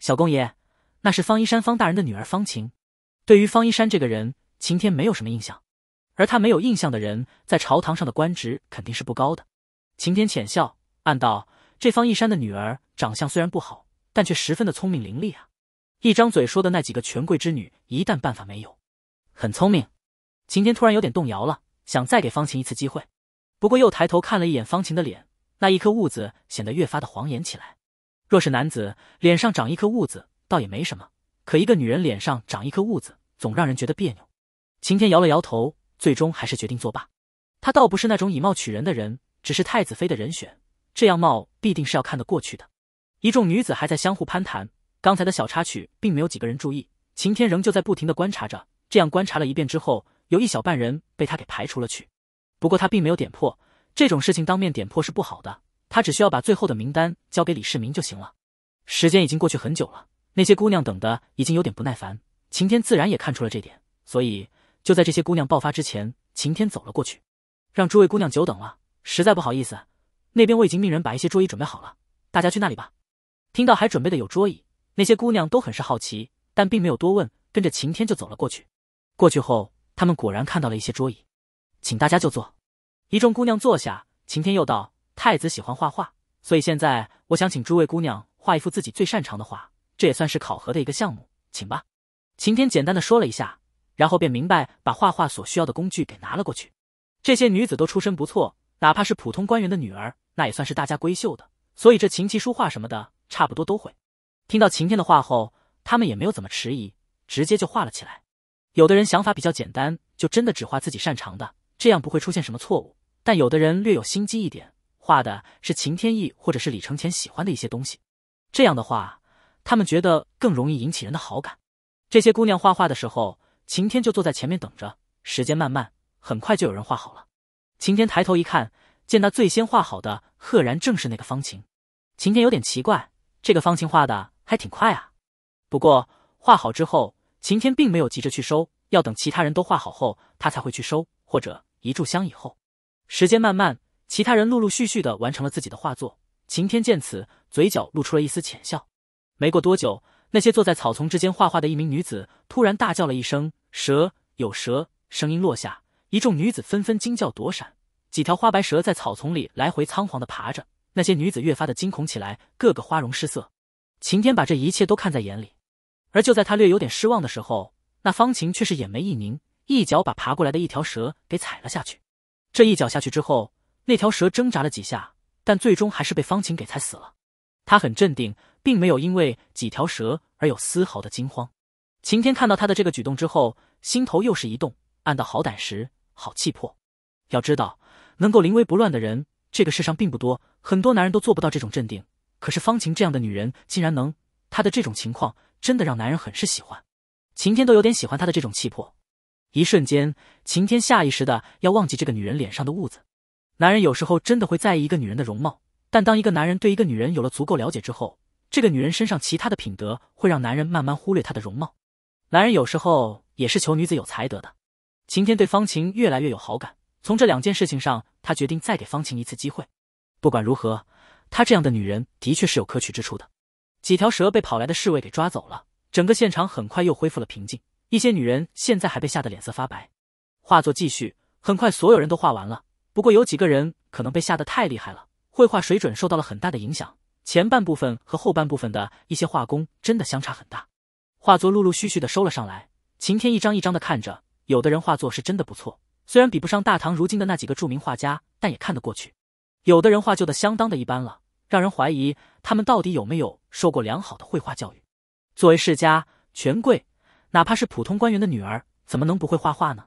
小公爷，那是方一山方大人的女儿方晴。对于方一山这个人，晴天没有什么印象，而他没有印象的人，在朝堂上的官职肯定是不高的。晴天浅笑，暗道：这方一山的女儿长相虽然不好，但却十分的聪明伶俐啊！一张嘴说的那几个权贵之女，一旦办法没有，很聪明。晴天突然有点动摇了，想再给方晴一次机会，不过又抬头看了一眼方晴的脸，那一颗痦子显得越发的晃眼起来。若是男子脸上长一颗痦子，倒也没什么；可一个女人脸上长一颗痦子，总让人觉得别扭。晴天摇了摇头，最终还是决定作罢。他倒不是那种以貌取人的人，只是太子妃的人选，这样貌必定是要看得过去的。一众女子还在相互攀谈，刚才的小插曲并没有几个人注意。晴天仍旧在不停的观察着，这样观察了一遍之后，有一小半人被他给排除了去。不过他并没有点破这种事情，当面点破是不好的。他只需要把最后的名单交给李世民就行了。时间已经过去很久了，那些姑娘等的已经有点不耐烦。晴天自然也看出了这点，所以就在这些姑娘爆发之前，晴天走了过去，让诸位姑娘久等了，实在不好意思。那边我已经命人把一些桌椅准备好了，大家去那里吧。听到还准备的有桌椅，那些姑娘都很是好奇，但并没有多问，跟着晴天就走了过去。过去后，他们果然看到了一些桌椅，请大家就坐。一众姑娘坐下，晴天又道。太子喜欢画画，所以现在我想请诸位姑娘画一幅自己最擅长的画，这也算是考核的一个项目，请吧。晴天简单的说了一下，然后便明白把画画所需要的工具给拿了过去。这些女子都出身不错，哪怕是普通官员的女儿，那也算是大家闺秀的，所以这琴棋书画什么的差不多都会。听到晴天的话后，他们也没有怎么迟疑，直接就画了起来。有的人想法比较简单，就真的只画自己擅长的，这样不会出现什么错误；但有的人略有心机一点。画的是秦天意或者是李承前喜欢的一些东西，这样的话，他们觉得更容易引起人的好感。这些姑娘画画的时候，秦天就坐在前面等着。时间慢慢，很快就有人画好了。秦天抬头一看，见那最先画好的，赫然正是那个方晴。晴天有点奇怪，这个方晴画的还挺快啊。不过画好之后，晴天并没有急着去收，要等其他人都画好后，他才会去收，或者一炷香以后。时间慢慢。其他人陆陆续续的完成了自己的画作，晴天见此，嘴角露出了一丝浅笑。没过多久，那些坐在草丛之间画画的一名女子突然大叫了一声：“蛇有蛇！”声音落下，一众女子纷纷惊叫躲闪。几条花白蛇在草丛里来回仓皇的爬着，那些女子越发的惊恐起来，个个花容失色。晴天把这一切都看在眼里，而就在他略有点失望的时候，那方晴却是眼眉一凝，一脚把爬过来的一条蛇给踩了下去。这一脚下去之后，那条蛇挣扎了几下，但最终还是被方晴给踩死了。他很镇定，并没有因为几条蛇而有丝毫的惊慌。晴天看到他的这个举动之后，心头又是一动，暗道好胆识，好气魄。要知道，能够临危不乱的人，这个世上并不多，很多男人都做不到这种镇定。可是方晴这样的女人，竟然能，她的这种情况真的让男人很是喜欢。晴天都有点喜欢她的这种气魄。一瞬间，晴天下意识的要忘记这个女人脸上的痦子。男人有时候真的会在意一个女人的容貌，但当一个男人对一个女人有了足够了解之后，这个女人身上其他的品德会让男人慢慢忽略她的容貌。男人有时候也是求女子有才德的。晴天对方晴越来越有好感，从这两件事情上，他决定再给方晴一次机会。不管如何，她这样的女人的确是有可取之处的。几条蛇被跑来的侍卫给抓走了，整个现场很快又恢复了平静。一些女人现在还被吓得脸色发白。画作继续，很快所有人都画完了。不过有几个人可能被吓得太厉害了，绘画水准受到了很大的影响。前半部分和后半部分的一些画工真的相差很大。画作陆陆续续的收了上来，晴天一张一张的看着。有的人画作是真的不错，虽然比不上大唐如今的那几个著名画家，但也看得过去。有的人画就的相当的一般了，让人怀疑他们到底有没有受过良好的绘画教育。作为世家权贵，哪怕是普通官员的女儿，怎么能不会画画呢？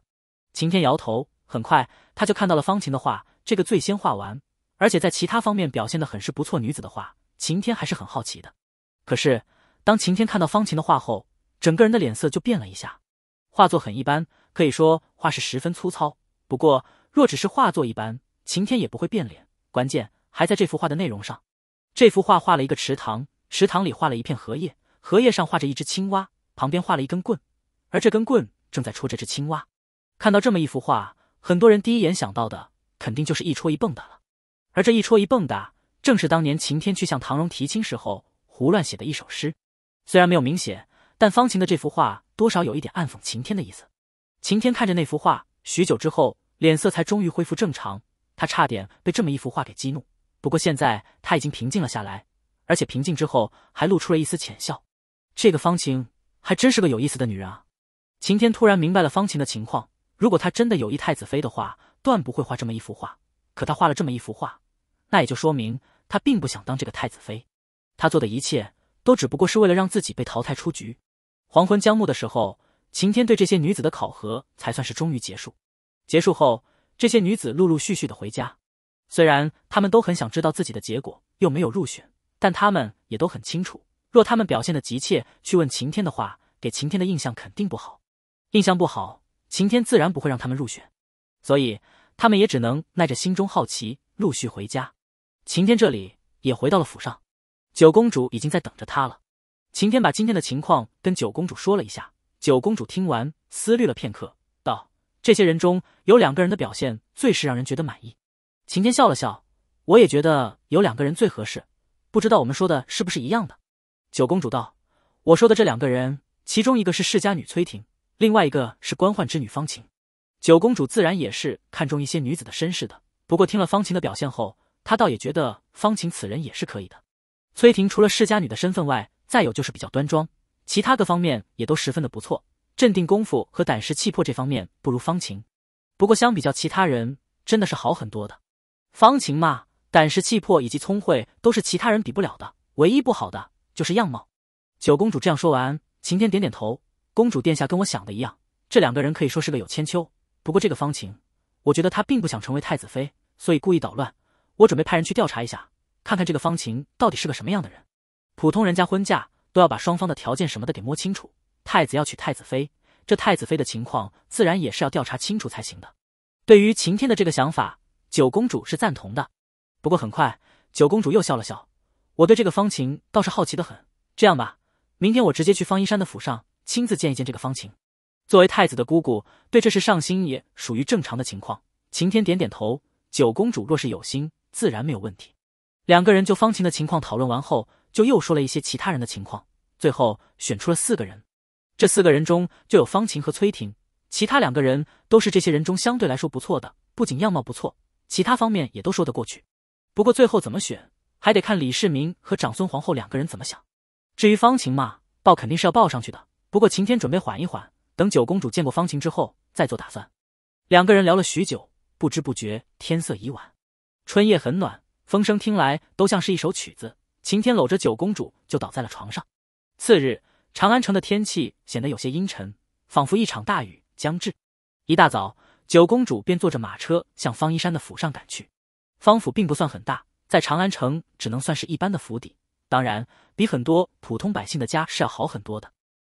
晴天摇头。很快他就看到了方晴的画，这个最先画完，而且在其他方面表现的很是不错女子的画，晴天还是很好奇的。可是当晴天看到方晴的画后，整个人的脸色就变了一下。画作很一般，可以说画是十分粗糙。不过若只是画作一般，晴天也不会变脸。关键还在这幅画的内容上。这幅画画了一个池塘，池塘里画了一片荷叶，荷叶上画着一只青蛙，旁边画了一根棍，而这根棍正在戳这只青蛙。看到这么一幅画。很多人第一眼想到的肯定就是一戳一蹦跶了，而这一戳一蹦跶正是当年晴天去向唐荣提亲时候胡乱写的一首诗。虽然没有明写，但方晴的这幅画多少有一点暗讽晴天的意思。晴天看着那幅画许久之后，脸色才终于恢复正常。他差点被这么一幅画给激怒，不过现在他已经平静了下来，而且平静之后还露出了一丝浅笑。这个方晴还真是个有意思的女人啊！晴天突然明白了方晴的情况。如果他真的有意太子妃的话，断不会画这么一幅画。可他画了这么一幅画，那也就说明他并不想当这个太子妃。他做的一切都只不过是为了让自己被淘汰出局。黄昏将暮的时候，晴天对这些女子的考核才算是终于结束。结束后，这些女子陆陆续续的回家。虽然她们都很想知道自己的结果，又没有入选，但她们也都很清楚，若她们表现的急切去问晴天的话，给晴天的印象肯定不好。印象不好。晴天自然不会让他们入选，所以他们也只能耐着心中好奇，陆续回家。晴天这里也回到了府上，九公主已经在等着他了。晴天把今天的情况跟九公主说了一下，九公主听完思虑了片刻，道：“这些人中有两个人的表现最是让人觉得满意。”晴天笑了笑，我也觉得有两个人最合适，不知道我们说的是不是一样的？九公主道：“我说的这两个人，其中一个是世家女崔婷。”另外一个是官宦之女方晴，九公主自然也是看重一些女子的身世的。不过听了方晴的表现后，她倒也觉得方晴此人也是可以的。崔婷除了世家女的身份外，再有就是比较端庄，其他各方面也都十分的不错。镇定功夫和胆识气魄这方面不如方晴，不过相比较其他人真的是好很多的。方晴嘛，胆识气魄以及聪慧都是其他人比不了的，唯一不好的就是样貌。九公主这样说完，晴天点点头。公主殿下跟我想的一样，这两个人可以说是个有千秋。不过这个方晴，我觉得她并不想成为太子妃，所以故意捣乱。我准备派人去调查一下，看看这个方晴到底是个什么样的人。普通人家婚嫁都要把双方的条件什么的给摸清楚，太子要娶太子妃，这太子妃的情况自然也是要调查清楚才行的。对于晴天的这个想法，九公主是赞同的。不过很快，九公主又笑了笑。我对这个方晴倒是好奇的很。这样吧，明天我直接去方一山的府上。亲自见一见这个方晴，作为太子的姑姑，对这事上心也属于正常的情况。晴天点点头，九公主若是有心，自然没有问题。两个人就方晴的情况讨论完后，就又说了一些其他人的情况，最后选出了四个人。这四个人中就有方晴和崔婷，其他两个人都是这些人中相对来说不错的，不仅样貌不错，其他方面也都说得过去。不过最后怎么选，还得看李世民和长孙皇后两个人怎么想。至于方晴嘛，报肯定是要报上去的。不过晴天准备缓一缓，等九公主见过方晴之后再做打算。两个人聊了许久，不知不觉天色已晚。春夜很暖，风声听来都像是一首曲子。晴天搂着九公主就倒在了床上。次日，长安城的天气显得有些阴沉，仿佛一场大雨将至。一大早，九公主便坐着马车向方一山的府上赶去。方府并不算很大，在长安城只能算是一般的府邸，当然比很多普通百姓的家是要好很多的。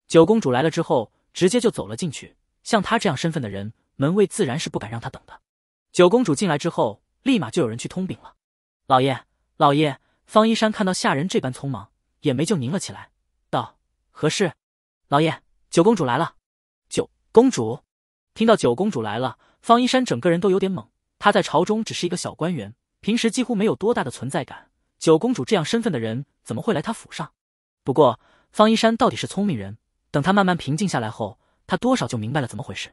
九公主来了之后，直接就走了进去。像她这样身份的人，门卫自然是不敢让她等的。九公主进来之后，立马就有人去通禀了。老爷，老爷，方一山看到下人这般匆忙，眼眉就凝了起来，道：“何事？”老爷，九公主来了。九公主，听到九公主来了，方一山整个人都有点懵。他在朝中只是一个小官员，平时几乎没有多大的存在感。九公主这样身份的人，怎么会来他府上？不过，方一山到底是聪明人。等他慢慢平静下来后，他多少就明白了怎么回事。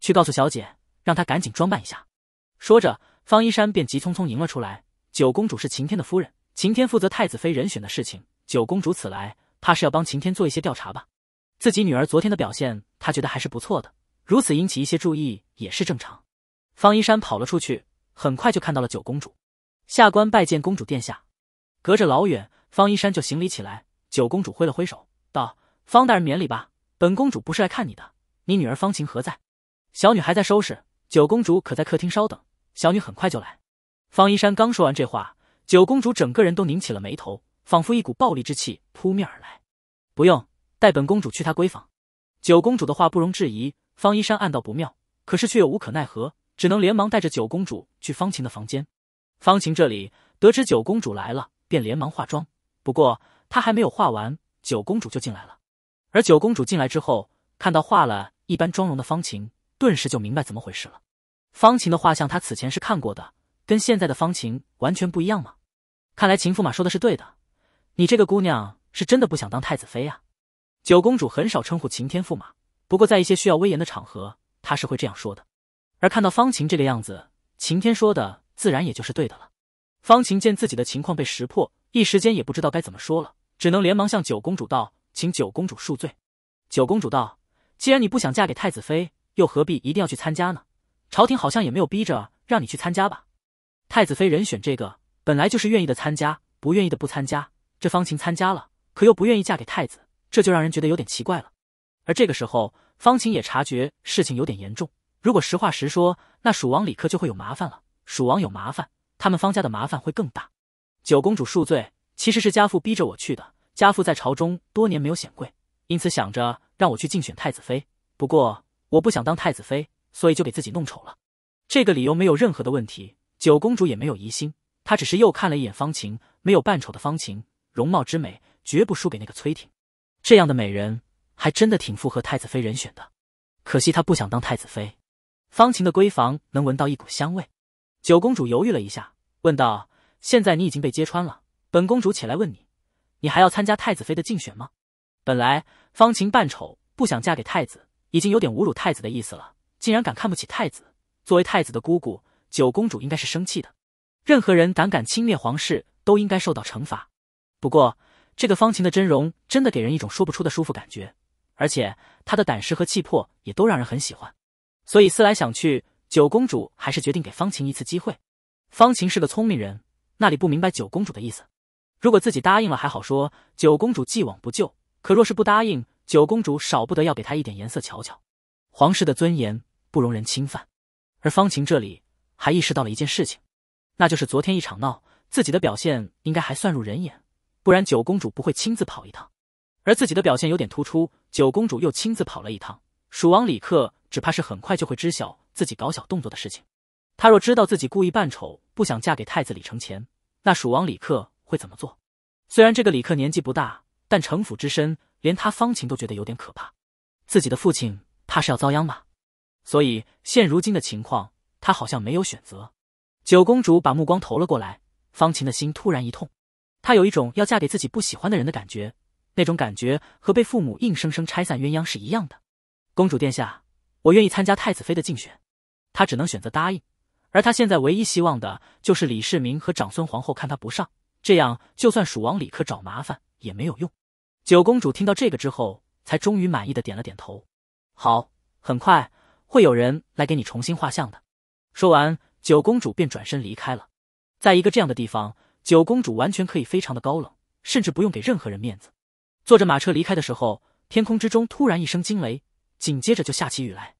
去告诉小姐，让她赶紧装扮一下。说着，方一山便急匆匆迎了出来。九公主是晴天的夫人，晴天负责太子妃人选的事情，九公主此来，怕是要帮晴天做一些调查吧。自己女儿昨天的表现，她觉得还是不错的，如此引起一些注意也是正常。方一山跑了出去，很快就看到了九公主。下官拜见公主殿下。隔着老远，方一山就行礼起来。九公主挥了挥手，道。方大人免礼吧，本公主不是来看你的。你女儿方晴何在？小女还在收拾。九公主可在客厅稍等，小女很快就来。方一山刚说完这话，九公主整个人都拧起了眉头，仿佛一股暴戾之气扑面而来。不用带本公主去她闺房。九公主的话不容置疑，方一山暗道不妙，可是却又无可奈何，只能连忙带着九公主去方晴的房间。方晴这里得知九公主来了，便连忙化妆。不过她还没有化完，九公主就进来了。而九公主进来之后，看到画了一般妆容的方晴，顿时就明白怎么回事了。方晴的画像，她此前是看过的，跟现在的方晴完全不一样吗？看来秦驸马说的是对的，你这个姑娘是真的不想当太子妃啊。九公主很少称呼秦天驸马，不过在一些需要威严的场合，她是会这样说的。而看到方晴这个样子，秦天说的自然也就是对的了。方晴见自己的情况被识破，一时间也不知道该怎么说了，只能连忙向九公主道。请九公主恕罪。九公主道：“既然你不想嫁给太子妃，又何必一定要去参加呢？朝廷好像也没有逼着让你去参加吧？太子妃人选这个本来就是愿意的参加，不愿意的不参加。这方晴参加了，可又不愿意嫁给太子，这就让人觉得有点奇怪了。”而这个时候，方晴也察觉事情有点严重。如果实话实说，那蜀王李克就会有麻烦了。蜀王有麻烦，他们方家的麻烦会更大。九公主恕罪，其实是家父逼着我去的。家父在朝中多年没有显贵，因此想着让我去竞选太子妃。不过我不想当太子妃，所以就给自己弄丑了。这个理由没有任何的问题，九公主也没有疑心。她只是又看了一眼方晴，没有半丑的方晴，容貌之美绝不输给那个崔婷。这样的美人还真的挺符合太子妃人选的。可惜她不想当太子妃。方晴的闺房能闻到一股香味，九公主犹豫了一下，问道：“现在你已经被揭穿了，本公主且来问你。”你还要参加太子妃的竞选吗？本来方晴扮丑不想嫁给太子，已经有点侮辱太子的意思了，竟然敢看不起太子。作为太子的姑姑，九公主应该是生气的。任何人胆敢轻蔑皇室，都应该受到惩罚。不过，这个方晴的真容真的给人一种说不出的舒服感觉，而且她的胆识和气魄也都让人很喜欢。所以思来想去，九公主还是决定给方晴一次机会。方晴是个聪明人，那里不明白九公主的意思。如果自己答应了还好说，九公主既往不咎。可若是不答应，九公主少不得要给她一点颜色瞧瞧。皇室的尊严不容人侵犯。而方晴这里还意识到了一件事情，那就是昨天一场闹，自己的表现应该还算入人眼，不然九公主不会亲自跑一趟。而自己的表现有点突出，九公主又亲自跑了一趟，蜀王李克只怕是很快就会知晓自己搞小动作的事情。他若知道自己故意扮丑，不想嫁给太子李承乾，那蜀王李克。会怎么做？虽然这个李克年纪不大，但城府之深，连他方晴都觉得有点可怕。自己的父亲怕是要遭殃吧？所以现如今的情况，他好像没有选择。九公主把目光投了过来，方晴的心突然一痛，她有一种要嫁给自己不喜欢的人的感觉，那种感觉和被父母硬生生拆散鸳鸯是一样的。公主殿下，我愿意参加太子妃的竞选。她只能选择答应，而她现在唯一希望的就是李世民和长孙皇后看她不上。这样，就算蜀王李克找麻烦也没有用。九公主听到这个之后，才终于满意的点了点头。好，很快会有人来给你重新画像的。说完，九公主便转身离开了。在一个这样的地方，九公主完全可以非常的高冷，甚至不用给任何人面子。坐着马车离开的时候，天空之中突然一声惊雷，紧接着就下起雨来。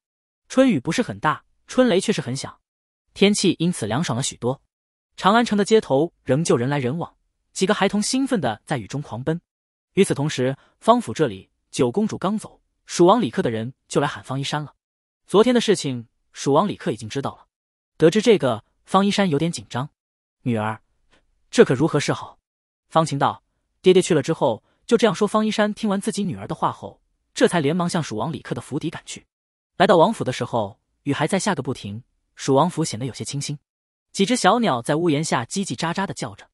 春雨不是很大，春雷却是很响，天气因此凉爽了许多。长安城的街头仍旧人来人往，几个孩童兴奋的在雨中狂奔。与此同时，方府这里，九公主刚走，蜀王李克的人就来喊方一山了。昨天的事情，蜀王李克已经知道了。得知这个，方一山有点紧张。女儿，这可如何是好？方晴道。爹爹去了之后，就这样说。方一山听完自己女儿的话后，这才连忙向蜀王李克的府邸赶去。来到王府的时候，雨还在下个不停，蜀王府显得有些清新。几只小鸟在屋檐下叽叽喳喳的叫着，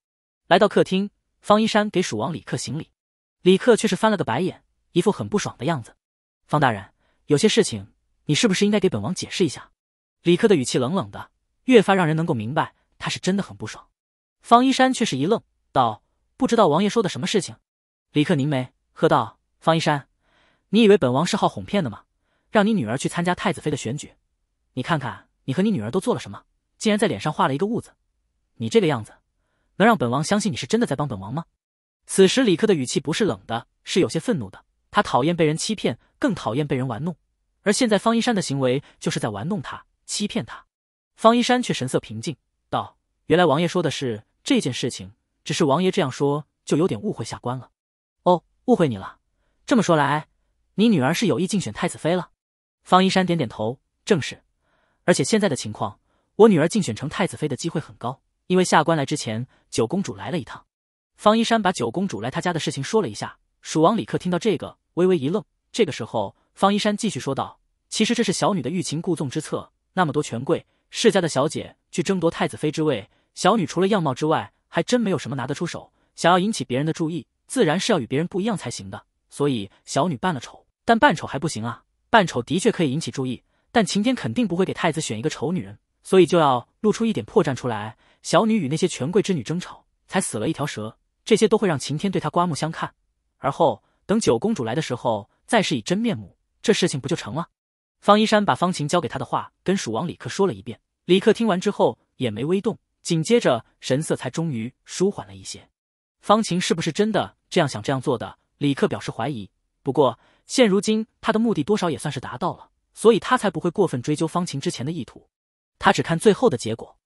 来到客厅，方一山给蜀王李克行礼，李克却是翻了个白眼，一副很不爽的样子。方大人，有些事情你是不是应该给本王解释一下？李克的语气冷冷的，越发让人能够明白他是真的很不爽。方一山却是一愣，道：“不知道王爷说的什么事情？”李克凝眉喝道：“方一山，你以为本王是好哄骗的吗？让你女儿去参加太子妃的选举，你看看你和你女儿都做了什么。”竟然在脸上画了一个痦子，你这个样子，能让本王相信你是真的在帮本王吗？此时李克的语气不是冷的，是有些愤怒的。他讨厌被人欺骗，更讨厌被人玩弄。而现在方一山的行为就是在玩弄他，欺骗他。方一山却神色平静道：“原来王爷说的是这件事情，只是王爷这样说就有点误会下官了。哦，误会你了。这么说来，你女儿是有意竞选太子妃了？”方一山点点头：“正是。而且现在的情况……”我女儿竞选成太子妃的机会很高，因为下官来之前，九公主来了一趟。方一山把九公主来他家的事情说了一下。蜀王李克听到这个，微微一愣。这个时候，方一山继续说道：“其实这是小女的欲擒故纵之策。那么多权贵世家的小姐去争夺太子妃之位，小女除了样貌之外，还真没有什么拿得出手。想要引起别人的注意，自然是要与别人不一样才行的。所以小女扮了丑，但扮丑还不行啊！扮丑的确可以引起注意，但晴天肯定不会给太子选一个丑女人。”所以就要露出一点破绽出来，小女与那些权贵之女争吵，才死了一条蛇，这些都会让晴天对她刮目相看。而后等九公主来的时候，再是以真面目，这事情不就成了？方一山把方晴交给他的话跟蜀王李克说了一遍，李克听完之后，眼眉微动，紧接着神色才终于舒缓了一些。方晴是不是真的这样想、这样做的？李克表示怀疑。不过现如今他的目的多少也算是达到了，所以他才不会过分追究方晴之前的意图。他只看最后的结果，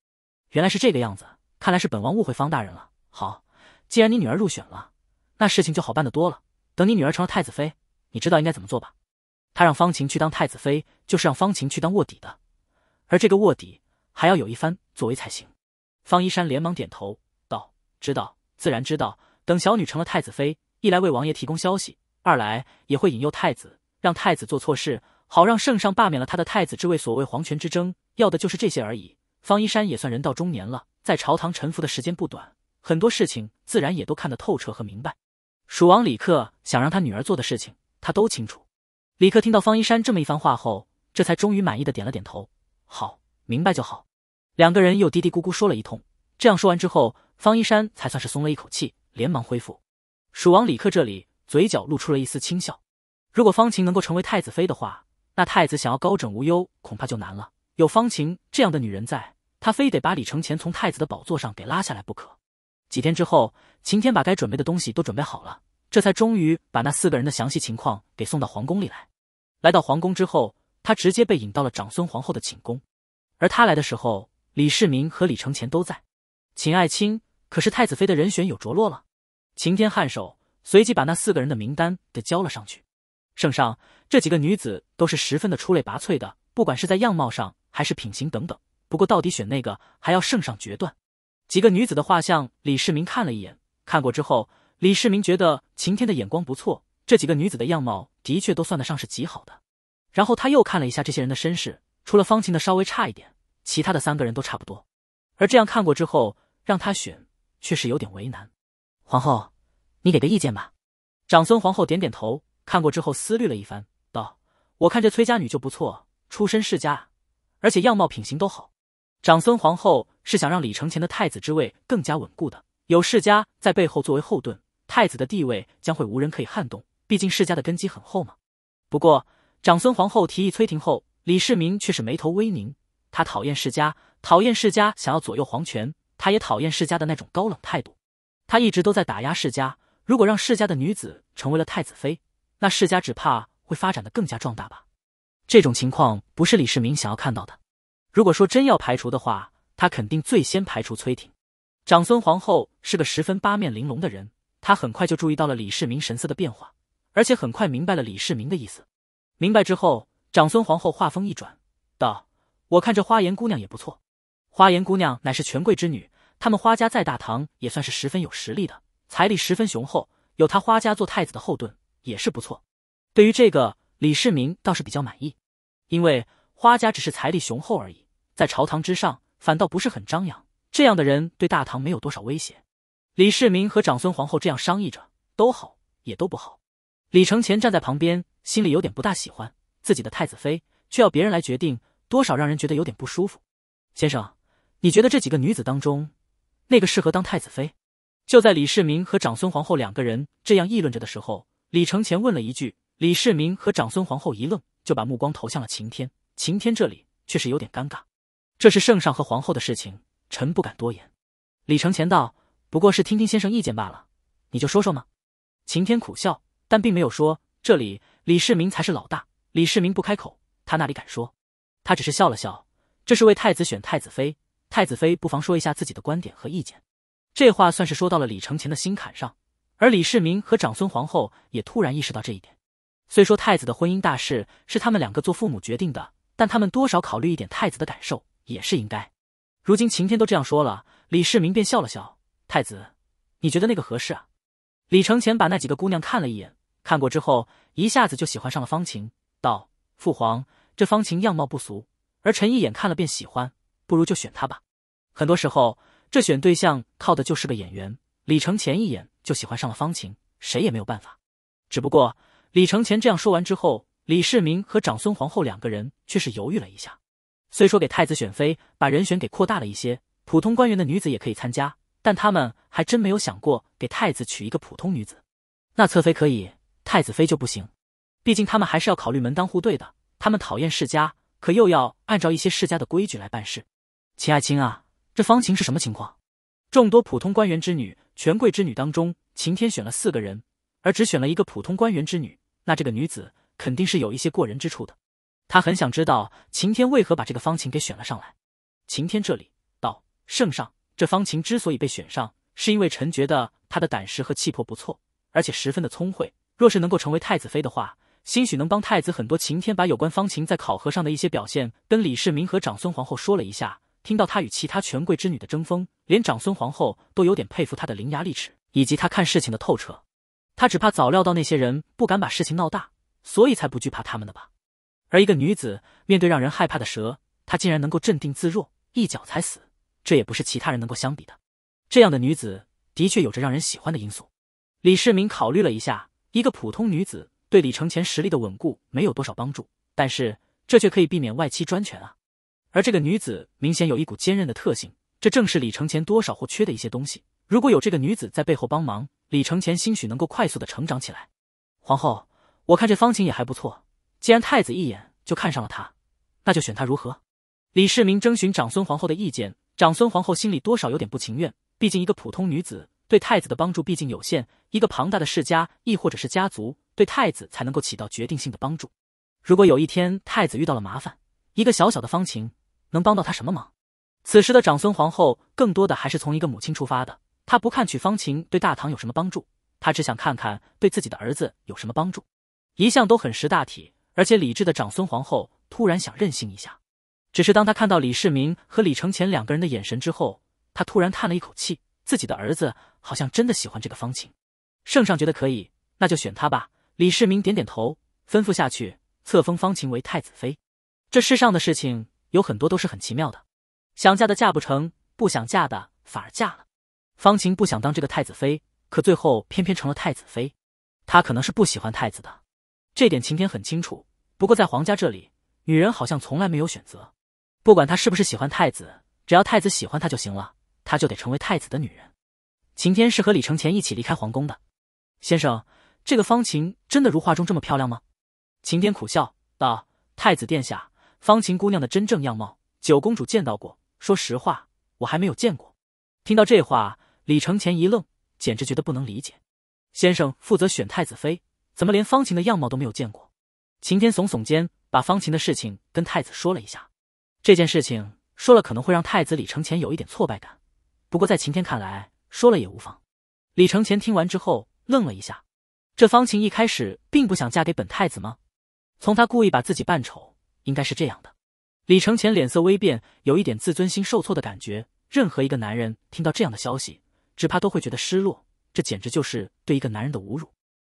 原来是这个样子，看来是本王误会方大人了。好，既然你女儿入选了，那事情就好办得多了。等你女儿成了太子妃，你知道应该怎么做吧？他让方晴去当太子妃，就是让方晴去当卧底的，而这个卧底还要有一番作为才行。方一山连忙点头道：“知道，自然知道。等小女成了太子妃，一来为王爷提供消息，二来也会引诱太子，让太子做错事。”好让圣上罢免了他的太子之位。所谓皇权之争，要的就是这些而已。方一山也算人到中年了，在朝堂沉浮的时间不短，很多事情自然也都看得透彻和明白。蜀王李克想让他女儿做的事情，他都清楚。李克听到方一山这么一番话后，这才终于满意的点了点头：“好，明白就好。”两个人又嘀嘀咕咕说了一通。这样说完之后，方一山才算是松了一口气，连忙恢复。蜀王李克这里嘴角露出了一丝轻笑：“如果方晴能够成为太子妃的话。”那太子想要高枕无忧，恐怕就难了。有方晴这样的女人在，他非得把李承乾从太子的宝座上给拉下来不可。几天之后，晴天把该准备的东西都准备好了，这才终于把那四个人的详细情况给送到皇宫里来。来到皇宫之后，他直接被引到了长孙皇后的寝宫。而他来的时候，李世民和李承乾都在。秦爱卿，可是太子妃的人选有着落了？晴天颔首，随即把那四个人的名单给交了上去。圣上，这几个女子都是十分的出类拔萃的，不管是在样貌上还是品行等等。不过到底选那个，还要圣上决断。几个女子的画像，李世民看了一眼，看过之后，李世民觉得秦天的眼光不错，这几个女子的样貌的确都算得上是极好的。然后他又看了一下这些人的身世，除了方晴的稍微差一点，其他的三个人都差不多。而这样看过之后，让他选，却是有点为难。皇后，你给个意见吧。长孙皇后点点头。看过之后，思虑了一番，道：“我看这崔家女就不错，出身世家，而且样貌品行都好。长孙皇后是想让李承乾的太子之位更加稳固的，有世家在背后作为后盾，太子的地位将会无人可以撼动。毕竟世家的根基很厚嘛。不过，长孙皇后提议崔婷后，李世民却是眉头微凝。他讨厌世家，讨厌世家想要左右皇权，他也讨厌世家的那种高冷态度。他一直都在打压世家，如果让世家的女子成为了太子妃，那世家只怕会发展的更加壮大吧，这种情况不是李世民想要看到的。如果说真要排除的话，他肯定最先排除崔婷。长孙皇后是个十分八面玲珑的人，她很快就注意到了李世民神色的变化，而且很快明白了李世民的意思。明白之后，长孙皇后话锋一转，道：“我看这花颜姑娘也不错。花颜姑娘乃是权贵之女，他们花家在大唐也算是十分有实力的，财力十分雄厚，有她花家做太子的后盾。”也是不错，对于这个李世民倒是比较满意，因为花家只是财力雄厚而已，在朝堂之上反倒不是很张扬，这样的人对大唐没有多少威胁。李世民和长孙皇后这样商议着，都好也都不好。李承乾站在旁边，心里有点不大喜欢自己的太子妃，却要别人来决定，多少让人觉得有点不舒服。先生，你觉得这几个女子当中，那个适合当太子妃？就在李世民和长孙皇后两个人这样议论着的时候。李承前问了一句，李世民和长孙皇后一愣，就把目光投向了晴天。晴天这里却是有点尴尬，这是圣上和皇后的事情，臣不敢多言。李承前道：“不过是听听先生意见罢了，你就说说嘛。”晴天苦笑，但并没有说。这里李世民才是老大，李世民不开口，他哪里敢说？他只是笑了笑。这是为太子选太子妃，太子妃不妨说一下自己的观点和意见。这话算是说到了李承前的心坎上。而李世民和长孙皇后也突然意识到这一点。虽说太子的婚姻大事是他们两个做父母决定的，但他们多少考虑一点太子的感受也是应该。如今晴天都这样说了，李世民便笑了笑：“太子，你觉得那个合适啊？”李承乾把那几个姑娘看了一眼，看过之后一下子就喜欢上了方晴，道：“父皇，这方晴样貌不俗，而臣一眼看了便喜欢，不如就选她吧。”很多时候，这选对象靠的就是个眼缘。李承乾一眼。就喜欢上了方晴，谁也没有办法。只不过李承乾这样说完之后，李世民和长孙皇后两个人却是犹豫了一下。虽说给太子选妃，把人选给扩大了一些，普通官员的女子也可以参加，但他们还真没有想过给太子娶一个普通女子。那侧妃可以，太子妃就不行。毕竟他们还是要考虑门当户对的。他们讨厌世家，可又要按照一些世家的规矩来办事。秦爱卿啊，这方晴是什么情况？众多普通官员之女。权贵之女当中，晴天选了四个人，而只选了一个普通官员之女。那这个女子肯定是有一些过人之处的。他很想知道晴天为何把这个方晴给选了上来。晴天这里道：“圣上，这方晴之所以被选上，是因为臣觉得她的胆识和气魄不错，而且十分的聪慧。若是能够成为太子妃的话，兴许能帮太子很多。”晴天把有关方晴在考核上的一些表现跟李世民和长孙皇后说了一下。听到他与其他权贵之女的争锋，连长孙皇后都有点佩服他的伶牙俐齿以及他看事情的透彻。他只怕早料到那些人不敢把事情闹大，所以才不惧怕他们的吧。而一个女子面对让人害怕的蛇，她竟然能够镇定自若，一脚踩死，这也不是其他人能够相比的。这样的女子的确有着让人喜欢的因素。李世民考虑了一下，一个普通女子对李承乾实力的稳固没有多少帮助，但是这却可以避免外戚专权啊。而这个女子明显有一股坚韧的特性，这正是李承前多少或缺的一些东西。如果有这个女子在背后帮忙，李承前兴许能够快速的成长起来。皇后，我看这方晴也还不错。既然太子一眼就看上了她，那就选她如何？李世民征询长孙皇后的意见，长孙皇后心里多少有点不情愿。毕竟一个普通女子对太子的帮助毕竟有限，一个庞大的世家亦或者是家族对太子才能够起到决定性的帮助。如果有一天太子遇到了麻烦，一个小小的方晴。能帮到他什么忙？此时的长孙皇后更多的还是从一个母亲出发的，她不看娶方晴对大唐有什么帮助，她只想看看对自己的儿子有什么帮助。一向都很识大体而且理智的长孙皇后突然想任性一下，只是当她看到李世民和李承乾两个人的眼神之后，她突然叹了一口气，自己的儿子好像真的喜欢这个方晴。圣上觉得可以，那就选她吧。李世民点点头，吩咐下去，册封方晴为太子妃。这世上的事情。有很多都是很奇妙的，想嫁的嫁不成，不想嫁的反而嫁了。方晴不想当这个太子妃，可最后偏偏成了太子妃。她可能是不喜欢太子的，这点晴天很清楚。不过在皇家这里，女人好像从来没有选择，不管她是不是喜欢太子，只要太子喜欢她就行了，她就得成为太子的女人。晴天是和李承前一起离开皇宫的。先生，这个方晴真的如画中这么漂亮吗？晴天苦笑道：“太子殿下。”方晴姑娘的真正样貌，九公主见到过。说实话，我还没有见过。听到这话，李承前一愣，简直觉得不能理解。先生负责选太子妃，怎么连方晴的样貌都没有见过？晴天耸耸肩，把方晴的事情跟太子说了一下。这件事情说了，可能会让太子李承前有一点挫败感。不过在晴天看来，说了也无妨。李承前听完之后愣了一下，这方晴一开始并不想嫁给本太子吗？从她故意把自己扮丑。应该是这样的，李承前脸色微变，有一点自尊心受挫的感觉。任何一个男人听到这样的消息，只怕都会觉得失落，这简直就是对一个男人的侮辱。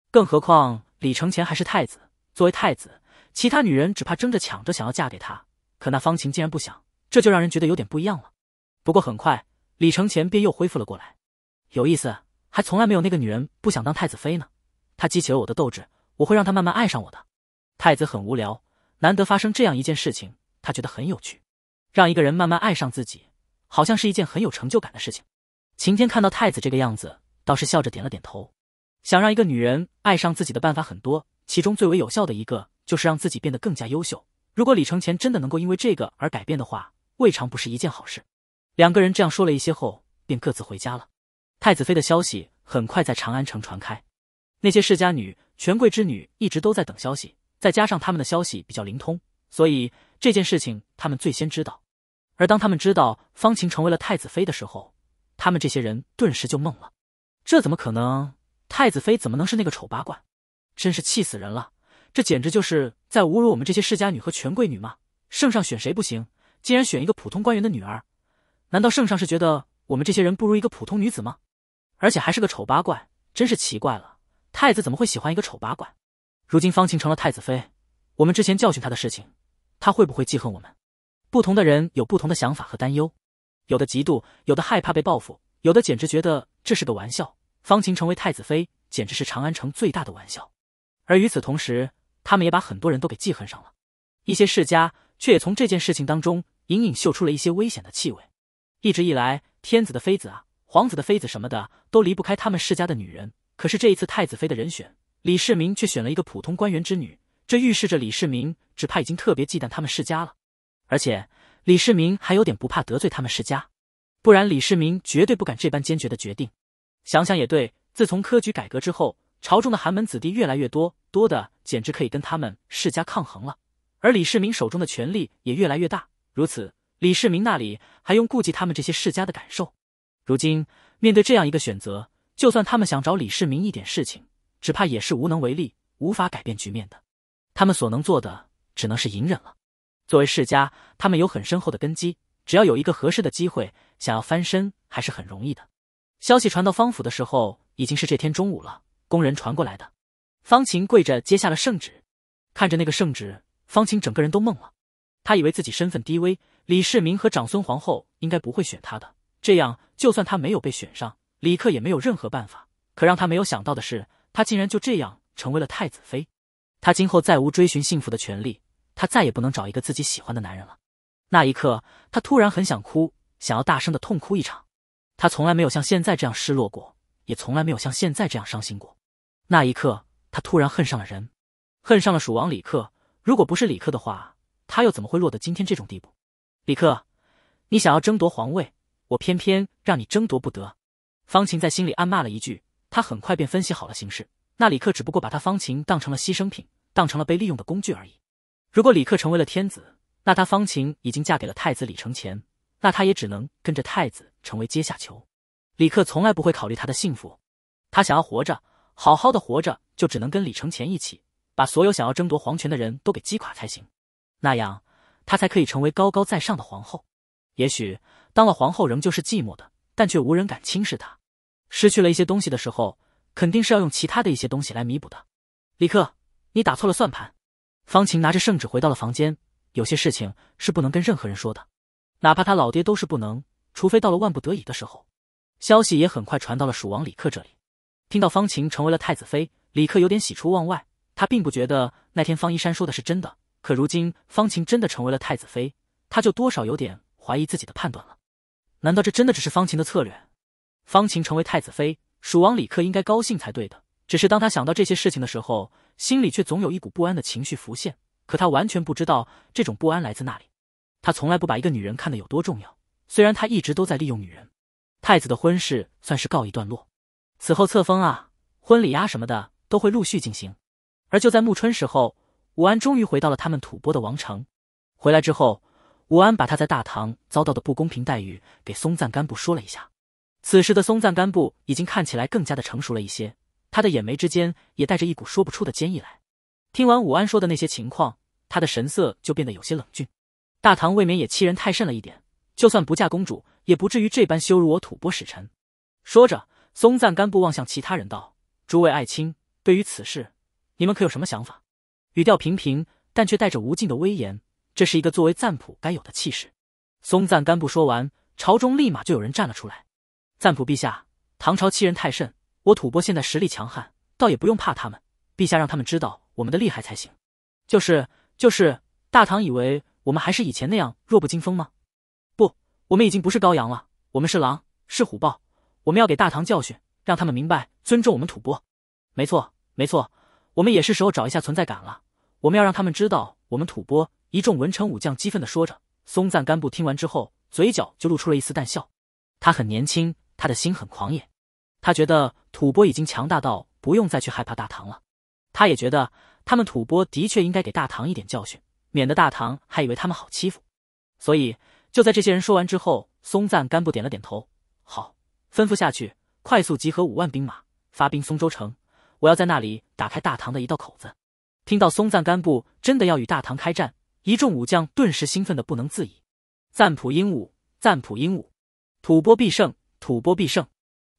更何况李承前还是太子，作为太子，其他女人只怕争着抢着想要嫁给他，可那方晴竟然不想，这就让人觉得有点不一样了。不过很快，李承前便又恢复了过来。有意思，还从来没有那个女人不想当太子妃呢。她激起了我的斗志，我会让她慢慢爱上我的。太子很无聊。难得发生这样一件事情，他觉得很有趣。让一个人慢慢爱上自己，好像是一件很有成就感的事情。晴天看到太子这个样子，倒是笑着点了点头。想让一个女人爱上自己的办法很多，其中最为有效的一个就是让自己变得更加优秀。如果李承前真的能够因为这个而改变的话，未尝不是一件好事。两个人这样说了一些后，便各自回家了。太子妃的消息很快在长安城传开，那些世家女、权贵之女一直都在等消息。再加上他们的消息比较灵通，所以这件事情他们最先知道。而当他们知道方晴成为了太子妃的时候，他们这些人顿时就懵了：这怎么可能？太子妃怎么能是那个丑八怪？真是气死人了！这简直就是在侮辱我们这些世家女和权贵女吗？圣上选谁不行，竟然选一个普通官员的女儿？难道圣上是觉得我们这些人不如一个普通女子吗？而且还是个丑八怪，真是奇怪了！太子怎么会喜欢一个丑八怪？如今方晴成了太子妃，我们之前教训她的事情，她会不会记恨我们？不同的人有不同的想法和担忧，有的嫉妒，有的害怕被报复，有的简直觉得这是个玩笑。方晴成为太子妃，简直是长安城最大的玩笑。而与此同时，他们也把很多人都给记恨上了。一些世家却也从这件事情当中隐隐嗅出了一些危险的气味。一直以来，天子的妃子啊，皇子的妃子什么的，都离不开他们世家的女人。可是这一次，太子妃的人选……李世民却选了一个普通官员之女，这预示着李世民只怕已经特别忌惮他们世家了。而且李世民还有点不怕得罪他们世家，不然李世民绝对不敢这般坚决的决定。想想也对，自从科举改革之后，朝中的寒门子弟越来越多，多的简直可以跟他们世家抗衡了。而李世民手中的权力也越来越大，如此，李世民那里还用顾忌他们这些世家的感受？如今面对这样一个选择，就算他们想找李世民一点事情。只怕也是无能为力，无法改变局面的。他们所能做的，只能是隐忍了。作为世家，他们有很深厚的根基，只要有一个合适的机会，想要翻身还是很容易的。消息传到方府的时候，已经是这天中午了。工人传过来的，方晴跪着接下了圣旨，看着那个圣旨，方晴整个人都懵了。他以为自己身份低微，李世民和长孙皇后应该不会选他的，这样就算他没有被选上，李克也没有任何办法。可让他没有想到的是。她竟然就这样成为了太子妃，她今后再无追寻幸福的权利，她再也不能找一个自己喜欢的男人了。那一刻，她突然很想哭，想要大声的痛哭一场。她从来没有像现在这样失落过，也从来没有像现在这样伤心过。那一刻，她突然恨上了人，恨上了蜀王李克。如果不是李克的话，他又怎么会落得今天这种地步？李克，你想要争夺皇位，我偏偏让你争夺不得。方晴在心里暗骂了一句。他很快便分析好了形势，那李克只不过把他方晴当成了牺牲品，当成了被利用的工具而已。如果李克成为了天子，那他方晴已经嫁给了太子李承乾，那他也只能跟着太子成为阶下囚。李克从来不会考虑他的幸福，他想要活着，好好的活着，就只能跟李承乾一起，把所有想要争夺皇权的人都给击垮才行。那样，他才可以成为高高在上的皇后。也许当了皇后仍旧是寂寞的，但却无人敢轻视她。失去了一些东西的时候，肯定是要用其他的一些东西来弥补的。李克，你打错了算盘。方晴拿着圣旨回到了房间，有些事情是不能跟任何人说的，哪怕他老爹都是不能，除非到了万不得已的时候。消息也很快传到了蜀王李克这里，听到方晴成为了太子妃，李克有点喜出望外。他并不觉得那天方一山说的是真的，可如今方晴真的成为了太子妃，他就多少有点怀疑自己的判断了。难道这真的只是方晴的策略？方晴成为太子妃，蜀王李克应该高兴才对的。只是当他想到这些事情的时候，心里却总有一股不安的情绪浮现。可他完全不知道这种不安来自那里。他从来不把一个女人看得有多重要，虽然他一直都在利用女人。太子的婚事算是告一段落，此后册封啊、婚礼啊什么的都会陆续进行。而就在暮春时候，武安终于回到了他们吐蕃的王城。回来之后，武安把他在大唐遭到的不公平待遇给松赞干布说了一下。此时的松赞干布已经看起来更加的成熟了一些，他的眼眉之间也带着一股说不出的坚毅来。听完武安说的那些情况，他的神色就变得有些冷峻。大唐未免也欺人太甚了一点，就算不嫁公主，也不至于这般羞辱我吐蕃使臣。说着，松赞干布望向其他人道：“诸位爱卿，对于此事，你们可有什么想法？”语调平平，但却带着无尽的威严，这是一个作为赞普该有的气势。松赞干布说完，朝中立马就有人站了出来。赞普陛下，唐朝欺人太甚，我吐蕃现在实力强悍，倒也不用怕他们。陛下让他们知道我们的厉害才行。就是就是，大唐以为我们还是以前那样弱不禁风吗？不，我们已经不是羔羊了，我们是狼，是虎豹。我们要给大唐教训，让他们明白尊重我们吐蕃。没错，没错，我们也是时候找一下存在感了。我们要让他们知道我们吐蕃。一众文臣武将激愤地说着。松赞干布听完之后，嘴角就露出了一丝淡笑。他很年轻。他的心很狂野，他觉得吐蕃已经强大到不用再去害怕大唐了。他也觉得他们吐蕃的确应该给大唐一点教训，免得大唐还以为他们好欺负。所以就在这些人说完之后，松赞干布点了点头，好，吩咐下去，快速集合五万兵马，发兵松州城。我要在那里打开大唐的一道口子。听到松赞干布真的要与大唐开战，一众武将顿时兴奋的不能自已。赞普英武，赞普英武，吐蕃必胜！吐蕃必胜，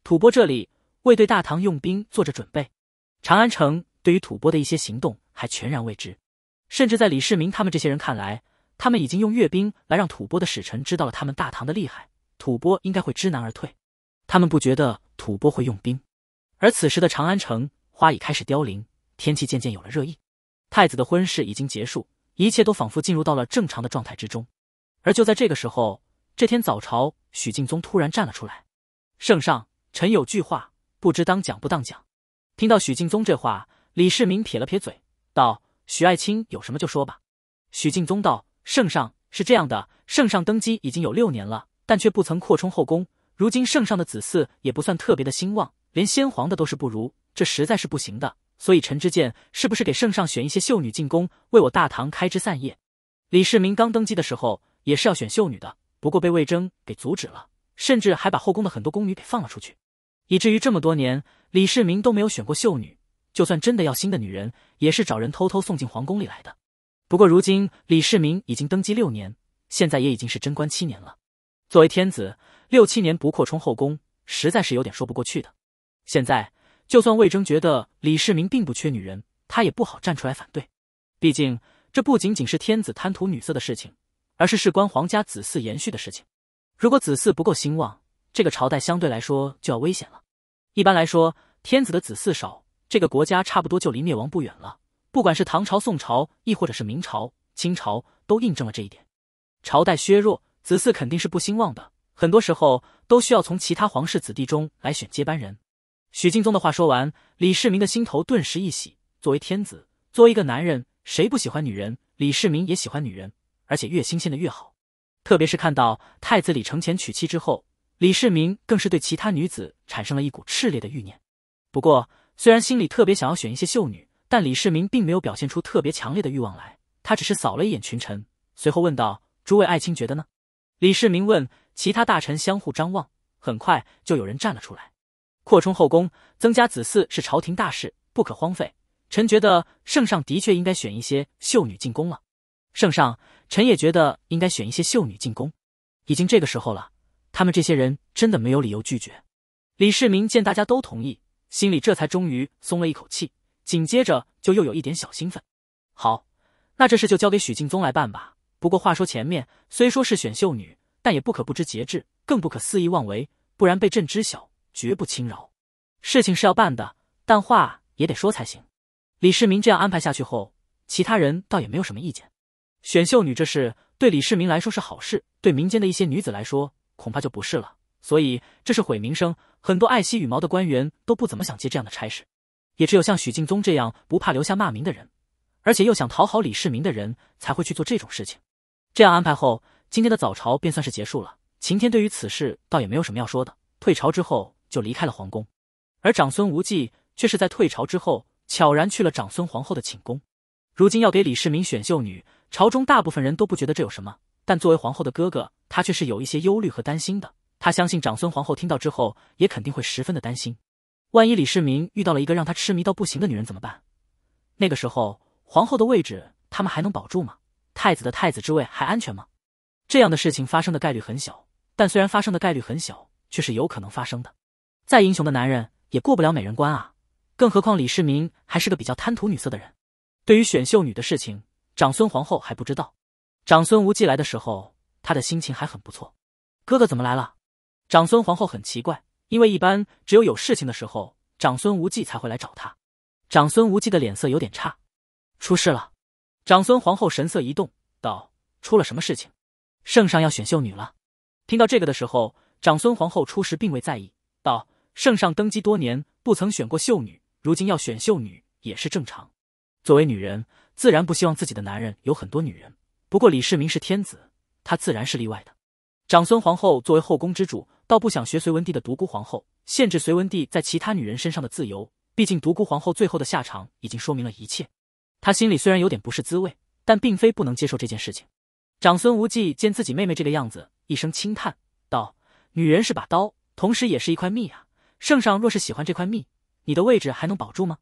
吐蕃这里为对大唐用兵做着准备。长安城对于吐蕃的一些行动还全然未知，甚至在李世民他们这些人看来，他们已经用阅兵来让吐蕃的使臣知道了他们大唐的厉害，吐蕃应该会知难而退。他们不觉得吐蕃会用兵。而此时的长安城，花已开始凋零，天气渐渐有了热意。太子的婚事已经结束，一切都仿佛进入到了正常的状态之中。而就在这个时候，这天早朝，许敬宗突然站了出来。圣上，臣有句话，不知当讲不当讲。听到许敬宗这话，李世民撇了撇嘴，道：“许爱卿有什么就说吧。”许敬宗道：“圣上是这样的，圣上登基已经有六年了，但却不曾扩充后宫。如今圣上的子嗣也不算特别的兴旺，连先皇的都是不如，这实在是不行的。所以臣之见，是不是给圣上选一些秀女进宫，为我大唐开枝散叶？”李世民刚登基的时候，也是要选秀女的，不过被魏征给阻止了。甚至还把后宫的很多宫女给放了出去，以至于这么多年，李世民都没有选过秀女。就算真的要新的女人，也是找人偷偷送进皇宫里来的。不过如今李世民已经登基六年，现在也已经是贞观七年了。作为天子，六七年不扩充后宫，实在是有点说不过去的。现在就算魏征觉得李世民并不缺女人，他也不好站出来反对。毕竟这不仅仅是天子贪图女色的事情，而是事关皇家子嗣延续的事情。如果子嗣不够兴旺，这个朝代相对来说就要危险了。一般来说，天子的子嗣少，这个国家差不多就离灭亡不远了。不管是唐朝、宋朝，亦或者是明朝、清朝，都印证了这一点。朝代削弱，子嗣肯定是不兴旺的。很多时候，都需要从其他皇室子弟中来选接班人。许敬宗的话说完，李世民的心头顿时一喜。作为天子，作为一个男人，谁不喜欢女人？李世民也喜欢女人，而且越新鲜的越好。特别是看到太子李承乾娶妻之后，李世民更是对其他女子产生了一股炽烈的欲念。不过，虽然心里特别想要选一些秀女，但李世民并没有表现出特别强烈的欲望来。他只是扫了一眼群臣，随后问道：“诸位爱卿觉得呢？”李世民问。其他大臣相互张望，很快就有人站了出来：“扩充后宫，增加子嗣是朝廷大事，不可荒废。臣觉得圣上的确应该选一些秀女进宫了。”圣上，臣也觉得应该选一些秀女进宫。已经这个时候了，他们这些人真的没有理由拒绝。李世民见大家都同意，心里这才终于松了一口气，紧接着就又有一点小兴奋。好，那这事就交给许敬宗来办吧。不过话说前面虽说是选秀女，但也不可不知节制，更不可肆意妄为，不然被朕知晓，绝不轻饶。事情是要办的，但话也得说才行。李世民这样安排下去后，其他人倒也没有什么意见。选秀女这事对李世民来说是好事，对民间的一些女子来说恐怕就不是了。所以这是毁名声。很多爱惜羽毛的官员都不怎么想接这样的差事，也只有像许敬宗这样不怕留下骂名的人，而且又想讨好李世民的人才会去做这种事情。这样安排后，今天的早朝便算是结束了。秦天对于此事倒也没有什么要说的，退朝之后就离开了皇宫。而长孙无忌却是在退朝之后悄然去了长孙皇后的寝宫。如今要给李世民选秀女。朝中大部分人都不觉得这有什么，但作为皇后的哥哥，他却是有一些忧虑和担心的。他相信长孙皇后听到之后，也肯定会十分的担心。万一李世民遇到了一个让他痴迷到不行的女人怎么办？那个时候，皇后的位置他们还能保住吗？太子的太子之位还安全吗？这样的事情发生的概率很小，但虽然发生的概率很小，却是有可能发生的。再英雄的男人也过不了美人关啊，更何况李世民还是个比较贪图女色的人。对于选秀女的事情。长孙皇后还不知道，长孙无忌来的时候，他的心情还很不错。哥哥怎么来了？长孙皇后很奇怪，因为一般只有有事情的时候，长孙无忌才会来找她。长孙无忌的脸色有点差，出事了。长孙皇后神色一动，道：“出了什么事情？圣上要选秀女了。”听到这个的时候，长孙皇后初时并未在意，道：“圣上登基多年，不曾选过秀女，如今要选秀女也是正常。作为女人。”自然不希望自己的男人有很多女人，不过李世民是天子，他自然是例外的。长孙皇后作为后宫之主，倒不想学隋文帝的独孤皇后，限制隋文帝在其他女人身上的自由。毕竟独孤皇后最后的下场已经说明了一切。他心里虽然有点不是滋味，但并非不能接受这件事情。长孙无忌见自己妹妹这个样子，一声轻叹道：“女人是把刀，同时也是一块蜜啊。圣上若是喜欢这块蜜，你的位置还能保住吗？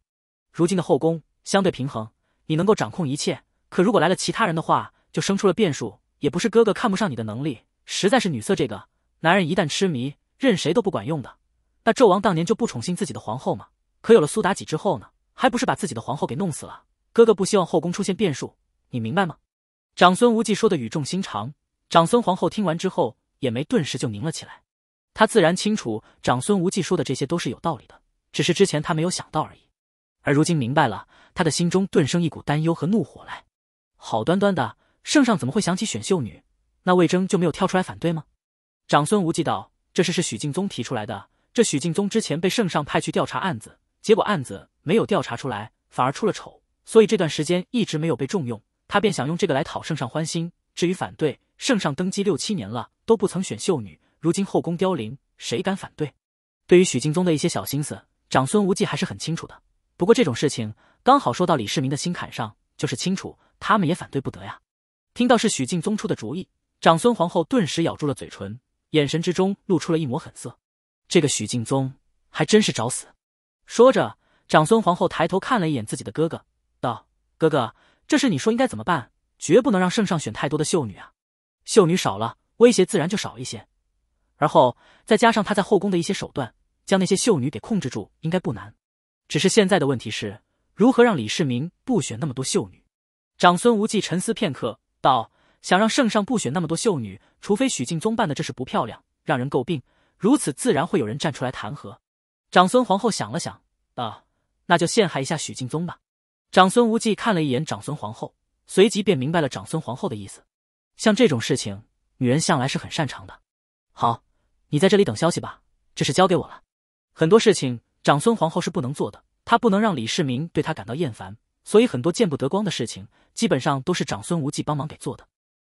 如今的后宫相对平衡。”你能够掌控一切，可如果来了其他人的话，就生出了变数。也不是哥哥看不上你的能力，实在是女色这个男人一旦痴迷，任谁都不管用的。那纣王当年就不宠幸自己的皇后吗？可有了苏妲己之后呢，还不是把自己的皇后给弄死了？哥哥不希望后宫出现变数，你明白吗？长孙无忌说的语重心长，长孙皇后听完之后，眼眉顿时就凝了起来。她自然清楚长孙无忌说的这些都是有道理的，只是之前她没有想到而已。而如今明白了，他的心中顿生一股担忧和怒火来。好端端的圣上怎么会想起选秀女？那魏征就没有跳出来反对吗？长孙无忌道：“这事是许敬宗提出来的。这许敬宗之前被圣上派去调查案子，结果案子没有调查出来，反而出了丑，所以这段时间一直没有被重用。他便想用这个来讨圣上欢心。至于反对，圣上登基六七年了，都不曾选秀女，如今后宫凋零，谁敢反对？”对于许敬宗的一些小心思，长孙无忌还是很清楚的。不过这种事情刚好说到李世民的心坎上，就是清楚他们也反对不得呀。听到是许敬宗出的主意，长孙皇后顿时咬住了嘴唇，眼神之中露出了一抹狠色。这个许敬宗还真是找死。说着，长孙皇后抬头看了一眼自己的哥哥，道：“哥哥，这事你说应该怎么办？绝不能让圣上选太多的秀女啊。秀女少了，威胁自然就少一些。而后再加上他在后宫的一些手段，将那些秀女给控制住，应该不难。”只是现在的问题是如何让李世民不选那么多秀女。长孙无忌沉思片刻，道：“想让圣上不选那么多秀女，除非许敬宗办的这事不漂亮，让人诟病。如此，自然会有人站出来弹劾。”长孙皇后想了想，道：“那就陷害一下许敬宗吧。”长孙无忌看了一眼长孙皇后，随即便明白了长孙皇后的意思。像这种事情，女人向来是很擅长的。好，你在这里等消息吧，这事交给我了。很多事情。长孙皇后是不能做的，她不能让李世民对她感到厌烦，所以很多见不得光的事情，基本上都是长孙无忌帮忙给做的。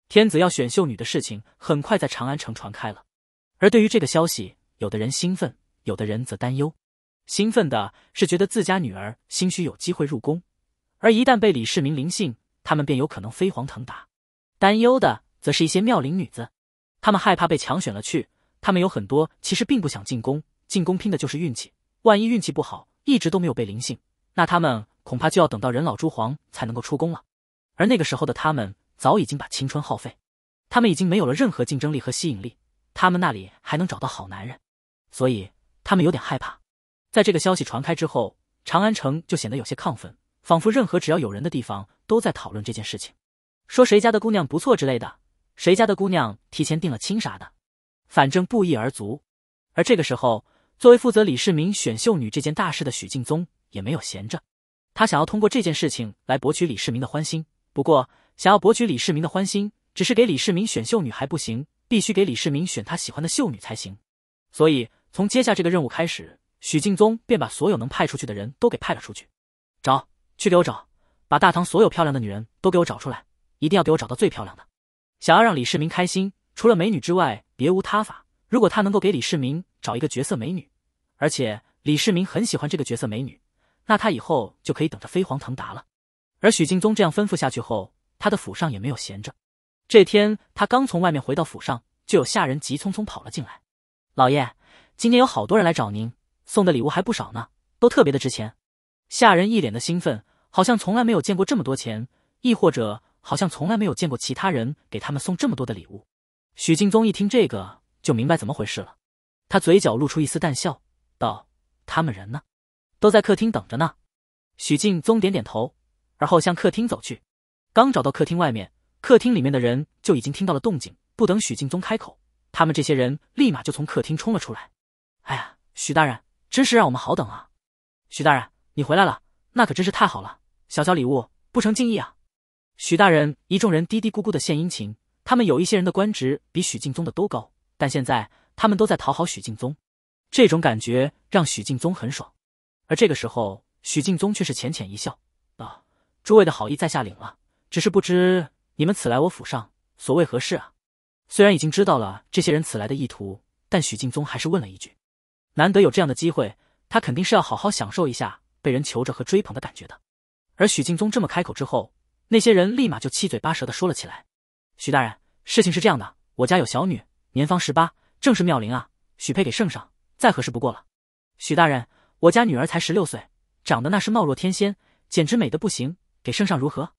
天子要选秀女的事情很快在长安城传开了，而对于这个消息，有的人兴奋，有的人则担忧。兴奋的是觉得自家女儿兴许有机会入宫，而一旦被李世民临幸，他们便有可能飞黄腾达；担忧的则是一些妙龄女子，他们害怕被强选了去，他们有很多其实并不想进宫，进宫拼的就是运气。万一运气不好，一直都没有被灵性，那他们恐怕就要等到人老珠黄才能够出宫了。而那个时候的他们，早已经把青春耗费，他们已经没有了任何竞争力和吸引力。他们那里还能找到好男人？所以他们有点害怕。在这个消息传开之后，长安城就显得有些亢奋，仿佛任何只要有人的地方都在讨论这件事情，说谁家的姑娘不错之类的，谁家的姑娘提前定了亲啥的，反正不一而足。而这个时候。作为负责李世民选秀女这件大事的许敬宗也没有闲着，他想要通过这件事情来博取李世民的欢心。不过，想要博取李世民的欢心，只是给李世民选秀女还不行，必须给李世民选他喜欢的秀女才行。所以，从接下这个任务开始，许敬宗便把所有能派出去的人都给派了出去，找，去给我找，把大唐所有漂亮的女人都给我找出来，一定要给我找到最漂亮的。想要让李世民开心，除了美女之外别无他法。如果他能够给李世民。找一个绝色美女，而且李世民很喜欢这个绝色美女，那他以后就可以等着飞黄腾达了。而许敬宗这样吩咐下去后，他的府上也没有闲着。这天，他刚从外面回到府上，就有下人急匆匆跑了进来。老爷，今天有好多人来找您，送的礼物还不少呢，都特别的值钱。下人一脸的兴奋，好像从来没有见过这么多钱，亦或者好像从来没有见过其他人给他们送这么多的礼物。许敬宗一听这个，就明白怎么回事了。他嘴角露出一丝淡笑，道：“他们人呢？都在客厅等着呢。”许敬宗点点头，而后向客厅走去。刚找到客厅外面，客厅里面的人就已经听到了动静。不等许敬宗开口，他们这些人立马就从客厅冲了出来。“哎呀，许大人，真是让我们好等啊！”“许大人，你回来了，那可真是太好了。”“小小礼物，不成敬意啊！”许大人一众人嘀嘀咕咕的献殷勤。他们有一些人的官职比许敬宗的都高，但现在。他们都在讨好许敬宗，这种感觉让许敬宗很爽。而这个时候，许敬宗却是浅浅一笑，道：“诸位的好意在下领了，只是不知你们此来我府上所谓何事啊？”虽然已经知道了这些人此来的意图，但许敬宗还是问了一句：“难得有这样的机会，他肯定是要好好享受一下被人求着和追捧的感觉的。”而许敬宗这么开口之后，那些人立马就七嘴八舌的说了起来：“许大人，事情是这样的，我家有小女，年方十八。”正是妙龄啊，许配给圣上再合适不过了。许大人，我家女儿才十六岁，长得那是貌若天仙，简直美得不行。给圣上如何？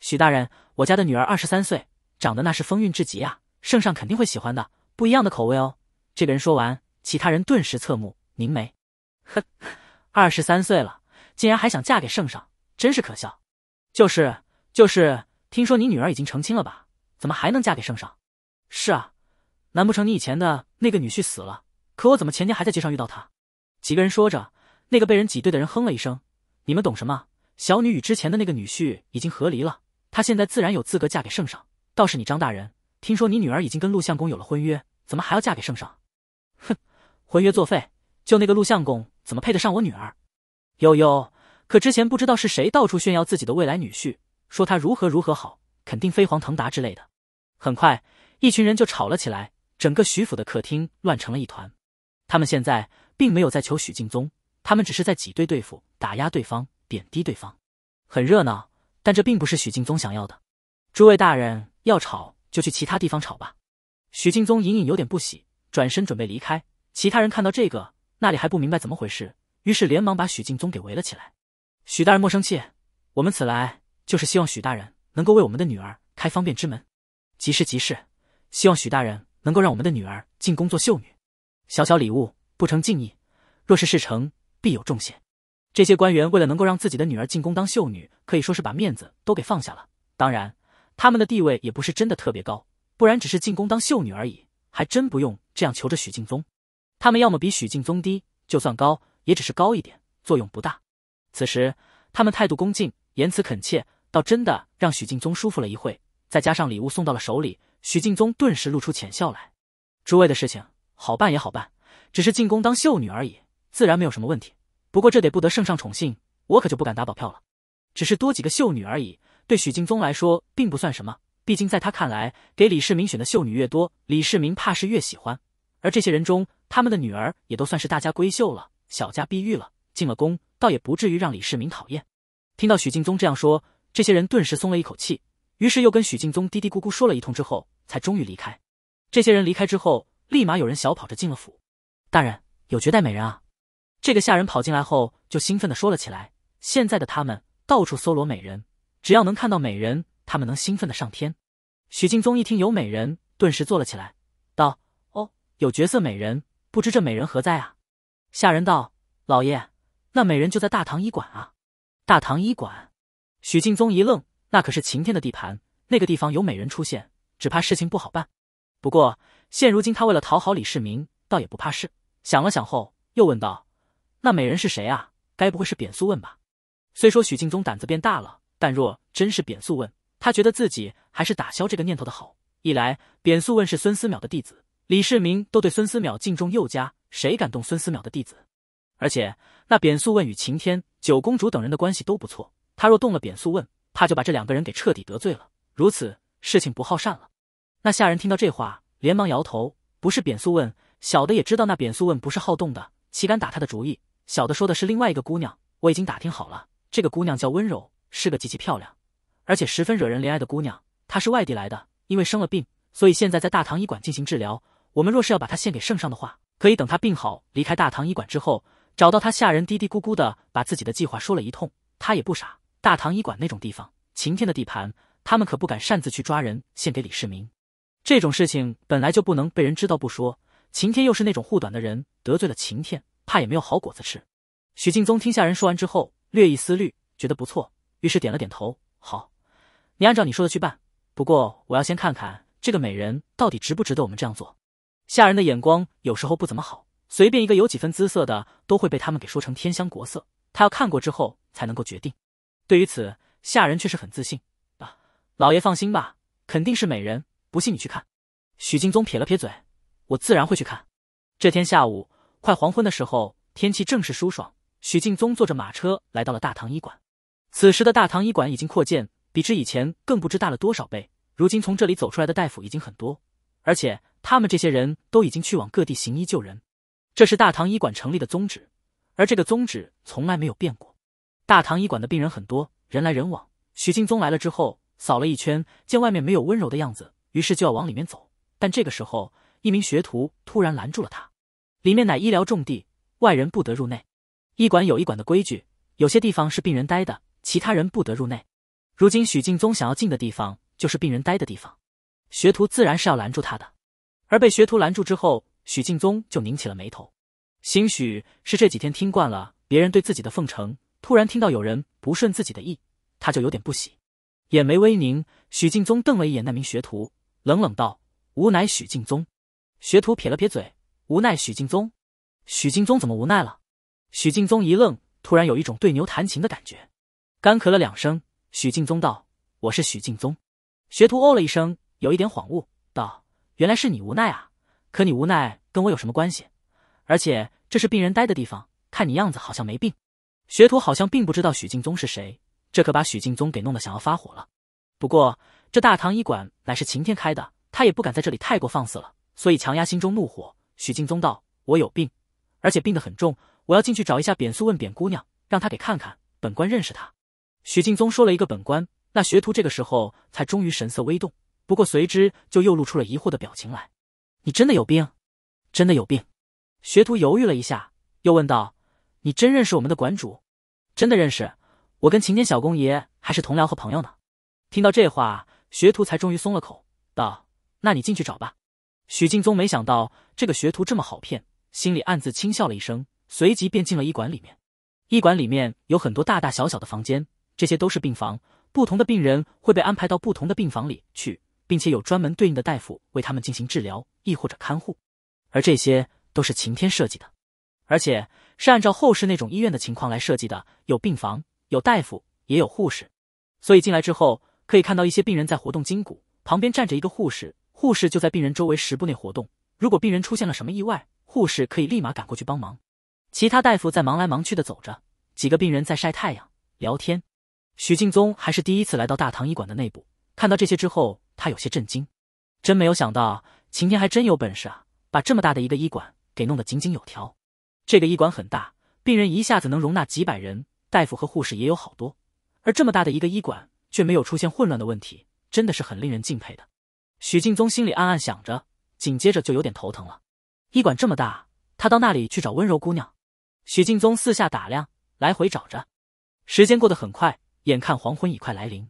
许大人，我家的女儿二十三岁，长得那是风韵至极啊，圣上肯定会喜欢的。不一样的口味哦。这个人说完，其他人顿时侧目凝眉。呵，二十三岁了，竟然还想嫁给圣上，真是可笑。就是就是，听说你女儿已经成亲了吧？怎么还能嫁给圣上？是啊，难不成你以前的？那个女婿死了，可我怎么前天还在街上遇到他？几个人说着，那个被人挤兑的人哼了一声：“你们懂什么？小女与之前的那个女婿已经和离了，她现在自然有资格嫁给圣上。倒是你张大人，听说你女儿已经跟陆相公有了婚约，怎么还要嫁给圣上？”“哼，婚约作废。就那个陆相公，怎么配得上我女儿？”“呦呦，可之前不知道是谁到处炫耀自己的未来女婿，说他如何如何好，肯定飞黄腾达之类的。”很快，一群人就吵了起来。整个徐府的客厅乱成了一团，他们现在并没有在求许敬宗，他们只是在挤兑、对付、打压对方，贬低对方，很热闹，但这并不是许敬宗想要的。诸位大人要吵就去其他地方吵吧。许敬宗隐隐有点不喜，转身准备离开。其他人看到这个那里还不明白怎么回事，于是连忙把许敬宗给围了起来。许大人莫生气，我们此来就是希望许大人能够为我们的女儿开方便之门。即是即是，希望许大人。能够让我们的女儿进宫做秀女，小小礼物不成敬意，若是事成，必有重谢。这些官员为了能够让自己的女儿进宫当秀女，可以说是把面子都给放下了。当然，他们的地位也不是真的特别高，不然只是进宫当秀女而已，还真不用这样求着许敬宗。他们要么比许敬宗低，就算高，也只是高一点，作用不大。此时他们态度恭敬，言辞恳切，倒真的让许敬宗舒服了一会。再加上礼物送到了手里。许敬宗顿时露出浅笑来，诸位的事情好办也好办，只是进宫当秀女而已，自然没有什么问题。不过这得不得圣上宠幸，我可就不敢打保票了。只是多几个秀女而已，对许敬宗来说并不算什么。毕竟在他看来，给李世民选的秀女越多，李世民怕是越喜欢。而这些人中，他们的女儿也都算是大家闺秀了，小家碧玉了，进了宫倒也不至于让李世民讨厌。听到许敬宗这样说，这些人顿时松了一口气。于是又跟许敬宗嘀嘀咕咕说了一通之后，才终于离开。这些人离开之后，立马有人小跑着进了府。大人有绝代美人啊！这个下人跑进来后，就兴奋地说了起来。现在的他们到处搜罗美人，只要能看到美人，他们能兴奋的上天。许敬宗一听有美人，顿时坐了起来，道：“哦，有绝色美人，不知这美人何在啊？”下人道：“老爷，那美人就在大唐医馆啊。”大唐医馆，许敬宗一愣。那可是晴天的地盘，那个地方有美人出现，只怕事情不好办。不过现如今他为了讨好李世民，倒也不怕事。想了想后，又问道：“那美人是谁啊？该不会是扁素问吧？”虽说许敬宗胆子变大了，但若真是扁素问，他觉得自己还是打消这个念头的好。一来，扁素问是孙思邈的弟子，李世民都对孙思邈敬重有加，谁敢动孙思邈的弟子？而且那扁素问与晴天、九公主等人的关系都不错，他若动了扁素问，怕就把这两个人给彻底得罪了，如此事情不好善了。那下人听到这话，连忙摇头：“不是扁素问，小的也知道那扁素问不是好动的，岂敢打他的主意？”小的说的是另外一个姑娘，我已经打听好了，这个姑娘叫温柔，是个极其漂亮，而且十分惹人怜爱的姑娘。她是外地来的，因为生了病，所以现在在大唐医馆进行治疗。我们若是要把她献给圣上的话，可以等她病好，离开大唐医馆之后。找到她下人嘀嘀咕咕的把自己的计划说了一通，她也不傻。大唐医馆那种地方，晴天的地盘，他们可不敢擅自去抓人献给李世民。这种事情本来就不能被人知道，不说晴天又是那种护短的人，得罪了晴天，怕也没有好果子吃。许敬宗听下人说完之后，略一思虑，觉得不错，于是点了点头：“好，你按照你说的去办。不过我要先看看这个美人到底值不值得我们这样做。下人的眼光有时候不怎么好，随便一个有几分姿色的都会被他们给说成天香国色。他要看过之后才能够决定。”对于此，下人却是很自信啊！老爷放心吧，肯定是美人，不信你去看。许敬宗撇了撇嘴，我自然会去看。这天下午快黄昏的时候，天气正是舒爽。许敬宗坐着马车来到了大唐医馆。此时的大唐医馆已经扩建，比之以前更不知大了多少倍。如今从这里走出来的大夫已经很多，而且他们这些人都已经去往各地行医救人。这是大唐医馆成立的宗旨，而这个宗旨从来没有变过。大堂医馆的病人很多，人来人往。许敬宗来了之后，扫了一圈，见外面没有温柔的样子，于是就要往里面走。但这个时候，一名学徒突然拦住了他。里面乃医疗重地，外人不得入内。医馆有一馆的规矩，有些地方是病人待的，其他人不得入内。如今许敬宗想要进的地方就是病人待的地方，学徒自然是要拦住他的。而被学徒拦住之后，许敬宗就拧起了眉头。兴许是这几天听惯了别人对自己的奉承。突然听到有人不顺自己的意，他就有点不喜，眼眉微凝。许敬宗瞪了一眼那名学徒，冷冷道：“吾乃许敬宗。”学徒撇了撇嘴，无奈许敬宗。许敬宗怎么无奈了？许敬宗一愣，突然有一种对牛弹琴的感觉，干咳了两声。许敬宗道：“我是许敬宗。”学徒哦了一声，有一点恍悟，道：“原来是你无奈啊！可你无奈跟我有什么关系？而且这是病人待的地方，看你样子好像没病。”学徒好像并不知道许敬宗是谁，这可把许敬宗给弄得想要发火了。不过这大唐医馆乃是晴天开的，他也不敢在这里太过放肆了，所以强压心中怒火。许敬宗道：“我有病，而且病得很重，我要进去找一下扁素问扁姑娘，让她给看看。本官认识她。”许敬宗说了一个“本官”，那学徒这个时候才终于神色微动，不过随之就又露出了疑惑的表情来：“你真的有病？真的有病？”学徒犹豫了一下，又问道。你真认识我们的馆主？真的认识？我跟晴天小公爷还是同僚和朋友呢。听到这话，学徒才终于松了口，道：“那你进去找吧。”许敬宗没想到这个学徒这么好骗，心里暗自轻笑了一声，随即便进了医馆里面。医馆里面有很多大大小小的房间，这些都是病房，不同的病人会被安排到不同的病房里去，并且有专门对应的大夫为他们进行治疗，亦或者看护。而这些都是晴天设计的，而且。是按照后世那种医院的情况来设计的，有病房，有大夫，也有护士，所以进来之后可以看到一些病人在活动筋骨，旁边站着一个护士，护士就在病人周围十步内活动，如果病人出现了什么意外，护士可以立马赶过去帮忙。其他大夫在忙来忙去的走着，几个病人在晒太阳、聊天。许敬宗还是第一次来到大唐医馆的内部，看到这些之后，他有些震惊，真没有想到晴天还真有本事啊，把这么大的一个医馆给弄得井井有条。这个医馆很大，病人一下子能容纳几百人，大夫和护士也有好多。而这么大的一个医馆却没有出现混乱的问题，真的是很令人敬佩的。许敬宗心里暗暗想着，紧接着就有点头疼了。医馆这么大，他到那里去找温柔姑娘？许敬宗四下打量，来回找着。时间过得很快，眼看黄昏已快来临。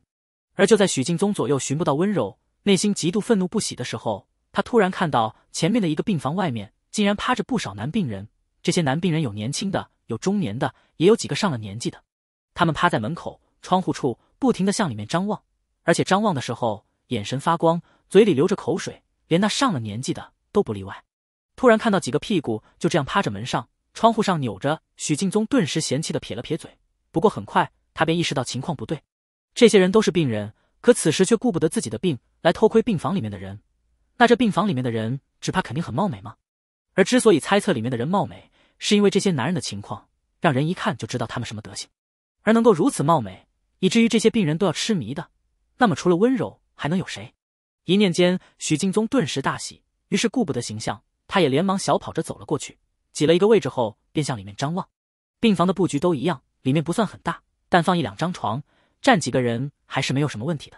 而就在许敬宗左右寻不到温柔，内心极度愤怒不喜的时候，他突然看到前面的一个病房外面竟然趴着不少男病人。这些男病人有年轻的，有中年的，也有几个上了年纪的。他们趴在门口、窗户处，不停地向里面张望，而且张望的时候眼神发光，嘴里流着口水，连那上了年纪的都不例外。突然看到几个屁股就这样趴着门上、窗户上扭着，许敬宗顿时嫌弃地撇了撇嘴。不过很快他便意识到情况不对，这些人都是病人，可此时却顾不得自己的病来偷窥病房里面的人，那这病房里面的人只怕肯定很貌美吗？而之所以猜测里面的人貌美，是因为这些男人的情况让人一看就知道他们什么德行。而能够如此貌美，以至于这些病人都要痴迷的，那么除了温柔，还能有谁？一念间，许敬宗顿时大喜，于是顾不得形象，他也连忙小跑着走了过去，挤了一个位置后，便向里面张望。病房的布局都一样，里面不算很大，但放一两张床，站几个人还是没有什么问题的。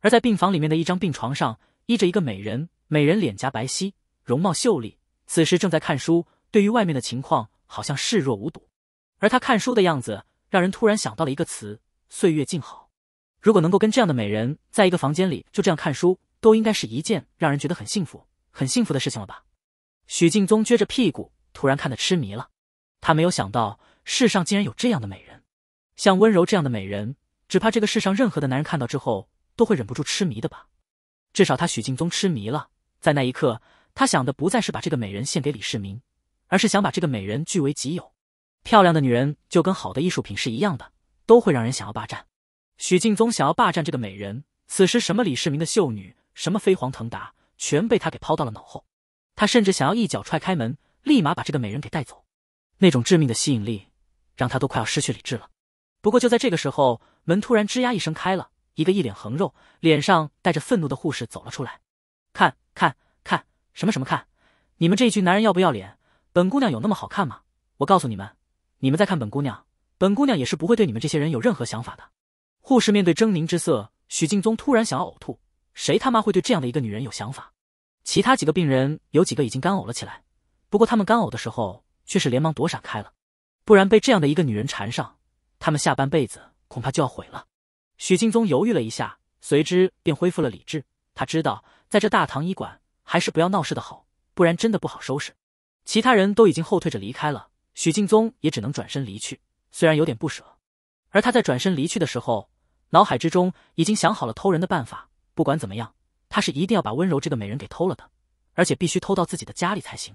而在病房里面的一张病床上，依着一个美人，美人脸颊白皙，容貌秀丽。此时正在看书，对于外面的情况好像视若无睹，而他看书的样子，让人突然想到了一个词：岁月静好。如果能够跟这样的美人在一个房间里就这样看书，都应该是一件让人觉得很幸福、很幸福的事情了吧？许敬宗撅着屁股，突然看得痴迷了。他没有想到世上竟然有这样的美人，像温柔这样的美人，只怕这个世上任何的男人看到之后都会忍不住痴迷的吧？至少他许敬宗痴迷了，在那一刻。他想的不再是把这个美人献给李世民，而是想把这个美人据为己有。漂亮的女人就跟好的艺术品是一样的，都会让人想要霸占。许敬宗想要霸占这个美人，此时什么李世民的秀女，什么飞黄腾达，全被他给抛到了脑后。他甚至想要一脚踹开门，立马把这个美人给带走。那种致命的吸引力，让他都快要失去理智了。不过就在这个时候，门突然吱呀一声开了，一个一脸横肉、脸上带着愤怒的护士走了出来，看，看。什么什么看？你们这一群男人要不要脸？本姑娘有那么好看吗？我告诉你们，你们再看本姑娘，本姑娘也是不会对你们这些人有任何想法的。护士面对狰狞之色，许敬宗突然想要呕吐。谁他妈会对这样的一个女人有想法？其他几个病人有几个已经干呕了起来，不过他们干呕的时候却是连忙躲闪开了，不然被这样的一个女人缠上，他们下半辈子恐怕就要毁了。许敬宗犹豫了一下，随之便恢复了理智。他知道，在这大唐医馆。还是不要闹事的好，不然真的不好收拾。其他人都已经后退着离开了，许敬宗也只能转身离去，虽然有点不舍。而他在转身离去的时候，脑海之中已经想好了偷人的办法。不管怎么样，他是一定要把温柔这个美人给偷了的，而且必须偷到自己的家里才行。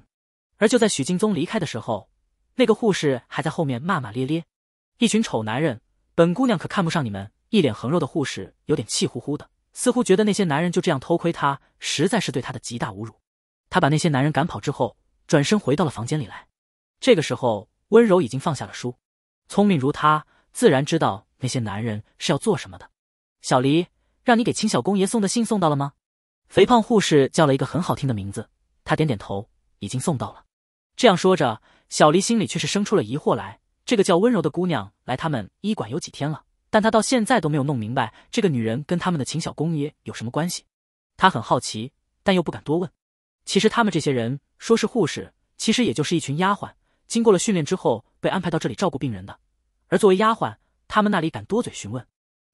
而就在许敬宗离开的时候，那个护士还在后面骂骂咧咧：“一群丑男人，本姑娘可看不上你们！”一脸横肉的护士有点气呼呼的。似乎觉得那些男人就这样偷窥她，实在是对她的极大侮辱。她把那些男人赶跑之后，转身回到了房间里来。这个时候，温柔已经放下了书。聪明如她，自然知道那些男人是要做什么的。小黎，让你给秦小公爷送的信送到了吗？肥胖护士叫了一个很好听的名字。他点点头，已经送到了。这样说着，小黎心里却是生出了疑惑来：这个叫温柔的姑娘来他们医馆有几天了？但他到现在都没有弄明白这个女人跟他们的秦小公爷有什么关系，他很好奇，但又不敢多问。其实他们这些人说是护士，其实也就是一群丫鬟，经过了训练之后被安排到这里照顾病人的。而作为丫鬟，他们那里敢多嘴询问？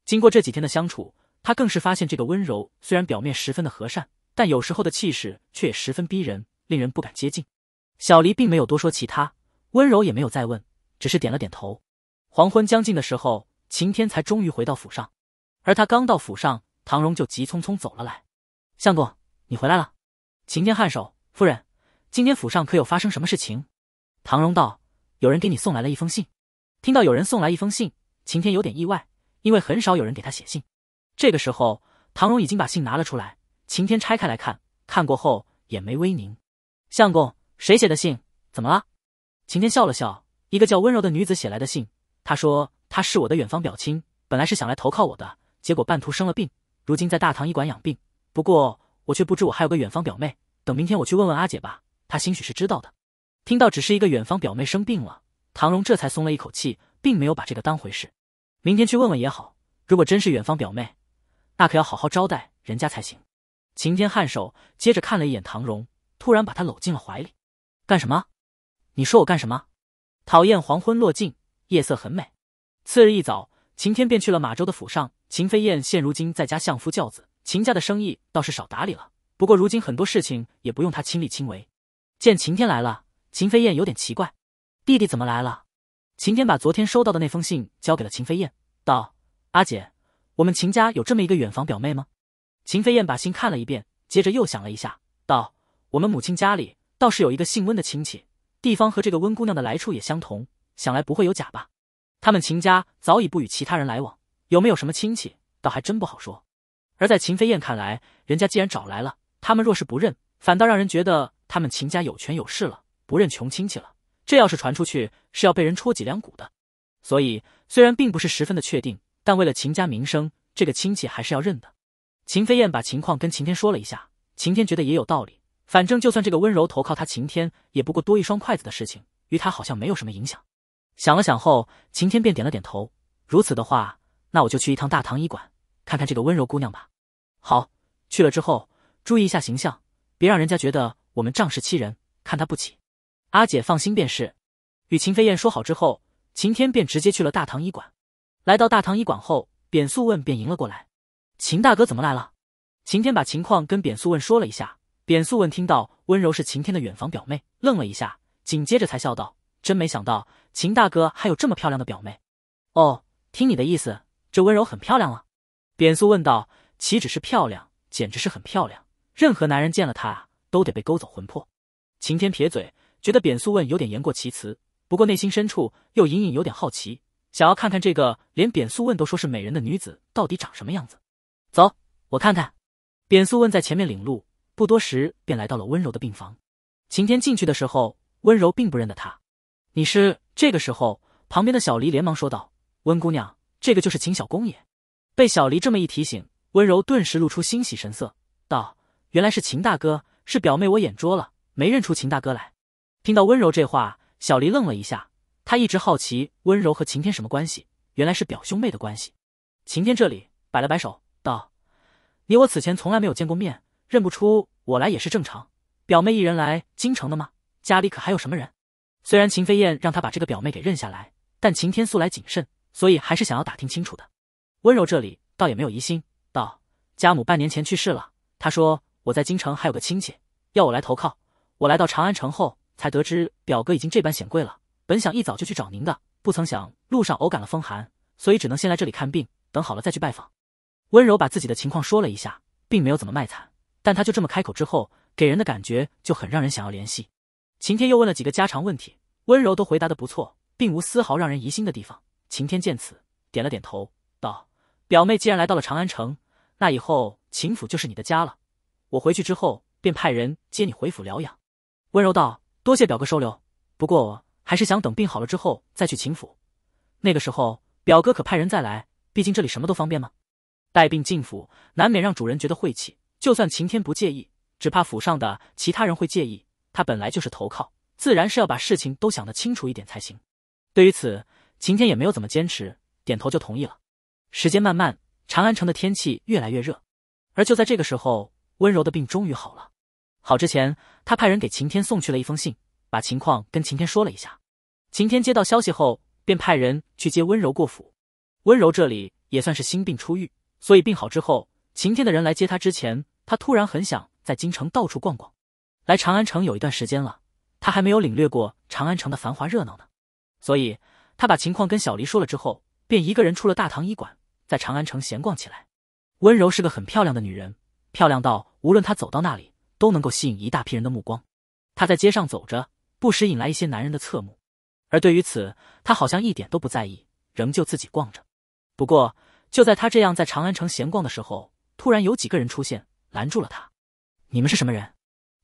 经过这几天的相处，他更是发现这个温柔虽然表面十分的和善，但有时候的气势却也十分逼人，令人不敢接近。小黎并没有多说其他，温柔也没有再问，只是点了点头。黄昏将近的时候。晴天才终于回到府上，而他刚到府上，唐荣就急匆匆走了来。相公，你回来了。晴天颔首。夫人，今天府上可有发生什么事情？唐荣道：“有人给你送来了一封信。”听到有人送来一封信，晴天有点意外，因为很少有人给他写信。这个时候，唐荣已经把信拿了出来。晴天拆开来看，看过后眼眉微凝。相公，谁写的信？怎么了？晴天笑了笑：“一个叫温柔的女子写来的信。她说。”他是我的远方表亲，本来是想来投靠我的，结果半途生了病，如今在大唐医馆养病。不过我却不知我还有个远方表妹，等明天我去问问阿姐吧，她兴许是知道的。听到只是一个远方表妹生病了，唐荣这才松了一口气，并没有把这个当回事。明天去问问也好，如果真是远方表妹，那可要好好招待人家才行。秦天颔首，接着看了一眼唐荣，突然把他搂进了怀里。干什么？你说我干什么？讨厌，黄昏落尽，夜色很美。次日一早，晴天便去了马州的府上。秦飞燕现如今在家相夫教子，秦家的生意倒是少打理了。不过如今很多事情也不用他亲力亲为。见晴天来了，秦飞燕有点奇怪：“弟弟怎么来了？”晴天把昨天收到的那封信交给了秦飞燕，道：“阿姐，我们秦家有这么一个远房表妹吗？”秦飞燕把信看了一遍，接着又想了一下，道：“我们母亲家里倒是有一个姓温的亲戚，地方和这个温姑娘的来处也相同，想来不会有假吧。”他们秦家早已不与其他人来往，有没有什么亲戚，倒还真不好说。而在秦飞燕看来，人家既然找来了，他们若是不认，反倒让人觉得他们秦家有权有势了，不认穷亲戚了。这要是传出去，是要被人戳脊梁骨的。所以，虽然并不是十分的确定，但为了秦家名声，这个亲戚还是要认的。秦飞燕把情况跟秦天说了一下，秦天觉得也有道理。反正就算这个温柔投靠他，秦天也不过多一双筷子的事情，与他好像没有什么影响。想了想后，晴天便点了点头。如此的话，那我就去一趟大唐医馆，看看这个温柔姑娘吧。好，去了之后注意一下形象，别让人家觉得我们仗势欺人，看他不起。阿姐放心便是。与秦飞燕说好之后，晴天便直接去了大唐医馆。来到大唐医馆后，扁素问便迎了过来：“秦大哥怎么来了？”晴天把情况跟扁素问说了一下。扁素问听到温柔是晴天的远房表妹，愣了一下，紧接着才笑道：“真没想到。”秦大哥还有这么漂亮的表妹，哦，听你的意思，这温柔很漂亮了。扁素问道：“岂止是漂亮，简直是很漂亮，任何男人见了她都得被勾走魂魄。”秦天撇嘴，觉得扁素问有点言过其词，不过内心深处又隐隐有点好奇，想要看看这个连扁素问都说是美人的女子到底长什么样子。走，我看看。扁素问在前面领路，不多时便来到了温柔的病房。秦天进去的时候，温柔并不认得他，你是？这个时候，旁边的小黎连忙说道：“温姑娘，这个就是秦小公爷。”被小黎这么一提醒，温柔顿时露出欣喜神色，道：“原来是秦大哥，是表妹，我眼拙了，没认出秦大哥来。”听到温柔这话，小黎愣了一下，他一直好奇温柔和晴天什么关系，原来是表兄妹的关系。晴天这里摆了摆手，道：“你我此前从来没有见过面，认不出我来也是正常。表妹一人来京城的吗？家里可还有什么人？”虽然秦飞燕让他把这个表妹给认下来，但秦天素来谨慎，所以还是想要打听清楚的。温柔这里倒也没有疑心，道：“家母半年前去世了，她说我在京城还有个亲戚，要我来投靠。我来到长安城后，才得知表哥已经这般显贵了。本想一早就去找您的，不曾想路上偶感了风寒，所以只能先来这里看病，等好了再去拜访。”温柔把自己的情况说了一下，并没有怎么卖惨，但他就这么开口之后，给人的感觉就很让人想要联系。晴天又问了几个家常问题，温柔都回答的不错，并无丝毫让人疑心的地方。晴天见此，点了点头，道：“表妹既然来到了长安城，那以后秦府就是你的家了。我回去之后便派人接你回府疗养。”温柔道：“多谢表哥收留，不过还是想等病好了之后再去秦府。那个时候，表哥可派人再来，毕竟这里什么都方便吗？带病进府，难免让主人觉得晦气。就算晴天不介意，只怕府上的其他人会介意。”他本来就是投靠，自然是要把事情都想得清楚一点才行。对于此，晴天也没有怎么坚持，点头就同意了。时间慢慢，长安城的天气越来越热。而就在这个时候，温柔的病终于好了。好之前，他派人给晴天送去了一封信，把情况跟晴天说了一下。晴天接到消息后，便派人去接温柔过府。温柔这里也算是心病初愈，所以病好之后，晴天的人来接他之前，他突然很想在京城到处逛逛。来长安城有一段时间了，他还没有领略过长安城的繁华热闹呢，所以他把情况跟小黎说了之后，便一个人出了大唐医馆，在长安城闲逛起来。温柔是个很漂亮的女人，漂亮到无论她走到哪里，都能够吸引一大批人的目光。她在街上走着，不时引来一些男人的侧目，而对于此，她好像一点都不在意，仍旧自己逛着。不过就在她这样在长安城闲逛的时候，突然有几个人出现，拦住了她：“你们是什么人？”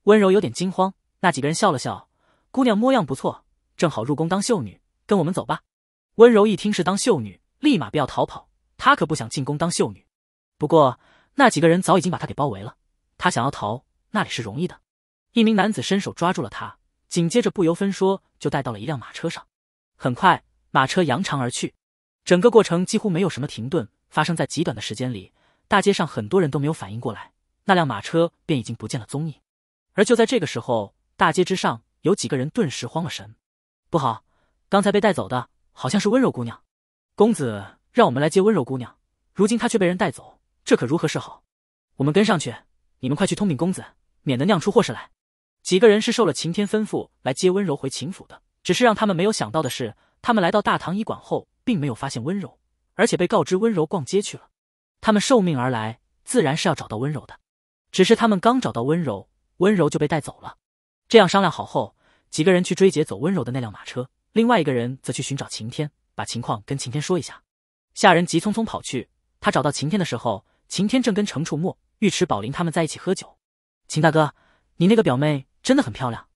温柔有点惊慌，那几个人笑了笑：“姑娘模样不错，正好入宫当秀女，跟我们走吧。”温柔一听是当秀女，立马便要逃跑。她可不想进宫当秀女。不过那几个人早已经把她给包围了，她想要逃那里是容易的。一名男子伸手抓住了她，紧接着不由分说就带到了一辆马车上。很快，马车扬长而去，整个过程几乎没有什么停顿，发生在极短的时间里。大街上很多人都没有反应过来，那辆马车便已经不见了踪影。而就在这个时候，大街之上有几个人顿时慌了神，不好！刚才被带走的好像是温柔姑娘，公子让我们来接温柔姑娘，如今她却被人带走，这可如何是好？我们跟上去，你们快去通禀公子，免得酿出祸事来。几个人是受了晴天吩咐来接温柔回秦府的，只是让他们没有想到的是，他们来到大唐医馆后，并没有发现温柔，而且被告知温柔逛街去了。他们受命而来，自然是要找到温柔的，只是他们刚找到温柔。温柔就被带走了。这样商量好后，几个人去追劫走温柔的那辆马车，另外一个人则去寻找晴天，把情况跟晴天说一下。下人急匆匆跑去，他找到晴天的时候，晴天正跟程楚墨、尉迟宝林他们在一起喝酒。秦大哥，你那个表妹真的很漂亮，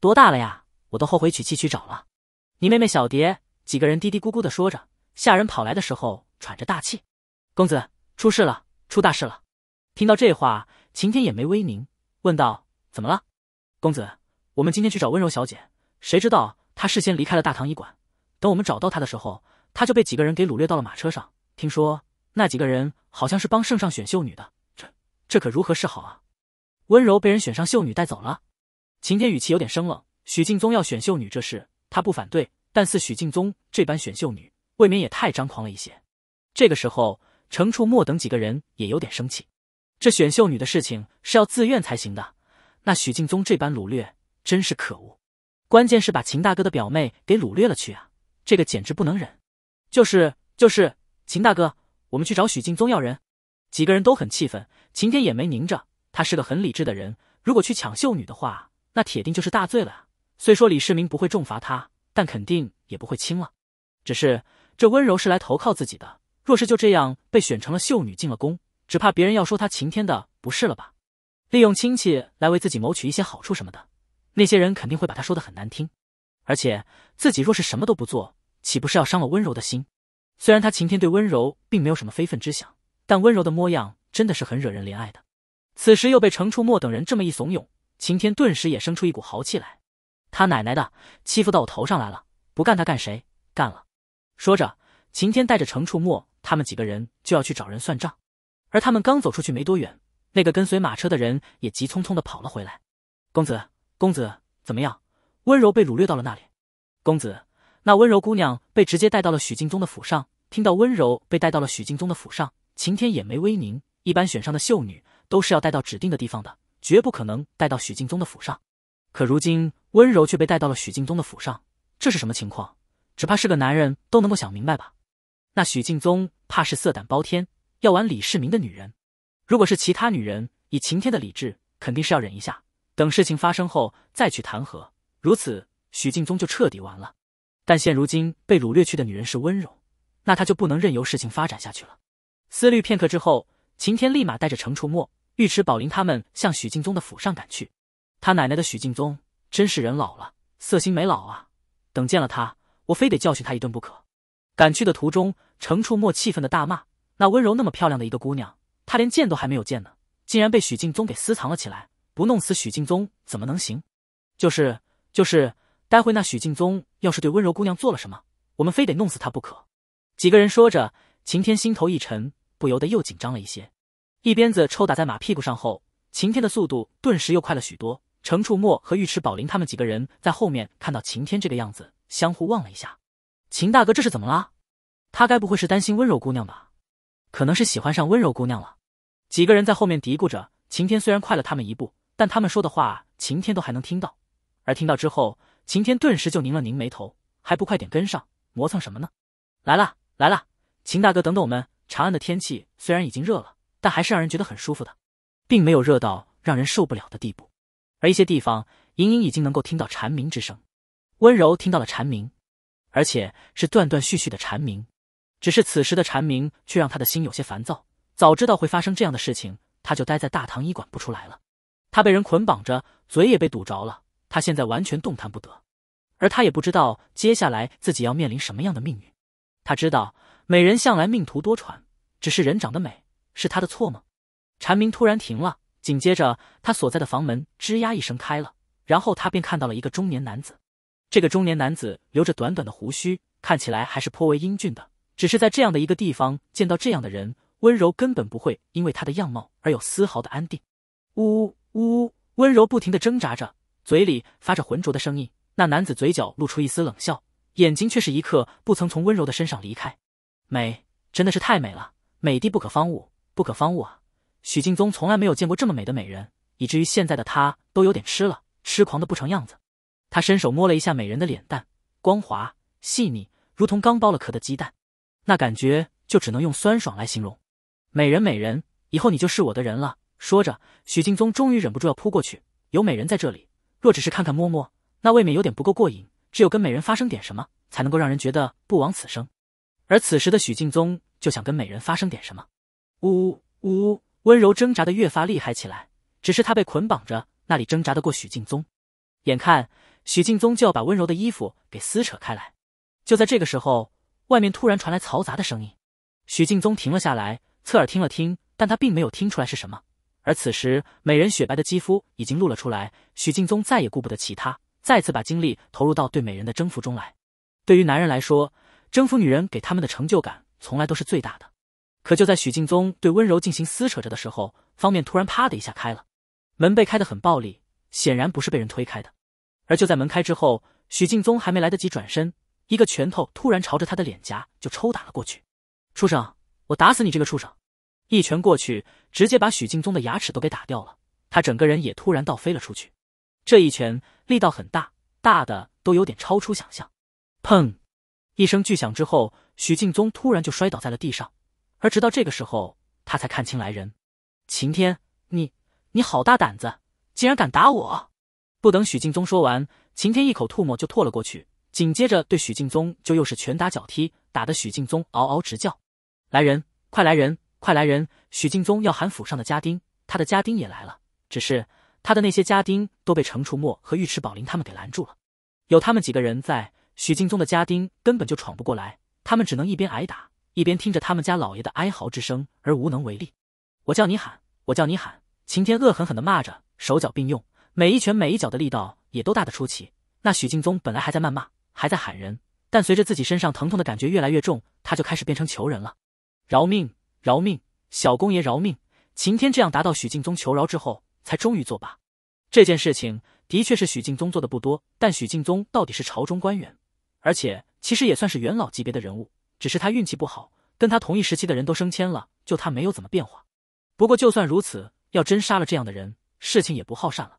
多大了呀？我都后悔娶妻娶早了。你妹妹小蝶，几个人嘀嘀咕咕的说着。下人跑来的时候喘着大气：“公子出事了，出大事了！”听到这话，晴天也没威凝。问道：“怎么了，公子？我们今天去找温柔小姐，谁知道她事先离开了大唐医馆。等我们找到她的时候，她就被几个人给掳掠到了马车上。听说那几个人好像是帮圣上选秀女的，这这可如何是好啊？温柔被人选上秀女带走了。”晴天语气有点生冷。许敬宗要选秀女这事，他不反对，但似许敬宗这般选秀女，未免也太张狂了一些。这个时候，程处墨等几个人也有点生气。这选秀女的事情是要自愿才行的，那许敬宗这般掳掠真是可恶，关键是把秦大哥的表妹给掳掠了去啊！这个简直不能忍！就是就是，秦大哥，我们去找许敬宗要人。几个人都很气愤，秦天也没拧着，他是个很理智的人，如果去抢秀女的话，那铁定就是大罪了。虽说李世民不会重罚他，但肯定也不会轻了。只是这温柔是来投靠自己的，若是就这样被选成了秀女进了宫。只怕别人要说他晴天的不是了吧？利用亲戚来为自己谋取一些好处什么的，那些人肯定会把他说的很难听。而且自己若是什么都不做，岂不是要伤了温柔的心？虽然他晴天对温柔并没有什么非分之想，但温柔的模样真的是很惹人怜爱的。此时又被程初墨等人这么一怂恿，晴天顿时也生出一股豪气来。他奶奶的，欺负到我头上来了！不干他干谁？干了！说着，晴天带着程初墨他们几个人就要去找人算账。而他们刚走出去没多远，那个跟随马车的人也急匆匆的跑了回来。公子，公子，怎么样？温柔被掳掠到了那里？公子，那温柔姑娘被直接带到了许敬宗的府上。听到温柔被带到了许敬宗的府上，晴天眼眉微凝。一般选上的秀女都是要带到指定的地方的，绝不可能带到许敬宗的府上。可如今温柔却被带到了许敬宗的府上，这是什么情况？只怕是个男人都能够想明白吧。那许敬宗怕是色胆包天。要玩李世民的女人，如果是其他女人，以晴天的理智，肯定是要忍一下，等事情发生后再去弹劾。如此，许敬宗就彻底完了。但现如今被掳掠去的女人是温柔，那他就不能任由事情发展下去了。思虑片刻之后，晴天立马带着程初末、尉迟宝林他们向许敬宗的府上赶去。他奶奶的，许敬宗真是人老了，色心没老啊！等见了他，我非得教训他一顿不可。赶去的途中，程初末气愤的大骂。那温柔那么漂亮的一个姑娘，她连见都还没有见呢，竟然被许敬宗给私藏了起来。不弄死许敬宗怎么能行？就是就是，待会那许敬宗要是对温柔姑娘做了什么，我们非得弄死他不可。几个人说着，晴天心头一沉，不由得又紧张了一些。一鞭子抽打在马屁股上后，晴天的速度顿时又快了许多。程处默和尉迟宝林他们几个人在后面看到晴天这个样子，相互望了一下：“秦大哥这是怎么了？他该不会是担心温柔姑娘吧？”可能是喜欢上温柔姑娘了，几个人在后面嘀咕着。晴天虽然快了他们一步，但他们说的话晴天都还能听到，而听到之后，晴天顿时就拧了拧眉头，还不快点跟上，磨蹭什么呢？来了，来了，秦大哥，等等我们。长安的天气虽然已经热了，但还是让人觉得很舒服的，并没有热到让人受不了的地步。而一些地方，隐隐已经能够听到蝉鸣之声。温柔听到了蝉鸣，而且是断断续续的蝉鸣。只是此时的蝉鸣却让他的心有些烦躁。早知道会发生这样的事情，他就待在大唐医馆不出来了。他被人捆绑着，嘴也被堵着了。他现在完全动弹不得，而他也不知道接下来自己要面临什么样的命运。他知道美人向来命途多舛，只是人长得美，是他的错吗？蝉鸣突然停了，紧接着他所在的房门吱呀一声开了，然后他便看到了一个中年男子。这个中年男子留着短短的胡须，看起来还是颇为英俊的。只是在这样的一个地方见到这样的人，温柔根本不会因为他的样貌而有丝毫的安定。呜呜，温柔不停的挣扎着，嘴里发着浑浊的声音。那男子嘴角露出一丝冷笑，眼睛却是一刻不曾从温柔的身上离开。美，真的是太美了，美的不可方物，不可方物啊！许敬宗从来没有见过这么美的美人，以至于现在的他都有点痴了，痴狂的不成样子。他伸手摸了一下美人的脸蛋，光滑细腻，如同刚剥了壳的鸡蛋。那感觉就只能用酸爽来形容。美人，美人，以后你就是我的人了。说着，许敬宗终于忍不住要扑过去。有美人在这里，若只是看看摸摸，那未免有点不够过瘾。只有跟美人发生点什么，才能够让人觉得不枉此生。而此时的许敬宗就想跟美人发生点什么。呜呜呜！温柔挣扎的越发厉害起来。只是他被捆绑着，那里挣扎得过许敬宗？眼看许敬宗就要把温柔的衣服给撕扯开来，就在这个时候。外面突然传来嘈杂的声音，许敬宗停了下来，侧耳听了听，但他并没有听出来是什么。而此时，美人雪白的肌肤已经露了出来，许敬宗再也顾不得其他，再次把精力投入到对美人的征服中来。对于男人来说，征服女人给他们的成就感从来都是最大的。可就在许敬宗对温柔进行撕扯着的时候，方面突然啪的一下开了，门被开得很暴力，显然不是被人推开的。而就在门开之后，许敬宗还没来得及转身。一个拳头突然朝着他的脸颊就抽打了过去，畜生，我打死你这个畜生！一拳过去，直接把许敬宗的牙齿都给打掉了，他整个人也突然倒飞了出去。这一拳力道很大，大的都有点超出想象。砰！一声巨响之后，许敬宗突然就摔倒在了地上，而直到这个时候，他才看清来人：晴天，你你好大胆子，竟然敢打我！不等许敬宗说完，晴天一口唾沫就吐了过去。紧接着对许敬宗就又是拳打脚踢，打得许敬宗嗷嗷直叫。来人，快来人，快来人！许敬宗要喊府上的家丁，他的家丁也来了，只是他的那些家丁都被程楚墨和尉迟宝林他们给拦住了。有他们几个人在，许敬宗的家丁根本就闯不过来，他们只能一边挨打，一边听着他们家老爷的哀嚎之声而无能为力。我叫你喊，我叫你喊！秦天恶狠狠地骂着，手脚并用，每一拳每一脚的力道也都大得出奇。那许敬宗本来还在谩骂。还在喊人，但随着自己身上疼痛的感觉越来越重，他就开始变成求人了：“饶命，饶命，小公爷饶命！”晴天这样达到许敬宗求饶之后，才终于作罢。这件事情的确是许敬宗做的不多，但许敬宗到底是朝中官员，而且其实也算是元老级别的人物。只是他运气不好，跟他同一时期的人都升迁了，就他没有怎么变化。不过就算如此，要真杀了这样的人，事情也不好善了，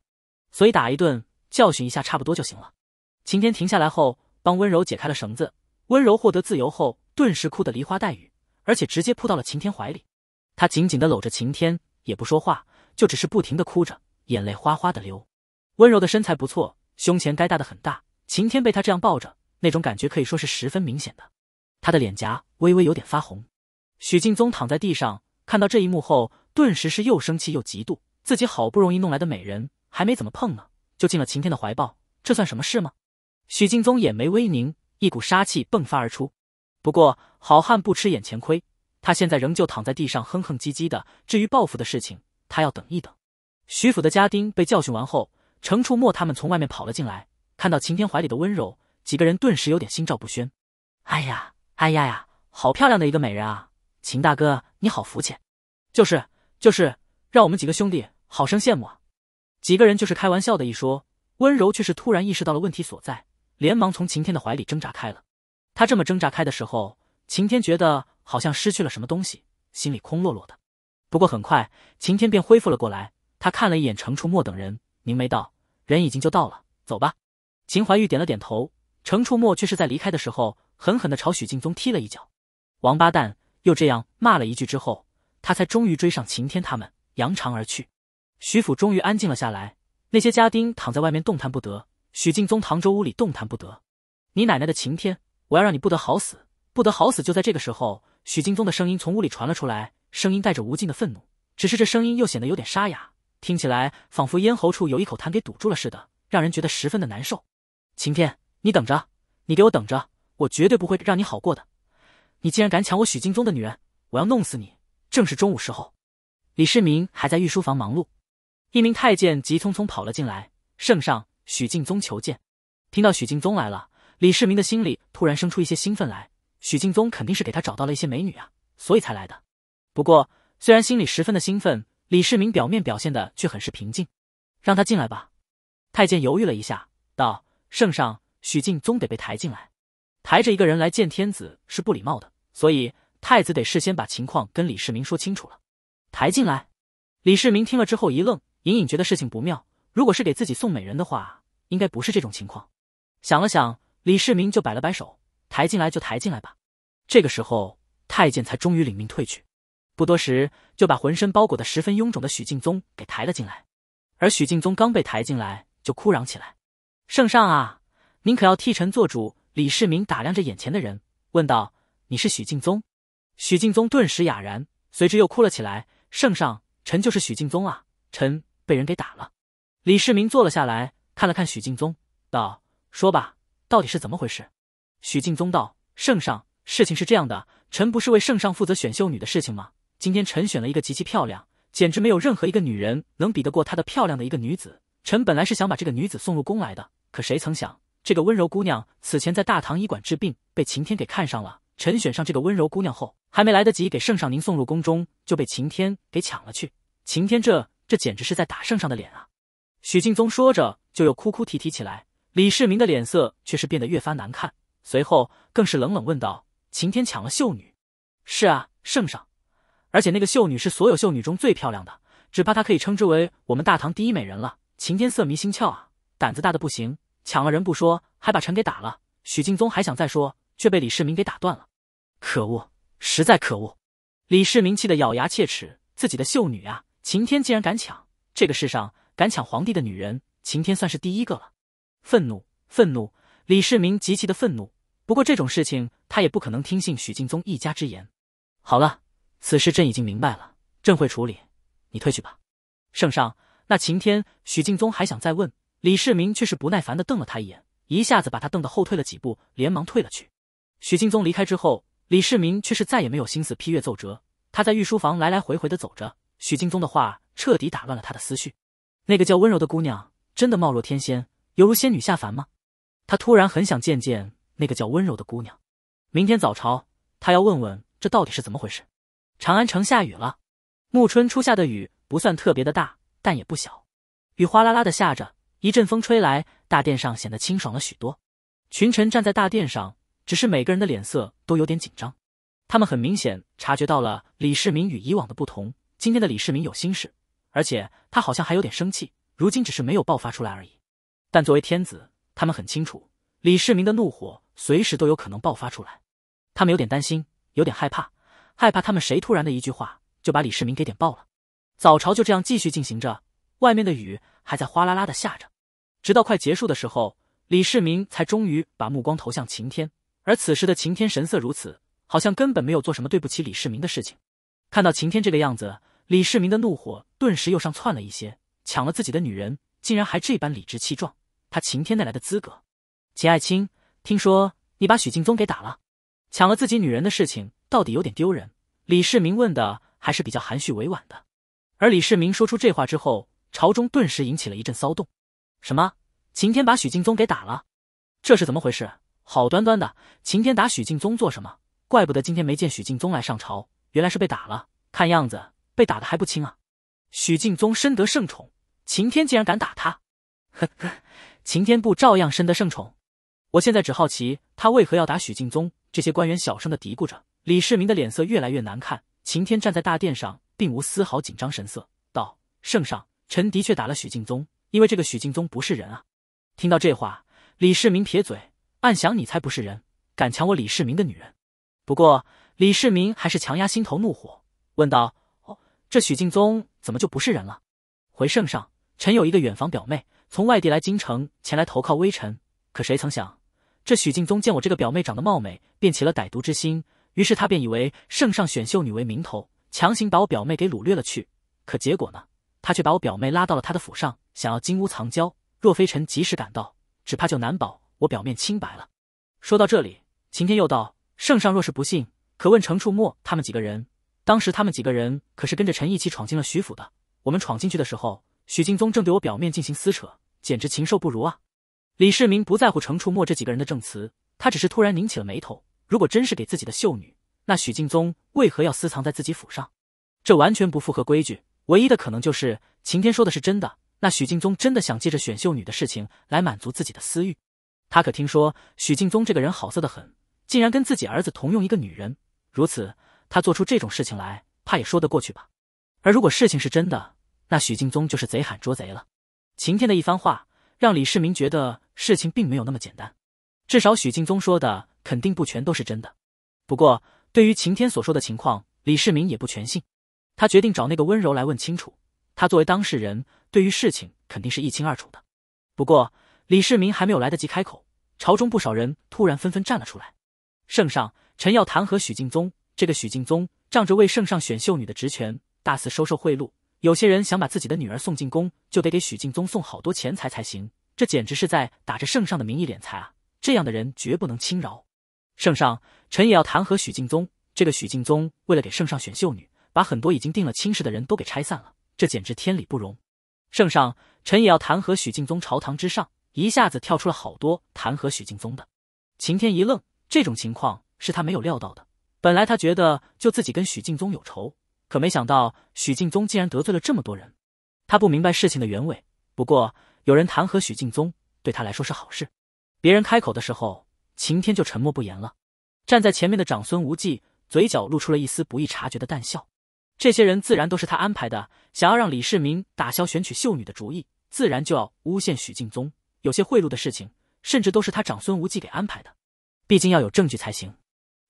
所以打一顿，教训一下，差不多就行了。晴天停下来后。帮温柔解开了绳子，温柔获得自由后，顿时哭得梨花带雨，而且直接扑到了晴天怀里。他紧紧的搂着晴天，也不说话，就只是不停的哭着，眼泪哗哗的流。温柔的身材不错，胸前该大的很大。晴天被她这样抱着，那种感觉可以说是十分明显的。他的脸颊微微有点发红。许敬宗躺在地上，看到这一幕后，顿时是又生气又嫉妒，自己好不容易弄来的美人，还没怎么碰呢，就进了晴天的怀抱，这算什么事吗？许敬宗眼眉微凝，一股杀气迸发而出。不过好汉不吃眼前亏，他现在仍旧躺在地上哼哼唧唧的。至于报复的事情，他要等一等。徐府的家丁被教训完后，程处墨他们从外面跑了进来，看到秦天怀里的温柔，几个人顿时有点心照不宣。哎呀，哎呀呀，好漂亮的一个美人啊！秦大哥你好福气，就是就是，让我们几个兄弟好生羡慕啊！几个人就是开玩笑的一说，温柔却是突然意识到了问题所在。连忙从晴天的怀里挣扎开了。他这么挣扎开的时候，晴天觉得好像失去了什么东西，心里空落落的。不过很快，晴天便恢复了过来。他看了一眼程初墨等人，凝眉道：“人已经就到了，走吧。”秦怀玉点了点头。程初墨却是在离开的时候，狠狠地朝许敬宗踢了一脚：“王八蛋！”又这样骂了一句之后，他才终于追上晴天他们，扬长而去。徐府终于安静了下来，那些家丁躺在外面动弹不得。许敬宗唐州屋里动弹不得，你奶奶的晴天！我要让你不得好死，不得好死！就在这个时候，许敬宗的声音从屋里传了出来，声音带着无尽的愤怒，只是这声音又显得有点沙哑，听起来仿佛咽喉处有一口痰给堵住了似的，让人觉得十分的难受。晴天，你等着，你给我等着，我绝对不会让你好过的！你竟然敢抢我许敬宗的女人，我要弄死你！正是中午时候，李世民还在御书房忙碌，一名太监急匆匆跑了进来，圣上。许敬宗求见，听到许敬宗来了，李世民的心里突然生出一些兴奋来。许敬宗肯定是给他找到了一些美女啊，所以才来的。不过虽然心里十分的兴奋，李世民表面表现的却很是平静。让他进来吧。太监犹豫了一下，道：“圣上，许敬宗得被抬进来，抬着一个人来见天子是不礼貌的，所以太子得事先把情况跟李世民说清楚了。”抬进来，李世民听了之后一愣，隐隐觉得事情不妙。如果是给自己送美人的话，应该不是这种情况。想了想，李世民就摆了摆手，抬进来就抬进来吧。这个时候，太监才终于领命退去。不多时，就把浑身包裹的十分臃肿的许敬宗给抬了进来。而许敬宗刚被抬进来，就哭嚷起来：“圣上啊，您可要替臣做主！”李世民打量着眼前的人，问道：“你是许敬宗？”许敬宗顿时哑然，随之又哭了起来：“圣上，臣就是许敬宗啊，臣被人给打了。”李世民坐了下来，看了看许敬宗，道：“说吧，到底是怎么回事？”许敬宗道：“圣上，事情是这样的，臣不是为圣上负责选秀女的事情吗？今天臣选了一个极其漂亮，简直没有任何一个女人能比得过她的漂亮的一个女子。臣本来是想把这个女子送入宫来的，可谁曾想，这个温柔姑娘此前在大唐医馆治病，被晴天给看上了。臣选上这个温柔姑娘后，还没来得及给圣上您送入宫中，就被晴天给抢了去。晴天，这这简直是在打圣上的脸啊！”许敬宗说着，就又哭哭啼啼起来。李世民的脸色却是变得越发难看，随后更是冷冷问道：“晴天抢了秀女？”“是啊，圣上。而且那个秀女是所有秀女中最漂亮的，只怕她可以称之为我们大唐第一美人了。”晴天色迷心窍啊，胆子大的不行，抢了人不说，还把臣给打了。许敬宗还想再说，却被李世民给打断了。可恶，实在可恶！李世民气得咬牙切齿，自己的秀女啊，晴天竟然敢抢！这个世上……敢抢皇帝的女人，晴天算是第一个了。愤怒，愤怒！李世民极其的愤怒。不过这种事情，他也不可能听信许敬宗一家之言。好了，此事朕已经明白了，朕会处理。你退去吧。圣上，那晴天，许敬宗还想再问，李世民却是不耐烦的瞪了他一眼，一下子把他瞪得后退了几步，连忙退了去。许敬宗离开之后，李世民却是再也没有心思批阅奏折。他在御书房来来回回的走着，许敬宗的话彻底打乱了他的思绪。那个叫温柔的姑娘真的貌若天仙，犹如仙女下凡吗？他突然很想见见那个叫温柔的姑娘。明天早朝，他要问问这到底是怎么回事。长安城下雨了，暮春初夏的雨不算特别的大，但也不小。雨哗啦啦的下着，一阵风吹来，大殿上显得清爽了许多。群臣站在大殿上，只是每个人的脸色都有点紧张。他们很明显察觉到了李世民与以往的不同，今天的李世民有心事。而且他好像还有点生气，如今只是没有爆发出来而已。但作为天子，他们很清楚，李世民的怒火随时都有可能爆发出来。他们有点担心，有点害怕，害怕他们谁突然的一句话就把李世民给点爆了。早朝就这样继续进行着，外面的雨还在哗啦啦的下着。直到快结束的时候，李世民才终于把目光投向晴天。而此时的晴天神色如此，好像根本没有做什么对不起李世民的事情。看到晴天这个样子。李世民的怒火顿时又上窜了一些，抢了自己的女人，竟然还这般理直气壮，他晴天那来的资格？秦爱卿，听说你把许敬宗给打了，抢了自己女人的事情，到底有点丢人。李世民问的还是比较含蓄委婉的，而李世民说出这话之后，朝中顿时引起了一阵骚动。什么？晴天把许敬宗给打了？这是怎么回事？好端端的晴天打许敬宗做什么？怪不得今天没见许敬宗来上朝，原来是被打了。看样子。被打的还不轻啊！许敬宗深得圣宠，秦天竟然敢打他，呵呵，秦天部照样深得圣宠。我现在只好奇他为何要打许敬宗。这些官员小声的嘀咕着。李世民的脸色越来越难看。秦天站在大殿上，并无丝毫紧张神色，道：“圣上，臣的确打了许敬宗，因为这个许敬宗不是人啊！”听到这话，李世民撇嘴，暗想：“你才不是人，敢抢我李世民的女人！”不过，李世民还是强压心头怒火，问道。这许敬宗怎么就不是人了？回圣上，臣有一个远房表妹，从外地来京城前来投靠微臣。可谁曾想，这许敬宗见我这个表妹长得貌美，便起了歹毒之心。于是他便以为圣上选秀女为名头，强行把我表妹给掳掠了去。可结果呢？他却把我表妹拉到了他的府上，想要金屋藏娇。若非臣及时赶到，只怕就难保我表面清白了。说到这里，秦天又道：“圣上若是不信，可问程处默他们几个人。”当时他们几个人可是跟着陈一起闯进了徐府的。我们闯进去的时候，许敬宗正对我表面进行撕扯，简直禽兽不如啊！李世民不在乎程初墨这几个人的证词，他只是突然拧起了眉头。如果真是给自己的秀女，那许敬宗为何要私藏在自己府上？这完全不符合规矩。唯一的可能就是晴天说的是真的，那许敬宗真的想借着选秀女的事情来满足自己的私欲。他可听说许敬宗这个人好色的很，竟然跟自己儿子同用一个女人，如此。他做出这种事情来，怕也说得过去吧。而如果事情是真的，那许敬宗就是贼喊捉贼了。晴天的一番话，让李世民觉得事情并没有那么简单，至少许敬宗说的肯定不全都是真的。不过，对于晴天所说的情况，李世民也不全信。他决定找那个温柔来问清楚，他作为当事人，对于事情肯定是一清二楚的。不过，李世民还没有来得及开口，朝中不少人突然纷纷站了出来：“圣上，臣要弹劾许敬宗。”这个许敬宗仗着为圣上选秀女的职权，大肆收受贿赂。有些人想把自己的女儿送进宫，就得给许敬宗送好多钱财才行。这简直是在打着圣上的名义敛财啊！这样的人绝不能轻饶。圣上，臣也要弹劾许敬宗。这个许敬宗为了给圣上选秀女，把很多已经定了亲事的人都给拆散了，这简直天理不容。圣上，臣也要弹劾许敬宗。朝堂之上一下子跳出了好多弹劾许敬宗的。晴天一愣，这种情况是他没有料到的。本来他觉得就自己跟许敬宗有仇，可没想到许敬宗竟然得罪了这么多人。他不明白事情的原委，不过有人弹劾许敬宗，对他来说是好事。别人开口的时候，晴天就沉默不言了。站在前面的长孙无忌嘴角露出了一丝不易察觉的淡笑。这些人自然都是他安排的，想要让李世民打消选取秀女的主意，自然就要诬陷许敬宗。有些贿赂的事情，甚至都是他长孙无忌给安排的。毕竟要有证据才行。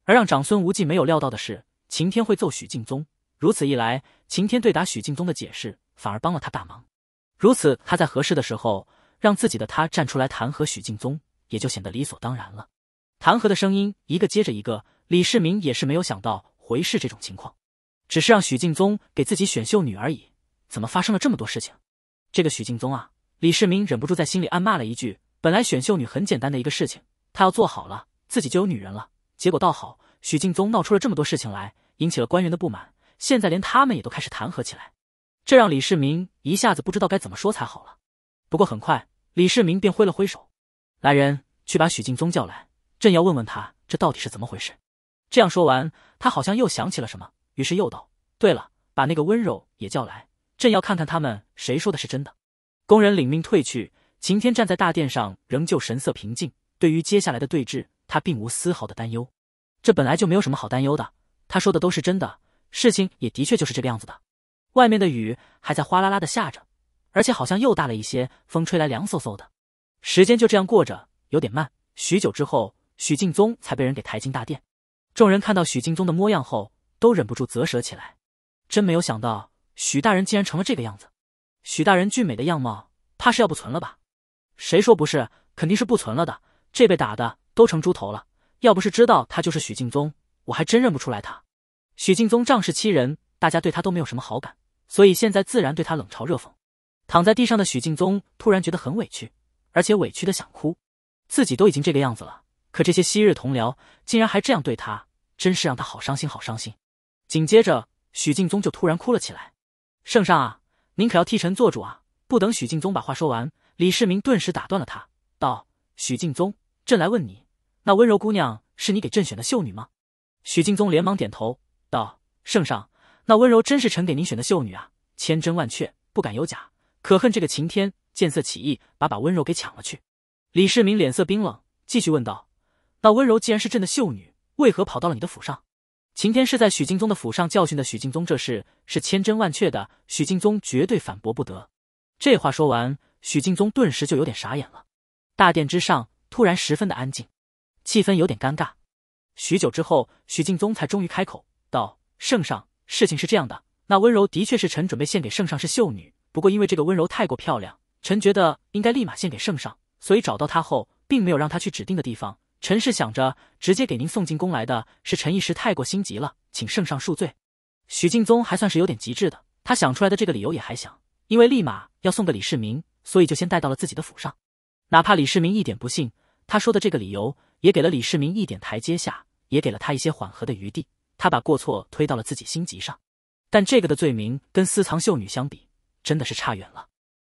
而让长孙无忌没有料到的是，秦天会揍许敬宗。如此一来，秦天对打许敬宗的解释反而帮了他大忙。如此，他在合适的时候让自己的他站出来弹劾许敬宗，也就显得理所当然了。弹劾的声音一个接着一个，李世民也是没有想到回事这种情况，只是让许敬宗给自己选秀女而已，怎么发生了这么多事情？这个许敬宗啊，李世民忍不住在心里暗骂了一句。本来选秀女很简单的一个事情，他要做好了，自己就有女人了。结果倒好，许敬宗闹出了这么多事情来，引起了官员的不满，现在连他们也都开始弹劾起来，这让李世民一下子不知道该怎么说才好了。不过很快，李世民便挥了挥手，来人，去把许敬宗叫来，朕要问问他这到底是怎么回事。这样说完，他好像又想起了什么，于是又道：“对了，把那个温柔也叫来，朕要看看他们谁说的是真的。”工人领命退去。晴天站在大殿上，仍旧神色平静，对于接下来的对峙，他并无丝毫的担忧。这本来就没有什么好担忧的，他说的都是真的，事情也的确就是这个样子的。外面的雨还在哗啦啦的下着，而且好像又大了一些，风吹来凉飕飕的。时间就这样过着，有点慢。许久之后，许敬宗才被人给抬进大殿。众人看到许敬宗的模样后，都忍不住啧舌起来，真没有想到许大人竟然成了这个样子。许大人俊美的样貌，怕是要不存了吧？谁说不是？肯定是不存了的，这被打的都成猪头了。要不是知道他就是许敬宗，我还真认不出来他。许敬宗仗势欺人，大家对他都没有什么好感，所以现在自然对他冷嘲热讽。躺在地上的许敬宗突然觉得很委屈，而且委屈的想哭。自己都已经这个样子了，可这些昔日同僚竟然还这样对他，真是让他好伤心，好伤心。紧接着，许敬宗就突然哭了起来：“圣上啊，您可要替臣做主啊！”不等许敬宗把话说完，李世民顿时打断了他，道：“许敬宗，朕来问你。”那温柔姑娘是你给朕选的秀女吗？许敬宗连忙点头道：“圣上，那温柔真是臣给您选的秀女啊，千真万确，不敢有假。可恨这个秦天见色起意，把把温柔给抢了去。”李世民脸色冰冷，继续问道：“那温柔既然是朕的秀女，为何跑到了你的府上？”秦天是在许敬宗的府上教训的许敬宗，这事是千真万确的，许敬宗绝对反驳不得。这话说完，许敬宗顿时就有点傻眼了。大殿之上突然十分的安静。气氛有点尴尬，许久之后，许敬宗才终于开口道：“圣上，事情是这样的，那温柔的确是臣准备献给圣上，是秀女。不过因为这个温柔太过漂亮，臣觉得应该立马献给圣上，所以找到她后，并没有让她去指定的地方。臣是想着直接给您送进宫来的，是臣一时太过心急了，请圣上恕罪。”许敬宗还算是有点极智的，他想出来的这个理由也还想，因为立马要送个李世民，所以就先带到了自己的府上，哪怕李世民一点不信他说的这个理由。也给了李世民一点台阶下，也给了他一些缓和的余地。他把过错推到了自己心急上，但这个的罪名跟私藏秀女相比，真的是差远了。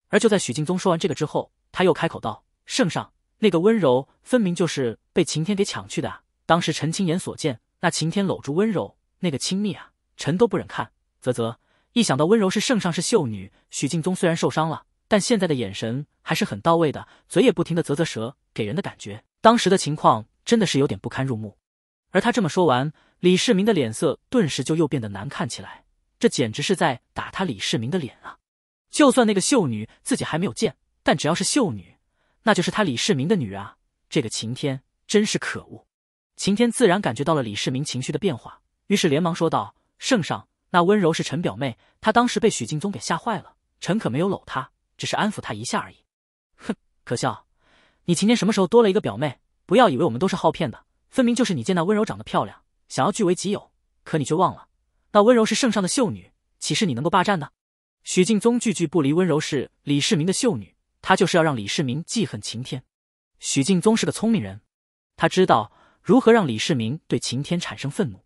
而就在许敬宗说完这个之后，他又开口道：“圣上，那个温柔分明就是被晴天给抢去的。啊！当时陈青眼所见，那晴天搂住温柔，那个亲密啊，臣都不忍看。啧啧，一想到温柔是圣上是秀女，许敬宗虽然受伤了，但现在的眼神还是很到位的，嘴也不停的啧啧舌，给人的感觉。”当时的情况真的是有点不堪入目，而他这么说完，李世民的脸色顿时就又变得难看起来。这简直是在打他李世民的脸啊！就算那个秀女自己还没有见，但只要是秀女，那就是他李世民的女人啊！这个晴天真是可恶！晴天自然感觉到了李世民情绪的变化，于是连忙说道：“圣上，那温柔是陈表妹，她当时被许敬宗给吓坏了，臣可没有搂她，只是安抚她一下而已。”哼，可笑！你晴天什么时候多了一个表妹？不要以为我们都是好骗的，分明就是你见那温柔长得漂亮，想要据为己有，可你却忘了，那温柔是圣上的秀女，岂是你能够霸占的？许敬宗句句不离温柔是李世民的秀女，他就是要让李世民记恨晴天。许敬宗是个聪明人，他知道如何让李世民对晴天产生愤怒。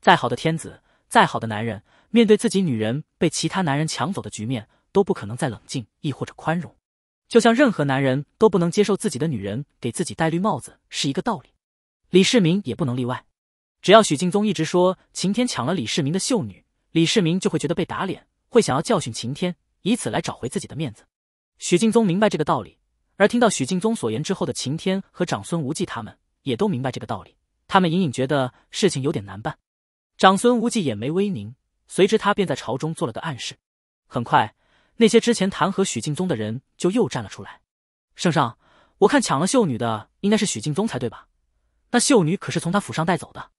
再好的天子，再好的男人，面对自己女人被其他男人抢走的局面，都不可能再冷静，亦或者宽容。就像任何男人都不能接受自己的女人给自己戴绿帽子是一个道理，李世民也不能例外。只要许敬宗一直说秦天抢了李世民的秀女，李世民就会觉得被打脸，会想要教训秦天，以此来找回自己的面子。许敬宗明白这个道理，而听到许敬宗所言之后的秦天和长孙无忌他们也都明白这个道理，他们隐隐觉得事情有点难办。长孙无忌眼眉微凝，随之他便在朝中做了个暗示，很快。那些之前弹劾许敬宗的人就又站了出来。圣上，我看抢了秀女的应该是许敬宗才对吧？那秀女可是从他府上带走的。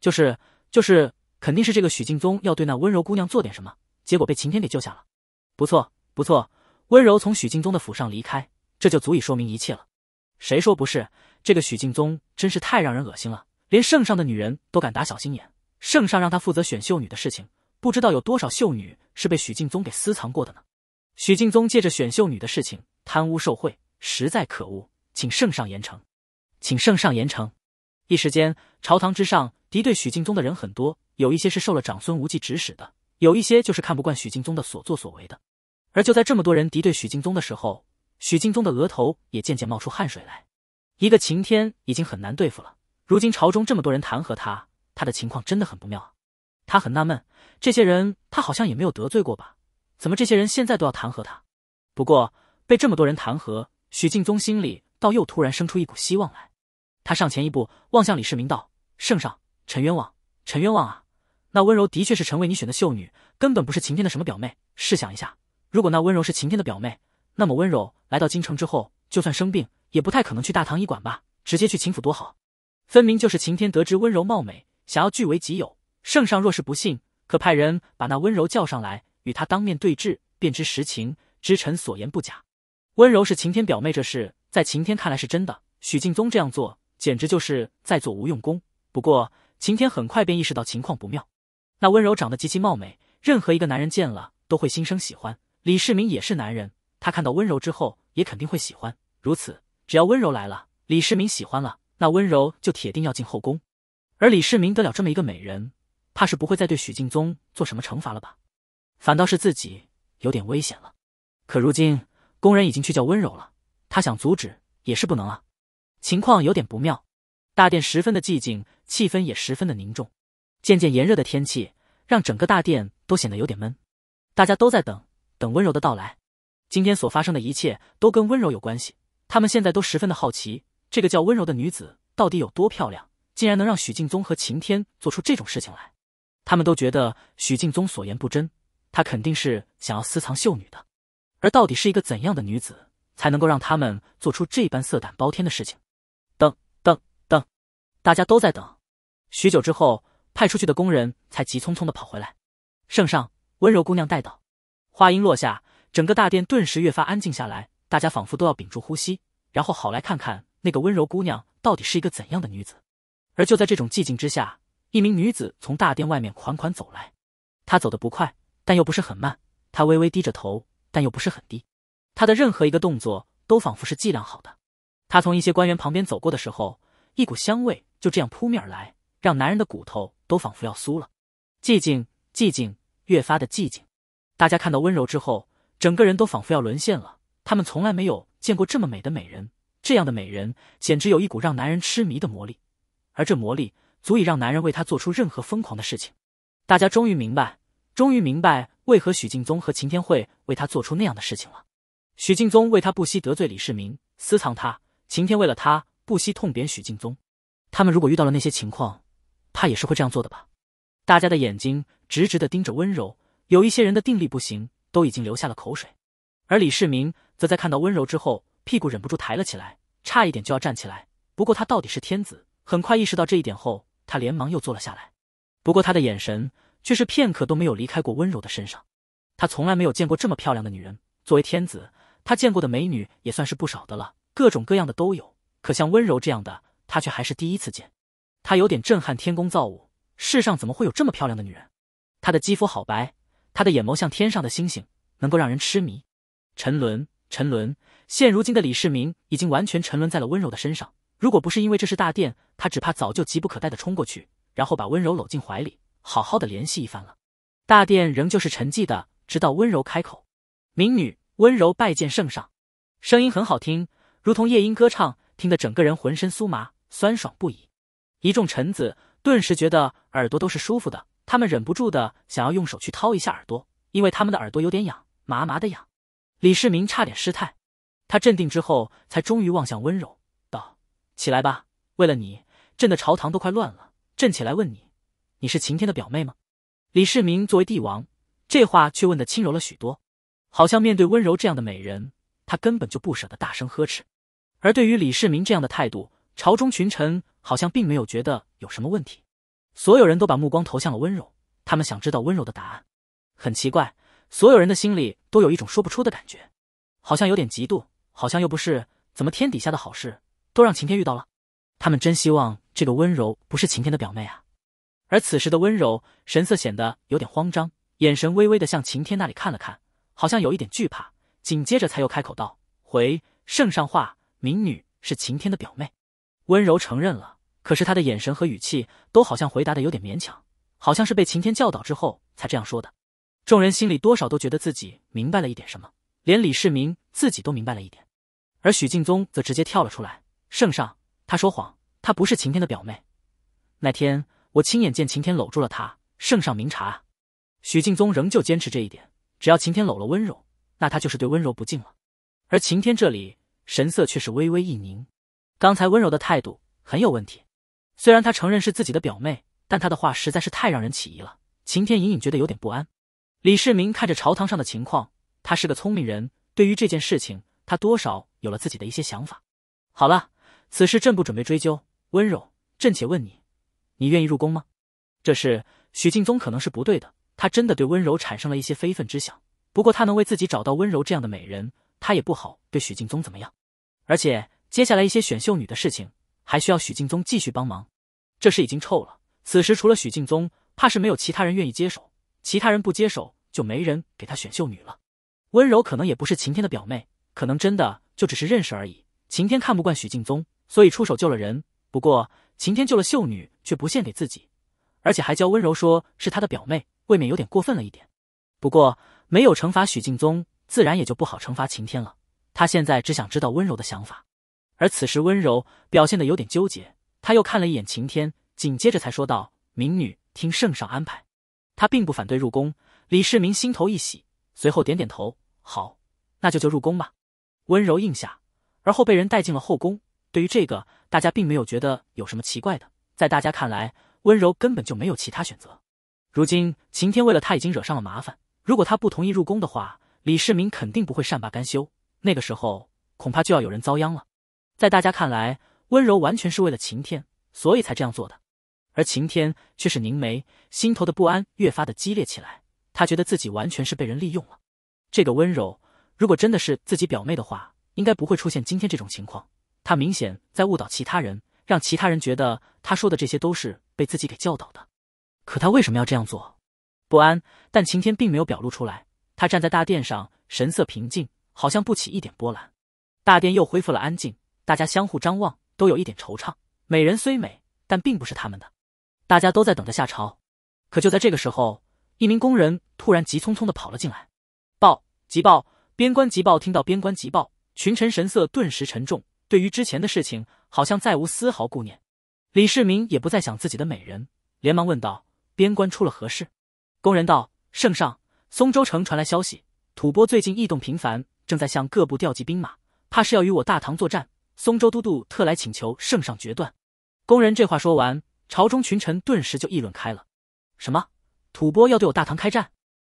就是就是，肯定是这个许敬宗要对那温柔姑娘做点什么，结果被晴天给救下了。不错不错，温柔从许敬宗的府上离开，这就足以说明一切了。谁说不是？这个许敬宗真是太让人恶心了，连圣上的女人都敢打小心眼。圣上让他负责选秀女的事情，不知道有多少秀女是被许敬宗给私藏过的呢。许敬宗借着选秀女的事情贪污受贿，实在可恶，请圣上严惩，请圣上严惩。一时间，朝堂之上敌对许敬宗的人很多，有一些是受了长孙无忌指使的，有一些就是看不惯许敬宗的所作所为的。而就在这么多人敌对许敬宗的时候，许敬宗的额头也渐渐冒出汗水来。一个晴天已经很难对付了，如今朝中这么多人弹劾他，他的情况真的很不妙他很纳闷，这些人他好像也没有得罪过吧？怎么这些人现在都要弹劾他？不过被这么多人弹劾，许敬宗心里倒又突然生出一股希望来。他上前一步，望向李世民道：“圣上，臣冤枉，臣冤枉啊！那温柔的确是臣为你选的秀女，根本不是晴天的什么表妹。试想一下，如果那温柔是晴天的表妹，那么温柔来到京城之后，就算生病，也不太可能去大唐医馆吧？直接去秦府多好！分明就是晴天得知温柔貌美，想要据为己有。圣上若是不信，可派人把那温柔叫上来。”与他当面对质，便知实情。知臣所言不假。温柔是晴天表妹，这事在晴天看来是真的。许敬宗这样做，简直就是在做无用功。不过晴天很快便意识到情况不妙。那温柔长得极其貌美，任何一个男人见了都会心生喜欢。李世民也是男人，他看到温柔之后也肯定会喜欢。如此，只要温柔来了，李世民喜欢了，那温柔就铁定要进后宫。而李世民得了这么一个美人，怕是不会再对许敬宗做什么惩罚了吧？反倒是自己有点危险了，可如今工人已经去叫温柔了，他想阻止也是不能啊。情况有点不妙，大殿十分的寂静，气氛也十分的凝重。渐渐炎热的天气让整个大殿都显得有点闷，大家都在等等温柔的到来。今天所发生的一切都跟温柔有关系，他们现在都十分的好奇，这个叫温柔的女子到底有多漂亮，竟然能让许敬宗和晴天做出这种事情来。他们都觉得许敬宗所言不真。他肯定是想要私藏秀女的，而到底是一个怎样的女子才能够让他们做出这般色胆包天的事情？等等等，大家都在等。许久之后，派出去的工人才急匆匆的跑回来。圣上，温柔姑娘带到。话音落下，整个大殿顿时越发安静下来，大家仿佛都要屏住呼吸，然后好来看看那个温柔姑娘到底是一个怎样的女子。而就在这种寂静之下，一名女子从大殿外面款款走来，她走得不快。但又不是很慢，他微微低着头，但又不是很低。他的任何一个动作都仿佛是计量好的。他从一些官员旁边走过的时候，一股香味就这样扑面而来，让男人的骨头都仿佛要酥了。寂静，寂静，越发的寂静。大家看到温柔之后，整个人都仿佛要沦陷了。他们从来没有见过这么美的美人，这样的美人简直有一股让男人痴迷的魔力，而这魔力足以让男人为她做出任何疯狂的事情。大家终于明白。终于明白为何许敬宗和秦天慧为他做出那样的事情了。许敬宗为他不惜得罪李世民，私藏他；秦天为了他不惜痛扁许敬宗。他们如果遇到了那些情况，怕也是会这样做的吧？大家的眼睛直直的盯着温柔，有一些人的定力不行，都已经流下了口水。而李世民则在看到温柔之后，屁股忍不住抬了起来，差一点就要站起来。不过他到底是天子，很快意识到这一点后，他连忙又坐了下来。不过他的眼神。却是片刻都没有离开过温柔的身上。他从来没有见过这么漂亮的女人。作为天子，他见过的美女也算是不少的了，各种各样的都有。可像温柔这样的，他却还是第一次见。他有点震撼天宫造物，世上怎么会有这么漂亮的女人？她的肌肤好白，她的眼眸像天上的星星，能够让人痴迷。沉沦，沉沦。现如今的李世民已经完全沉沦在了温柔的身上。如果不是因为这是大殿，他只怕早就急不可待的冲过去，然后把温柔搂进怀里。好好的联系一番了。大殿仍旧是沉寂的，直到温柔开口：“民女温柔拜见圣上。”声音很好听，如同夜莺歌唱，听得整个人浑身酥麻，酸爽不已。一众臣子顿时觉得耳朵都是舒服的，他们忍不住的想要用手去掏一下耳朵，因为他们的耳朵有点痒，麻麻的痒。李世民差点失态，他镇定之后才终于望向温柔，道：“起来吧，为了你，朕的朝堂都快乱了，朕起来问你。”你是晴天的表妹吗？李世民作为帝王，这话却问得轻柔了许多，好像面对温柔这样的美人，他根本就不舍得大声呵斥。而对于李世民这样的态度，朝中群臣好像并没有觉得有什么问题。所有人都把目光投向了温柔，他们想知道温柔的答案。很奇怪，所有人的心里都有一种说不出的感觉，好像有点嫉妒，好像又不是。怎么天底下的好事都让晴天遇到了？他们真希望这个温柔不是晴天的表妹啊！而此时的温柔神色显得有点慌张，眼神微微的向晴天那里看了看，好像有一点惧怕。紧接着才又开口道：“回圣上话，民女是晴天的表妹。”温柔承认了，可是他的眼神和语气都好像回答的有点勉强，好像是被晴天教导之后才这样说的。众人心里多少都觉得自己明白了一点什么，连李世民自己都明白了一点。而许敬宗则直接跳了出来：“圣上，他说谎，他不是晴天的表妹。”那天。我亲眼见晴天搂住了他，圣上明察。许敬宗仍旧坚持这一点，只要晴天搂了温柔，那他就是对温柔不敬了。而晴天这里神色却是微微一凝，刚才温柔的态度很有问题。虽然他承认是自己的表妹，但他的话实在是太让人起疑了。晴天隐隐觉得有点不安。李世民看着朝堂上的情况，他是个聪明人，对于这件事情，他多少有了自己的一些想法。好了，此事朕不准备追究。温柔，朕且问你。你愿意入宫吗？这事许敬宗可能是不对的，他真的对温柔产生了一些非分之想。不过他能为自己找到温柔这样的美人，他也不好对许敬宗怎么样。而且接下来一些选秀女的事情，还需要许敬宗继续帮忙。这事已经臭了，此时除了许敬宗，怕是没有其他人愿意接手。其他人不接手，就没人给他选秀女了。温柔可能也不是晴天的表妹，可能真的就只是认识而已。晴天看不惯许敬宗，所以出手救了人。不过晴天救了秀女，却不献给自己，而且还教温柔说是他的表妹，未免有点过分了一点。不过没有惩罚许敬宗，自然也就不好惩罚晴天了。他现在只想知道温柔的想法。而此时温柔表现的有点纠结，他又看了一眼晴天，紧接着才说道：“民女听圣上安排，他并不反对入宫。”李世民心头一喜，随后点点头：“好，那就就入宫吧。”温柔应下，而后被人带进了后宫。对于这个。大家并没有觉得有什么奇怪的，在大家看来，温柔根本就没有其他选择。如今晴天为了他已经惹上了麻烦，如果他不同意入宫的话，李世民肯定不会善罢甘休，那个时候恐怕就要有人遭殃了。在大家看来，温柔完全是为了晴天，所以才这样做的。而晴天却是凝眉，心头的不安越发的激烈起来，他觉得自己完全是被人利用了。这个温柔，如果真的是自己表妹的话，应该不会出现今天这种情况。他明显在误导其他人，让其他人觉得他说的这些都是被自己给教导的。可他为什么要这样做？不安，但晴天并没有表露出来。他站在大殿上，神色平静，好像不起一点波澜。大殿又恢复了安静，大家相互张望，都有一点惆怅。美人虽美，但并不是他们的。大家都在等着下朝。可就在这个时候，一名工人突然急匆匆的跑了进来，报急报，边关急报。听到边关急报，群臣神色顿时沉重。对于之前的事情，好像再无丝毫顾念。李世民也不再想自己的美人，连忙问道：“边关出了何事？”工人道：“圣上，松州城传来消息，吐蕃最近异动频繁，正在向各部调集兵马，怕是要与我大唐作战。松州都督特来请求圣上决断。”工人这话说完，朝中群臣顿时就议论开了：“什么？吐蕃要对我大唐开战？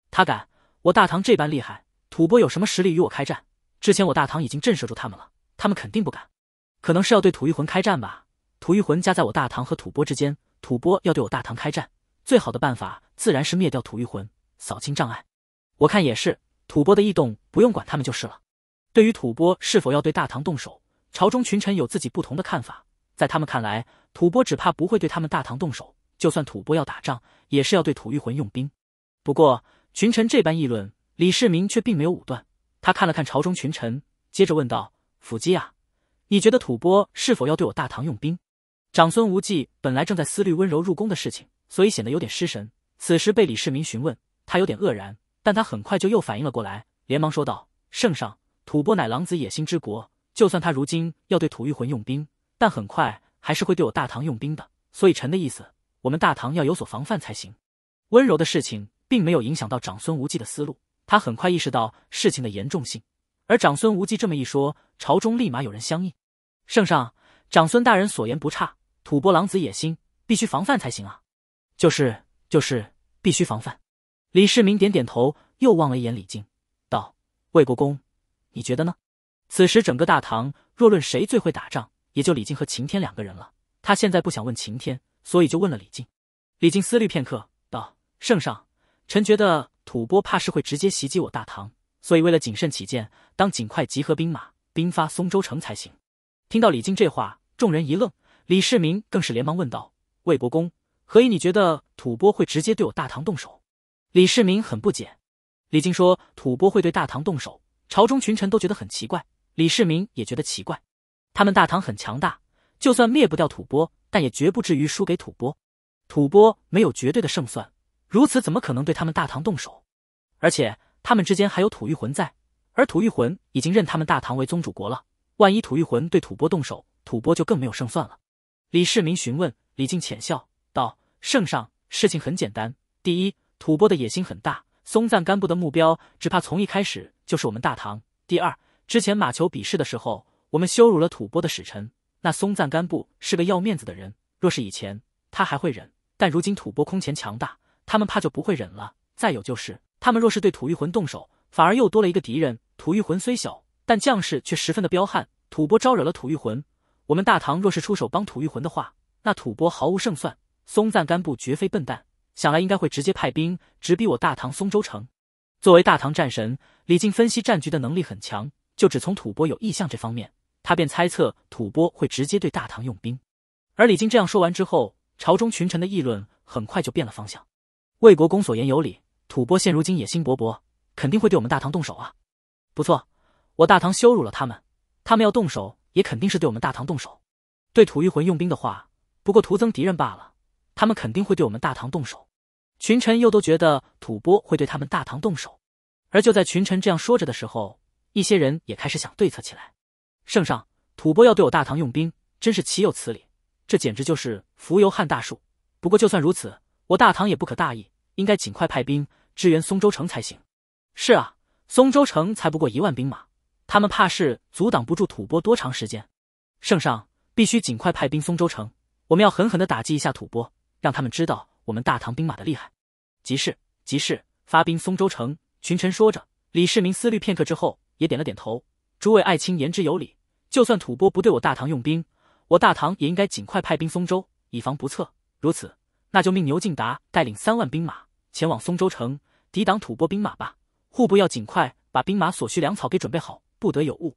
他敢！我大唐这般厉害，吐蕃有什么实力与我开战？之前我大唐已经震慑住他们了。”他们肯定不敢，可能是要对吐玉魂开战吧？吐玉魂夹在我大唐和吐蕃之间，吐蕃要对我大唐开战，最好的办法自然是灭掉吐玉魂，扫清障碍。我看也是，吐蕃的异动不用管他们就是了。对于吐蕃是否要对大唐动手，朝中群臣有自己不同的看法。在他们看来，吐蕃只怕不会对他们大唐动手，就算吐蕃要打仗，也是要对吐玉魂用兵。不过群臣这般议论，李世民却并没有武断，他看了看朝中群臣，接着问道。辅姬啊，你觉得吐蕃是否要对我大唐用兵？长孙无忌本来正在思虑温柔入宫的事情，所以显得有点失神。此时被李世民询问，他有点愕然，但他很快就又反应了过来，连忙说道：“圣上，吐蕃乃狼子野心之国，就算他如今要对吐玉浑用兵，但很快还是会对我大唐用兵的。所以臣的意思，我们大唐要有所防范才行。”温柔的事情并没有影响到长孙无忌的思路，他很快意识到事情的严重性。而长孙无忌这么一说，朝中立马有人相应。圣上，长孙大人所言不差，吐蕃狼子野心，必须防范才行啊！就是就是，必须防范。李世民点点头，又望了一眼李靖，道：“魏国公，你觉得呢？”此时整个大唐若论谁最会打仗，也就李靖和晴天两个人了。他现在不想问晴天，所以就问了李靖。李靖思虑片刻，道：“圣上，臣觉得吐蕃怕是会直接袭击我大唐。”所以，为了谨慎起见，当尽快集合兵马，兵发松州城才行。听到李靖这话，众人一愣，李世民更是连忙问道：“魏国公，何以你觉得吐蕃会直接对我大唐动手？”李世民很不解。李靖说：“吐蕃会对大唐动手，朝中群臣都觉得很奇怪，李世民也觉得奇怪。他们大唐很强大，就算灭不掉吐蕃，但也绝不至于输给吐蕃。吐蕃没有绝对的胜算，如此怎么可能对他们大唐动手？而且。”他们之间还有吐玉魂在，而吐玉魂已经认他们大唐为宗主国了。万一吐玉魂对吐蕃动手，吐蕃就更没有胜算了。李世民询问李靖，浅笑道：“圣上，事情很简单。第一，吐蕃的野心很大，松赞干布的目标只怕从一开始就是我们大唐。第二，之前马球比试的时候，我们羞辱了吐蕃的使臣，那松赞干布是个要面子的人，若是以前他还会忍，但如今吐蕃空前强大，他们怕就不会忍了。再有就是。”他们若是对吐玉魂动手，反而又多了一个敌人。吐玉魂虽小，但将士却十分的彪悍。吐蕃招惹了吐玉魂，我们大唐若是出手帮吐玉魂的话，那吐蕃毫无胜算。松赞干布绝非笨蛋，想来应该会直接派兵直逼我大唐松州城。作为大唐战神，李靖分析战局的能力很强，就只从吐蕃有意向这方面，他便猜测吐蕃会直接对大唐用兵。而李靖这样说完之后，朝中群臣的议论很快就变了方向。魏国公所言有理。吐蕃现如今野心勃勃，肯定会对我们大唐动手啊！不错，我大唐羞辱了他们，他们要动手也肯定是对我们大唐动手。对吐谷魂用兵的话，不过徒增敌人罢了。他们肯定会对我们大唐动手。群臣又都觉得吐蕃会对他们大唐动手，而就在群臣这样说着的时候，一些人也开始想对策起来。圣上，吐蕃要对我大唐用兵，真是岂有此理！这简直就是蜉蝣撼大树。不过就算如此，我大唐也不可大意，应该尽快派兵。支援松州城才行。是啊，松州城才不过一万兵马，他们怕是阻挡不住吐蕃多长时间。圣上必须尽快派兵松州城，我们要狠狠的打击一下吐蕃，让他们知道我们大唐兵马的厉害。急事，急事，发兵松州城！群臣说着，李世民思虑片刻之后，也点了点头。诸位爱卿言之有理，就算吐蕃不对我大唐用兵，我大唐也应该尽快派兵松州，以防不测。如此，那就命牛敬达带领三万兵马前往松州城。抵挡吐蕃兵马吧！户部要尽快把兵马所需粮草给准备好，不得有误。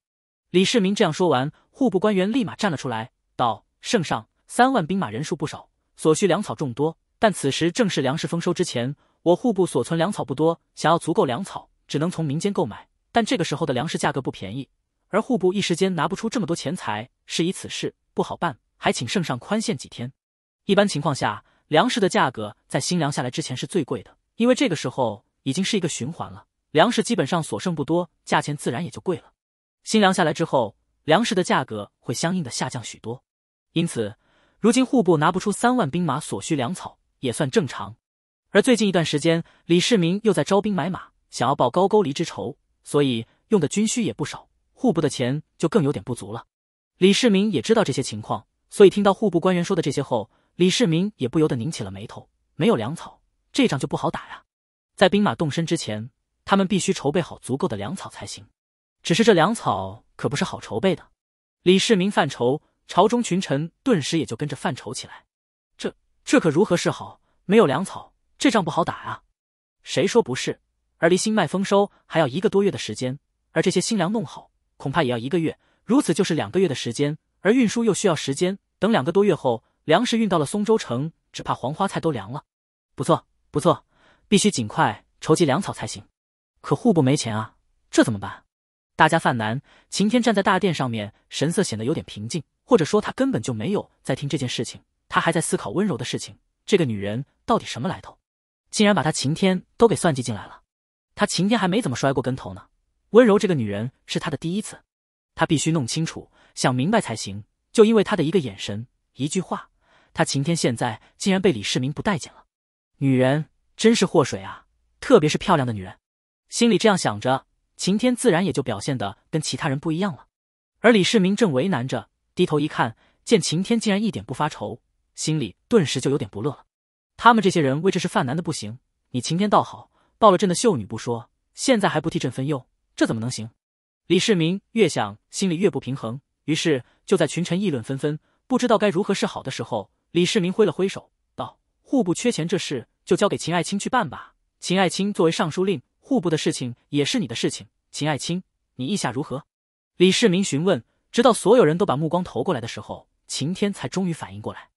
李世民这样说完，户部官员立马站了出来，道：“圣上，三万兵马人数不少，所需粮草众多。但此时正是粮食丰收之前，我户部所存粮草不多，想要足够粮草，只能从民间购买。但这个时候的粮食价格不便宜，而户部一时间拿不出这么多钱财，是以此事不好办，还请圣上宽限几天。一般情况下，粮食的价格在新粮下来之前是最贵的。”因为这个时候已经是一个循环了，粮食基本上所剩不多，价钱自然也就贵了。新粮下来之后，粮食的价格会相应的下降许多。因此，如今户部拿不出三万兵马所需粮草也算正常。而最近一段时间，李世民又在招兵买马，想要报高句丽之仇，所以用的军需也不少，户部的钱就更有点不足了。李世民也知道这些情况，所以听到户部官员说的这些后，李世民也不由得拧起了眉头，没有粮草。这仗就不好打呀，在兵马动身之前，他们必须筹备好足够的粮草才行。只是这粮草可不是好筹备的。李世民犯愁，朝中群臣顿时也就跟着犯愁起来。这这可如何是好？没有粮草，这仗不好打啊！谁说不是？而离新麦丰收还要一个多月的时间，而这些新粮弄好恐怕也要一个月，如此就是两个月的时间。而运输又需要时间，等两个多月后，粮食运到了松州城，只怕黄花菜都凉了。不错。不错，必须尽快筹集粮草才行。可户部没钱啊，这怎么办？大家犯难。晴天站在大殿上面，神色显得有点平静，或者说他根本就没有在听这件事情，他还在思考温柔的事情。这个女人到底什么来头？竟然把他晴天都给算计进来了。他晴天还没怎么摔过跟头呢，温柔这个女人是他的第一次，他必须弄清楚、想明白才行。就因为他的一个眼神、一句话，他晴天现在竟然被李世民不待见了。女人真是祸水啊，特别是漂亮的女人。心里这样想着，晴天自然也就表现的跟其他人不一样了。而李世民正为难着，低头一看，见晴天竟然一点不发愁，心里顿时就有点不乐了。他们这些人为这事犯难的不行，你晴天倒好，抱了朕的秀女不说，现在还不替朕分忧，这怎么能行？李世民越想心里越不平衡，于是就在群臣议论纷纷，不知道该如何是好的时候，李世民挥了挥手，道：“户部缺钱这事。”就交给秦爱卿去办吧。秦爱卿作为尚书令，户部的事情也是你的事情。秦爱卿，你意下如何？李世民询问。直到所有人都把目光投过来的时候，秦天才终于反应过来。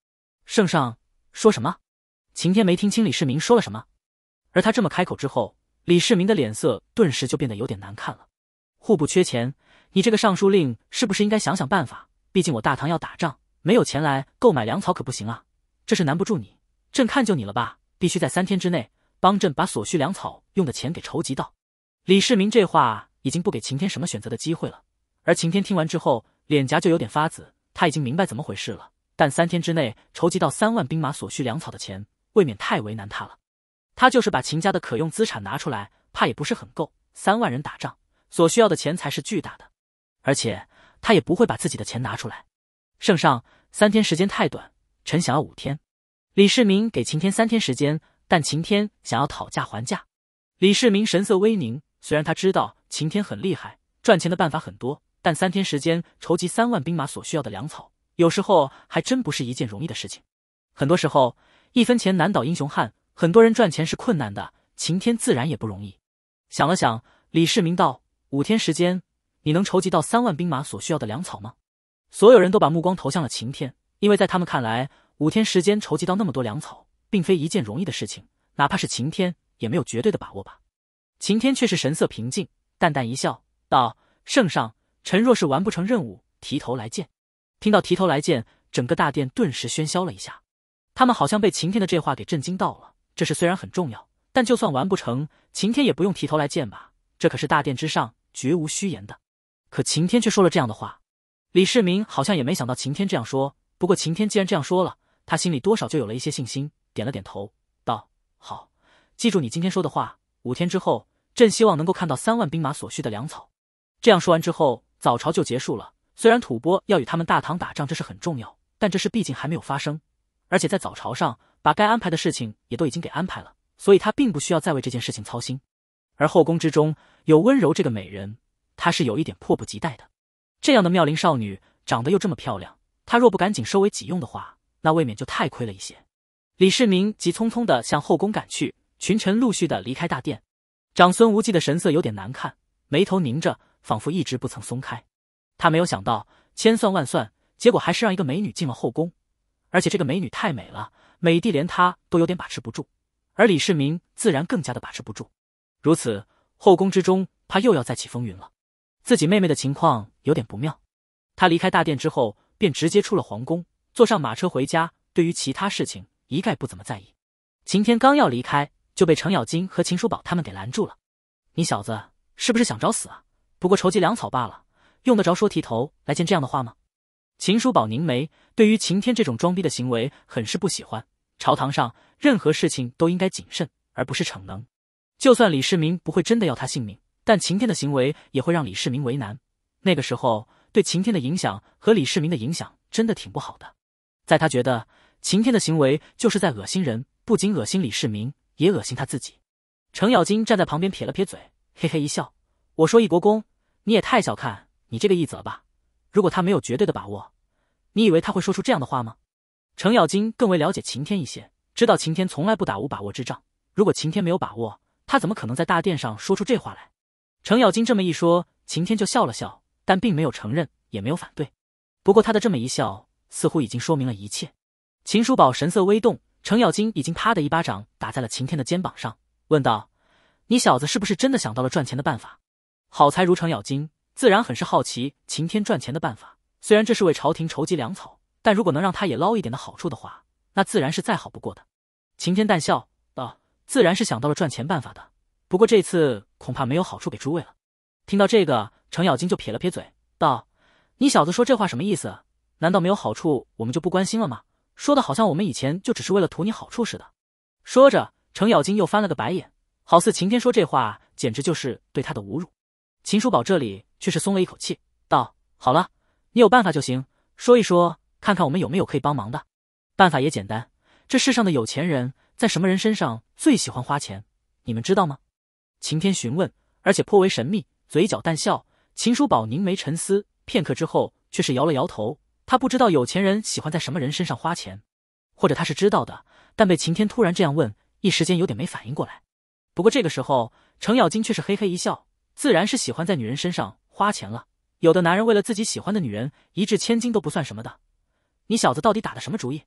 圣上说什么？秦天没听清李世民说了什么。而他这么开口之后，李世民的脸色顿时就变得有点难看了。户部缺钱，你这个尚书令是不是应该想想办法？毕竟我大唐要打仗，没有钱来购买粮草可不行啊。这是难不住你，朕看就你了吧。必须在三天之内帮朕把所需粮草用的钱给筹集到。李世民这话已经不给秦天什么选择的机会了。而秦天听完之后，脸颊就有点发紫。他已经明白怎么回事了，但三天之内筹集到三万兵马所需粮草的钱，未免太为难他了。他就是把秦家的可用资产拿出来，怕也不是很够。三万人打仗所需要的钱才是巨大的，而且他也不会把自己的钱拿出来。圣上，三天时间太短，臣想要五天。李世民给晴天三天时间，但晴天想要讨价还价。李世民神色微凝，虽然他知道晴天很厉害，赚钱的办法很多，但三天时间筹集三万兵马所需要的粮草，有时候还真不是一件容易的事情。很多时候，一分钱难倒英雄汉，很多人赚钱是困难的，晴天自然也不容易。想了想，李世民道：“五天时间，你能筹集到三万兵马所需要的粮草吗？”所有人都把目光投向了晴天，因为在他们看来。五天时间筹集到那么多粮草，并非一件容易的事情。哪怕是晴天，也没有绝对的把握吧？晴天却是神色平静，淡淡一笑，道：“圣上，臣若是完不成任务，提头来见。”听到提头来见，整个大殿顿时喧嚣了一下。他们好像被晴天的这话给震惊到了。这事虽然很重要，但就算完不成，晴天也不用提头来见吧？这可是大殿之上绝无虚言的。可晴天却说了这样的话。李世民好像也没想到晴天这样说，不过晴天既然这样说了。他心里多少就有了一些信心，点了点头，道：“好，记住你今天说的话。五天之后，朕希望能够看到三万兵马所需的粮草。”这样说完之后，早朝就结束了。虽然吐蕃要与他们大唐打仗，这事很重要，但这事毕竟还没有发生，而且在早朝上把该安排的事情也都已经给安排了，所以他并不需要再为这件事情操心。而后宫之中有温柔这个美人，他是有一点迫不及待的。这样的妙龄少女长得又这么漂亮，他若不赶紧收为己用的话，那未免就太亏了一些。李世民急匆匆的向后宫赶去，群臣陆续的离开大殿。长孙无忌的神色有点难看，眉头拧着，仿佛一直不曾松开。他没有想到，千算万算，结果还是让一个美女进了后宫，而且这个美女太美了，美帝连他都有点把持不住。而李世民自然更加的把持不住。如此，后宫之中怕又要再起风云了。自己妹妹的情况有点不妙。他离开大殿之后，便直接出了皇宫。坐上马车回家，对于其他事情一概不怎么在意。晴天刚要离开，就被程咬金和秦叔宝他们给拦住了。“你小子是不是想找死啊？”“不过筹集粮草罢了，用得着说剃头来见这样的话吗？”秦叔宝凝眉，对于晴天这种装逼的行为很是不喜欢。朝堂上任何事情都应该谨慎，而不是逞能。就算李世民不会真的要他性命，但晴天的行为也会让李世民为难。那个时候对晴天的影响和李世民的影响真的挺不好的。在他觉得晴天的行为就是在恶心人，不仅恶心李世民，也恶心他自己。程咬金站在旁边撇了撇嘴，嘿嘿一笑：“我说一国公，你也太小看你这个义子了吧！如果他没有绝对的把握，你以为他会说出这样的话吗？”程咬金更为了解晴天一些，知道晴天从来不打无把握之仗。如果晴天没有把握，他怎么可能在大殿上说出这话来？程咬金这么一说，晴天就笑了笑，但并没有承认，也没有反对。不过他的这么一笑。似乎已经说明了一切。秦叔宝神色微动，程咬金已经啪的一巴掌打在了秦天的肩膀上，问道：“你小子是不是真的想到了赚钱的办法？”好财如程咬金，自然很是好奇秦天赚钱的办法。虽然这是为朝廷筹集粮草，但如果能让他也捞一点的好处的话，那自然是再好不过的。秦天淡笑道：“自然是想到了赚钱办法的，不过这次恐怕没有好处给诸位了。”听到这个，程咬金就撇了撇嘴，道：“你小子说这话什么意思？”难道没有好处，我们就不关心了吗？说的好像我们以前就只是为了图你好处似的。说着，程咬金又翻了个白眼，好似晴天说这话简直就是对他的侮辱。秦叔宝这里却是松了一口气，道：“好了，你有办法就行，说一说，看看我们有没有可以帮忙的。”办法也简单，这世上的有钱人在什么人身上最喜欢花钱？你们知道吗？晴天询问，而且颇为神秘，嘴角淡笑。秦叔宝凝眉沉思片刻之后，却是摇了摇头。他不知道有钱人喜欢在什么人身上花钱，或者他是知道的，但被秦天突然这样问，一时间有点没反应过来。不过这个时候，程咬金却是嘿嘿一笑，自然是喜欢在女人身上花钱了。有的男人为了自己喜欢的女人，一掷千金都不算什么的。你小子到底打的什么主意？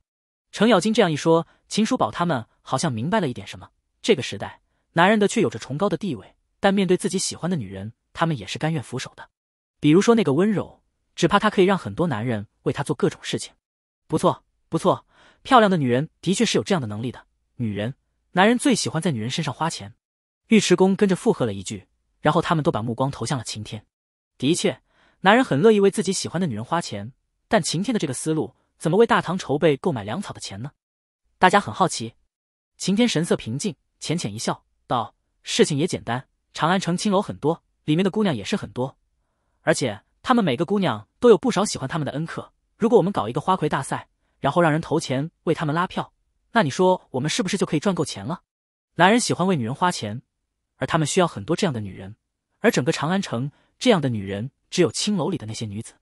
程咬金这样一说，秦叔宝他们好像明白了一点什么。这个时代，男人的却有着崇高的地位，但面对自己喜欢的女人，他们也是甘愿俯首的。比如说那个温柔。只怕她可以让很多男人为她做各种事情，不错，不错，漂亮的女人的确是有这样的能力的。女人，男人最喜欢在女人身上花钱。尉迟恭跟着附和了一句，然后他们都把目光投向了晴天。的确，男人很乐意为自己喜欢的女人花钱，但晴天的这个思路，怎么为大唐筹备购买粮草的钱呢？大家很好奇。晴天神色平静，浅浅一笑，道：“事情也简单，长安城青楼很多，里面的姑娘也是很多，而且……”他们每个姑娘都有不少喜欢他们的恩客。如果我们搞一个花魁大赛，然后让人投钱为他们拉票，那你说我们是不是就可以赚够钱了？男人喜欢为女人花钱，而他们需要很多这样的女人。而整个长安城这样的女人，只有青楼里的那些女子。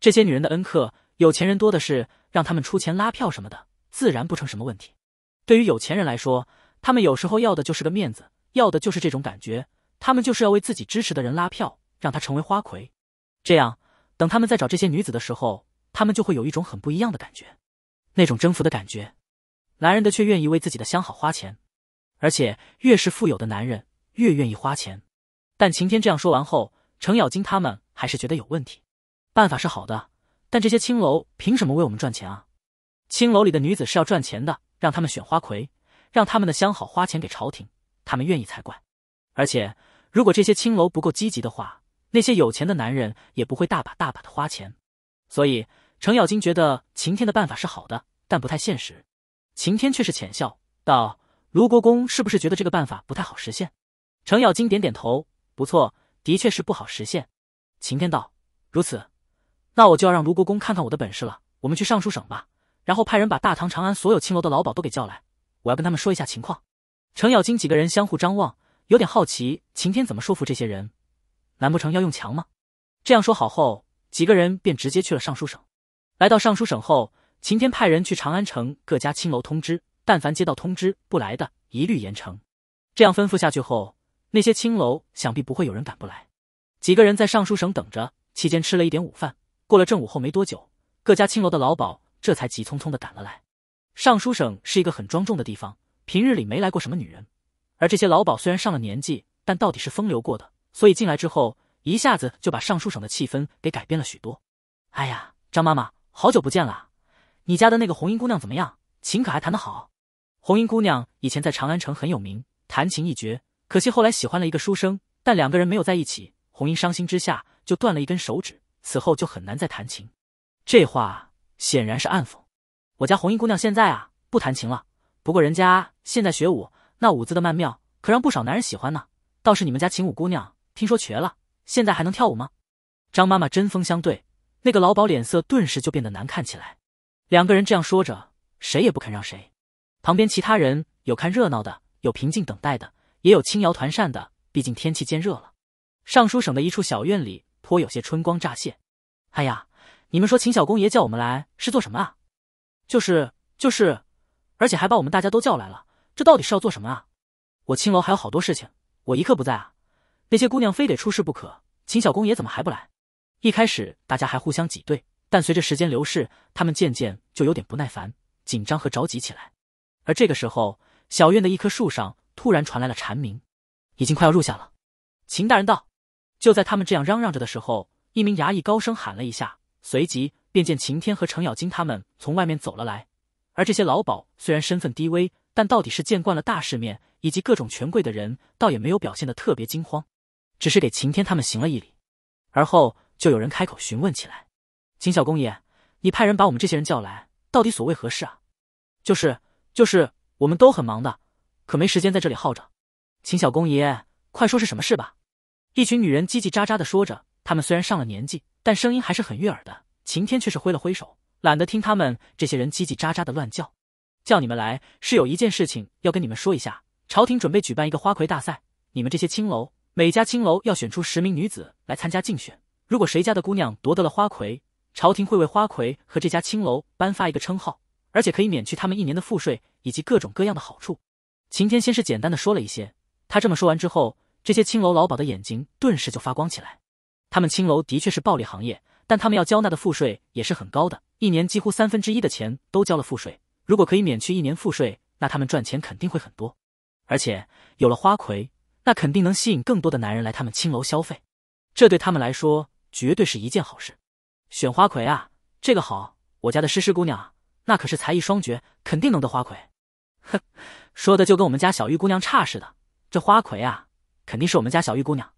这些女人的恩客，有钱人多的是，让他们出钱拉票什么的，自然不成什么问题。对于有钱人来说，他们有时候要的就是个面子，要的就是这种感觉。他们就是要为自己支持的人拉票，让他成为花魁。这样，等他们再找这些女子的时候，他们就会有一种很不一样的感觉，那种征服的感觉。男人的却愿意为自己的相好花钱，而且越是富有的男人越愿意花钱。但晴天这样说完后，程咬金他们还是觉得有问题。办法是好的，但这些青楼凭什么为我们赚钱啊？青楼里的女子是要赚钱的，让他们选花魁，让他们的相好花钱给朝廷，他们愿意才怪。而且，如果这些青楼不够积极的话。那些有钱的男人也不会大把大把的花钱，所以程咬金觉得晴天的办法是好的，但不太现实。晴天却是浅笑道：“卢国公是不是觉得这个办法不太好实现？”程咬金点点头：“不错，的确是不好实现。”晴天道：“如此，那我就要让卢国公看看我的本事了。我们去尚书省吧，然后派人把大唐长安所有青楼的老鸨都给叫来，我要跟他们说一下情况。”程咬金几个人相互张望，有点好奇晴天怎么说服这些人。难不成要用强吗？这样说好后，几个人便直接去了尚书省。来到尚书省后，秦天派人去长安城各家青楼通知，但凡接到通知不来的一律严惩。这样吩咐下去后，那些青楼想必不会有人敢不来。几个人在尚书省等着，期间吃了一点午饭。过了正午后没多久，各家青楼的老鸨这才急匆匆的赶了来。尚书省是一个很庄重的地方，平日里没来过什么女人，而这些老鸨虽然上了年纪，但到底是风流过的。所以进来之后，一下子就把尚书省的气氛给改变了许多。哎呀，张妈妈，好久不见了，你家的那个红英姑娘怎么样？琴可还弹得好？红英姑娘以前在长安城很有名，弹琴一绝。可惜后来喜欢了一个书生，但两个人没有在一起。红英伤心之下就断了一根手指，此后就很难再弹琴。这话显然是暗讽。我家红英姑娘现在啊，不弹琴了。不过人家现在学舞，那舞姿的曼妙，可让不少男人喜欢呢。倒是你们家秦舞姑娘。听说瘸了，现在还能跳舞吗？张妈妈针锋相对，那个老鸨脸色顿时就变得难看起来。两个人这样说着，谁也不肯让谁。旁边其他人有看热闹的，有平静等待的，也有轻摇团扇的。毕竟天气渐热了，尚书省的一处小院里颇有些春光乍泄。哎呀，你们说秦小公爷叫我们来是做什么啊？就是就是，而且还把我们大家都叫来了，这到底是要做什么啊？我青楼还有好多事情，我一刻不在啊。那些姑娘非得出事不可，秦小公爷怎么还不来？一开始大家还互相挤兑，但随着时间流逝，他们渐渐就有点不耐烦、紧张和着急起来。而这个时候，小院的一棵树上突然传来了蝉鸣，已经快要入夏了。秦大人道：“就在他们这样嚷嚷着的时候，一名衙役高声喊了一下，随即便见秦天和程咬金他们从外面走了来。而这些老鸨虽然身份低微，但到底是见惯了大世面以及各种权贵的人，倒也没有表现得特别惊慌。”只是给晴天他们行了一礼，而后就有人开口询问起来：“秦小公爷，你派人把我们这些人叫来，到底所谓何事啊？”“就是就是，我们都很忙的，可没时间在这里耗着。”“秦小公爷，快说是什么事吧！”一群女人叽叽喳喳的说着，她们虽然上了年纪，但声音还是很悦耳的。晴天却是挥了挥手，懒得听他们这些人叽叽喳喳的乱叫。叫你们来是有一件事情要跟你们说一下，朝廷准备举办一个花魁大赛，你们这些青楼……每家青楼要选出十名女子来参加竞选，如果谁家的姑娘夺得了花魁，朝廷会为花魁和这家青楼颁发一个称号，而且可以免去他们一年的赋税以及各种各样的好处。晴天先是简单的说了一些，他这么说完之后，这些青楼老鸨的眼睛顿时就发光起来。他们青楼的确是暴利行业，但他们要交纳的赋税也是很高的，一年几乎三分之一的钱都交了赋税。如果可以免去一年赋税，那他们赚钱肯定会很多，而且有了花魁。那肯定能吸引更多的男人来他们青楼消费，这对他们来说绝对是一件好事。选花魁啊，这个好，我家的诗诗姑娘啊，那可是才艺双绝，肯定能得花魁。哼，说的就跟我们家小玉姑娘差似的。这花魁啊，肯定是我们家小玉姑娘。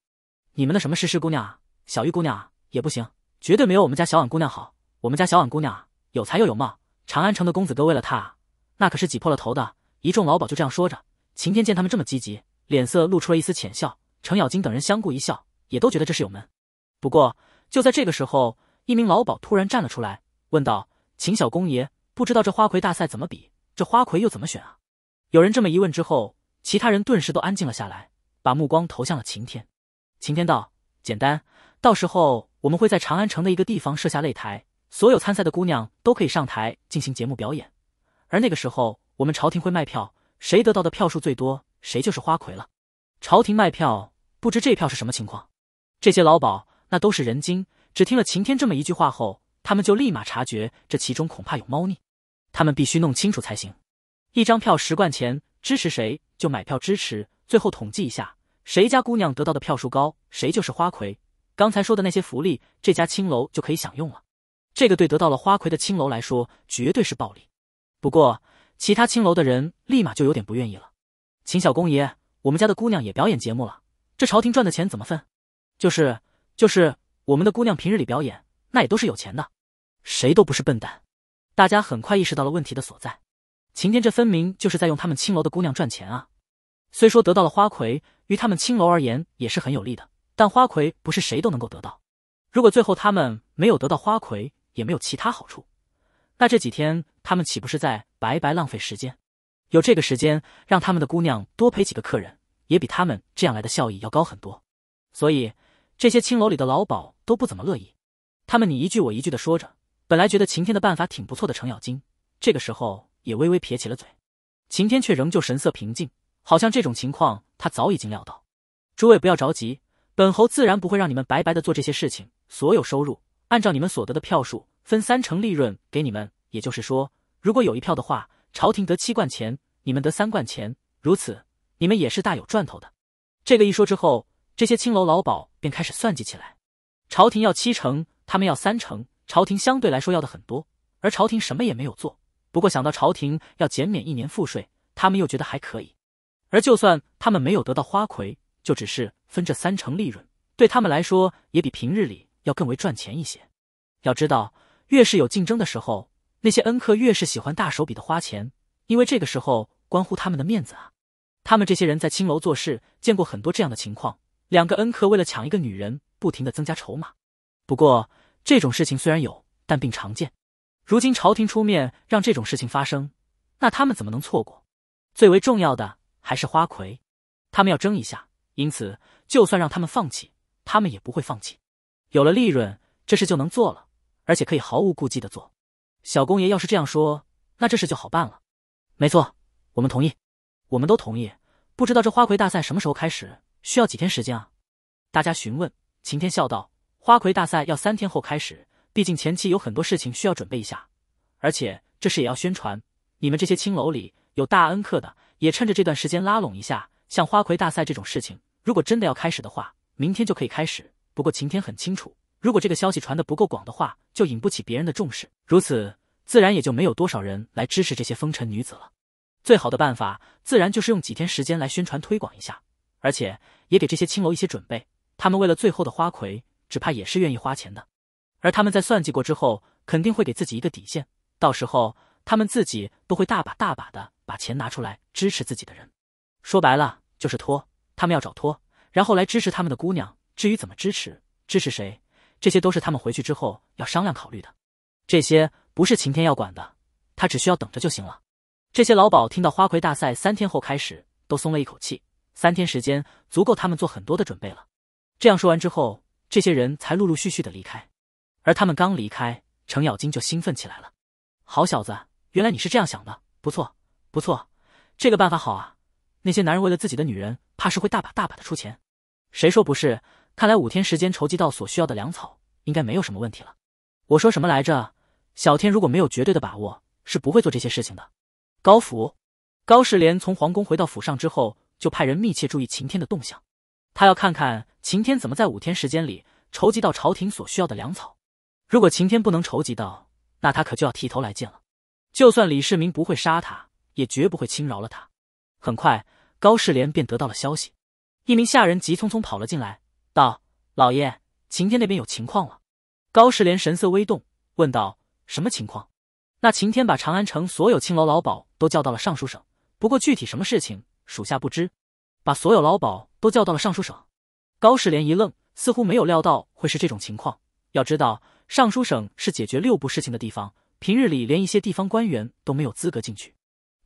你们的什么诗诗姑娘啊，小玉姑娘啊也不行，绝对没有我们家小婉姑娘好。我们家小婉姑娘啊，有才又有貌，长安城的公子哥为了她，那可是挤破了头的。一众老鸨就这样说着。晴天见他们这么积极。脸色露出了一丝浅笑，程咬金等人相顾一笑，也都觉得这是有门。不过就在这个时候，一名老鸨突然站了出来，问道：“秦小公爷，不知道这花魁大赛怎么比？这花魁又怎么选啊？”有人这么一问之后，其他人顿时都安静了下来，把目光投向了晴天。晴天道：“简单，到时候我们会在长安城的一个地方设下擂台，所有参赛的姑娘都可以上台进行节目表演，而那个时候，我们朝廷会卖票，谁得到的票数最多。”谁就是花魁了？朝廷卖票，不知这票是什么情况。这些老鸨那都是人精，只听了晴天这么一句话后，他们就立马察觉这其中恐怕有猫腻，他们必须弄清楚才行。一张票十贯钱，支持谁就买票支持，最后统计一下，谁家姑娘得到的票数高，谁就是花魁。刚才说的那些福利，这家青楼就可以享用了。这个对得到了花魁的青楼来说绝对是暴利，不过其他青楼的人立马就有点不愿意了。秦小公爷，我们家的姑娘也表演节目了。这朝廷赚的钱怎么分？就是就是，我们的姑娘平日里表演，那也都是有钱的，谁都不是笨蛋。大家很快意识到了问题的所在，秦天这分明就是在用他们青楼的姑娘赚钱啊！虽说得到了花魁，于他们青楼而言也是很有利的，但花魁不是谁都能够得到。如果最后他们没有得到花魁，也没有其他好处，那这几天他们岂不是在白白浪费时间？有这个时间，让他们的姑娘多陪几个客人，也比他们这样来的效益要高很多。所以，这些青楼里的老鸨都不怎么乐意。他们你一句我一句的说着，本来觉得晴天的办法挺不错的。程咬金这个时候也微微撇起了嘴。晴天却仍旧神色平静，好像这种情况他早已经料到。诸位不要着急，本侯自然不会让你们白白的做这些事情。所有收入按照你们所得的票数分三成利润给你们，也就是说，如果有一票的话。朝廷得七贯钱，你们得三贯钱，如此你们也是大有赚头的。这个一说之后，这些青楼老鸨便开始算计起来。朝廷要七成，他们要三成。朝廷相对来说要的很多，而朝廷什么也没有做。不过想到朝廷要减免一年赋税，他们又觉得还可以。而就算他们没有得到花魁，就只是分这三成利润，对他们来说也比平日里要更为赚钱一些。要知道，越是有竞争的时候。那些恩客越是喜欢大手笔的花钱，因为这个时候关乎他们的面子啊。他们这些人在青楼做事，见过很多这样的情况：两个恩客为了抢一个女人，不停的增加筹码。不过这种事情虽然有，但并常见。如今朝廷出面让这种事情发生，那他们怎么能错过？最为重要的还是花魁，他们要争一下。因此，就算让他们放弃，他们也不会放弃。有了利润，这事就能做了，而且可以毫无顾忌的做。小公爷要是这样说，那这事就好办了。没错，我们同意，我们都同意。不知道这花魁大赛什么时候开始？需要几天时间啊？大家询问。晴天笑道：“花魁大赛要三天后开始，毕竟前期有很多事情需要准备一下，而且这事也要宣传。你们这些青楼里有大恩客的，也趁着这段时间拉拢一下。像花魁大赛这种事情，如果真的要开始的话，明天就可以开始。不过晴天很清楚。”如果这个消息传的不够广的话，就引不起别人的重视。如此，自然也就没有多少人来支持这些风尘女子了。最好的办法，自然就是用几天时间来宣传推广一下，而且也给这些青楼一些准备。他们为了最后的花魁，只怕也是愿意花钱的。而他们在算计过之后，肯定会给自己一个底线。到时候，他们自己都会大把大把的把钱拿出来支持自己的人。说白了，就是托。他们要找托，然后来支持他们的姑娘。至于怎么支持，支持谁。这些都是他们回去之后要商量考虑的，这些不是晴天要管的，他只需要等着就行了。这些老鸨听到花魁大赛三天后开始，都松了一口气。三天时间足够他们做很多的准备了。这样说完之后，这些人才陆陆续续的离开。而他们刚离开，程咬金就兴奋起来了。好小子，原来你是这样想的，不错，不错，这个办法好啊。那些男人为了自己的女人，怕是会大把大把的出钱。谁说不是？看来五天时间筹集到所需要的粮草应该没有什么问题了。我说什么来着？小天如果没有绝对的把握是不会做这些事情的。高府，高世廉从皇宫回到府上之后，就派人密切注意晴天的动向。他要看看晴天怎么在五天时间里筹集到朝廷所需要的粮草。如果晴天不能筹集到，那他可就要剃头来见了。就算李世民不会杀他，也绝不会轻饶了他。很快，高世廉便得到了消息，一名下人急匆匆跑了进来。道：“老爷，晴天那边有情况了。”高士廉神色微动，问道：“什么情况？”那晴天把长安城所有青楼老鸨都叫到了尚书省，不过具体什么事情，属下不知。把所有老鸨都叫到了尚书省。高士廉一愣，似乎没有料到会是这种情况。要知道，尚书省是解决六部事情的地方，平日里连一些地方官员都没有资格进去。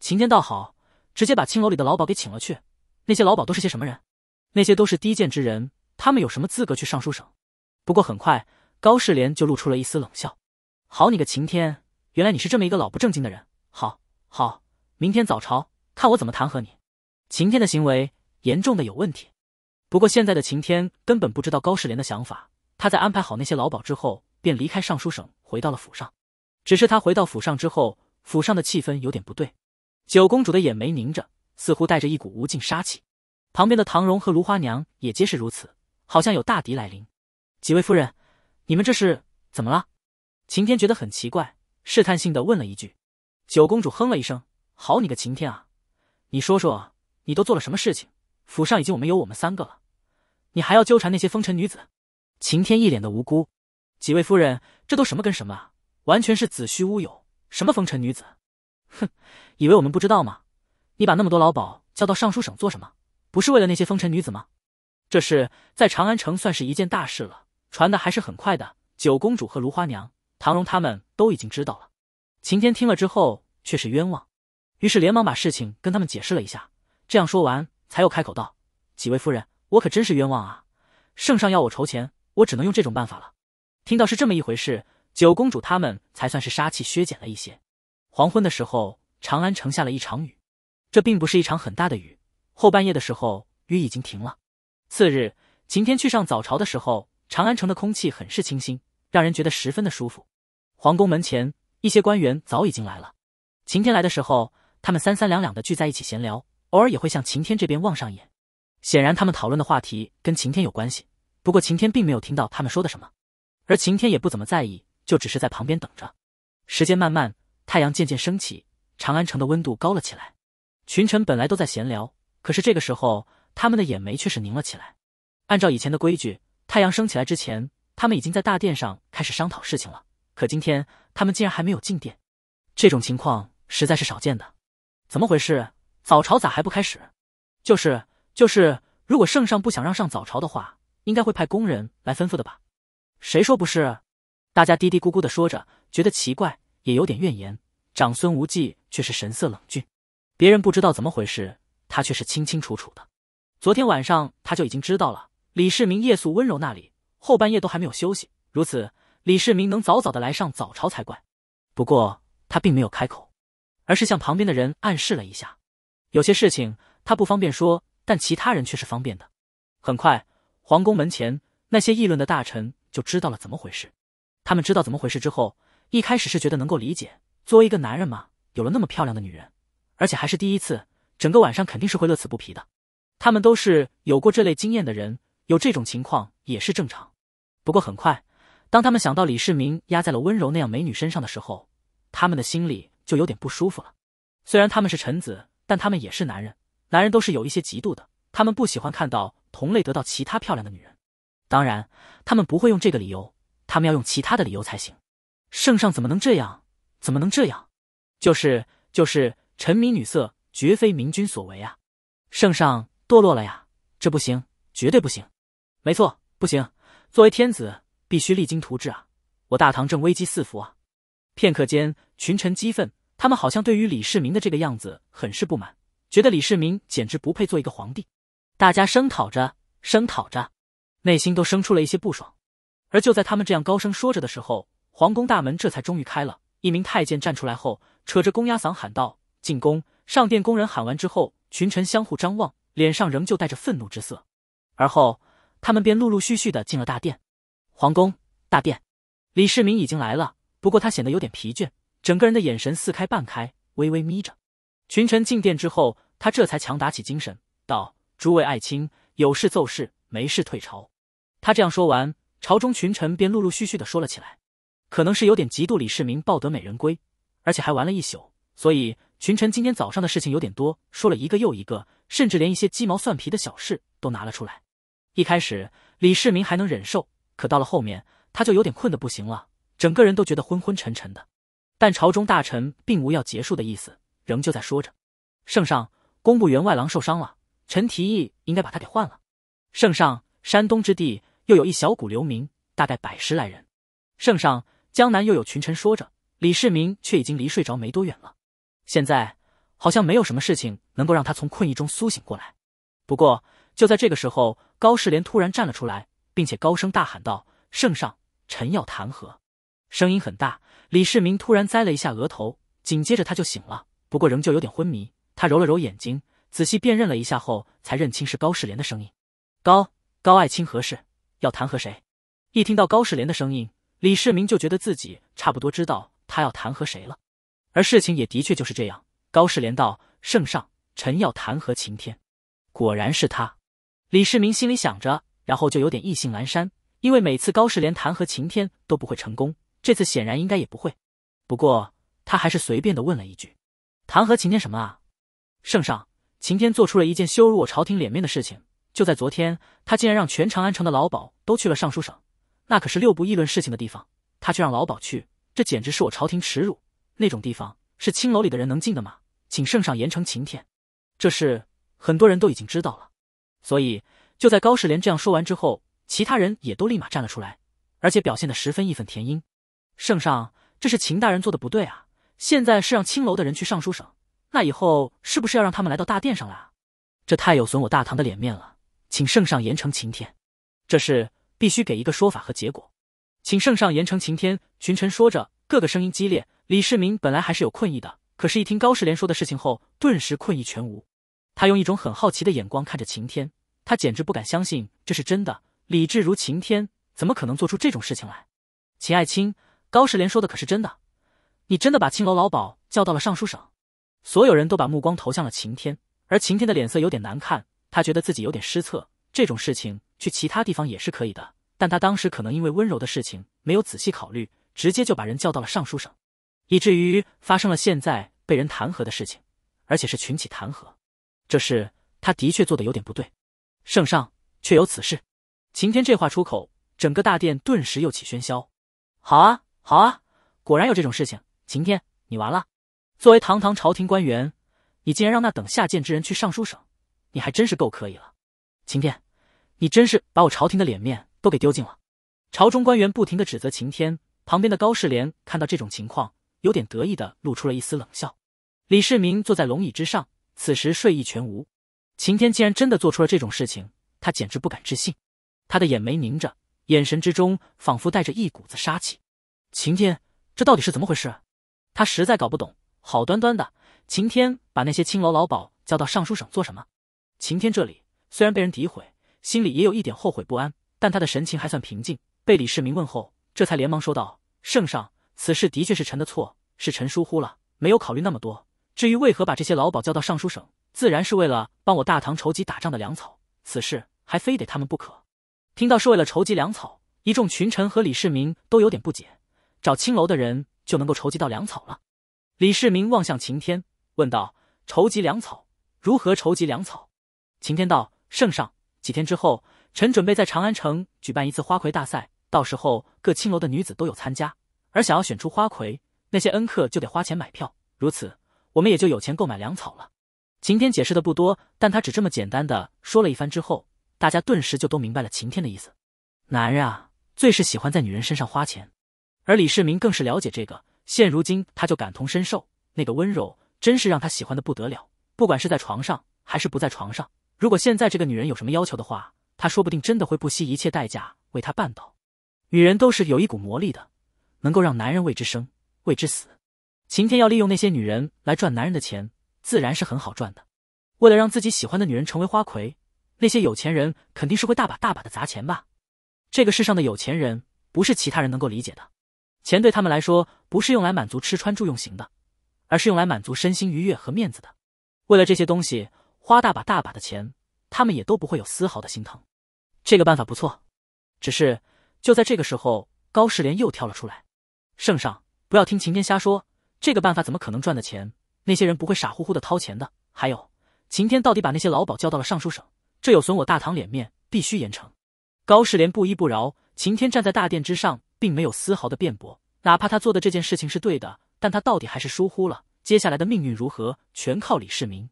晴天倒好，直接把青楼里的老鸨给请了去。那些老鸨都是些什么人？那些都是低贱之人。他们有什么资格去尚书省？不过很快，高士廉就露出了一丝冷笑：“好你个晴天，原来你是这么一个老不正经的人！好，好，明天早朝，看我怎么弹劾你！晴天的行为严重的有问题。不过现在的晴天根本不知道高士廉的想法。他在安排好那些劳保之后，便离开尚书省，回到了府上。只是他回到府上之后，府上的气氛有点不对。九公主的眼眉凝着，似乎带着一股无尽杀气。旁边的唐荣和芦花娘也皆是如此。”好像有大敌来临，几位夫人，你们这是怎么了？晴天觉得很奇怪，试探性的问了一句。九公主哼了一声：“好你个晴天啊，你说说你都做了什么事情？府上已经我们有我们三个了，你还要纠缠那些风尘女子？”晴天一脸的无辜：“几位夫人，这都什么跟什么啊？完全是子虚乌有，什么风尘女子？哼，以为我们不知道吗？你把那么多老鸨叫到尚书省做什么？不是为了那些风尘女子吗？”这事在长安城算是一件大事了，传的还是很快的。九公主和如花娘、唐荣他们都已经知道了。晴天听了之后却是冤枉，于是连忙把事情跟他们解释了一下。这样说完，才又开口道：“几位夫人，我可真是冤枉啊！圣上要我筹钱，我只能用这种办法了。”听到是这么一回事，九公主他们才算是杀气削减了一些。黄昏的时候，长安城下了一场雨，这并不是一场很大的雨，后半夜的时候雨已经停了。次日，晴天去上早朝的时候，长安城的空气很是清新，让人觉得十分的舒服。皇宫门前，一些官员早已经来了。晴天来的时候，他们三三两两的聚在一起闲聊，偶尔也会向晴天这边望上一眼。显然，他们讨论的话题跟晴天有关系，不过晴天并没有听到他们说的什么，而晴天也不怎么在意，就只是在旁边等着。时间慢慢，太阳渐渐升起，长安城的温度高了起来。群臣本来都在闲聊，可是这个时候。他们的眼眉却是凝了起来。按照以前的规矩，太阳升起来之前，他们已经在大殿上开始商讨事情了。可今天，他们竟然还没有进殿，这种情况实在是少见的。怎么回事？早朝咋还不开始？就是就是，如果圣上不想让上早朝的话，应该会派工人来吩咐的吧？谁说不是？大家嘀嘀咕咕的说着，觉得奇怪，也有点怨言。长孙无忌却是神色冷峻，别人不知道怎么回事，他却是清清楚楚的。昨天晚上他就已经知道了，李世民夜宿温柔那里，后半夜都还没有休息。如此，李世民能早早的来上早朝才怪。不过他并没有开口，而是向旁边的人暗示了一下。有些事情他不方便说，但其他人却是方便的。很快，皇宫门前那些议论的大臣就知道了怎么回事。他们知道怎么回事之后，一开始是觉得能够理解，作为一个男人嘛，有了那么漂亮的女人，而且还是第一次，整个晚上肯定是会乐此不疲的。他们都是有过这类经验的人，有这种情况也是正常。不过很快，当他们想到李世民压在了温柔那样美女身上的时候，他们的心里就有点不舒服了。虽然他们是臣子，但他们也是男人，男人都是有一些嫉妒的。他们不喜欢看到同类得到其他漂亮的女人。当然，他们不会用这个理由，他们要用其他的理由才行。圣上怎么能这样？怎么能这样？就是就是，沉迷女色绝非明君所为啊，圣上。堕落了呀！这不行，绝对不行！没错，不行！作为天子，必须励精图治啊！我大唐正危机四伏啊！片刻间，群臣激愤，他们好像对于李世民的这个样子很是不满，觉得李世民简直不配做一个皇帝。大家声讨着，声讨着，内心都生出了一些不爽。而就在他们这样高声说着的时候，皇宫大门这才终于开了。一名太监站出来后，扯着公鸭嗓喊道：“进宫！”上殿工人喊完之后，群臣相互张望。脸上仍旧带着愤怒之色，而后他们便陆陆续续的进了大殿。皇宫大殿，李世民已经来了，不过他显得有点疲倦，整个人的眼神四开半开，微微眯着。群臣进殿之后，他这才强打起精神，道：“诸位爱卿，有事奏事，没事退朝。”他这样说完，朝中群臣便陆陆续续的说了起来。可能是有点嫉妒李世民抱得美人归，而且还玩了一宿，所以群臣今天早上的事情有点多，说了一个又一个。甚至连一些鸡毛蒜皮的小事都拿了出来。一开始李世民还能忍受，可到了后面他就有点困得不行了，整个人都觉得昏昏沉沉的。但朝中大臣并无要结束的意思，仍旧在说着：“圣上，工部员外郎受伤了，臣提议应该把他给换了。”“圣上，山东之地又有一小股流民，大概百十来人。”“圣上，江南又有群臣说着。”李世民却已经离睡着没多远了。现在。好像没有什么事情能够让他从困意中苏醒过来。不过就在这个时候，高士廉突然站了出来，并且高声大喊道：“圣上，臣要弹劾！”声音很大。李世民突然栽了一下额头，紧接着他就醒了，不过仍旧有点昏迷。他揉了揉眼睛，仔细辨认了一下后，才认清是高士廉的声音。“高高爱卿，何事？要弹劾谁？”一听到高士廉的声音，李世民就觉得自己差不多知道他要弹劾谁了。而事情也的确就是这样。高士廉道：“圣上，臣要弹劾秦天。”果然是他，李世民心里想着，然后就有点意兴阑珊，因为每次高士廉弹劾秦天都不会成功，这次显然应该也不会。不过他还是随便的问了一句：“弹劾秦天什么啊？”圣上，秦天做出了一件羞辱我朝廷脸面的事情。就在昨天，他竟然让全长安城的老鸨都去了尚书省，那可是六部议论事情的地方，他却让老鸨去，这简直是我朝廷耻辱。那种地方是青楼里的人能进的吗？请圣上严惩秦天，这事很多人都已经知道了，所以就在高士廉这样说完之后，其他人也都立马站了出来，而且表现得十分义愤填膺。圣上，这是秦大人做的不对啊！现在是让青楼的人去尚书省，那以后是不是要让他们来到大殿上来？这太有损我大唐的脸面了，请圣上严惩秦天，这事必须给一个说法和结果。请圣上严惩秦天，群臣说着，各个声音激烈。李世民本来还是有困意的。可是，一听高世莲说的事情后，顿时困意全无。他用一种很好奇的眼光看着晴天，他简直不敢相信这是真的。理智如晴天，怎么可能做出这种事情来？秦爱卿，高世莲说的可是真的？你真的把青楼老鸨叫到了尚书省？所有人都把目光投向了晴天，而晴天的脸色有点难看。他觉得自己有点失策，这种事情去其他地方也是可以的，但他当时可能因为温柔的事情没有仔细考虑，直接就把人叫到了尚书省。以至于发生了现在被人弹劾的事情，而且是群起弹劾，这事他的确做的有点不对。圣上确有此事。秦天这话出口，整个大殿顿时又起喧嚣。好啊，好啊，果然有这种事情。秦天，你完了！作为堂堂朝廷官员，你竟然让那等下贱之人去尚书省，你还真是够可以了。秦天，你真是把我朝廷的脸面都给丢尽了。朝中官员不停的指责秦天，旁边的高士廉看到这种情况。有点得意的露出了一丝冷笑。李世民坐在龙椅之上，此时睡意全无。晴天竟然真的做出了这种事情，他简直不敢置信。他的眼眉凝着，眼神之中仿佛带着一股子杀气。晴天，这到底是怎么回事？他实在搞不懂，好端端的晴天把那些青楼老鸨叫到尚书省做什么？晴天这里虽然被人诋毁，心里也有一点后悔不安，但他的神情还算平静。被李世民问候，这才连忙说道：“圣上。”此事的确是臣的错，是臣疏忽了，没有考虑那么多。至于为何把这些劳鸨叫到尚书省，自然是为了帮我大唐筹集打仗的粮草。此事还非得他们不可。听到是为了筹集粮草，一众群臣和李世民都有点不解：找青楼的人就能够筹集到粮草了？李世民望向晴天，问道：“筹集粮草，如何筹集粮草？”晴天道：“圣上，几天之后，臣准备在长安城举办一次花魁大赛，到时候各青楼的女子都有参加。”而想要选出花魁，那些恩客就得花钱买票。如此，我们也就有钱购买粮草了。晴天解释的不多，但他只这么简单的说了一番之后，大家顿时就都明白了晴天的意思。男人啊，最是喜欢在女人身上花钱。而李世民更是了解这个，现如今他就感同身受。那个温柔真是让他喜欢的不得了。不管是在床上还是不在床上，如果现在这个女人有什么要求的话，他说不定真的会不惜一切代价为她办到。女人都是有一股魔力的。能够让男人为之生，为之死。晴天要利用那些女人来赚男人的钱，自然是很好赚的。为了让自己喜欢的女人成为花魁，那些有钱人肯定是会大把大把的砸钱吧？这个世上的有钱人不是其他人能够理解的，钱对他们来说不是用来满足吃穿住用行的，而是用来满足身心愉悦和面子的。为了这些东西花大把大把的钱，他们也都不会有丝毫的心疼。这个办法不错，只是就在这个时候，高世莲又跳了出来。圣上，不要听秦天瞎说，这个办法怎么可能赚的钱？那些人不会傻乎乎的掏钱的。还有，秦天到底把那些老鸨叫到了尚书省，这有损我大唐脸面，必须严惩。高士廉不依不饶，秦天站在大殿之上，并没有丝毫的辩驳。哪怕他做的这件事情是对的，但他到底还是疏忽了。接下来的命运如何，全靠李世民。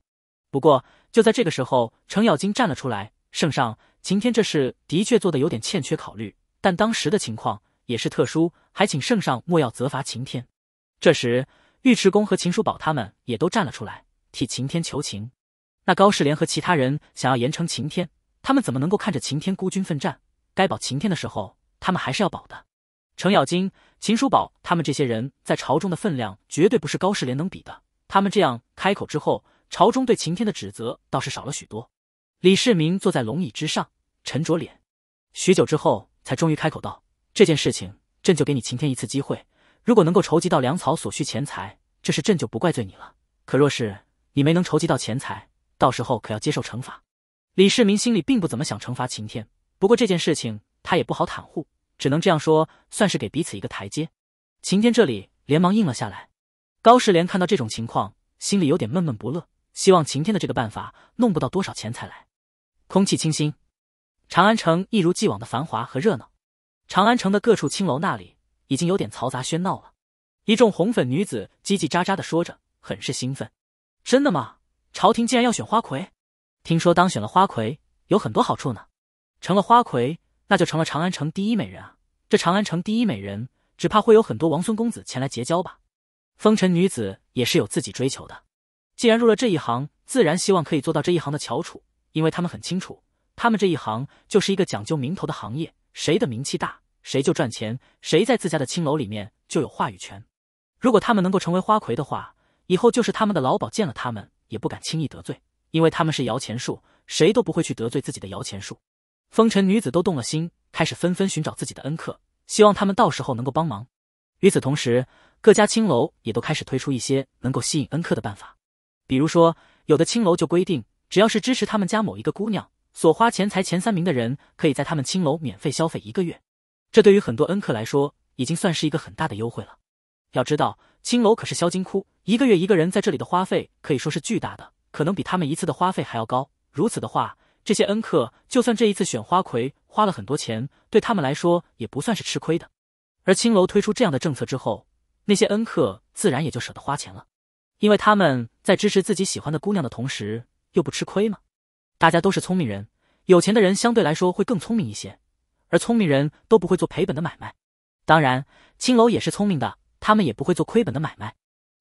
不过就在这个时候，程咬金站了出来：“圣上，秦天这事的确做的有点欠缺考虑，但当时的情况……”也是特殊，还请圣上莫要责罚晴天。这时，尉迟恭和秦叔宝他们也都站了出来，替晴天求情。那高士廉和其他人想要严惩晴天，他们怎么能够看着晴天孤军奋战？该保晴天的时候，他们还是要保的。程咬金、秦叔宝他们这些人在朝中的分量绝对不是高士廉能比的。他们这样开口之后，朝中对晴天的指责倒是少了许多。李世民坐在龙椅之上，沉着脸，许久之后才终于开口道。这件事情，朕就给你晴天一次机会。如果能够筹集到粮草所需钱财，这事朕就不怪罪你了。可若是你没能筹集到钱财，到时候可要接受惩罚。李世民心里并不怎么想惩罚晴天，不过这件事情他也不好袒护，只能这样说，算是给彼此一个台阶。晴天这里连忙应了下来。高士廉看到这种情况，心里有点闷闷不乐，希望晴天的这个办法弄不到多少钱财来。空气清新，长安城一如既往的繁华和热闹。长安城的各处青楼那里已经有点嘈杂喧闹了，一众红粉女子叽叽喳喳的说着，很是兴奋。真的吗？朝廷竟然要选花魁？听说当选了花魁有很多好处呢。成了花魁，那就成了长安城第一美人啊！这长安城第一美人，只怕会有很多王孙公子前来结交吧。风尘女子也是有自己追求的，既然入了这一行，自然希望可以做到这一行的翘楚，因为他们很清楚，他们这一行就是一个讲究名头的行业，谁的名气大。谁就赚钱，谁在自家的青楼里面就有话语权。如果他们能够成为花魁的话，以后就是他们的老鸨见了他们也不敢轻易得罪，因为他们是摇钱树，谁都不会去得罪自己的摇钱树。风尘女子都动了心，开始纷纷寻找自己的恩客，希望他们到时候能够帮忙。与此同时，各家青楼也都开始推出一些能够吸引恩客的办法，比如说，有的青楼就规定，只要是支持他们家某一个姑娘所花钱财前三名的人，可以在他们青楼免费消费一个月。这对于很多恩客来说，已经算是一个很大的优惠了。要知道，青楼可是销金窟，一个月一个人在这里的花费可以说是巨大的，可能比他们一次的花费还要高。如此的话，这些恩客就算这一次选花魁花了很多钱，对他们来说也不算是吃亏的。而青楼推出这样的政策之后，那些恩客自然也就舍得花钱了，因为他们在支持自己喜欢的姑娘的同时，又不吃亏嘛。大家都是聪明人，有钱的人相对来说会更聪明一些。而聪明人都不会做赔本的买卖，当然青楼也是聪明的，他们也不会做亏本的买卖。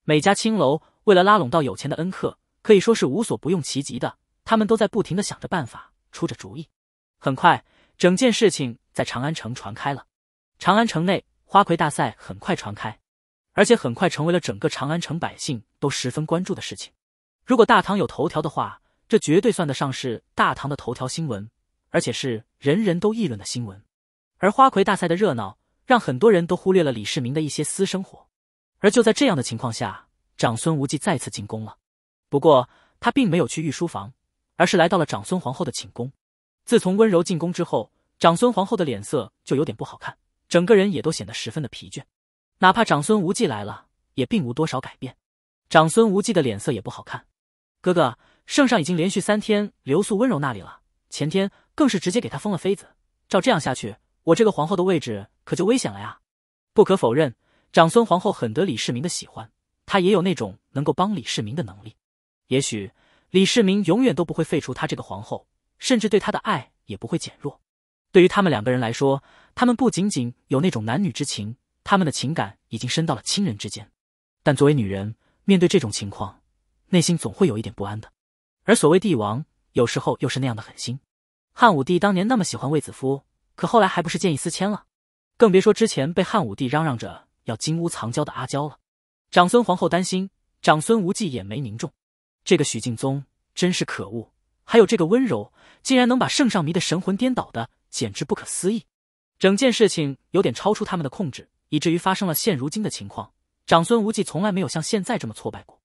每家青楼为了拉拢到有钱的恩客，可以说是无所不用其极的，他们都在不停的想着办法，出着主意。很快，整件事情在长安城传开了，长安城内花魁大赛很快传开，而且很快成为了整个长安城百姓都十分关注的事情。如果大唐有头条的话，这绝对算得上是大唐的头条新闻。而且是人人都议论的新闻，而花魁大赛的热闹让很多人都忽略了李世民的一些私生活。而就在这样的情况下，长孙无忌再次进宫了。不过他并没有去御书房，而是来到了长孙皇后的寝宫。自从温柔进宫之后，长孙皇后的脸色就有点不好看，整个人也都显得十分的疲倦。哪怕长孙无忌来了，也并无多少改变。长孙无忌的脸色也不好看。哥哥，圣上已经连续三天留宿温柔那里了，前天。更是直接给他封了妃子。照这样下去，我这个皇后的位置可就危险了呀！不可否认，长孙皇后很得李世民的喜欢，她也有那种能够帮李世民的能力。也许李世民永远都不会废除她这个皇后，甚至对她的爱也不会减弱。对于他们两个人来说，他们不仅仅有那种男女之情，他们的情感已经深到了亲人之间。但作为女人，面对这种情况，内心总会有一点不安的。而所谓帝王，有时候又是那样的狠心。汉武帝当年那么喜欢卫子夫，可后来还不是见异思迁了？更别说之前被汉武帝嚷嚷着要金屋藏娇的阿娇了。长孙皇后担心，长孙无忌眼眉凝重。这个许敬宗真是可恶！还有这个温柔，竟然能把圣上迷得神魂颠倒的，简直不可思议。整件事情有点超出他们的控制，以至于发生了现如今的情况。长孙无忌从来没有像现在这么挫败过。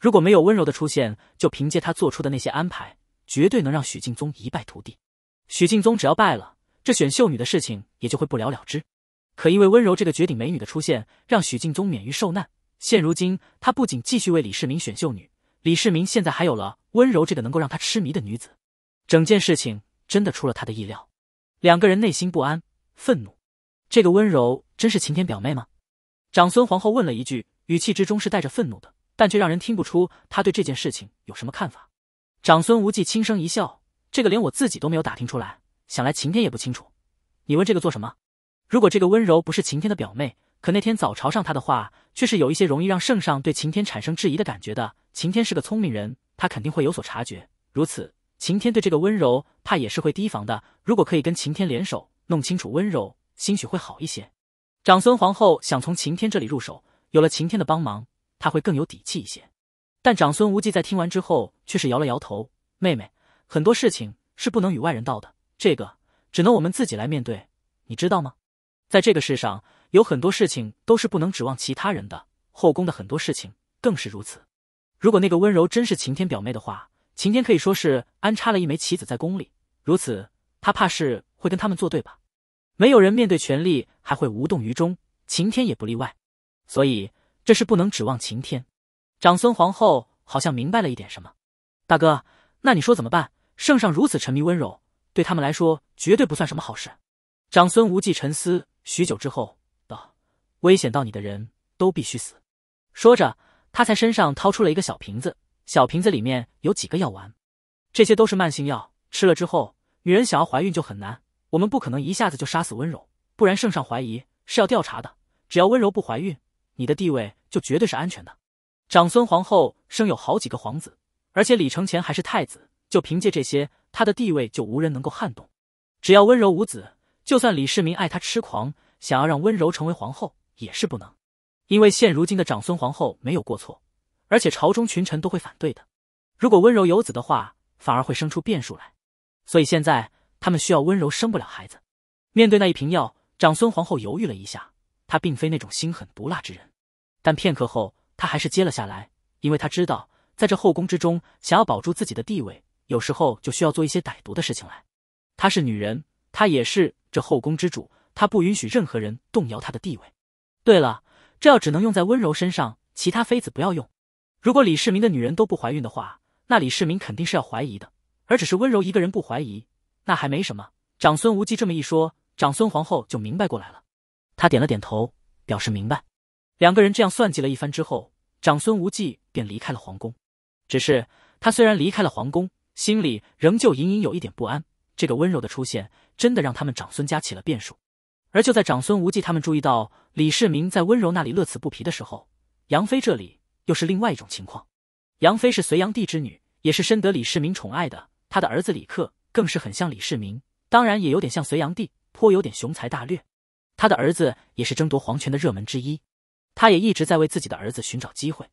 如果没有温柔的出现，就凭借他做出的那些安排，绝对能让许敬宗一败涂地。许敬宗只要败了，这选秀女的事情也就会不了了之。可因为温柔这个绝顶美女的出现，让许敬宗免于受难。现如今，他不仅继续为李世民选秀女，李世民现在还有了温柔这个能够让他痴迷的女子。整件事情真的出了他的意料，两个人内心不安、愤怒。这个温柔真是晴天表妹吗？长孙皇后问了一句，语气之中是带着愤怒的，但却让人听不出他对这件事情有什么看法。长孙无忌轻声一笑。这个连我自己都没有打听出来，想来晴天也不清楚。你问这个做什么？如果这个温柔不是晴天的表妹，可那天早朝上他的话，却是有一些容易让圣上对晴天产生质疑的感觉的。晴天是个聪明人，他肯定会有所察觉。如此，晴天对这个温柔，怕也是会提防的。如果可以跟晴天联手弄清楚温柔，兴许会好一些。长孙皇后想从晴天这里入手，有了晴天的帮忙，她会更有底气一些。但长孙无忌在听完之后，却是摇了摇头：“妹妹。”很多事情是不能与外人道的，这个只能我们自己来面对，你知道吗？在这个世上，有很多事情都是不能指望其他人的，后宫的很多事情更是如此。如果那个温柔真是晴天表妹的话，晴天可以说是安插了一枚棋子在宫里，如此，他怕是会跟他们作对吧？没有人面对权力还会无动于衷，晴天也不例外，所以这是不能指望晴天。长孙皇后好像明白了一点什么，大哥，那你说怎么办？圣上如此沉迷温柔，对他们来说绝对不算什么好事。长孙无忌沉思许久之后道：“危险到你的人，都必须死。”说着，他在身上掏出了一个小瓶子，小瓶子里面有几个药丸，这些都是慢性药，吃了之后，女人想要怀孕就很难。我们不可能一下子就杀死温柔，不然圣上怀疑是要调查的。只要温柔不怀孕，你的地位就绝对是安全的。长孙皇后生有好几个皇子，而且李承乾还是太子。就凭借这些，她的地位就无人能够撼动。只要温柔无子，就算李世民爱她痴狂，想要让温柔成为皇后也是不能，因为现如今的长孙皇后没有过错，而且朝中群臣都会反对的。如果温柔有子的话，反而会生出变数来。所以现在他们需要温柔生不了孩子。面对那一瓶药，长孙皇后犹豫了一下，她并非那种心狠毒辣之人，但片刻后她还是接了下来，因为她知道，在这后宫之中，想要保住自己的地位。有时候就需要做一些歹毒的事情来。她是女人，她也是这后宫之主，她不允许任何人动摇她的地位。对了，这药只能用在温柔身上，其他妃子不要用。如果李世民的女人都不怀孕的话，那李世民肯定是要怀疑的。而只是温柔一个人不怀疑，那还没什么。长孙无忌这么一说，长孙皇后就明白过来了。她点了点头，表示明白。两个人这样算计了一番之后，长孙无忌便离开了皇宫。只是他虽然离开了皇宫，心里仍旧隐隐有一点不安。这个温柔的出现，真的让他们长孙家起了变数。而就在长孙无忌他们注意到李世民在温柔那里乐此不疲的时候，杨妃这里又是另外一种情况。杨妃是隋炀帝之女，也是深得李世民宠爱的。他的儿子李恪更是很像李世民，当然也有点像隋炀帝，颇有点雄才大略。他的儿子也是争夺皇权的热门之一。他也一直在为自己的儿子寻找机会，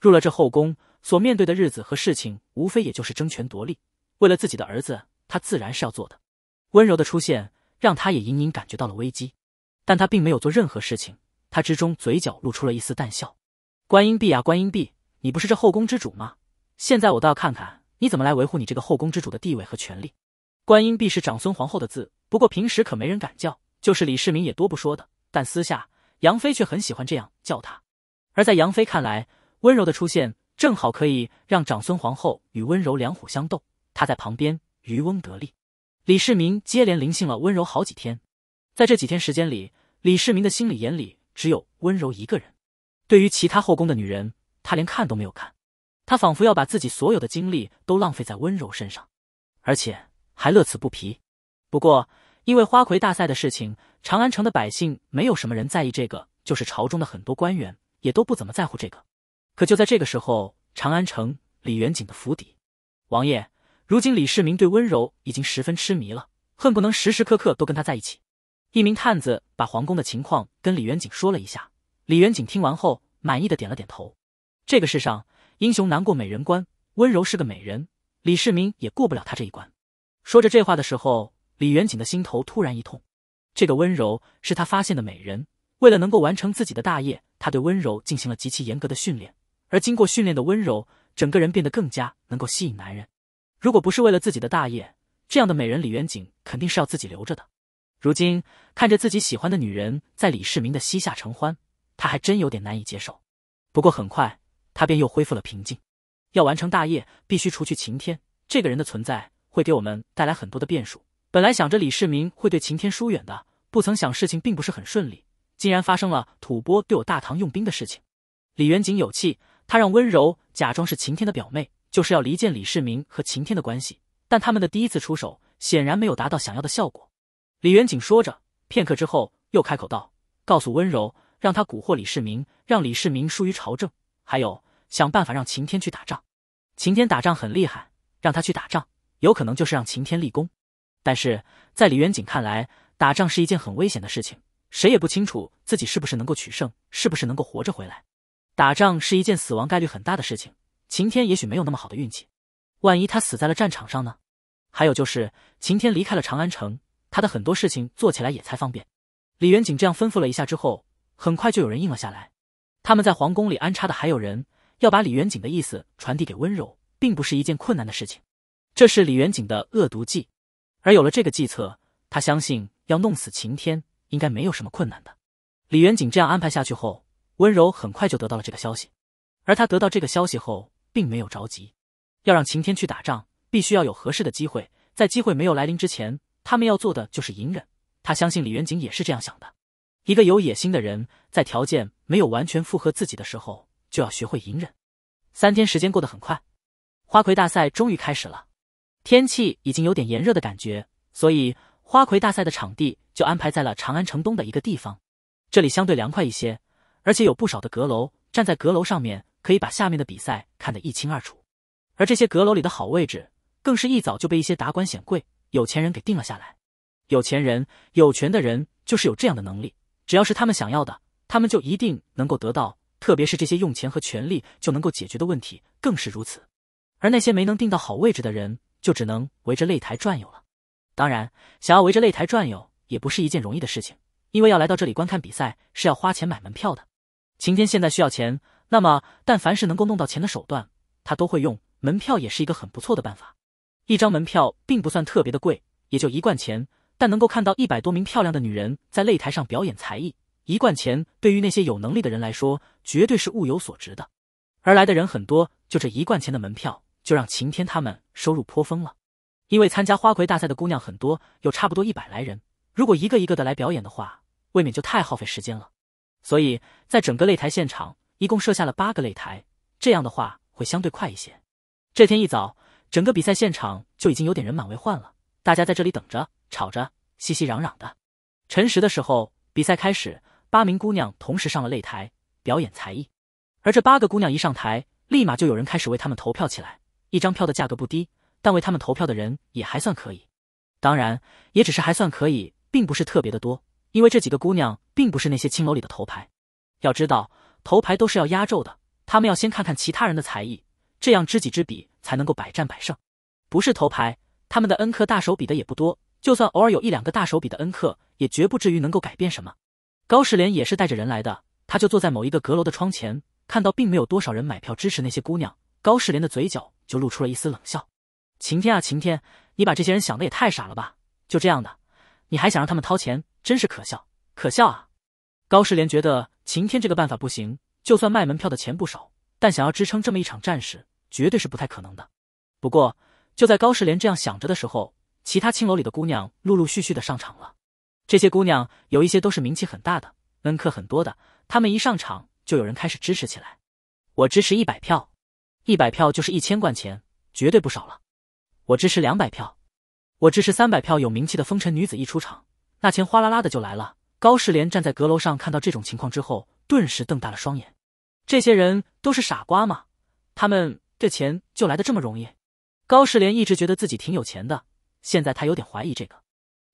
入了这后宫。所面对的日子和事情，无非也就是争权夺利。为了自己的儿子，他自然是要做的。温柔的出现，让他也隐隐感觉到了危机，但他并没有做任何事情。他之中嘴角露出了一丝淡笑。观音婢啊，观音婢，你不是这后宫之主吗？现在我倒要看看你怎么来维护你这个后宫之主的地位和权利。观音婢是长孙皇后的字，不过平时可没人敢叫，就是李世民也多不说的。但私下，杨妃却很喜欢这样叫他。而在杨妃看来，温柔的出现。正好可以让长孙皇后与温柔两虎相斗，他在旁边渔翁得利。李世民接连临幸了温柔好几天，在这几天时间里，李世民的心里眼里只有温柔一个人。对于其他后宫的女人，他连看都没有看。他仿佛要把自己所有的精力都浪费在温柔身上，而且还乐此不疲。不过，因为花魁大赛的事情，长安城的百姓没有什么人在意这个，就是朝中的很多官员也都不怎么在乎这个。可就在这个时候，长安城李元景的府邸，王爷如今李世民对温柔已经十分痴迷了，恨不能时时刻刻都跟她在一起。一名探子把皇宫的情况跟李元景说了一下，李元景听完后满意的点了点头。这个世上，英雄难过美人关，温柔是个美人，李世民也过不了他这一关。说着这话的时候，李元景的心头突然一痛，这个温柔是他发现的美人，为了能够完成自己的大业，他对温柔进行了极其严格的训练。而经过训练的温柔，整个人变得更加能够吸引男人。如果不是为了自己的大业，这样的美人李元景肯定是要自己留着的。如今看着自己喜欢的女人在李世民的膝下承欢，他还真有点难以接受。不过很快，他便又恢复了平静。要完成大业，必须除去晴天这个人的存在，会给我们带来很多的变数。本来想着李世民会对晴天疏远的，不曾想事情并不是很顺利，竟然发生了吐蕃对我大唐用兵的事情。李元景有气。他让温柔假装是晴天的表妹，就是要离间李世民和晴天的关系。但他们的第一次出手显然没有达到想要的效果。李元景说着，片刻之后又开口道：“告诉温柔，让他蛊惑李世民，让李世民疏于朝政，还有想办法让晴天去打仗。晴天打仗很厉害，让他去打仗，有可能就是让晴天立功。但是在李元景看来，打仗是一件很危险的事情，谁也不清楚自己是不是能够取胜，是不是能够活着回来。”打仗是一件死亡概率很大的事情，晴天也许没有那么好的运气。万一他死在了战场上呢？还有就是晴天离开了长安城，他的很多事情做起来也才方便。李元景这样吩咐了一下之后，很快就有人应了下来。他们在皇宫里安插的还有人，要把李元景的意思传递给温柔，并不是一件困难的事情。这是李元景的恶毒计，而有了这个计策，他相信要弄死晴天应该没有什么困难的。李元景这样安排下去后。温柔很快就得到了这个消息，而他得到这个消息后，并没有着急。要让晴天去打仗，必须要有合适的机会。在机会没有来临之前，他们要做的就是隐忍。他相信李元景也是这样想的。一个有野心的人，在条件没有完全符合自己的时候，就要学会隐忍。三天时间过得很快，花魁大赛终于开始了。天气已经有点炎热的感觉，所以花魁大赛的场地就安排在了长安城东的一个地方，这里相对凉快一些。而且有不少的阁楼，站在阁楼上面，可以把下面的比赛看得一清二楚。而这些阁楼里的好位置，更是一早就被一些达官显贵、有钱人给定了下来。有钱人、有权的人，就是有这样的能力，只要是他们想要的，他们就一定能够得到。特别是这些用钱和权力就能够解决的问题，更是如此。而那些没能定到好位置的人，就只能围着擂台转悠了。当然，想要围着擂台转悠，也不是一件容易的事情，因为要来到这里观看比赛，是要花钱买门票的。晴天现在需要钱，那么但凡是能够弄到钱的手段，他都会用。门票也是一个很不错的办法，一张门票并不算特别的贵，也就一贯钱。但能够看到一百多名漂亮的女人在擂台上表演才艺，一贯钱对于那些有能力的人来说，绝对是物有所值的。而来的人很多，就这一贯钱的门票，就让晴天他们收入颇丰了。因为参加花魁大赛的姑娘很多，有差不多一百来人，如果一个一个的来表演的话，未免就太耗费时间了。所以在整个擂台现场，一共设下了八个擂台，这样的话会相对快一些。这天一早，整个比赛现场就已经有点人满为患了，大家在这里等着、吵着、熙熙攘攘的。辰时的时候，比赛开始，八名姑娘同时上了擂台表演才艺。而这八个姑娘一上台，立马就有人开始为她们投票起来。一张票的价格不低，但为她们投票的人也还算可以，当然也只是还算可以，并不是特别的多，因为这几个姑娘。并不是那些青楼里的头牌，要知道头牌都是要压轴的，他们要先看看其他人的才艺，这样知己知彼才能够百战百胜。不是头牌，他们的恩客大手笔的也不多，就算偶尔有一两个大手笔的恩客，也绝不至于能够改变什么。高世廉也是带着人来的，他就坐在某一个阁楼的窗前，看到并没有多少人买票支持那些姑娘，高世廉的嘴角就露出了一丝冷笑。晴天啊晴天，你把这些人想的也太傻了吧？就这样的，你还想让他们掏钱，真是可笑，可笑啊！高世莲觉得晴天这个办法不行，就算卖门票的钱不少，但想要支撑这么一场战事，绝对是不太可能的。不过，就在高世莲这样想着的时候，其他青楼里的姑娘陆陆续续的上场了。这些姑娘有一些都是名气很大的，恩客很多的。她们一上场，就有人开始支持起来。我支持一百票，一百票就是一千贯钱，绝对不少了。我支持两百票，我支持三百票。有名气的风尘女子一出场，那钱哗啦啦的就来了。高世莲站在阁楼上，看到这种情况之后，顿时瞪大了双眼。这些人都是傻瓜吗？他们这钱就来的这么容易？高世莲一直觉得自己挺有钱的，现在他有点怀疑这个。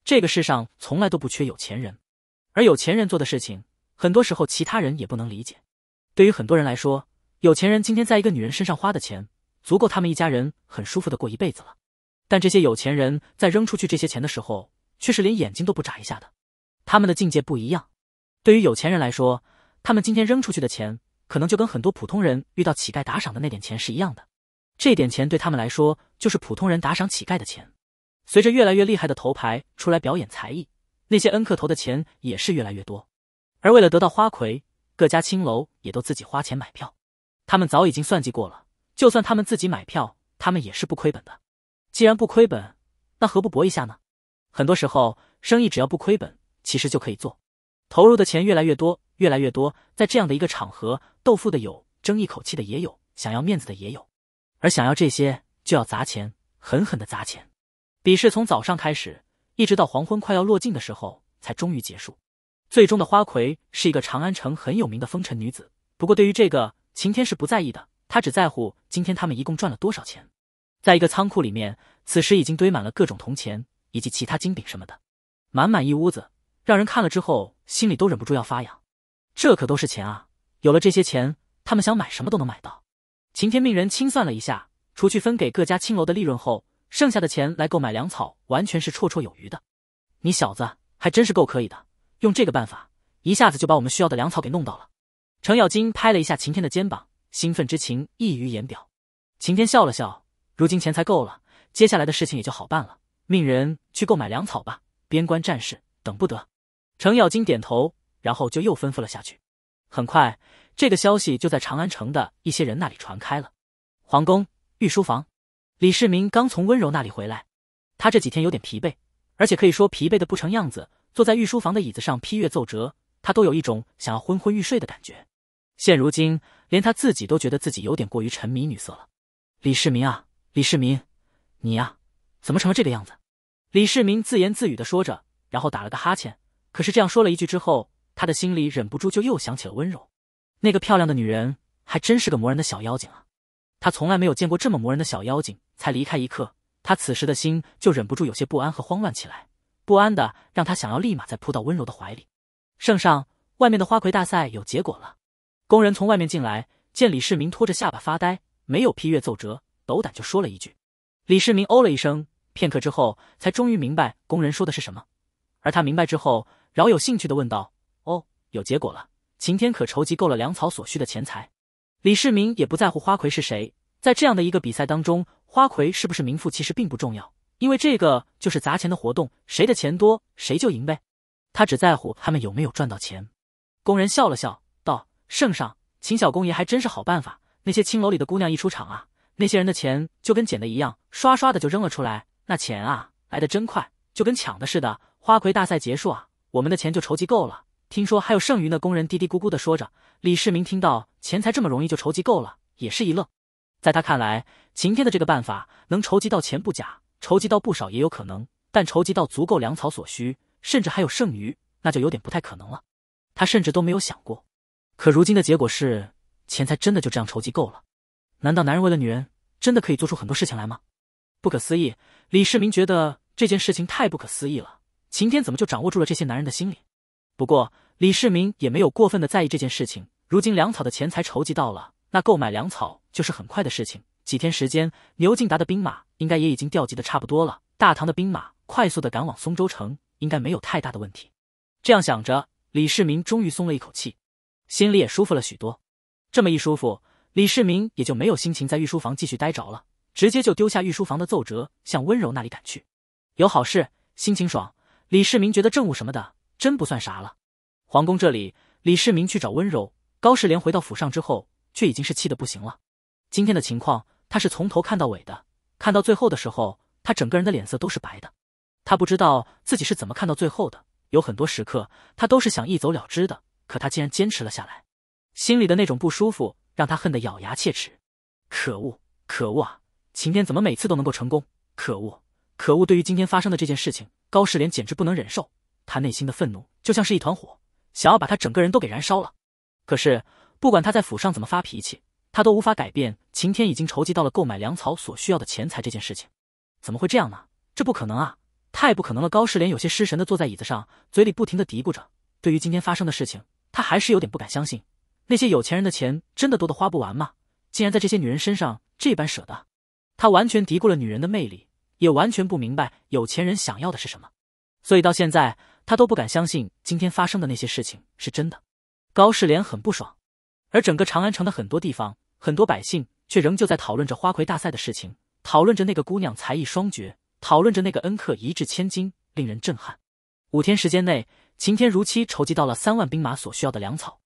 这个世上从来都不缺有钱人，而有钱人做的事情，很多时候其他人也不能理解。对于很多人来说，有钱人今天在一个女人身上花的钱，足够他们一家人很舒服的过一辈子了。但这些有钱人在扔出去这些钱的时候，却是连眼睛都不眨一下的。他们的境界不一样，对于有钱人来说，他们今天扔出去的钱，可能就跟很多普通人遇到乞丐打赏的那点钱是一样的。这点钱对他们来说，就是普通人打赏乞丐的钱。随着越来越厉害的头牌出来表演才艺，那些恩客投的钱也是越来越多。而为了得到花魁，各家青楼也都自己花钱买票。他们早已经算计过了，就算他们自己买票，他们也是不亏本的。既然不亏本，那何不搏一下呢？很多时候，生意只要不亏本。其实就可以做，投入的钱越来越多，越来越多。在这样的一个场合，豆腐的有，争一口气的也有，想要面子的也有。而想要这些，就要砸钱，狠狠的砸钱。比试从早上开始，一直到黄昏快要落尽的时候，才终于结束。最终的花魁是一个长安城很有名的风尘女子，不过对于这个晴天是不在意的，他只在乎今天他们一共赚了多少钱。在一个仓库里面，此时已经堆满了各种铜钱以及其他金饼什么的，满满一屋子。让人看了之后心里都忍不住要发痒，这可都是钱啊！有了这些钱，他们想买什么都能买到。晴天命人清算了一下，除去分给各家青楼的利润后，剩下的钱来购买粮草完全是绰绰有余的。你小子还真是够可以的，用这个办法一下子就把我们需要的粮草给弄到了。程咬金拍了一下晴天的肩膀，兴奋之情溢于言表。晴天笑了笑，如今钱财够了，接下来的事情也就好办了，命人去购买粮草吧，边关战事等不得。程咬金点头，然后就又吩咐了下去。很快，这个消息就在长安城的一些人那里传开了。皇宫御书房，李世民刚从温柔那里回来，他这几天有点疲惫，而且可以说疲惫的不成样子。坐在御书房的椅子上批阅奏折，他都有一种想要昏昏欲睡的感觉。现如今，连他自己都觉得自己有点过于沉迷女色了。李世民啊，李世民，你呀，怎么成了这个样子？李世民自言自语地说着，然后打了个哈欠。可是这样说了一句之后，他的心里忍不住就又想起了温柔，那个漂亮的女人还真是个磨人的小妖精啊！他从来没有见过这么磨人的小妖精。才离开一刻，他此时的心就忍不住有些不安和慌乱起来，不安的让他想要立马再扑到温柔的怀里。圣上，外面的花魁大赛有结果了。工人从外面进来，见李世民拖着下巴发呆，没有批阅奏折，斗胆就说了一句。李世民哦了一声，片刻之后才终于明白工人说的是什么，而他明白之后。饶有兴趣的问道：“哦，有结果了？秦天可筹集够了粮草所需的钱财？”李世民也不在乎花魁是谁，在这样的一个比赛当中，花魁是不是名副其实并不重要，因为这个就是砸钱的活动，谁的钱多谁就赢呗。他只在乎他们有没有赚到钱。工人笑了笑，道：“圣上，秦小公爷还真是好办法。那些青楼里的姑娘一出场啊，那些人的钱就跟捡的一样，刷刷的就扔了出来。那钱啊，来的真快，就跟抢的似的。花魁大赛结束啊。”我们的钱就筹集够了。听说还有剩余的工人嘀嘀咕咕地说着。李世民听到钱财这么容易就筹集够了，也是一愣。在他看来，晴天的这个办法能筹集到钱不假，筹集到不少也有可能，但筹集到足够粮草所需，甚至还有剩余，那就有点不太可能了。他甚至都没有想过。可如今的结果是，钱财真的就这样筹集够了？难道男人为了女人，真的可以做出很多事情来吗？不可思议！李世民觉得这件事情太不可思议了。晴天怎么就掌握住了这些男人的心理？不过李世民也没有过分的在意这件事情。如今粮草的钱财筹集到了，那购买粮草就是很快的事情。几天时间，牛敬达的兵马应该也已经调集的差不多了。大唐的兵马快速的赶往松州城，应该没有太大的问题。这样想着，李世民终于松了一口气，心里也舒服了许多。这么一舒服，李世民也就没有心情在御书房继续待着了，直接就丢下御书房的奏折，向温柔那里赶去。有好事，心情爽。李世民觉得政务什么的真不算啥了。皇宫这里，李世民去找温柔。高士廉回到府上之后，却已经是气得不行了。今天的情况，他是从头看到尾的。看到最后的时候，他整个人的脸色都是白的。他不知道自己是怎么看到最后的。有很多时刻，他都是想一走了之的，可他竟然坚持了下来。心里的那种不舒服，让他恨得咬牙切齿。可恶！可恶啊！晴天怎么每次都能够成功？可恶！可恶！对于今天发生的这件事情。高世廉简直不能忍受，他内心的愤怒就像是一团火，想要把他整个人都给燃烧了。可是不管他在府上怎么发脾气，他都无法改变晴天已经筹集到了购买粮草所需要的钱财这件事情。怎么会这样呢？这不可能啊，太不可能了！高世廉有些失神的坐在椅子上，嘴里不停的嘀咕着。对于今天发生的事情，他还是有点不敢相信。那些有钱人的钱真的多的花不完吗？竟然在这些女人身上这般舍得？他完全低估了女人的魅力。也完全不明白有钱人想要的是什么，所以到现在他都不敢相信今天发生的那些事情是真的。高世廉很不爽，而整个长安城的很多地方，很多百姓却仍旧在讨论着花魁大赛的事情，讨论着那个姑娘才艺双绝，讨论着那个恩客一掷千金，令人震撼。五天时间内，秦天如期筹集到了三万兵马所需要的粮草，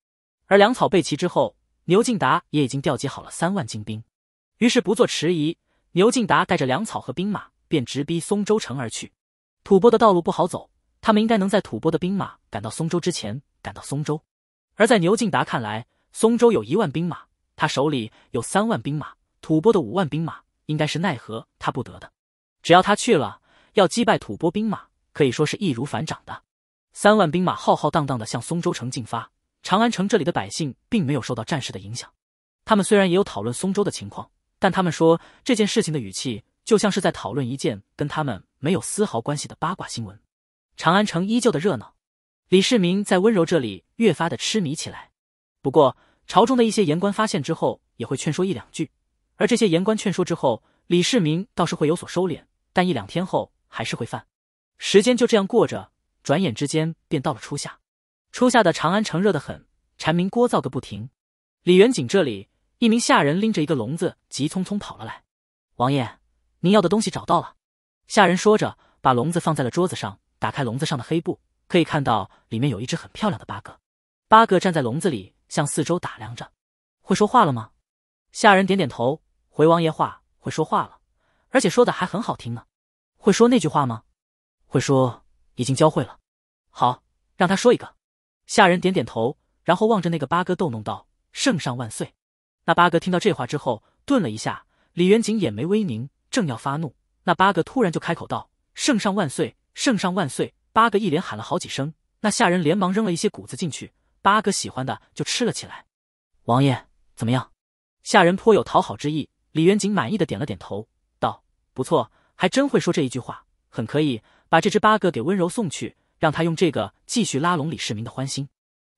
而粮草备齐之后，牛敬达也已经调集好了三万精兵，于是不做迟疑，牛敬达带着粮草和兵马。便直逼松州城而去。吐蕃的道路不好走，他们应该能在吐蕃的兵马赶到松州之前赶到松州。而在牛敬达看来，松州有一万兵马，他手里有三万兵马，吐蕃的五万兵马应该是奈何他不得的。只要他去了，要击败吐蕃兵马可以说是易如反掌的。三万兵马浩浩荡荡的向松州城进发。长安城这里的百姓并没有受到战事的影响，他们虽然也有讨论松州的情况，但他们说这件事情的语气。就像是在讨论一件跟他们没有丝毫关系的八卦新闻。长安城依旧的热闹，李世民在温柔这里越发的痴迷起来。不过朝中的一些言官发现之后，也会劝说一两句。而这些言官劝说之后，李世民倒是会有所收敛，但一两天后还是会犯。时间就这样过着，转眼之间便到了初夏。初夏的长安城热得很，蝉鸣聒噪个不停。李元景这里，一名下人拎着一个笼子急匆匆跑了来，王爷。您要的东西找到了，下人说着，把笼子放在了桌子上，打开笼子上的黑布，可以看到里面有一只很漂亮的八哥。八哥站在笼子里，向四周打量着，会说话了吗？下人点点头，回王爷话，会说话了，而且说的还很好听呢。会说那句话吗？会说，已经教会了。好，让他说一个。下人点点头，然后望着那个八哥逗弄道：“圣上万岁。”那八哥听到这话之后，顿了一下。李元景眼眉微凝。正要发怒，那八哥突然就开口道：“圣上万岁，圣上万岁！”八哥一连喊了好几声，那下人连忙扔了一些谷子进去，八哥喜欢的就吃了起来。王爷怎么样？下人颇有讨好之意。李元景满意的点了点头，道：“不错，还真会说这一句话，很可以把这只八哥给温柔送去，让他用这个继续拉拢李世民的欢心。”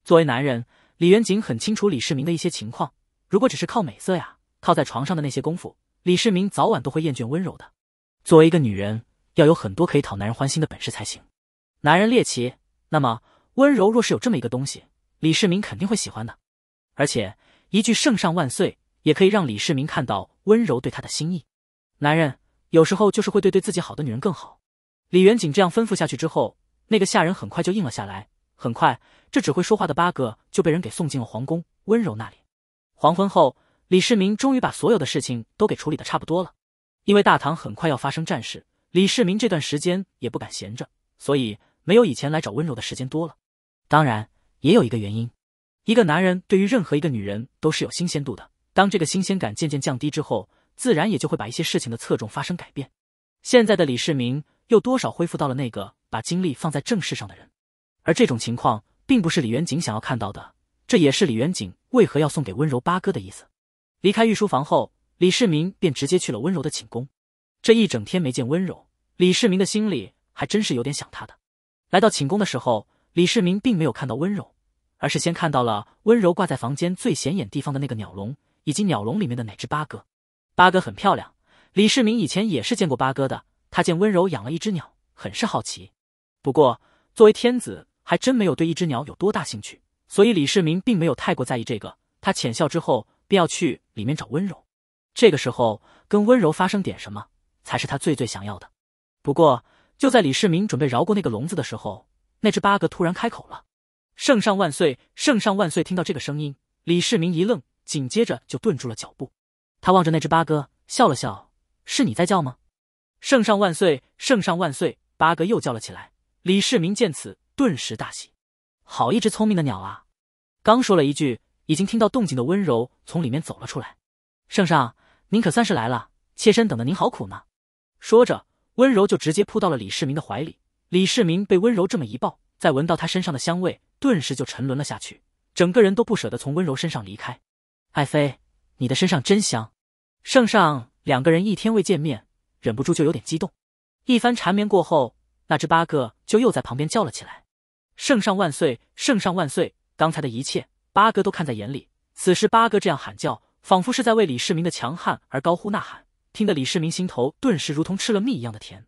作为男人，李元景很清楚李世民的一些情况，如果只是靠美色呀，靠在床上的那些功夫。李世民早晚都会厌倦温柔的。作为一个女人，要有很多可以讨男人欢心的本事才行。男人猎奇，那么温柔若是有这么一个东西，李世民肯定会喜欢的。而且一句“圣上万岁”也可以让李世民看到温柔对他的心意。男人有时候就是会对对自己好的女人更好。李元景这样吩咐下去之后，那个下人很快就应了下来。很快，这只会说话的八个就被人给送进了皇宫温柔那里。黄昏后。李世民终于把所有的事情都给处理的差不多了，因为大唐很快要发生战事，李世民这段时间也不敢闲着，所以没有以前来找温柔的时间多了。当然，也有一个原因，一个男人对于任何一个女人都是有新鲜度的，当这个新鲜感渐渐降低之后，自然也就会把一些事情的侧重发生改变。现在的李世民又多少恢复到了那个把精力放在正事上的人，而这种情况并不是李元景想要看到的，这也是李元景为何要送给温柔八哥的意思。离开御书房后，李世民便直接去了温柔的寝宫。这一整天没见温柔，李世民的心里还真是有点想她的。来到寝宫的时候，李世民并没有看到温柔，而是先看到了温柔挂在房间最显眼地方的那个鸟笼，以及鸟笼里面的那只八哥。八哥很漂亮，李世民以前也是见过八哥的。他见温柔养了一只鸟，很是好奇。不过作为天子，还真没有对一只鸟有多大兴趣，所以李世民并没有太过在意这个。他浅笑之后。便要去里面找温柔，这个时候跟温柔发生点什么，才是他最最想要的。不过就在李世民准备饶过那个笼子的时候，那只八哥突然开口了：“圣上万岁，圣上万岁！”听到这个声音，李世民一愣，紧接着就顿住了脚步。他望着那只八哥笑了笑：“是你在叫吗？”“圣上万岁，圣上万岁！”八哥又叫了起来。李世民见此，顿时大喜：“好一只聪明的鸟啊！”刚说了一句。已经听到动静的温柔从里面走了出来，圣上，您可算是来了，妾身等的您好苦呢。说着，温柔就直接扑到了李世民的怀里。李世民被温柔这么一抱，再闻到他身上的香味，顿时就沉沦了下去，整个人都不舍得从温柔身上离开。爱妃，你的身上真香。圣上，两个人一天未见面，忍不住就有点激动。一番缠绵过后，那只八哥就又在旁边叫了起来：“圣上万岁，圣上万岁！”刚才的一切。八哥都看在眼里，此时八哥这样喊叫，仿佛是在为李世民的强悍而高呼呐喊，听得李世民心头顿时如同吃了蜜一样的甜。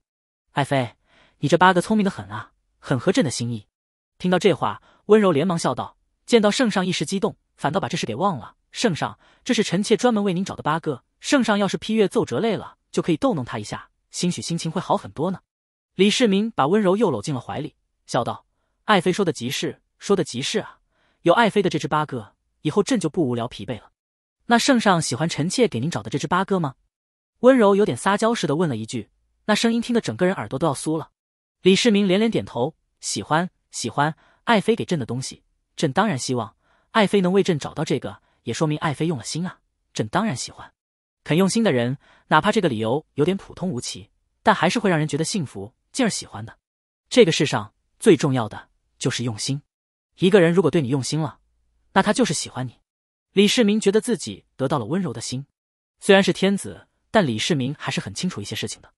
爱妃，你这八哥聪明的很啊，很合朕的心意。听到这话，温柔连忙笑道：“见到圣上一时激动，反倒把这事给忘了。圣上，这是臣妾专门为您找的八哥。圣上要是批阅奏折累了，就可以逗弄他一下，兴许心情会好很多呢。”李世民把温柔又搂进了怀里，笑道：“爱妃说的极是，说的极是啊。”有爱妃的这只八哥，以后朕就不无聊疲惫了。那圣上喜欢臣妾给您找的这只八哥吗？温柔有点撒娇似的问了一句，那声音听得整个人耳朵都要酥了。李世民连连点头，喜欢，喜欢。爱妃给朕的东西，朕当然希望爱妃能为朕找到这个，也说明爱妃用了心啊。朕当然喜欢，肯用心的人，哪怕这个理由有点普通无奇，但还是会让人觉得幸福，进而喜欢的。这个世上最重要的就是用心。一个人如果对你用心了，那他就是喜欢你。李世民觉得自己得到了温柔的心，虽然是天子，但李世民还是很清楚一些事情的。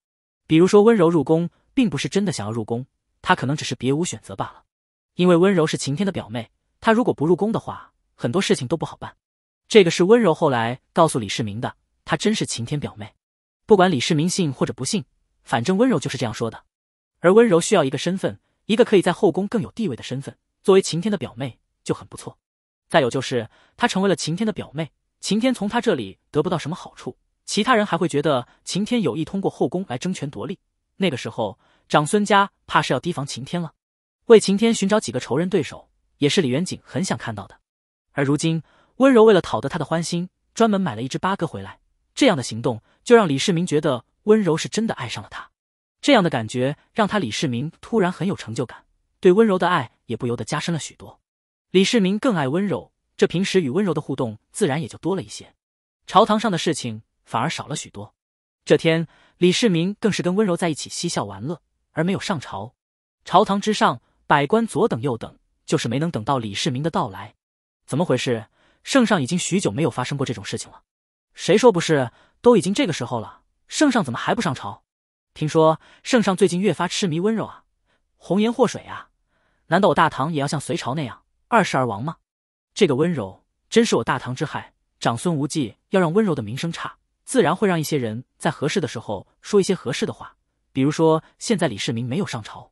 比如说，温柔入宫并不是真的想要入宫，他可能只是别无选择罢了。因为温柔是晴天的表妹，她如果不入宫的话，很多事情都不好办。这个是温柔后来告诉李世民的，她真是晴天表妹。不管李世民信或者不信，反正温柔就是这样说的。而温柔需要一个身份，一个可以在后宫更有地位的身份。作为晴天的表妹就很不错，再有就是她成为了晴天的表妹，晴天从她这里得不到什么好处，其他人还会觉得晴天有意通过后宫来争权夺利，那个时候长孙家怕是要提防晴天了。为晴天寻找几个仇人对手，也是李元景很想看到的。而如今温柔为了讨得他的欢心，专门买了一只八哥回来，这样的行动就让李世民觉得温柔是真的爱上了他，这样的感觉让他李世民突然很有成就感。对温柔的爱也不由得加深了许多，李世民更爱温柔，这平时与温柔的互动自然也就多了一些，朝堂上的事情反而少了许多。这天，李世民更是跟温柔在一起嬉笑玩乐，而没有上朝。朝堂之上，百官左等右等，就是没能等到李世民的到来。怎么回事？圣上已经许久没有发生过这种事情了。谁说不是？都已经这个时候了，圣上怎么还不上朝？听说圣上最近越发痴迷温柔啊，红颜祸水啊！难道我大唐也要像隋朝那样二世而亡吗？这个温柔真是我大唐之害。长孙无忌要让温柔的名声差，自然会让一些人在合适的时候说一些合适的话。比如说，现在李世民没有上朝，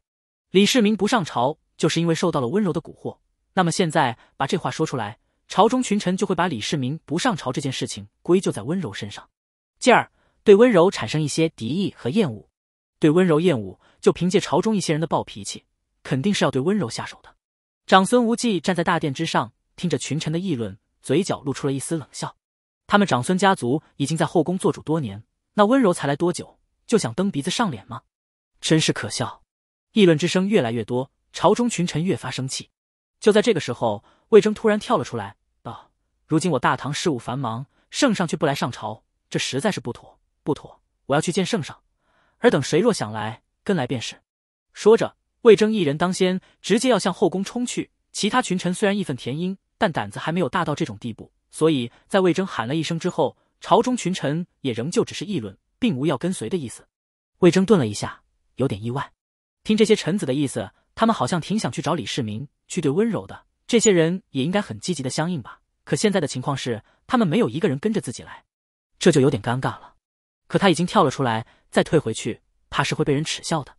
李世民不上朝就是因为受到了温柔的蛊惑。那么现在把这话说出来，朝中群臣就会把李世民不上朝这件事情归咎在温柔身上，进而对温柔产生一些敌意和厌恶。对温柔厌恶，就凭借朝中一些人的暴脾气。肯定是要对温柔下手的。长孙无忌站在大殿之上，听着群臣的议论，嘴角露出了一丝冷笑。他们长孙家族已经在后宫做主多年，那温柔才来多久，就想蹬鼻子上脸吗？真是可笑！议论之声越来越多，朝中群臣越发生气。就在这个时候，魏征突然跳了出来，道：“如今我大唐事务繁忙，圣上却不来上朝，这实在是不妥不妥。我要去见圣上，而等谁若想来，跟来便是。”说着。魏征一人当先，直接要向后宫冲去。其他群臣虽然义愤填膺，但胆子还没有大到这种地步，所以，在魏征喊了一声之后，朝中群臣也仍旧只是议论，并无要跟随的意思。魏征顿了一下，有点意外。听这些臣子的意思，他们好像挺想去找李世民去对温柔的，这些人也应该很积极的相应吧。可现在的情况是，他们没有一个人跟着自己来，这就有点尴尬了。可他已经跳了出来，再退回去，怕是会被人耻笑的。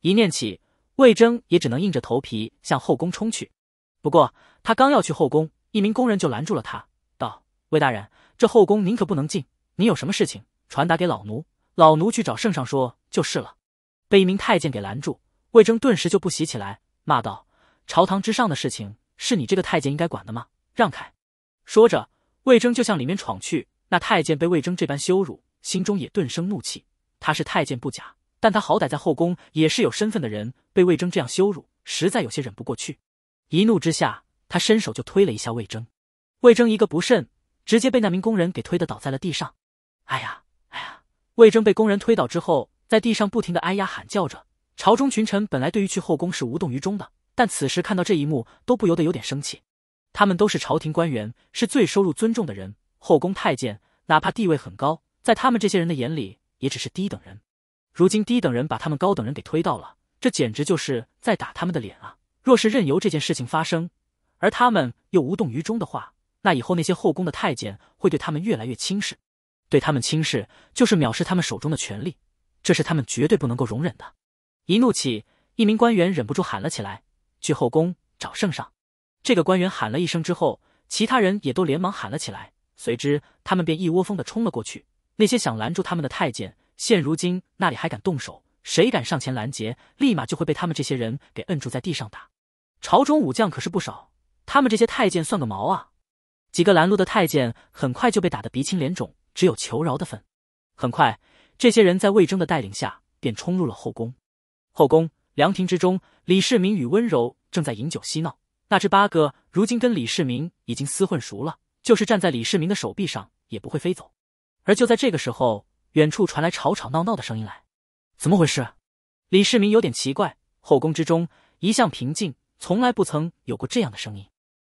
一念起。魏征也只能硬着头皮向后宫冲去。不过他刚要去后宫，一名工人就拦住了他，道：“魏大人，这后宫您可不能进。您有什么事情，传达给老奴，老奴去找圣上说就是了。”被一名太监给拦住，魏征顿时就不喜起来，骂道：“朝堂之上的事情，是你这个太监应该管的吗？让开！”说着，魏征就向里面闯去。那太监被魏征这般羞辱，心中也顿生怒气。他是太监不假。但他好歹在后宫也是有身份的人，被魏征这样羞辱，实在有些忍不过去。一怒之下，他伸手就推了一下魏征。魏征一个不慎，直接被那名工人给推得倒在了地上。哎呀，哎呀！魏征被工人推倒之后，在地上不停的哎呀喊叫着。朝中群臣本来对于去后宫是无动于衷的，但此时看到这一幕，都不由得有点生气。他们都是朝廷官员，是最收入尊重的人。后宫太监，哪怕地位很高，在他们这些人的眼里，也只是低等人。如今低等人把他们高等人给推到了，这简直就是在打他们的脸啊！若是任由这件事情发生，而他们又无动于衷的话，那以后那些后宫的太监会对他们越来越轻视，对他们轻视就是藐视他们手中的权力，这是他们绝对不能够容忍的。一怒起，一名官员忍不住喊了起来：“去后宫找圣上！”这个官员喊了一声之后，其他人也都连忙喊了起来，随之他们便一窝蜂的冲了过去，那些想拦住他们的太监。现如今那里还敢动手？谁敢上前拦截，立马就会被他们这些人给摁住在地上打。朝中武将可是不少，他们这些太监算个毛啊！几个拦路的太监很快就被打得鼻青脸肿，只有求饶的份。很快，这些人在魏征的带领下便冲入了后宫。后宫凉亭之中，李世民与温柔正在饮酒嬉闹。那只八哥如今跟李世民已经厮混熟了，就是站在李世民的手臂上也不会飞走。而就在这个时候。远处传来吵吵闹闹的声音，来，怎么回事？李世民有点奇怪，后宫之中一向平静，从来不曾有过这样的声音。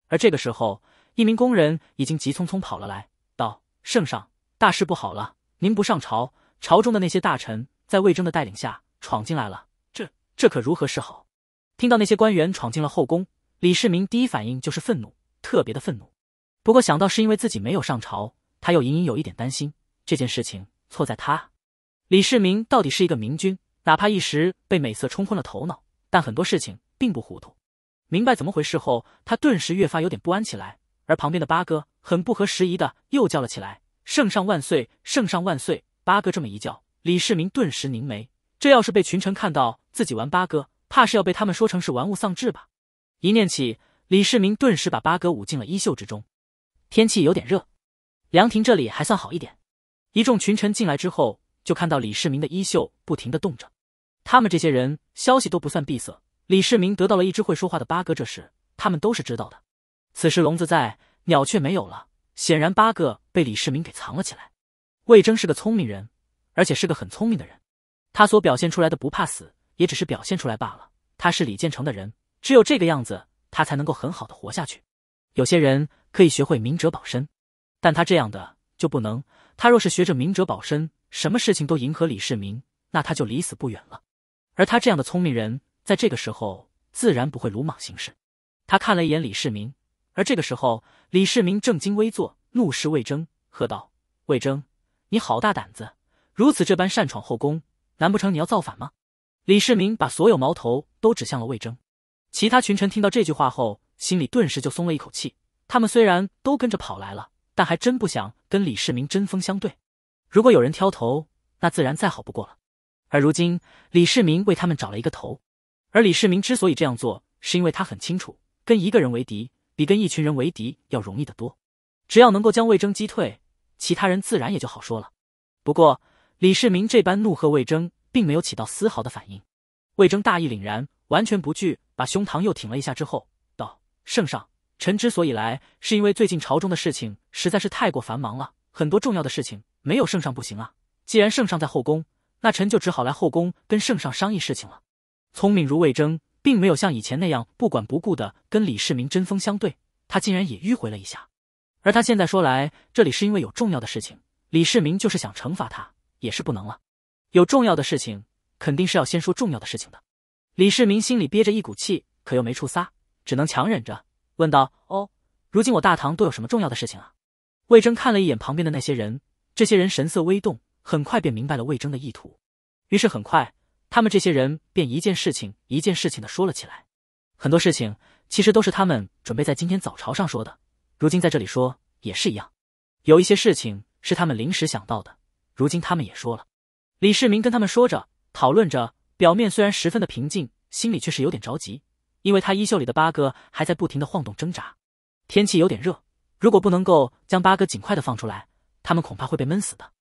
而这个时候，一名工人已经急匆匆跑了来，道：“圣上，大事不好了！您不上朝，朝中的那些大臣在魏征的带领下闯进来了。这这可如何是好？”听到那些官员闯进了后宫，李世民第一反应就是愤怒，特别的愤怒。不过想到是因为自己没有上朝，他又隐隐有一点担心这件事情。错在他，李世民到底是一个明君，哪怕一时被美色冲昏了头脑，但很多事情并不糊涂。明白怎么回事后，他顿时越发有点不安起来。而旁边的八哥很不合时宜的又叫了起来：“圣上万岁，圣上万岁！”八哥这么一叫，李世民顿时凝眉。这要是被群臣看到自己玩八哥，怕是要被他们说成是玩物丧志吧？一念起，李世民顿时把八哥捂进了衣袖之中。天气有点热，凉亭这里还算好一点。一众群臣进来之后，就看到李世民的衣袖不停的动着。他们这些人消息都不算闭塞，李世民得到了一只会说话的八哥，这事他们都是知道的。此时笼子在，鸟却没有了，显然八哥被李世民给藏了起来。魏征是个聪明人，而且是个很聪明的人。他所表现出来的不怕死，也只是表现出来罢了。他是李建成的人，只有这个样子，他才能够很好的活下去。有些人可以学会明哲保身，但他这样的就不能。他若是学着明哲保身，什么事情都迎合李世民，那他就离死不远了。而他这样的聪明人，在这个时候自然不会鲁莽行事。他看了一眼李世民，而这个时候，李世民正襟危坐，怒视魏征，喝道：“魏征，你好大胆子，如此这般擅闯后宫，难不成你要造反吗？”李世民把所有矛头都指向了魏征。其他群臣听到这句话后，心里顿时就松了一口气。他们虽然都跟着跑来了。但还真不想跟李世民针锋相对。如果有人挑头，那自然再好不过了。而如今李世民为他们找了一个头。而李世民之所以这样做，是因为他很清楚，跟一个人为敌，比跟一群人为敌要容易得多。只要能够将魏征击退，其他人自然也就好说了。不过李世民这般怒喝魏征，并没有起到丝毫的反应。魏征大义凛然，完全不惧，把胸膛又挺了一下之后，道：“圣上。”臣之所以来，是因为最近朝中的事情实在是太过繁忙了，很多重要的事情没有圣上不行啊。既然圣上在后宫，那臣就只好来后宫跟圣上商议事情了。聪明如魏征，并没有像以前那样不管不顾的跟李世民针锋相对，他竟然也迂回了一下。而他现在说来这里，是因为有重要的事情。李世民就是想惩罚他，也是不能了。有重要的事情，肯定是要先说重要的事情的。李世民心里憋着一股气，可又没处撒，只能强忍着。问道：“哦，如今我大唐都有什么重要的事情啊？”魏征看了一眼旁边的那些人，这些人神色微动，很快便明白了魏征的意图。于是很快，他们这些人便一件事情一件事情的说了起来。很多事情其实都是他们准备在今天早朝上说的，如今在这里说也是一样。有一些事情是他们临时想到的，如今他们也说了。李世民跟他们说着，讨论着，表面虽然十分的平静，心里却是有点着急。因为他衣袖里的八哥还在不停的晃动挣扎，天气有点热，如果不能够将八哥尽快的放出来，他们恐怕会被闷死的。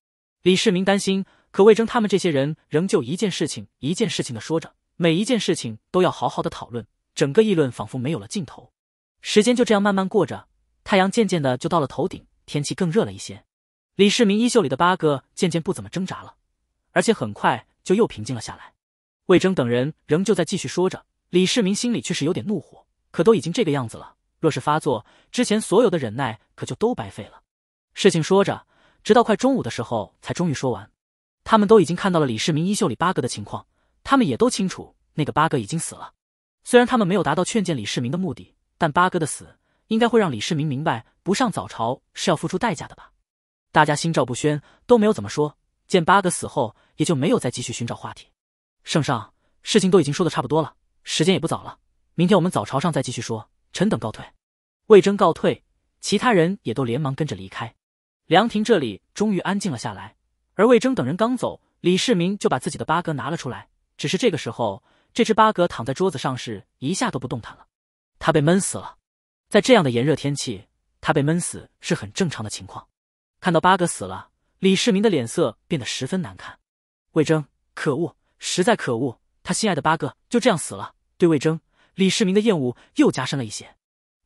李世民担心，可魏征他们这些人仍旧一件事情一件事情的说着，每一件事情都要好好的讨论，整个议论仿佛没有了尽头。时间就这样慢慢过着，太阳渐渐的就到了头顶，天气更热了一些。李世民衣袖里的八哥渐渐不怎么挣扎了，而且很快就又平静了下来。魏征等人仍旧在继续说着。李世民心里却是有点怒火，可都已经这个样子了，若是发作，之前所有的忍耐可就都白费了。事情说着，直到快中午的时候才终于说完。他们都已经看到了李世民衣袖里八哥的情况，他们也都清楚那个八哥已经死了。虽然他们没有达到劝谏李世民的目的，但八哥的死应该会让李世民明白不上早朝是要付出代价的吧？大家心照不宣，都没有怎么说。见八哥死后，也就没有再继续寻找话题。圣上，事情都已经说的差不多了。时间也不早了，明天我们早朝上再继续说。臣等告退。魏征告退，其他人也都连忙跟着离开。凉亭这里终于安静了下来。而魏征等人刚走，李世民就把自己的八哥拿了出来。只是这个时候，这只八哥躺在桌子上，是一下都不动弹了。他被闷死了。在这样的炎热天气，他被闷死是很正常的情况。看到八哥死了，李世民的脸色变得十分难看。魏征，可恶，实在可恶。他心爱的八哥就这样死了，对魏征、李世民的厌恶又加深了一些。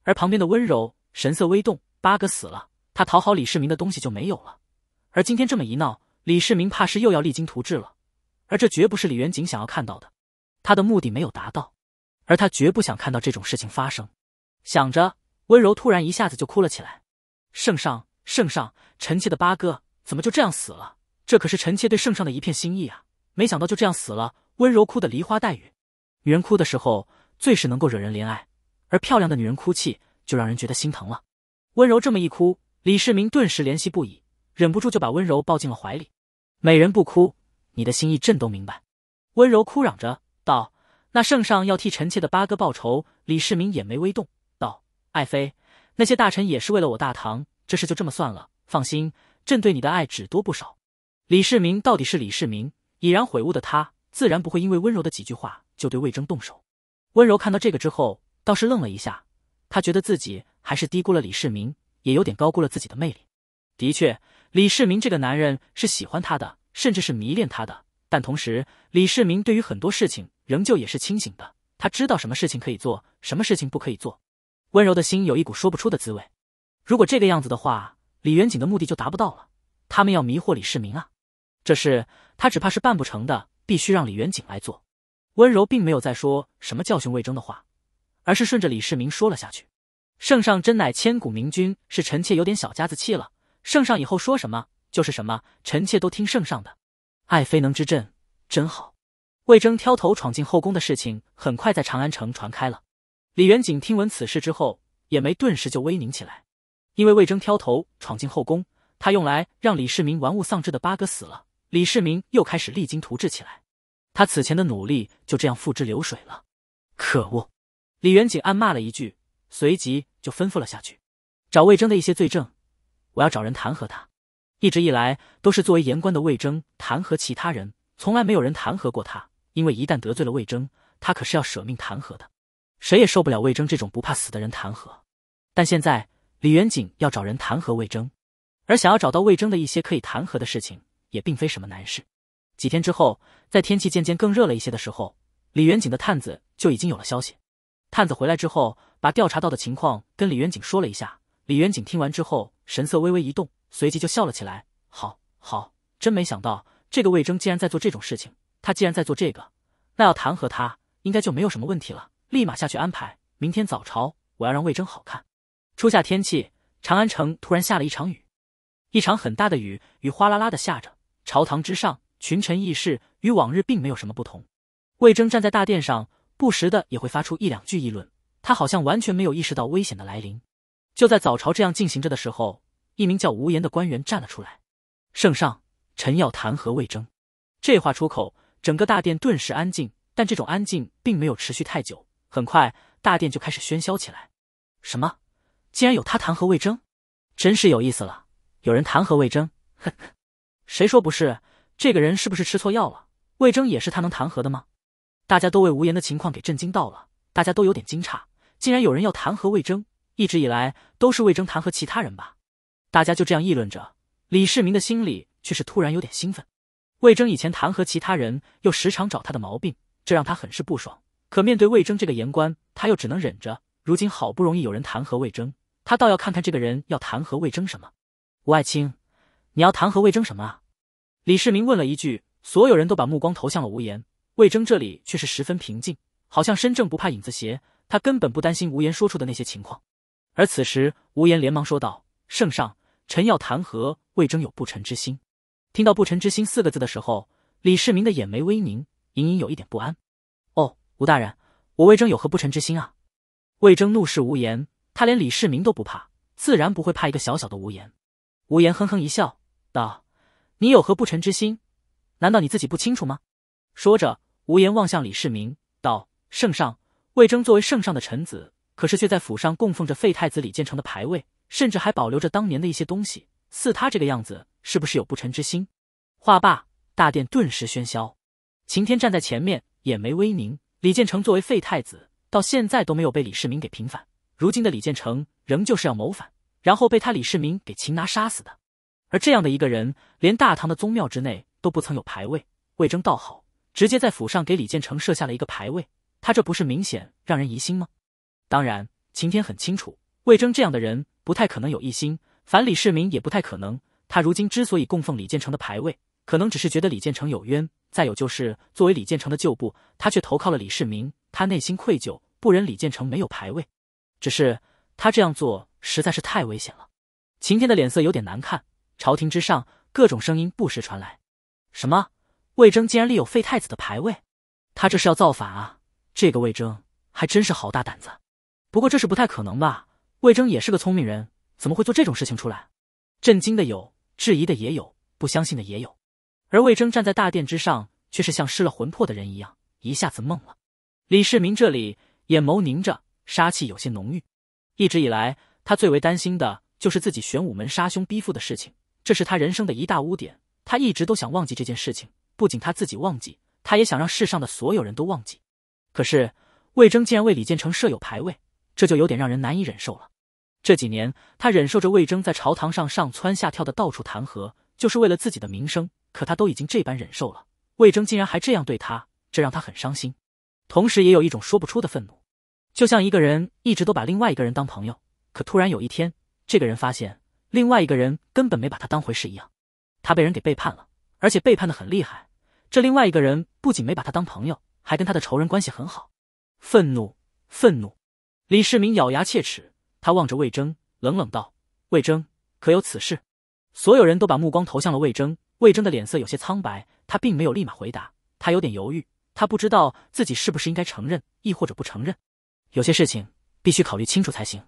而旁边的温柔神色微动，八哥死了，他讨好李世民的东西就没有了。而今天这么一闹，李世民怕是又要励精图治了。而这绝不是李元景想要看到的，他的目的没有达到，而他绝不想看到这种事情发生。想着，温柔突然一下子就哭了起来：“圣上，圣上，臣妾的八哥怎么就这样死了？这可是臣妾对圣上的一片心意啊！没想到就这样死了。”温柔哭的梨花带雨，女人哭的时候最是能够惹人怜爱，而漂亮的女人哭泣就让人觉得心疼了。温柔这么一哭，李世民顿时怜惜不已，忍不住就把温柔抱进了怀里。美人不哭，你的心意朕都明白。温柔哭嚷着道：“那圣上要替臣妾的八哥报仇。”李世民眼眉微动，道：“爱妃，那些大臣也是为了我大唐，这事就这么算了。放心，朕对你的爱只多不少。”李世民到底是李世民，已然悔悟的他。自然不会因为温柔的几句话就对魏征动手。温柔看到这个之后，倒是愣了一下。他觉得自己还是低估了李世民，也有点高估了自己的魅力。的确，李世民这个男人是喜欢他的，甚至是迷恋他的。但同时，李世民对于很多事情仍旧也是清醒的。他知道什么事情可以做，什么事情不可以做。温柔的心有一股说不出的滋味。如果这个样子的话，李元景的目的就达不到了。他们要迷惑李世民啊，这事他只怕是办不成的。必须让李元景来做。温柔并没有再说什么教训魏征的话，而是顺着李世民说了下去。圣上真乃千古明君，是臣妾有点小家子气了。圣上以后说什么就是什么，臣妾都听圣上的。爱妃能知朕，真好。魏征挑头闯进后宫的事情很快在长安城传开了。李元景听闻此事之后，眼眉顿时就微凝起来，因为魏征挑头闯进后宫，他用来让李世民玩物丧志的八哥死了。李世民又开始励精图治起来，他此前的努力就这样付之流水了。可恶！李元景暗骂了一句，随即就吩咐了下去：“找魏征的一些罪证，我要找人弹劾他。一直以来都是作为言官的魏征弹劾其他人，从来没有人弹劾过他。因为一旦得罪了魏征，他可是要舍命弹劾的，谁也受不了魏征这种不怕死的人弹劾。但现在李元景要找人弹劾魏征，而想要找到魏征的一些可以弹劾的事情。”也并非什么难事。几天之后，在天气渐渐更热了一些的时候，李元景的探子就已经有了消息。探子回来之后，把调查到的情况跟李元景说了一下。李元景听完之后，神色微微一动，随即就笑了起来：“好，好，真没想到这个魏征竟然在做这种事情。他既然在做这个，那要弹劾他，应该就没有什么问题了。立马下去安排，明天早朝，我要让魏征好看。”初夏天气，长安城突然下了一场雨，一场很大的雨，雨哗啦啦的下着。朝堂之上，群臣议事与往日并没有什么不同。魏征站在大殿上，不时的也会发出一两句议论。他好像完全没有意识到危险的来临。就在早朝这样进行着的时候，一名叫无言的官员站了出来：“圣上，臣要弹劾魏征。”这话出口，整个大殿顿时安静。但这种安静并没有持续太久，很快大殿就开始喧嚣起来。什么？竟然有他弹劾魏征？真是有意思了！有人弹劾魏征，呵呵。谁说不是？这个人是不是吃错药了？魏征也是他能弹劾的吗？大家都为无言的情况给震惊到了，大家都有点惊诧，竟然有人要弹劾魏征。一直以来都是魏征弹劾其他人吧？大家就这样议论着。李世民的心里却是突然有点兴奋。魏征以前弹劾其他人，又时常找他的毛病，这让他很是不爽。可面对魏征这个言官，他又只能忍着。如今好不容易有人弹劾魏征，他倒要看看这个人要弹劾魏征什么。吴爱卿，你要弹劾魏征什么啊？李世民问了一句，所有人都把目光投向了无言。魏征这里却是十分平静，好像身正不怕影子斜，他根本不担心无言说出的那些情况。而此时，无言连忙说道：“圣上，臣要弹劾魏征有不臣之心。”听到“不臣之心”四个字的时候，李世民的眼眉微凝，隐隐有一点不安。“哦，吴大人，我魏征有何不臣之心啊？”魏征怒视无言，他连李世民都不怕，自然不会怕一个小小的无言。无言哼哼一笑，道。你有何不臣之心？难道你自己不清楚吗？说着，无言望向李世民，道：“圣上，魏征作为圣上的臣子，可是却在府上供奉着废太子李建成的牌位，甚至还保留着当年的一些东西。似他这个样子，是不是有不臣之心？”话罢，大殿顿时喧嚣。秦天站在前面，眼眉微凝。李建成作为废太子，到现在都没有被李世民给平反，如今的李建成仍旧是要谋反，然后被他李世民给擒拿杀死的。而这样的一个人，连大唐的宗庙之内都不曾有牌位。魏征倒好，直接在府上给李建成设下了一个牌位。他这不是明显让人疑心吗？当然，秦天很清楚，魏征这样的人不太可能有异心，反李世民也不太可能。他如今之所以供奉李建成的牌位，可能只是觉得李建成有冤。再有就是，作为李建成的旧部，他却投靠了李世民，他内心愧疚，不忍李建成没有牌位。只是他这样做实在是太危险了。秦天的脸色有点难看。朝廷之上，各种声音不时传来。什么？魏征竟然立有废太子的牌位？他这是要造反啊！这个魏征还真是好大胆子。不过这是不太可能吧？魏征也是个聪明人，怎么会做这种事情出来？震惊的有，质疑的也有，不相信的也有。而魏征站在大殿之上，却是像失了魂魄的人一样，一下子懵了。李世民这里眼眸凝着，杀气有些浓郁。一直以来，他最为担心的就是自己玄武门杀兄逼父的事情。这是他人生的一大污点，他一直都想忘记这件事情。不仅他自己忘记，他也想让世上的所有人都忘记。可是魏征竟然为李建成设有牌位，这就有点让人难以忍受了。这几年他忍受着魏征在朝堂上上蹿下跳的到处弹劾，就是为了自己的名声。可他都已经这般忍受了，魏征竟然还这样对他，这让他很伤心，同时也有一种说不出的愤怒。就像一个人一直都把另外一个人当朋友，可突然有一天，这个人发现。另外一个人根本没把他当回事一样，他被人给背叛了，而且背叛的很厉害。这另外一个人不仅没把他当朋友，还跟他的仇人关系很好。愤怒，愤怒！李世民咬牙切齿，他望着魏征，冷冷道：“魏征，可有此事？”所有人都把目光投向了魏征。魏征的脸色有些苍白，他并没有立马回答，他有点犹豫，他不知道自己是不是应该承认，亦或者不承认。有些事情必须考虑清楚才行。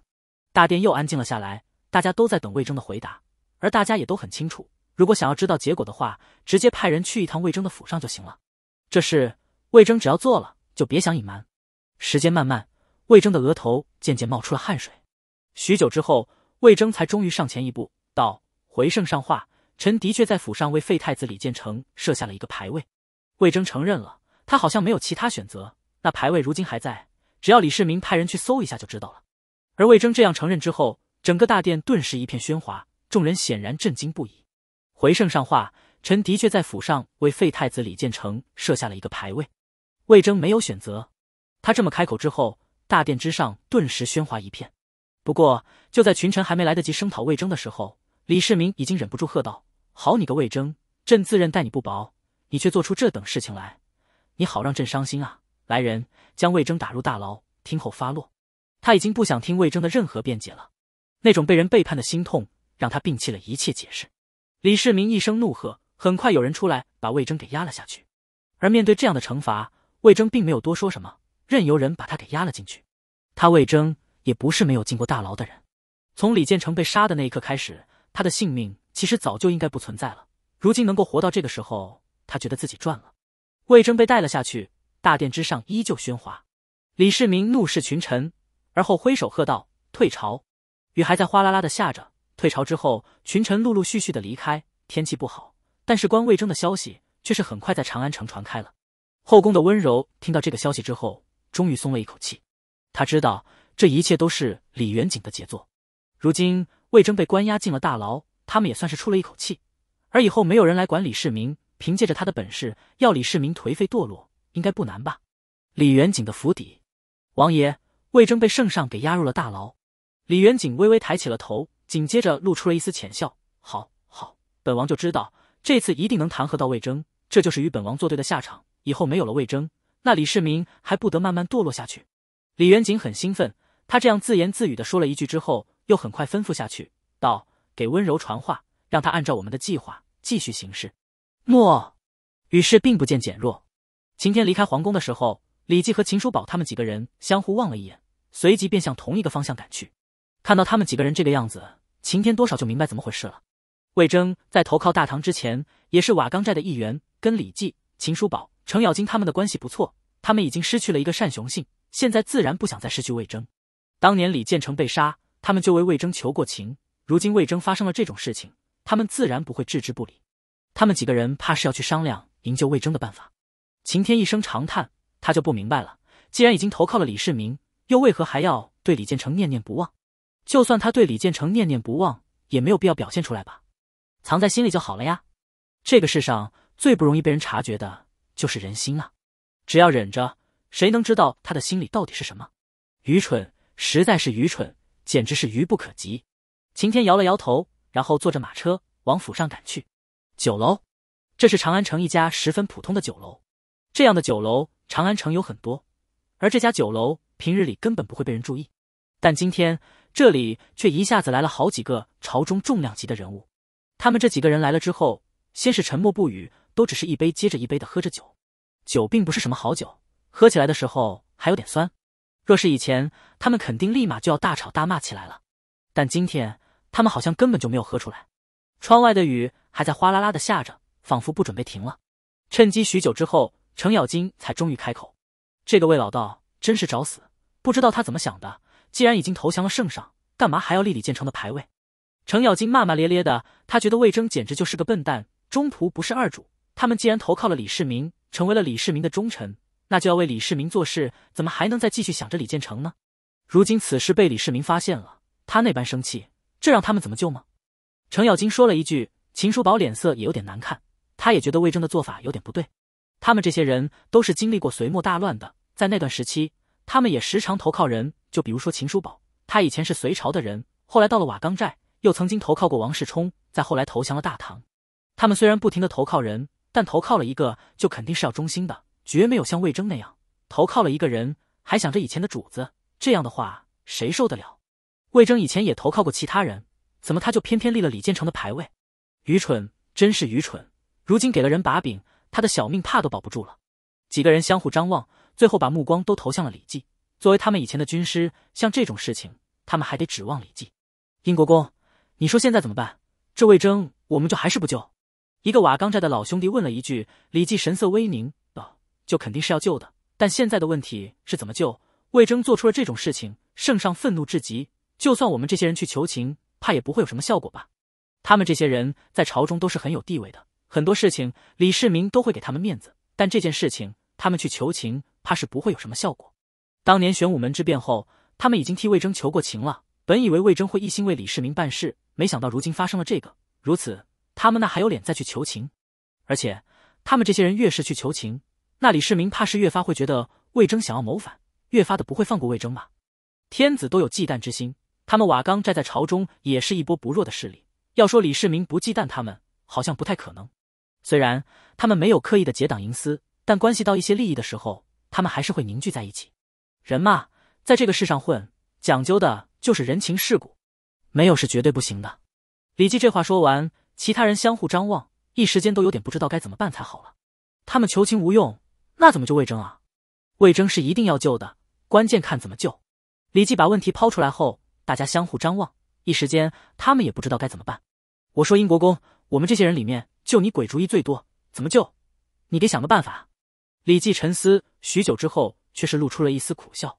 大殿又安静了下来。大家都在等魏征的回答，而大家也都很清楚，如果想要知道结果的话，直接派人去一趟魏征的府上就行了。这事魏征只要做了，就别想隐瞒。时间慢慢，魏征的额头渐渐冒出了汗水。许久之后，魏征才终于上前一步，道：“回圣上话，臣的确在府上为废太子李建成设下了一个牌位。”魏征承认了，他好像没有其他选择。那牌位如今还在，只要李世民派人去搜一下就知道了。而魏征这样承认之后，整个大殿顿时一片喧哗，众人显然震惊不已。回圣上话，臣的确在府上为废太子李建成设下了一个牌位。魏征没有选择，他这么开口之后，大殿之上顿时喧哗一片。不过，就在群臣还没来得及声讨魏征的时候，李世民已经忍不住喝道：“好你个魏征，朕自认待你不薄，你却做出这等事情来，你好让朕伤心啊！来人，将魏征打入大牢，听候发落。他已经不想听魏征的任何辩解了。”那种被人背叛的心痛，让他摒弃了一切解释。李世民一声怒喝，很快有人出来把魏征给压了下去。而面对这样的惩罚，魏征并没有多说什么，任由人把他给压了进去。他魏征也不是没有进过大牢的人。从李建成被杀的那一刻开始，他的性命其实早就应该不存在了。如今能够活到这个时候，他觉得自己赚了。魏征被带了下去，大殿之上依旧喧哗。李世民怒视群臣，而后挥手喝道：“退朝。”雨还在哗啦啦的下着。退潮之后，群臣陆陆续续的离开。天气不好，但是关魏征的消息却是很快在长安城传开了。后宫的温柔听到这个消息之后，终于松了一口气。他知道这一切都是李元景的杰作。如今魏征被关押进了大牢，他们也算是出了一口气。而以后没有人来管李世民，凭借着他的本事，要李世民颓废堕落，应该不难吧？李元景的府邸，王爷魏征被圣上给押入了大牢。李元景微微抬起了头，紧接着露出了一丝浅笑。好，好，本王就知道这次一定能弹劾到魏征，这就是与本王作对的下场。以后没有了魏征，那李世民还不得慢慢堕落下去？李元景很兴奋，他这样自言自语的说了一句之后，又很快吩咐下去道：“给温柔传话，让他按照我们的计划继续行事。”诺。雨势并不见减弱。晴天离开皇宫的时候，李继和秦叔宝他们几个人相互望了一眼，随即便向同一个方向赶去。看到他们几个人这个样子，秦天多少就明白怎么回事了。魏征在投靠大唐之前，也是瓦岗寨的一员，跟李绩、秦叔宝、程咬金他们的关系不错。他们已经失去了一个单雄信，现在自然不想再失去魏征。当年李建成被杀，他们就为魏征求过情。如今魏征发生了这种事情，他们自然不会置之不理。他们几个人怕是要去商量营救魏征的办法。秦天一声长叹，他就不明白了：既然已经投靠了李世民，又为何还要对李建成念念不忘？就算他对李建成念念不忘，也没有必要表现出来吧，藏在心里就好了呀。这个世上最不容易被人察觉的就是人心啊，只要忍着，谁能知道他的心里到底是什么？愚蠢，实在是愚蠢，简直是愚不可及。晴天摇了摇头，然后坐着马车往府上赶去。酒楼，这是长安城一家十分普通的酒楼。这样的酒楼，长安城有很多，而这家酒楼平日里根本不会被人注意。但今天这里却一下子来了好几个朝中重量级的人物。他们这几个人来了之后，先是沉默不语，都只是一杯接着一杯的喝着酒。酒并不是什么好酒，喝起来的时候还有点酸。若是以前，他们肯定立马就要大吵大骂起来了。但今天，他们好像根本就没有喝出来。窗外的雨还在哗啦啦的下着，仿佛不准备停了。趁机许久之后，程咬金才终于开口：“这个魏老道真是找死，不知道他怎么想的。”既然已经投降了圣上，干嘛还要立李建成的牌位？程咬金骂骂咧咧的，他觉得魏征简直就是个笨蛋。中途不是二主，他们既然投靠了李世民，成为了李世民的忠臣，那就要为李世民做事，怎么还能再继续想着李建成呢？如今此事被李世民发现了，他那般生气，这让他们怎么救吗？程咬金说了一句，秦叔宝脸色也有点难看，他也觉得魏征的做法有点不对。他们这些人都是经历过隋末大乱的，在那段时期，他们也时常投靠人。就比如说秦叔宝，他以前是隋朝的人，后来到了瓦岗寨，又曾经投靠过王世充，再后来投降了大唐。他们虽然不停的投靠人，但投靠了一个就肯定是要忠心的，绝没有像魏征那样投靠了一个人还想着以前的主子。这样的话，谁受得了？魏征以前也投靠过其他人，怎么他就偏偏立了李建成的牌位？愚蠢，真是愚蠢！如今给了人把柄，他的小命怕都保不住了。几个人相互张望，最后把目光都投向了李绩。作为他们以前的军师，像这种事情，他们还得指望李绩。英国公，你说现在怎么办？这魏征，我们就还是不救？一个瓦岗寨的老兄弟问了一句。李绩神色微凝道：“就肯定是要救的，但现在的问题是怎么救魏征？做出了这种事情，圣上愤怒至极，就算我们这些人去求情，怕也不会有什么效果吧？他们这些人在朝中都是很有地位的，很多事情李世民都会给他们面子，但这件事情，他们去求情，怕是不会有什么效果。”当年玄武门之变后，他们已经替魏征求过情了。本以为魏征会一心为李世民办事，没想到如今发生了这个，如此他们那还有脸再去求情？而且他们这些人越是去求情，那李世民怕是越发会觉得魏征想要谋反，越发的不会放过魏征吧？天子都有忌惮之心，他们瓦岗寨在朝中也是一波不弱的势力。要说李世民不忌惮他们，好像不太可能。虽然他们没有刻意的结党营私，但关系到一些利益的时候，他们还是会凝聚在一起。人嘛，在这个世上混，讲究的就是人情世故，没有是绝对不行的。李记这话说完，其他人相互张望，一时间都有点不知道该怎么办才好了。他们求情无用，那怎么救魏征啊？魏征是一定要救的，关键看怎么救。李记把问题抛出来后，大家相互张望，一时间他们也不知道该怎么办。我说英国公，我们这些人里面就你鬼主意最多，怎么救？你得想个办法。李记沉思许久之后。却是露出了一丝苦笑。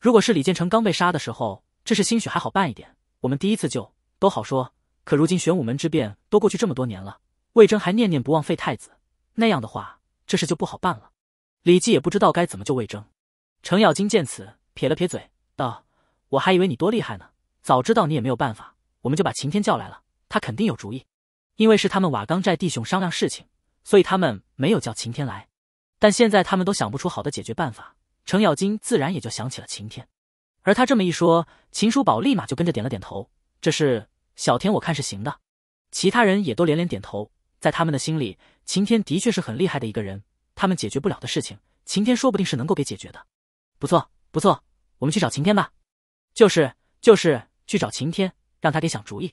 如果是李建成刚被杀的时候，这事兴许还好办一点，我们第一次救都好说。可如今玄武门之变都过去这么多年了，魏征还念念不忘废太子，那样的话，这事就不好办了。李绩也不知道该怎么救魏征。程咬金见此，撇了撇嘴，道：“我还以为你多厉害呢，早知道你也没有办法，我们就把秦天叫来了，他肯定有主意。因为是他们瓦岗寨弟兄商量事情，所以他们没有叫秦天来。但现在他们都想不出好的解决办法。”程咬金自然也就想起了晴天，而他这么一说，秦叔宝立马就跟着点了点头。这事小天我看是行的，其他人也都连连点头。在他们的心里，晴天的确是很厉害的一个人，他们解决不了的事情，晴天说不定是能够给解决的。不错，不错，我们去找晴天吧。就是，就是去找晴天，让他给想主意。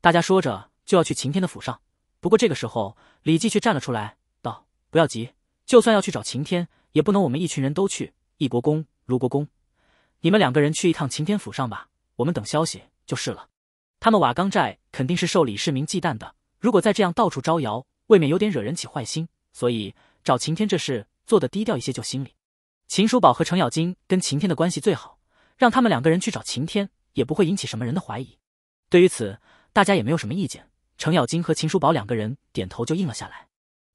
大家说着就要去晴天的府上，不过这个时候，李继却站了出来，道：“不要急，就算要去找晴天，也不能我们一群人都去。”义国公、卢国公，你们两个人去一趟秦天府上吧，我们等消息就是了。他们瓦岗寨肯定是受李世民忌惮的，如果再这样到处招摇，未免有点惹人起坏心。所以找秦天这事做的低调一些就心里。秦叔宝和程咬金跟秦天的关系最好，让他们两个人去找秦天，也不会引起什么人的怀疑。对于此，大家也没有什么意见。程咬金和秦叔宝两个人点头就应了下来。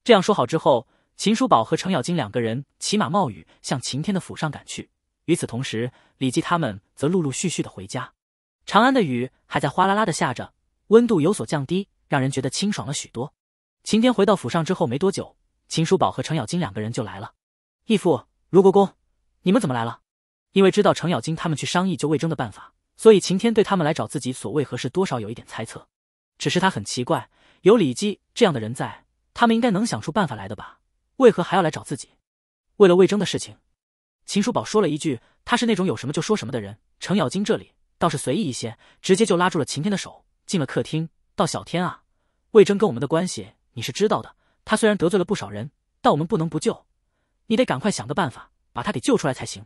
这样说好之后。秦叔宝和程咬金两个人骑马冒雨向秦天的府上赶去。与此同时，李绩他们则陆陆续续的回家。长安的雨还在哗啦啦的下着，温度有所降低，让人觉得清爽了许多。秦天回到府上之后没多久，秦叔宝和程咬金两个人就来了。义父，卢国公，你们怎么来了？因为知道程咬金他们去商议救魏征的办法，所以秦天对他们来找自己所为何事，多少有一点猜测。只是他很奇怪，有李绩这样的人在，他们应该能想出办法来的吧？为何还要来找自己？为了魏征的事情，秦叔宝说了一句：“他是那种有什么就说什么的人。”程咬金这里倒是随意一些，直接就拉住了秦天的手，进了客厅，道：“小天啊，魏征跟我们的关系你是知道的。他虽然得罪了不少人，但我们不能不救。你得赶快想个办法，把他给救出来才行。”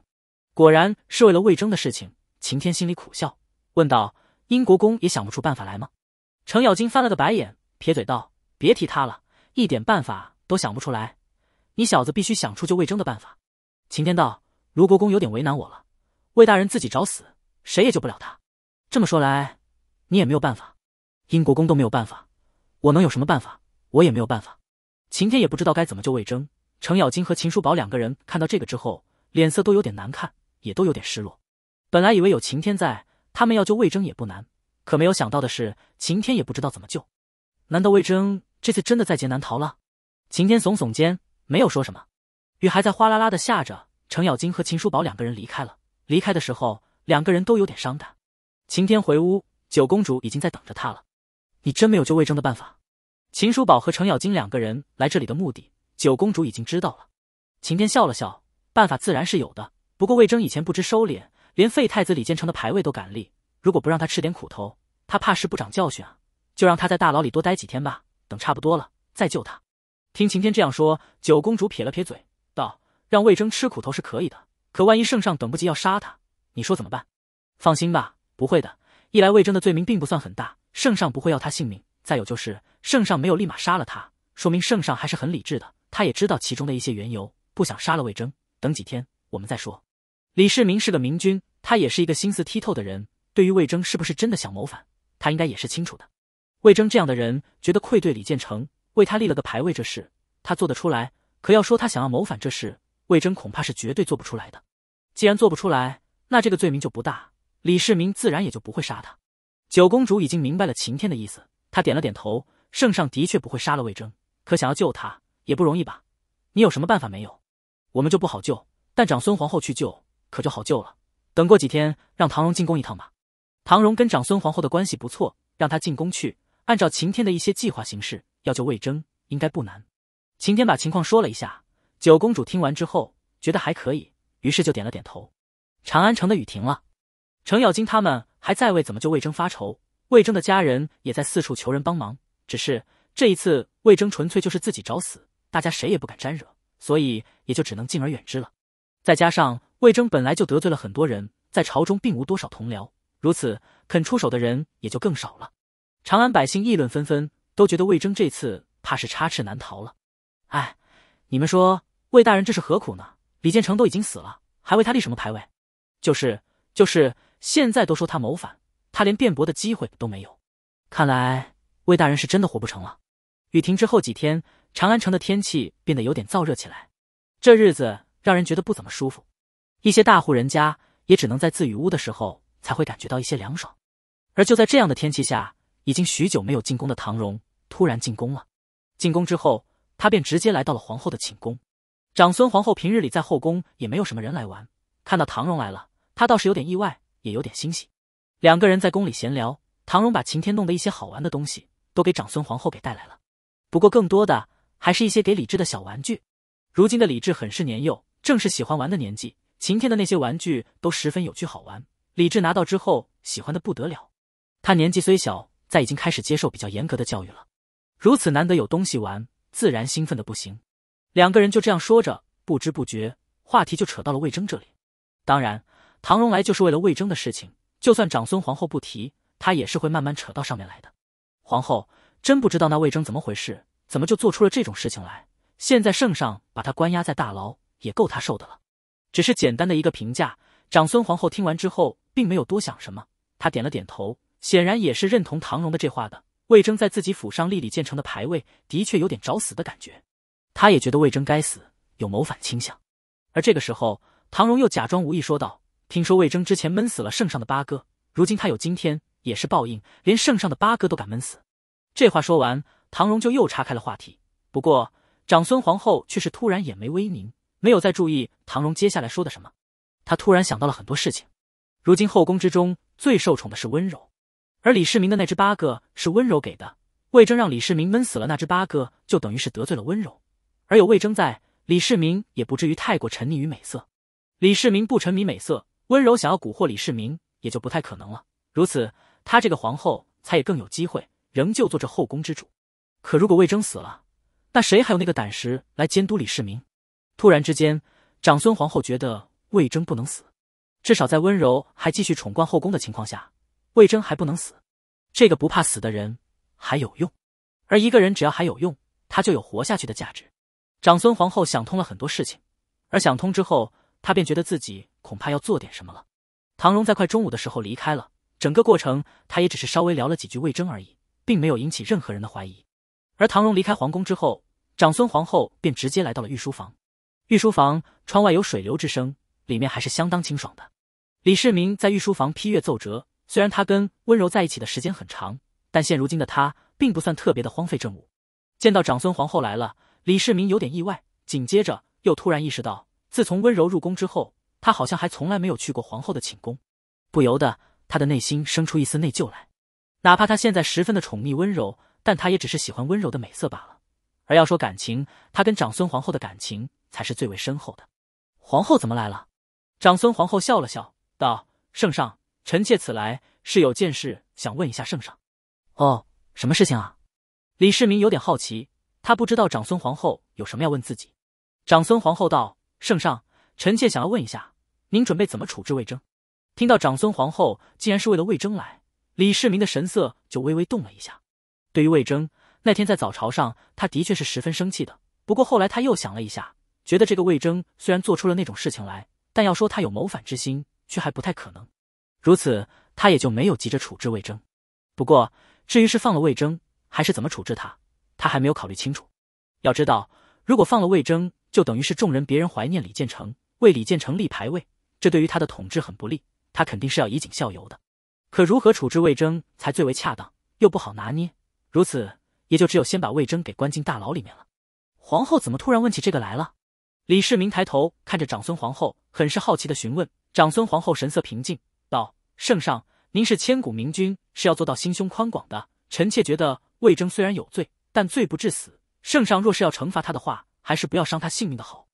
果然是为了魏征的事情，秦天心里苦笑，问道：“英国公也想不出办法来吗？”程咬金翻了个白眼，撇嘴道：“别提他了，一点办法都想不出来。”你小子必须想出救魏征的办法。秦天道：“卢国公有点为难我了，魏大人自己找死，谁也救不了他。这么说来，你也没有办法，殷国公都没有办法，我能有什么办法？我也没有办法。”秦天也不知道该怎么救魏征。程咬金和秦叔宝两个人看到这个之后，脸色都有点难看，也都有点失落。本来以为有秦天在，他们要救魏征也不难，可没有想到的是，秦天也不知道怎么救。难道魏征这次真的在劫难逃了？秦天耸耸肩。没有说什么，雨还在哗啦啦的下着。程咬金和秦叔宝两个人离开了，离开的时候，两个人都有点伤感。晴天回屋，九公主已经在等着他了。你真没有救魏征的办法？秦叔宝和程咬金两个人来这里的目的，九公主已经知道了。晴天笑了笑，办法自然是有的。不过魏征以前不知收敛，连废太子李建成的牌位都敢立，如果不让他吃点苦头，他怕是不长教训啊。就让他在大牢里多待几天吧，等差不多了再救他。听晴天这样说，九公主撇了撇嘴，道：“让魏征吃苦头是可以的，可万一圣上等不及要杀他，你说怎么办？”放心吧，不会的。一来魏征的罪名并不算很大，圣上不会要他性命；再有就是圣上没有立马杀了他，说明圣上还是很理智的，他也知道其中的一些缘由，不想杀了魏征。等几天，我们再说。李世民是个明君，他也是一个心思剔透的人，对于魏征是不是真的想谋反，他应该也是清楚的。魏征这样的人，觉得愧对李建成。为他立了个牌位，这事他做得出来。可要说他想要谋反这事，魏征恐怕是绝对做不出来的。既然做不出来，那这个罪名就不大。李世民自然也就不会杀他。九公主已经明白了晴天的意思，她点了点头。圣上的确不会杀了魏征，可想要救他也不容易吧？你有什么办法没有？我们就不好救，但长孙皇后去救可就好救了。等过几天，让唐荣进宫一趟吧。唐荣跟长孙皇后的关系不错，让他进宫去，按照晴天的一些计划行事。要救魏征应该不难，晴天把情况说了一下，九公主听完之后觉得还可以，于是就点了点头。长安城的雨停了，程咬金他们还在为怎么救魏征发愁，魏征的家人也在四处求人帮忙。只是这一次魏征纯粹就是自己找死，大家谁也不敢沾惹，所以也就只能敬而远之了。再加上魏征本来就得罪了很多人，在朝中并无多少同僚，如此肯出手的人也就更少了。长安百姓议论纷纷。都觉得魏征这次怕是插翅难逃了。哎，你们说魏大人这是何苦呢？李建成都已经死了，还为他立什么牌位？就是就是，现在都说他谋反，他连辩驳的机会都没有。看来魏大人是真的活不成了。雨停之后几天，长安城的天气变得有点燥热起来，这日子让人觉得不怎么舒服。一些大户人家也只能在自雨屋的时候才会感觉到一些凉爽。而就在这样的天气下。已经许久没有进宫的唐荣突然进宫了。进宫之后，他便直接来到了皇后的寝宫。长孙皇后平日里在后宫也没有什么人来玩，看到唐荣来了，她倒是有点意外，也有点欣喜。两个人在宫里闲聊，唐荣把晴天弄的一些好玩的东西都给长孙皇后给带来了。不过更多的还是一些给李治的小玩具。如今的李治很是年幼，正是喜欢玩的年纪，晴天的那些玩具都十分有趣好玩。李治拿到之后喜欢的不得了。他年纪虽小。在已经开始接受比较严格的教育了，如此难得有东西玩，自然兴奋的不行。两个人就这样说着，不知不觉话题就扯到了魏征这里。当然，唐荣来就是为了魏征的事情，就算长孙皇后不提，他也是会慢慢扯到上面来的。皇后真不知道那魏征怎么回事，怎么就做出了这种事情来？现在圣上把他关押在大牢，也够他受的了。只是简单的一个评价，长孙皇后听完之后，并没有多想什么，她点了点头。显然也是认同唐荣的这话的。魏征在自己府上立李建成的牌位，的确有点找死的感觉。他也觉得魏征该死，有谋反倾向。而这个时候，唐荣又假装无意说道：“听说魏征之前闷死了圣上的八哥，如今他有今天也是报应，连圣上的八哥都敢闷死。”这话说完，唐荣就又岔开了话题。不过，长孙皇后却是突然眼眉微凝，没有再注意唐荣接下来说的什么。她突然想到了很多事情。如今后宫之中最受宠的是温柔。而李世民的那只八哥是温柔给的，魏征让李世民闷死了那只八哥，就等于是得罪了温柔。而有魏征在，李世民也不至于太过沉溺于美色。李世民不沉迷美色，温柔想要蛊惑李世民也就不太可能了。如此，他这个皇后才也更有机会，仍旧做这后宫之主。可如果魏征死了，那谁还有那个胆识来监督李世民？突然之间，长孙皇后觉得魏征不能死，至少在温柔还继续宠冠后宫的情况下。魏征还不能死，这个不怕死的人还有用，而一个人只要还有用，他就有活下去的价值。长孙皇后想通了很多事情，而想通之后，她便觉得自己恐怕要做点什么了。唐荣在快中午的时候离开了，整个过程他也只是稍微聊了几句魏征而已，并没有引起任何人的怀疑。而唐荣离开皇宫之后，长孙皇后便直接来到了御书房。御书房窗外有水流之声，里面还是相当清爽的。李世民在御书房批阅奏折。虽然他跟温柔在一起的时间很长，但现如今的他并不算特别的荒废政务。见到长孙皇后来了，李世民有点意外，紧接着又突然意识到，自从温柔入宫之后，他好像还从来没有去过皇后的寝宫，不由得他的内心生出一丝内疚来。哪怕他现在十分的宠溺温柔，但他也只是喜欢温柔的美色罢了。而要说感情，他跟长孙皇后的感情才是最为深厚的。皇后怎么来了？长孙皇后笑了笑，道：“圣上。”臣妾此来是有件事想问一下圣上。哦，什么事情啊？李世民有点好奇，他不知道长孙皇后有什么要问自己。长孙皇后道：“圣上，臣妾想要问一下，您准备怎么处置魏征？”听到长孙皇后竟然是为了魏征来，李世民的神色就微微动了一下。对于魏征那天在早朝上，他的确是十分生气的。不过后来他又想了一下，觉得这个魏征虽然做出了那种事情来，但要说他有谋反之心，却还不太可能。如此，他也就没有急着处置魏征。不过，至于是放了魏征还是怎么处置他，他还没有考虑清楚。要知道，如果放了魏征，就等于是众人别人怀念李建成，为李建成立牌位，这对于他的统治很不利。他肯定是要以儆效尤的。可如何处置魏征才最为恰当，又不好拿捏？如此，也就只有先把魏征给关进大牢里面了。皇后怎么突然问起这个来了？李世民抬头看着长孙皇后，很是好奇的询问。长孙皇后神色平静。圣上，您是千古明君，是要做到心胸宽广的。臣妾觉得魏征虽然有罪，但罪不至死。圣上若是要惩罚他的话，还是不要伤他性命的好。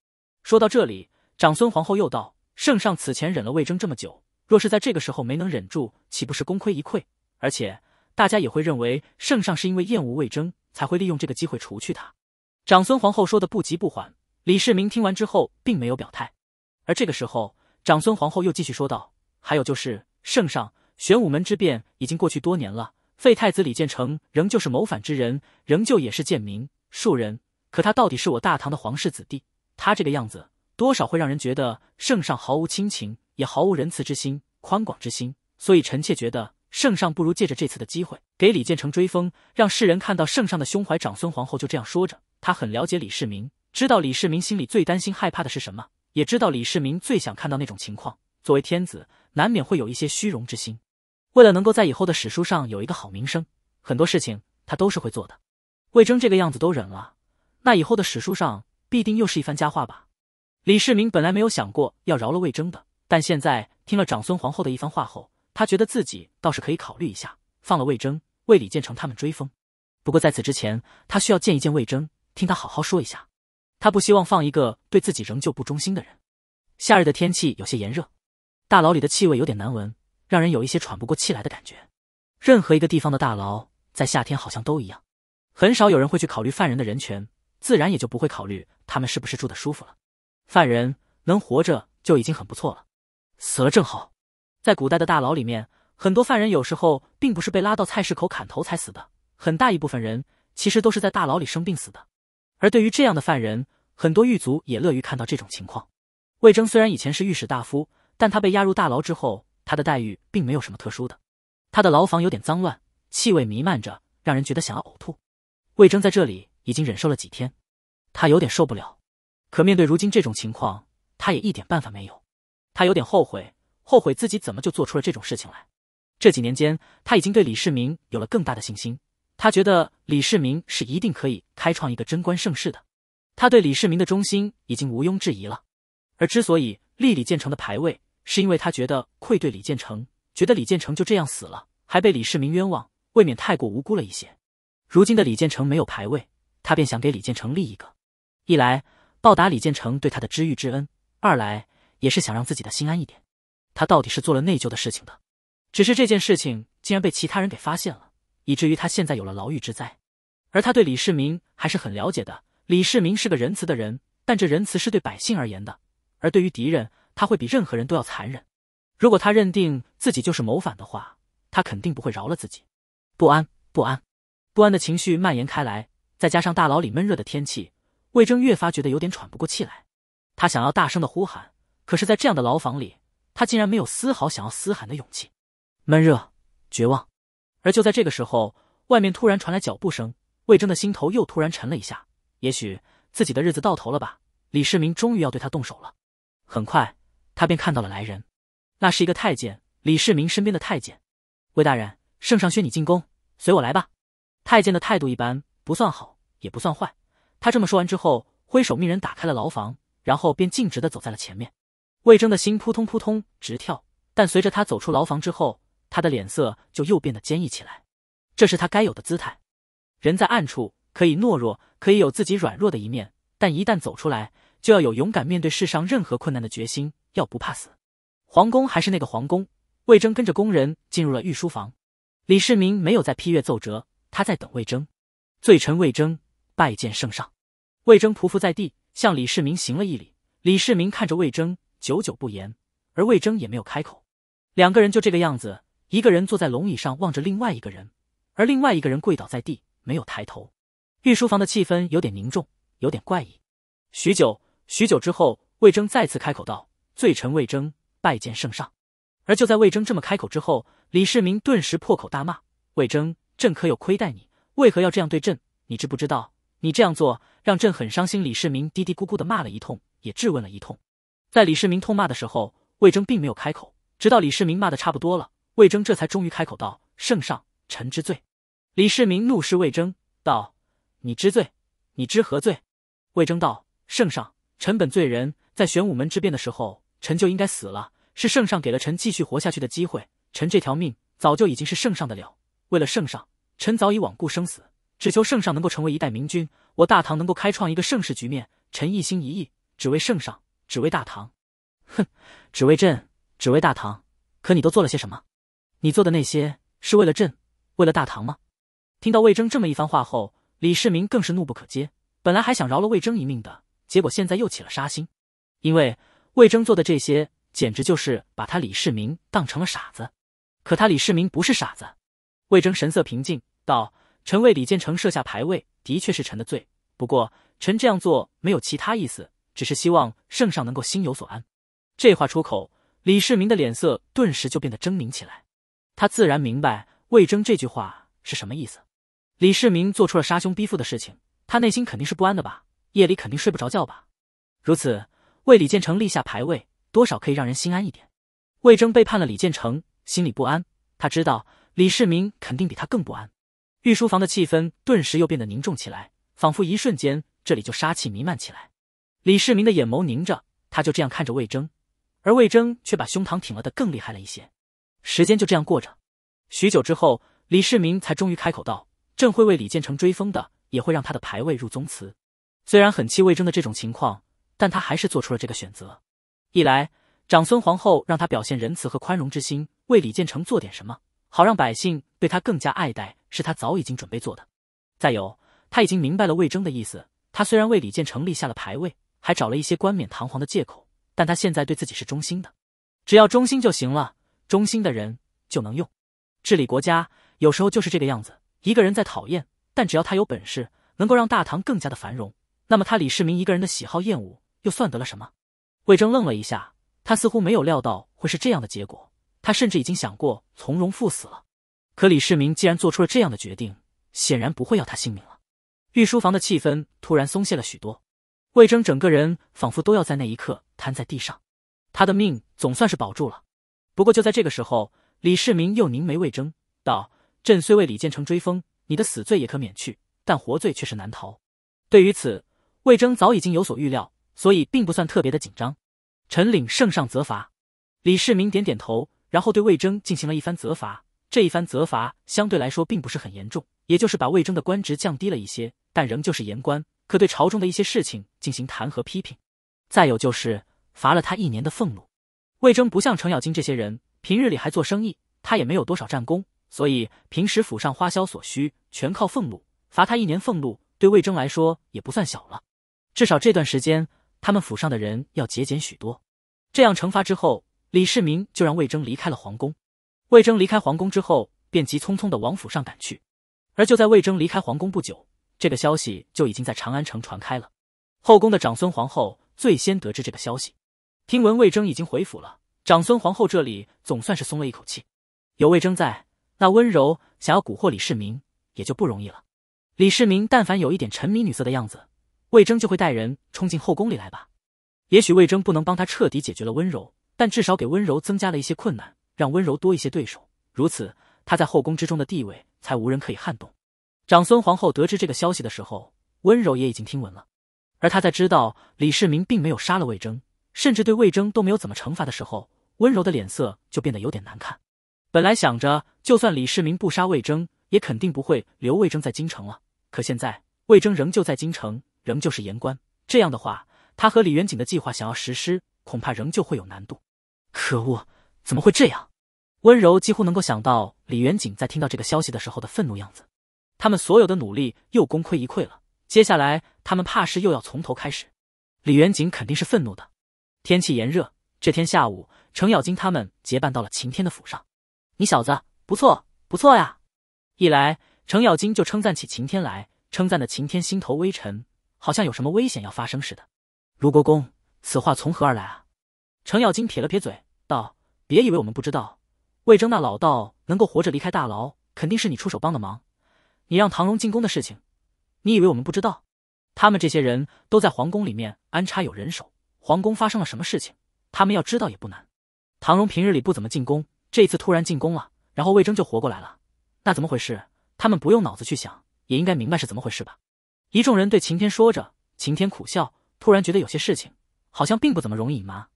说到这里，长孙皇后又道：“圣上此前忍了魏征这么久，若是在这个时候没能忍住，岂不是功亏一篑？而且大家也会认为圣上是因为厌恶魏征才会利用这个机会除去他。”长孙皇后说的不急不缓，李世民听完之后并没有表态。而这个时候，长孙皇后又继续说道：“还有就是。”圣上，玄武门之变已经过去多年了，废太子李建成仍旧是谋反之人，仍旧也是贱民庶人。可他到底是我大唐的皇室子弟，他这个样子多少会让人觉得圣上毫无亲情，也毫无仁慈之心、宽广之心。所以臣妾觉得，圣上不如借着这次的机会，给李建成追封，让世人看到圣上的胸怀。长孙皇后就这样说着，她很了解李世民，知道李世民心里最担心、害怕的是什么，也知道李世民最想看到那种情况。作为天子。难免会有一些虚荣之心，为了能够在以后的史书上有一个好名声，很多事情他都是会做的。魏征这个样子都忍了，那以后的史书上必定又是一番佳话吧。李世民本来没有想过要饶了魏征的，但现在听了长孙皇后的一番话后，他觉得自己倒是可以考虑一下放了魏征，为李建成他们追风。不过在此之前，他需要见一见魏征，听他好好说一下。他不希望放一个对自己仍旧不忠心的人。夏日的天气有些炎热。大牢里的气味有点难闻，让人有一些喘不过气来的感觉。任何一个地方的大牢，在夏天好像都一样。很少有人会去考虑犯人的人权，自然也就不会考虑他们是不是住的舒服了。犯人能活着就已经很不错了，死了正好。在古代的大牢里面，很多犯人有时候并不是被拉到菜市口砍头才死的，很大一部分人其实都是在大牢里生病死的。而对于这样的犯人，很多狱卒也乐于看到这种情况。魏征虽然以前是御史大夫。但他被押入大牢之后，他的待遇并没有什么特殊的。他的牢房有点脏乱，气味弥漫着，让人觉得想要呕吐。魏征在这里已经忍受了几天，他有点受不了。可面对如今这种情况，他也一点办法没有。他有点后悔，后悔自己怎么就做出了这种事情来。这几年间，他已经对李世民有了更大的信心。他觉得李世民是一定可以开创一个贞观盛世的。他对李世民的忠心已经毋庸置疑了。而之所以立李建成的牌位，是因为他觉得愧对李建成，觉得李建成就这样死了，还被李世民冤枉，未免太过无辜了一些。如今的李建成没有牌位，他便想给李建成立一个，一来报答李建成对他的知遇之恩，二来也是想让自己的心安一点。他到底是做了内疚的事情的，只是这件事情竟然被其他人给发现了，以至于他现在有了牢狱之灾。而他对李世民还是很了解的，李世民是个仁慈的人，但这仁慈是对百姓而言的，而对于敌人。他会比任何人都要残忍，如果他认定自己就是谋反的话，他肯定不会饶了自己。不安，不安，不安的情绪蔓延开来，再加上大牢里闷热的天气，魏征越发觉得有点喘不过气来。他想要大声的呼喊，可是，在这样的牢房里，他竟然没有丝毫想要嘶喊的勇气。闷热，绝望。而就在这个时候，外面突然传来脚步声，魏征的心头又突然沉了一下。也许自己的日子到头了吧？李世民终于要对他动手了。很快。他便看到了来人，那是一个太监，李世民身边的太监。魏大人，圣上宣你进宫，随我来吧。太监的态度一般，不算好，也不算坏。他这么说完之后，挥手命人打开了牢房，然后便径直的走在了前面。魏征的心扑通扑通直跳，但随着他走出牢房之后，他的脸色就又变得坚毅起来。这是他该有的姿态。人在暗处可以懦弱，可以有自己软弱的一面，但一旦走出来，就要有勇敢面对世上任何困难的决心。要不怕死，皇宫还是那个皇宫。魏征跟着工人进入了御书房，李世民没有在批阅奏折，他在等魏征。罪臣魏征拜见圣上。魏征匍匐在地，向李世民行了一礼。李世民看着魏征，久久不言，而魏征也没有开口。两个人就这个样子，一个人坐在龙椅上望着另外一个人，而另外一个人跪倒在地，没有抬头。御书房的气氛有点凝重，有点怪异。许久许久之后，魏征再次开口道。罪臣魏征拜见圣上。而就在魏征这么开口之后，李世民顿时破口大骂：“魏征，朕可有亏待你？为何要这样对朕？你知不知道？你这样做让朕很伤心。”李世民嘀嘀咕咕的骂了一通，也质问了一通。在李世民痛骂的时候，魏征并没有开口，直到李世民骂的差不多了，魏征这才终于开口道：“圣上，臣之罪。”李世民怒视魏征道：“你之罪？你之何罪？”魏征道：“圣上，臣本罪人，在玄武门之变的时候。”臣就应该死了，是圣上给了臣继续活下去的机会，臣这条命早就已经是圣上的了。为了圣上，臣早已罔顾生死，只求圣上能够成为一代明君，我大唐能够开创一个盛世局面。臣一心一意，只为圣上，只为大唐，哼，只为朕，只为大唐。可你都做了些什么？你做的那些是为了朕，为了大唐吗？听到魏征这么一番话后，李世民更是怒不可接。本来还想饶了魏征一命的，结果现在又起了杀心，因为。魏征做的这些，简直就是把他李世民当成了傻子。可他李世民不是傻子。魏征神色平静道：“臣为李建成设下牌位，的确是臣的罪。不过，臣这样做没有其他意思，只是希望圣上能够心有所安。”这话出口，李世民的脸色顿时就变得狰狞起来。他自然明白魏征这句话是什么意思。李世民做出了杀兄逼父的事情，他内心肯定是不安的吧？夜里肯定睡不着觉吧？如此。为李建成立下牌位，多少可以让人心安一点。魏征背叛了李建成，心里不安。他知道李世民肯定比他更不安。御书房的气氛顿时又变得凝重起来，仿佛一瞬间这里就杀气弥漫起来。李世民的眼眸凝着，他就这样看着魏征，而魏征却把胸膛挺了的更厉害了一些。时间就这样过着，许久之后，李世民才终于开口道：“朕会为李建成追封的，也会让他的牌位入宗祠。”虽然很气魏征的这种情况。但他还是做出了这个选择。一来，长孙皇后让他表现仁慈和宽容之心，为李建成做点什么，好让百姓对他更加爱戴，是他早已经准备做的。再有，他已经明白了魏征的意思。他虽然为李建成立下了牌位，还找了一些冠冕堂皇的借口，但他现在对自己是忠心的。只要忠心就行了，忠心的人就能用。治理国家有时候就是这个样子。一个人再讨厌，但只要他有本事，能够让大唐更加的繁荣，那么他李世民一个人的喜好厌恶。就算得了什么，魏征愣了一下，他似乎没有料到会是这样的结果。他甚至已经想过从容赴死了。可李世民既然做出了这样的决定，显然不会要他性命了。御书房的气氛突然松懈了许多，魏征整个人仿佛都要在那一刻瘫在地上。他的命总算是保住了。不过就在这个时候，李世民又凝眉，魏征道：“朕虽为李建成追封，你的死罪也可免去，但活罪却是难逃。”对于此，魏征早已经有所预料。所以并不算特别的紧张，臣领圣上责罚。李世民点点头，然后对魏征进行了一番责罚。这一番责罚相对来说并不是很严重，也就是把魏征的官职降低了一些，但仍旧是言官，可对朝中的一些事情进行弹劾批评。再有就是罚了他一年的俸禄。魏征不像程咬金这些人，平日里还做生意，他也没有多少战功，所以平时府上花销所需全靠俸禄。罚他一年俸禄，对魏征来说也不算小了，至少这段时间。他们府上的人要节俭许多。这样惩罚之后，李世民就让魏征离开了皇宫。魏征离开皇宫之后，便急匆匆的往府上赶去。而就在魏征离开皇宫不久，这个消息就已经在长安城传开了。后宫的长孙皇后最先得知这个消息，听闻魏征已经回府了，长孙皇后这里总算是松了一口气。有魏征在，那温柔想要蛊惑李世民也就不容易了。李世民但凡有一点沉迷女色的样子。魏征就会带人冲进后宫里来吧？也许魏征不能帮他彻底解决了温柔，但至少给温柔增加了一些困难，让温柔多一些对手，如此他在后宫之中的地位才无人可以撼动。长孙皇后得知这个消息的时候，温柔也已经听闻了。而他在知道李世民并没有杀了魏征，甚至对魏征都没有怎么惩罚的时候，温柔的脸色就变得有点难看。本来想着就算李世民不杀魏征，也肯定不会留魏征在京城了。可现在魏征仍旧在京城。仍旧是言官，这样的话，他和李元景的计划想要实施，恐怕仍旧会有难度。可恶，怎么会这样？温柔几乎能够想到李元景在听到这个消息的时候的愤怒样子。他们所有的努力又功亏一篑了，接下来他们怕是又要从头开始。李元景肯定是愤怒的。天气炎热，这天下午，程咬金他们结伴到了晴天的府上。你小子不错，不错呀！一来，程咬金就称赞起晴天来，称赞的晴天心头微沉。好像有什么危险要发生似的，卢国公，此话从何而来啊？程咬金撇了撇嘴，道：“别以为我们不知道，魏征那老道能够活着离开大牢，肯定是你出手帮的忙。你让唐龙进宫的事情，你以为我们不知道？他们这些人都在皇宫里面安插有人手，皇宫发生了什么事情，他们要知道也不难。唐龙平日里不怎么进宫，这次突然进宫了，然后魏征就活过来了，那怎么回事？他们不用脑子去想，也应该明白是怎么回事吧？”一众人对晴天说着，晴天苦笑，突然觉得有些事情好像并不怎么容易隐瞒。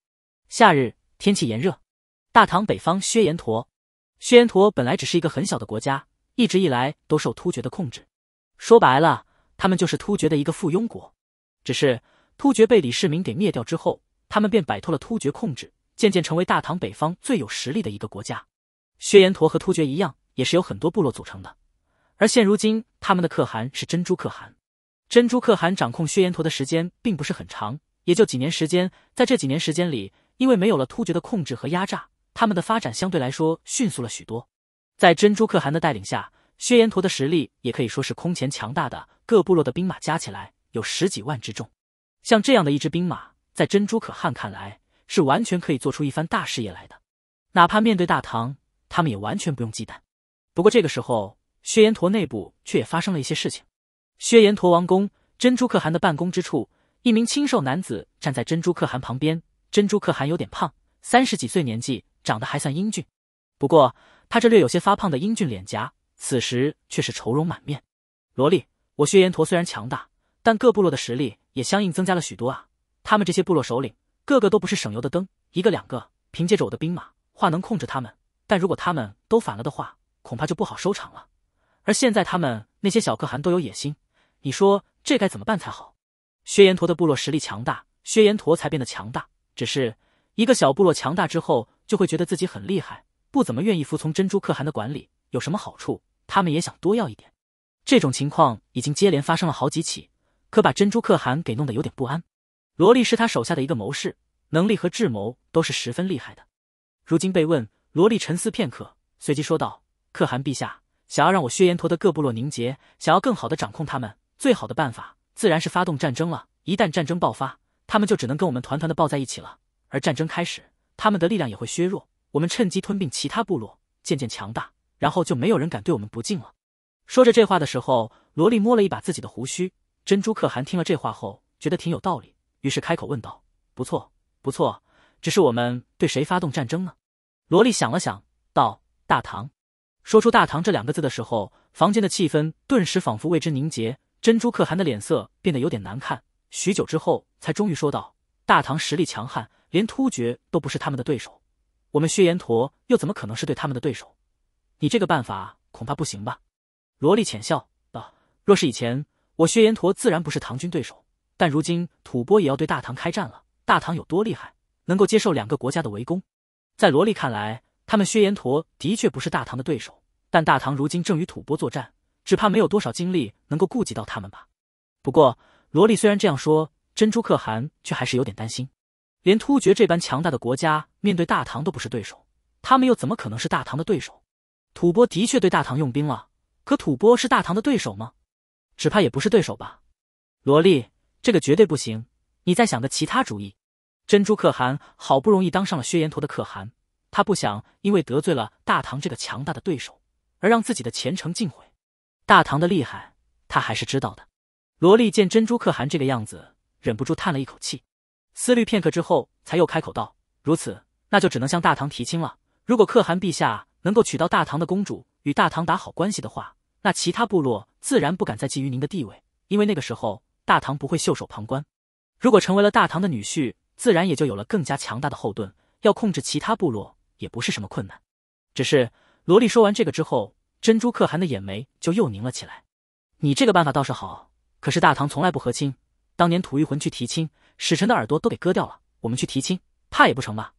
夏日天气炎热，大唐北方薛延陀，薛延陀本来只是一个很小的国家，一直以来都受突厥的控制，说白了，他们就是突厥的一个附庸国。只是突厥被李世民给灭掉之后，他们便摆脱了突厥控制，渐渐成为大唐北方最有实力的一个国家。薛延陀和突厥一样，也是由很多部落组成的，而现如今他们的可汗是珍珠可汗。珍珠可汗掌控薛延陀的时间并不是很长，也就几年时间。在这几年时间里，因为没有了突厥的控制和压榨，他们的发展相对来说迅速了许多。在珍珠可汗的带领下，薛延陀的实力也可以说是空前强大的。各部落的兵马加起来有十几万之众，像这样的一支兵马，在珍珠可汗看来是完全可以做出一番大事业来的。哪怕面对大唐，他们也完全不用忌惮。不过这个时候，薛延陀内部却也发生了一些事情。薛延陀王宫，珍珠可汗的办公之处，一名清瘦男子站在珍珠可汗旁边。珍珠可汗有点胖，三十几岁年纪，长得还算英俊，不过他这略有些发胖的英俊脸颊，此时却是愁容满面。萝莉，我薛延陀虽然强大，但各部落的实力也相应增加了许多啊。他们这些部落首领，个个都不是省油的灯，一个两个凭借着我的兵马，话能控制他们，但如果他们都反了的话，恐怕就不好收场了。而现在，他们那些小可汗都有野心。你说这该怎么办才好？薛延陀的部落实力强大，薛延陀才变得强大。只是一个小部落强大之后，就会觉得自己很厉害，不怎么愿意服从珍珠可汗的管理。有什么好处？他们也想多要一点。这种情况已经接连发生了好几起，可把珍珠可汗给弄得有点不安。罗丽是他手下的一个谋士，能力和智谋都是十分厉害的。如今被问，罗丽沉思片刻，随即说道：“可汗陛下，想要让我薛延陀的各部落凝结，想要更好的掌控他们。”最好的办法自然是发动战争了。一旦战争爆发，他们就只能跟我们团团的抱在一起了。而战争开始，他们的力量也会削弱。我们趁机吞并其他部落，渐渐强大，然后就没有人敢对我们不敬了。说着这话的时候，萝莉摸了一把自己的胡须。珍珠可汗听了这话后，觉得挺有道理，于是开口问道：“不错，不错。只是我们对谁发动战争呢？”萝莉想了想，道：“大唐。”说出“大唐”这两个字的时候，房间的气氛顿时仿佛为之凝结。珍珠可汗的脸色变得有点难看，许久之后才终于说道：“大唐实力强悍，连突厥都不是他们的对手，我们薛延陀又怎么可能是对他们的对手？你这个办法恐怕不行吧？”罗丽浅笑道：“若是以前，我薛延陀自然不是唐军对手，但如今吐蕃也要对大唐开战了，大唐有多厉害，能够接受两个国家的围攻？在罗丽看来，他们薛延陀的确不是大唐的对手，但大唐如今正与吐蕃作战。”只怕没有多少精力能够顾及到他们吧。不过，罗莉虽然这样说，珍珠可汗却还是有点担心。连突厥这般强大的国家，面对大唐都不是对手，他们又怎么可能是大唐的对手？吐蕃的确对大唐用兵了，可吐蕃是大唐的对手吗？只怕也不是对手吧。罗莉，这个绝对不行，你再想个其他主意。珍珠可汗好不容易当上了薛延陀的可汗，他不想因为得罪了大唐这个强大的对手，而让自己的前程尽毁。大唐的厉害，他还是知道的。萝莉见珍珠可汗这个样子，忍不住叹了一口气，思虑片刻之后，才又开口道：“如此，那就只能向大唐提亲了。如果可汗陛下能够娶到大唐的公主，与大唐打好关系的话，那其他部落自然不敢再觊觎您的地位，因为那个时候大唐不会袖手旁观。如果成为了大唐的女婿，自然也就有了更加强大的后盾，要控制其他部落也不是什么困难。”只是萝莉说完这个之后。珍珠可汗的眼眉就又凝了起来。你这个办法倒是好，可是大唐从来不和亲。当年吐谷浑去提亲，使臣的耳朵都给割掉了。我们去提亲，怕也不成吧？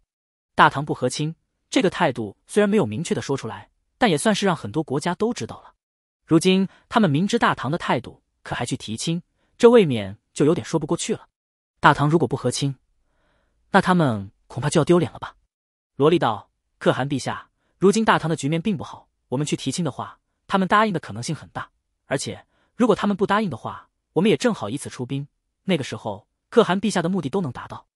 大唐不和亲这个态度虽然没有明确的说出来，但也算是让很多国家都知道了。如今他们明知大唐的态度，可还去提亲，这未免就有点说不过去了。大唐如果不和亲，那他们恐怕就要丢脸了吧？罗丽道：“可汗陛下，如今大唐的局面并不好。”我们去提亲的话，他们答应的可能性很大。而且，如果他们不答应的话，我们也正好以此出兵。那个时候，可汗陛下的目的都能达到。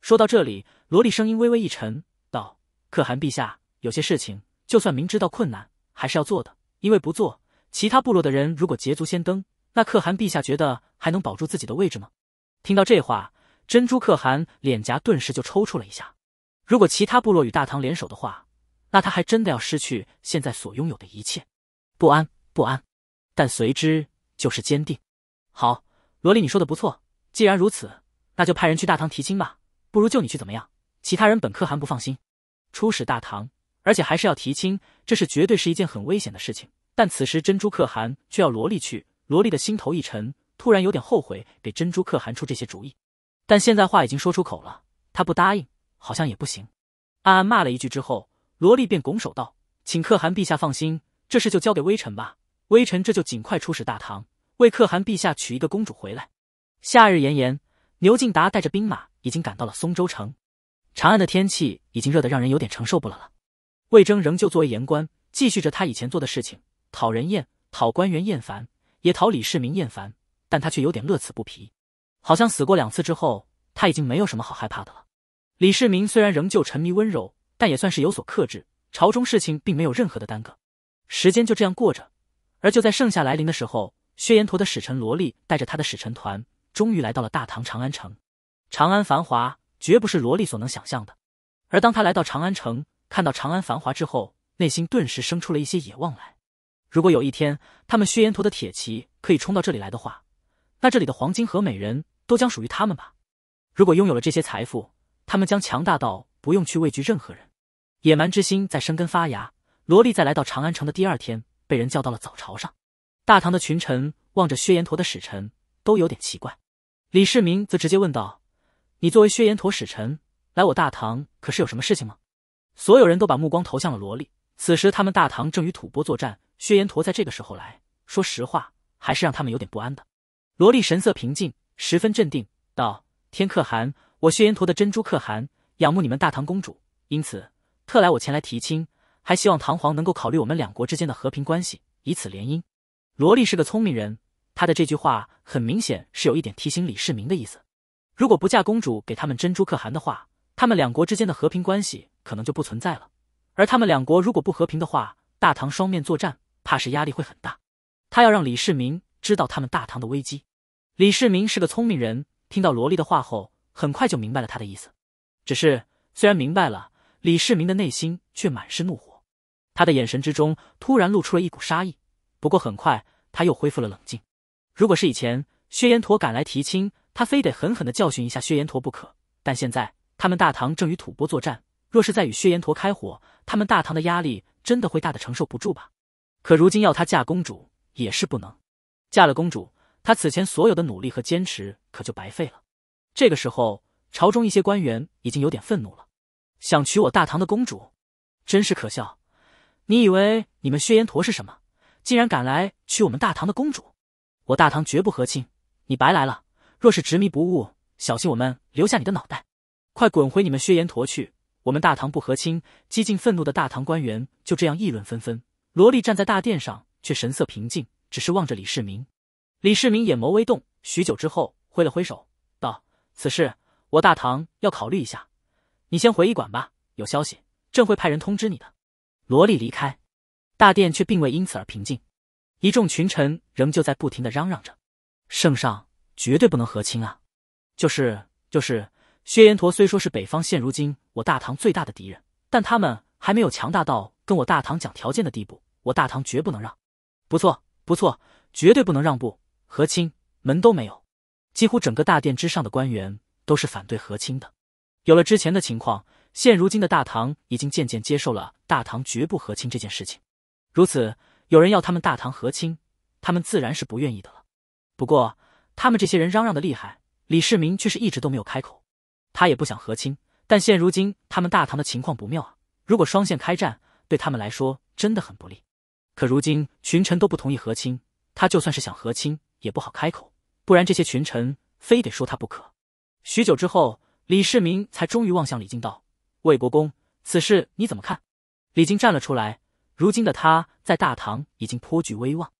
说到这里，萝莉声音微微一沉，道：“可汗陛下，有些事情就算明知道困难，还是要做的。因为不做，其他部落的人如果捷足先登，那可汗陛下觉得还能保住自己的位置吗？”听到这话，珍珠可汗脸颊顿时就抽搐了一下。如果其他部落与大唐联手的话，那他还真的要失去现在所拥有的一切，不安不安，但随之就是坚定。好，萝莉，你说的不错。既然如此，那就派人去大唐提亲吧。不如就你去，怎么样？其他人本可汗不放心出使大唐，而且还是要提亲，这是绝对是一件很危险的事情。但此时珍珠可汗却要萝莉去，萝莉的心头一沉，突然有点后悔给珍珠可汗出这些主意。但现在话已经说出口了，他不答应好像也不行。暗暗骂了一句之后。罗丽便拱手道：“请可汗陛下放心，这事就交给微臣吧。微臣这就尽快出使大唐，为可汗陛下娶一个公主回来。”夏日炎炎，牛敬达带着兵马已经赶到了松州城。长安的天气已经热得让人有点承受不了了。魏征仍旧作为言官，继续着他以前做的事情，讨人厌，讨官员厌烦，也讨李世民厌烦。但他却有点乐此不疲，好像死过两次之后，他已经没有什么好害怕的了。李世民虽然仍旧沉迷温柔。但也算是有所克制，朝中事情并没有任何的耽搁，时间就这样过着。而就在盛夏来临的时候，薛延陀的使臣罗丽带着他的使臣团，终于来到了大唐长安城。长安繁华，绝不是罗丽所能想象的。而当他来到长安城，看到长安繁华之后，内心顿时生出了一些野望来。如果有一天，他们薛延陀的铁骑可以冲到这里来的话，那这里的黄金和美人都将属于他们吧。如果拥有了这些财富，他们将强大到不用去畏惧任何人。野蛮之心在生根发芽。萝莉在来到长安城的第二天，被人叫到了早朝上。大唐的群臣望着薛延陀的使臣，都有点奇怪。李世民则直接问道：“你作为薛延陀使臣来我大唐，可是有什么事情吗？”所有人都把目光投向了萝莉。此时他们大唐正与吐蕃作战，薛延陀在这个时候来，说实话还是让他们有点不安的。萝莉神色平静，十分镇定，道：“天可汗，我薛延陀的珍珠可汗仰慕你们大唐公主，因此。”特来，我前来提亲，还希望唐皇能够考虑我们两国之间的和平关系，以此联姻。罗丽是个聪明人，她的这句话很明显是有一点提醒李世民的意思。如果不嫁公主给他们珍珠可汗的话，他们两国之间的和平关系可能就不存在了。而他们两国如果不和平的话，大唐双面作战，怕是压力会很大。他要让李世民知道他们大唐的危机。李世民是个聪明人，听到罗丽的话后，很快就明白了他的意思。只是虽然明白了。李世民的内心却满是怒火，他的眼神之中突然露出了一股杀意。不过很快他又恢复了冷静。如果是以前，薛延陀赶来提亲，他非得狠狠的教训一下薛延陀不可。但现在，他们大唐正与吐蕃作战，若是再与薛延陀开火，他们大唐的压力真的会大的承受不住吧？可如今要他嫁公主也是不能，嫁了公主，他此前所有的努力和坚持可就白费了。这个时候，朝中一些官员已经有点愤怒了。想娶我大唐的公主，真是可笑！你以为你们薛延陀是什么？竟然敢来娶我们大唐的公主！我大唐绝不和亲，你白来了。若是执迷不悟，小心我们留下你的脑袋！快滚回你们薛延陀去！我们大唐不和亲。激进愤怒的大唐官员就这样议论纷纷。罗莉站在大殿上，却神色平静，只是望着李世民。李世民眼眸微动，许久之后，挥了挥手，道：“此事我大唐要考虑一下。”你先回驿馆吧，有消息，朕会派人通知你的。罗丽离开，大殿却并未因此而平静，一众群臣仍旧在不停的嚷嚷着：“圣上绝对不能和亲啊！”“就是就是，薛延陀虽说是北方现如今我大唐最大的敌人，但他们还没有强大到跟我大唐讲条件的地步，我大唐绝不能让。”“不错不错，绝对不能让步，和亲门都没有。”几乎整个大殿之上的官员都是反对和亲的。有了之前的情况，现如今的大唐已经渐渐接受了大唐绝不和亲这件事情。如此，有人要他们大唐和亲，他们自然是不愿意的了。不过，他们这些人嚷嚷的厉害，李世民却是一直都没有开口。他也不想和亲，但现如今他们大唐的情况不妙啊！如果双线开战，对他们来说真的很不利。可如今群臣都不同意和亲，他就算是想和亲，也不好开口，不然这些群臣非得说他不可。许久之后。李世民才终于望向李靖道：“魏国公，此事你怎么看？”李靖站了出来。如今的他在大唐已经颇具威望。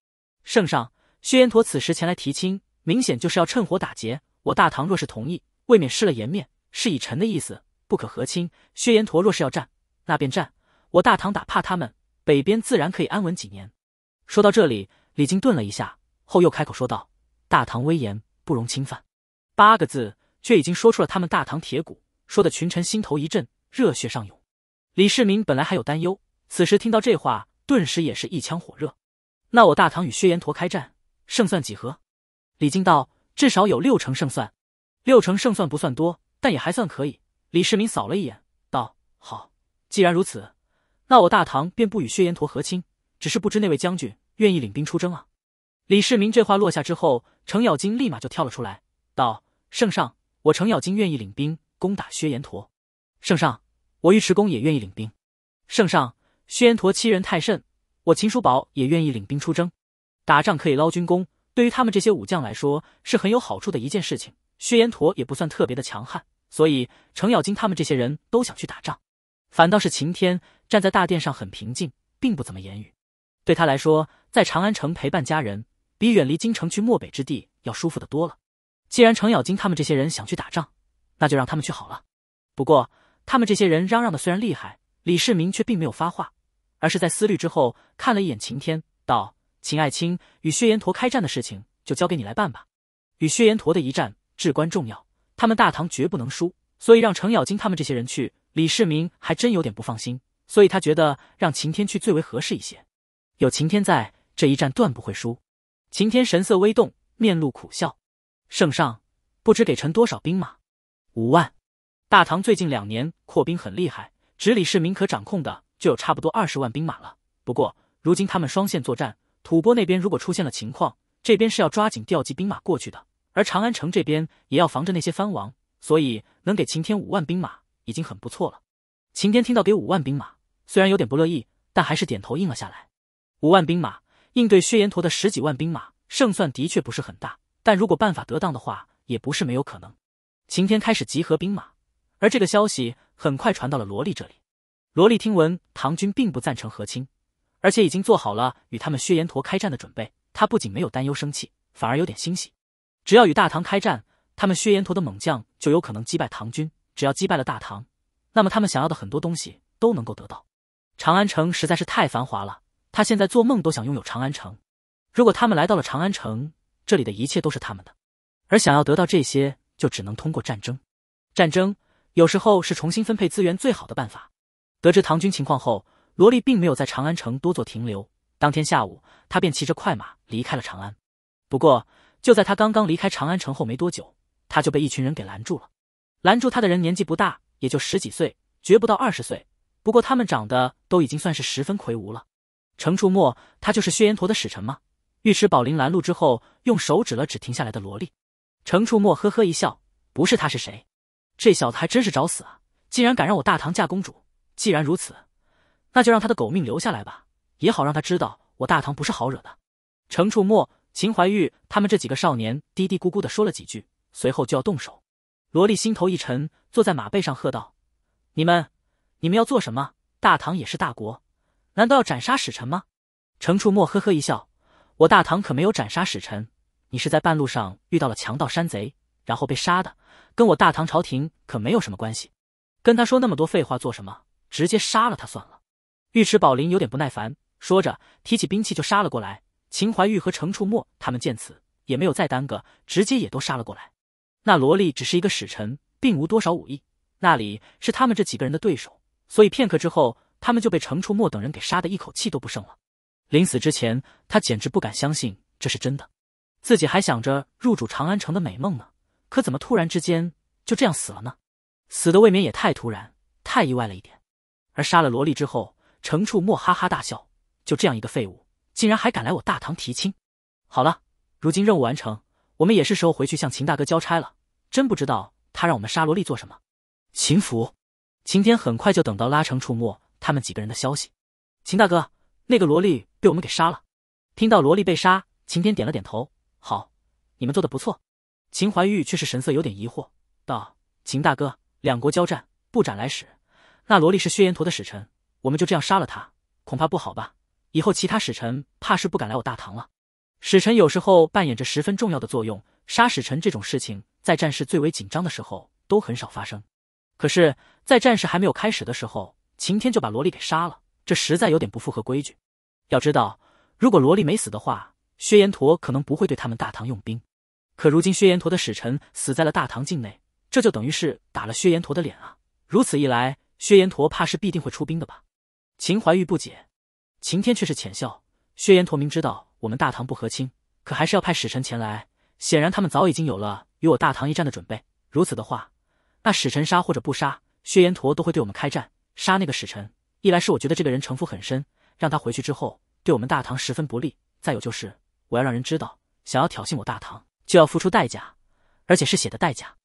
圣上，薛延陀此时前来提亲，明显就是要趁火打劫。我大唐若是同意，未免失了颜面。是以臣的意思，不可和亲。薛延陀若是要战，那便战。我大唐打怕他们，北边自然可以安稳几年。说到这里，李靖顿了一下，后又开口说道：“大唐威严不容侵犯。”八个字。却已经说出了他们大唐铁骨，说的群臣心头一震，热血上涌。李世民本来还有担忧，此时听到这话，顿时也是一腔火热。那我大唐与薛延陀开战，胜算几何？李靖道：“至少有六成胜算。六成胜算不算多，但也还算可以。”李世民扫了一眼，道：“好，既然如此，那我大唐便不与薛延陀和亲。只是不知那位将军愿意领兵出征啊？”李世民这话落下之后，程咬金立马就跳了出来，道：“圣上。”我程咬金愿意领兵攻打薛延陀，圣上，我尉迟恭也愿意领兵。圣上，薛延陀欺人太甚，我秦叔宝也愿意领兵出征。打仗可以捞军功，对于他们这些武将来说是很有好处的一件事情。薛延陀也不算特别的强悍，所以程咬金他们这些人都想去打仗。反倒是秦天站在大殿上很平静，并不怎么言语。对他来说，在长安城陪伴家人，比远离京城去漠北之地要舒服的多了。既然程咬金他们这些人想去打仗，那就让他们去好了。不过他们这些人嚷嚷的虽然厉害，李世民却并没有发话，而是在思虑之后看了一眼秦天，道：“秦爱卿，与薛延陀开战的事情就交给你来办吧。与薛延陀的一战至关重要，他们大唐绝不能输。所以让程咬金他们这些人去，李世民还真有点不放心。所以他觉得让秦天去最为合适一些。有秦天在，这一战断不会输。”秦天神色微动，面露苦笑。圣上，不知给臣多少兵马？五万。大唐最近两年扩兵很厉害，直里市民可掌控的就有差不多二十万兵马了。不过，如今他们双线作战，吐蕃那边如果出现了情况，这边是要抓紧调集兵马过去的。而长安城这边也要防着那些藩王，所以能给秦天五万兵马已经很不错了。秦天听到给五万兵马，虽然有点不乐意，但还是点头应了下来。五万兵马应对薛延陀的十几万兵马，胜算的确不是很大。但如果办法得当的话，也不是没有可能。晴天开始集合兵马，而这个消息很快传到了萝莉这里。萝莉听闻唐军并不赞成和亲，而且已经做好了与他们薛延陀开战的准备。她不仅没有担忧生气，反而有点欣喜。只要与大唐开战，他们薛延陀的猛将就有可能击败唐军。只要击败了大唐，那么他们想要的很多东西都能够得到。长安城实在是太繁华了，他现在做梦都想拥有长安城。如果他们来到了长安城，这里的一切都是他们的，而想要得到这些，就只能通过战争。战争有时候是重新分配资源最好的办法。得知唐军情况后，罗丽并没有在长安城多做停留。当天下午，他便骑着快马离开了长安。不过，就在他刚刚离开长安城后没多久，他就被一群人给拦住了。拦住他的人年纪不大，也就十几岁，绝不到二十岁。不过他们长得都已经算是十分魁梧了。程处墨，他就是薛延陀的使臣吗？尉迟宝林拦路之后，用手指了指停下来的萝莉，程处默呵呵一笑：“不是他是谁？这小子还真是找死啊！竟然敢让我大唐嫁公主！既然如此，那就让他的狗命留下来吧，也好让他知道我大唐不是好惹的。”程处默、秦怀玉他们这几个少年嘀嘀咕咕的说了几句，随后就要动手。萝莉心头一沉，坐在马背上喝道：“你们，你们要做什么？大唐也是大国，难道要斩杀使臣吗？”程处默呵呵一笑。我大唐可没有斩杀使臣，你是在半路上遇到了强盗山贼，然后被杀的，跟我大唐朝廷可没有什么关系。跟他说那么多废话做什么？直接杀了他算了。尉迟宝林有点不耐烦，说着提起兵器就杀了过来。秦怀玉和程处默他们见此也没有再耽搁，直接也都杀了过来。那萝莉只是一个使臣，并无多少武艺，那里是他们这几个人的对手？所以片刻之后，他们就被程处默等人给杀的一口气都不剩了。临死之前，他简直不敢相信这是真的。自己还想着入主长安城的美梦呢，可怎么突然之间就这样死了呢？死的未免也太突然，太意外了一点。而杀了萝莉之后，程处墨哈哈大笑：“就这样一个废物，竟然还敢来我大唐提亲！”好了，如今任务完成，我们也是时候回去向秦大哥交差了。真不知道他让我们杀萝莉做什么。秦府，秦天很快就等到拉程处墨他们几个人的消息。秦大哥，那个萝莉。被我们给杀了。听到萝莉被杀，秦天点了点头。好，你们做的不错。秦怀玉却是神色有点疑惑，道：“秦大哥，两国交战不斩来使，那萝莉是薛延陀的使臣，我们就这样杀了他，恐怕不好吧？以后其他使臣怕是不敢来我大唐了。”使臣有时候扮演着十分重要的作用，杀使臣这种事情在战事最为紧张的时候都很少发生。可是，在战事还没有开始的时候，秦天就把萝莉给杀了，这实在有点不符合规矩。要知道，如果罗丽没死的话，薛延陀可能不会对他们大唐用兵。可如今薛延陀的使臣死在了大唐境内，这就等于是打了薛延陀的脸啊！如此一来，薛延陀怕是必定会出兵的吧？秦怀玉不解，晴天却是浅笑。薛延陀明知道我们大唐不和亲，可还是要派使臣前来，显然他们早已经有了与我大唐一战的准备。如此的话，那使臣杀或者不杀，薛延陀都会对我们开战。杀那个使臣，一来是我觉得这个人城府很深。让他回去之后，对我们大唐十分不利。再有就是，我要让人知道，想要挑衅我大唐，就要付出代价，而且是血的代价。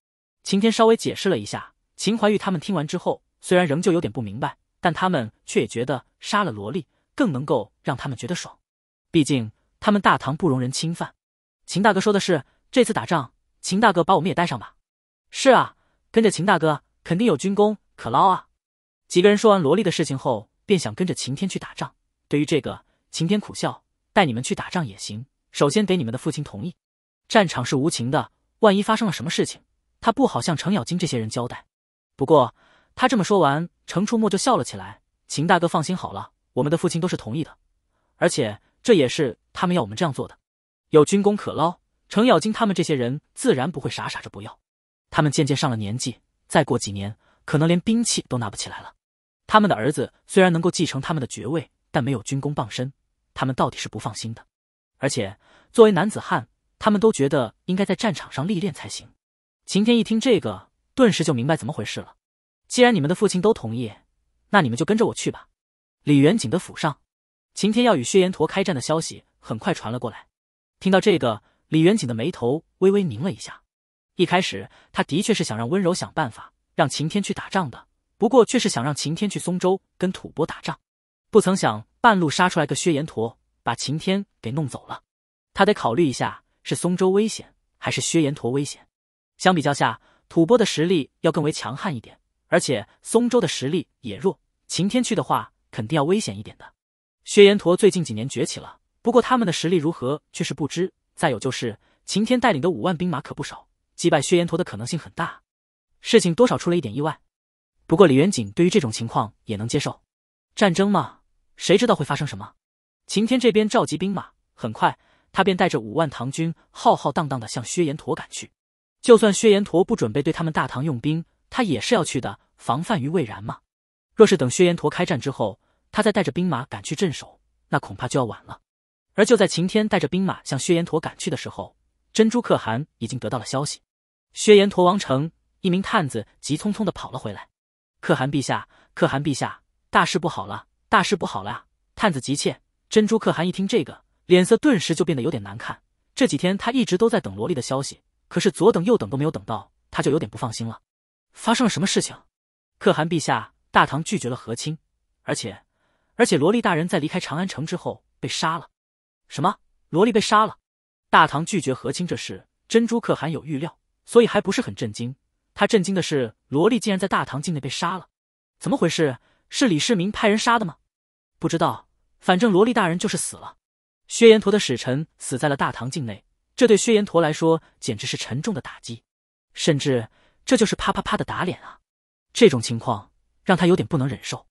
秦天稍微解释了一下，秦怀玉他们听完之后，虽然仍旧有点不明白，但他们却也觉得杀了萝莉更能够让他们觉得爽。毕竟他们大唐不容人侵犯。秦大哥说的是，这次打仗，秦大哥把我们也带上吧。是啊，跟着秦大哥肯定有军功可捞啊。几个人说完萝莉的事情后，便想跟着秦天去打仗。对于这个，秦天苦笑：“带你们去打仗也行，首先得你们的父亲同意。战场是无情的，万一发生了什么事情，他不好向程咬金这些人交代。”不过他这么说完，程初墨就笑了起来：“秦大哥放心好了，我们的父亲都是同意的，而且这也是他们要我们这样做的。有军功可捞，程咬金他们这些人自然不会傻傻着不要。他们渐渐上了年纪，再过几年可能连兵器都拿不起来了。他们的儿子虽然能够继承他们的爵位。”但没有军功傍身，他们到底是不放心的。而且作为男子汉，他们都觉得应该在战场上历练才行。晴天一听这个，顿时就明白怎么回事了。既然你们的父亲都同意，那你们就跟着我去吧。李元景的府上，晴天要与薛延陀开战的消息很快传了过来。听到这个，李元景的眉头微微拧了一下。一开始，他的确是想让温柔想办法让晴天去打仗的，不过却是想让晴天去松州跟吐蕃打仗。不曾想，半路杀出来个薛延陀，把晴天给弄走了。他得考虑一下，是松州危险，还是薛延陀危险？相比较下，吐蕃的实力要更为强悍一点，而且松州的实力也弱。晴天去的话，肯定要危险一点的。薛延陀最近几年崛起了，不过他们的实力如何却是不知。再有就是，晴天带领的五万兵马可不少，击败薛延陀的可能性很大。事情多少出了一点意外，不过李元景对于这种情况也能接受。战争嘛。谁知道会发生什么？晴天这边召集兵马，很快他便带着五万唐军浩浩荡荡的向薛延陀赶去。就算薛延陀不准备对他们大唐用兵，他也是要去的，防范于未然嘛。若是等薛延陀开战之后，他再带着兵马赶去镇守，那恐怕就要晚了。而就在晴天带着兵马向薛延陀赶去的时候，珍珠可汗已经得到了消息。薛延陀王城，一名探子急匆匆的跑了回来：“可汗陛下，可汗陛下，大事不好了！”大事不好了！探子急切。珍珠可汗一听这个，脸色顿时就变得有点难看。这几天他一直都在等萝莉的消息，可是左等右等都没有等到，他就有点不放心了。发生了什么事情？可汗陛下，大唐拒绝了和亲，而且而且萝莉大人在离开长安城之后被杀了。什么？萝莉被杀了？大唐拒绝和亲这事，珍珠可汗有预料，所以还不是很震惊。他震惊的是，萝莉竟然在大唐境内被杀了。怎么回事？是李世民派人杀的吗？不知道，反正萝莉大人就是死了。薛延陀的使臣死在了大唐境内，这对薛延陀来说简直是沉重的打击，甚至这就是啪啪啪的打脸啊！这种情况让他有点不能忍受。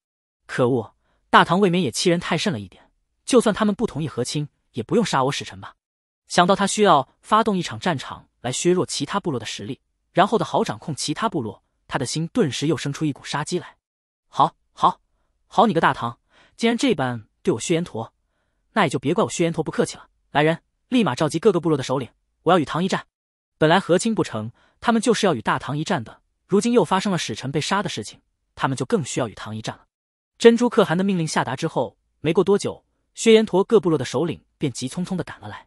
可恶，大唐未免也欺人太甚了一点。就算他们不同意和亲，也不用杀我使臣吧？想到他需要发动一场战场来削弱其他部落的实力，然后的好掌控其他部落，他的心顿时又生出一股杀机来。好，好，好你个大唐！既然这般对我薛延陀，那也就别怪我薛延陀不客气了。来人，立马召集各个部落的首领，我要与唐一战。本来和亲不成，他们就是要与大唐一战的。如今又发生了使臣被杀的事情，他们就更需要与唐一战了。珍珠可汗的命令下达之后，没过多久，薛延陀各部落的首领便急匆匆的赶了来。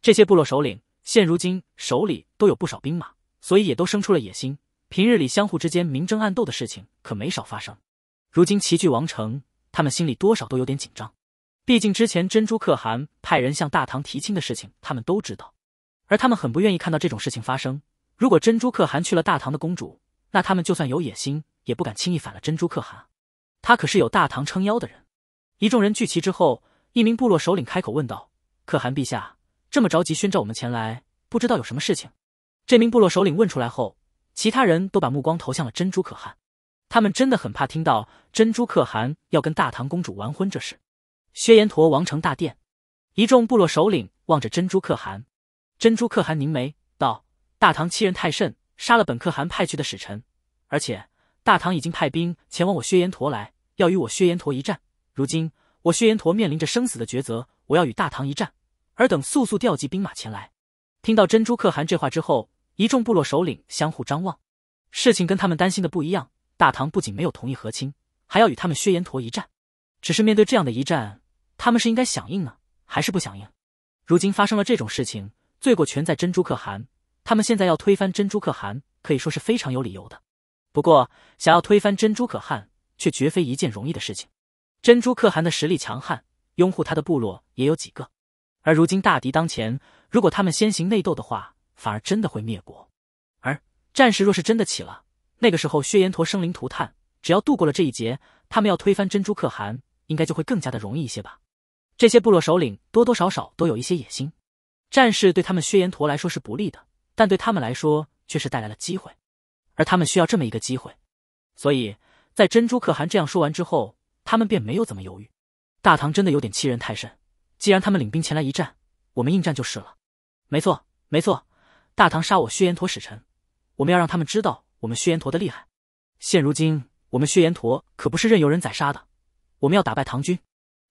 这些部落首领现如今手里都有不少兵马，所以也都生出了野心。平日里相互之间明争暗斗的事情可没少发生。如今齐聚王城。他们心里多少都有点紧张，毕竟之前珍珠可汗派人向大唐提亲的事情他们都知道，而他们很不愿意看到这种事情发生。如果珍珠可汗去了大唐的公主，那他们就算有野心也不敢轻易反了珍珠可汗，他可是有大唐撑腰的人。一众人聚齐之后，一名部落首领开口问道：“可汗陛下这么着急宣召我们前来，不知道有什么事情？”这名部落首领问出来后，其他人都把目光投向了珍珠可汗。他们真的很怕听到珍珠可汗要跟大唐公主完婚这事。薛延陀王城大殿，一众部落首领望着珍珠可汗。珍珠可汗凝眉道：“大唐欺人太甚，杀了本可汗派去的使臣，而且大唐已经派兵前往我薛延陀来，要与我薛延陀一战。如今我薛延陀面临着生死的抉择，我要与大唐一战，尔等速速调集兵马前来。”听到珍珠可汗这话之后，一众部落首领相互张望，事情跟他们担心的不一样。大唐不仅没有同意和亲，还要与他们薛延陀一战。只是面对这样的一战，他们是应该响应呢，还是不响应？如今发生了这种事情，罪过全在珍珠可汗。他们现在要推翻珍珠可汗，可以说是非常有理由的。不过，想要推翻珍珠可汗，却绝非一件容易的事情。珍珠可汗的实力强悍，拥护他的部落也有几个。而如今大敌当前，如果他们先行内斗的话，反而真的会灭国。而战事若是真的起了，那个时候，薛延陀生灵涂炭。只要度过了这一劫，他们要推翻珍珠可汗，应该就会更加的容易一些吧？这些部落首领多多少少都有一些野心，战事对他们薛延陀来说是不利的，但对他们来说却是带来了机会，而他们需要这么一个机会。所以在珍珠可汗这样说完之后，他们便没有怎么犹豫。大唐真的有点欺人太甚。既然他们领兵前来一战，我们应战就是了。没错，没错，大唐杀我薛延陀使臣，我们要让他们知道。我们薛延陀的厉害，现如今我们薛延陀可不是任由人宰杀的，我们要打败唐军。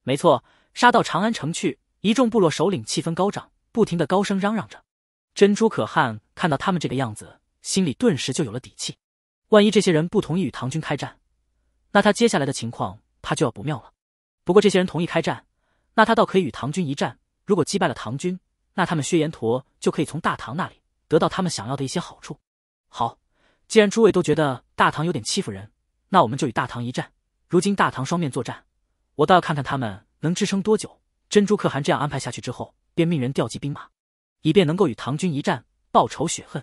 没错，杀到长安城去！一众部落首领气氛高涨，不停的高声嚷嚷着。珍珠可汗看到他们这个样子，心里顿时就有了底气。万一这些人不同意与唐军开战，那他接下来的情况怕就要不妙了。不过这些人同意开战，那他倒可以与唐军一战。如果击败了唐军，那他们薛延陀就可以从大唐那里得到他们想要的一些好处。好。既然诸位都觉得大唐有点欺负人，那我们就与大唐一战。如今大唐双面作战，我倒要看看他们能支撑多久。珍珠可汗这样安排下去之后，便命人调集兵马，以便能够与唐军一战，报仇雪恨。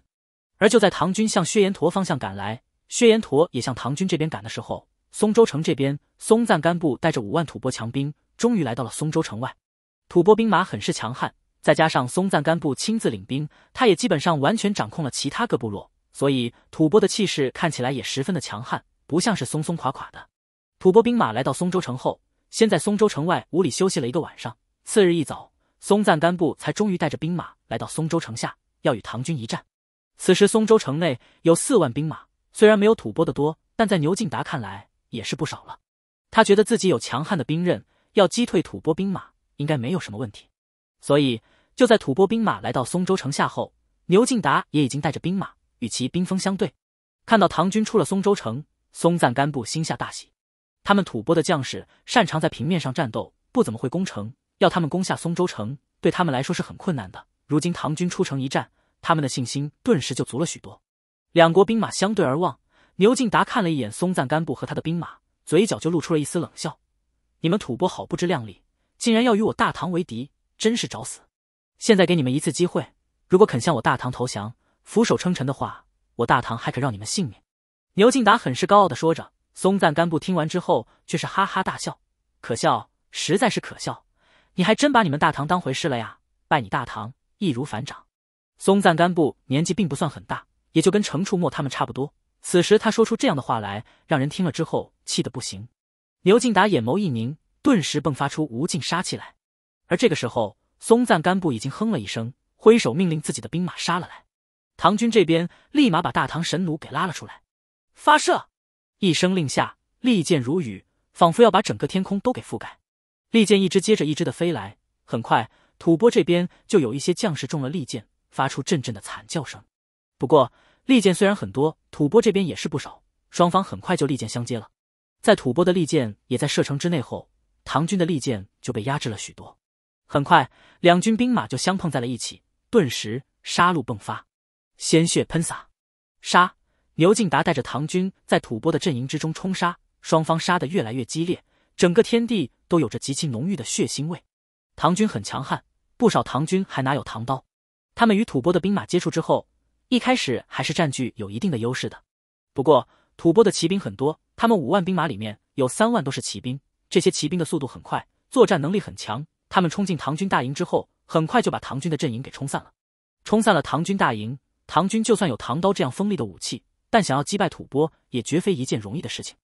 而就在唐军向薛延陀方向赶来，薛延陀也向唐军这边赶的时候，松州城这边，松赞干布带着五万吐蕃强兵，终于来到了松州城外。吐蕃兵马很是强悍，再加上松赞干布亲自领兵，他也基本上完全掌控了其他各部落。所以吐蕃的气势看起来也十分的强悍，不像是松松垮垮的。吐蕃兵马来到松州城后，先在松州城外五里休息了一个晚上。次日一早，松赞干布才终于带着兵马来到松州城下，要与唐军一战。此时松州城内有四万兵马，虽然没有吐蕃的多，但在牛敬达看来也是不少了。他觉得自己有强悍的兵刃，要击退吐蕃兵马应该没有什么问题。所以就在吐蕃兵马来到松州城下后，牛敬达也已经带着兵马。与其兵锋相对，看到唐军出了松州城，松赞干布心下大喜。他们吐蕃的将士擅长在平面上战斗，不怎么会攻城，要他们攻下松州城，对他们来说是很困难的。如今唐军出城一战，他们的信心顿时就足了许多。两国兵马相对而望，牛敬达看了一眼松赞干布和他的兵马，嘴角就露出了一丝冷笑：“你们吐蕃好不知量力，竟然要与我大唐为敌，真是找死！现在给你们一次机会，如果肯向我大唐投降。”俯首称臣的话，我大唐还可让你们性命。”牛敬达很是高傲的说着。松赞干布听完之后，却是哈哈大笑：“可笑，实在是可笑！你还真把你们大唐当回事了呀？拜你大唐，易如反掌。”松赞干布年纪并不算很大，也就跟程处默他们差不多。此时他说出这样的话来，让人听了之后气得不行。牛敬达眼眸一凝，顿时迸发出无尽杀气来。而这个时候，松赞干布已经哼了一声，挥手命令自己的兵马杀了来。唐军这边立马把大唐神弩给拉了出来，发射！一声令下，利箭如雨，仿佛要把整个天空都给覆盖。利箭一支接着一支的飞来，很快，吐蕃这边就有一些将士中了利箭，发出阵阵的惨叫声。不过，利箭虽然很多，吐蕃这边也是不少，双方很快就利箭相接了。在吐蕃的利箭也在射程之内后，唐军的利箭就被压制了许多。很快，两军兵马就相碰在了一起，顿时杀戮迸发。鲜血喷洒，杀！牛敬达带着唐军在吐蕃的阵营之中冲杀，双方杀得越来越激烈，整个天地都有着极其浓郁的血腥味。唐军很强悍，不少唐军还拿有唐刀，他们与吐蕃的兵马接触之后，一开始还是占据有一定的优势的。不过吐蕃的骑兵很多，他们五万兵马里面有三万都是骑兵，这些骑兵的速度很快，作战能力很强。他们冲进唐军大营之后，很快就把唐军的阵营给冲散了，冲散了唐军大营。唐军就算有唐刀这样锋利的武器，但想要击败吐蕃也绝非一件容易的事情。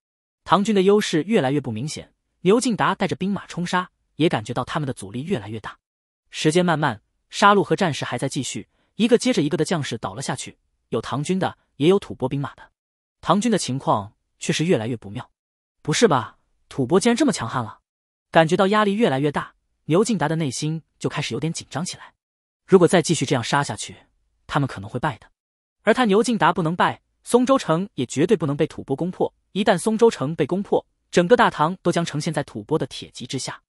唐军的优势越来越不明显，牛敬达带着兵马冲杀，也感觉到他们的阻力越来越大。时间慢慢，杀戮和战事还在继续，一个接着一个的将士倒了下去，有唐军的，也有吐蕃兵马的。唐军的情况却是越来越不妙。不是吧？吐蕃竟然这么强悍了？感觉到压力越来越大，牛敬达的内心就开始有点紧张起来。如果再继续这样杀下去，他们可能会败的，而他牛敬达不能败，松州城也绝对不能被吐蕃攻破。一旦松州城被攻破，整个大唐都将呈现在吐蕃的铁骑之下。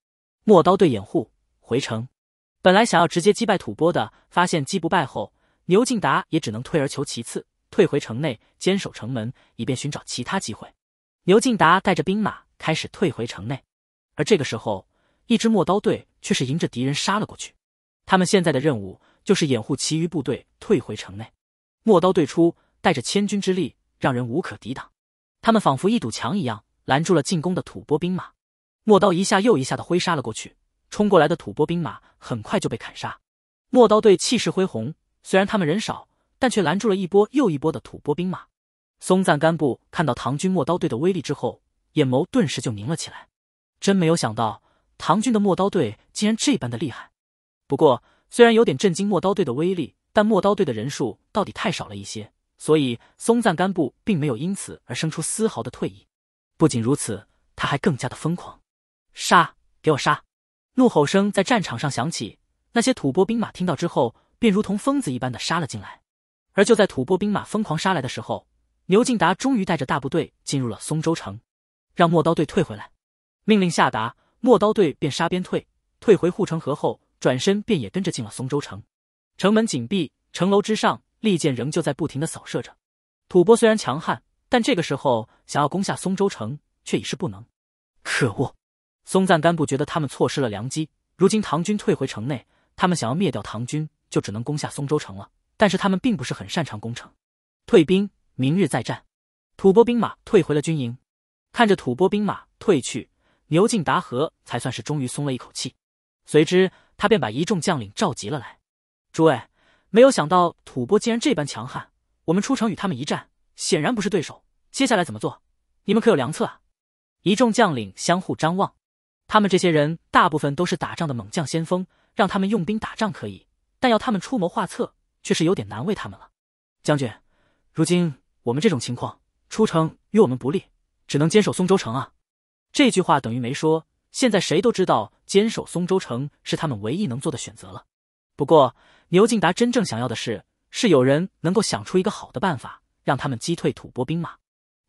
陌刀队掩护回城，本来想要直接击败吐蕃的，发现击不败后，牛敬达也只能退而求其次，退回城内坚守城门，以便寻找其他机会。牛敬达带着兵马开始退回城内，而这个时候，一支陌刀队却是迎着敌人杀了过去。他们现在的任务。就是掩护其余部队退回城内。陌刀队出，带着千钧之力，让人无可抵挡。他们仿佛一堵墙一样，拦住了进攻的吐蕃兵马。陌刀一下又一下的挥杀了过去，冲过来的吐蕃兵马很快就被砍杀。陌刀队气势恢宏，虽然他们人少，但却拦住了一波又一波的吐蕃兵马。松赞干布看到唐军陌刀队的威力之后，眼眸顿时就凝了起来。真没有想到，唐军的陌刀队竟然这般的厉害。不过。虽然有点震惊陌刀队的威力，但陌刀队的人数到底太少了一些，所以松赞干布并没有因此而生出丝毫的退意。不仅如此，他还更加的疯狂，杀！给我杀！怒吼声在战场上响起，那些吐蕃兵马听到之后，便如同疯子一般的杀了进来。而就在吐蕃兵马疯狂杀来的时候，牛敬达终于带着大部队进入了松州城，让陌刀队退回来。命令下达，陌刀队便杀边退，退回护城河后。转身便也跟着进了松州城，城门紧闭，城楼之上利箭仍旧在不停的扫射着。吐蕃虽然强悍，但这个时候想要攻下松州城却已是不能。可恶！松赞干布觉得他们错失了良机，如今唐军退回城内，他们想要灭掉唐军，就只能攻下松州城了。但是他们并不是很擅长攻城，退兵，明日再战。吐蕃兵马退回了军营，看着吐蕃兵马退去，牛进达和才算是终于松了一口气，随之。他便把一众将领召集了来。诸位，没有想到吐蕃竟然这般强悍，我们出城与他们一战，显然不是对手。接下来怎么做？你们可有良策啊？一众将领相互张望，他们这些人大部分都是打仗的猛将先锋，让他们用兵打仗可以，但要他们出谋划策，却是有点难为他们了。将军，如今我们这种情况，出城与我们不利，只能坚守松州城啊。这句话等于没说。现在谁都知道坚守松州城是他们唯一能做的选择了。不过，牛敬达真正想要的是，是有人能够想出一个好的办法，让他们击退吐蕃兵马。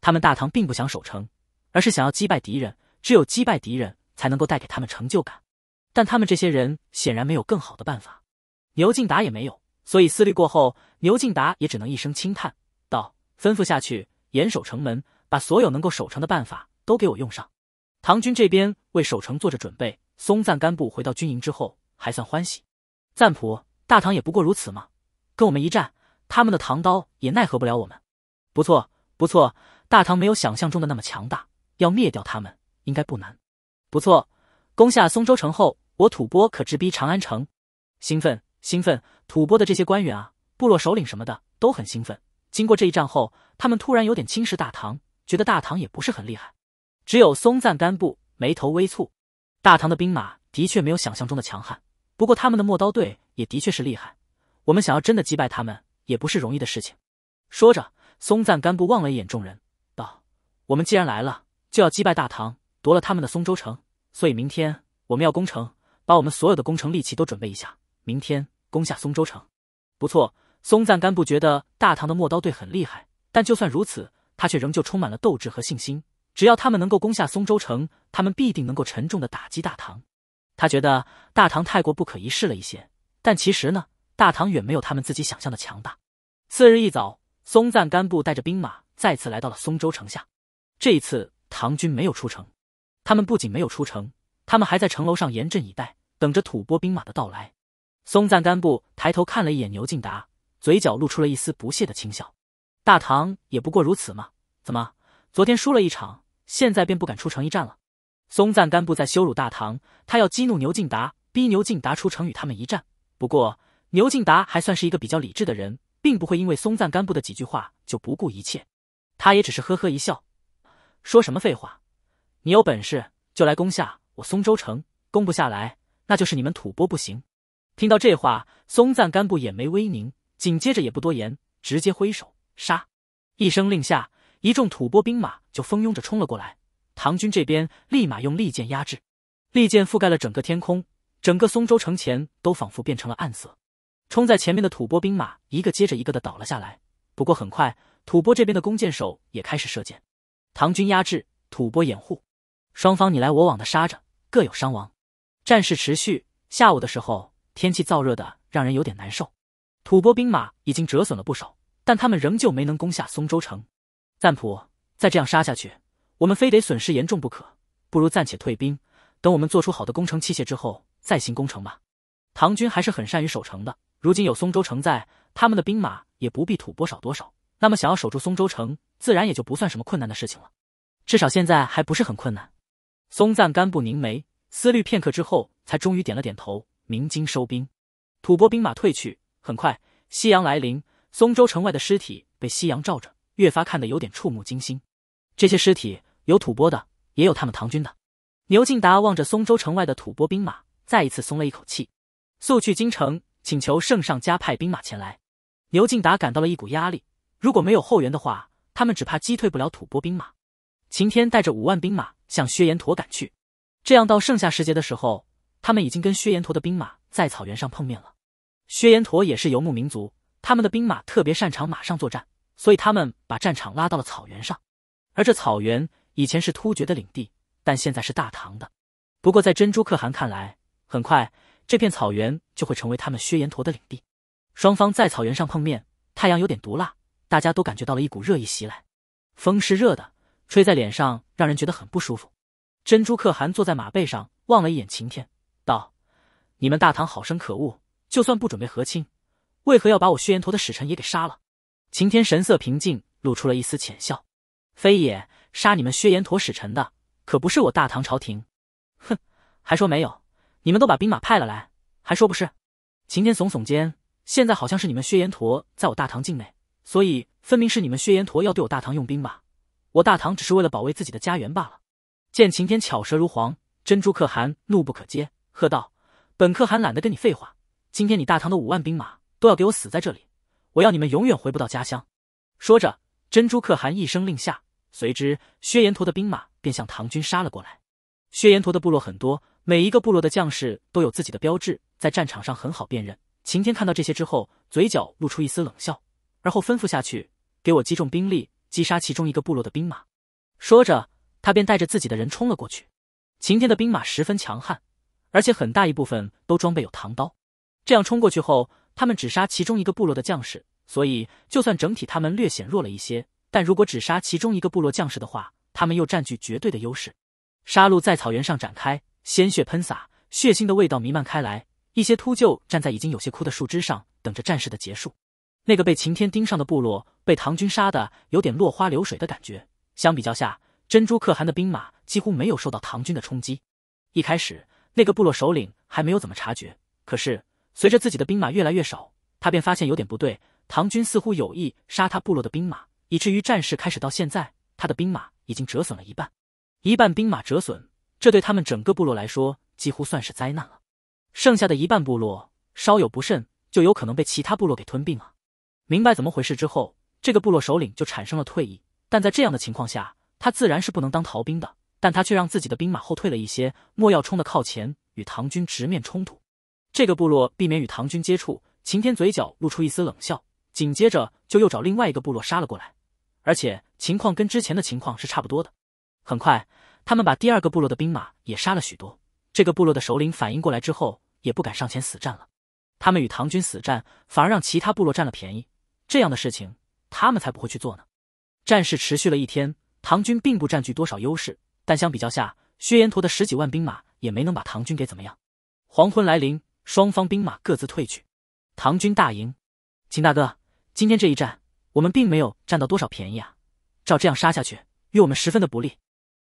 他们大唐并不想守城，而是想要击败敌人。只有击败敌人，才能够带给他们成就感。但他们这些人显然没有更好的办法，牛敬达也没有。所以思虑过后，牛敬达也只能一声轻叹道：“吩咐下去，严守城门，把所有能够守城的办法都给我用上。”唐军这边为守城做着准备。松赞干布回到军营之后，还算欢喜。赞普，大唐也不过如此嘛！跟我们一战，他们的唐刀也奈何不了我们。不错，不错，大唐没有想象中的那么强大，要灭掉他们应该不难。不错，攻下松州城后，我吐蕃可直逼长安城。兴奋，兴奋！吐蕃的这些官员啊，部落首领什么的都很兴奋。经过这一战后，他们突然有点轻视大唐，觉得大唐也不是很厉害。只有松赞干布眉头微蹙。大唐的兵马的确没有想象中的强悍，不过他们的陌刀队也的确是厉害。我们想要真的击败他们，也不是容易的事情。说着，松赞干布望了一眼众人，道：“我们既然来了，就要击败大唐，夺了他们的松州城。所以明天我们要攻城，把我们所有的攻城利器都准备一下，明天攻下松州城。”不错，松赞干布觉得大唐的陌刀队很厉害，但就算如此，他却仍旧充满了斗志和信心。只要他们能够攻下松州城，他们必定能够沉重的打击大唐。他觉得大唐太过不可一世了一些，但其实呢，大唐远没有他们自己想象的强大。次日一早，松赞干布带着兵马再次来到了松州城下。这一次，唐军没有出城，他们不仅没有出城，他们还在城楼上严阵以待，等着吐蕃兵马的到来。松赞干布抬头看了一眼牛敬达，嘴角露出了一丝不屑的轻笑：“大唐也不过如此嘛？怎么昨天输了一场？”现在便不敢出城一战了。松赞干布在羞辱大唐，他要激怒牛敬达，逼牛敬达出城与他们一战。不过，牛敬达还算是一个比较理智的人，并不会因为松赞干布的几句话就不顾一切。他也只是呵呵一笑，说什么废话，你有本事就来攻下我松州城，攻不下来那就是你们吐蕃不行。听到这话，松赞干布眼眉微凝，紧接着也不多言，直接挥手杀，一声令下。一众吐蕃兵马就蜂拥着冲了过来，唐军这边立马用利剑压制，利剑覆盖了整个天空，整个松州城前都仿佛变成了暗色。冲在前面的吐蕃兵马一个接着一个的倒了下来，不过很快吐蕃这边的弓箭手也开始射箭，唐军压制，吐蕃掩护，双方你来我往的杀着，各有伤亡，战事持续。下午的时候，天气燥热的让人有点难受，吐蕃兵马已经折损了不少，但他们仍旧没能攻下松州城。赞普，再这样杀下去，我们非得损失严重不可。不如暂且退兵，等我们做出好的攻城器械之后，再行攻城吧。唐军还是很善于守城的，如今有松州城在，他们的兵马也不必吐蕃少多少。那么想要守住松州城，自然也就不算什么困难的事情了，至少现在还不是很困难。松赞干布凝眉思虑片刻之后，才终于点了点头，鸣金收兵。吐蕃兵马退去，很快夕阳来临，松州城外的尸体被夕阳照着。越发看得有点触目惊心，这些尸体有吐蕃的，也有他们唐军的。牛敬达望着松州城外的吐蕃兵马，再一次松了一口气。速去京城请求圣上加派兵马前来。牛敬达感到了一股压力，如果没有后援的话，他们只怕击退不了吐蕃兵马。秦天带着五万兵马向薛延陀赶去，这样到盛夏时节的时候，他们已经跟薛延陀的兵马在草原上碰面了。薛延陀也是游牧民族，他们的兵马特别擅长马上作战。所以他们把战场拉到了草原上，而这草原以前是突厥的领地，但现在是大唐的。不过在珍珠可汗看来，很快这片草原就会成为他们薛延陀的领地。双方在草原上碰面，太阳有点毒辣，大家都感觉到了一股热意袭来。风是热的，吹在脸上让人觉得很不舒服。珍珠可汗坐在马背上，望了一眼晴天，道：“你们大唐好生可恶，就算不准备和亲，为何要把我薛延陀的使臣也给杀了？”秦天神色平静，露出了一丝浅笑。非也，杀你们薛延陀使臣的，可不是我大唐朝廷。哼，还说没有，你们都把兵马派了来，还说不是？秦天耸耸肩，现在好像是你们薛延陀在我大唐境内，所以分明是你们薛延陀要对我大唐用兵吧？我大唐只是为了保卫自己的家园罢了。见秦天巧舌如簧，珍珠可汗怒不可遏，喝道：“本可汗懒得跟你废话，今天你大唐的五万兵马都要给我死在这里！”我要你们永远回不到家乡。说着，珍珠可汗一声令下，随之薛延陀的兵马便向唐军杀了过来。薛延陀的部落很多，每一个部落的将士都有自己的标志，在战场上很好辨认。晴天看到这些之后，嘴角露出一丝冷笑，而后吩咐下去：“给我集中兵力，击杀其中一个部落的兵马。”说着，他便带着自己的人冲了过去。晴天的兵马十分强悍，而且很大一部分都装备有唐刀，这样冲过去后。他们只杀其中一个部落的将士，所以就算整体他们略显弱了一些，但如果只杀其中一个部落将士的话，他们又占据绝对的优势。杀戮在草原上展开，鲜血喷洒，血腥的味道弥漫开来。一些秃鹫站在已经有些枯的树枝上，等着战士的结束。那个被晴天盯上的部落被唐军杀的有点落花流水的感觉。相比较下，珍珠可汗的兵马几乎没有受到唐军的冲击。一开始，那个部落首领还没有怎么察觉，可是。随着自己的兵马越来越少，他便发现有点不对。唐军似乎有意杀他部落的兵马，以至于战事开始到现在，他的兵马已经折损了一半。一半兵马折损，这对他们整个部落来说几乎算是灾难了。剩下的一半部落，稍有不慎，就有可能被其他部落给吞并了。明白怎么回事之后，这个部落首领就产生了退意。但在这样的情况下，他自然是不能当逃兵的。但他却让自己的兵马后退了一些，莫要冲的靠前，与唐军直面冲突。这个部落避免与唐军接触，秦天嘴角露出一丝冷笑，紧接着就又找另外一个部落杀了过来，而且情况跟之前的情况是差不多的。很快，他们把第二个部落的兵马也杀了许多。这个部落的首领反应过来之后，也不敢上前死战了。他们与唐军死战，反而让其他部落占了便宜。这样的事情，他们才不会去做呢。战事持续了一天，唐军并不占据多少优势，但相比较下，薛延陀的十几万兵马也没能把唐军给怎么样。黄昏来临。双方兵马各自退去，唐军大营。秦大哥，今天这一战，我们并没有占到多少便宜啊！照这样杀下去，与我们十分的不利。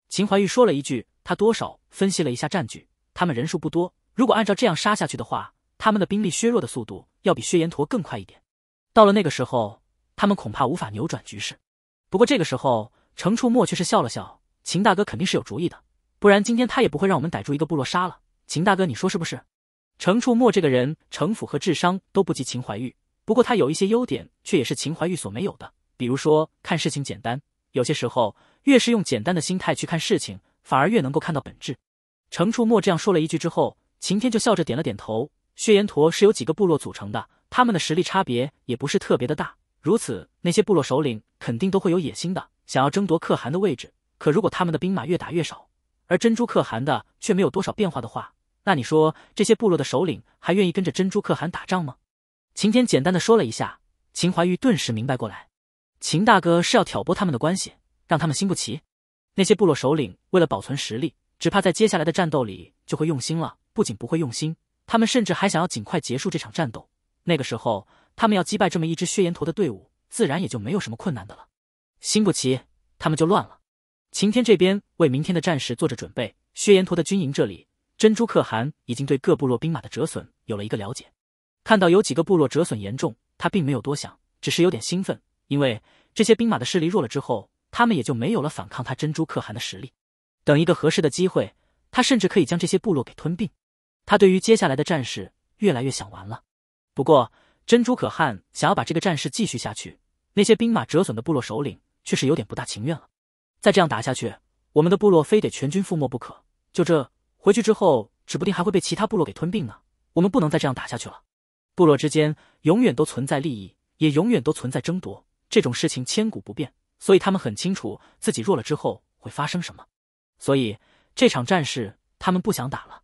秦怀玉说了一句，他多少分析了一下战局。他们人数不多，如果按照这样杀下去的话，他们的兵力削弱的速度要比薛延陀更快一点。到了那个时候，他们恐怕无法扭转局势。不过这个时候，程处墨却是笑了笑：“秦大哥肯定是有主意的，不然今天他也不会让我们逮住一个部落杀了。”秦大哥，你说是不是？程处墨这个人，城府和智商都不及秦怀玉。不过他有一些优点，却也是秦怀玉所没有的。比如说，看事情简单。有些时候，越是用简单的心态去看事情，反而越能够看到本质。程处墨这样说了一句之后，秦天就笑着点了点头。血炎陀是由几个部落组成的，他们的实力差别也不是特别的大。如此，那些部落首领肯定都会有野心的，想要争夺可汗的位置。可如果他们的兵马越打越少，而珍珠可汗的却没有多少变化的话，那你说这些部落的首领还愿意跟着珍珠可汗打仗吗？秦天简单的说了一下，秦怀玉顿时明白过来，秦大哥是要挑拨他们的关系，让他们心不齐。那些部落首领为了保存实力，只怕在接下来的战斗里就会用心了。不仅不会用心，他们甚至还想要尽快结束这场战斗。那个时候，他们要击败这么一支薛延陀的队伍，自然也就没有什么困难的了。心不齐，他们就乱了。秦天这边为明天的战事做着准备，薛延陀的军营这里。珍珠可汗已经对各部落兵马的折损有了一个了解，看到有几个部落折损严重，他并没有多想，只是有点兴奋，因为这些兵马的势力弱了之后，他们也就没有了反抗他珍珠可汗的实力。等一个合适的机会，他甚至可以将这些部落给吞并。他对于接下来的战事越来越想完了。不过，珍珠可汗想要把这个战事继续下去，那些兵马折损的部落首领却是有点不大情愿了。再这样打下去，我们的部落非得全军覆没不可。就这。回去之后，指不定还会被其他部落给吞并呢。我们不能再这样打下去了。部落之间永远都存在利益，也永远都存在争夺，这种事情千古不变。所以他们很清楚自己弱了之后会发生什么，所以这场战事他们不想打了。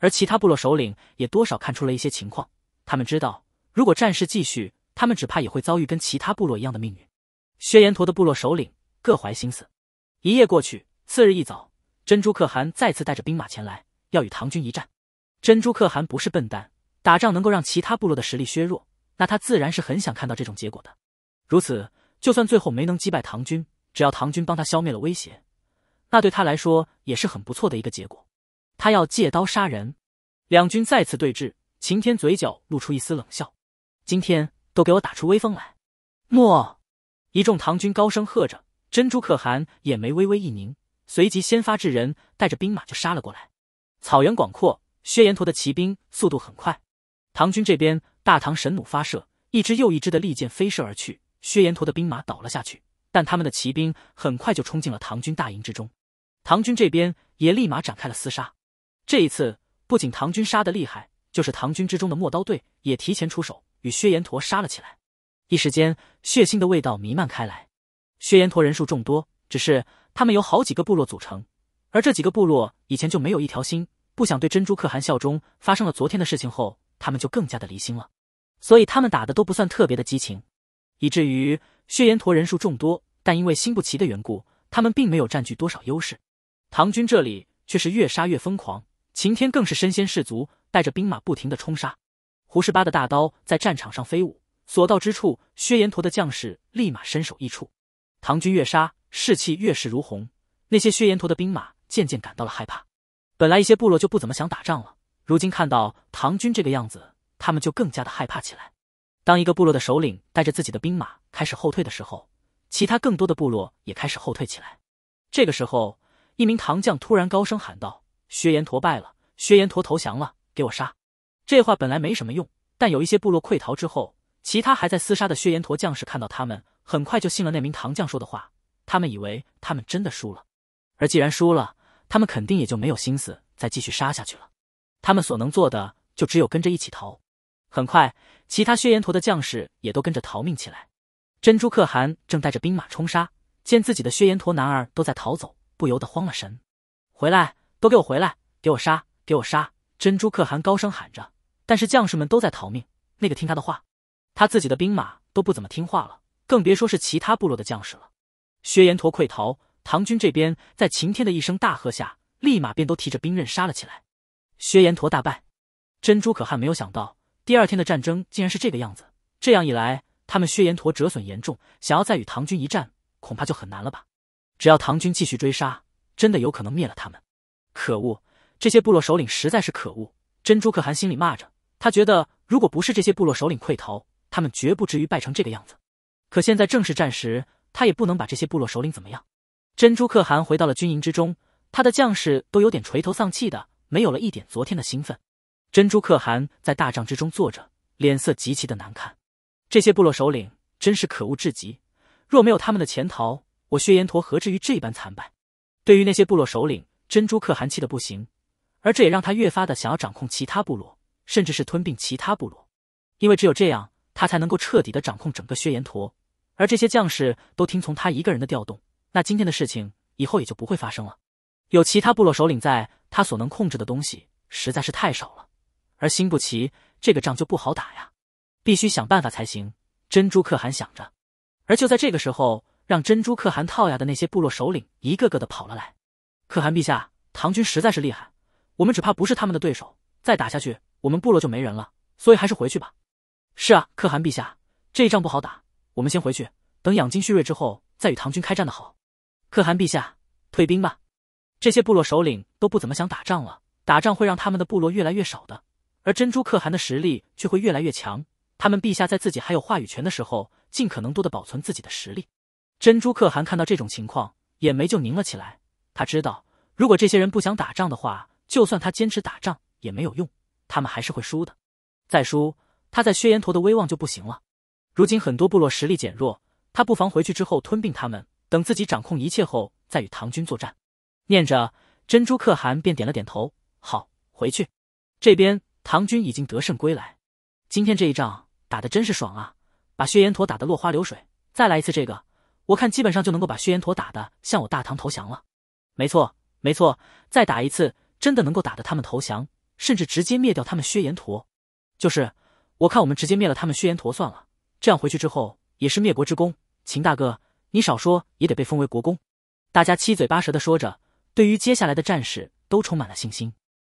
而其他部落首领也多少看出了一些情况，他们知道如果战事继续，他们只怕也会遭遇跟其他部落一样的命运。薛延陀的部落首领各怀心思。一夜过去，次日一早。珍珠可汗再次带着兵马前来，要与唐军一战。珍珠可汗不是笨蛋，打仗能够让其他部落的实力削弱，那他自然是很想看到这种结果的。如此，就算最后没能击败唐军，只要唐军帮他消灭了威胁，那对他来说也是很不错的一个结果。他要借刀杀人，两军再次对峙，晴天嘴角露出一丝冷笑。今天都给我打出威风来！莫。一众唐军高声喝着。珍珠可汗眼眉微微一凝。随即先发制人，带着兵马就杀了过来。草原广阔，薛延陀的骑兵速度很快。唐军这边，大唐神弩发射，一支又一支的利箭飞射而去，薛延陀的兵马倒了下去。但他们的骑兵很快就冲进了唐军大营之中。唐军这边也立马展开了厮杀。这一次，不仅唐军杀得厉害，就是唐军之中的陌刀队也提前出手，与薛延陀杀了起来。一时间，血腥的味道弥漫开来。薛延陀人数众多。只是他们由好几个部落组成，而这几个部落以前就没有一条心，不想对珍珠可汗效忠。发生了昨天的事情后，他们就更加的离心了，所以他们打的都不算特别的激情，以至于薛延陀人数众多，但因为心不齐的缘故，他们并没有占据多少优势。唐军这里却是越杀越疯狂，秦天更是身先士卒，带着兵马不停的冲杀。胡十八的大刀在战场上飞舞，所到之处，薛延陀的将士立马身首异处。唐军越杀。士气越是如虹，那些薛延陀的兵马渐渐感到了害怕。本来一些部落就不怎么想打仗了，如今看到唐军这个样子，他们就更加的害怕起来。当一个部落的首领带着自己的兵马开始后退的时候，其他更多的部落也开始后退起来。这个时候，一名唐将突然高声喊道：“薛延陀败了，薛延陀投降了，给我杀！”这话本来没什么用，但有一些部落溃逃之后，其他还在厮杀的薛延陀将士看到他们，很快就信了那名唐将说的话。他们以为他们真的输了，而既然输了，他们肯定也就没有心思再继续杀下去了。他们所能做的，就只有跟着一起逃。很快，其他薛延陀的将士也都跟着逃命起来。珍珠可汗正带着兵马冲杀，见自己的薛延陀男儿都在逃走，不由得慌了神：“回来，都给我回来！给我杀，给我杀！”珍珠可汗高声喊着，但是将士们都在逃命。那个听他的话，他自己的兵马都不怎么听话了，更别说是其他部落的将士了。薛延陀溃逃，唐军这边在晴天的一声大喝下，立马便都提着兵刃杀了起来。薛延陀大败，珍珠可汗没有想到，第二天的战争竟然是这个样子。这样一来，他们薛延陀折损严重，想要再与唐军一战，恐怕就很难了吧？只要唐军继续追杀，真的有可能灭了他们。可恶，这些部落首领实在是可恶！珍珠可汗心里骂着，他觉得如果不是这些部落首领溃逃，他们绝不至于败成这个样子。可现在正是战时。他也不能把这些部落首领怎么样。珍珠可汗回到了军营之中，他的将士都有点垂头丧气的，没有了一点昨天的兴奋。珍珠可汗在大帐之中坐着，脸色极其的难看。这些部落首领真是可恶至极，若没有他们的潜逃，我薛延陀何至于这般惨败？对于那些部落首领，珍珠可汗气得不行，而这也让他越发的想要掌控其他部落，甚至是吞并其他部落，因为只有这样，他才能够彻底的掌控整个薛延陀。而这些将士都听从他一个人的调动，那今天的事情以后也就不会发生了。有其他部落首领在，他所能控制的东西实在是太少了，而心不齐，这个仗就不好打呀。必须想办法才行。珍珠可汗想着，而就在这个时候，让珍珠可汗套牙的那些部落首领一个个的跑了来。可汗陛下，唐军实在是厉害，我们只怕不是他们的对手，再打下去，我们部落就没人了，所以还是回去吧。是啊，可汗陛下，这一仗不好打。我们先回去，等养精蓄锐之后再与唐军开战的好。可汗陛下，退兵吧。这些部落首领都不怎么想打仗了，打仗会让他们的部落越来越少的，而珍珠可汗的实力却会越来越强。他们陛下在自己还有话语权的时候，尽可能多的保存自己的实力。珍珠可汗看到这种情况，眼眉就拧了起来。他知道，如果这些人不想打仗的话，就算他坚持打仗也没有用，他们还是会输的。再输，他在薛延陀的威望就不行了。如今很多部落实力减弱，他不妨回去之后吞并他们，等自己掌控一切后再与唐军作战。念着珍珠可汗便点了点头：“好，回去。”这边唐军已经得胜归来，今天这一仗打得真是爽啊！把薛延陀打得落花流水，再来一次这个，我看基本上就能够把薛延陀打得向我大唐投降了。没错，没错，再打一次，真的能够打得他们投降，甚至直接灭掉他们薛延陀。就是，我看我们直接灭了他们薛延陀算了。这样回去之后也是灭国之功，秦大哥，你少说也得被封为国公。大家七嘴八舌的说着，对于接下来的战事都充满了信心。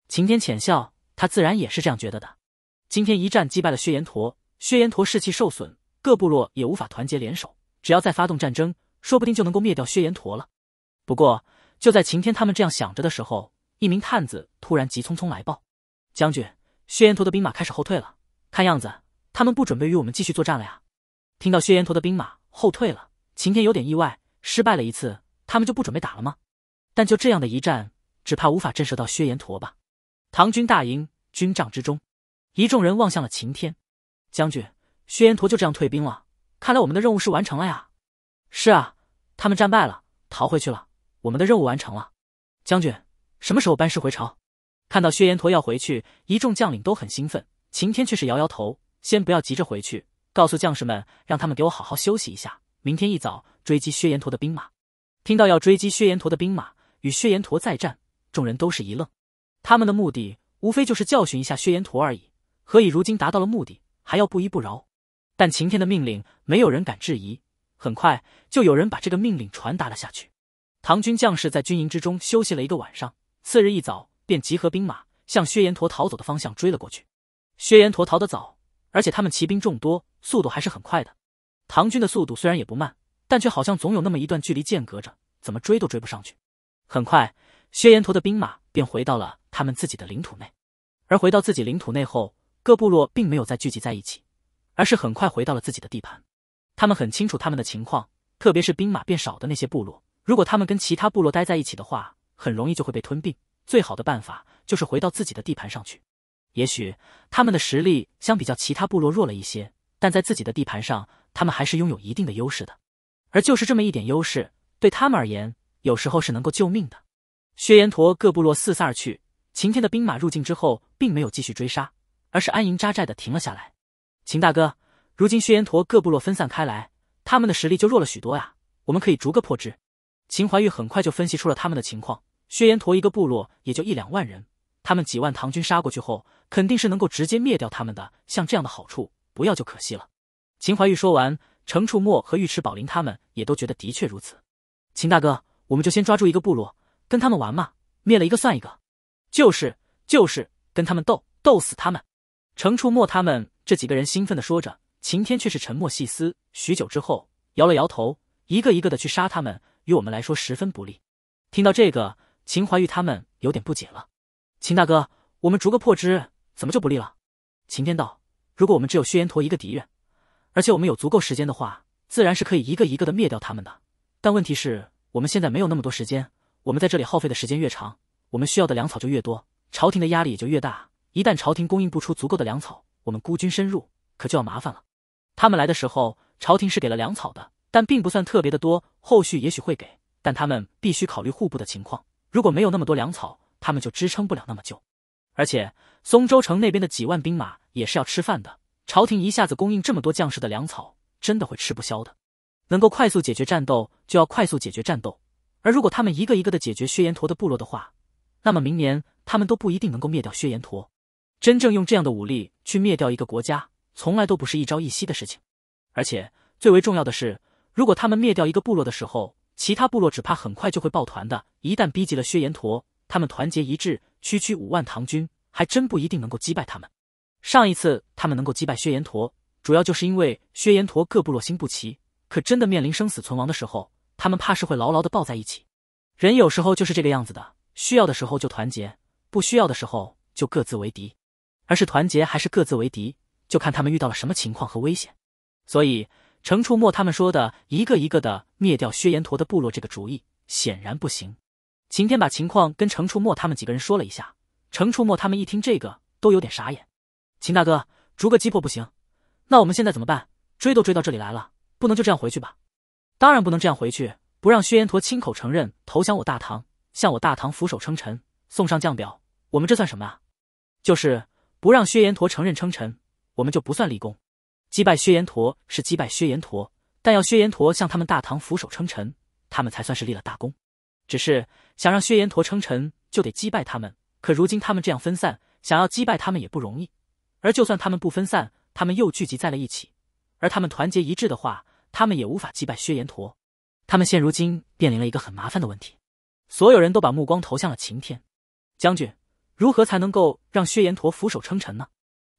秦天浅笑，他自然也是这样觉得的。今天一战击败了薛延陀，薛延陀士气受损，各部落也无法团结联手，只要再发动战争，说不定就能够灭掉薛延陀了。不过就在秦天他们这样想着的时候，一名探子突然急匆匆来报，将军，薛延陀的兵马开始后退了，看样子。他们不准备与我们继续作战了呀！听到薛延陀的兵马后退了，秦天有点意外。失败了一次，他们就不准备打了吗？但就这样的一战，只怕无法震慑到薛延陀吧。唐军大营军帐之中，一众人望向了秦天将军。薛延陀就这样退兵了，看来我们的任务是完成了呀！是啊，他们战败了，逃回去了，我们的任务完成了。将军，什么时候班师回朝？看到薛延陀要回去，一众将领都很兴奋。秦天却是摇摇头。先不要急着回去，告诉将士们，让他们给我好好休息一下，明天一早追击薛延陀的兵马。听到要追击薛延陀的兵马，与薛延陀再战，众人都是一愣。他们的目的无非就是教训一下薛延陀而已，何以如今达到了目的，还要不依不饶？但晴天的命令，没有人敢质疑。很快就有人把这个命令传达了下去。唐军将士在军营之中休息了一个晚上，次日一早便集合兵马，向薛延陀逃走的方向追了过去。薛延陀逃得早。而且他们骑兵众多，速度还是很快的。唐军的速度虽然也不慢，但却好像总有那么一段距离间隔着，怎么追都追不上去。很快，薛延陀的兵马便回到了他们自己的领土内。而回到自己领土内后，各部落并没有再聚集在一起，而是很快回到了自己的地盘。他们很清楚他们的情况，特别是兵马变少的那些部落，如果他们跟其他部落待在一起的话，很容易就会被吞并。最好的办法就是回到自己的地盘上去。也许他们的实力相比较其他部落弱了一些，但在自己的地盘上，他们还是拥有一定的优势的。而就是这么一点优势，对他们而言，有时候是能够救命的。薛延陀各部落四散而去，秦天的兵马入境之后，并没有继续追杀，而是安营扎寨的停了下来。秦大哥，如今薛延陀各部落分散开来，他们的实力就弱了许多呀，我们可以逐个破之。秦怀玉很快就分析出了他们的情况，薛延陀一个部落也就一两万人。他们几万唐军杀过去后，肯定是能够直接灭掉他们的。像这样的好处不要就可惜了。秦怀玉说完，程处默和尉迟宝林他们也都觉得的确如此。秦大哥，我们就先抓住一个部落，跟他们玩嘛，灭了一个算一个。就是就是，跟他们斗，斗死他们。程处默他们这几个人兴奋的说着，秦天却是沉默细思，许久之后摇了摇头。一个一个的去杀他们，与我们来说十分不利。听到这个，秦怀玉他们有点不解了。秦大哥，我们逐个破之，怎么就不利了？秦天道：如果我们只有薛炎陀一个敌人，而且我们有足够时间的话，自然是可以一个一个的灭掉他们的。但问题是，我们现在没有那么多时间。我们在这里耗费的时间越长，我们需要的粮草就越多，朝廷的压力也就越大。一旦朝廷供应不出足够的粮草，我们孤军深入，可就要麻烦了。他们来的时候，朝廷是给了粮草的，但并不算特别的多。后续也许会给，但他们必须考虑户部的情况。如果没有那么多粮草，他们就支撑不了那么久，而且松州城那边的几万兵马也是要吃饭的。朝廷一下子供应这么多将士的粮草，真的会吃不消的。能够快速解决战斗，就要快速解决战斗。而如果他们一个一个的解决薛延陀的部落的话，那么明年他们都不一定能够灭掉薛延陀。真正用这样的武力去灭掉一个国家，从来都不是一朝一夕的事情。而且最为重要的是，如果他们灭掉一个部落的时候，其他部落只怕很快就会抱团的。一旦逼急了薛延陀。他们团结一致，区区五万唐军还真不一定能够击败他们。上一次他们能够击败薛延陀，主要就是因为薛延陀各部落心不齐。可真的面临生死存亡的时候，他们怕是会牢牢的抱在一起。人有时候就是这个样子的，需要的时候就团结，不需要的时候就各自为敌。而是团结还是各自为敌，就看他们遇到了什么情况和危险。所以程处默他们说的一个一个的灭掉薛延陀的部落这个主意，显然不行。秦天把情况跟程初墨他们几个人说了一下，程初墨他们一听这个都有点傻眼。秦大哥，逐个击破不行，那我们现在怎么办？追都追到这里来了，不能就这样回去吧？当然不能这样回去，不让薛延陀亲口承认投降我大唐，向我大唐俯首称臣，送上降表，我们这算什么啊？就是不让薛延陀承认称臣，我们就不算立功。击败薛延陀是击败薛延陀，但要薛延陀向他们大唐俯首称臣，他们才算是立了大功。只是想让薛延陀称臣，就得击败他们。可如今他们这样分散，想要击败他们也不容易。而就算他们不分散，他们又聚集在了一起。而他们团结一致的话，他们也无法击败薛延陀。他们现如今面临了一个很麻烦的问题。所有人都把目光投向了晴天将军。如何才能够让薛延陀俯首称臣呢？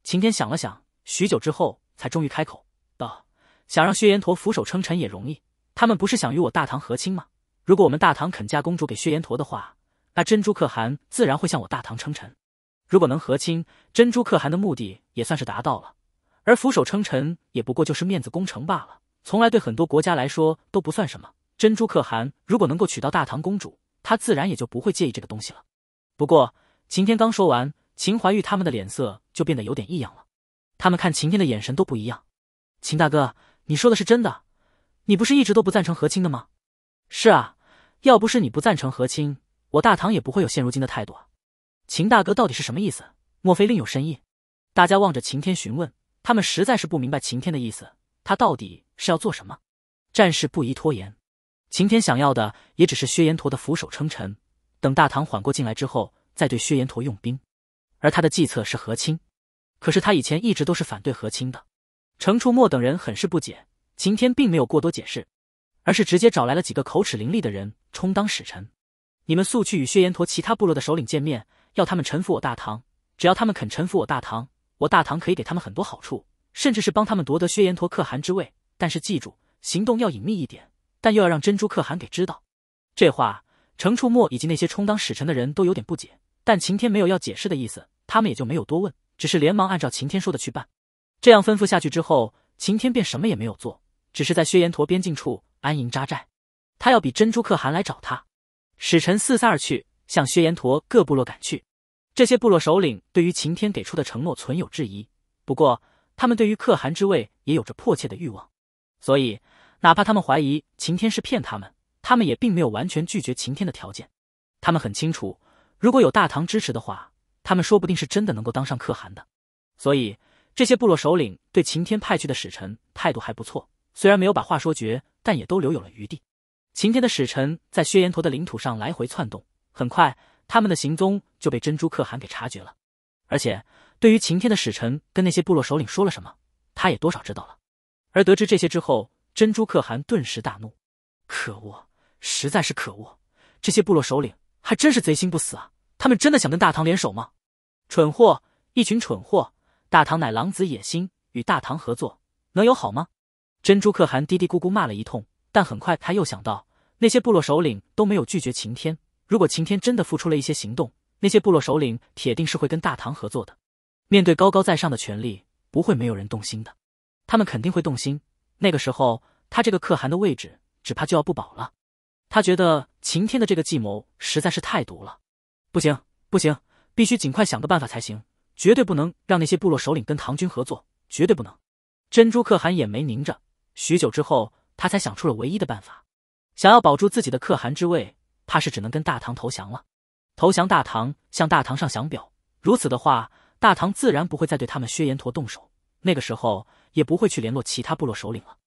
晴天想了想，许久之后才终于开口道：“想让薛延陀俯首称臣也容易，他们不是想与我大唐和亲吗？”如果我们大唐肯嫁公主给薛延陀的话，那珍珠可汗自然会向我大唐称臣。如果能和亲，珍珠可汗的目的也算是达到了，而俯首称臣也不过就是面子工程罢了，从来对很多国家来说都不算什么。珍珠可汗如果能够娶到大唐公主，他自然也就不会介意这个东西了。不过，秦天刚说完，秦怀玉他们的脸色就变得有点异样了，他们看秦天的眼神都不一样。秦大哥，你说的是真的？你不是一直都不赞成和亲的吗？是啊。要不是你不赞成和亲，我大唐也不会有现如今的态度啊！秦大哥到底是什么意思？莫非另有深意？大家望着秦天询问，他们实在是不明白秦天的意思，他到底是要做什么？战事不宜拖延，秦天想要的也只是薛延陀的俯首称臣，等大唐缓过劲来之后再对薛延陀用兵，而他的计策是和亲，可是他以前一直都是反对和亲的。程初墨等人很是不解，秦天并没有过多解释。而是直接找来了几个口齿伶俐的人充当使臣，你们速去与薛延陀其他部落的首领见面，要他们臣服我大唐。只要他们肯臣服我大唐，我大唐可以给他们很多好处，甚至是帮他们夺得薛延陀可汗之位。但是记住，行动要隐秘一点，但又要让珍珠可汗给知道。这话，程初墨以及那些充当使臣的人都有点不解，但晴天没有要解释的意思，他们也就没有多问，只是连忙按照晴天说的去办。这样吩咐下去之后，晴天便什么也没有做，只是在薛延陀边境处。安营扎寨，他要比珍珠可汗来找他。使臣四散而去，向薛延陀各部落赶去。这些部落首领对于晴天给出的承诺存有质疑，不过他们对于可汗之位也有着迫切的欲望，所以哪怕他们怀疑晴天是骗他们，他们也并没有完全拒绝晴天的条件。他们很清楚，如果有大唐支持的话，他们说不定是真的能够当上可汗的。所以这些部落首领对晴天派去的使臣态度还不错，虽然没有把话说绝。但也都留有了余地。晴天的使臣在薛延陀的领土上来回窜动，很快他们的行踪就被珍珠可汗给察觉了。而且，对于晴天的使臣跟那些部落首领说了什么，他也多少知道了。而得知这些之后，珍珠可汗顿时大怒：可恶，实在是可恶！这些部落首领还真是贼心不死啊！他们真的想跟大唐联手吗？蠢货，一群蠢货！大唐乃狼子野心，与大唐合作能有好吗？珍珠可汗嘀嘀咕咕骂了一通，但很快他又想到，那些部落首领都没有拒绝晴天。如果晴天真的付出了一些行动，那些部落首领铁定是会跟大唐合作的。面对高高在上的权力，不会没有人动心的，他们肯定会动心。那个时候，他这个可汗的位置只怕就要不保了。他觉得晴天的这个计谋实在是太毒了，不行不行，必须尽快想个办法才行，绝对不能让那些部落首领跟唐军合作，绝对不能！珍珠可汗眼眉凝着。许久之后，他才想出了唯一的办法，想要保住自己的可汗之位，怕是只能跟大唐投降了。投降大唐，向大唐上降表，如此的话，大唐自然不会再对他们薛延陀动手，那个时候也不会去联络其他部落首领了。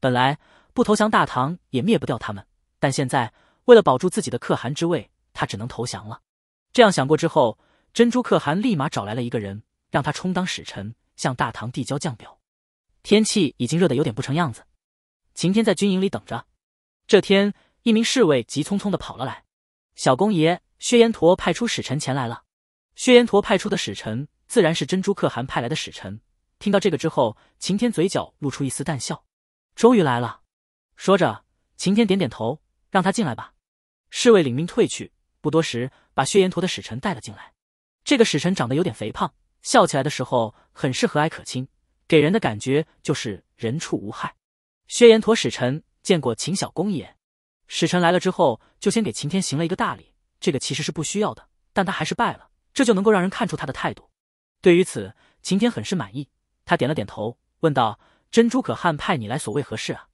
本来不投降大唐也灭不掉他们，但现在为了保住自己的可汗之位，他只能投降了。这样想过之后，珍珠可汗立马找来了一个人，让他充当使臣，向大唐递交降表。天气已经热得有点不成样子，晴天在军营里等着。这天，一名侍卫急匆匆的跑了来：“小公爷，薛延陀派出使臣前来了。”薛延陀派出的使臣，自然是珍珠可汗派来的使臣。听到这个之后，晴天嘴角露出一丝淡笑：“终于来了。”说着，晴天点点头：“让他进来吧。”侍卫领命退去，不多时，把薛延陀的使臣带了进来。这个使臣长得有点肥胖，笑起来的时候很是和蔼可亲。给人的感觉就是人畜无害。薛延陀使臣见过秦小公爷，使臣来了之后，就先给秦天行了一个大礼。这个其实是不需要的，但他还是拜了，这就能够让人看出他的态度。对于此，秦天很是满意，他点了点头，问道：“珍珠可汗派你来所为何事啊？”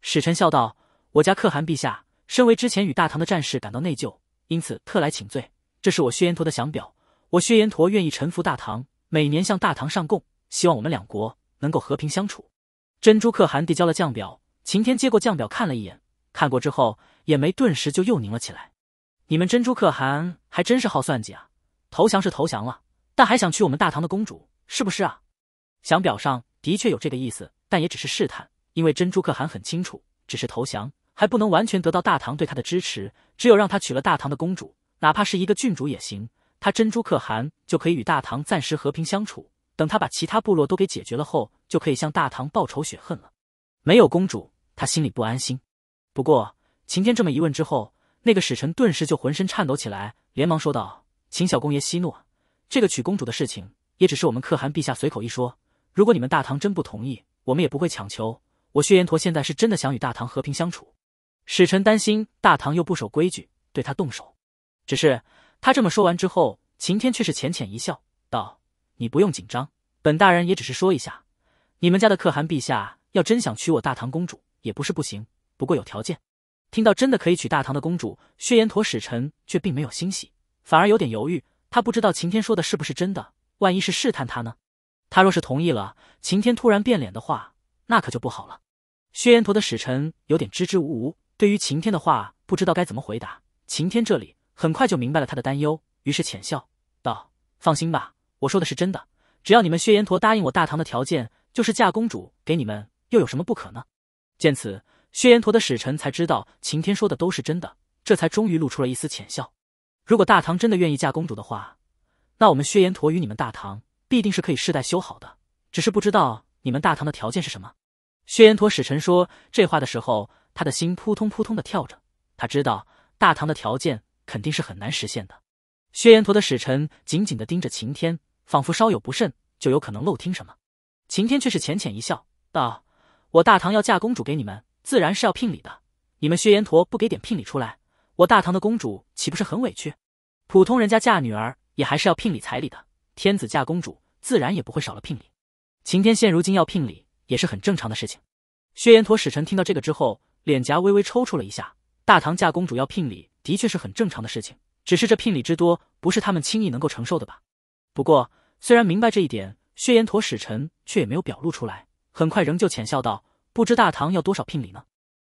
使臣笑道：“我家可汗陛下，身为之前与大唐的战士，感到内疚，因此特来请罪。这是我薛延陀的降表，我薛延陀愿意臣服大唐，每年向大唐上贡。”希望我们两国能够和平相处。珍珠可汗递交了降表，晴天接过降表看了一眼，看过之后，眼眉顿时就又凝了起来。你们珍珠可汗还真是好算计啊！投降是投降了，但还想娶我们大唐的公主，是不是啊？降表上的确有这个意思，但也只是试探，因为珍珠可汗很清楚，只是投降还不能完全得到大唐对他的支持，只有让他娶了大唐的公主，哪怕是一个郡主也行，他珍珠可汗就可以与大唐暂时和平相处。等他把其他部落都给解决了后，就可以向大唐报仇雪恨了。没有公主，他心里不安心。不过，晴天这么一问之后，那个使臣顿时就浑身颤抖起来，连忙说道：“秦小公爷息怒，这个娶公主的事情也只是我们可汗陛下随口一说。如果你们大唐真不同意，我们也不会强求。我薛延陀现在是真的想与大唐和平相处。”使臣担心大唐又不守规矩对他动手，只是他这么说完之后，晴天却是浅浅一笑，道。你不用紧张，本大人也只是说一下。你们家的可汗陛下要真想娶我大唐公主，也不是不行，不过有条件。听到真的可以娶大唐的公主，薛延陀使臣却并没有欣喜，反而有点犹豫。他不知道晴天说的是不是真的，万一是试探他呢？他若是同意了，晴天突然变脸的话，那可就不好了。薛延陀的使臣有点支支吾吾，对于晴天的话不知道该怎么回答。晴天这里很快就明白了他的担忧，于是浅笑道：“放心吧。”我说的是真的，只要你们薛延陀答应我大唐的条件，就是嫁公主给你们，又有什么不可呢？见此，薛延陀的使臣才知道晴天说的都是真的，这才终于露出了一丝浅笑。如果大唐真的愿意嫁公主的话，那我们薛延陀与你们大唐必定是可以世代修好的。只是不知道你们大唐的条件是什么。薛延陀使臣说这话的时候，他的心扑通扑通的跳着，他知道大唐的条件肯定是很难实现的。薛延陀的使臣紧紧的盯着晴天。仿佛稍有不慎就有可能漏听什么，晴天却是浅浅一笑，道：“我大唐要嫁公主给你们，自然是要聘礼的。你们薛延陀不给点聘礼出来，我大唐的公主岂不是很委屈？普通人家嫁女儿也还是要聘礼彩礼的，天子嫁公主自然也不会少了聘礼。晴天现如今要聘礼也是很正常的事情。”薛延陀使臣听到这个之后，脸颊微微抽搐了一下。大唐嫁公主要聘礼的确是很正常的事情，只是这聘礼之多，不是他们轻易能够承受的吧？不过。虽然明白这一点，薛延陀使臣却也没有表露出来。很快，仍旧浅笑道：“不知大唐要多少聘礼呢？”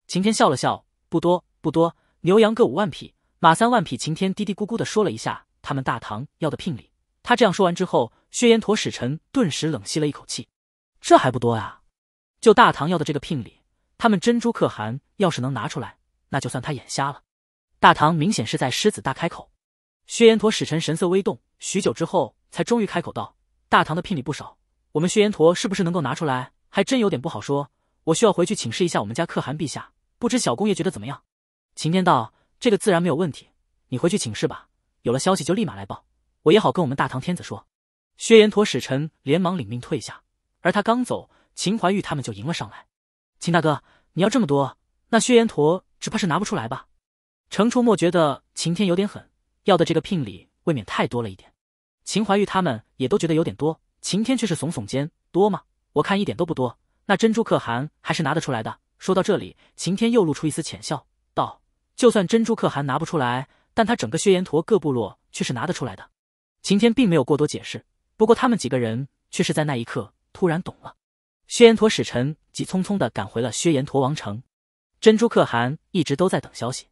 晴天笑了笑：“不多，不多，牛羊各五万匹，马三万匹。”晴天嘀嘀咕咕的说了一下他们大唐要的聘礼。他这样说完之后，薛延陀使臣顿时冷吸了一口气：“这还不多啊？就大唐要的这个聘礼，他们珍珠可汗要是能拿出来，那就算他眼瞎了。大唐明显是在狮子大开口。”薛延陀使臣神色微动，许久之后。才终于开口道：“大唐的聘礼不少，我们薛延陀是不是能够拿出来，还真有点不好说。我需要回去请示一下我们家可汗陛下，不知小公爷觉得怎么样？”秦天道：“这个自然没有问题，你回去请示吧，有了消息就立马来报，我也好跟我们大唐天子说。”薛延陀使臣连忙领命退下，而他刚走，秦怀玉他们就迎了上来：“秦大哥，你要这么多，那薛延陀只怕是拿不出来吧？”程初墨觉得秦天有点狠，要的这个聘礼未免太多了一点。秦怀玉他们也都觉得有点多，晴天却是耸耸肩：“多吗？我看一点都不多。那珍珠可汗还是拿得出来的。”说到这里，晴天又露出一丝浅笑，道：“就算珍珠可汗拿不出来，但他整个薛延陀各部落却是拿得出来的。”晴天并没有过多解释，不过他们几个人却是在那一刻突然懂了。薛延陀使臣急匆匆的赶回了薛延陀王城，珍珠可汗一直都在等消息。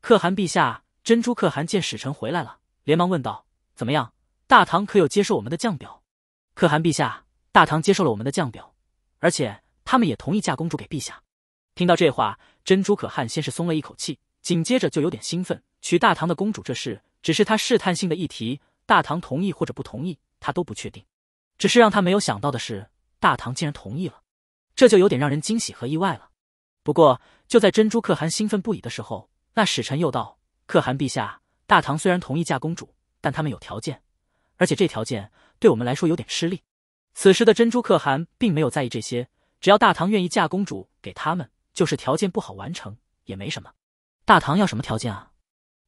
可汗陛下，珍珠可汗见使臣回来了，连忙问道：“怎么样？”大唐可有接受我们的降表？可汗陛下，大唐接受了我们的降表，而且他们也同意嫁公主给陛下。听到这话，珍珠可汗先是松了一口气，紧接着就有点兴奋。娶大唐的公主这事，只是他试探性的一提，大唐同意或者不同意，他都不确定。只是让他没有想到的是，大唐竟然同意了，这就有点让人惊喜和意外了。不过，就在珍珠可汗兴奋不已的时候，那使臣又道：“可汗陛下，大唐虽然同意嫁公主，但他们有条件。”而且这条件对我们来说有点吃力。此时的珍珠可汗并没有在意这些，只要大唐愿意嫁公主给他们，就是条件不好完成也没什么。大唐要什么条件啊？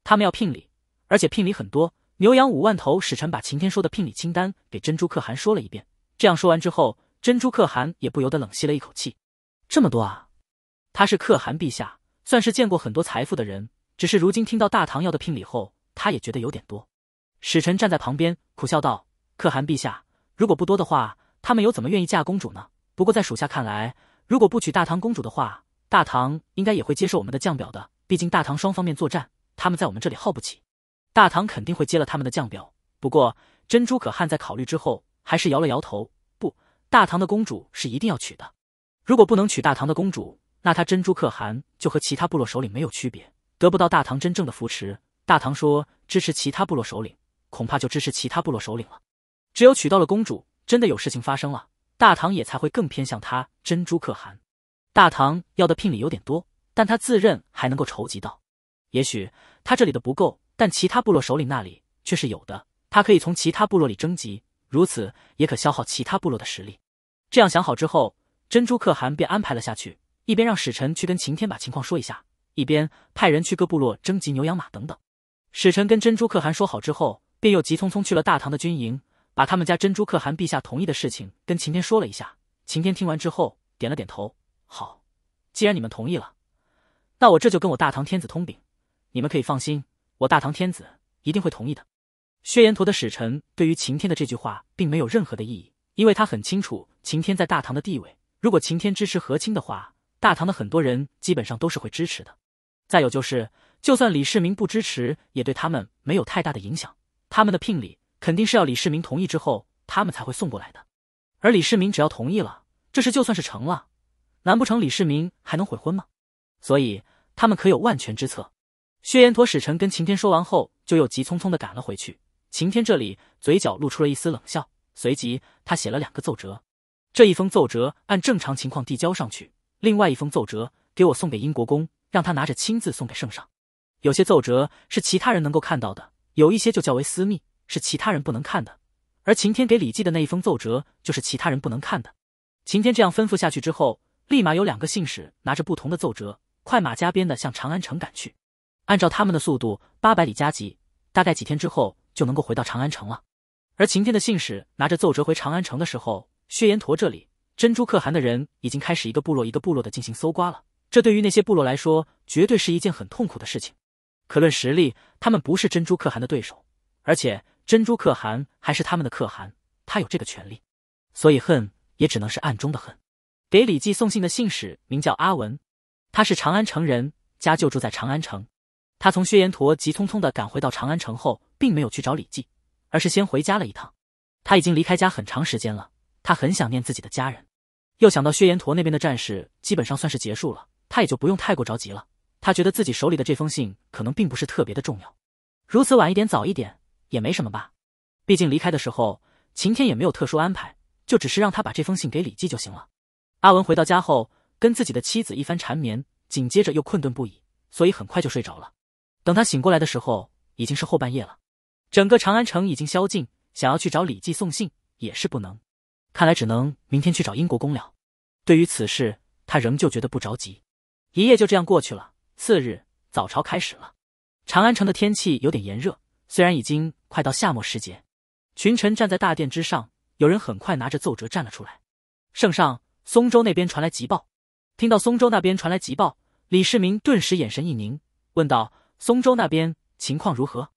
他们要聘礼，而且聘礼很多。牛羊五万头，使臣把晴天说的聘礼清单给珍珠可汗说了一遍。这样说完之后，珍珠可汗也不由得冷吸了一口气。这么多啊！他是可汗陛下，算是见过很多财富的人，只是如今听到大唐要的聘礼后，他也觉得有点多。使臣站在旁边苦笑道：“可汗陛下，如果不多的话，他们又怎么愿意嫁公主呢？不过在属下看来，如果不娶大唐公主的话，大唐应该也会接受我们的降表的。毕竟大唐双方面作战，他们在我们这里耗不起，大唐肯定会接了他们的降表。不过珍珠可汗在考虑之后，还是摇了摇头，不，大唐的公主是一定要娶的。如果不能娶大唐的公主，那他珍珠可汗就和其他部落首领没有区别，得不到大唐真正的扶持。大唐说支持其他部落首领。”恐怕就支持其他部落首领了。只有娶到了公主，真的有事情发生了，大唐也才会更偏向他珍珠可汗。大唐要的聘礼有点多，但他自认还能够筹集到。也许他这里的不够，但其他部落首领那里却是有的。他可以从其他部落里征集，如此也可消耗其他部落的实力。这样想好之后，珍珠可汗便安排了下去，一边让使臣去跟晴天把情况说一下，一边派人去各部落征集牛羊马等等。使臣跟珍珠可汗说好之后。便又急匆匆去了大唐的军营，把他们家珍珠可汗陛下同意的事情跟晴天说了一下。晴天听完之后点了点头：“好，既然你们同意了，那我这就跟我大唐天子通禀。你们可以放心，我大唐天子一定会同意的。”薛延陀的使臣对于晴天的这句话并没有任何的异议，因为他很清楚晴天在大唐的地位。如果晴天支持和亲的话，大唐的很多人基本上都是会支持的。再有就是，就算李世民不支持，也对他们没有太大的影响。他们的聘礼肯定是要李世民同意之后，他们才会送过来的。而李世民只要同意了，这事就算是成了。难不成李世民还能悔婚吗？所以他们可有万全之策。薛延陀使臣跟晴天说完后，就又急匆匆的赶了回去。晴天这里嘴角露出了一丝冷笑，随即他写了两个奏折。这一封奏折按正常情况递交上去，另外一封奏折给我送给英国公，让他拿着亲自送给圣上。有些奏折是其他人能够看到的。有一些就较为私密，是其他人不能看的。而晴天给李记的那一封奏折，就是其他人不能看的。晴天这样吩咐下去之后，立马有两个信使拿着不同的奏折，快马加鞭的向长安城赶去。按照他们的速度，八百里加急，大概几天之后就能够回到长安城了。而晴天的信使拿着奏折回长安城的时候，薛延陀这里，珍珠可汗的人已经开始一个部落一个部落的进行搜刮了。这对于那些部落来说，绝对是一件很痛苦的事情。可论实力，他们不是珍珠可汗的对手，而且珍珠可汗还是他们的可汗，他有这个权利，所以恨也只能是暗中的恨。给李记送信的信使名叫阿文，他是长安城人，家就住在长安城。他从薛延陀急匆匆的赶回到长安城后，并没有去找李记，而是先回家了一趟。他已经离开家很长时间了，他很想念自己的家人，又想到薛延陀那边的战事基本上算是结束了，他也就不用太过着急了。他觉得自己手里的这封信可能并不是特别的重要，如此晚一点早一点也没什么吧。毕竟离开的时候晴天也没有特殊安排，就只是让他把这封信给李记就行了。阿文回到家后，跟自己的妻子一番缠绵，紧接着又困顿不已，所以很快就睡着了。等他醒过来的时候，已经是后半夜了，整个长安城已经宵禁，想要去找李记送信也是不能，看来只能明天去找英国公了。对于此事，他仍旧觉得不着急。一夜就这样过去了。次日早朝开始了，长安城的天气有点炎热，虽然已经快到夏末时节。群臣站在大殿之上，有人很快拿着奏折站了出来：“圣上，松州那边传来急报。”听到松州那边传来急报，李世民顿时眼神一凝，问道：“松州那边情况如何？”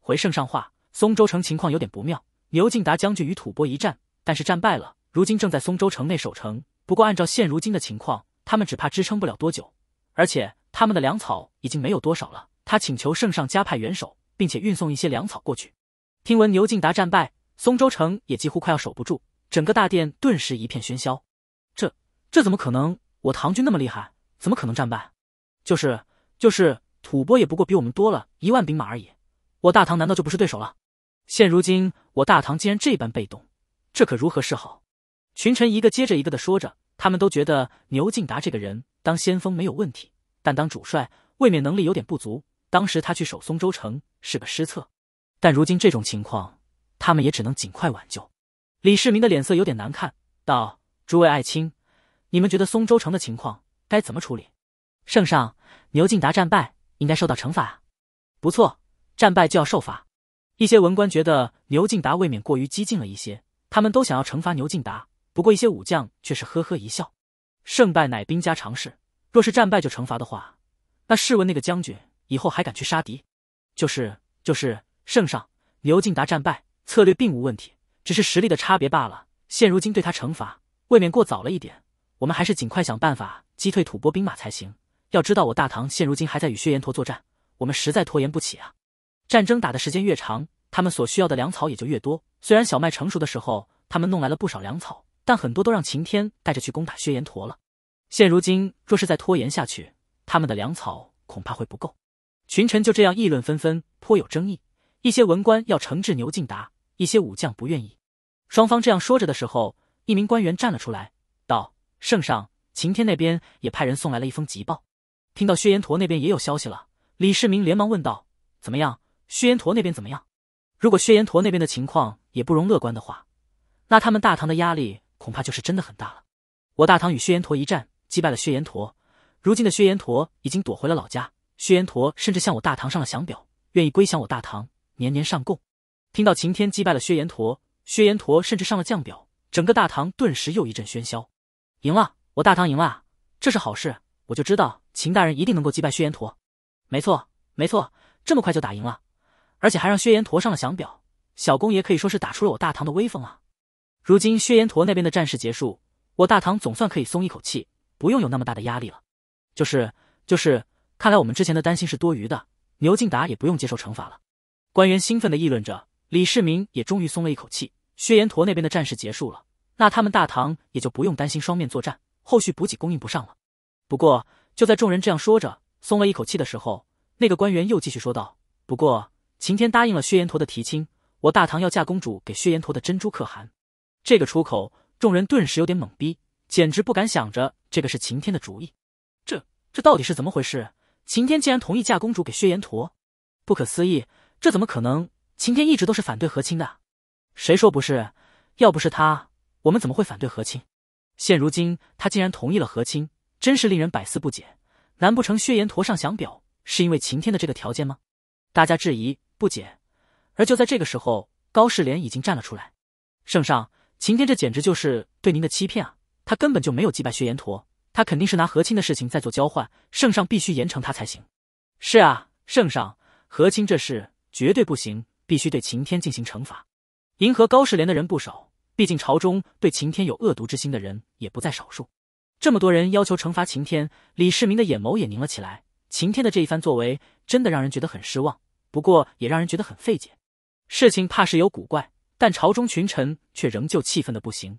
回圣上话：“松州城情况有点不妙，牛敬达将军与吐蕃一战，但是战败了，如今正在松州城内守城。不过按照现如今的情况，他们只怕支撑不了多久，而且。”他们的粮草已经没有多少了，他请求圣上加派援手，并且运送一些粮草过去。听闻牛敬达战败，松州城也几乎快要守不住，整个大殿顿时一片喧嚣。这这怎么可能？我唐军那么厉害，怎么可能战败？就是就是，吐蕃也不过比我们多了一万兵马而已，我大唐难道就不是对手了？现如今我大唐竟然这般被动，这可如何是好？群臣一个接着一个的说着，他们都觉得牛敬达这个人当先锋没有问题。但当主帅，未免能力有点不足。当时他去守松州城是个失策，但如今这种情况，他们也只能尽快挽救。李世民的脸色有点难看，道：“诸位爱卿，你们觉得松州城的情况该怎么处理？”圣上，牛敬达战败，应该受到惩罚。不错，战败就要受罚。一些文官觉得牛敬达未免过于激进了一些，他们都想要惩罚牛敬达。不过一些武将却是呵呵一笑：“胜败乃兵家常事。”若是战败就惩罚的话，那试问那个将军以后还敢去杀敌？就是就是，圣上，牛敬达战败策略并无问题，只是实力的差别罢了。现如今对他惩罚，未免过早了一点。我们还是尽快想办法击退吐蕃兵马才行。要知道，我大唐现如今还在与薛延陀作战，我们实在拖延不起啊！战争打的时间越长，他们所需要的粮草也就越多。虽然小麦成熟的时候，他们弄来了不少粮草，但很多都让秦天带着去攻打薛延陀了。现如今，若是再拖延下去，他们的粮草恐怕会不够。群臣就这样议论纷纷，颇有争议。一些文官要惩治牛敬达，一些武将不愿意。双方这样说着的时候，一名官员站了出来，道：“圣上，晴天那边也派人送来了一封急报。听到薛延陀那边也有消息了。”李世民连忙问道：“怎么样？薛延陀那边怎么样？如果薛延陀那边的情况也不容乐观的话，那他们大唐的压力恐怕就是真的很大了。我大唐与薛延陀一战。”击败了薛延陀，如今的薛延陀已经躲回了老家。薛延陀甚至向我大唐上了降表，愿意归降我大唐，年年上贡。听到秦天击败了薛延陀，薛延陀甚至上了降表，整个大唐顿时又一阵喧嚣。赢了，我大唐赢了，这是好事。我就知道秦大人一定能够击败薛延陀。没错，没错，这么快就打赢了，而且还让薛延陀上了降表。小公爷可以说是打出了我大唐的威风啊！如今薛延陀那边的战事结束，我大唐总算可以松一口气。不用有那么大的压力了，就是就是，看来我们之前的担心是多余的。牛敬达也不用接受惩罚了。官员兴奋的议论着，李世民也终于松了一口气。薛延陀那边的战事结束了，那他们大唐也就不用担心双面作战，后续补给供应不上了。不过就在众人这样说着，松了一口气的时候，那个官员又继续说道：“不过晴天答应了薛延陀的提亲，我大唐要嫁公主给薛延陀的珍珠可汗。”这个出口，众人顿时有点懵逼，简直不敢想着。这个是晴天的主意，这这到底是怎么回事？晴天竟然同意嫁公主给薛延陀，不可思议，这怎么可能？晴天一直都是反对和亲的，谁说不是？要不是他，我们怎么会反对和亲？现如今他竟然同意了和亲，真是令人百思不解。难不成薛延陀上想表是因为晴天的这个条件吗？大家质疑不解，而就在这个时候，高世廉已经站了出来，圣上，晴天这简直就是对您的欺骗啊！他根本就没有祭拜薛延陀，他肯定是拿和亲的事情在做交换。圣上必须严惩他才行。是啊，圣上，和亲这事绝对不行，必须对秦天进行惩罚。迎合高世连的人不少，毕竟朝中对秦天有恶毒之心的人也不在少数。这么多人要求惩罚秦天，李世民的眼眸也凝了起来。秦天的这一番作为，真的让人觉得很失望，不过也让人觉得很费解。事情怕是有古怪，但朝中群臣却仍旧气愤的不行。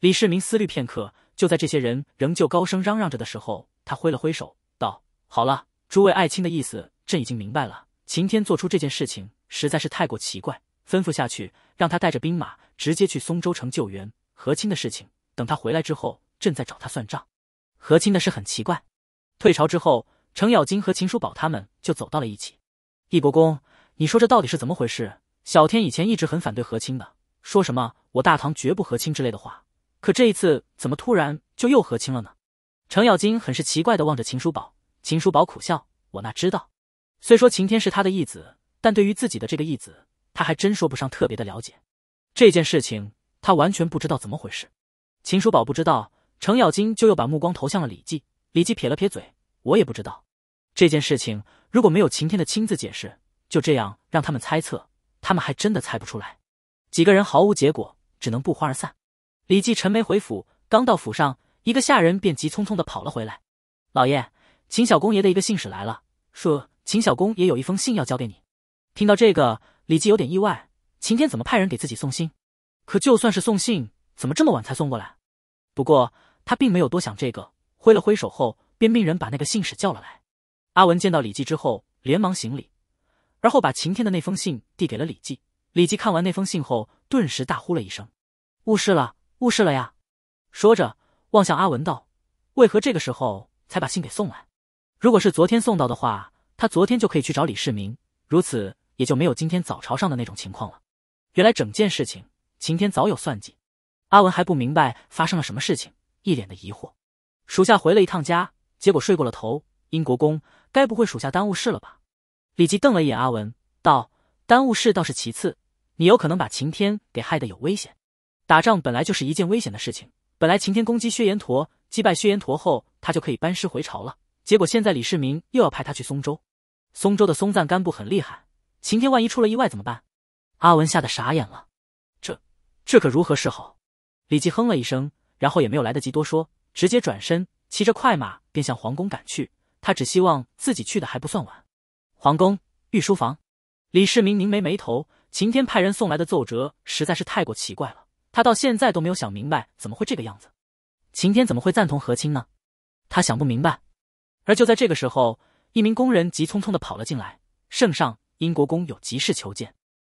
李世民思虑片刻，就在这些人仍旧高声嚷嚷着的时候，他挥了挥手，道：“好了，诸位爱卿的意思，朕已经明白了。秦天做出这件事情，实在是太过奇怪。吩咐下去，让他带着兵马直接去松州城救援。和亲的事情，等他回来之后，朕再找他算账。和亲的事很奇怪。”退朝之后，程咬金和秦叔宝他们就走到了一起。“一国公，你说这到底是怎么回事？”小天以前一直很反对和亲的，说什么“我大唐绝不和亲”之类的话。可这一次怎么突然就又和亲了呢？程咬金很是奇怪的望着秦叔宝，秦叔宝苦笑：“我哪知道？虽说秦天是他的义子，但对于自己的这个义子，他还真说不上特别的了解。这件事情他完全不知道怎么回事。”秦叔宝不知道，程咬金就又把目光投向了李记，李记撇了撇嘴：“我也不知道。这件事情如果没有秦天的亲自解释，就这样让他们猜测，他们还真的猜不出来。”几个人毫无结果，只能不欢而散。李继沉眉回府，刚到府上，一个下人便急匆匆的跑了回来。老爷，秦小公爷的一个信使来了，说秦小公爷有一封信要交给你。听到这个，李继有点意外，秦天怎么派人给自己送信？可就算是送信，怎么这么晚才送过来？不过他并没有多想这个，挥了挥手后，便命人把那个信使叫了来。阿文见到李继之后，连忙行礼，而后把秦天的那封信递给了李继。李继看完那封信后，顿时大呼了一声：“误事了！”误事了呀！说着望向阿文道：“为何这个时候才把信给送来？如果是昨天送到的话，他昨天就可以去找李世民，如此也就没有今天早朝上的那种情况了。”原来整件事情晴天早有算计。阿文还不明白发生了什么事情，一脸的疑惑。属下回了一趟家，结果睡过了头。英国公，该不会属下耽误事了吧？李吉瞪了一眼阿文，道：“耽误事倒是其次，你有可能把晴天给害得有危险。”打仗本来就是一件危险的事情。本来晴天攻击薛延陀，击败薛延陀后，他就可以班师回朝了。结果现在李世民又要派他去松州，松州的松赞干布很厉害，晴天万一出了意外怎么办？阿文吓得傻眼了，这这可如何是好？李继哼了一声，然后也没有来得及多说，直接转身骑着快马便向皇宫赶去。他只希望自己去的还不算晚。皇宫御书房，李世民拧眉眉头，晴天派人送来的奏折实在是太过奇怪了。他到现在都没有想明白怎么会这个样子，晴天怎么会赞同和亲呢？他想不明白。而就在这个时候，一名工人急匆匆的跑了进来：“圣上，英国公有急事求见。”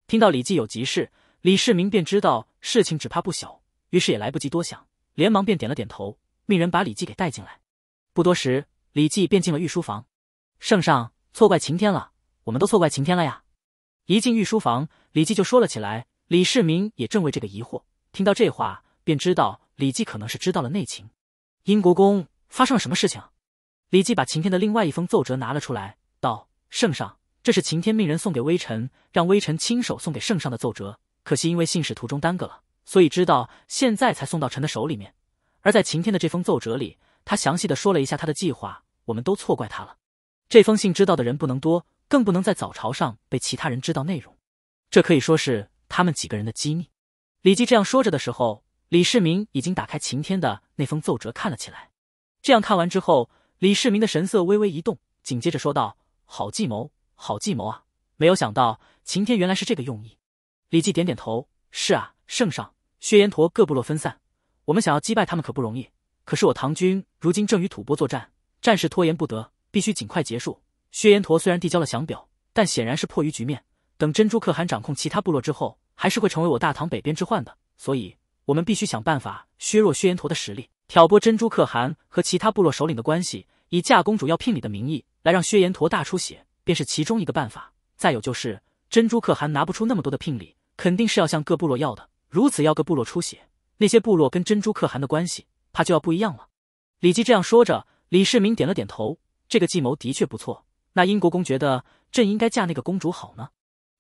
听到李记有急事，李世民便知道事情只怕不小，于是也来不及多想，连忙便点了点头，命人把李记给带进来。不多时，李记便进了御书房。圣上错怪晴天了，我们都错怪晴天了呀！一进御书房，李记就说了起来。李世民也正为这个疑惑。听到这话，便知道李济可能是知道了内情。英国公发生了什么事情？李济把晴天的另外一封奏折拿了出来，道：“圣上，这是晴天命人送给微臣，让微臣亲手送给圣上的奏折。可惜因为信使途中耽搁了，所以知道现在才送到臣的手里面。而在晴天的这封奏折里，他详细的说了一下他的计划。我们都错怪他了。这封信知道的人不能多，更不能在早朝上被其他人知道内容。这可以说是他们几个人的机密。”李继这样说着的时候，李世民已经打开晴天的那封奏折看了起来。这样看完之后，李世民的神色微微一动，紧接着说道：“好计谋，好计谋啊！没有想到晴天原来是这个用意。”李继点点头：“是啊，圣上。薛延陀各部落分散，我们想要击败他们可不容易。可是我唐军如今正与吐蕃作战，战事拖延不得，必须尽快结束。薛延陀虽然递交了降表，但显然是迫于局面。等珍珠可汗掌控其他部落之后，”还是会成为我大唐北边之患的，所以我们必须想办法削弱薛延陀的实力，挑拨珍珠可汗和其他部落首领的关系，以嫁公主要聘礼的名义来让薛延陀大出血，便是其中一个办法。再有就是，珍珠可汗拿不出那么多的聘礼，肯定是要向各部落要的。如此要个部落出血，那些部落跟珍珠可汗的关系，怕就要不一样了。李绩这样说着，李世民点了点头。这个计谋的确不错。那英国公觉得朕应该嫁那个公主好呢？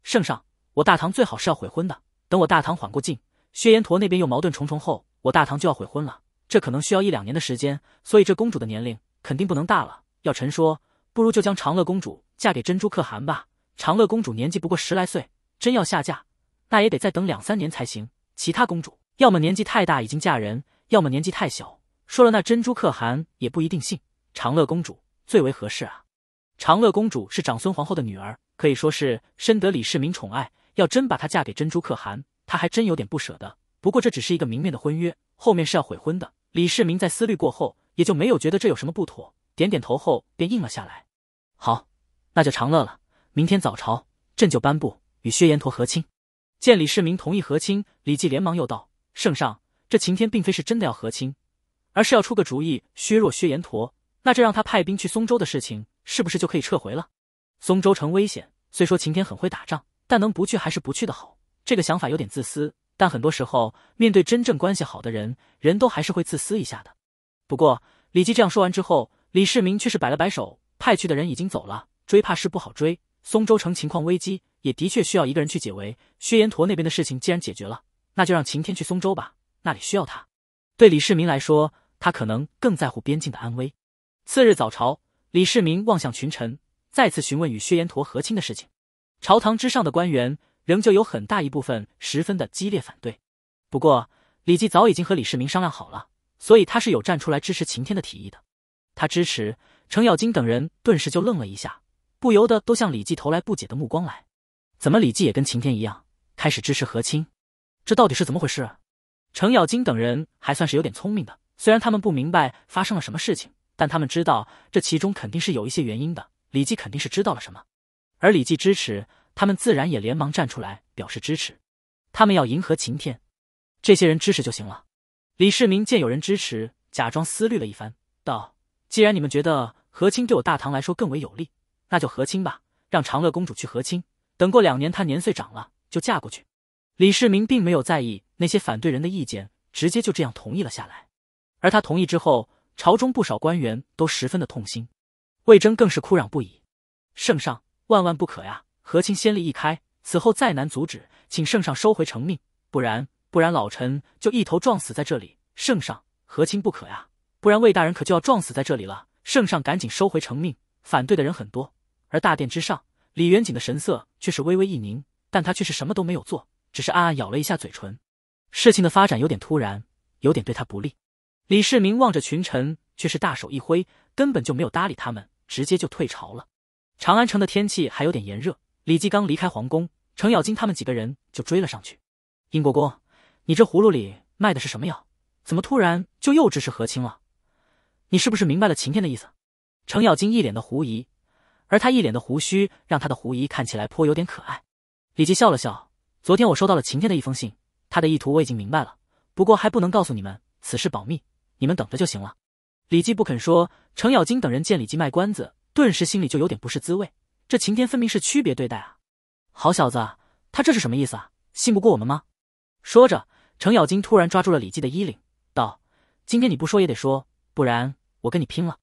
圣上。我大唐最好是要悔婚的。等我大唐缓过劲，薛延陀那边又矛盾重重后，我大唐就要悔婚了。这可能需要一两年的时间，所以这公主的年龄肯定不能大了。要臣说，不如就将长乐公主嫁给珍珠可汗吧。长乐公主年纪不过十来岁，真要下嫁，那也得再等两三年才行。其他公主要么年纪太大已经嫁人，要么年纪太小。说了那珍珠可汗也不一定信。长乐公主最为合适啊！长乐公主是长孙皇后的女儿，可以说是深得李世民宠爱。要真把她嫁给珍珠可汗，他还真有点不舍得。不过这只是一个明面的婚约，后面是要悔婚的。李世民在思虑过后，也就没有觉得这有什么不妥，点点头后便应了下来。好，那就长乐了。明天早朝，朕就颁布与薛延陀和亲。见李世民同意和亲，李继连忙又道：“圣上，这晴天并非是真的要和亲，而是要出个主意削弱薛延陀。那这让他派兵去松州的事情，是不是就可以撤回了？”松州城危险，虽说晴天很会打仗。但能不去还是不去的好，这个想法有点自私。但很多时候，面对真正关系好的人，人都还是会自私一下的。不过，李记这样说完之后，李世民却是摆了摆手，派去的人已经走了，追怕是不好追。松州城情况危机，也的确需要一个人去解围。薛延陀那边的事情既然解决了，那就让晴天去松州吧，那里需要他。对李世民来说，他可能更在乎边境的安危。次日早朝，李世民望向群臣，再次询问与薛延陀和亲的事情。朝堂之上的官员仍旧有很大一部分十分的激烈反对，不过李继早已经和李世民商量好了，所以他是有站出来支持晴天的提议的。他支持程咬金等人，顿时就愣了一下，不由得都向李继投来不解的目光。来，怎么李继也跟晴天一样开始支持和亲？这到底是怎么回事？程咬金等人还算是有点聪明的，虽然他们不明白发生了什么事情，但他们知道这其中肯定是有一些原因的。李继肯定是知道了什么。而李继支持他们，自然也连忙站出来表示支持。他们要迎合晴天，这些人支持就行了。李世民见有人支持，假装思虑了一番，道：“既然你们觉得和亲对我大唐来说更为有利，那就和亲吧，让长乐公主去和亲。等过两年她年岁长了，就嫁过去。”李世民并没有在意那些反对人的意见，直接就这样同意了下来。而他同意之后，朝中不少官员都十分的痛心，魏征更是哭嚷不已：“圣上！”万万不可呀！和亲先例一开，此后再难阻止，请圣上收回成命，不然，不然老臣就一头撞死在这里。圣上，和亲不可呀！不然魏大人可就要撞死在这里了。圣上，赶紧收回成命！反对的人很多，而大殿之上，李元景的神色却是微微一凝，但他却是什么都没有做，只是暗暗咬了一下嘴唇。事情的发展有点突然，有点对他不利。李世民望着群臣，却是大手一挥，根本就没有搭理他们，直接就退朝了。长安城的天气还有点炎热，李记刚离开皇宫，程咬金他们几个人就追了上去。英国公，你这葫芦里卖的是什么药？怎么突然就又支持和亲了？你是不是明白了晴天的意思？程咬金一脸的狐疑，而他一脸的胡须让他的狐疑看起来颇有点可爱。李记笑了笑，昨天我收到了晴天的一封信，他的意图我已经明白了，不过还不能告诉你们，此事保密，你们等着就行了。李记不肯说，程咬金等人见李记卖关子。顿时心里就有点不是滋味，这秦天分明是区别对待啊！好小子，他这是什么意思啊？信不过我们吗？说着，程咬金突然抓住了李记的衣领，道：“今天你不说也得说，不然我跟你拼了！”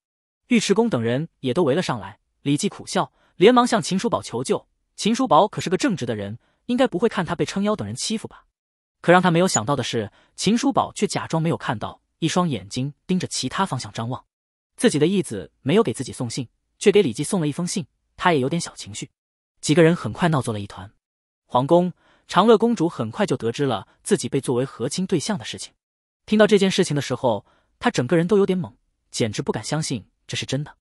尉迟恭等人也都围了上来。李记苦笑，连忙向秦叔宝求救。秦叔宝可是个正直的人，应该不会看他被撑腰等人欺负吧？可让他没有想到的是，秦叔宝却假装没有看到，一双眼睛盯着其他方向张望。自己的义子没有给自己送信。却给李济送了一封信，他也有点小情绪。几个人很快闹作了一团。皇宫，长乐公主很快就得知了自己被作为和亲对象的事情。听到这件事情的时候，她整个人都有点懵，简直不敢相信这是真的。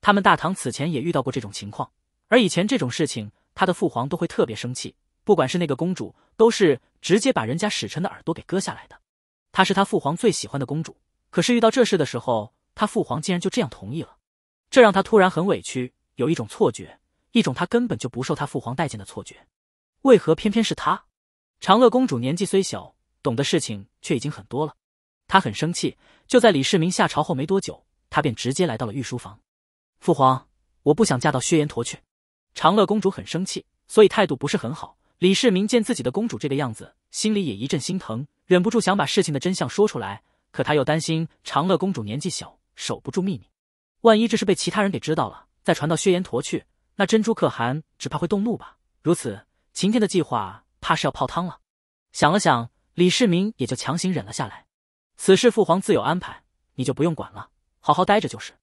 他们大唐此前也遇到过这种情况，而以前这种事情，她的父皇都会特别生气，不管是那个公主，都是直接把人家使臣的耳朵给割下来的。她是她父皇最喜欢的公主，可是遇到这事的时候，她父皇竟然就这样同意了。这让他突然很委屈，有一种错觉，一种他根本就不受他父皇待见的错觉。为何偏偏是他？长乐公主年纪虽小，懂得事情却已经很多了。她很生气，就在李世民下朝后没多久，她便直接来到了御书房。父皇，我不想嫁到薛延陀去。长乐公主很生气，所以态度不是很好。李世民见自己的公主这个样子，心里也一阵心疼，忍不住想把事情的真相说出来，可他又担心长乐公主年纪小，守不住秘密。万一这是被其他人给知道了，再传到薛延陀去，那珍珠可汗只怕会动怒吧。如此，晴天的计划怕是要泡汤了。想了想，李世民也就强行忍了下来。此事父皇自有安排，你就不用管了，好好待着就是。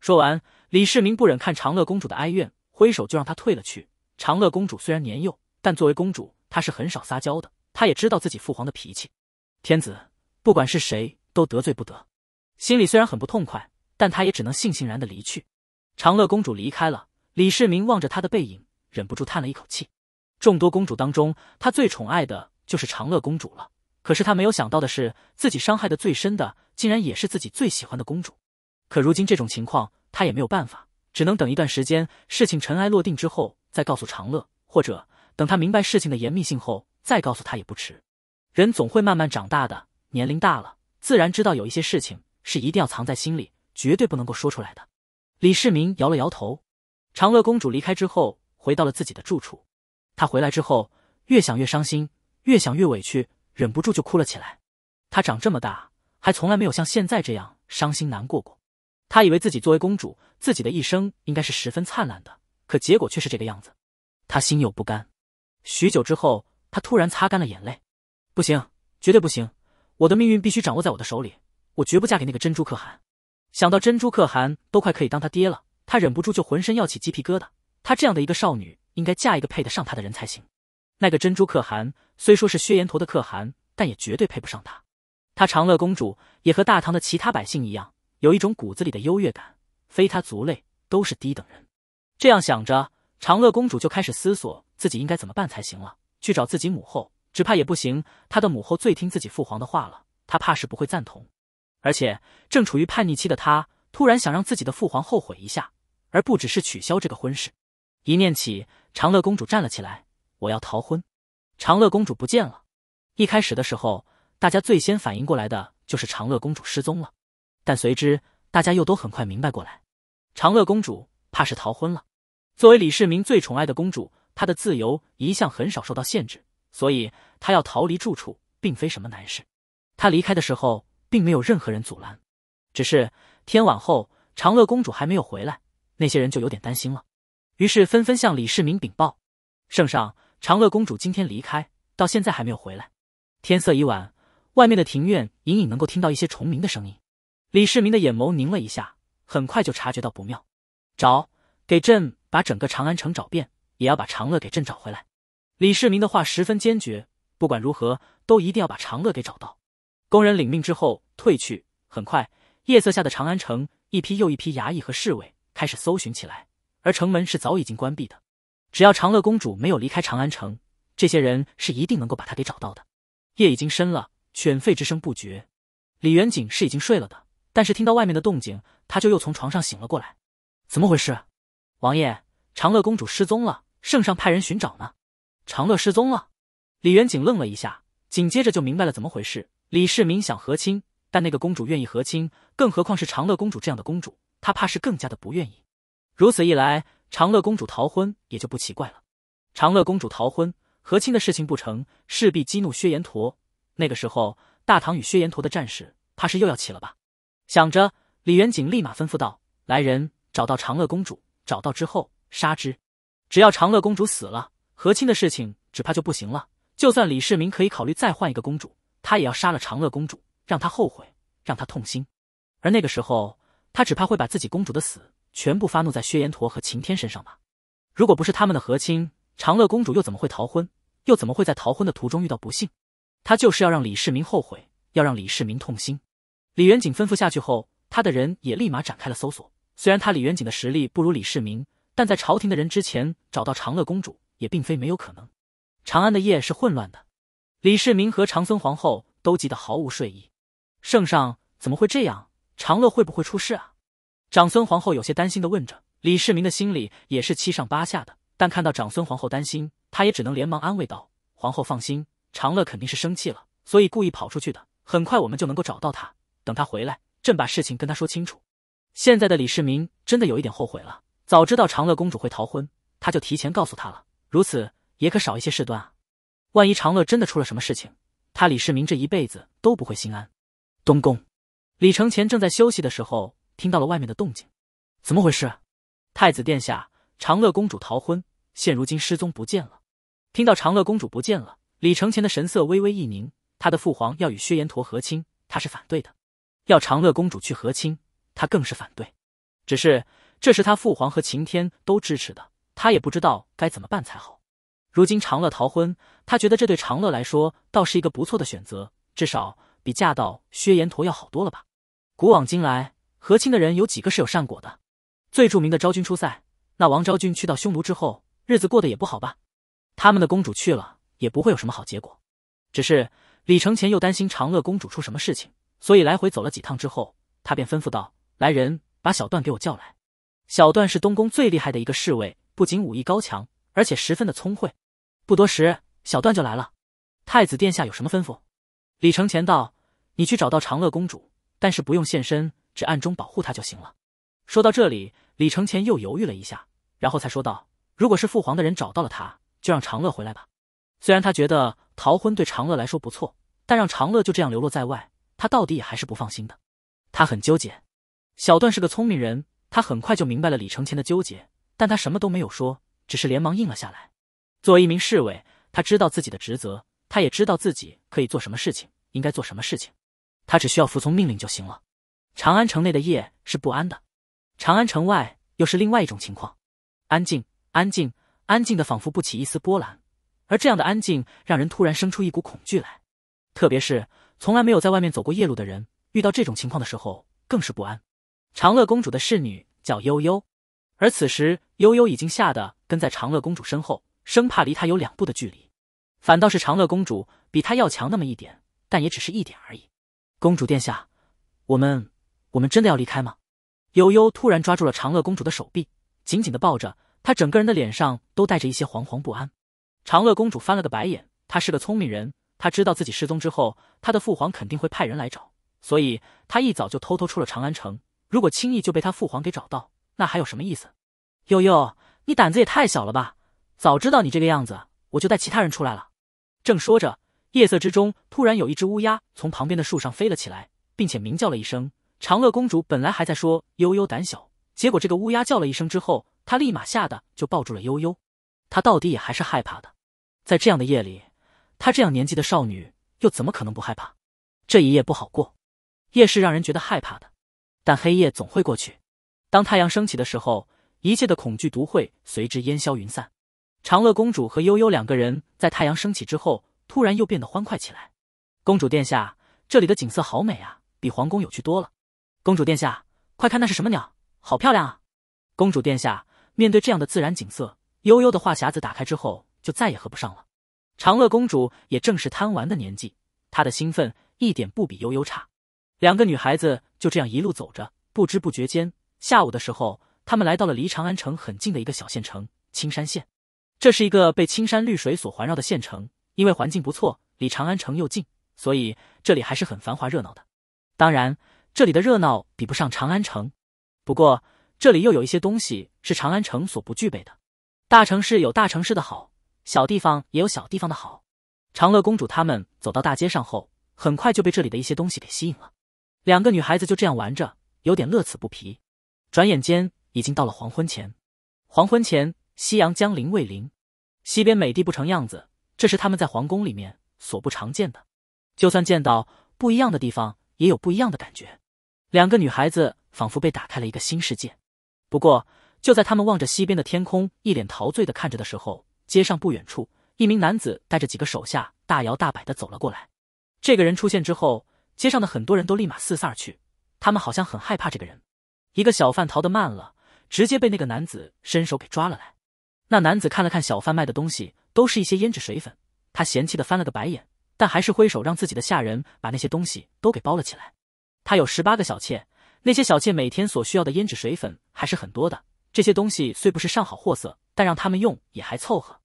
说完，李世民不忍看长乐公主的哀怨，挥手就让她退了去。长乐公主虽然年幼，但作为公主，她是很少撒娇的。她也知道自己父皇的脾气，天子不管是谁都得罪不得。心里虽然很不痛快。但他也只能悻悻然的离去。长乐公主离开了，李世民望着她的背影，忍不住叹了一口气。众多公主当中，他最宠爱的就是长乐公主了。可是他没有想到的是，自己伤害的最深的，竟然也是自己最喜欢的公主。可如今这种情况，他也没有办法，只能等一段时间，事情尘埃落定之后再告诉长乐，或者等他明白事情的严密性后再告诉他也不迟。人总会慢慢长大的，年龄大了，自然知道有一些事情是一定要藏在心里。绝对不能够说出来的。李世民摇了摇头。长乐公主离开之后，回到了自己的住处。她回来之后，越想越伤心，越想越委屈，忍不住就哭了起来。她长这么大，还从来没有像现在这样伤心难过过。她以为自己作为公主，自己的一生应该是十分灿烂的，可结果却是这个样子。她心有不甘。许久之后，她突然擦干了眼泪。不行，绝对不行！我的命运必须掌握在我的手里。我绝不嫁给那个珍珠可汗。想到珍珠可汗都快可以当他爹了，他忍不住就浑身要起鸡皮疙瘩。她这样的一个少女，应该嫁一个配得上她的人才行。那个珍珠可汗虽说是薛延陀的可汗，但也绝对配不上她。她长乐公主也和大唐的其他百姓一样，有一种骨子里的优越感，非她族类都是低等人。这样想着，长乐公主就开始思索自己应该怎么办才行了。去找自己母后，只怕也不行。她的母后最听自己父皇的话了，她怕是不会赞同。而且正处于叛逆期的他，突然想让自己的父皇后悔一下，而不只是取消这个婚事。一念起，长乐公主站了起来，我要逃婚。长乐公主不见了。一开始的时候，大家最先反应过来的就是长乐公主失踪了，但随之大家又都很快明白过来，长乐公主怕是逃婚了。作为李世民最宠爱的公主，她的自由一向很少受到限制，所以她要逃离住处，并非什么难事。她离开的时候。并没有任何人阻拦，只是天晚后，长乐公主还没有回来，那些人就有点担心了，于是纷纷向李世民禀报：“圣上，长乐公主今天离开，到现在还没有回来。天色已晚，外面的庭院隐隐能够听到一些虫鸣的声音。”李世民的眼眸凝了一下，很快就察觉到不妙，找给朕把整个长安城找遍，也要把长乐给朕找回来。李世民的话十分坚决，不管如何，都一定要把长乐给找到。工人领命之后退去。很快，夜色下的长安城，一批又一批衙役和侍卫开始搜寻起来。而城门是早已经关闭的，只要长乐公主没有离开长安城，这些人是一定能够把她给找到的。夜已经深了，犬吠之声不绝。李元景是已经睡了的，但是听到外面的动静，他就又从床上醒了过来。怎么回事？王爷，长乐公主失踪了，圣上派人寻找呢。长乐失踪了？李元景愣了一下，紧接着就明白了怎么回事。李世民想和亲，但那个公主愿意和亲，更何况是长乐公主这样的公主，她怕是更加的不愿意。如此一来，长乐公主逃婚也就不奇怪了。长乐公主逃婚，和亲的事情不成，势必激怒薛延陀。那个时候，大唐与薛延陀的战事，怕是又要起了吧？想着，李元景立马吩咐道：“来人，找到长乐公主，找到之后杀之。只要长乐公主死了，和亲的事情只怕就不行了。就算李世民可以考虑再换一个公主。”他也要杀了长乐公主，让她后悔，让她痛心。而那个时候，他只怕会把自己公主的死全部发怒在薛延陀和秦天身上吧？如果不是他们的和亲，长乐公主又怎么会逃婚？又怎么会在逃婚的途中遇到不幸？他就是要让李世民后悔，要让李世民痛心。李元景吩咐下去后，他的人也立马展开了搜索。虽然他李元景的实力不如李世民，但在朝廷的人之前找到长乐公主也并非没有可能。长安的夜是混乱的。李世民和长孙皇后都急得毫无睡意，圣上怎么会这样？长乐会不会出事啊？长孙皇后有些担心的问着。李世民的心里也是七上八下的，但看到长孙皇后担心，他也只能连忙安慰道：“皇后放心，长乐肯定是生气了，所以故意跑出去的。很快我们就能够找到他，等他回来，朕把事情跟他说清楚。”现在的李世民真的有一点后悔了，早知道长乐公主会逃婚，他就提前告诉她了，如此也可少一些事端啊。万一长乐真的出了什么事情，他李世民这一辈子都不会心安。东宫，李承乾正在休息的时候，听到了外面的动静，怎么回事？太子殿下，长乐公主逃婚，现如今失踪不见了。听到长乐公主不见了，李承乾的神色微微一凝。他的父皇要与薛延陀和亲，他是反对的；要长乐公主去和亲，他更是反对。只是这是他父皇和晴天都支持的，他也不知道该怎么办才好。如今长乐逃婚，他觉得这对长乐来说倒是一个不错的选择，至少比嫁到薛延陀要好多了吧？古往今来，和亲的人有几个是有善果的？最著名的昭君出塞，那王昭君去到匈奴之后，日子过得也不好吧？他们的公主去了，也不会有什么好结果。只是李承前又担心长乐公主出什么事情，所以来回走了几趟之后，他便吩咐道：“来人，把小段给我叫来。”小段是东宫最厉害的一个侍卫，不仅武艺高强，而且十分的聪慧。不多时，小段就来了。太子殿下有什么吩咐？李承前道：“你去找到长乐公主，但是不用现身，只暗中保护她就行了。”说到这里，李承前又犹豫了一下，然后才说道：“如果是父皇的人找到了她，就让长乐回来吧。虽然他觉得逃婚对长乐来说不错，但让长乐就这样流落在外，他到底也还是不放心的。他很纠结。小段是个聪明人，他很快就明白了李承前的纠结，但他什么都没有说，只是连忙应了下来。”作为一名侍卫，他知道自己的职责，他也知道自己可以做什么事情，应该做什么事情，他只需要服从命令就行了。长安城内的夜是不安的，长安城外又是另外一种情况，安静，安静，安静的仿佛不起一丝波澜，而这样的安静让人突然生出一股恐惧来，特别是从来没有在外面走过夜路的人，遇到这种情况的时候更是不安。长乐公主的侍女叫悠悠，而此时悠悠已经吓得跟在长乐公主身后。生怕离他有两步的距离，反倒是长乐公主比他要强那么一点，但也只是一点而已。公主殿下，我们，我们真的要离开吗？悠悠突然抓住了长乐公主的手臂，紧紧的抱着她，整个人的脸上都带着一些惶惶不安。长乐公主翻了个白眼，她是个聪明人，她知道自己失踪之后，她的父皇肯定会派人来找，所以她一早就偷偷出了长安城。如果轻易就被她父皇给找到，那还有什么意思？悠悠，你胆子也太小了吧！早知道你这个样子，我就带其他人出来了。正说着，夜色之中突然有一只乌鸦从旁边的树上飞了起来，并且鸣叫了一声。长乐公主本来还在说悠悠胆小，结果这个乌鸦叫了一声之后，她立马吓得就抱住了悠悠。她到底也还是害怕的，在这样的夜里，她这样年纪的少女又怎么可能不害怕？这一夜不好过，夜是让人觉得害怕的，但黑夜总会过去。当太阳升起的时候，一切的恐惧都会随之烟消云散。长乐公主和悠悠两个人在太阳升起之后，突然又变得欢快起来。公主殿下，这里的景色好美啊，比皇宫有趣多了。公主殿下，快看那是什么鸟，好漂亮啊！公主殿下，面对这样的自然景色，悠悠的话匣子打开之后就再也合不上了。长乐公主也正是贪玩的年纪，她的兴奋一点不比悠悠差。两个女孩子就这样一路走着，不知不觉间，下午的时候，他们来到了离长安城很近的一个小县城——青山县。这是一个被青山绿水所环绕的县城，因为环境不错，离长安城又近，所以这里还是很繁华热闹的。当然，这里的热闹比不上长安城，不过这里又有一些东西是长安城所不具备的。大城市有大城市的好，小地方也有小地方的好。长乐公主他们走到大街上后，很快就被这里的一些东西给吸引了。两个女孩子就这样玩着，有点乐此不疲。转眼间已经到了黄昏前，黄昏前。夕阳江陵未临，西边美地不成样子，这是他们在皇宫里面所不常见的。就算见到不一样的地方，也有不一样的感觉。两个女孩子仿佛被打开了一个新世界。不过，就在他们望着西边的天空，一脸陶醉的看着的时候，街上不远处，一名男子带着几个手下大摇大摆的走了过来。这个人出现之后，街上的很多人都立马四散而去，他们好像很害怕这个人。一个小贩逃得慢了，直接被那个男子伸手给抓了来。那男子看了看小贩卖的东西，都是一些胭脂水粉。他嫌弃的翻了个白眼，但还是挥手让自己的下人把那些东西都给包了起来。他有十八个小妾，那些小妾每天所需要的胭脂水粉还是很多的。这些东西虽不是上好货色，但让他们用也还凑合。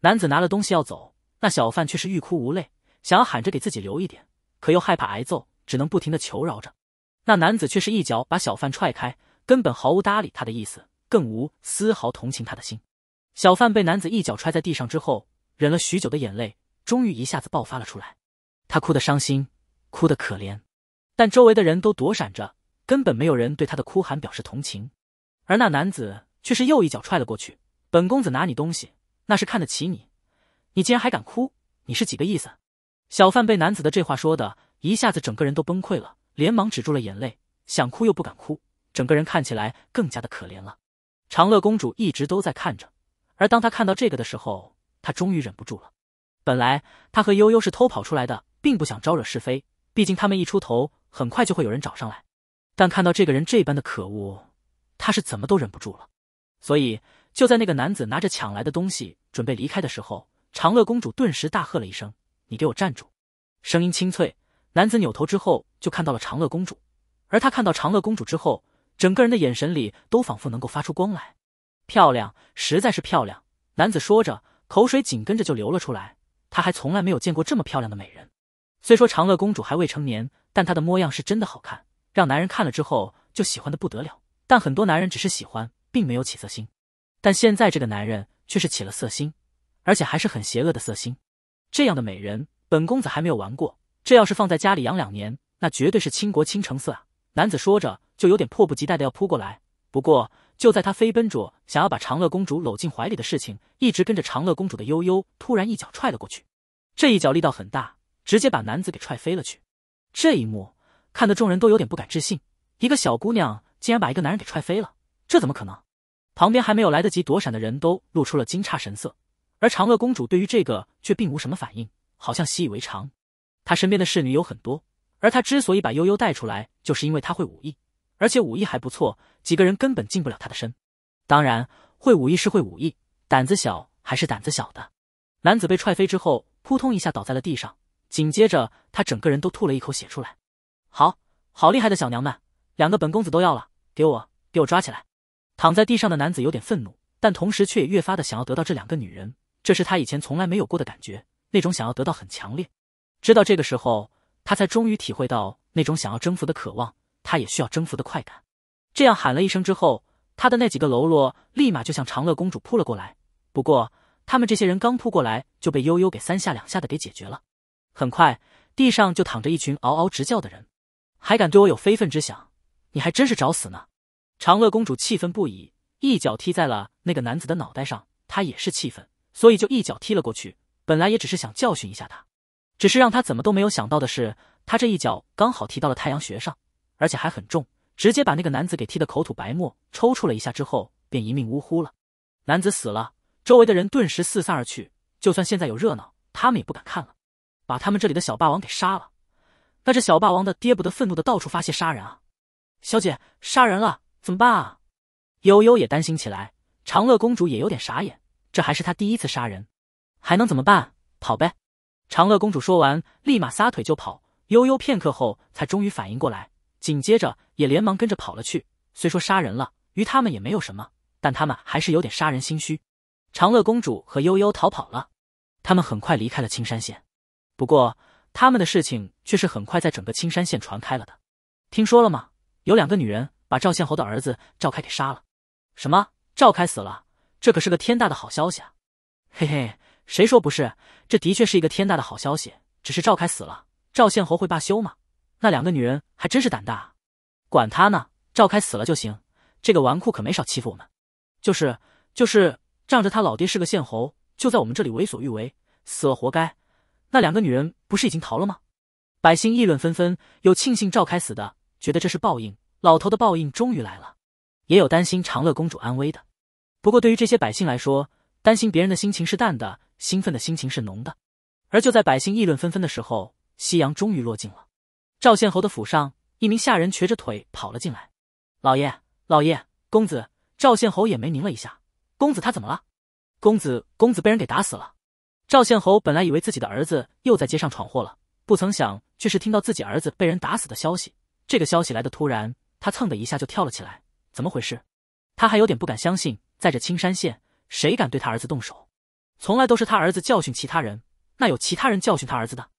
男子拿了东西要走，那小贩却是欲哭无泪，想要喊着给自己留一点，可又害怕挨揍，只能不停的求饶着。那男子却是一脚把小贩踹开，根本毫无搭理他的意思，更无丝毫同情他的心。小贩被男子一脚踹在地上之后，忍了许久的眼泪终于一下子爆发了出来。他哭得伤心，哭得可怜，但周围的人都躲闪着，根本没有人对他的哭喊表示同情。而那男子却是又一脚踹了过去：“本公子拿你东西，那是看得起你，你竟然还敢哭，你是几个意思？”小贩被男子的这话说的一下子整个人都崩溃了，连忙止住了眼泪，想哭又不敢哭，整个人看起来更加的可怜了。长乐公主一直都在看着。而当他看到这个的时候，他终于忍不住了。本来他和悠悠是偷跑出来的，并不想招惹是非，毕竟他们一出头，很快就会有人找上来。但看到这个人这般的可恶，他是怎么都忍不住了。所以就在那个男子拿着抢来的东西准备离开的时候，长乐公主顿时大喝了一声：“你给我站住！”声音清脆。男子扭头之后，就看到了长乐公主。而他看到长乐公主之后，整个人的眼神里都仿佛能够发出光来。漂亮，实在是漂亮！男子说着，口水紧跟着就流了出来。他还从来没有见过这么漂亮的美人。虽说长乐公主还未成年，但她的模样是真的好看，让男人看了之后就喜欢的不得了。但很多男人只是喜欢，并没有起色心。但现在这个男人却是起了色心，而且还是很邪恶的色心。这样的美人，本公子还没有玩过。这要是放在家里养两年，那绝对是倾国倾城色。啊！男子说着，就有点迫不及待的要扑过来。不过。就在他飞奔着想要把长乐公主搂进怀里的事情，一直跟着长乐公主的悠悠突然一脚踹了过去，这一脚力道很大，直接把男子给踹飞了去。这一幕看得众人都有点不敢置信，一个小姑娘竟然把一个男人给踹飞了，这怎么可能？旁边还没有来得及躲闪的人都露出了惊诧神色，而长乐公主对于这个却并无什么反应，好像习以为常。她身边的侍女有很多，而她之所以把悠悠带出来，就是因为她会武艺。而且武艺还不错，几个人根本近不了他的身。当然，会武艺是会武艺，胆子小还是胆子小的。男子被踹飞之后，扑通一下倒在了地上，紧接着他整个人都吐了一口血出来。好，好厉害的小娘们，两个本公子都要了，给我，给我抓起来！躺在地上的男子有点愤怒，但同时却也越发的想要得到这两个女人，这是他以前从来没有过的感觉，那种想要得到很强烈。直到这个时候，他才终于体会到那种想要征服的渴望。他也需要征服的快感，这样喊了一声之后，他的那几个喽啰立马就向长乐公主扑了过来。不过，他们这些人刚扑过来就被悠悠给三下两下的给解决了。很快，地上就躺着一群嗷嗷直叫的人。还敢对我有非分之想，你还真是找死呢！长乐公主气愤不已，一脚踢在了那个男子的脑袋上。他也是气愤，所以就一脚踢了过去。本来也只是想教训一下他，只是让他怎么都没有想到的是，他这一脚刚好踢到了太阳穴上。而且还很重，直接把那个男子给踢得口吐白沫、抽搐了一下之后，便一命呜呼了。男子死了，周围的人顿时四散而去。就算现在有热闹，他们也不敢看了。把他们这里的小霸王给杀了，那这小霸王的爹不得愤怒的到处发泄杀人啊？小姐，杀人了，怎么办啊？悠悠也担心起来。长乐公主也有点傻眼，这还是她第一次杀人，还能怎么办？跑呗！长乐公主说完，立马撒腿就跑。悠悠片刻后才终于反应过来。紧接着也连忙跟着跑了去。虽说杀人了，于他们也没有什么，但他们还是有点杀人心虚。长乐公主和悠悠逃跑了，他们很快离开了青山县。不过，他们的事情却是很快在整个青山县传开了的。听说了吗？有两个女人把赵献侯的儿子赵开给杀了。什么？赵开死了？这可是个天大的好消息啊！嘿嘿，谁说不是？这的确是一个天大的好消息。只是赵开死了，赵献侯会罢休吗？那两个女人还真是胆大，管他呢！赵开死了就行。这个纨绔可没少欺负我们，就是就是仗着他老爹是个县侯，就在我们这里为所欲为。死了活该！那两个女人不是已经逃了吗？百姓议论纷纷，有庆幸赵开死的，觉得这是报应，老头的报应终于来了；也有担心长乐公主安危的。不过对于这些百姓来说，担心别人的心情是淡的，兴奋的心情是浓的。而就在百姓议论纷纷的时候，夕阳终于落尽了。赵县侯的府上，一名下人瘸着腿跑了进来。“老爷，老爷，公子！”赵县侯眼眉拧了一下，“公子他怎么了？”“公子，公子被人给打死了！”赵县侯本来以为自己的儿子又在街上闯祸了，不曾想却是听到自己儿子被人打死的消息。这个消息来的突然，他蹭的一下就跳了起来。“怎么回事？”他还有点不敢相信，在这青山县，谁敢对他儿子动手？从来都是他儿子教训其他人，那有其他人教训他儿子的？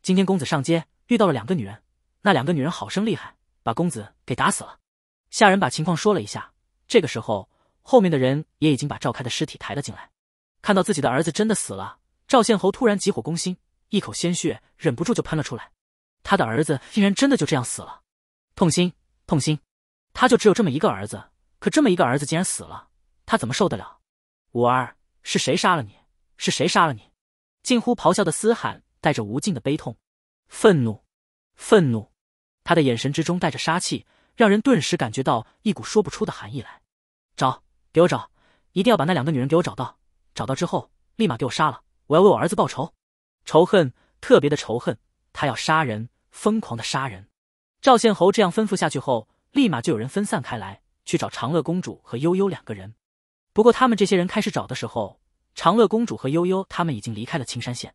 今天公子上街遇到了两个女人。那两个女人好生厉害，把公子给打死了。下人把情况说了一下。这个时候，后面的人也已经把赵开的尸体抬了进来。看到自己的儿子真的死了，赵献侯突然急火攻心，一口鲜血忍不住就喷了出来。他的儿子竟然真的就这样死了，痛心，痛心！他就只有这么一个儿子，可这么一个儿子竟然死了，他怎么受得了？五儿，是谁杀了你？是谁杀了你？近乎咆哮的嘶喊，带着无尽的悲痛、愤怒、愤怒！他的眼神之中带着杀气，让人顿时感觉到一股说不出的寒意来。找，给我找，一定要把那两个女人给我找到。找到之后，立马给我杀了！我要为我儿子报仇，仇恨，特别的仇恨！他要杀人，疯狂的杀人！赵献侯这样吩咐下去后，立马就有人分散开来去找长乐公主和悠悠两个人。不过，他们这些人开始找的时候，长乐公主和悠悠他们已经离开了青山县。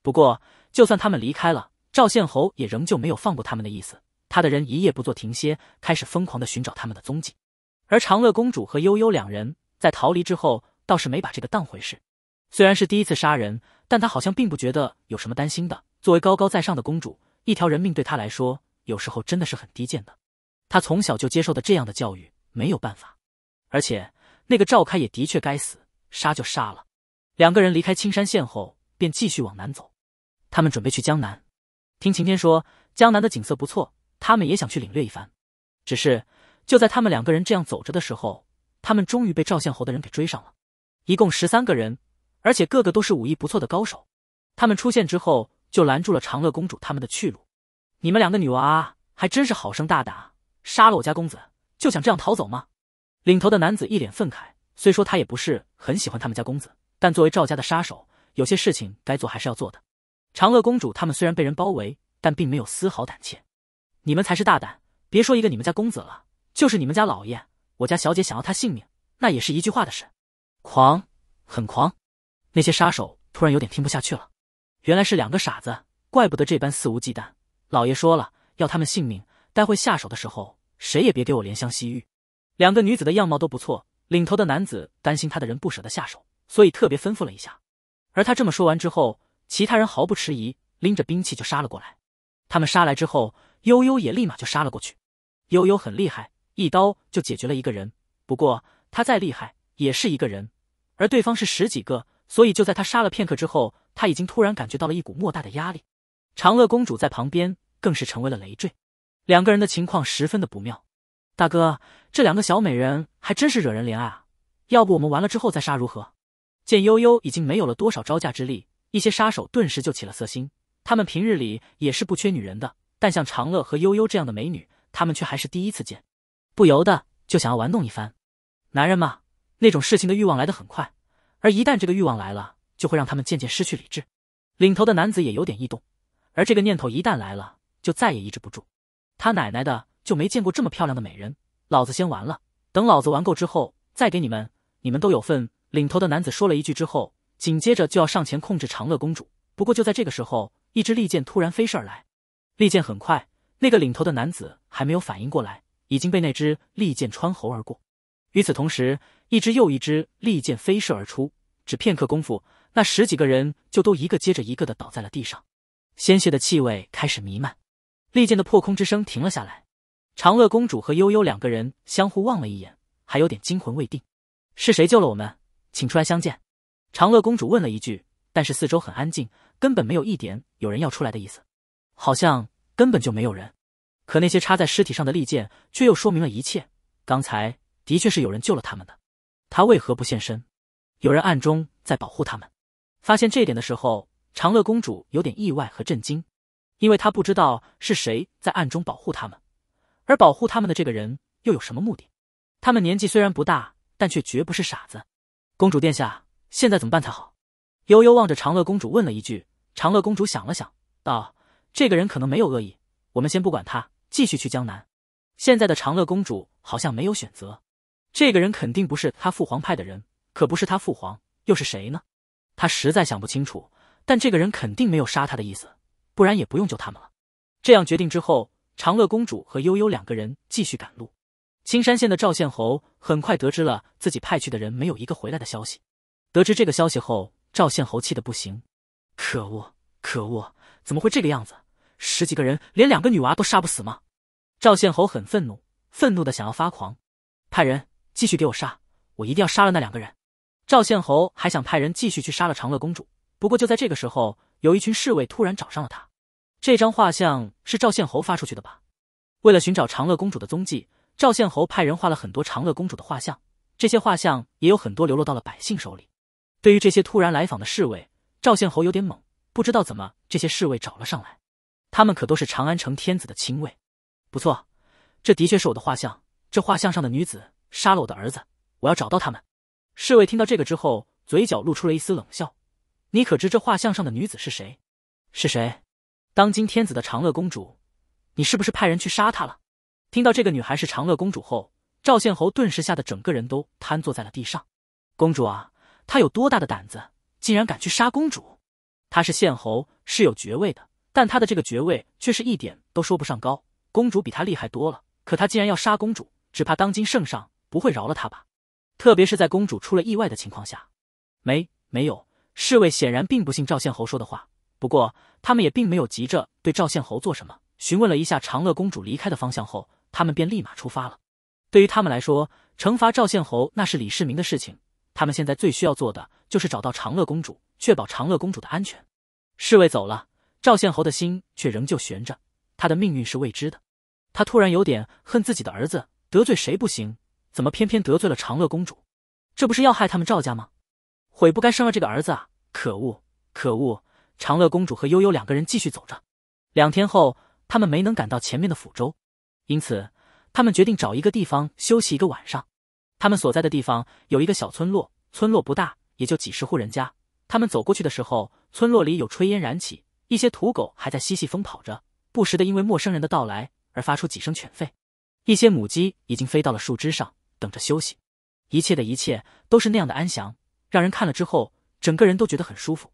不过，就算他们离开了，赵献侯也仍旧没有放过他们的意思。他的人一夜不做停歇，开始疯狂的寻找他们的踪迹。而长乐公主和悠悠两人在逃离之后，倒是没把这个当回事。虽然是第一次杀人，但她好像并不觉得有什么担心的。作为高高在上的公主，一条人命对她来说，有时候真的是很低贱的。她从小就接受的这样的教育，没有办法。而且那个赵开也的确该死，杀就杀了。两个人离开青山县后，便继续往南走。他们准备去江南，听晴天说江南的景色不错。他们也想去领略一番，只是就在他们两个人这样走着的时候，他们终于被赵县侯的人给追上了，一共十三个人，而且个个都是武艺不错的高手。他们出现之后，就拦住了长乐公主他们的去路。你们两个女娃还真是好生大胆，杀了我家公子，就想这样逃走吗？领头的男子一脸愤慨，虽说他也不是很喜欢他们家公子，但作为赵家的杀手，有些事情该做还是要做的。长乐公主他们虽然被人包围，但并没有丝毫胆怯。你们才是大胆！别说一个你们家公子了，就是你们家老爷，我家小姐想要他性命，那也是一句话的事。狂，很狂！那些杀手突然有点听不下去了。原来是两个傻子，怪不得这般肆无忌惮。老爷说了，要他们性命。待会下手的时候，谁也别给我怜香惜玉。两个女子的样貌都不错，领头的男子担心他的人不舍得下手，所以特别吩咐了一下。而他这么说完之后，其他人毫不迟疑，拎着兵器就杀了过来。他们杀来之后。悠悠也立马就杀了过去，悠悠很厉害，一刀就解决了一个人。不过他再厉害也是一个人，而对方是十几个，所以就在他杀了片刻之后，他已经突然感觉到了一股莫大的压力。长乐公主在旁边更是成为了累赘，两个人的情况十分的不妙。大哥，这两个小美人还真是惹人怜爱啊，要不我们完了之后再杀如何？见悠悠已经没有了多少招架之力，一些杀手顿时就起了色心，他们平日里也是不缺女人的。但像长乐和悠悠这样的美女，他们却还是第一次见，不由得就想要玩弄一番。男人嘛，那种事情的欲望来得很快，而一旦这个欲望来了，就会让他们渐渐失去理智。领头的男子也有点异动，而这个念头一旦来了，就再也抑制不住。他奶奶的，就没见过这么漂亮的美人，老子先玩了，等老子玩够之后再给你们，你们都有份。领头的男子说了一句之后，紧接着就要上前控制长乐公主。不过就在这个时候，一支利箭突然飞射而来。利剑很快，那个领头的男子还没有反应过来，已经被那只利剑穿喉而过。与此同时，一只又一只利剑飞射而出，只片刻功夫，那十几个人就都一个接着一个的倒在了地上，鲜血的气味开始弥漫，利剑的破空之声停了下来。长乐公主和悠悠两个人相互望了一眼，还有点惊魂未定：“是谁救了我们？请出来相见。”长乐公主问了一句，但是四周很安静，根本没有一点有人要出来的意思。好像根本就没有人，可那些插在尸体上的利剑却又说明了一切。刚才的确是有人救了他们的，他为何不现身？有人暗中在保护他们。发现这一点的时候，长乐公主有点意外和震惊，因为她不知道是谁在暗中保护他们，而保护他们的这个人又有什么目的？他们年纪虽然不大，但却绝不是傻子。公主殿下，现在怎么办才好？悠悠望着长乐公主问了一句。长乐公主想了想，道。这个人可能没有恶意，我们先不管他，继续去江南。现在的长乐公主好像没有选择，这个人肯定不是他父皇派的人，可不是他父皇，又是谁呢？他实在想不清楚。但这个人肯定没有杀他的意思，不然也不用救他们了。这样决定之后，长乐公主和悠悠两个人继续赶路。青山县的赵县侯很快得知了自己派去的人没有一个回来的消息。得知这个消息后，赵县侯气得不行，可恶可恶，怎么会这个样子？十几个人连两个女娃都杀不死吗？赵献侯很愤怒，愤怒的想要发狂，派人继续给我杀，我一定要杀了那两个人。赵献侯还想派人继续去杀了长乐公主，不过就在这个时候，有一群侍卫突然找上了他。这张画像是赵献侯发出去的吧？为了寻找长乐公主的踪迹，赵献侯派人画了很多长乐公主的画像，这些画像也有很多流落到了百姓手里。对于这些突然来访的侍卫，赵献侯有点懵，不知道怎么这些侍卫找了上来。他们可都是长安城天子的亲卫。不错，这的确是我的画像。这画像上的女子杀了我的儿子，我要找到他们。侍卫听到这个之后，嘴角露出了一丝冷笑。你可知这画像上的女子是谁？是谁？当今天子的长乐公主。你是不是派人去杀她了？听到这个女孩是长乐公主后，赵献侯顿时吓得整个人都瘫坐在了地上。公主啊，她有多大的胆子，竟然敢去杀公主？她是献侯，是有爵位的。但他的这个爵位却是一点都说不上高，公主比他厉害多了。可他竟然要杀公主，只怕当今圣上不会饶了他吧？特别是在公主出了意外的情况下，没没有侍卫显然并不信赵献侯说的话。不过他们也并没有急着对赵献侯做什么，询问了一下长乐公主离开的方向后，他们便立马出发了。对于他们来说，惩罚赵献侯那是李世民的事情，他们现在最需要做的就是找到长乐公主，确保长乐公主的安全。侍卫走了。赵献侯的心却仍旧悬着，他的命运是未知的。他突然有点恨自己的儿子，得罪谁不行，怎么偏偏得罪了长乐公主？这不是要害他们赵家吗？悔不该生了这个儿子啊！可恶，可恶！长乐公主和悠悠两个人继续走着。两天后，他们没能赶到前面的抚州，因此他们决定找一个地方休息一个晚上。他们所在的地方有一个小村落，村落不大，也就几十户人家。他们走过去的时候，村落里有炊烟燃起。一些土狗还在嬉戏疯跑着，不时的因为陌生人的到来而发出几声犬吠。一些母鸡已经飞到了树枝上，等着休息。一切的一切都是那样的安详，让人看了之后整个人都觉得很舒服。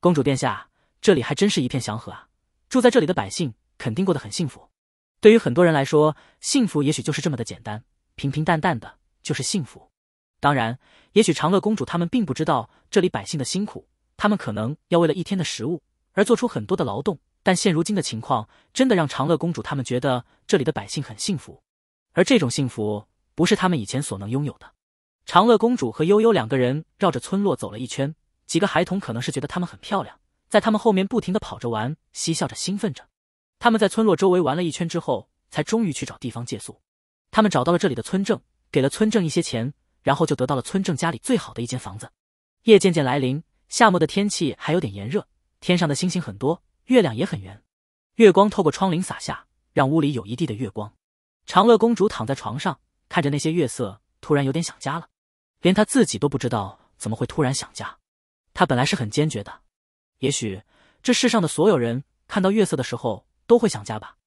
公主殿下，这里还真是一片祥和啊！住在这里的百姓肯定过得很幸福。对于很多人来说，幸福也许就是这么的简单，平平淡淡的就是幸福。当然，也许长乐公主他们并不知道这里百姓的辛苦，他们可能要为了一天的食物。而做出很多的劳动，但现如今的情况真的让长乐公主他们觉得这里的百姓很幸福，而这种幸福不是他们以前所能拥有的。长乐公主和悠悠两个人绕着村落走了一圈，几个孩童可能是觉得他们很漂亮，在他们后面不停的跑着玩，嬉笑着兴奋着。他们在村落周围玩了一圈之后，才终于去找地方借宿。他们找到了这里的村政，给了村政一些钱，然后就得到了村政家里最好的一间房子。夜渐渐来临，夏末的天气还有点炎热。天上的星星很多，月亮也很圆，月光透过窗棂洒下，让屋里有一地的月光。长乐公主躺在床上，看着那些月色，突然有点想家了，连她自己都不知道怎么会突然想家。她本来是很坚决的，也许这世上的所有人看到月色的时候都会想家吧。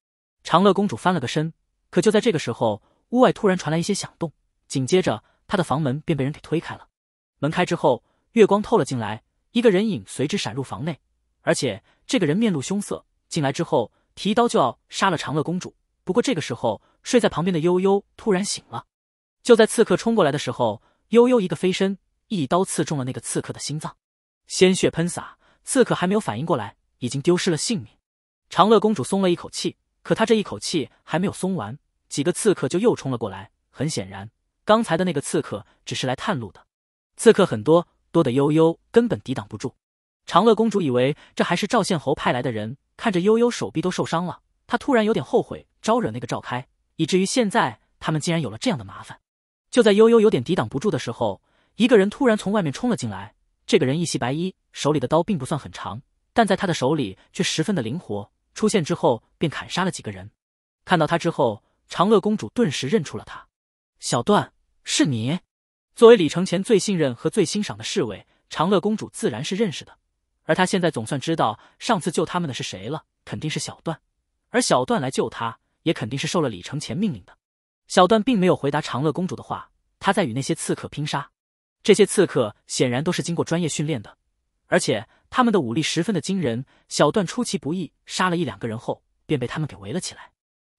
长乐公主翻了个身，可就在这个时候，屋外突然传来一些响动，紧接着她的房门便被人给推开了。门开之后，月光透了进来，一个人影随之闪入房内。而且这个人面露凶色，进来之后提刀就要杀了长乐公主。不过这个时候睡在旁边的悠悠突然醒了，就在刺客冲过来的时候，悠悠一个飞身，一刀刺中了那个刺客的心脏，鲜血喷洒，刺客还没有反应过来，已经丢失了性命。长乐公主松了一口气，可她这一口气还没有松完，几个刺客就又冲了过来。很显然，刚才的那个刺客只是来探路的，刺客很多，多的悠悠根本抵挡不住。长乐公主以为这还是赵献侯派来的人，看着悠悠手臂都受伤了，她突然有点后悔招惹那个赵开，以至于现在他们竟然有了这样的麻烦。就在悠悠有点抵挡不住的时候，一个人突然从外面冲了进来。这个人一袭白衣，手里的刀并不算很长，但在他的手里却十分的灵活。出现之后便砍杀了几个人。看到他之后，长乐公主顿时认出了他，小段，是你。作为李承前最信任和最欣赏的侍卫，长乐公主自然是认识的。而他现在总算知道上次救他们的是谁了，肯定是小段。而小段来救他，也肯定是受了李承前命令的。小段并没有回答长乐公主的话，他在与那些刺客拼杀。这些刺客显然都是经过专业训练的，而且他们的武力十分的惊人。小段出其不意杀了一两个人后，便被他们给围了起来，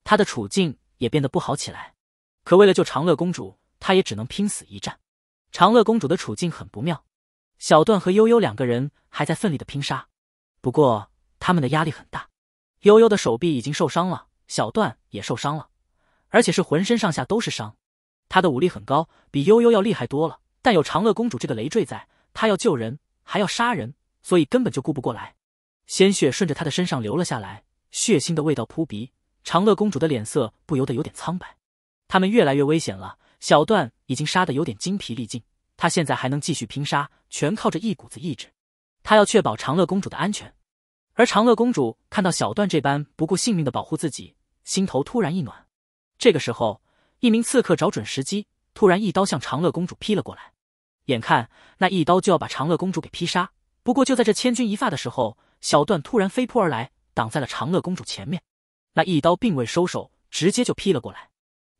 他的处境也变得不好起来。可为了救长乐公主，他也只能拼死一战。长乐公主的处境很不妙。小段和悠悠两个人还在奋力的拼杀，不过他们的压力很大。悠悠的手臂已经受伤了，小段也受伤了，而且是浑身上下都是伤。他的武力很高，比悠悠要厉害多了，但有长乐公主这个累赘在，他要救人还要杀人，所以根本就顾不过来。鲜血顺着他的身上流了下来，血腥的味道扑鼻，长乐公主的脸色不由得有点苍白。他们越来越危险了，小段已经杀得有点精疲力尽。他现在还能继续拼杀，全靠着一股子意志。他要确保长乐公主的安全。而长乐公主看到小段这般不顾性命的保护自己，心头突然一暖。这个时候，一名刺客找准时机，突然一刀向长乐公主劈了过来。眼看那一刀就要把长乐公主给劈杀，不过就在这千钧一发的时候，小段突然飞扑而来，挡在了长乐公主前面。那一刀并未收手，直接就劈了过来。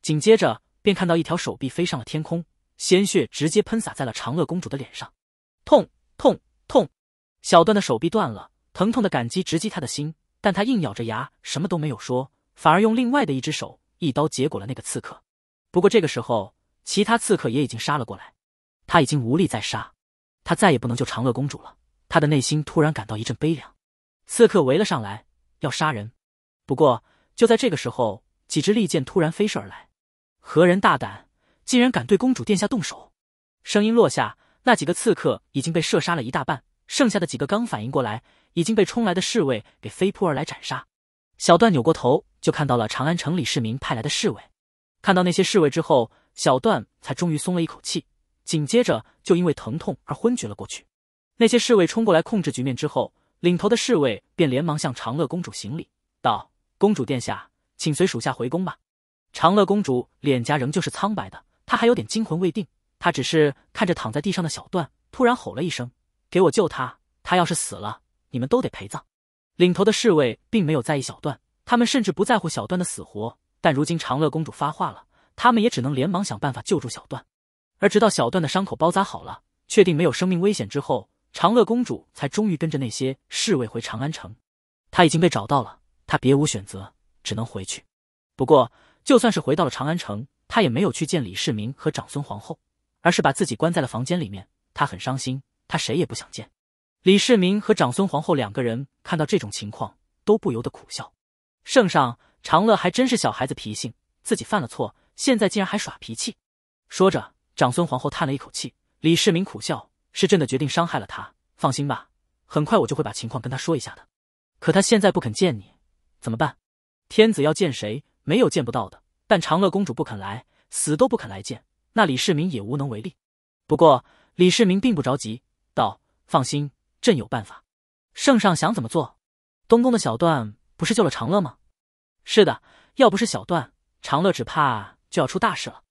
紧接着，便看到一条手臂飞上了天空。鲜血直接喷洒在了长乐公主的脸上，痛痛痛！小段的手臂断了，疼痛的感激直击他的心，但他硬咬着牙，什么都没有说，反而用另外的一只手一刀结果了那个刺客。不过这个时候，其他刺客也已经杀了过来，他已经无力再杀，他再也不能救长乐公主了。他的内心突然感到一阵悲凉。刺客围了上来，要杀人。不过就在这个时候，几支利箭突然飞射而来，何人大胆？竟然敢对公主殿下动手！声音落下，那几个刺客已经被射杀了一大半，剩下的几个刚反应过来，已经被冲来的侍卫给飞扑而来斩杀。小段扭过头，就看到了长安城李世民派来的侍卫。看到那些侍卫之后，小段才终于松了一口气，紧接着就因为疼痛而昏厥了过去。那些侍卫冲过来控制局面之后，领头的侍卫便连忙向长乐公主行礼道：“公主殿下，请随属下回宫吧。”长乐公主脸颊仍旧是苍白的。他还有点惊魂未定，他只是看着躺在地上的小段，突然吼了一声：“给我救他！他要是死了，你们都得陪葬！”领头的侍卫并没有在意小段，他们甚至不在乎小段的死活。但如今长乐公主发话了，他们也只能连忙想办法救助小段。而直到小段的伤口包扎好了，确定没有生命危险之后，长乐公主才终于跟着那些侍卫回长安城。她已经被找到了，她别无选择，只能回去。不过，就算是回到了长安城，他也没有去见李世民和长孙皇后，而是把自己关在了房间里面。他很伤心，他谁也不想见。李世民和长孙皇后两个人看到这种情况，都不由得苦笑。圣上，长乐还真是小孩子脾性，自己犯了错，现在竟然还耍脾气。说着，长孙皇后叹了一口气。李世民苦笑：“是朕的决定伤害了他，放心吧，很快我就会把情况跟他说一下的。”可他现在不肯见你，怎么办？天子要见谁，没有见不到的。但长乐公主不肯来，死都不肯来见，那李世民也无能为力。不过李世民并不着急，道：“放心，朕有办法。”圣上想怎么做？东宫的小段不是救了长乐吗？是的，要不是小段，长乐只怕就要出大事了。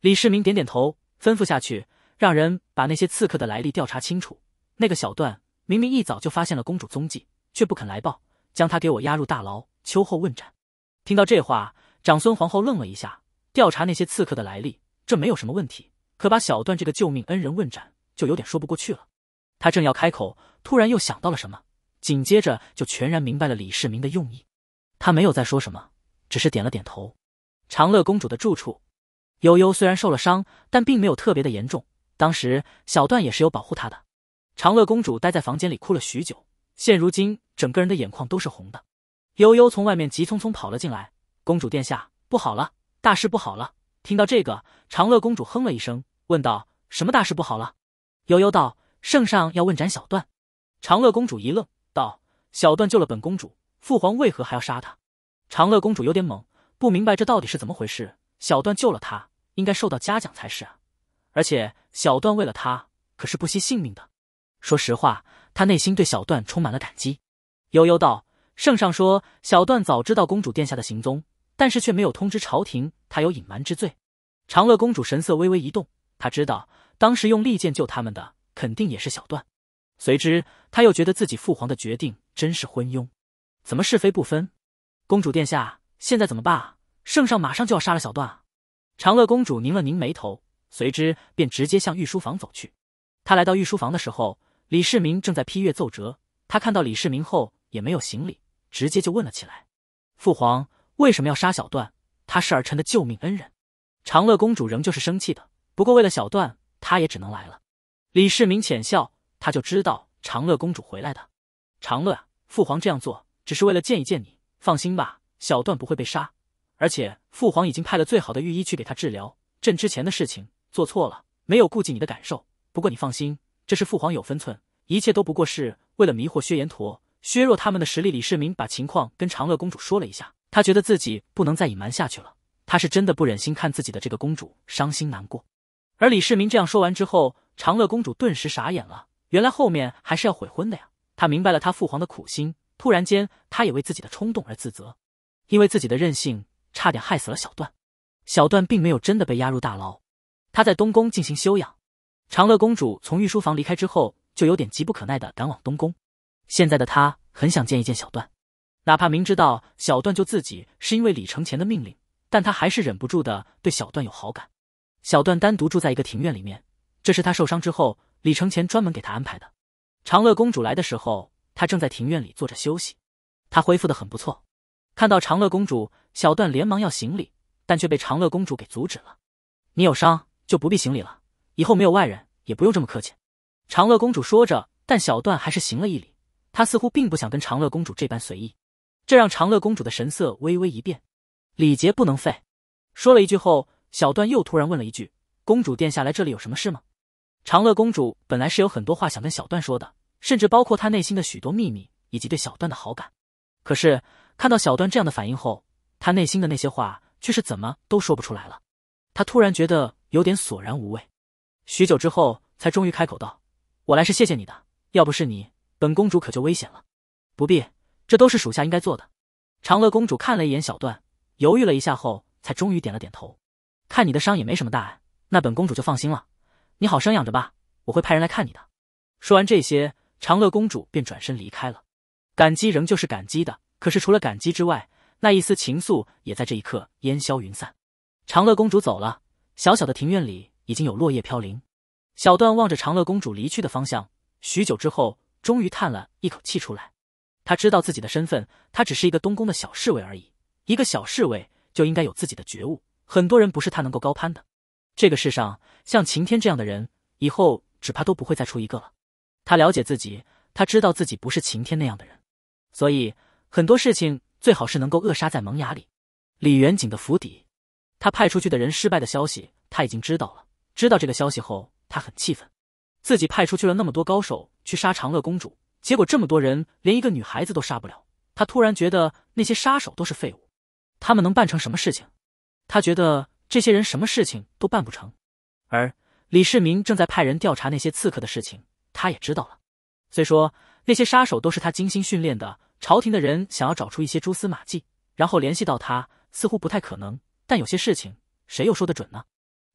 李世民点点头，吩咐下去，让人把那些刺客的来历调查清楚。那个小段明明一早就发现了公主踪迹，却不肯来报，将他给我押入大牢，秋后问斩。听到这话。长孙皇后愣了一下，调查那些刺客的来历，这没有什么问题。可把小段这个救命恩人问斩，就有点说不过去了。他正要开口，突然又想到了什么，紧接着就全然明白了李世民的用意。他没有再说什么，只是点了点头。长乐公主的住处，悠悠虽然受了伤，但并没有特别的严重。当时小段也是有保护她的。长乐公主待在房间里哭了许久，现如今整个人的眼眶都是红的。悠悠从外面急匆匆跑了进来。公主殿下，不好了，大事不好了！听到这个，长乐公主哼了一声，问道：“什么大事不好了？”悠悠道：“圣上要问斩小段。”长乐公主一愣，道：“小段救了本公主，父皇为何还要杀他？”长乐公主有点懵，不明白这到底是怎么回事。小段救了她，应该受到嘉奖才是啊！而且小段为了她可是不惜性命的。说实话，她内心对小段充满了感激。悠悠道：“圣上说，小段早知道公主殿下的行踪。”但是却没有通知朝廷，他有隐瞒之罪。长乐公主神色微微一动，她知道当时用利剑救他们的肯定也是小段。随之，她又觉得自己父皇的决定真是昏庸，怎么是非不分？公主殿下，现在怎么办？圣上马上就要杀了小段啊！长乐公主拧了拧眉头，随之便直接向御书房走去。她来到御书房的时候，李世民正在批阅奏折。她看到李世民后也没有行礼，直接就问了起来：“父皇。”为什么要杀小段？他是儿臣的救命恩人。长乐公主仍旧是生气的，不过为了小段，她也只能来了。李世民浅笑，他就知道长乐公主回来的。长乐，父皇这样做只是为了见一见你。放心吧，小段不会被杀，而且父皇已经派了最好的御医去给他治疗。朕之前的事情做错了，没有顾及你的感受。不过你放心，这是父皇有分寸，一切都不过是为了迷惑薛延陀，削弱他们的实力。李世民把情况跟长乐公主说了一下。他觉得自己不能再隐瞒下去了，他是真的不忍心看自己的这个公主伤心难过。而李世民这样说完之后，长乐公主顿时傻眼了，原来后面还是要悔婚的呀！她明白了她父皇的苦心，突然间她也为自己的冲动而自责，因为自己的任性差点害死了小段。小段并没有真的被押入大牢，他在东宫进行休养。长乐公主从御书房离开之后，就有点急不可耐的赶往东宫，现在的她很想见一见小段。哪怕明知道小段救自己是因为李承前的命令，但他还是忍不住的对小段有好感。小段单独住在一个庭院里面，这是他受伤之后李承前专门给他安排的。长乐公主来的时候，他正在庭院里坐着休息，他恢复的很不错。看到长乐公主，小段连忙要行礼，但却被长乐公主给阻止了。你有伤就不必行礼了，以后没有外人也不用这么客气。长乐公主说着，但小段还是行了一礼。他似乎并不想跟长乐公主这般随意。这让长乐公主的神色微微一变，礼节不能废。说了一句后，小段又突然问了一句：“公主殿下来这里有什么事吗？”长乐公主本来是有很多话想跟小段说的，甚至包括她内心的许多秘密以及对小段的好感。可是看到小段这样的反应后，她内心的那些话却是怎么都说不出来了。她突然觉得有点索然无味，许久之后才终于开口道：“我来是谢谢你的，要不是你，本公主可就危险了。”不必。这都是属下应该做的。长乐公主看了一眼小段，犹豫了一下后，才终于点了点头。看你的伤也没什么大碍，那本公主就放心了。你好生养着吧，我会派人来看你的。说完这些，长乐公主便转身离开了。感激仍旧是感激的，可是除了感激之外，那一丝情愫也在这一刻烟消云散。长乐公主走了，小小的庭院里已经有落叶飘零。小段望着长乐公主离去的方向，许久之后，终于叹了一口气出来。他知道自己的身份，他只是一个东宫的小侍卫而已。一个小侍卫就应该有自己的觉悟。很多人不是他能够高攀的。这个世上像晴天这样的人，以后只怕都不会再出一个了。他了解自己，他知道自己不是晴天那样的人，所以很多事情最好是能够扼杀在萌芽里。李元景的府邸，他派出去的人失败的消息他已经知道了。知道这个消息后，他很气愤，自己派出去了那么多高手去杀长乐公主。结果这么多人连一个女孩子都杀不了，他突然觉得那些杀手都是废物，他们能办成什么事情？他觉得这些人什么事情都办不成。而李世民正在派人调查那些刺客的事情，他也知道了。虽说那些杀手都是他精心训练的，朝廷的人想要找出一些蛛丝马迹，然后联系到他，似乎不太可能。但有些事情谁又说得准呢？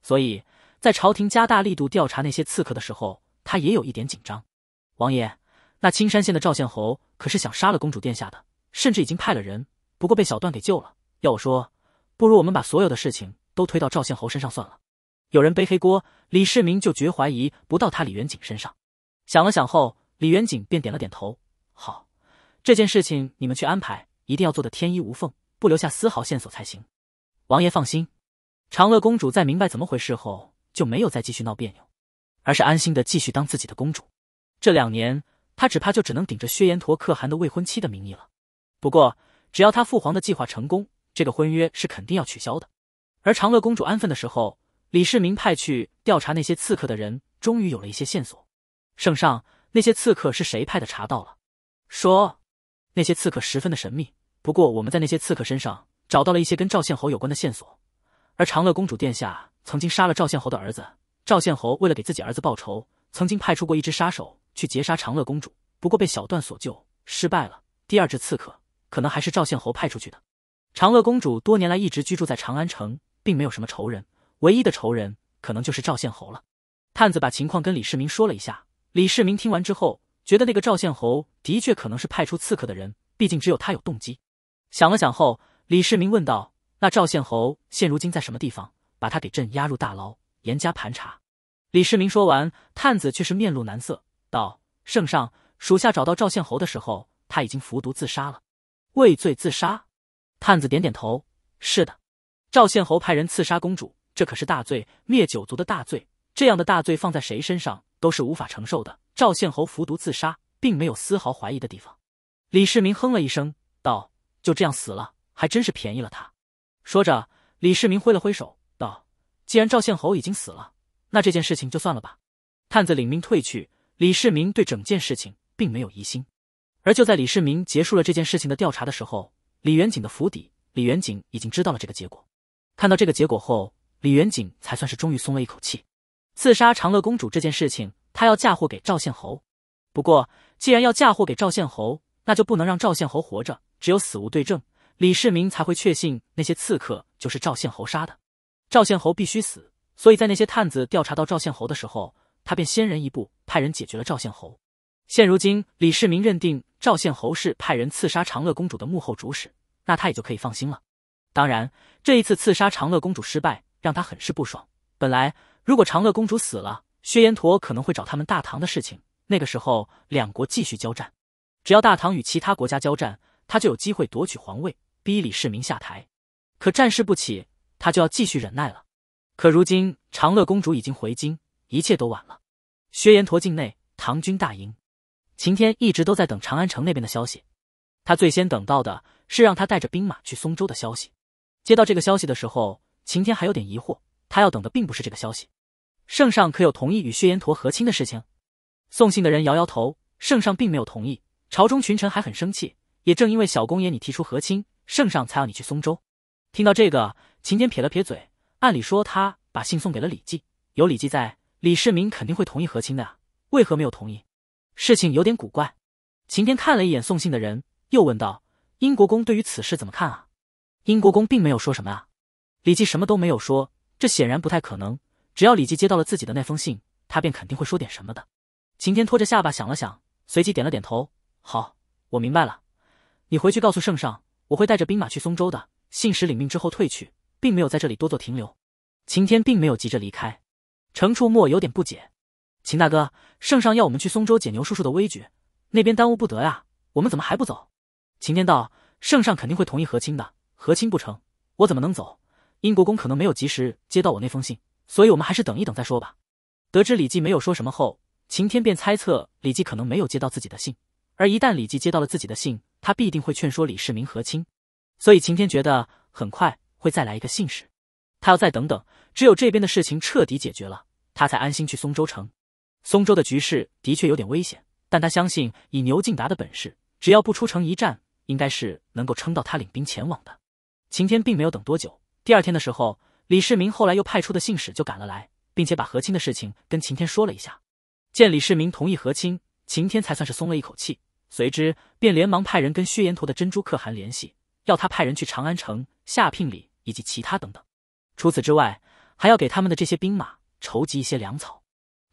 所以在朝廷加大力度调查那些刺客的时候，他也有一点紧张。王爷。那青山县的赵县侯可是想杀了公主殿下的，甚至已经派了人，不过被小段给救了。要我说，不如我们把所有的事情都推到赵县侯身上算了，有人背黑锅，李世民就绝怀疑不到他李元景身上。想了想后，李元景便点了点头：“好，这件事情你们去安排，一定要做得天衣无缝，不留下丝毫线索才行。”王爷放心，长乐公主在明白怎么回事后，就没有再继续闹别扭，而是安心的继续当自己的公主。这两年。他只怕就只能顶着薛延陀可汗的未婚妻的名义了。不过，只要他父皇的计划成功，这个婚约是肯定要取消的。而长乐公主安分的时候，李世民派去调查那些刺客的人，终于有了一些线索。圣上，那些刺客是谁派的？查到了。说，那些刺客十分的神秘。不过，我们在那些刺客身上找到了一些跟赵献侯有关的线索。而长乐公主殿下曾经杀了赵献侯的儿子，赵献侯为了给自己儿子报仇，曾经派出过一只杀手。去劫杀长乐公主，不过被小段所救，失败了。第二只刺客可能还是赵献侯派出去的。长乐公主多年来一直居住在长安城，并没有什么仇人，唯一的仇人可能就是赵献侯了。探子把情况跟李世民说了一下，李世民听完之后，觉得那个赵献侯的确可能是派出刺客的人，毕竟只有他有动机。想了想后，李世民问道：“那赵献侯现如今在什么地方？把他给朕押入大牢，严加盘查。”李世民说完，探子却是面露难色。道：“圣上，属下找到赵献侯的时候，他已经服毒自杀了，畏罪自杀。”探子点点头：“是的，赵献侯派人刺杀公主，这可是大罪，灭九族的大罪。这样的大罪放在谁身上都是无法承受的。赵献侯服毒自杀，并没有丝毫怀疑的地方。”李世民哼了一声，道：“就这样死了，还真是便宜了他。”说着，李世民挥了挥手，道：“既然赵献侯已经死了，那这件事情就算了吧。”探子领命退去。李世民对整件事情并没有疑心，而就在李世民结束了这件事情的调查的时候，李元景的府邸，李元景已经知道了这个结果。看到这个结果后，李元景才算是终于松了一口气。刺杀长乐公主这件事情，他要嫁祸给赵献侯。不过，既然要嫁祸给赵献侯，那就不能让赵献侯活着，只有死无对证，李世民才会确信那些刺客就是赵献侯杀的。赵献侯必须死，所以在那些探子调查到赵献侯的时候。他便先人一步派人解决了赵献侯。现如今，李世民认定赵献侯是派人刺杀长乐公主的幕后主使，那他也就可以放心了。当然，这一次刺杀长乐公主失败，让他很是不爽。本来，如果长乐公主死了，薛延陀可能会找他们大唐的事情，那个时候两国继续交战，只要大唐与其他国家交战，他就有机会夺取皇位，逼李世民下台。可战事不起，他就要继续忍耐了。可如今，长乐公主已经回京。一切都晚了。薛延陀境内，唐军大营，秦天一直都在等长安城那边的消息。他最先等到的是让他带着兵马去松州的消息。接到这个消息的时候，秦天还有点疑惑。他要等的并不是这个消息。圣上可有同意与薛延陀和亲的事情？送信的人摇摇头，圣上并没有同意。朝中群臣还很生气。也正因为小公爷你提出和亲，圣上才要你去松州。听到这个，秦天撇了撇嘴。按理说，他把信送给了李绩，有李绩在。李世民肯定会同意和亲的呀，为何没有同意？事情有点古怪。晴天看了一眼送信的人，又问道：“英国公对于此事怎么看啊？”英国公并没有说什么啊。李记什么都没有说，这显然不太可能。只要李记接到了自己的那封信，他便肯定会说点什么的。晴天拖着下巴想了想，随即点了点头：“好，我明白了。你回去告诉圣上，我会带着兵马去松州的。”信使领命之后退去，并没有在这里多做停留。晴天并没有急着离开。程处墨有点不解，秦大哥，圣上要我们去松州解牛叔叔的危局，那边耽误不得呀，我们怎么还不走？秦天道，圣上肯定会同意和亲的，和亲不成，我怎么能走？英国公可能没有及时接到我那封信，所以我们还是等一等再说吧。得知李绩没有说什么后，秦天便猜测李绩可能没有接到自己的信，而一旦李绩接到了自己的信，他必定会劝说李世民和亲，所以秦天觉得很快会再来一个信使。他要再等等，只有这边的事情彻底解决了，他才安心去松州城。松州的局势的确有点危险，但他相信以牛敬达的本事，只要不出城一战，应该是能够撑到他领兵前往的。晴天并没有等多久，第二天的时候，李世民后来又派出的信使就赶了来，并且把和亲的事情跟晴天说了一下。见李世民同意和亲，晴天才算是松了一口气，随之便连忙派人跟薛延陀的珍珠可汗联系，要他派人去长安城下聘礼以及其他等等。除此之外，还要给他们的这些兵马筹集一些粮草。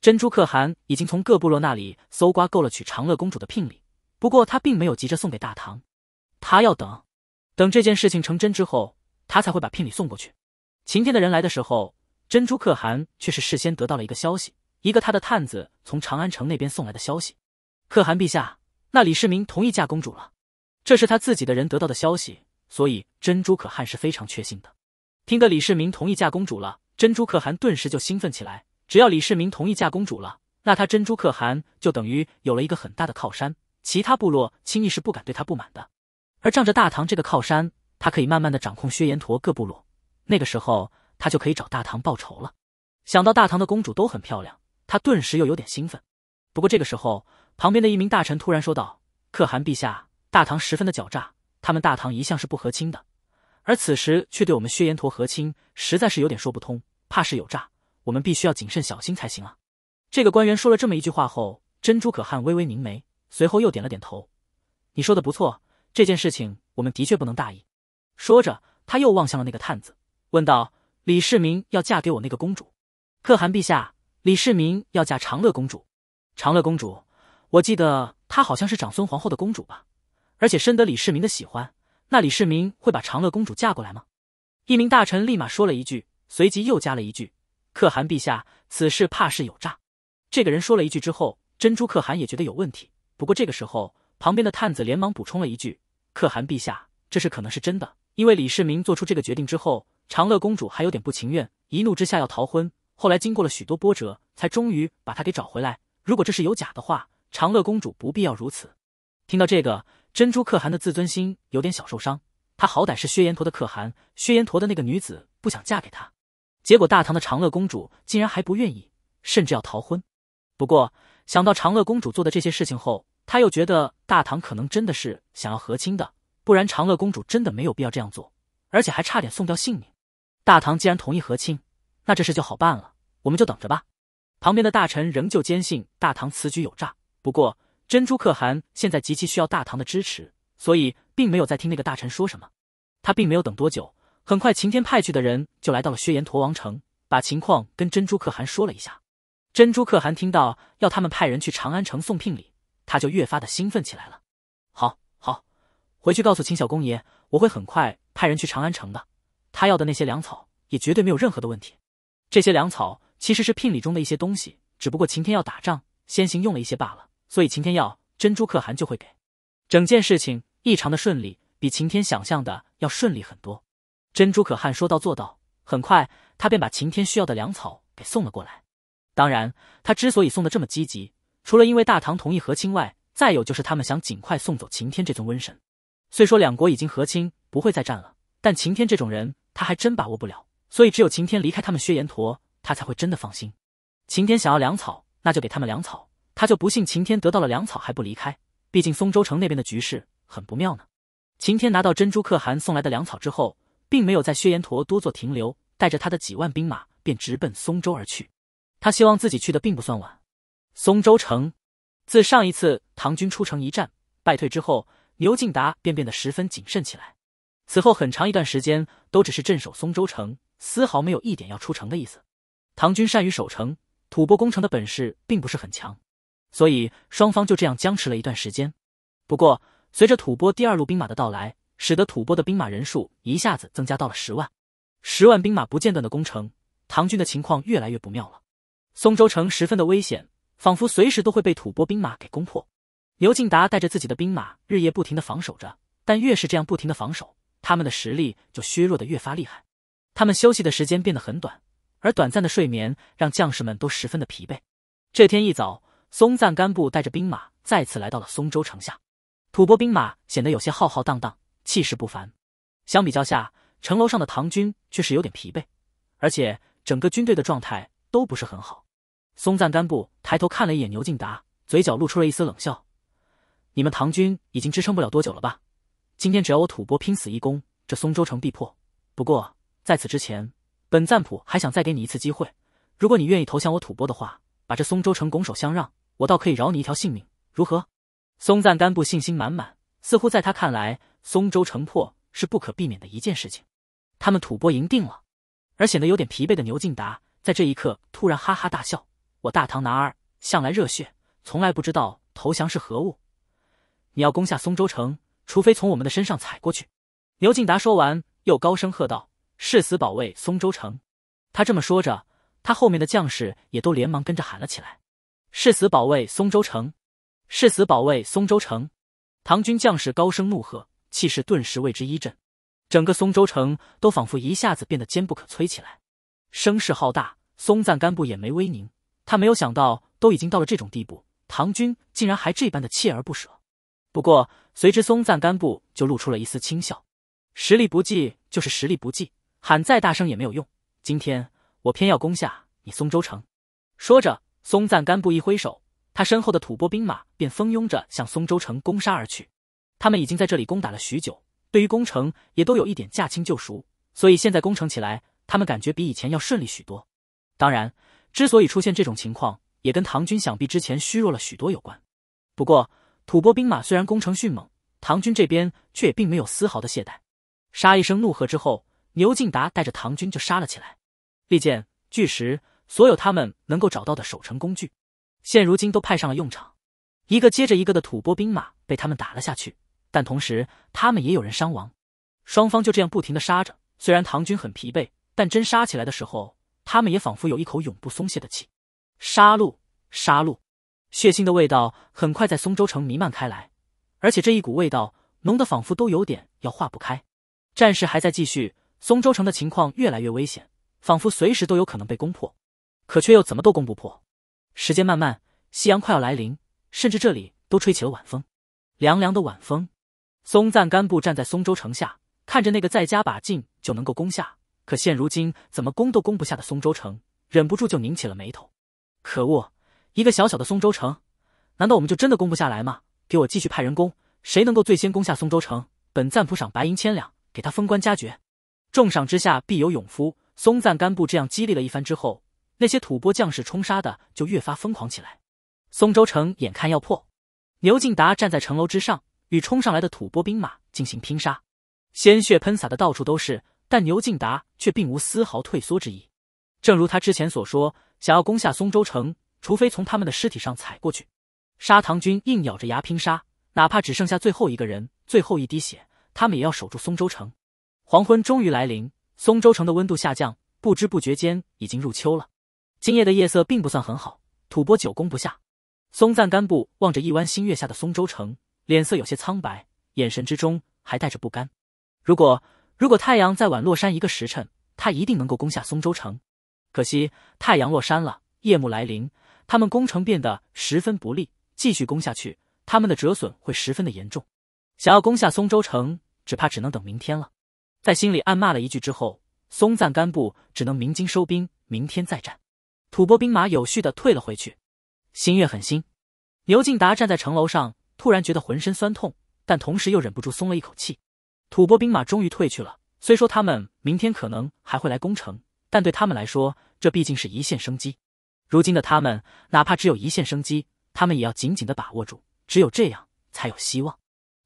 珍珠可汗已经从各部落那里搜刮够了娶长乐公主的聘礼，不过他并没有急着送给大唐，他要等，等这件事情成真之后，他才会把聘礼送过去。晴天的人来的时候，珍珠可汗却是事先得到了一个消息，一个他的探子从长安城那边送来的消息。可汗陛下，那李世民同意嫁公主了，这是他自己的人得到的消息，所以珍珠可汗是非常确信的。听得李世民同意嫁公主了，珍珠可汗顿时就兴奋起来。只要李世民同意嫁公主了，那他珍珠可汗就等于有了一个很大的靠山，其他部落轻易是不敢对他不满的。而仗着大唐这个靠山，他可以慢慢的掌控薛延陀各部落。那个时候，他就可以找大唐报仇了。想到大唐的公主都很漂亮，他顿时又有点兴奋。不过这个时候，旁边的一名大臣突然说道：“可汗陛下，大唐十分的狡诈，他们大唐一向是不和亲的。”而此时却对我们薛延陀和亲，实在是有点说不通，怕是有诈。我们必须要谨慎小心才行啊！这个官员说了这么一句话后，珍珠可汗微微凝眉，随后又点了点头：“你说的不错，这件事情我们的确不能大意。”说着，他又望向了那个探子，问道：“李世民要嫁给我那个公主？”可汗陛下，李世民要嫁长乐公主。长乐公主，我记得她好像是长孙皇后的公主吧？而且深得李世民的喜欢。那李世民会把长乐公主嫁过来吗？一名大臣立马说了一句，随即又加了一句：“可汗陛下，此事怕是有诈。”这个人说了一句之后，珍珠可汗也觉得有问题。不过这个时候，旁边的探子连忙补充了一句：“可汗陛下，这事可能是真的，因为李世民做出这个决定之后，长乐公主还有点不情愿，一怒之下要逃婚。后来经过了许多波折，才终于把她给找回来。如果这事有假的话，长乐公主不必要如此。”听到这个。珍珠可汗的自尊心有点小受伤，他好歹是薛延陀的可汗，薛延陀的那个女子不想嫁给他，结果大唐的长乐公主竟然还不愿意，甚至要逃婚。不过想到长乐公主做的这些事情后，他又觉得大唐可能真的是想要和亲的，不然长乐公主真的没有必要这样做，而且还差点送掉性命。大唐既然同意和亲，那这事就好办了，我们就等着吧。旁边的大臣仍旧坚信大唐此举有诈，不过。珍珠可汗现在极其需要大唐的支持，所以并没有再听那个大臣说什么。他并没有等多久，很快晴天派去的人就来到了薛延陀王城，把情况跟珍珠可汗说了一下。珍珠可汗听到要他们派人去长安城送聘礼，他就越发的兴奋起来了。好，好，回去告诉秦小公爷，我会很快派人去长安城的。他要的那些粮草也绝对没有任何的问题。这些粮草其实是聘礼中的一些东西，只不过晴天要打仗，先行用了一些罢了。所以晴天要珍珠可汗就会给，整件事情异常的顺利，比晴天想象的要顺利很多。珍珠可汗说到做到，很快他便把晴天需要的粮草给送了过来。当然，他之所以送的这么积极，除了因为大唐同意和亲外，再有就是他们想尽快送走晴天这尊瘟神。虽说两国已经和亲，不会再战了，但晴天这种人他还真把握不了，所以只有晴天离开他们薛延陀，他才会真的放心。晴天想要粮草，那就给他们粮草。他就不信晴天得到了粮草还不离开，毕竟松州城那边的局势很不妙呢。晴天拿到珍珠可汗送来的粮草之后，并没有在薛延陀多做停留，带着他的几万兵马便直奔松州而去。他希望自己去的并不算晚。松州城自上一次唐军出城一战败退之后，牛敬达便变得十分谨慎起来。此后很长一段时间都只是镇守松州城，丝毫没有一点要出城的意思。唐军善于守城，吐蕃攻城的本事并不是很强。所以双方就这样僵持了一段时间。不过，随着吐蕃第二路兵马的到来，使得吐蕃的兵马人数一下子增加到了十万。十万兵马不间断的攻城，唐军的情况越来越不妙了。松州城十分的危险，仿佛随时都会被吐蕃兵马给攻破。刘敬达带着自己的兵马日夜不停的防守着，但越是这样不停的防守，他们的实力就削弱的越发厉害。他们休息的时间变得很短，而短暂的睡眠让将士们都十分的疲惫。这天一早。松赞干布带着兵马再次来到了松州城下，吐蕃兵马显得有些浩浩荡荡，气势不凡。相比较下，城楼上的唐军却是有点疲惫，而且整个军队的状态都不是很好。松赞干布抬头看了一眼牛敬达，嘴角露出了一丝冷笑：“你们唐军已经支撑不了多久了吧？今天只要我吐蕃拼死一攻，这松州城必破。不过在此之前，本赞普还想再给你一次机会，如果你愿意投降我吐蕃的话，把这松州城拱手相让。”我倒可以饶你一条性命，如何？松赞干布信心满满，似乎在他看来，松州城破是不可避免的一件事情。他们吐蕃赢定了。而显得有点疲惫的牛敬达，在这一刻突然哈哈大笑：“我大唐男儿向来热血，从来不知道投降是何物。你要攻下松州城，除非从我们的身上踩过去。”牛敬达说完，又高声喝道：“誓死保卫松州城！”他这么说着，他后面的将士也都连忙跟着喊了起来。誓死保卫松州城，誓死保卫松州城！唐军将士高声怒喝，气势顿时为之一振，整个松州城都仿佛一下子变得坚不可摧起来，声势浩大。松赞干布眼眉微凝，他没有想到都已经到了这种地步，唐军竟然还这般的锲而不舍。不过随之，松赞干布就露出了一丝轻笑。实力不济就是实力不济，喊再大声也没有用。今天我偏要攻下你松州城！说着。松赞干布一挥手，他身后的吐蕃兵马便蜂拥着向松州城攻杀而去。他们已经在这里攻打了许久，对于攻城也都有一点驾轻就熟，所以现在攻城起来，他们感觉比以前要顺利许多。当然，之所以出现这种情况，也跟唐军想必之前虚弱了许多有关。不过，吐蕃兵马虽然攻城迅猛，唐军这边却也并没有丝毫的懈怠。杀一声怒喝之后，牛敬达带着唐军就杀了起来，利剑、巨石。所有他们能够找到的守城工具，现如今都派上了用场。一个接着一个的吐蕃兵马被他们打了下去，但同时他们也有人伤亡。双方就这样不停的杀着。虽然唐军很疲惫，但真杀起来的时候，他们也仿佛有一口永不松懈的气。杀戮，杀戮，血腥的味道很快在松州城弥漫开来，而且这一股味道浓得仿佛都有点要化不开。战事还在继续，松州城的情况越来越危险，仿佛随时都有可能被攻破。可却又怎么都攻不破，时间慢慢，夕阳快要来临，甚至这里都吹起了晚风，凉凉的晚风。松赞干布站在松州城下，看着那个再加把劲就能够攻下，可现如今怎么攻都攻不下的松州城，忍不住就拧起了眉头。可恶，一个小小的松州城，难道我们就真的攻不下来吗？给我继续派人攻，谁能够最先攻下松州城，本赞普赏白银千两，给他封官加爵。重赏之下必有勇夫。松赞干布这样激励了一番之后。那些吐蕃将士冲杀的就越发疯狂起来，松州城眼看要破，牛敬达站在城楼之上，与冲上来的吐蕃兵马进行拼杀，鲜血喷洒的到处都是，但牛敬达却并无丝毫退缩之意。正如他之前所说，想要攻下松州城，除非从他们的尸体上踩过去。沙唐军硬咬着牙拼杀，哪怕只剩下最后一个人、最后一滴血，他们也要守住松州城。黄昏终于来临，松州城的温度下降，不知不觉间已经入秋了。今夜的夜色并不算很好，吐蕃久攻不下。松赞干布望着一弯新月下的松州城，脸色有些苍白，眼神之中还带着不甘。如果如果太阳再晚落山一个时辰，他一定能够攻下松州城。可惜太阳落山了，夜幕来临，他们攻城变得十分不利。继续攻下去，他们的折损会十分的严重。想要攻下松州城，只怕只能等明天了。在心里暗骂了一句之后，松赞干布只能鸣金收兵，明天再战。吐蕃兵马有序的退了回去，新月很新。牛敬达站在城楼上，突然觉得浑身酸痛，但同时又忍不住松了一口气。吐蕃兵马终于退去了。虽说他们明天可能还会来攻城，但对他们来说，这毕竟是一线生机。如今的他们，哪怕只有一线生机，他们也要紧紧的把握住。只有这样，才有希望。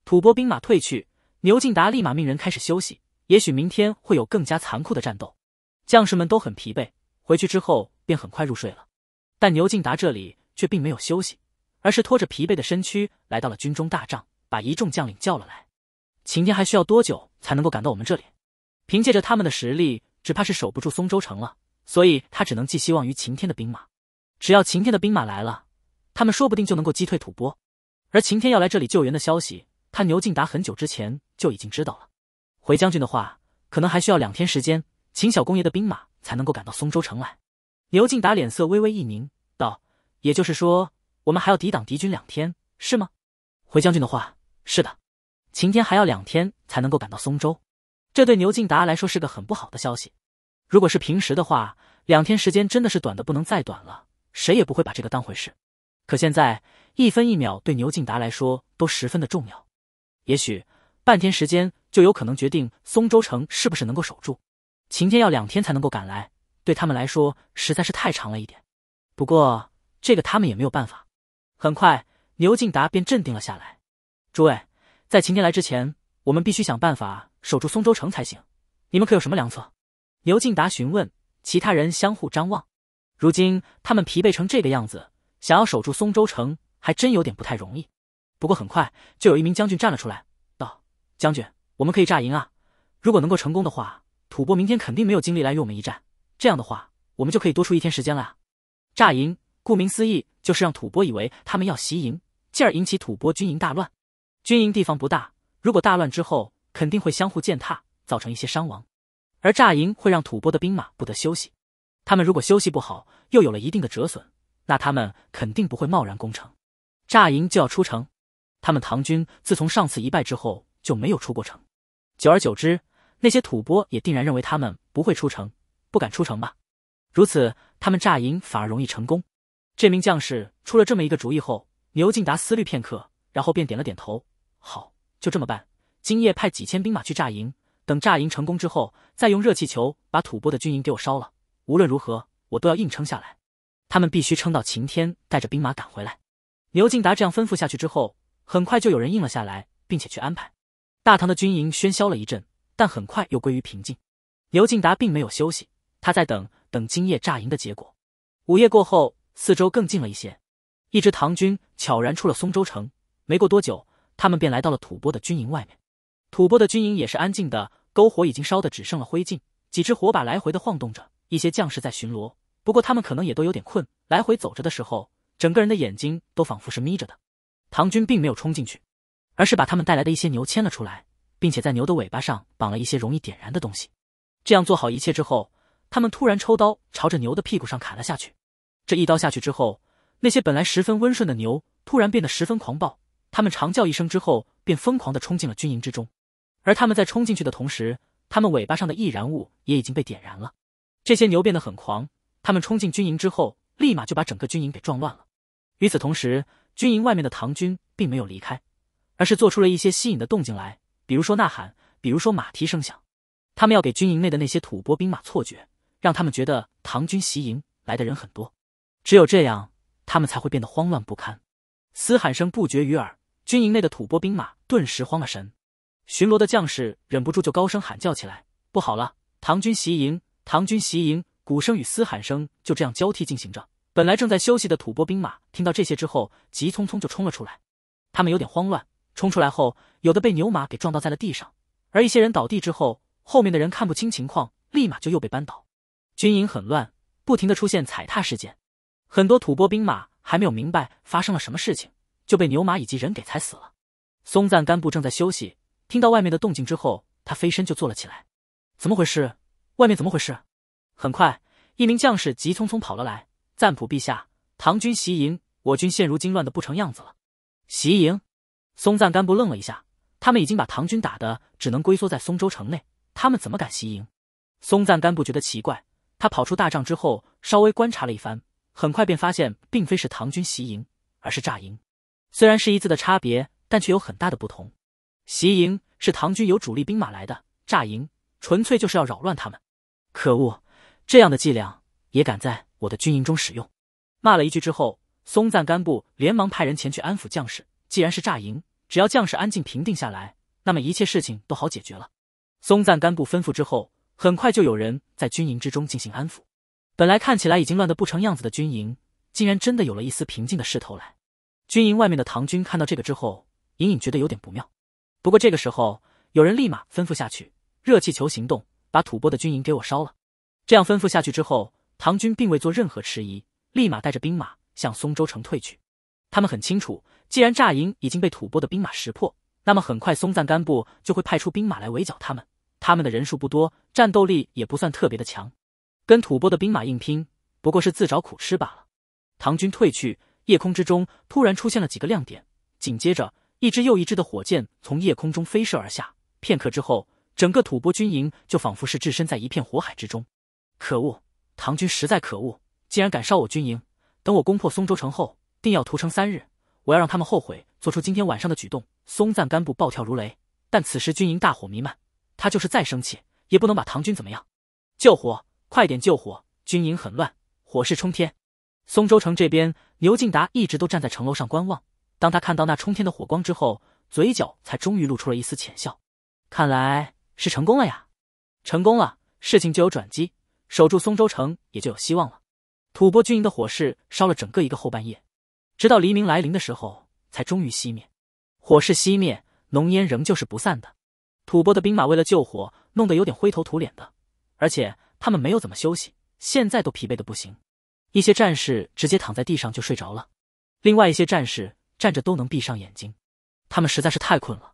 吐蕃兵马退去，牛敬达立马命人开始休息。也许明天会有更加残酷的战斗。将士们都很疲惫，回去之后。便很快入睡了，但牛敬达这里却并没有休息，而是拖着疲惫的身躯来到了军中大帐，把一众将领叫了来。晴天还需要多久才能够赶到我们这里？凭借着他们的实力，只怕是守不住松州城了，所以他只能寄希望于晴天的兵马。只要晴天的兵马来了，他们说不定就能够击退吐蕃。而晴天要来这里救援的消息，他牛敬达很久之前就已经知道了。回将军的话，可能还需要两天时间，秦小公爷的兵马才能够赶到松州城来。牛敬达脸色微微一凝，道：“也就是说，我们还要抵挡敌军两天，是吗？”回将军的话，是的。晴天还要两天才能够赶到松州，这对牛敬达来说是个很不好的消息。如果是平时的话，两天时间真的是短的不能再短了，谁也不会把这个当回事。可现在，一分一秒对牛敬达来说都十分的重要，也许半天时间就有可能决定松州城是不是能够守住。晴天要两天才能够赶来。对他们来说实在是太长了一点，不过这个他们也没有办法。很快，牛敬达便镇定了下来。诸位，在晴天来之前，我们必须想办法守住松州城才行。你们可有什么良策？牛敬达询问。其他人相互张望。如今他们疲惫成这个样子，想要守住松州城还真有点不太容易。不过，很快就有一名将军站了出来，道：“将军，我们可以炸营啊！如果能够成功的话，吐蕃明天肯定没有精力来与我们一战。”这样的话，我们就可以多出一天时间了。诈营，顾名思义，就是让吐蕃以为他们要袭营，进而引起吐蕃军营大乱。军营地方不大，如果大乱之后肯定会相互践踏，造成一些伤亡。而炸营会让吐蕃的兵马不得休息，他们如果休息不好，又有了一定的折损，那他们肯定不会贸然攻城。炸营就要出城，他们唐军自从上次一败之后就没有出过城，久而久之，那些吐蕃也定然认为他们不会出城。不敢出城吧？如此，他们炸营反而容易成功。这名将士出了这么一个主意后，牛敬达思虑片刻，然后便点了点头：“好，就这么办。今夜派几千兵马去炸营，等炸营成功之后，再用热气球把吐蕃的军营给我烧了。无论如何，我都要硬撑下来。他们必须撑到晴天，带着兵马赶回来。”牛敬达这样吩咐下去之后，很快就有人应了下来，并且去安排。大唐的军营喧嚣了一阵，但很快又归于平静。牛敬达并没有休息。他在等，等今夜炸营的结果。午夜过后，四周更静了一些。一支唐军悄然出了松州城，没过多久，他们便来到了吐蕃的军营外面。吐蕃的军营也是安静的，篝火已经烧得只剩了灰烬，几只火把来回的晃动着，一些将士在巡逻。不过他们可能也都有点困，来回走着的时候，整个人的眼睛都仿佛是眯着的。唐军并没有冲进去，而是把他们带来的一些牛牵了出来，并且在牛的尾巴上绑了一些容易点燃的东西。这样做好一切之后。他们突然抽刀朝着牛的屁股上砍了下去，这一刀下去之后，那些本来十分温顺的牛突然变得十分狂暴。他们长叫一声之后，便疯狂的冲进了军营之中。而他们在冲进去的同时，他们尾巴上的易燃物也已经被点燃了。这些牛变得很狂，他们冲进军营之后，立马就把整个军营给撞乱了。与此同时，军营外面的唐军并没有离开，而是做出了一些吸引的动静来，比如说呐喊，比如说马蹄声响，他们要给军营内的那些吐蕃兵马错觉。让他们觉得唐军袭营来的人很多，只有这样，他们才会变得慌乱不堪。嘶喊声不绝于耳，军营内的吐蕃兵马顿时慌了神，巡逻的将士忍不住就高声喊叫起来：“不好了，唐军袭营！唐军袭营！”鼓声与嘶喊声就这样交替进行着。本来正在休息的吐蕃兵马听到这些之后，急匆匆就冲了出来。他们有点慌乱，冲出来后，有的被牛马给撞倒在了地上，而一些人倒地之后，后面的人看不清情况，立马就又被扳倒。军营很乱，不停的出现踩踏事件，很多吐蕃兵马还没有明白发生了什么事情，就被牛马以及人给踩死了。松赞干布正在休息，听到外面的动静之后，他飞身就坐了起来。怎么回事？外面怎么回事？很快，一名将士急匆匆跑了来。赞普陛下，唐军袭营，我军现如今乱的不成样子了。袭营？松赞干布愣了一下，他们已经把唐军打的只能龟缩在松州城内，他们怎么敢袭营？松赞干布觉得奇怪。他跑出大帐之后，稍微观察了一番，很快便发现，并非是唐军袭营，而是诈营。虽然是一字的差别，但却有很大的不同。袭营是唐军有主力兵马来的，诈营纯粹就是要扰乱他们。可恶，这样的伎俩也敢在我的军营中使用！骂了一句之后，松赞干布连忙派人前去安抚将士。既然是诈营，只要将士安静平定下来，那么一切事情都好解决了。松赞干布吩咐之后。很快就有人在军营之中进行安抚，本来看起来已经乱得不成样子的军营，竟然真的有了一丝平静的势头来。军营外面的唐军看到这个之后，隐隐觉得有点不妙。不过这个时候，有人立马吩咐下去：“热气球行动，把吐蕃的军营给我烧了。”这样吩咐下去之后，唐军并未做任何迟疑，立马带着兵马向松州城退去。他们很清楚，既然炸营已经被吐蕃的兵马识破，那么很快松赞干布就会派出兵马来围剿他们。他们的人数不多，战斗力也不算特别的强，跟吐蕃的兵马硬拼，不过是自找苦吃罢了。唐军退去，夜空之中突然出现了几个亮点，紧接着，一只又一只的火箭从夜空中飞射而下。片刻之后，整个吐蕃军营就仿佛是置身在一片火海之中。可恶，唐军实在可恶，竟然敢烧我军营！等我攻破松州城后，定要屠城三日，我要让他们后悔做出今天晚上的举动。松赞干布暴跳如雷，但此时军营大火弥漫。他就是再生气，也不能把唐军怎么样。救火，快点救火！军营很乱，火势冲天。松州城这边，牛敬达一直都站在城楼上观望。当他看到那冲天的火光之后，嘴角才终于露出了一丝浅笑。看来是成功了呀！成功了，事情就有转机，守住松州城也就有希望了。吐蕃军营的火势烧了整个一个后半夜，直到黎明来临的时候，才终于熄灭。火势熄灭，浓烟仍旧是不散的。吐蕃的兵马为了救火，弄得有点灰头土脸的，而且他们没有怎么休息，现在都疲惫的不行。一些战士直接躺在地上就睡着了，另外一些战士站着都能闭上眼睛，他们实在是太困了。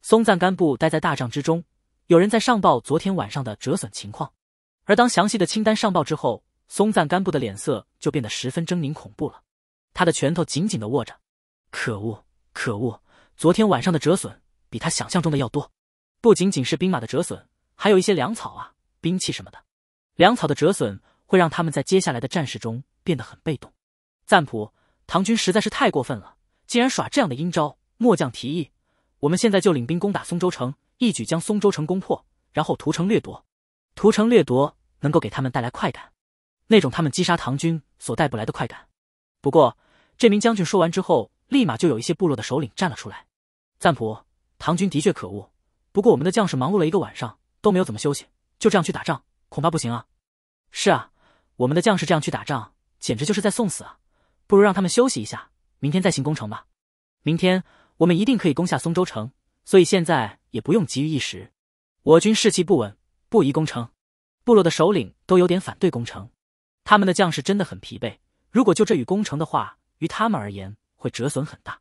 松赞干布待在大帐之中，有人在上报昨天晚上的折损情况，而当详细的清单上报之后，松赞干布的脸色就变得十分狰狞恐怖了，他的拳头紧紧的握着。可恶，可恶！昨天晚上的折损比他想象中的要多。不仅仅是兵马的折损，还有一些粮草啊、兵器什么的。粮草的折损会让他们在接下来的战事中变得很被动。赞普，唐军实在是太过分了，竟然耍这样的阴招。末将提议，我们现在就领兵攻打松州城，一举将松州城攻破，然后屠城掠夺。屠城掠夺能够给他们带来快感，那种他们击杀唐军所带不来的快感。不过，这名将军说完之后，立马就有一些部落的首领站了出来。赞普，唐军的确可恶。不过我们的将士忙碌了一个晚上，都没有怎么休息，就这样去打仗，恐怕不行啊。是啊，我们的将士这样去打仗，简直就是在送死啊！不如让他们休息一下，明天再行攻城吧。明天我们一定可以攻下松州城，所以现在也不用急于一时。我军士气不稳，不宜攻城。部落的首领都有点反对攻城，他们的将士真的很疲惫。如果就这与攻城的话，于他们而言会折损很大。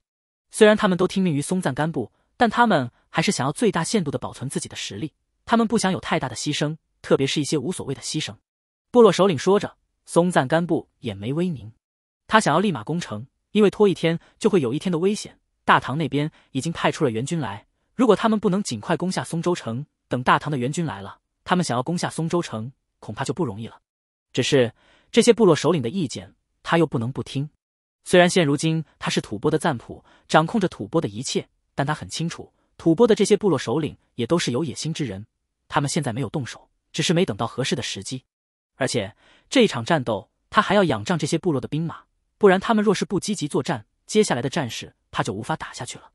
虽然他们都听命于松赞干布。但他们还是想要最大限度的保存自己的实力，他们不想有太大的牺牲，特别是一些无所谓的牺牲。部落首领说着，松赞干布眼眉微凝，他想要立马攻城，因为拖一天就会有一天的危险。大唐那边已经派出了援军来，如果他们不能尽快攻下松州城，等大唐的援军来了，他们想要攻下松州城恐怕就不容易了。只是这些部落首领的意见，他又不能不听。虽然现如今他是吐蕃的赞普，掌控着吐蕃的一切。但他很清楚，吐蕃的这些部落首领也都是有野心之人。他们现在没有动手，只是没等到合适的时机。而且这一场战斗，他还要仰仗这些部落的兵马，不然他们若是不积极作战，接下来的战事他就无法打下去了。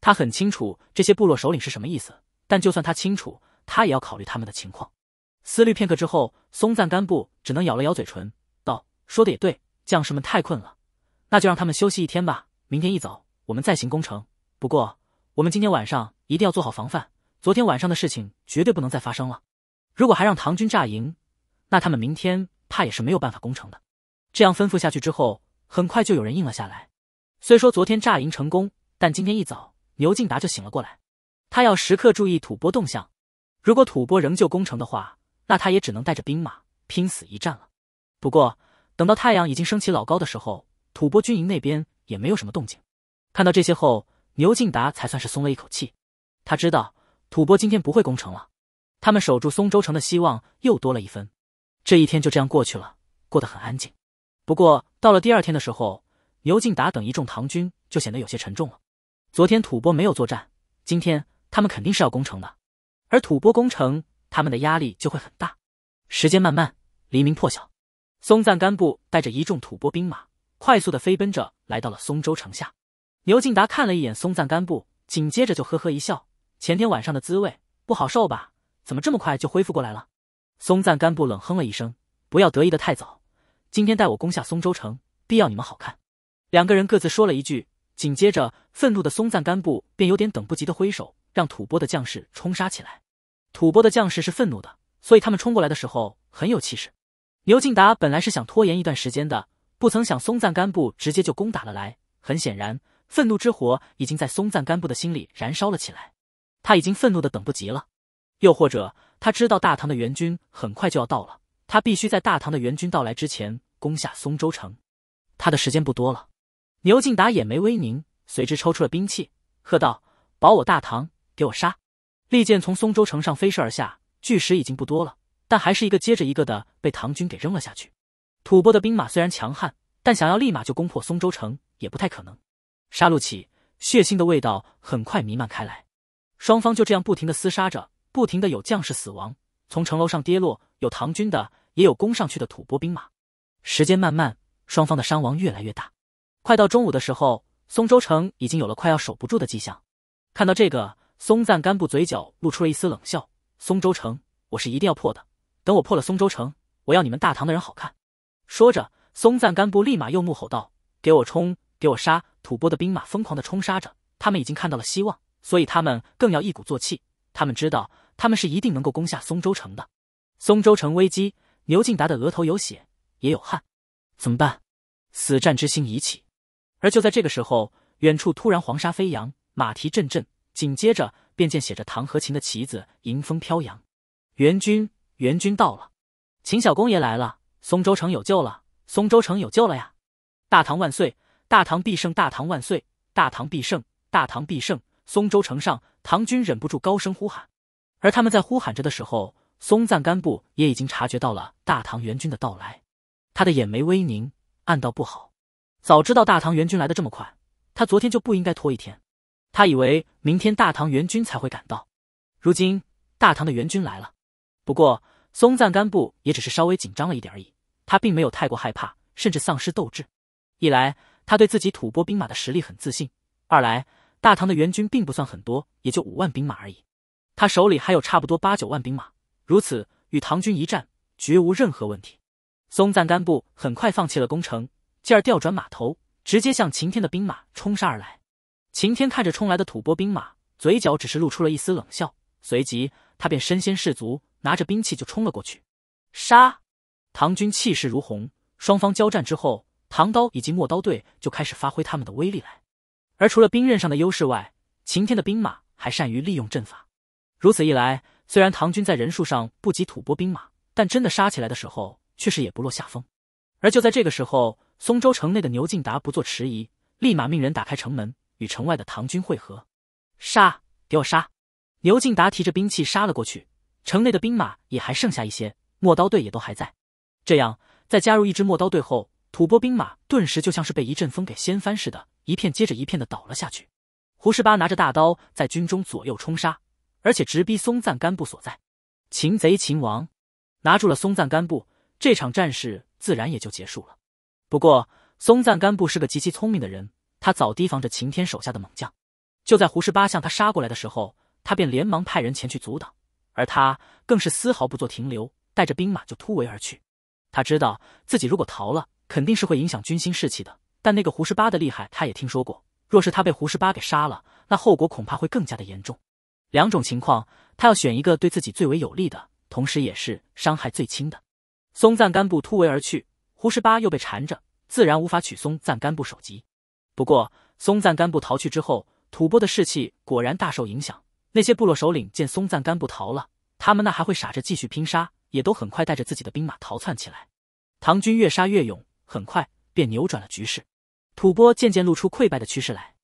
他很清楚这些部落首领是什么意思，但就算他清楚，他也要考虑他们的情况。思虑片刻之后，松赞干布只能咬了咬嘴唇，道：“说的也对，将士们太困了，那就让他们休息一天吧。明天一早，我们再行攻城。”不过，我们今天晚上一定要做好防范。昨天晚上的事情绝对不能再发生了。如果还让唐军炸营，那他们明天怕也是没有办法攻城的。这样吩咐下去之后，很快就有人应了下来。虽说昨天炸营成功，但今天一早，牛敬达就醒了过来。他要时刻注意吐蕃动向。如果吐蕃仍旧攻城的话，那他也只能带着兵马拼死一战了。不过，等到太阳已经升起老高的时候，吐蕃军营那边也没有什么动静。看到这些后，牛敬达才算是松了一口气，他知道吐蕃今天不会攻城了，他们守住松州城的希望又多了一分。这一天就这样过去了，过得很安静。不过到了第二天的时候，牛敬达等一众唐军就显得有些沉重了。昨天吐蕃没有作战，今天他们肯定是要攻城的，而吐蕃攻城，他们的压力就会很大。时间慢慢，黎明破晓，松赞干布带着一众吐蕃兵马快速的飞奔着来到了松州城下。牛敬达看了一眼松赞干布，紧接着就呵呵一笑：“前天晚上的滋味不好受吧？怎么这么快就恢复过来了？”松赞干布冷哼了一声：“不要得意的太早，今天带我攻下松州城，必要你们好看。”两个人各自说了一句，紧接着愤怒的松赞干布便有点等不及的挥手，让吐蕃的将士冲杀起来。吐蕃的将士是愤怒的，所以他们冲过来的时候很有气势。牛敬达本来是想拖延一段时间的，不曾想松赞干布直接就攻打了来，很显然。愤怒之火已经在松赞干布的心里燃烧了起来，他已经愤怒的等不及了。又或者他知道大唐的援军很快就要到了，他必须在大唐的援军到来之前攻下松州城，他的时间不多了。牛进达眼眉微凝，随之抽出了兵器，喝道：“保我大唐，给我杀！”利剑从松州城上飞射而下，巨石已经不多了，但还是一个接着一个的被唐军给扔了下去。吐蕃的兵马虽然强悍，但想要立马就攻破松州城也不太可能。杀戮起，血腥的味道很快弥漫开来。双方就这样不停的厮杀着，不停的有将士死亡，从城楼上跌落，有唐军的，也有攻上去的吐蕃兵马。时间慢慢，双方的伤亡越来越大。快到中午的时候，松州城已经有了快要守不住的迹象。看到这个，松赞干布嘴角露出了一丝冷笑：“松州城，我是一定要破的。等我破了松州城，我要你们大唐的人好看。”说着，松赞干布立马又怒吼道：“给我冲！”给我杀！吐蕃的兵马疯狂的冲杀着，他们已经看到了希望，所以他们更要一鼓作气。他们知道他们是一定能够攻下松州城的。松州城危机，牛敬达的额头有血也有汗，怎么办？死战之心已起。而就在这个时候，远处突然黄沙飞扬，马蹄阵阵，紧接着便见写着唐和秦的旗子迎风飘扬。援军，援军到了！秦小公爷来了，松州城有救了！松州城有救了呀！大唐万岁！大唐必胜！大唐万岁！大唐必胜！大唐必胜！松州城上，唐军忍不住高声呼喊，而他们在呼喊着的时候，松赞干布也已经察觉到了大唐援军的到来。他的眼眉微凝，暗道不好。早知道大唐援军来的这么快，他昨天就不应该拖一天。他以为明天大唐援军才会赶到，如今大唐的援军来了。不过，松赞干布也只是稍微紧张了一点而已，他并没有太过害怕，甚至丧失斗志。一来。他对自己吐蕃兵马的实力很自信，二来大唐的援军并不算很多，也就五万兵马而已。他手里还有差不多八九万兵马，如此与唐军一战，绝无任何问题。松赞干布很快放弃了攻城，继而调转马头，直接向晴天的兵马冲杀而来。晴天看着冲来的吐蕃兵马，嘴角只是露出了一丝冷笑，随即他便身先士卒，拿着兵器就冲了过去，杀！唐军气势如虹，双方交战之后。唐刀以及陌刀队就开始发挥他们的威力来，而除了兵刃上的优势外，晴天的兵马还善于利用阵法。如此一来，虽然唐军在人数上不及吐蕃兵马，但真的杀起来的时候，却是也不落下风。而就在这个时候，松州城内的牛敬达不做迟疑，立马命人打开城门，与城外的唐军汇合。杀！给我杀！牛敬达提着兵器杀了过去。城内的兵马也还剩下一些，陌刀队也都还在。这样，在加入一支陌刀队后。吐蕃兵马顿时就像是被一阵风给掀翻似的，一片接着一片的倒了下去。胡十八拿着大刀在军中左右冲杀，而且直逼松赞干布所在，擒贼擒王，拿住了松赞干布，这场战事自然也就结束了。不过松赞干布是个极其聪明的人，他早提防着秦天手下的猛将，就在胡十八向他杀过来的时候，他便连忙派人前去阻挡，而他更是丝毫不做停留，带着兵马就突围而去。他知道自己如果逃了。肯定是会影响军心士气的，但那个胡十八的厉害他也听说过。若是他被胡十八给杀了，那后果恐怕会更加的严重。两种情况，他要选一个对自己最为有利的，同时也是伤害最轻的。松赞干布突围而去，胡十八又被缠着，自然无法取松赞干布首级。不过，松赞干布逃去之后，吐蕃的士气果然大受影响。那些部落首领见松赞干布逃了，他们那还会傻着继续拼杀，也都很快带着自己的兵马逃窜起来。唐军越杀越勇。很快便扭转了局势，吐蕃渐渐露出溃败的趋势来。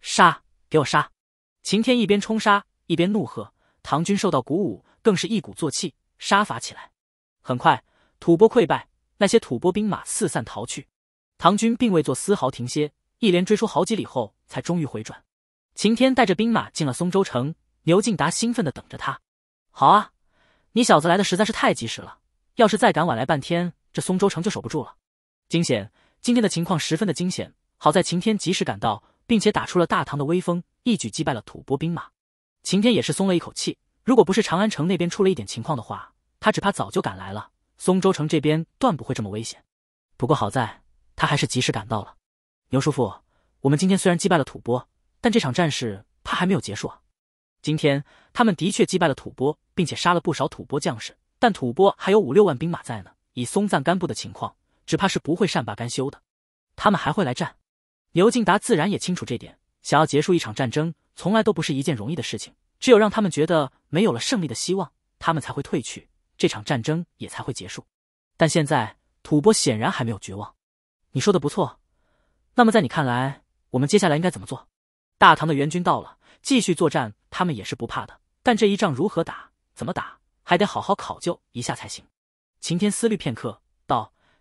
杀！给我杀！晴天一边冲杀一边怒喝。唐军受到鼓舞，更是一鼓作气杀伐起来。很快，吐蕃溃败，那些吐蕃兵马四散逃去。唐军并未做丝毫停歇，一连追出好几里后，才终于回转。晴天带着兵马进了松州城，牛敬达兴奋的等着他。好啊，你小子来的实在是太及时了。要是再敢晚来半天，这松州城就守不住了。惊险！今天的情况十分的惊险，好在晴天及时赶到，并且打出了大唐的威风，一举击败了吐蕃兵马。晴天也是松了一口气。如果不是长安城那边出了一点情况的话，他只怕早就赶来了。松州城这边断不会这么危险。不过好在他还是及时赶到了。牛叔父，我们今天虽然击败了吐蕃，但这场战事怕还没有结束啊。今天他们的确击败了吐蕃，并且杀了不少吐蕃将士，但吐蕃还有五六万兵马在呢。以松赞干布的情况，只怕是不会善罢甘休的，他们还会来战。牛敬达自然也清楚这点，想要结束一场战争，从来都不是一件容易的事情。只有让他们觉得没有了胜利的希望，他们才会退去，这场战争也才会结束。但现在吐蕃显然还没有绝望。你说的不错，那么在你看来，我们接下来应该怎么做？大唐的援军到了，继续作战他们也是不怕的，但这一仗如何打，怎么打，还得好好考究一下才行。晴天思虑片刻。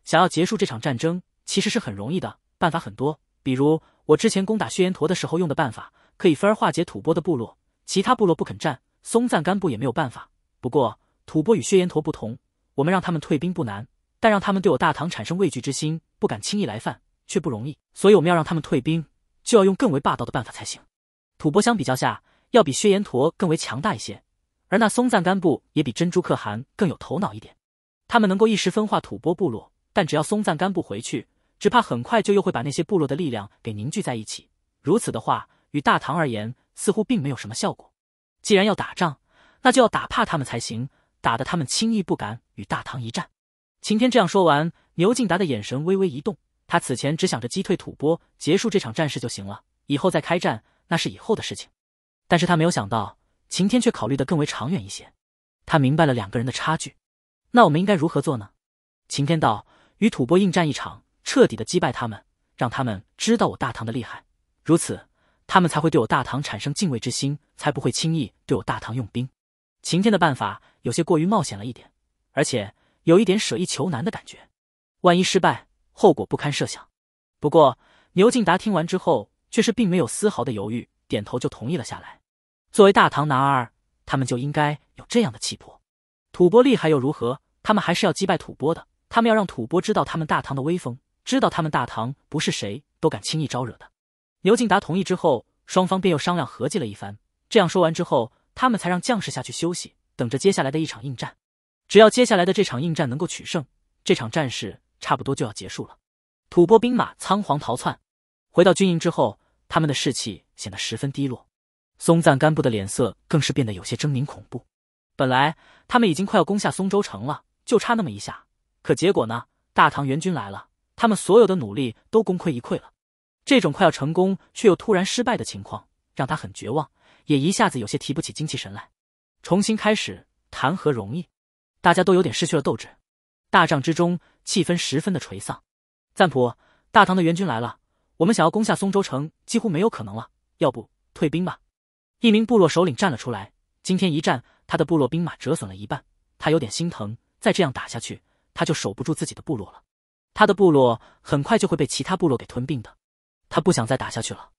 想要结束这场战争，其实是很容易的，办法很多。比如我之前攻打薛延陀的时候用的办法，可以分而化解吐蕃的部落。其他部落不肯战，松赞干布也没有办法。不过吐蕃与薛延陀不同，我们让他们退兵不难，但让他们对我大唐产生畏惧之心，不敢轻易来犯却不容易。所以我们要让他们退兵，就要用更为霸道的办法才行。吐蕃相比较下，要比薛延陀更为强大一些，而那松赞干布也比珍珠可汗更有头脑一点，他们能够一时分化吐蕃部落。但只要松赞干布回去，只怕很快就又会把那些部落的力量给凝聚在一起。如此的话，与大唐而言似乎并没有什么效果。既然要打仗，那就要打怕他们才行，打得他们轻易不敢与大唐一战。晴天这样说完，牛敬达的眼神微微一动。他此前只想着击退吐蕃，结束这场战事就行了，以后再开战那是以后的事情。但是他没有想到，晴天却考虑的更为长远一些。他明白了两个人的差距，那我们应该如何做呢？晴天道。与吐蕃应战一场，彻底的击败他们，让他们知道我大唐的厉害，如此他们才会对我大唐产生敬畏之心，才不会轻易对我大唐用兵。晴天的办法有些过于冒险了一点，而且有一点舍易求难的感觉，万一失败，后果不堪设想。不过牛敬达听完之后，却是并没有丝毫的犹豫，点头就同意了下来。作为大唐男儿，他们就应该有这样的气魄。吐蕃厉害又如何？他们还是要击败吐蕃的。他们要让吐蕃知道他们大唐的威风，知道他们大唐不是谁都敢轻易招惹的。牛敬达同意之后，双方便又商量合计了一番。这样说完之后，他们才让将士下去休息，等着接下来的一场应战。只要接下来的这场应战能够取胜，这场战事差不多就要结束了。吐蕃兵马仓皇逃窜，回到军营之后，他们的士气显得十分低落。松赞干布的脸色更是变得有些狰狞恐怖。本来他们已经快要攻下松州城了，就差那么一下。可结果呢？大唐援军来了，他们所有的努力都功亏一篑了。这种快要成功却又突然失败的情况，让他很绝望，也一下子有些提不起精气神来。重新开始，谈何容易？大家都有点失去了斗志。大帐之中，气氛十分的垂丧。赞普，大唐的援军来了，我们想要攻下松州城几乎没有可能了。要不退兵吧？一名部落首领站了出来。今天一战，他的部落兵马折损了一半，他有点心疼。再这样打下去。他就守不住自己的部落了，他的部落很快就会被其他部落给吞并的，他不想再打下去了。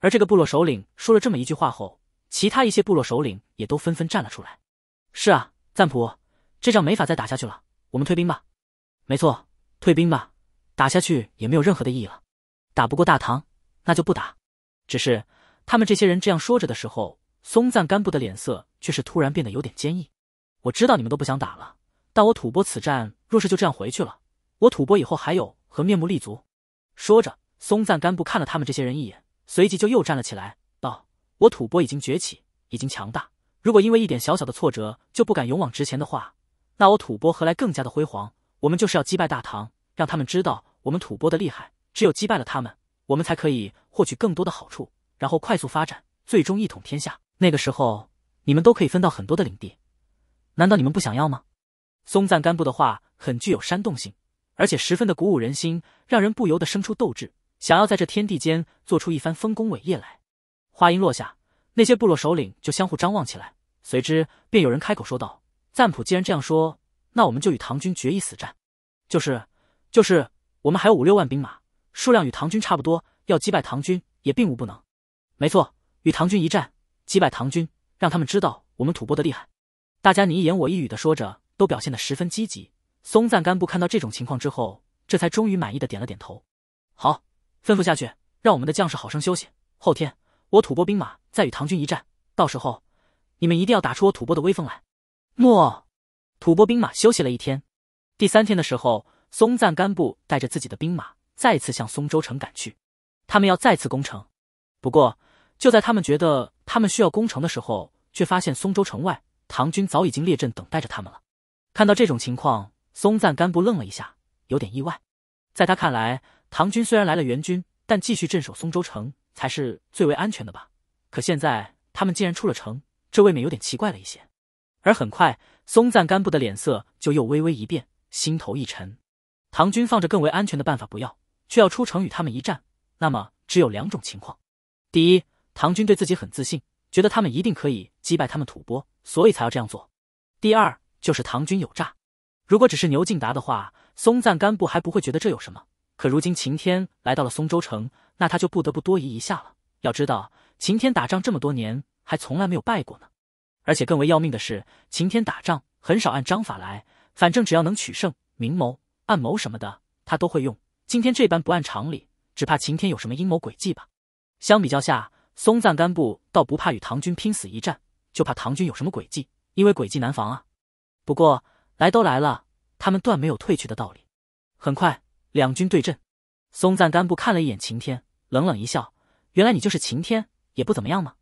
而这个部落首领说了这么一句话后，其他一些部落首领也都纷纷站了出来。是啊，赞普，这仗没法再打下去了，我们退兵吧。没错，退兵吧，打下去也没有任何的意义了。打不过大唐，那就不打。只是他们这些人这样说着的时候，松赞干布的脸色却是突然变得有点坚毅。我知道你们都不想打了，但我吐蕃此战。若是就这样回去了，我吐蕃以后还有何面目立足？说着，松赞干布看了他们这些人一眼，随即就又站了起来，道：“我吐蕃已经崛起，已经强大。如果因为一点小小的挫折就不敢勇往直前的话，那我吐蕃何来更加的辉煌？我们就是要击败大唐，让他们知道我们吐蕃的厉害。只有击败了他们，我们才可以获取更多的好处，然后快速发展，最终一统天下。那个时候，你们都可以分到很多的领地，难道你们不想要吗？”松赞干布的话。很具有煽动性，而且十分的鼓舞人心，让人不由得生出斗志，想要在这天地间做出一番丰功伟业来。话音落下，那些部落首领就相互张望起来，随之便有人开口说道：“赞普既然这样说，那我们就与唐军决一死战。”“就是，就是，我们还有五六万兵马，数量与唐军差不多，要击败唐军也并无不能。”“没错，与唐军一战，击败唐军，让他们知道我们吐蕃的厉害。”大家你一言我一语的说着，都表现的十分积极。松赞干布看到这种情况之后，这才终于满意的点了点头。好，吩咐下去，让我们的将士好生休息。后天，我吐蕃兵马再与唐军一战，到时候你们一定要打出我吐蕃的威风来。末，吐蕃兵马休息了一天，第三天的时候，松赞干布带着自己的兵马再次向松州城赶去，他们要再次攻城。不过，就在他们觉得他们需要攻城的时候，却发现松州城外唐军早已经列阵等待着他们了。看到这种情况。松赞干布愣了一下，有点意外。在他看来，唐军虽然来了援军，但继续镇守松州城才是最为安全的吧？可现在他们竟然出了城，这未免有点奇怪了一些。而很快，松赞干布的脸色就又微微一变，心头一沉。唐军放着更为安全的办法不要，却要出城与他们一战，那么只有两种情况：第一，唐军对自己很自信，觉得他们一定可以击败他们吐蕃，所以才要这样做；第二，就是唐军有诈。如果只是牛敬达的话，松赞干布还不会觉得这有什么。可如今晴天来到了松州城，那他就不得不多疑一下了。要知道，晴天打仗这么多年，还从来没有败过呢。而且更为要命的是，晴天打仗很少按章法来，反正只要能取胜，明谋暗谋什么的他都会用。今天这般不按常理，只怕晴天有什么阴谋诡计吧？相比较下，松赞干布倒不怕与唐军拼死一战，就怕唐军有什么诡计，因为诡计难防啊。不过。来都来了，他们断没有退去的道理。很快，两军对阵。松赞干布看了一眼晴天，冷冷一笑：“原来你就是晴天，也不怎么样吗？”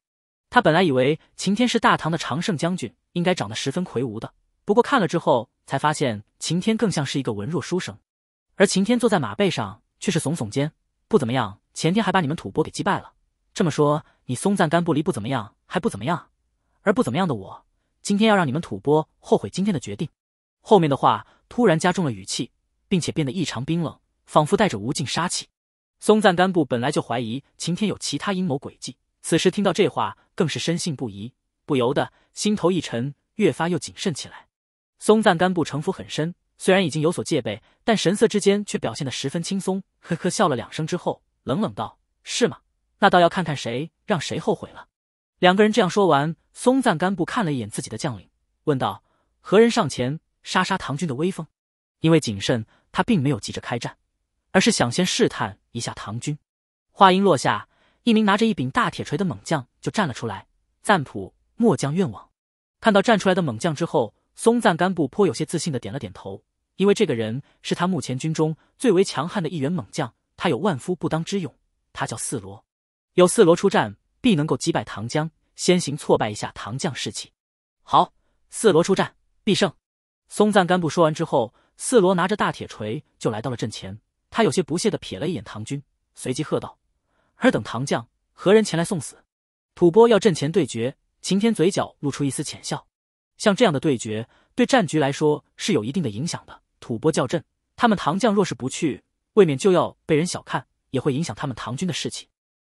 他本来以为晴天是大唐的常胜将军，应该长得十分魁梧的。不过看了之后，才发现晴天更像是一个文弱书生。而晴天坐在马背上，却是耸耸肩：“不怎么样。”前天还把你们吐蕃给击败了。这么说，你松赞干布离不怎么样还不怎么样？而不怎么样的我，今天要让你们吐蕃后悔今天的决定。后面的话突然加重了语气，并且变得异常冰冷，仿佛带着无尽杀气。松赞干布本来就怀疑晴天有其他阴谋诡计，此时听到这话，更是深信不疑，不由得心头一沉，越发又谨慎起来。松赞干布城府很深，虽然已经有所戒备，但神色之间却表现得十分轻松。呵呵笑了两声之后，冷冷道：“是吗？那倒要看看谁让谁后悔了。”两个人这样说完，松赞干布看了一眼自己的将领，问道：“何人上前？”杀杀唐军的威风，因为谨慎，他并没有急着开战，而是想先试探一下唐军。话音落下，一名拿着一柄大铁锤的猛将就站了出来。赞普，末将愿往。看到站出来的猛将之后，松赞干布颇有些自信的点了点头，因为这个人是他目前军中最为强悍的一员猛将，他有万夫不当之勇。他叫四罗，有四罗出战，必能够击败唐江，先行挫败一下唐将士气。好，四罗出战，必胜。松赞干布说完之后，四罗拿着大铁锤就来到了阵前。他有些不屑地瞥了一眼唐军，随即喝道：“尔等唐将，何人前来送死？”吐蕃要阵前对决，秦天嘴角露出一丝浅笑。像这样的对决，对战局来说是有一定的影响的。吐蕃叫阵，他们唐将若是不去，未免就要被人小看，也会影响他们唐军的士气。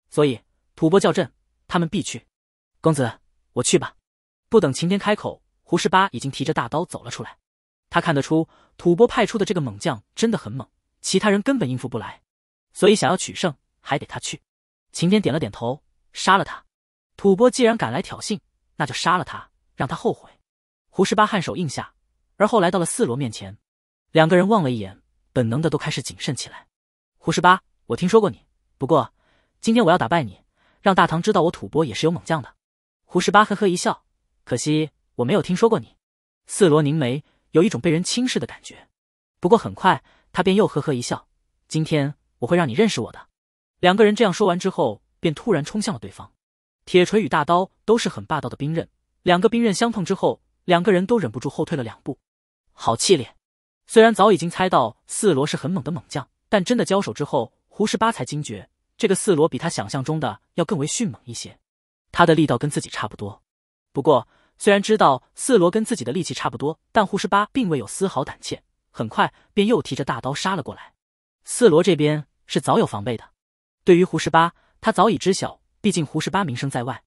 所以，吐蕃叫阵，他们必去。公子，我去吧。不等秦天开口，胡十八已经提着大刀走了出来。他看得出，吐蕃派出的这个猛将真的很猛，其他人根本应付不来，所以想要取胜，还得他去。晴天点了点头，杀了他。吐蕃既然敢来挑衅，那就杀了他，让他后悔。胡十八颔首应下，而后来到了四罗面前，两个人望了一眼，本能的都开始谨慎起来。胡十八，我听说过你，不过今天我要打败你，让大唐知道我吐蕃也是有猛将的。胡十八呵呵一笑，可惜我没有听说过你。四罗凝眉。有一种被人轻视的感觉，不过很快他便又呵呵一笑。今天我会让你认识我的。两个人这样说完之后，便突然冲向了对方。铁锤与大刀都是很霸道的兵刃，两个兵刃相碰之后，两个人都忍不住后退了两步。好气烈！虽然早已经猜到四罗是很猛的猛将，但真的交手之后，胡十八才惊觉这个四罗比他想象中的要更为迅猛一些。他的力道跟自己差不多，不过……虽然知道四罗跟自己的力气差不多，但胡十八并未有丝毫胆怯，很快便又提着大刀杀了过来。四罗这边是早有防备的，对于胡十八，他早已知晓，毕竟胡十八名声在外。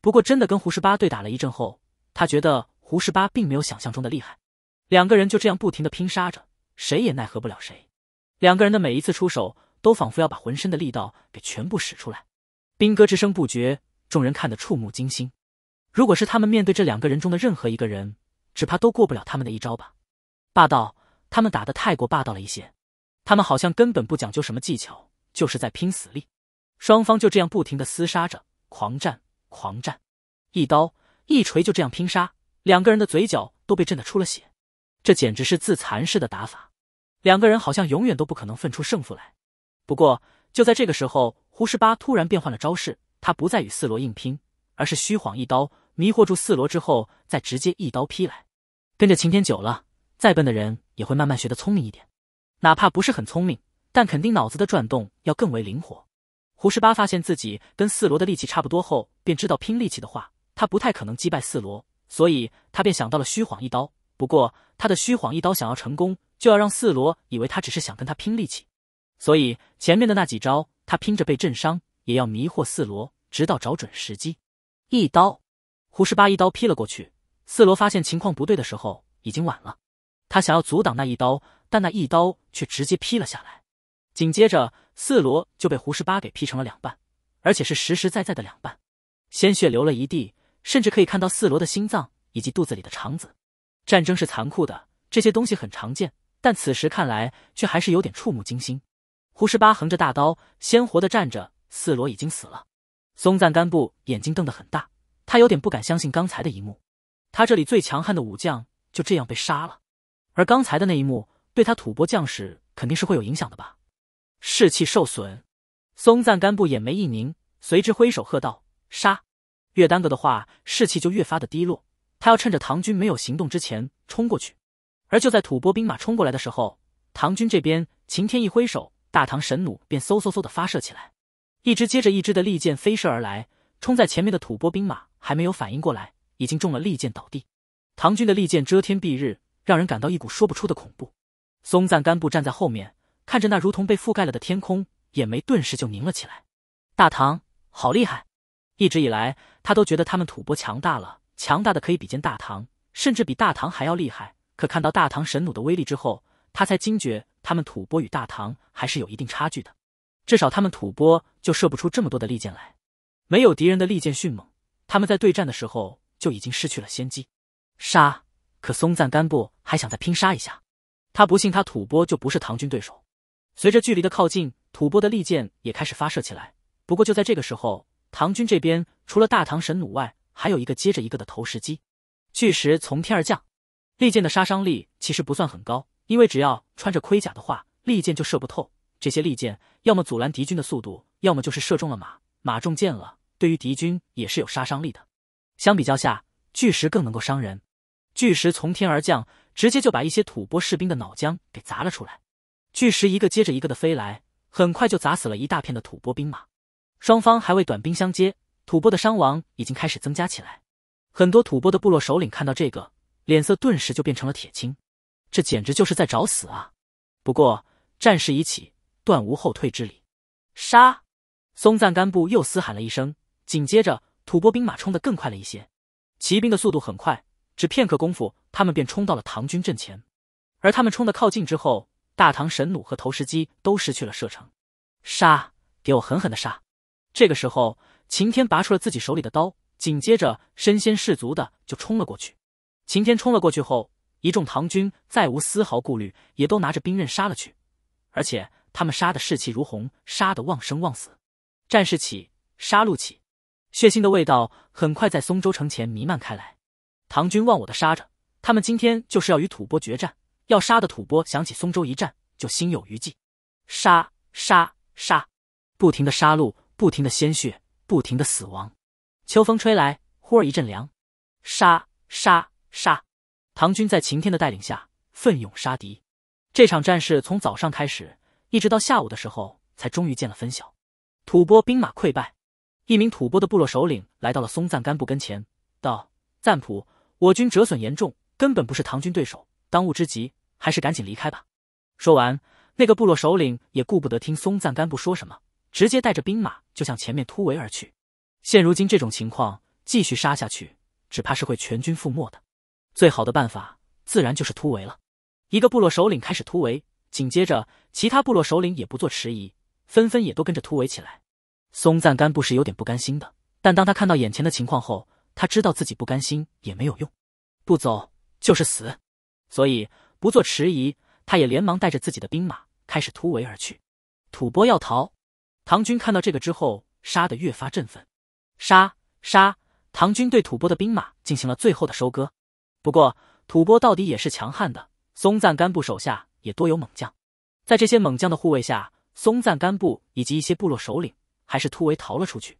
不过，真的跟胡十八对打了一阵后，他觉得胡十八并没有想象中的厉害。两个人就这样不停的拼杀着，谁也奈何不了谁。两个人的每一次出手，都仿佛要把浑身的力道给全部使出来，兵戈之声不绝，众人看得触目惊心。如果是他们面对这两个人中的任何一个人，只怕都过不了他们的一招吧。霸道，他们打的太过霸道了一些，他们好像根本不讲究什么技巧，就是在拼死力。双方就这样不停的厮杀着，狂战狂战，一刀一锤就这样拼杀，两个人的嘴角都被震得出了血，这简直是自残式的打法。两个人好像永远都不可能分出胜负来。不过就在这个时候，胡十八突然变换了招式，他不再与四罗硬拼，而是虚晃一刀。迷惑住四罗之后，再直接一刀劈来。跟着晴天久了，再笨的人也会慢慢学得聪明一点，哪怕不是很聪明，但肯定脑子的转动要更为灵活。胡十八发现自己跟四罗的力气差不多后，便知道拼力气的话，他不太可能击败四罗，所以他便想到了虚晃一刀。不过他的虚晃一刀想要成功，就要让四罗以为他只是想跟他拼力气，所以前面的那几招，他拼着被震伤，也要迷惑四罗，直到找准时机，一刀。胡十八一刀劈了过去，四罗发现情况不对的时候已经晚了。他想要阻挡那一刀，但那一刀却直接劈了下来。紧接着，四罗就被胡十八给劈成了两半，而且是实实在在的两半，鲜血流了一地，甚至可以看到四罗的心脏以及肚子里的肠子。战争是残酷的，这些东西很常见，但此时看来却还是有点触目惊心。胡十八横着大刀，鲜活的站着，四罗已经死了。松赞干布眼睛瞪得很大。他有点不敢相信刚才的一幕，他这里最强悍的武将就这样被杀了，而刚才的那一幕对他吐蕃将士肯定是会有影响的吧？士气受损。松赞干布眼眉一凝，随之挥手喝道：“杀！”越耽搁的话，士气就越发的低落。他要趁着唐军没有行动之前冲过去。而就在吐蕃兵马冲过来的时候，唐军这边晴天一挥手，大唐神弩便嗖嗖嗖的发射起来，一支接着一支的利箭飞射而来，冲在前面的吐蕃兵马。还没有反应过来，已经中了利箭倒地。唐军的利箭遮天蔽日，让人感到一股说不出的恐怖。松赞干布站在后面，看着那如同被覆盖了的天空，眼眉顿时就凝了起来。大唐好厉害！一直以来，他都觉得他们吐蕃强大了，强大的可以比肩大唐，甚至比大唐还要厉害。可看到大唐神弩的威力之后，他才惊觉他们吐蕃与大唐还是有一定差距的，至少他们吐蕃就射不出这么多的利箭来，没有敌人的利箭迅猛。他们在对战的时候就已经失去了先机，杀！可松赞干布还想再拼杀一下，他不信他吐蕃就不是唐军对手。随着距离的靠近，吐蕃的利箭也开始发射起来。不过就在这个时候，唐军这边除了大唐神弩外，还有一个接着一个的投石机，巨石从天而降。利箭的杀伤力其实不算很高，因为只要穿着盔甲的话，利箭就射不透。这些利箭要么阻拦敌军的速度，要么就是射中了马，马中箭了。对于敌军也是有杀伤力的。相比较下，巨石更能够伤人。巨石从天而降，直接就把一些吐蕃士兵的脑浆给砸了出来。巨石一个接着一个的飞来，很快就砸死了一大片的吐蕃兵马。双方还未短兵相接，吐蕃的伤亡已经开始增加起来。很多吐蕃的部落首领看到这个，脸色顿时就变成了铁青。这简直就是在找死啊！不过战事已起，断无后退之理。杀！松赞干布又嘶喊了一声。紧接着，吐蕃兵马冲得更快了一些，骑兵的速度很快，只片刻功夫，他们便冲到了唐军阵前。而他们冲的靠近之后，大唐神弩和投石机都失去了射程。杀！给我狠狠的杀！这个时候，秦天拔出了自己手里的刀，紧接着身先士卒的就冲了过去。秦天冲了过去后，一众唐军再无丝毫顾虑，也都拿着兵刃杀了去。而且他们杀的士气如虹，杀得忘生忘死，战士起，杀戮起。血腥的味道很快在松州城前弥漫开来，唐军忘我的杀着，他们今天就是要与吐蕃决战，要杀的吐蕃想起松州一战就心有余悸，杀杀杀，不停的杀戮，不停的鲜血，不停的死亡。秋风吹来，忽而一阵凉，杀杀杀，唐军在晴天的带领下奋勇杀敌，这场战事从早上开始，一直到下午的时候才终于见了分晓，吐蕃兵马溃败。一名吐蕃的部落首领来到了松赞干布跟前，道：“赞普，我军折损严重，根本不是唐军对手。当务之急，还是赶紧离开吧。”说完，那个部落首领也顾不得听松赞干布说什么，直接带着兵马就向前面突围而去。现如今这种情况，继续杀下去，只怕是会全军覆没的。最好的办法，自然就是突围了。一个部落首领开始突围，紧接着，其他部落首领也不做迟疑，纷纷也都跟着突围起来。松赞干布是有点不甘心的，但当他看到眼前的情况后，他知道自己不甘心也没有用，不走就是死，所以不做迟疑，他也连忙带着自己的兵马开始突围而去。吐蕃要逃，唐军看到这个之后，杀得越发振奋，杀杀！唐军对吐蕃的兵马进行了最后的收割。不过吐蕃到底也是强悍的，松赞干布手下也多有猛将，在这些猛将的护卫下，松赞干布以及一些部落首领。还是突围逃了出去。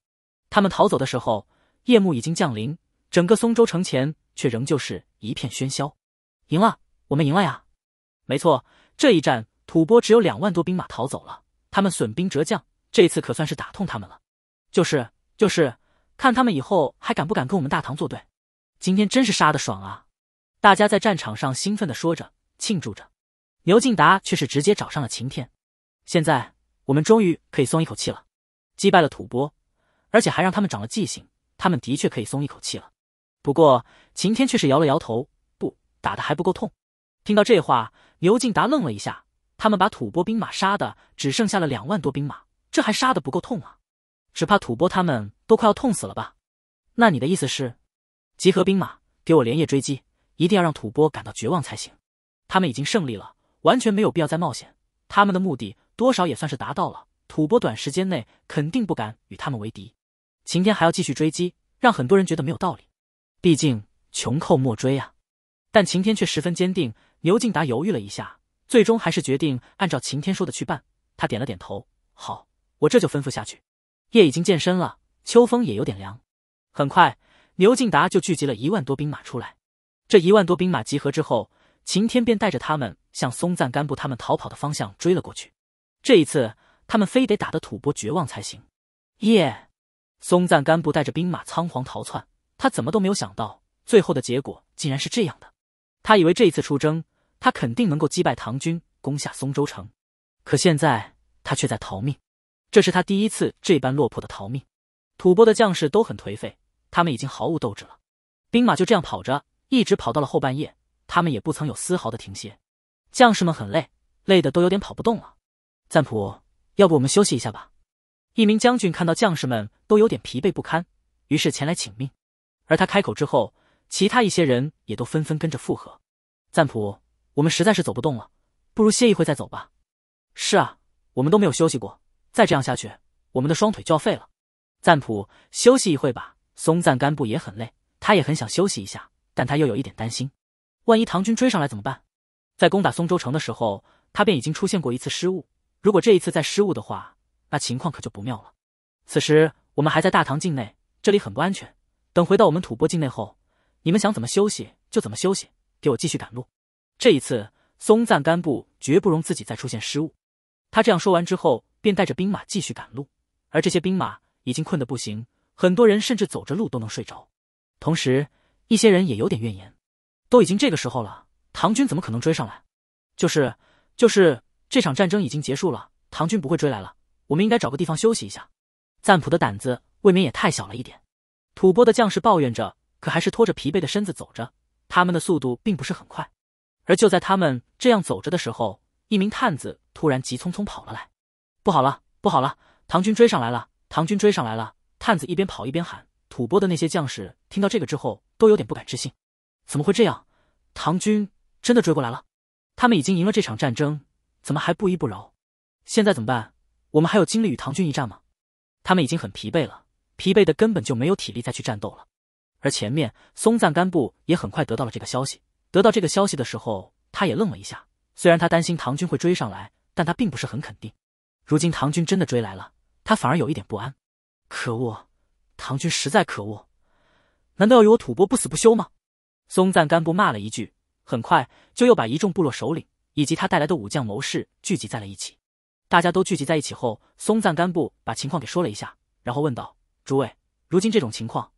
他们逃走的时候，夜幕已经降临，整个松州城前却仍旧是一片喧嚣。赢了，我们赢了呀！没错，这一战，吐蕃只有两万多兵马逃走了，他们损兵折将，这次可算是打痛他们了。就是，就是，看他们以后还敢不敢跟我们大唐作对。今天真是杀的爽啊！大家在战场上兴奋地说着，庆祝着。牛敬达却是直接找上了晴天。现在，我们终于可以松一口气了。击败了吐蕃，而且还让他们长了记性，他们的确可以松一口气了。不过秦天却是摇了摇头，不，打得还不够痛。听到这话，牛敬达愣了一下。他们把吐蕃兵马杀的只剩下了两万多兵马，这还杀的不够痛啊？只怕吐蕃他们都快要痛死了吧？那你的意思是，集合兵马，给我连夜追击，一定要让吐蕃感到绝望才行。他们已经胜利了，完全没有必要再冒险。他们的目的多少也算是达到了。吐蕃短时间内肯定不敢与他们为敌，晴天还要继续追击，让很多人觉得没有道理。毕竟穷寇莫追呀。但晴天却十分坚定。牛敬达犹豫了一下，最终还是决定按照晴天说的去办。他点了点头，好，我这就吩咐下去。夜已经渐深了，秋风也有点凉。很快，牛敬达就聚集了一万多兵马出来。这一万多兵马集合之后，晴天便带着他们向松赞干布他们逃跑的方向追了过去。这一次。他们非得打得吐蕃绝望才行。耶！松赞干布带着兵马仓皇逃窜，他怎么都没有想到最后的结果竟然是这样的。他以为这一次出征，他肯定能够击败唐军，攻下松州城。可现在他却在逃命，这是他第一次这般落魄的逃命。吐蕃的将士都很颓废，他们已经毫无斗志了。兵马就这样跑着，一直跑到了后半夜，他们也不曾有丝毫的停歇。将士们很累，累的都有点跑不动了。赞普。要不我们休息一下吧。一名将军看到将士们都有点疲惫不堪，于是前来请命。而他开口之后，其他一些人也都纷纷跟着附和。赞普，我们实在是走不动了，不如歇一会再走吧。是啊，我们都没有休息过，再这样下去，我们的双腿就要废了。赞普，休息一会吧。松赞干布也很累，他也很想休息一下，但他又有一点担心，万一唐军追上来怎么办？在攻打松州城的时候，他便已经出现过一次失误。如果这一次再失误的话，那情况可就不妙了。此时我们还在大唐境内，这里很不安全。等回到我们吐蕃境内后，你们想怎么休息就怎么休息。给我继续赶路。这一次，松赞干布绝不容自己再出现失误。他这样说完之后，便带着兵马继续赶路。而这些兵马已经困得不行，很多人甚至走着路都能睡着。同时，一些人也有点怨言：都已经这个时候了，唐军怎么可能追上来？就是，就是。这场战争已经结束了，唐军不会追来了。我们应该找个地方休息一下。赞普的胆子未免也太小了一点。吐蕃的将士抱怨着，可还是拖着疲惫的身子走着。他们的速度并不是很快。而就在他们这样走着的时候，一名探子突然急匆匆跑了来：“不好了，不好了！唐军追上来了！唐军追上来了！”探子一边跑一边喊。吐蕃的那些将士听到这个之后，都有点不敢置信：“怎么会这样？唐军真的追过来了？他们已经赢了这场战争？”怎么还不依不饶？现在怎么办？我们还有精力与唐军一战吗？他们已经很疲惫了，疲惫的根本就没有体力再去战斗了。而前面松赞干布也很快得到了这个消息。得到这个消息的时候，他也愣了一下。虽然他担心唐军会追上来，但他并不是很肯定。如今唐军真的追来了，他反而有一点不安。可恶！唐军实在可恶！难道要与我吐蕃不死不休吗？松赞干布骂了一句，很快就又把一众部落首领。以及他带来的武将谋士聚集在了一起，大家都聚集在一起后，松赞干布把情况给说了一下，然后问道：“诸位，如今这种情况，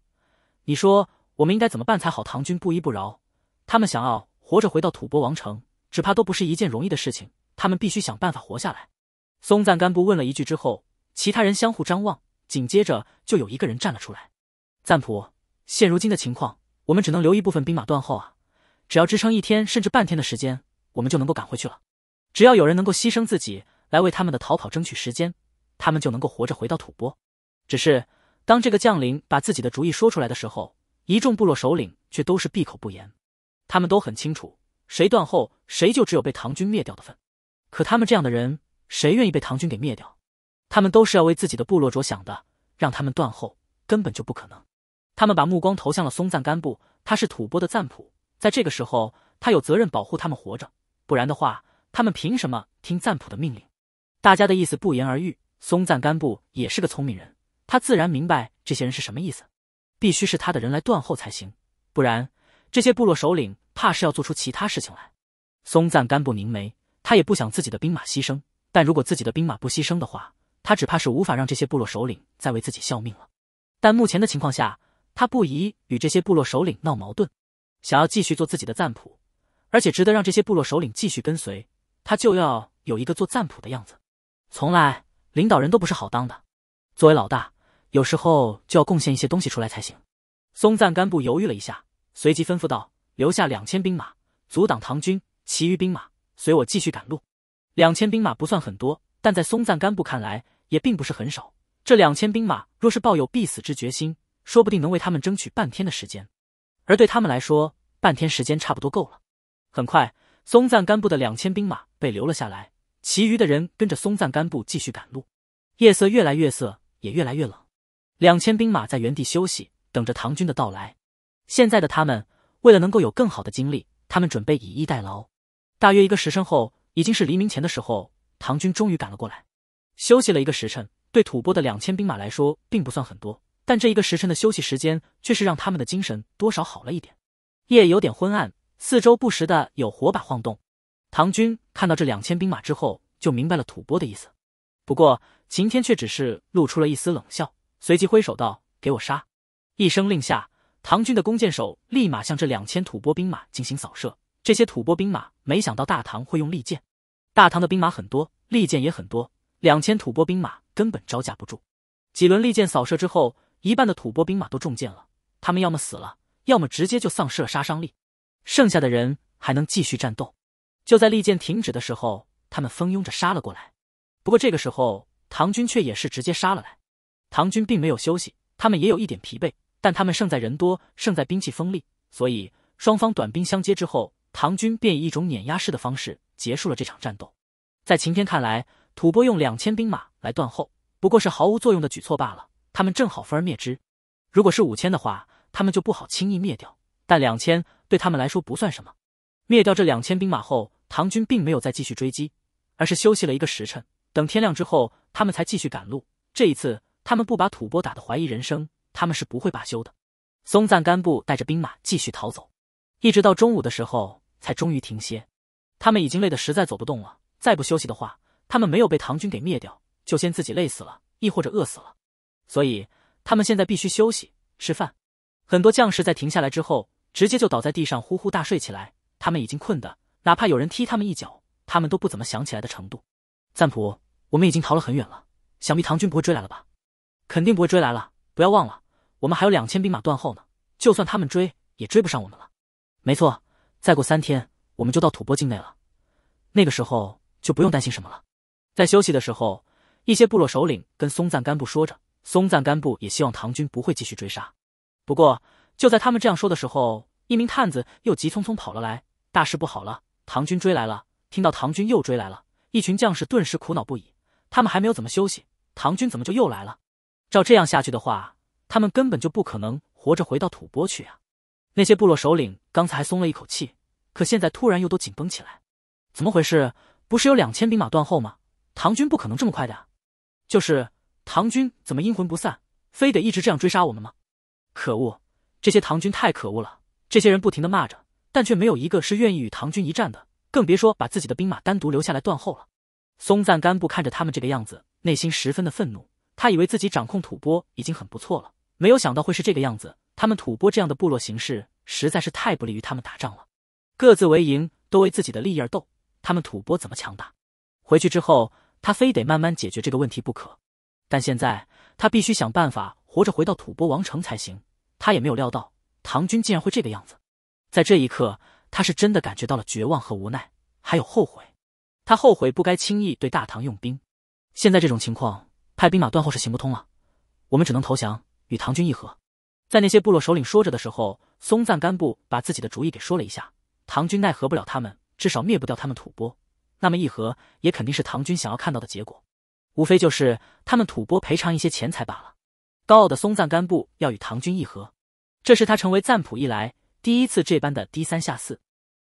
你说我们应该怎么办才好？”唐军不依不饶，他们想要活着回到吐蕃王城，只怕都不是一件容易的事情。他们必须想办法活下来。松赞干布问了一句之后，其他人相互张望，紧接着就有一个人站了出来：“赞普，现如今的情况，我们只能留一部分兵马断后啊，只要支撑一天甚至半天的时间。”我们就能够赶回去了。只要有人能够牺牲自己来为他们的逃跑争取时间，他们就能够活着回到吐蕃。只是当这个将领把自己的主意说出来的时候，一众部落首领却都是闭口不言。他们都很清楚，谁断后，谁就只有被唐军灭掉的份。可他们这样的人，谁愿意被唐军给灭掉？他们都是要为自己的部落着想的，让他们断后根本就不可能。他们把目光投向了松赞干布，他是吐蕃的赞普，在这个时候，他有责任保护他们活着。不然的话，他们凭什么听赞普的命令？大家的意思不言而喻。松赞干布也是个聪明人，他自然明白这些人是什么意思。必须是他的人来断后才行，不然这些部落首领怕是要做出其他事情来。松赞干布凝眉，他也不想自己的兵马牺牲，但如果自己的兵马不牺牲的话，他只怕是无法让这些部落首领再为自己效命了。但目前的情况下，他不宜与这些部落首领闹矛盾，想要继续做自己的赞普。而且值得让这些部落首领继续跟随他，就要有一个做赞普的样子。从来领导人都不是好当的，作为老大，有时候就要贡献一些东西出来才行。松赞干布犹豫了一下，随即吩咐道：“留下两千兵马阻挡唐军，其余兵马随我继续赶路。”两千兵马不算很多，但在松赞干布看来也并不是很少。这两千兵马若是抱有必死之决心，说不定能为他们争取半天的时间。而对他们来说，半天时间差不多够了。很快，松赞干布的两千兵马被留了下来，其余的人跟着松赞干布继续赶路。夜色越来越色，也越来越冷。两千兵马在原地休息，等着唐军的到来。现在的他们为了能够有更好的精力，他们准备以逸待劳。大约一个时辰后，已经是黎明前的时候，唐军终于赶了过来。休息了一个时辰，对吐蕃的两千兵马来说并不算很多，但这一个时辰的休息时间却是让他们的精神多少好了一点。夜有点昏暗。四周不时的有火把晃动，唐军看到这两千兵马之后，就明白了吐蕃的意思。不过秦天却只是露出了一丝冷笑，随即挥手道：“给我杀！”一声令下，唐军的弓箭手立马向这两千吐蕃兵马进行扫射。这些吐蕃兵马没想到大唐会用利箭，大唐的兵马很多，利箭也很多，两千吐蕃兵马根本招架不住。几轮利箭扫射之后，一半的吐蕃兵马都中箭了，他们要么死了，要么直接就丧失了杀伤力。剩下的人还能继续战斗。就在利剑停止的时候，他们蜂拥着杀了过来。不过这个时候，唐军却也是直接杀了来。唐军并没有休息，他们也有一点疲惫，但他们胜在人多，胜在兵器锋利，所以双方短兵相接之后，唐军便以一种碾压式的方式结束了这场战斗。在晴天看来，吐蕃用两千兵马来断后，不过是毫无作用的举措罢了。他们正好分而灭之。如果是五千的话，他们就不好轻易灭掉。但两千。对他们来说不算什么。灭掉这两千兵马后，唐军并没有再继续追击，而是休息了一个时辰。等天亮之后，他们才继续赶路。这一次，他们不把吐蕃打得怀疑人生，他们是不会罢休的。松赞干布带着兵马继续逃走，一直到中午的时候才终于停歇。他们已经累得实在走不动了，再不休息的话，他们没有被唐军给灭掉，就先自己累死了，亦或者饿死了。所以，他们现在必须休息吃饭。很多将士在停下来之后。直接就倒在地上呼呼大睡起来。他们已经困得，哪怕有人踢他们一脚，他们都不怎么想起来的程度。赞普，我们已经逃了很远了，想必唐军不会追来了吧？肯定不会追来了。不要忘了，我们还有两千兵马断后呢，就算他们追，也追不上我们了。没错，再过三天，我们就到吐蕃境内了，那个时候就不用担心什么了。在休息的时候，一些部落首领跟松赞干布说着，松赞干布也希望唐军不会继续追杀。不过。就在他们这样说的时候，一名探子又急匆匆跑了来：“大事不好了，唐军追来了！”听到唐军又追来了，一群将士顿时苦恼不已。他们还没有怎么休息，唐军怎么就又来了？照这样下去的话，他们根本就不可能活着回到吐蕃去啊！那些部落首领刚才还松了一口气，可现在突然又都紧绷起来。怎么回事？不是有两千兵马断后吗？唐军不可能这么快的啊！就是，唐军怎么阴魂不散，非得一直这样追杀我们吗？可恶！这些唐军太可恶了！这些人不停的骂着，但却没有一个是愿意与唐军一战的，更别说把自己的兵马单独留下来断后了。松赞干布看着他们这个样子，内心十分的愤怒。他以为自己掌控吐蕃已经很不错了，没有想到会是这个样子。他们吐蕃这样的部落形式实在是太不利于他们打仗了，各自为营，都为自己的利益而斗。他们吐蕃怎么强大？回去之后，他非得慢慢解决这个问题不可。但现在，他必须想办法活着回到吐蕃王城才行。他也没有料到唐军竟然会这个样子，在这一刻，他是真的感觉到了绝望和无奈，还有后悔。他后悔不该轻易对大唐用兵，现在这种情况，派兵马断后是行不通了，我们只能投降，与唐军议和。在那些部落首领说着的时候，松赞干布把自己的主意给说了一下。唐军奈何不了他们，至少灭不掉他们吐蕃，那么议和也肯定是唐军想要看到的结果，无非就是他们吐蕃赔偿一些钱财罢了。高傲的松赞干布要与唐军议和，这是他成为赞普以来第一次这般的低三下四。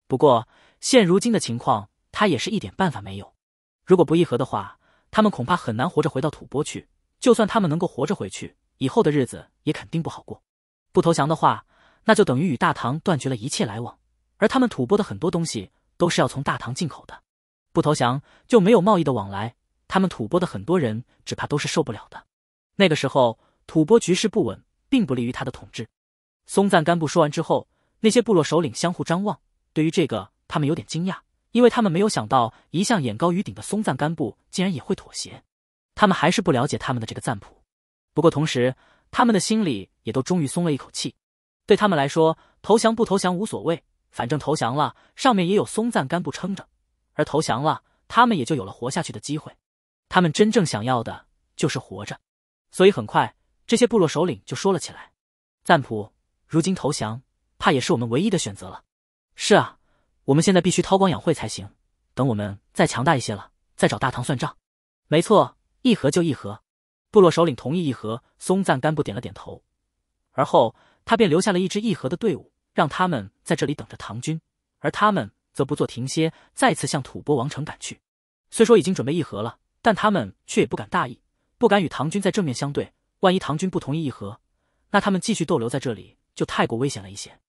不过现如今的情况，他也是一点办法没有。如果不议和的话，他们恐怕很难活着回到吐蕃去。就算他们能够活着回去，以后的日子也肯定不好过。不投降的话，那就等于与大唐断绝了一切来往。而他们吐蕃的很多东西都是要从大唐进口的，不投降就没有贸易的往来。他们吐蕃的很多人只怕都是受不了的。那个时候。吐蕃局势不稳，并不利于他的统治。松赞干布说完之后，那些部落首领相互张望，对于这个他们有点惊讶，因为他们没有想到一向眼高于顶的松赞干布竟然也会妥协。他们还是不了解他们的这个赞普，不过同时，他们的心里也都终于松了一口气。对他们来说，投降不投降无所谓，反正投降了，上面也有松赞干布撑着；而投降了，他们也就有了活下去的机会。他们真正想要的就是活着，所以很快。这些部落首领就说了起来：“赞普如今投降，怕也是我们唯一的选择了。”“是啊，我们现在必须韬光养晦才行。等我们再强大一些了，再找大唐算账。”“没错，议和就议和。”部落首领同意议和，松赞干布点了点头，而后他便留下了一支议和的队伍，让他们在这里等着唐军，而他们则不做停歇，再次向吐蕃王城赶去。虽说已经准备议和了，但他们却也不敢大意，不敢与唐军在正面相对。万一唐军不同意议和，那他们继续逗留在这里就太过危险了一些。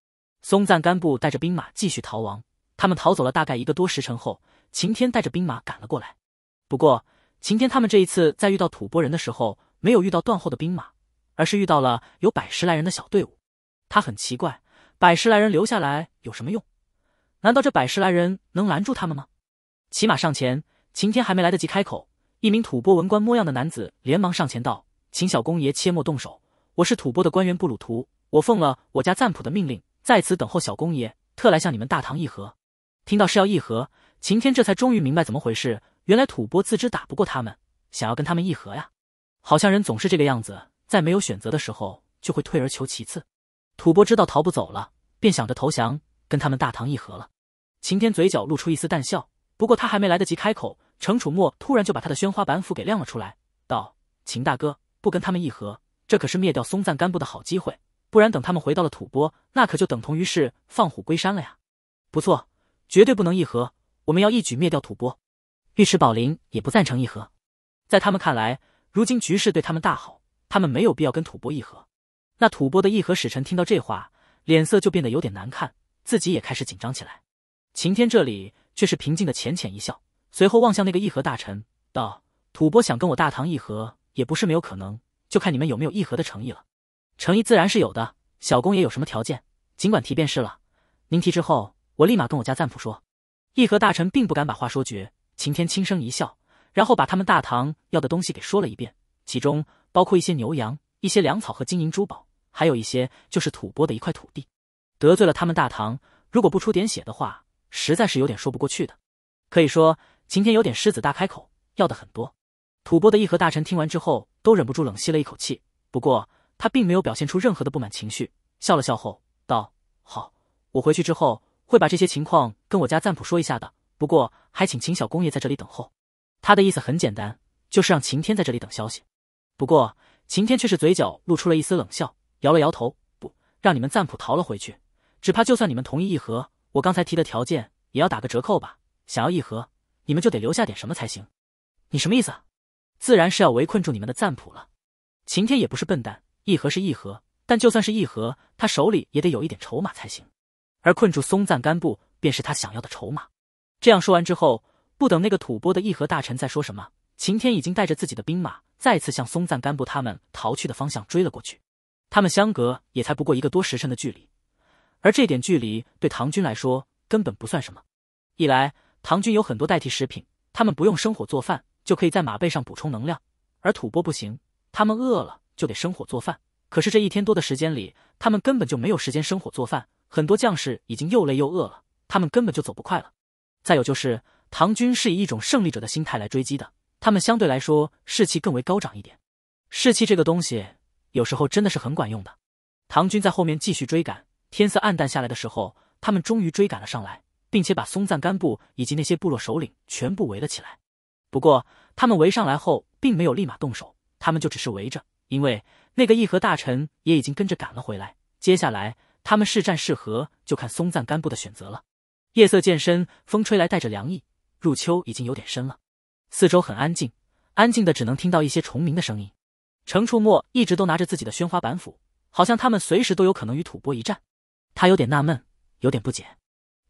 松赞干布带着兵马继续逃亡，他们逃走了大概一个多时辰后，晴天带着兵马赶了过来。不过，晴天他们这一次在遇到吐蕃人的时候，没有遇到断后的兵马，而是遇到了有百十来人的小队伍。他很奇怪，百十来人留下来有什么用？难道这百十来人能拦住他们吗？骑马上前，晴天还没来得及开口，一名吐蕃文官模样的男子连忙上前道。秦小公爷，切莫动手！我是吐蕃的官员布鲁图，我奉了我家赞普的命令，在此等候小公爷，特来向你们大唐议和。听到是要议和，秦天这才终于明白怎么回事。原来吐蕃自知打不过他们，想要跟他们议和呀。好像人总是这个样子，在没有选择的时候，就会退而求其次。吐蕃知道逃不走了，便想着投降，跟他们大唐议和了。秦天嘴角露出一丝淡笑，不过他还没来得及开口，程楚墨突然就把他的宣花板斧给亮了出来，道：“秦大哥。”不跟他们议和，这可是灭掉松赞干布的好机会。不然等他们回到了吐蕃，那可就等同于是放虎归山了呀。不错，绝对不能议和，我们要一举灭掉吐蕃。尉迟宝林也不赞成议和，在他们看来，如今局势对他们大好，他们没有必要跟吐蕃议和。那吐蕃的议和使臣听到这话，脸色就变得有点难看，自己也开始紧张起来。晴天这里却是平静的，浅浅一笑，随后望向那个议和大臣，道：“吐蕃想跟我大唐议和。”也不是没有可能，就看你们有没有议和的诚意了。诚意自然是有的。小公爷有什么条件，尽管提便是了。您提之后，我立马跟我家赞普说。议和大臣并不敢把话说绝。晴天轻声一笑，然后把他们大唐要的东西给说了一遍，其中包括一些牛羊、一些粮草和金银珠宝，还有一些就是吐蕃的一块土地。得罪了他们大唐，如果不出点血的话，实在是有点说不过去的。可以说，晴天有点狮子大开口，要的很多。吐蕃的议和大臣听完之后，都忍不住冷吸了一口气。不过他并没有表现出任何的不满情绪，笑了笑后道：“好，我回去之后会把这些情况跟我家赞普说一下的。不过还请秦小公爷在这里等候。”他的意思很简单，就是让晴天在这里等消息。不过晴天却是嘴角露出了一丝冷笑，摇了摇头，不让你们赞普逃了回去，只怕就算你们同意议和，我刚才提的条件也要打个折扣吧？想要议和，你们就得留下点什么才行。你什么意思？啊？自然是要围困住你们的赞普了。晴天也不是笨蛋，议和是议和，但就算是议和，他手里也得有一点筹码才行。而困住松赞干布，便是他想要的筹码。这样说完之后，不等那个吐蕃的议和大臣再说什么，晴天已经带着自己的兵马再次向松赞干布他们逃去的方向追了过去。他们相隔也才不过一个多时辰的距离，而这点距离对唐军来说根本不算什么。一来，唐军有很多代替食品，他们不用生火做饭。就可以在马背上补充能量，而吐蕃不行，他们饿了就得生火做饭。可是这一天多的时间里，他们根本就没有时间生火做饭，很多将士已经又累又饿了，他们根本就走不快了。再有就是，唐军是以一种胜利者的心态来追击的，他们相对来说士气更为高涨一点。士气这个东西，有时候真的是很管用的。唐军在后面继续追赶，天色暗淡下来的时候，他们终于追赶了上来，并且把松赞干布以及那些部落首领全部围了起来。不过，他们围上来后，并没有立马动手，他们就只是围着，因为那个议和大臣也已经跟着赶了回来。接下来，他们是战是和，就看松赞干布的选择了。夜色渐深，风吹来带着凉意，入秋已经有点深了。四周很安静，安静的只能听到一些虫鸣的声音。程初墨一直都拿着自己的宣花板斧，好像他们随时都有可能与吐蕃一战。他有点纳闷，有点不解。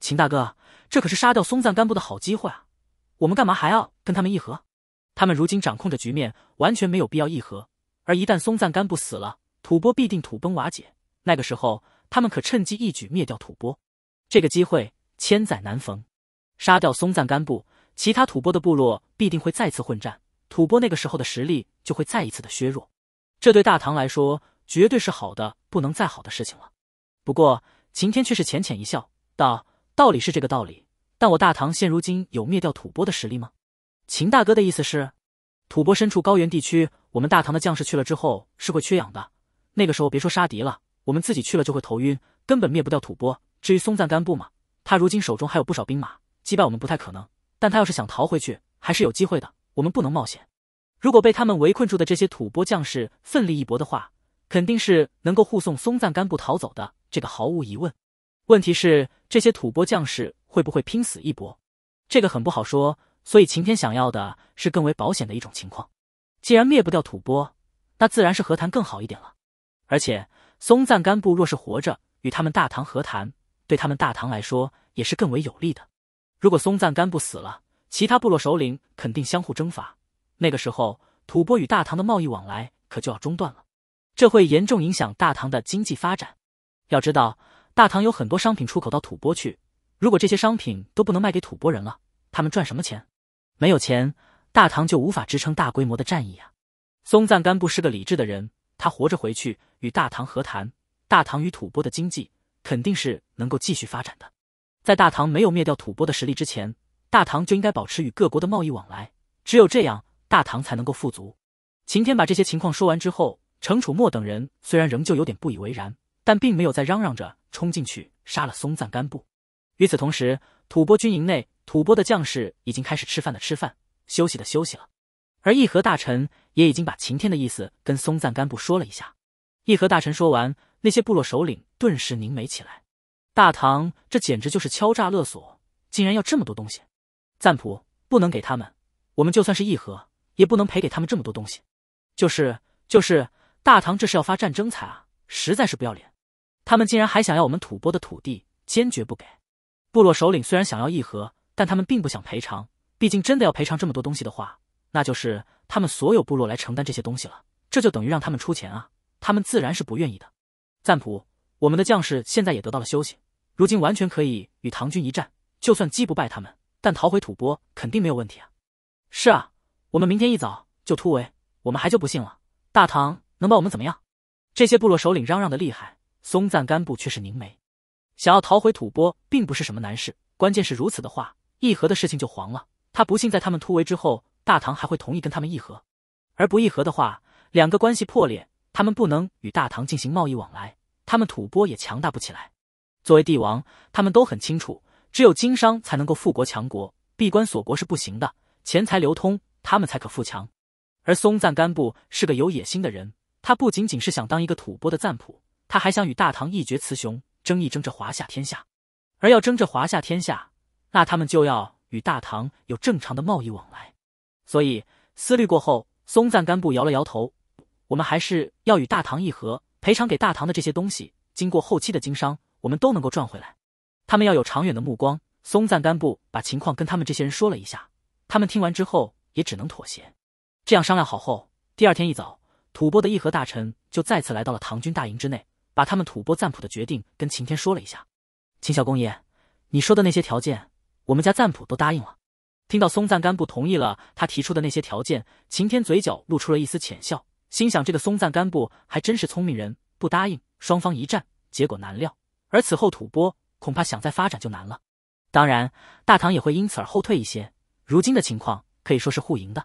秦大哥，这可是杀掉松赞干布的好机会啊！我们干嘛还要跟他们议和？他们如今掌控着局面，完全没有必要议和。而一旦松赞干布死了，吐蕃必定土崩瓦解。那个时候，他们可趁机一举灭掉吐蕃。这个机会千载难逢。杀掉松赞干布，其他吐蕃的部落必定会再次混战，吐蕃那个时候的实力就会再一次的削弱。这对大唐来说，绝对是好的不能再好的事情了。不过，晴天却是浅浅一笑，道：“道理是这个道理。”但我大唐现如今有灭掉吐蕃的实力吗？秦大哥的意思是，吐蕃身处高原地区，我们大唐的将士去了之后是会缺氧的。那个时候别说杀敌了，我们自己去了就会头晕，根本灭不掉吐蕃。至于松赞干布嘛，他如今手中还有不少兵马，击败我们不太可能。但他要是想逃回去，还是有机会的。我们不能冒险。如果被他们围困住的这些吐蕃将士奋力一搏的话，肯定是能够护送松赞干布逃走的，这个毫无疑问。问题是这些吐蕃将士。会不会拼死一搏？这个很不好说，所以晴天想要的是更为保险的一种情况。既然灭不掉吐蕃，那自然是和谈更好一点了。而且松赞干布若是活着，与他们大唐和谈，对他们大唐来说也是更为有利的。如果松赞干布死了，其他部落首领肯定相互征伐，那个时候吐蕃与大唐的贸易往来可就要中断了，这会严重影响大唐的经济发展。要知道，大唐有很多商品出口到吐蕃去。如果这些商品都不能卖给吐蕃人了，他们赚什么钱？没有钱，大唐就无法支撑大规模的战役啊！松赞干布是个理智的人，他活着回去与大唐和谈，大唐与吐蕃的经济肯定是能够继续发展的。在大唐没有灭掉吐蕃的实力之前，大唐就应该保持与各国的贸易往来，只有这样，大唐才能够富足。晴天把这些情况说完之后，程楚墨等人虽然仍旧有点不以为然，但并没有再嚷嚷着冲进去杀了松赞干布。与此同时，吐蕃军营内，吐蕃的将士已经开始吃饭的吃饭，休息的休息了。而议和大臣也已经把晴天的意思跟松赞干布说了一下。议和大臣说完，那些部落首领顿时凝眉起来。大唐这简直就是敲诈勒索，竟然要这么多东西！赞普不能给他们，我们就算是议和，也不能赔给他们这么多东西。就是就是，大唐这是要发战争财啊！实在是不要脸，他们竟然还想要我们吐蕃的土地，坚决不给。部落首领虽然想要议和，但他们并不想赔偿。毕竟真的要赔偿这么多东西的话，那就是他们所有部落来承担这些东西了，这就等于让他们出钱啊！他们自然是不愿意的。赞普，我们的将士现在也得到了休息，如今完全可以与唐军一战。就算击不败他们，但逃回吐蕃肯定没有问题啊！是啊，我们明天一早就突围，我们还就不信了，大唐能把我们怎么样？这些部落首领嚷嚷的厉害，松赞干布却是凝眉。想要逃回吐蕃，并不是什么难事。关键是如此的话，议和的事情就黄了。他不信，在他们突围之后，大唐还会同意跟他们议和。而不议和的话，两个关系破裂，他们不能与大唐进行贸易往来，他们吐蕃也强大不起来。作为帝王，他们都很清楚，只有经商才能够富国强国，闭关锁国是不行的。钱财流通，他们才可富强。而松赞干布是个有野心的人，他不仅仅是想当一个吐蕃的赞普，他还想与大唐一决雌雄。争一争这华夏天下，而要争这华夏天下，那他们就要与大唐有正常的贸易往来。所以思虑过后，松赞干布摇了摇头：“我们还是要与大唐议和，赔偿给大唐的这些东西，经过后期的经商，我们都能够赚回来。”他们要有长远的目光。松赞干布把情况跟他们这些人说了一下，他们听完之后也只能妥协。这样商量好后，第二天一早，吐蕃的议和大臣就再次来到了唐军大营之内。把他们吐蕃赞普的决定跟晴天说了一下。秦小公爷，你说的那些条件，我们家赞普都答应了。听到松赞干布同意了他提出的那些条件，晴天嘴角露出了一丝浅笑，心想这个松赞干布还真是聪明人。不答应，双方一战，结果难料。而此后吐蕃恐怕想再发展就难了。当然，大唐也会因此而后退一些。如今的情况可以说是互赢的。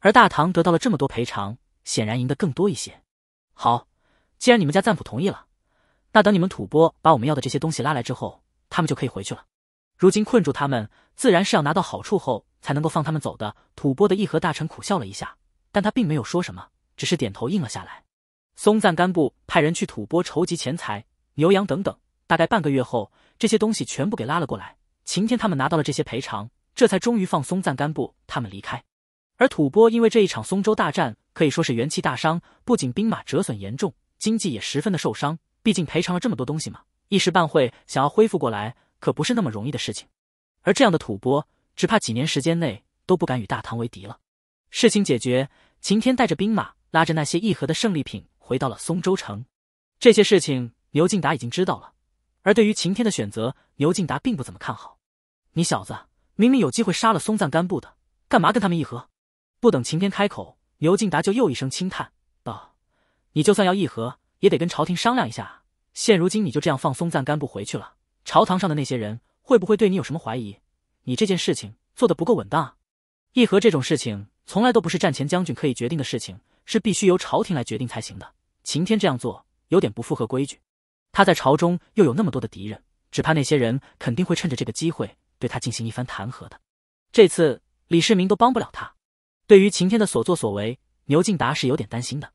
而大唐得到了这么多赔偿，显然赢得更多一些。好。既然你们家赞普同意了，那等你们吐蕃把我们要的这些东西拉来之后，他们就可以回去了。如今困住他们，自然是要拿到好处后才能够放他们走的。吐蕃的议和大臣苦笑了一下，但他并没有说什么，只是点头应了下来。松赞干布派人去吐蕃筹集钱财、牛羊等等，大概半个月后，这些东西全部给拉了过来。晴天他们拿到了这些赔偿，这才终于放松赞干布他们离开。而吐蕃因为这一场松州大战，可以说是元气大伤，不仅兵马折损严重。经济也十分的受伤，毕竟赔偿了这么多东西嘛，一时半会想要恢复过来可不是那么容易的事情。而这样的吐蕃，只怕几年时间内都不敢与大唐为敌了。事情解决，秦天带着兵马，拉着那些议和的胜利品回到了松州城。这些事情牛敬达已经知道了，而对于秦天的选择，牛敬达并不怎么看好。你小子明明有机会杀了松赞干布的，干嘛跟他们议和？不等秦天开口，牛敬达就又一声轻叹。你就算要议和，也得跟朝廷商量一下。现如今你就这样放松赞干不回去了，朝堂上的那些人会不会对你有什么怀疑？你这件事情做得不够稳当啊！议和这种事情，从来都不是战前将军可以决定的事情，是必须由朝廷来决定才行的。晴天这样做，有点不符合规矩。他在朝中又有那么多的敌人，只怕那些人肯定会趁着这个机会对他进行一番弹劾的。这次李世民都帮不了他。对于晴天的所作所为，牛敬达是有点担心的。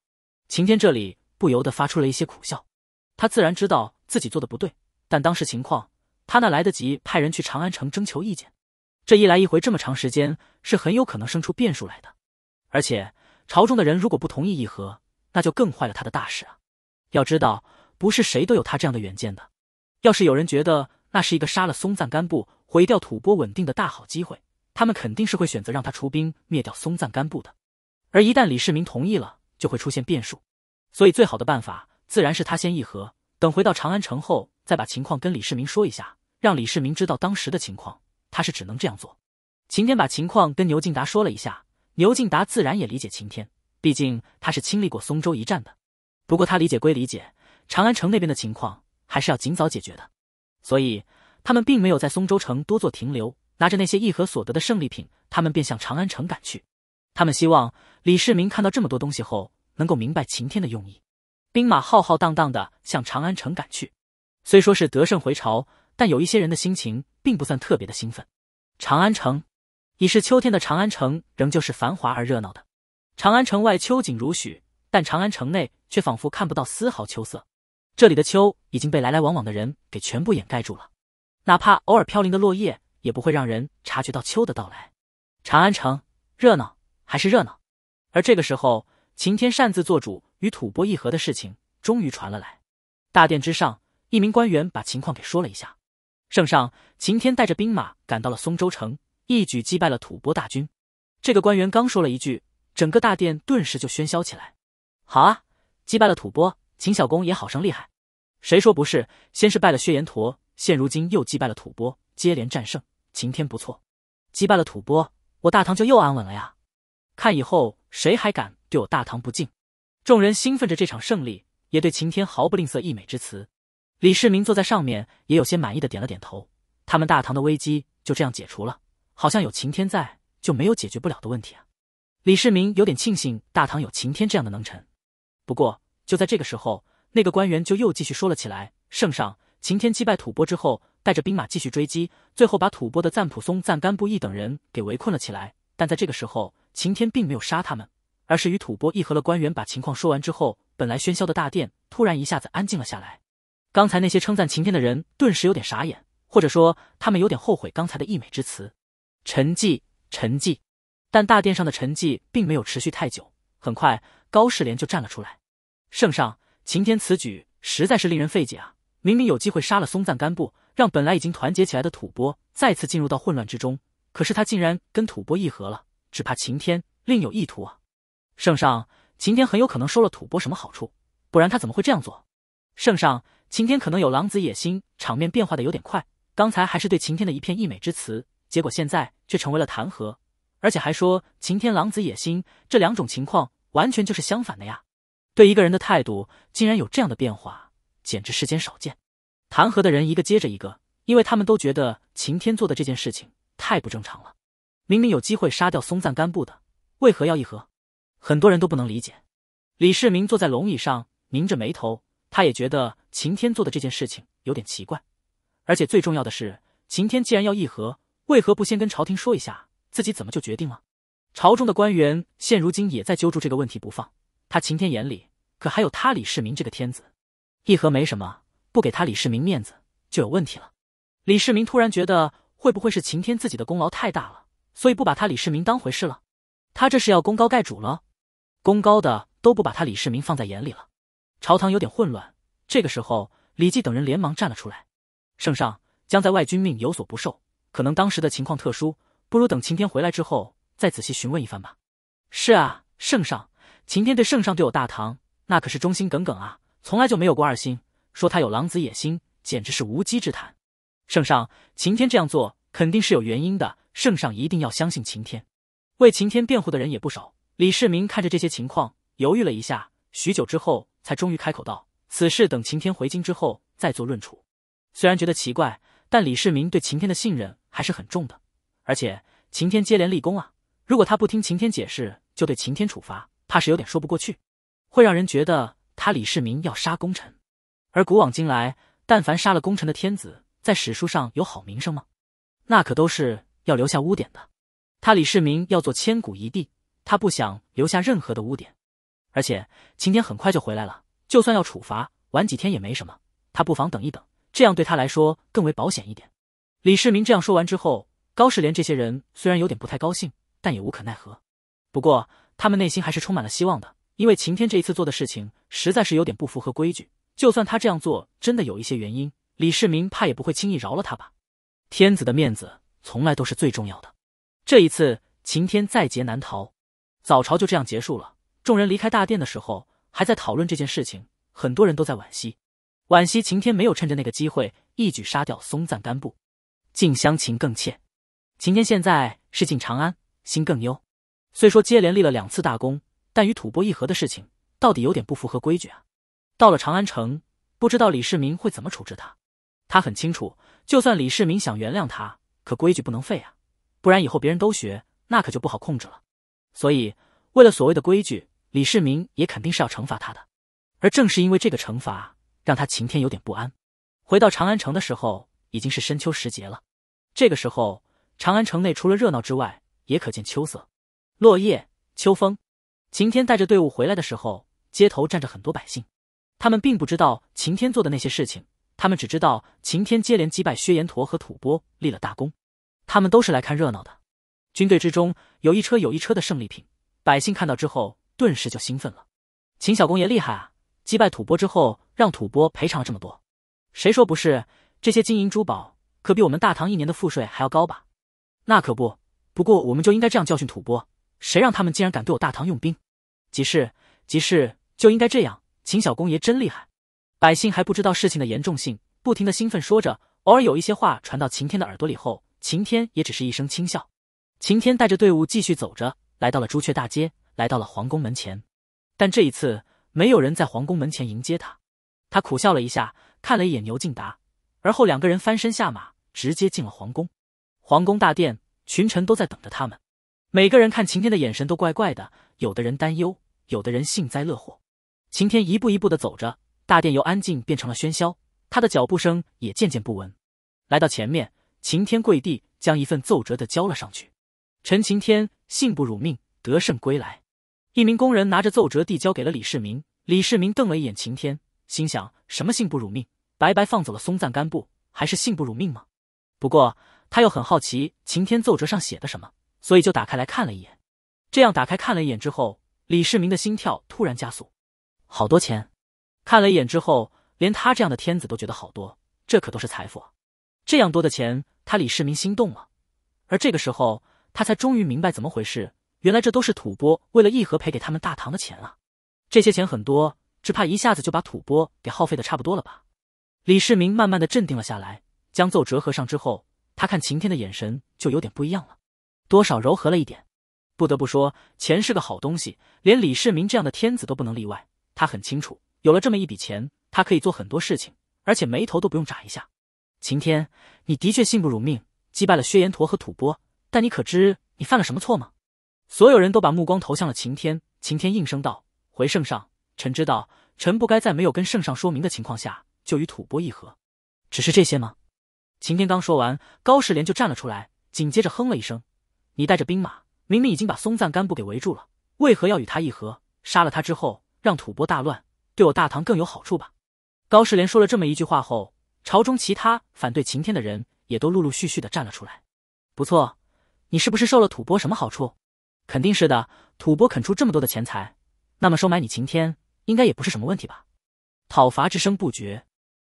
晴天这里不由得发出了一些苦笑，他自然知道自己做的不对，但当时情况，他那来得及派人去长安城征求意见，这一来一回这么长时间，是很有可能生出变数来的。而且朝中的人如果不同意议和，那就更坏了他的大事啊！要知道，不是谁都有他这样的远见的。要是有人觉得那是一个杀了松赞干布、毁掉吐蕃稳定的大好机会，他们肯定是会选择让他出兵灭掉松赞干布的。而一旦李世民同意了，就会出现变数，所以最好的办法自然是他先议和，等回到长安城后再把情况跟李世民说一下，让李世民知道当时的情况。他是只能这样做。晴天把情况跟牛敬达说了一下，牛敬达自然也理解晴天，毕竟他是亲历过松州一战的。不过他理解归理解，长安城那边的情况还是要尽早解决的，所以他们并没有在松州城多做停留，拿着那些议和所得的胜利品，他们便向长安城赶去。他们希望李世民看到这么多东西后，能够明白晴天的用意。兵马浩浩荡荡的向长安城赶去。虽说是得胜回朝，但有一些人的心情并不算特别的兴奋。长安城，已是秋天的长安城仍旧是繁华而热闹的。长安城外秋景如许，但长安城内却仿佛看不到丝毫秋色。这里的秋已经被来来往往的人给全部掩盖住了。哪怕偶尔飘零的落叶，也不会让人察觉到秋的到来。长安城热闹。还是热闹，而这个时候，秦天擅自做主与吐蕃议和的事情终于传了来。大殿之上，一名官员把情况给说了一下。圣上，秦天带着兵马赶到了松州城，一举击败了吐蕃大军。这个官员刚说了一句，整个大殿顿时就喧嚣起来。好啊，击败了吐蕃，秦小公也好生厉害。谁说不是？先是败了薛延陀，现如今又击败了吐蕃，接连战胜，秦天不错。击败了吐蕃，我大唐就又安稳了呀。看以后谁还敢对我大唐不敬？众人兴奋着这场胜利，也对晴天毫不吝啬溢美之词。李世民坐在上面，也有些满意的点了点头。他们大唐的危机就这样解除了，好像有晴天在就没有解决不了的问题啊！李世民有点庆幸大唐有晴天这样的能臣。不过就在这个时候，那个官员就又继续说了起来：“圣上，晴天击败吐蕃之后，带着兵马继续追击，最后把吐蕃的赞普松赞干布一等人给围困了起来。但在这个时候，”晴天并没有杀他们，而是与吐蕃议和了。官员把情况说完之后，本来喧嚣的大殿突然一下子安静了下来。刚才那些称赞晴天的人顿时有点傻眼，或者说他们有点后悔刚才的溢美之词。沉寂，沉寂。但大殿上的沉寂并没有持续太久，很快高士廉就站了出来：“圣上，晴天此举实在是令人费解啊！明明有机会杀了松赞干布，让本来已经团结起来的吐蕃再次进入到混乱之中，可是他竟然跟吐蕃议和了。”只怕晴天另有意图啊！圣上，晴天很有可能收了吐蕃什么好处，不然他怎么会这样做？圣上，晴天可能有狼子野心，场面变化的有点快。刚才还是对晴天的一片溢美之词，结果现在却成为了弹劾，而且还说晴天狼子野心。这两种情况完全就是相反的呀！对一个人的态度竟然有这样的变化，简直世间少见。弹劾的人一个接着一个，因为他们都觉得晴天做的这件事情太不正常了。明明有机会杀掉松赞干布的，为何要议和？很多人都不能理解。李世民坐在龙椅上，拧着眉头，他也觉得晴天做的这件事情有点奇怪。而且最重要的是，晴天既然要议和，为何不先跟朝廷说一下自己怎么就决定了？朝中的官员现如今也在揪住这个问题不放。他晴天眼里可还有他李世民这个天子？议和没什么，不给他李世民面子就有问题了。李世民突然觉得，会不会是晴天自己的功劳太大了？所以不把他李世民当回事了，他这是要功高盖主了，功高的都不把他李世民放在眼里了，朝堂有点混乱。这个时候，李绩等人连忙站了出来：“圣上将在外，军命有所不受，可能当时的情况特殊，不如等晴天回来之后再仔细询问一番吧。”“是啊，圣上，晴天对圣上对我大唐那可是忠心耿耿啊，从来就没有过二心。说他有狼子野心，简直是无稽之谈。”“圣上，晴天这样做。”肯定是有原因的，圣上一定要相信晴天。为晴天辩护的人也不少。李世民看着这些情况，犹豫了一下，许久之后才终于开口道：“此事等晴天回京之后再做论处。”虽然觉得奇怪，但李世民对晴天的信任还是很重的。而且晴天接连立功啊，如果他不听晴天解释，就对晴天处罚，怕是有点说不过去，会让人觉得他李世民要杀功臣。而古往今来，但凡杀了功臣的天子，在史书上有好名声吗？那可都是要留下污点的。他李世民要做千古一帝，他不想留下任何的污点。而且晴天很快就回来了，就算要处罚，晚几天也没什么。他不妨等一等，这样对他来说更为保险一点。李世民这样说完之后，高士廉这些人虽然有点不太高兴，但也无可奈何。不过他们内心还是充满了希望的，因为晴天这一次做的事情实在是有点不符合规矩。就算他这样做真的有一些原因，李世民怕也不会轻易饶了他吧。天子的面子从来都是最重要的，这一次秦天在劫难逃，早朝就这样结束了。众人离开大殿的时候，还在讨论这件事情，很多人都在惋惜，惋惜晴天没有趁着那个机会一举杀掉松赞干布。敬香情更怯，晴天现在是进长安，心更忧。虽说接连立了两次大功，但与吐蕃议和的事情到底有点不符合规矩啊。到了长安城，不知道李世民会怎么处置他。他很清楚，就算李世民想原谅他，可规矩不能废啊，不然以后别人都学，那可就不好控制了。所以，为了所谓的规矩，李世民也肯定是要惩罚他的。而正是因为这个惩罚，让他晴天有点不安。回到长安城的时候，已经是深秋时节了。这个时候，长安城内除了热闹之外，也可见秋色、落叶、秋风。晴天带着队伍回来的时候，街头站着很多百姓，他们并不知道晴天做的那些事情。他们只知道秦天接连击败薛延陀和吐蕃，立了大功。他们都是来看热闹的。军队之中有一车有一车的胜利品，百姓看到之后顿时就兴奋了。秦小公爷厉害啊！击败吐蕃之后，让吐蕃赔偿了这么多，谁说不是？这些金银珠宝可比我们大唐一年的赋税还要高吧？那可不，不过我们就应该这样教训吐蕃，谁让他们竟然敢对我大唐用兵？即是即是，就应该这样。秦小公爷真厉害。百姓还不知道事情的严重性，不停的兴奋说着，偶尔有一些话传到晴天的耳朵里后，晴天也只是一声轻笑。晴天带着队伍继续走着，来到了朱雀大街，来到了皇宫门前。但这一次，没有人在皇宫门前迎接他，他苦笑了一下，看了一眼牛敬达，而后两个人翻身下马，直接进了皇宫。皇宫大殿，群臣都在等着他们，每个人看晴天的眼神都怪怪的，有的人担忧，有的人幸灾乐祸。晴天一步一步的走着。大殿由安静变成了喧嚣，他的脚步声也渐渐不闻。来到前面，晴天跪地将一份奏折的交了上去。陈晴天，幸不辱命，得胜归来。一名工人拿着奏折递交给了李世民。李世民瞪了一眼晴天，心想：什么幸不辱命？白白放走了松赞干布，还是幸不辱命吗？不过他又很好奇晴天奏折上写的什么，所以就打开来看了一眼。这样打开看了一眼之后，李世民的心跳突然加速。好多钱。看了一眼之后，连他这样的天子都觉得好多，这可都是财富啊！这样多的钱，他李世民心动了。而这个时候，他才终于明白怎么回事，原来这都是吐蕃为了议和赔给他们大唐的钱啊！这些钱很多，只怕一下子就把吐蕃给耗费的差不多了吧？李世民慢慢的镇定了下来，将奏折合上之后，他看晴天的眼神就有点不一样了，多少柔和了一点。不得不说，钱是个好东西，连李世民这样的天子都不能例外。他很清楚。有了这么一笔钱，他可以做很多事情，而且眉头都不用眨一下。晴天，你的确幸不辱命，击败了薛延陀和吐蕃，但你可知你犯了什么错吗？所有人都把目光投向了晴天。晴天应声道：“回圣上，臣知道，臣不该在没有跟圣上说明的情况下就与吐蕃议和。只是这些吗？”晴天刚说完，高世廉就站了出来，紧接着哼了一声：“你带着兵马，明明已经把松赞干布给围住了，为何要与他议和？杀了他之后，让吐蕃大乱？”对我大唐更有好处吧？高士廉说了这么一句话后，朝中其他反对晴天的人也都陆陆续续的站了出来。不错，你是不是受了吐蕃什么好处？肯定是的，吐蕃肯出这么多的钱财，那么收买你晴天应该也不是什么问题吧？讨伐之声不绝。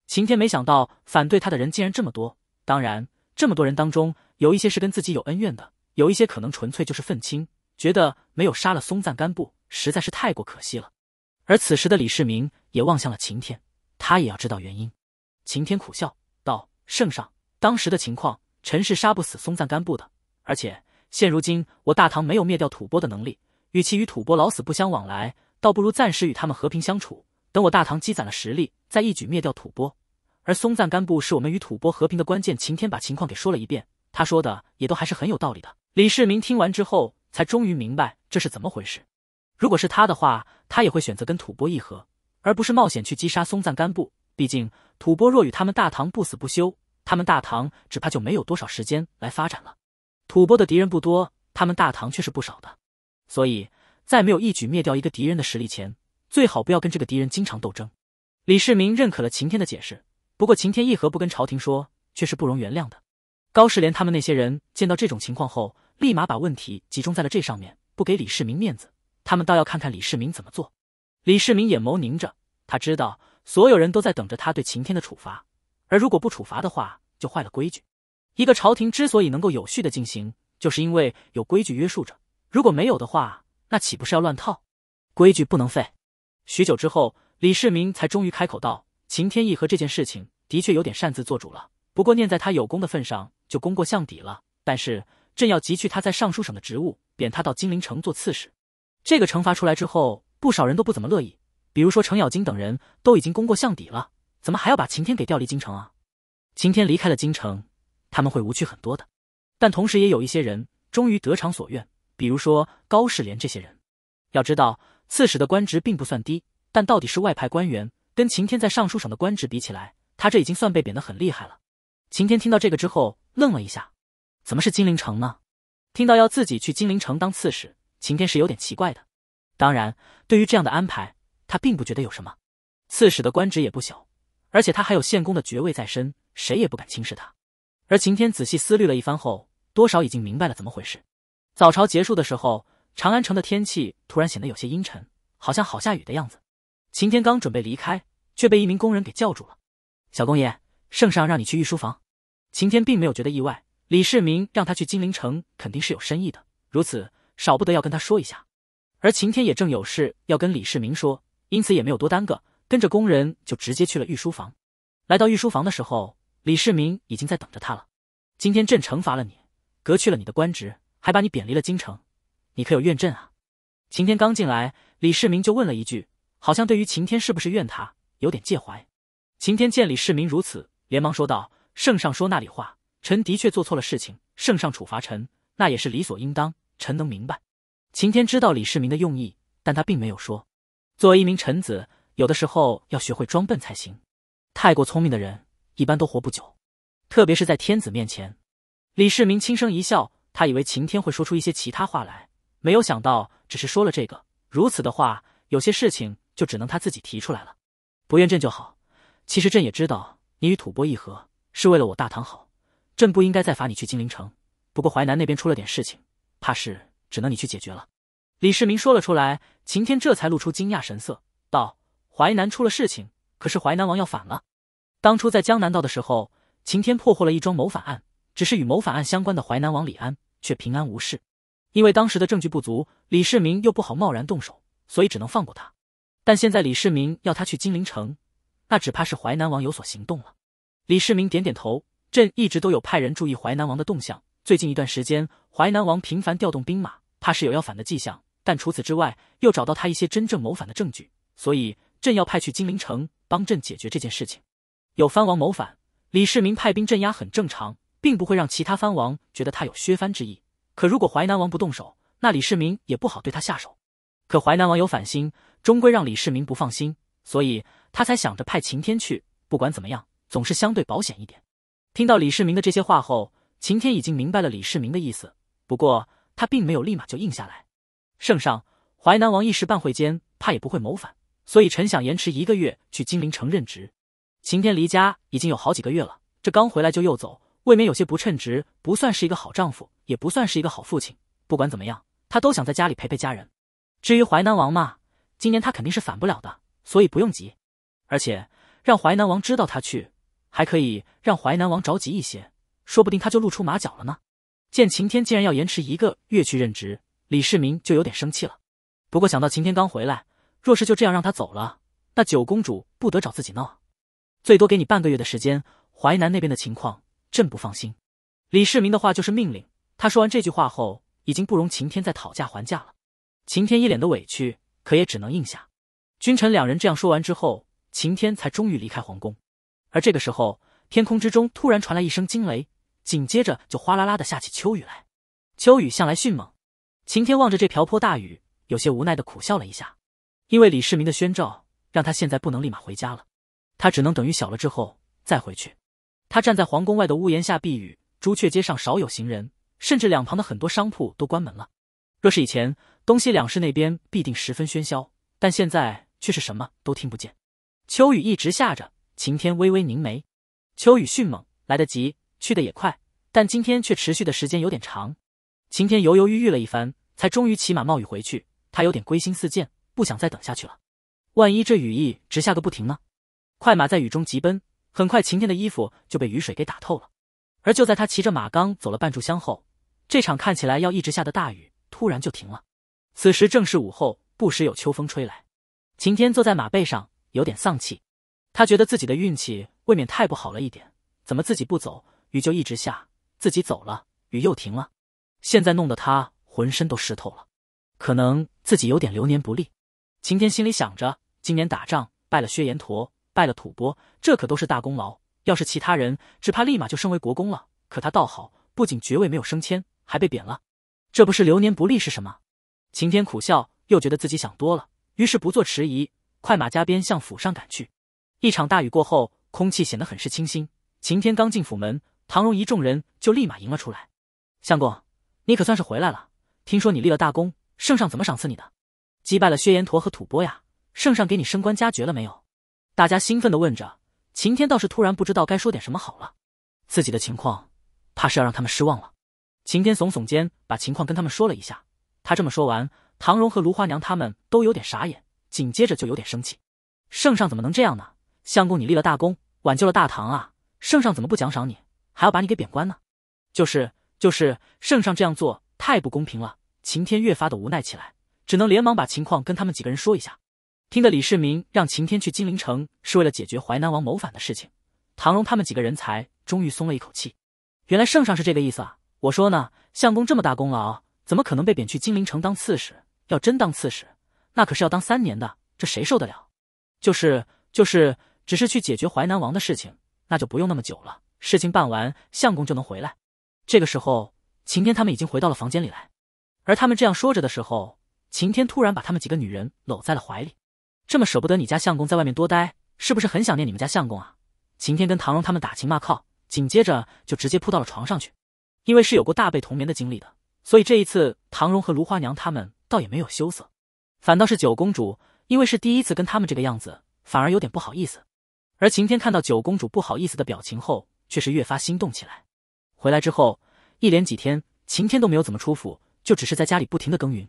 晴天没想到反对他的人竟然这么多，当然，这么多人当中有一些是跟自己有恩怨的，有一些可能纯粹就是愤青，觉得没有杀了松赞干布，实在是太过可惜了。而此时的李世民也望向了晴天，他也要知道原因。晴天苦笑道：“圣上，当时的情况，臣是杀不死松赞干布的。而且现如今我大唐没有灭掉吐蕃的能力，与其与吐蕃老死不相往来，倒不如暂时与他们和平相处。等我大唐积攒了实力，再一举灭掉吐蕃。而松赞干布是我们与吐蕃和平的关键。”晴天把情况给说了一遍，他说的也都还是很有道理的。李世民听完之后，才终于明白这是怎么回事。如果是他的话，他也会选择跟吐蕃议和，而不是冒险去击杀松赞干布。毕竟，吐蕃若与他们大唐不死不休，他们大唐只怕就没有多少时间来发展了。吐蕃的敌人不多，他们大唐却是不少的，所以，在没有一举灭掉一个敌人的实力前，最好不要跟这个敌人经常斗争。李世民认可了秦天的解释，不过秦天议和不跟朝廷说，却是不容原谅的。高士廉他们那些人见到这种情况后，立马把问题集中在了这上面，不给李世民面子。他们倒要看看李世民怎么做。李世民眼眸凝着，他知道所有人都在等着他对秦天的处罚，而如果不处罚的话，就坏了规矩。一个朝廷之所以能够有序的进行，就是因为有规矩约束着。如果没有的话，那岂不是要乱套？规矩不能废。许久之后，李世民才终于开口道：“秦天意和这件事情的确有点擅自做主了，不过念在他有功的份上，就功过相抵了。但是朕要急去他在尚书省的职务，贬他到金陵城做刺史。”这个惩罚出来之后，不少人都不怎么乐意。比如说程咬金等人，都已经功过相抵了，怎么还要把晴天给调离京城啊？晴天离开了京城，他们会无趣很多的。但同时也有一些人终于得偿所愿，比如说高士廉这些人。要知道，刺史的官职并不算低，但到底是外派官员，跟晴天在尚书省的官职比起来，他这已经算被贬得很厉害了。晴天听到这个之后愣了一下，怎么是金陵城呢？听到要自己去金陵城当刺史。晴天是有点奇怪的，当然，对于这样的安排，他并不觉得有什么。刺史的官职也不小，而且他还有县公的爵位在身，谁也不敢轻视他。而晴天仔细思虑了一番后，多少已经明白了怎么回事。早朝结束的时候，长安城的天气突然显得有些阴沉，好像好下雨的样子。晴天刚准备离开，却被一名工人给叫住了：“小公爷，圣上让你去御书房。”晴天并没有觉得意外，李世民让他去金陵城，肯定是有深意的。如此。少不得要跟他说一下，而晴天也正有事要跟李世民说，因此也没有多耽搁，跟着工人就直接去了御书房。来到御书房的时候，李世民已经在等着他了。今天朕惩罚了你，革去了你的官职，还把你贬离了京城，你可有怨朕啊？晴天刚进来，李世民就问了一句，好像对于晴天是不是怨他有点介怀。晴天见李世民如此，连忙说道：“圣上说那里话，臣的确做错了事情，圣上处罚臣那也是理所应当。”臣能明白，秦天知道李世民的用意，但他并没有说。作为一名臣子，有的时候要学会装笨才行。太过聪明的人一般都活不久，特别是在天子面前。李世民轻声一笑，他以为秦天会说出一些其他话来，没有想到只是说了这个。如此的话，有些事情就只能他自己提出来了。不怨朕就好。其实朕也知道，你与吐蕃议和是为了我大唐好，朕不应该再罚你去金陵城。不过淮南那边出了点事情。怕是只能你去解决了。李世民说了出来，秦天这才露出惊讶神色，道：“淮南出了事情，可是淮南王要反了？当初在江南道的时候，秦天破获了一桩谋反案，只是与谋反案相关的淮南王李安却平安无事，因为当时的证据不足，李世民又不好贸然动手，所以只能放过他。但现在李世民要他去金陵城，那只怕是淮南王有所行动了。”李世民点点头：“朕一直都有派人注意淮南王的动向。”最近一段时间，淮南王频繁调动兵马，怕是有要反的迹象。但除此之外，又找到他一些真正谋反的证据，所以朕要派去金陵城帮朕解决这件事情。有藩王谋反，李世民派兵镇压很正常，并不会让其他藩王觉得他有削藩之意。可如果淮南王不动手，那李世民也不好对他下手。可淮南王有反心，终归让李世民不放心，所以他才想着派秦天去。不管怎么样，总是相对保险一点。听到李世民的这些话后。秦天已经明白了李世民的意思，不过他并没有立马就应下来。圣上，淮南王一时半会间怕也不会谋反，所以臣想延迟一个月去金陵城任职。秦天离家已经有好几个月了，这刚回来就又走，未免有些不称职，不算是一个好丈夫，也不算是一个好父亲。不管怎么样，他都想在家里陪陪家人。至于淮南王嘛，今年他肯定是反不了的，所以不用急。而且让淮南王知道他去，还可以让淮南王着急一些。说不定他就露出马脚了呢。见晴天竟然要延迟一个月去任职，李世民就有点生气了。不过想到晴天刚回来，若是就这样让他走了，那九公主不得找自己闹？最多给你半个月的时间，淮南那边的情况，朕不放心。李世民的话就是命令。他说完这句话后，已经不容晴天再讨价还价了。晴天一脸的委屈，可也只能应下。君臣两人这样说完之后，晴天才终于离开皇宫。而这个时候，天空之中突然传来一声惊雷。紧接着就哗啦啦的下起秋雨来，秋雨向来迅猛。晴天望着这瓢泼大雨，有些无奈的苦笑了一下。因为李世民的宣召，让他现在不能立马回家了，他只能等雨小了之后再回去。他站在皇宫外的屋檐下避雨，朱雀街上少有行人，甚至两旁的很多商铺都关门了。若是以前，东西两市那边必定十分喧嚣，但现在却是什么都听不见。秋雨一直下着，晴天微微凝眉。秋雨迅猛，来得及，去的也快，但今天却持续的时间有点长。晴天犹犹豫豫了一番，才终于骑马冒雨回去。他有点归心似箭，不想再等下去了。万一这雨意直下个不停呢？快马在雨中疾奔，很快晴天的衣服就被雨水给打透了。而就在他骑着马刚走了半炷香后，这场看起来要一直下的大雨突然就停了。此时正是午后，不时有秋风吹来。晴天坐在马背上，有点丧气。他觉得自己的运气未免太不好了一点，怎么自己不走？雨就一直下，自己走了，雨又停了。现在弄得他浑身都湿透了，可能自己有点流年不利。晴天心里想着，今年打仗败了薛延陀，败了吐蕃，这可都是大功劳。要是其他人，只怕立马就升为国公了。可他倒好，不仅爵位没有升迁，还被贬了，这不是流年不利是什么？晴天苦笑，又觉得自己想多了，于是不做迟疑，快马加鞭向府上赶去。一场大雨过后，空气显得很是清新。晴天刚进府门。唐荣一众人就立马迎了出来，相公，你可算是回来了！听说你立了大功，圣上怎么赏赐你的？击败了薛延陀和吐蕃呀，圣上给你升官加爵了没有？大家兴奋地问着。晴天倒是突然不知道该说点什么好了，自己的情况，怕是要让他们失望了。晴天耸耸肩，把情况跟他们说了一下。他这么说完，唐荣和芦花娘他们都有点傻眼，紧接着就有点生气：圣上怎么能这样呢？相公你立了大功，挽救了大唐啊，圣上怎么不奖赏你？还要把你给贬官呢，就是就是圣上这样做太不公平了。晴天越发的无奈起来，只能连忙把情况跟他们几个人说一下。听得李世民让晴天去金陵城，是为了解决淮南王谋反的事情。唐荣他们几个人才终于松了一口气。原来圣上是这个意思啊！我说呢，相公这么大功劳，怎么可能被贬去金陵城当刺史？要真当刺史，那可是要当三年的，这谁受得了？就是就是，只是去解决淮南王的事情，那就不用那么久了。事情办完，相公就能回来。这个时候，晴天他们已经回到了房间里来。而他们这样说着的时候，晴天突然把他们几个女人搂在了怀里，这么舍不得你家相公在外面多待，是不是很想念你们家相公啊？晴天跟唐荣他们打情骂俏，紧接着就直接扑到了床上去。因为是有过大被同眠的经历的，所以这一次唐荣和芦花娘他们倒也没有羞涩，反倒是九公主，因为是第一次跟他们这个样子，反而有点不好意思。而晴天看到九公主不好意思的表情后，却是越发心动起来。回来之后，一连几天晴天都没有怎么出府，就只是在家里不停的耕耘。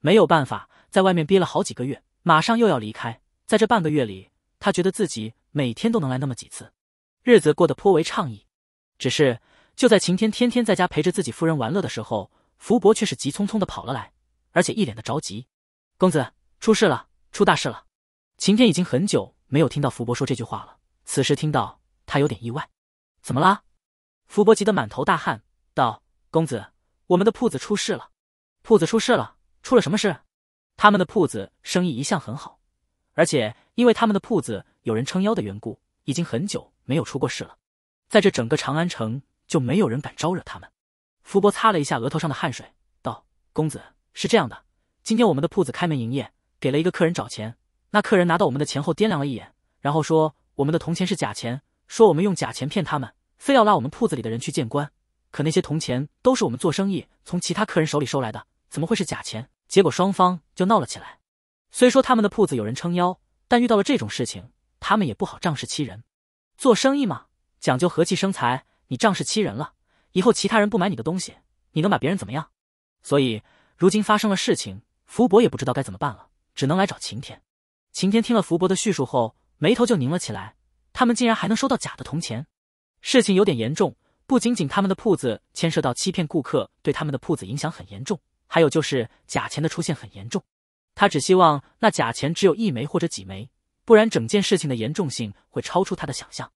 没有办法，在外面憋了好几个月，马上又要离开，在这半个月里，他觉得自己每天都能来那么几次，日子过得颇为畅意。只是就在晴天天天在家陪着自己夫人玩乐的时候，福伯却是急匆匆的跑了来，而且一脸的着急：“公子，出事了，出大事了！”晴天已经很久没有听到福伯说这句话了，此时听到，他有点意外。怎么啦？福伯急得满头大汗，道：“公子，我们的铺子出事了！铺子出事了！出了什么事？”他们的铺子生意一向很好，而且因为他们的铺子有人撑腰的缘故，已经很久没有出过事了。在这整个长安城，就没有人敢招惹他们。福伯擦了一下额头上的汗水，道：“公子，是这样的，今天我们的铺子开门营业，给了一个客人找钱，那客人拿到我们的钱后掂量了一眼，然后说我们的铜钱是假钱。”说我们用假钱骗他们，非要拉我们铺子里的人去见官。可那些铜钱都是我们做生意从其他客人手里收来的，怎么会是假钱？结果双方就闹了起来。虽说他们的铺子有人撑腰，但遇到了这种事情，他们也不好仗势欺人。做生意嘛，讲究和气生财。你仗势欺人了，以后其他人不买你的东西，你能把别人怎么样？所以如今发生了事情，福伯也不知道该怎么办了，只能来找晴天。晴天听了福伯的叙述后，眉头就拧了起来。他们竟然还能收到假的铜钱，事情有点严重。不仅仅他们的铺子牵涉到欺骗顾客，对他们的铺子影响很严重，还有就是假钱的出现很严重。他只希望那假钱只有一枚或者几枚，不然整件事情的严重性会超出他的想象。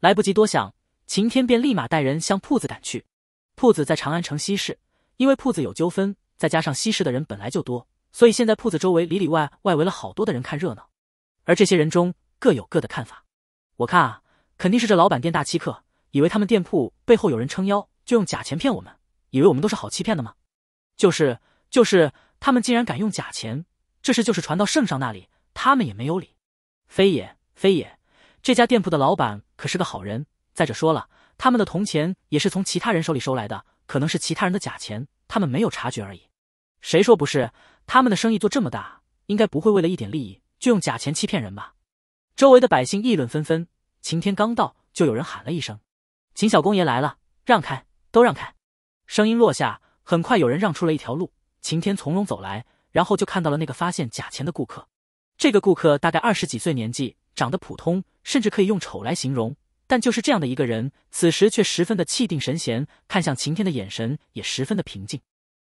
来不及多想，晴天便立马带人向铺子赶去。铺子在长安城西市，因为铺子有纠纷，再加上西市的人本来就多，所以现在铺子周围里里外外围了好多的人看热闹，而这些人中各有各的看法。我看啊，肯定是这老板店大欺客，以为他们店铺背后有人撑腰，就用假钱骗我们。以为我们都是好欺骗的吗？就是就是，他们竟然敢用假钱，这事就是传到圣上那里，他们也没有理。非也非也，这家店铺的老板可是个好人。再者说了，他们的铜钱也是从其他人手里收来的，可能是其他人的假钱，他们没有察觉而已。谁说不是？他们的生意做这么大，应该不会为了一点利益就用假钱欺骗人吧？周围的百姓议论纷纷。晴天刚到，就有人喊了一声：“秦小公爷来了，让开，都让开！”声音落下，很快有人让出了一条路。晴天从容走来，然后就看到了那个发现假钱的顾客。这个顾客大概二十几岁年纪，长得普通，甚至可以用丑来形容。但就是这样的一个人，此时却十分的气定神闲，看向晴天的眼神也十分的平静，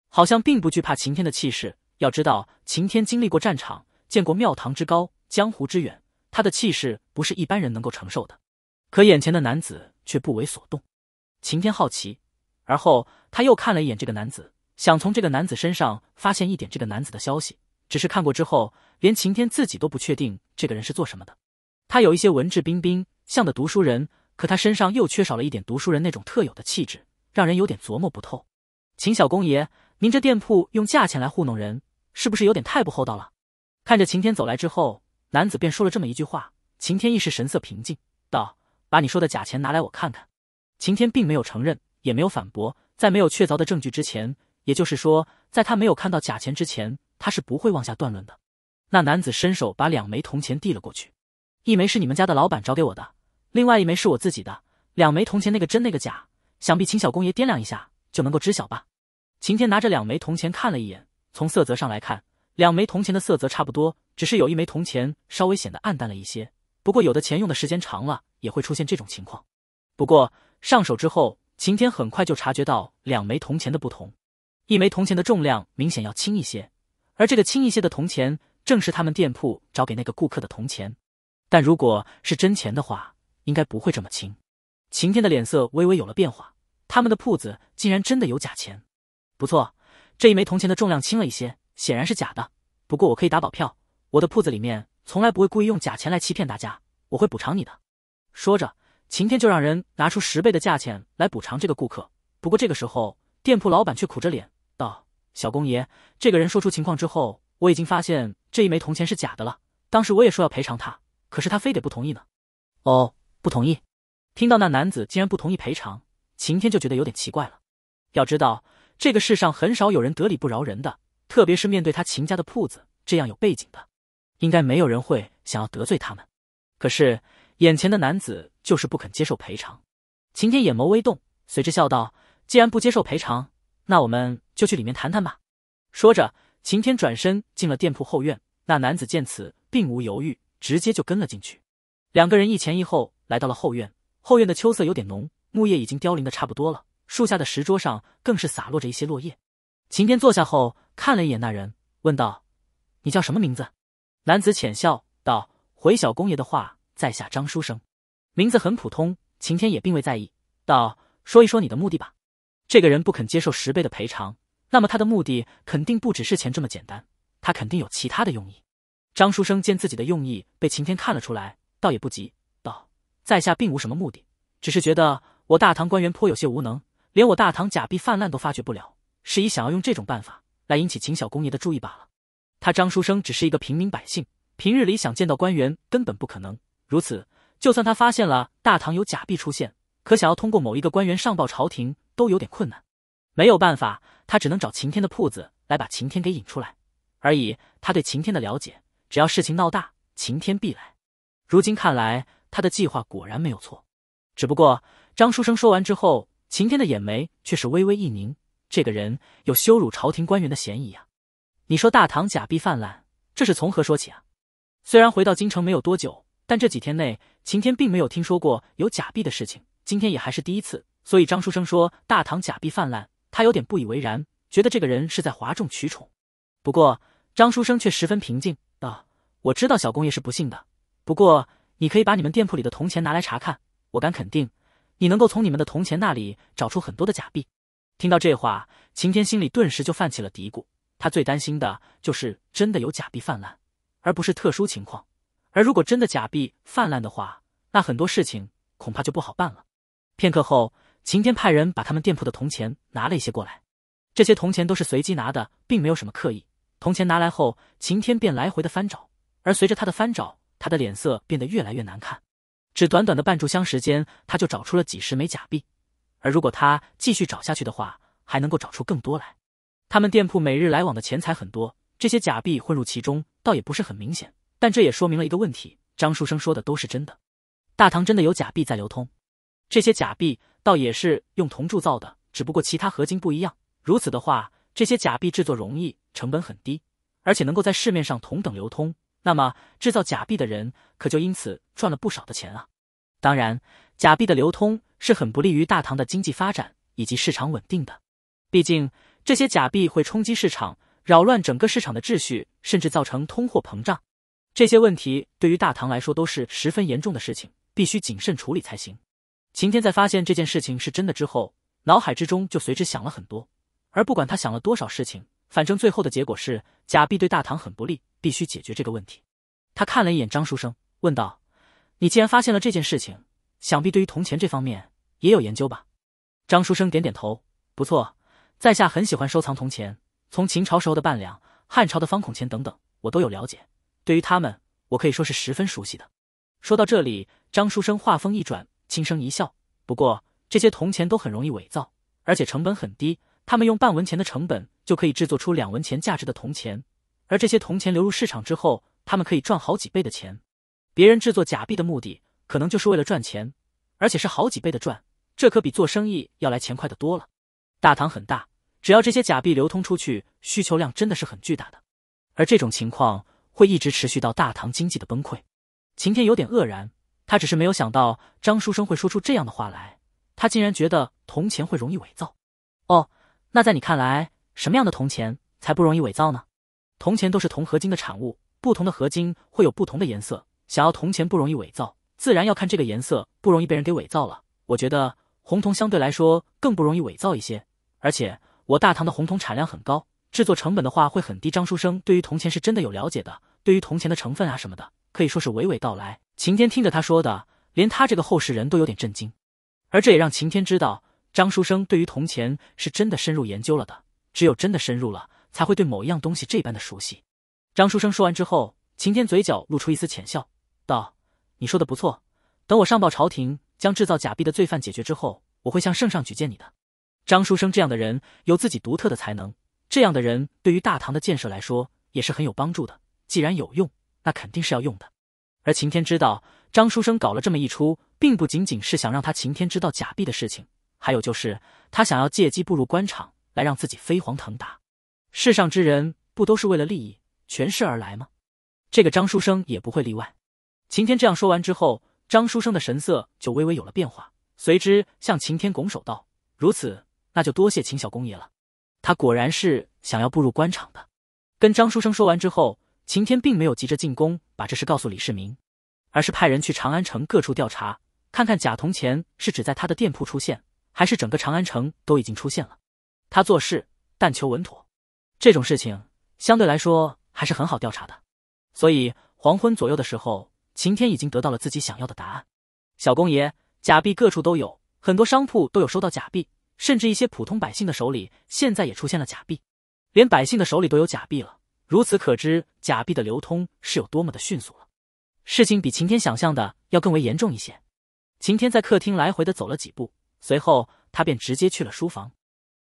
好像并不惧怕晴天的气势。要知道，晴天经历过战场，见过庙堂之高，江湖之远。他的气势不是一般人能够承受的，可眼前的男子却不为所动。晴天好奇，而后他又看了一眼这个男子，想从这个男子身上发现一点这个男子的消息。只是看过之后，连晴天自己都不确定这个人是做什么的。他有一些文质彬彬，像的读书人，可他身上又缺少了一点读书人那种特有的气质，让人有点琢磨不透。秦小公爷，您这店铺用价钱来糊弄人，是不是有点太不厚道了？看着晴天走来之后。男子便说了这么一句话，秦天一时神色平静，道：“把你说的假钱拿来，我看看。”秦天并没有承认，也没有反驳，在没有确凿的证据之前，也就是说，在他没有看到假钱之前，他是不会妄下断论的。那男子伸手把两枚铜钱递了过去，一枚是你们家的老板找给我的，另外一枚是我自己的。两枚铜钱，那个真，那个假，想必秦小公爷掂量一下就能够知晓吧。秦天拿着两枚铜钱看了一眼，从色泽上来看。两枚铜钱的色泽差不多，只是有一枚铜钱稍微显得暗淡了一些。不过有的钱用的时间长了也会出现这种情况。不过上手之后，晴天很快就察觉到两枚铜钱的不同。一枚铜钱的重量明显要轻一些，而这个轻一些的铜钱正是他们店铺找给那个顾客的铜钱。但如果是真钱的话，应该不会这么轻。晴天的脸色微微有了变化。他们的铺子竟然真的有假钱？不错，这一枚铜钱的重量轻了一些。显然是假的，不过我可以打保票，我的铺子里面从来不会故意用假钱来欺骗大家。我会补偿你的。”说着，晴天就让人拿出十倍的价钱来补偿这个顾客。不过这个时候，店铺老板却苦着脸道：“小公爷，这个人说出情况之后，我已经发现这一枚铜钱是假的了。当时我也说要赔偿他，可是他非得不同意呢。”“哦，不同意？”听到那男子竟然不同意赔偿，晴天就觉得有点奇怪了。要知道，这个世上很少有人得理不饶人的。特别是面对他秦家的铺子这样有背景的，应该没有人会想要得罪他们。可是眼前的男子就是不肯接受赔偿。秦天眼眸微动，随之笑道：“既然不接受赔偿，那我们就去里面谈谈吧。”说着，秦天转身进了店铺后院。那男子见此，并无犹豫，直接就跟了进去。两个人一前一后来到了后院。后院的秋色有点浓，木叶已经凋零的差不多了，树下的石桌上更是洒落着一些落叶。晴天坐下后，看了一眼那人，问道：“你叫什么名字？”男子浅笑道：“回小公爷的话，在下张书生，名字很普通。”晴天也并未在意，道：“说一说你的目的吧。”这个人不肯接受十倍的赔偿，那么他的目的肯定不只是钱这么简单，他肯定有其他的用意。张书生见自己的用意被晴天看了出来，倒也不急，道：“在下并无什么目的，只是觉得我大唐官员颇有些无能，连我大唐假币泛滥都发觉不了。”是以想要用这种办法来引起秦小公爷的注意罢了。他张书生只是一个平民百姓，平日里想见到官员根本不可能。如此，就算他发现了大唐有假币出现，可想要通过某一个官员上报朝廷都有点困难。没有办法，他只能找晴天的铺子来把晴天给引出来而已。他对晴天的了解，只要事情闹大，晴天必来。如今看来，他的计划果然没有错。只不过，张书生说完之后，晴天的眼眉却是微微一凝。这个人有羞辱朝廷官员的嫌疑啊！你说大唐假币泛滥，这是从何说起啊？虽然回到京城没有多久，但这几天内晴天并没有听说过有假币的事情，今天也还是第一次。所以张书生说大唐假币泛滥，他有点不以为然，觉得这个人是在哗众取宠。不过张书生却十分平静啊，我知道小公爷是不信的，不过你可以把你们店铺里的铜钱拿来查看，我敢肯定，你能够从你们的铜钱那里找出很多的假币。听到这话，晴天心里顿时就泛起了嘀咕。他最担心的就是真的有假币泛滥，而不是特殊情况。而如果真的假币泛滥的话，那很多事情恐怕就不好办了。片刻后，晴天派人把他们店铺的铜钱拿了一些过来。这些铜钱都是随机拿的，并没有什么刻意。铜钱拿来后，晴天便来回的翻找。而随着他的翻找，他的脸色变得越来越难看。只短短的半炷香时间，他就找出了几十枚假币。而如果他继续找下去的话，还能够找出更多来。他们店铺每日来往的钱财很多，这些假币混入其中，倒也不是很明显。但这也说明了一个问题：张书生说的都是真的，大唐真的有假币在流通。这些假币倒也是用铜铸造的，只不过其他合金不一样。如此的话，这些假币制作容易，成本很低，而且能够在市面上同等流通。那么，制造假币的人可就因此赚了不少的钱啊！当然，假币的流通。是很不利于大唐的经济发展以及市场稳定的，毕竟这些假币会冲击市场，扰乱整个市场的秩序，甚至造成通货膨胀。这些问题对于大唐来说都是十分严重的事情，必须谨慎处理才行。晴天在发现这件事情是真的之后，脑海之中就随之想了很多。而不管他想了多少事情，反正最后的结果是假币对大唐很不利，必须解决这个问题。他看了一眼张书生，问道：“你既然发现了这件事情，想必对于铜钱这方面？”也有研究吧，张书生点点头，不错，在下很喜欢收藏铜钱，从秦朝时候的半两、汉朝的方孔钱等等，我都有了解。对于他们，我可以说是十分熟悉的。说到这里，张书生话锋一转，轻声一笑。不过这些铜钱都很容易伪造，而且成本很低，他们用半文钱的成本就可以制作出两文钱价值的铜钱，而这些铜钱流入市场之后，他们可以赚好几倍的钱。别人制作假币的目的，可能就是为了赚钱，而且是好几倍的赚。这可比做生意要来钱快的多了。大唐很大，只要这些假币流通出去，需求量真的是很巨大的。而这种情况会一直持续到大唐经济的崩溃。晴天有点愕然，他只是没有想到张书生会说出这样的话来。他竟然觉得铜钱会容易伪造。哦，那在你看来，什么样的铜钱才不容易伪造呢？铜钱都是铜合金的产物，不同的合金会有不同的颜色。想要铜钱不容易伪造，自然要看这个颜色不容易被人给伪造了。我觉得。红铜相对来说更不容易伪造一些，而且我大唐的红铜产量很高，制作成本的话会很低。张书生对于铜钱是真的有了解的，对于铜钱的成分啊什么的，可以说是娓娓道来。晴天听着他说的，连他这个后世人都有点震惊，而这也让晴天知道张书生对于铜钱是真的深入研究了的。只有真的深入了，才会对某一样东西这般的熟悉。张书生说完之后，晴天嘴角露出一丝浅笑，道：“你说的不错，等我上报朝廷。”将制造假币的罪犯解决之后，我会向圣上举荐你的。张书生这样的人有自己独特的才能，这样的人对于大唐的建设来说也是很有帮助的。既然有用，那肯定是要用的。而晴天知道张书生搞了这么一出，并不仅仅是想让他晴天知道假币的事情，还有就是他想要借机步入官场，来让自己飞黄腾达。世上之人不都是为了利益、权势而来吗？这个张书生也不会例外。晴天这样说完之后。张书生的神色就微微有了变化，随之向秦天拱手道：“如此，那就多谢秦小公爷了。”他果然是想要步入官场的。跟张书生说完之后，秦天并没有急着进宫把这事告诉李世民，而是派人去长安城各处调查，看看假铜钱是只在他的店铺出现，还是整个长安城都已经出现了。他做事但求稳妥，这种事情相对来说还是很好调查的。所以黄昏左右的时候。晴天已经得到了自己想要的答案。小公爷，假币各处都有，很多商铺都有收到假币，甚至一些普通百姓的手里现在也出现了假币，连百姓的手里都有假币了。如此可知，假币的流通是有多么的迅速了。事情比晴天想象的要更为严重一些。晴天在客厅来回的走了几步，随后他便直接去了书房。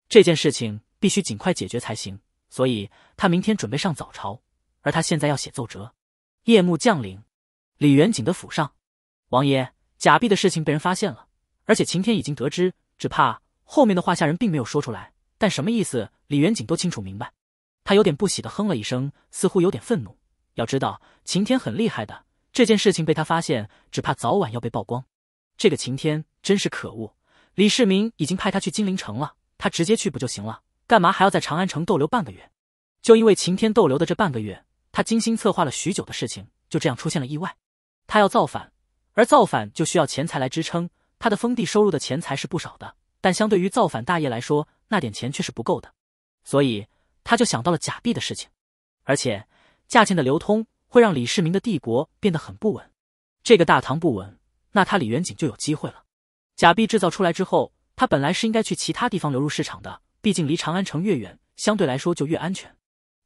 这件事情必须尽快解决才行，所以他明天准备上早朝，而他现在要写奏折。夜幕降临。李元景的府上，王爷假币的事情被人发现了，而且晴天已经得知，只怕后面的话下人并没有说出来，但什么意思，李元景都清楚明白。他有点不喜的哼了一声，似乎有点愤怒。要知道晴天很厉害的，这件事情被他发现，只怕早晚要被曝光。这个晴天真是可恶！李世民已经派他去金陵城了，他直接去不就行了？干嘛还要在长安城逗留半个月？就因为晴天逗留的这半个月，他精心策划了许久的事情，就这样出现了意外。他要造反，而造反就需要钱财来支撑。他的封地收入的钱财是不少的，但相对于造反大业来说，那点钱却是不够的。所以他就想到了假币的事情，而且价钱的流通会让李世民的帝国变得很不稳。这个大唐不稳，那他李元景就有机会了。假币制造出来之后，他本来是应该去其他地方流入市场的，毕竟离长安城越远，相对来说就越安全。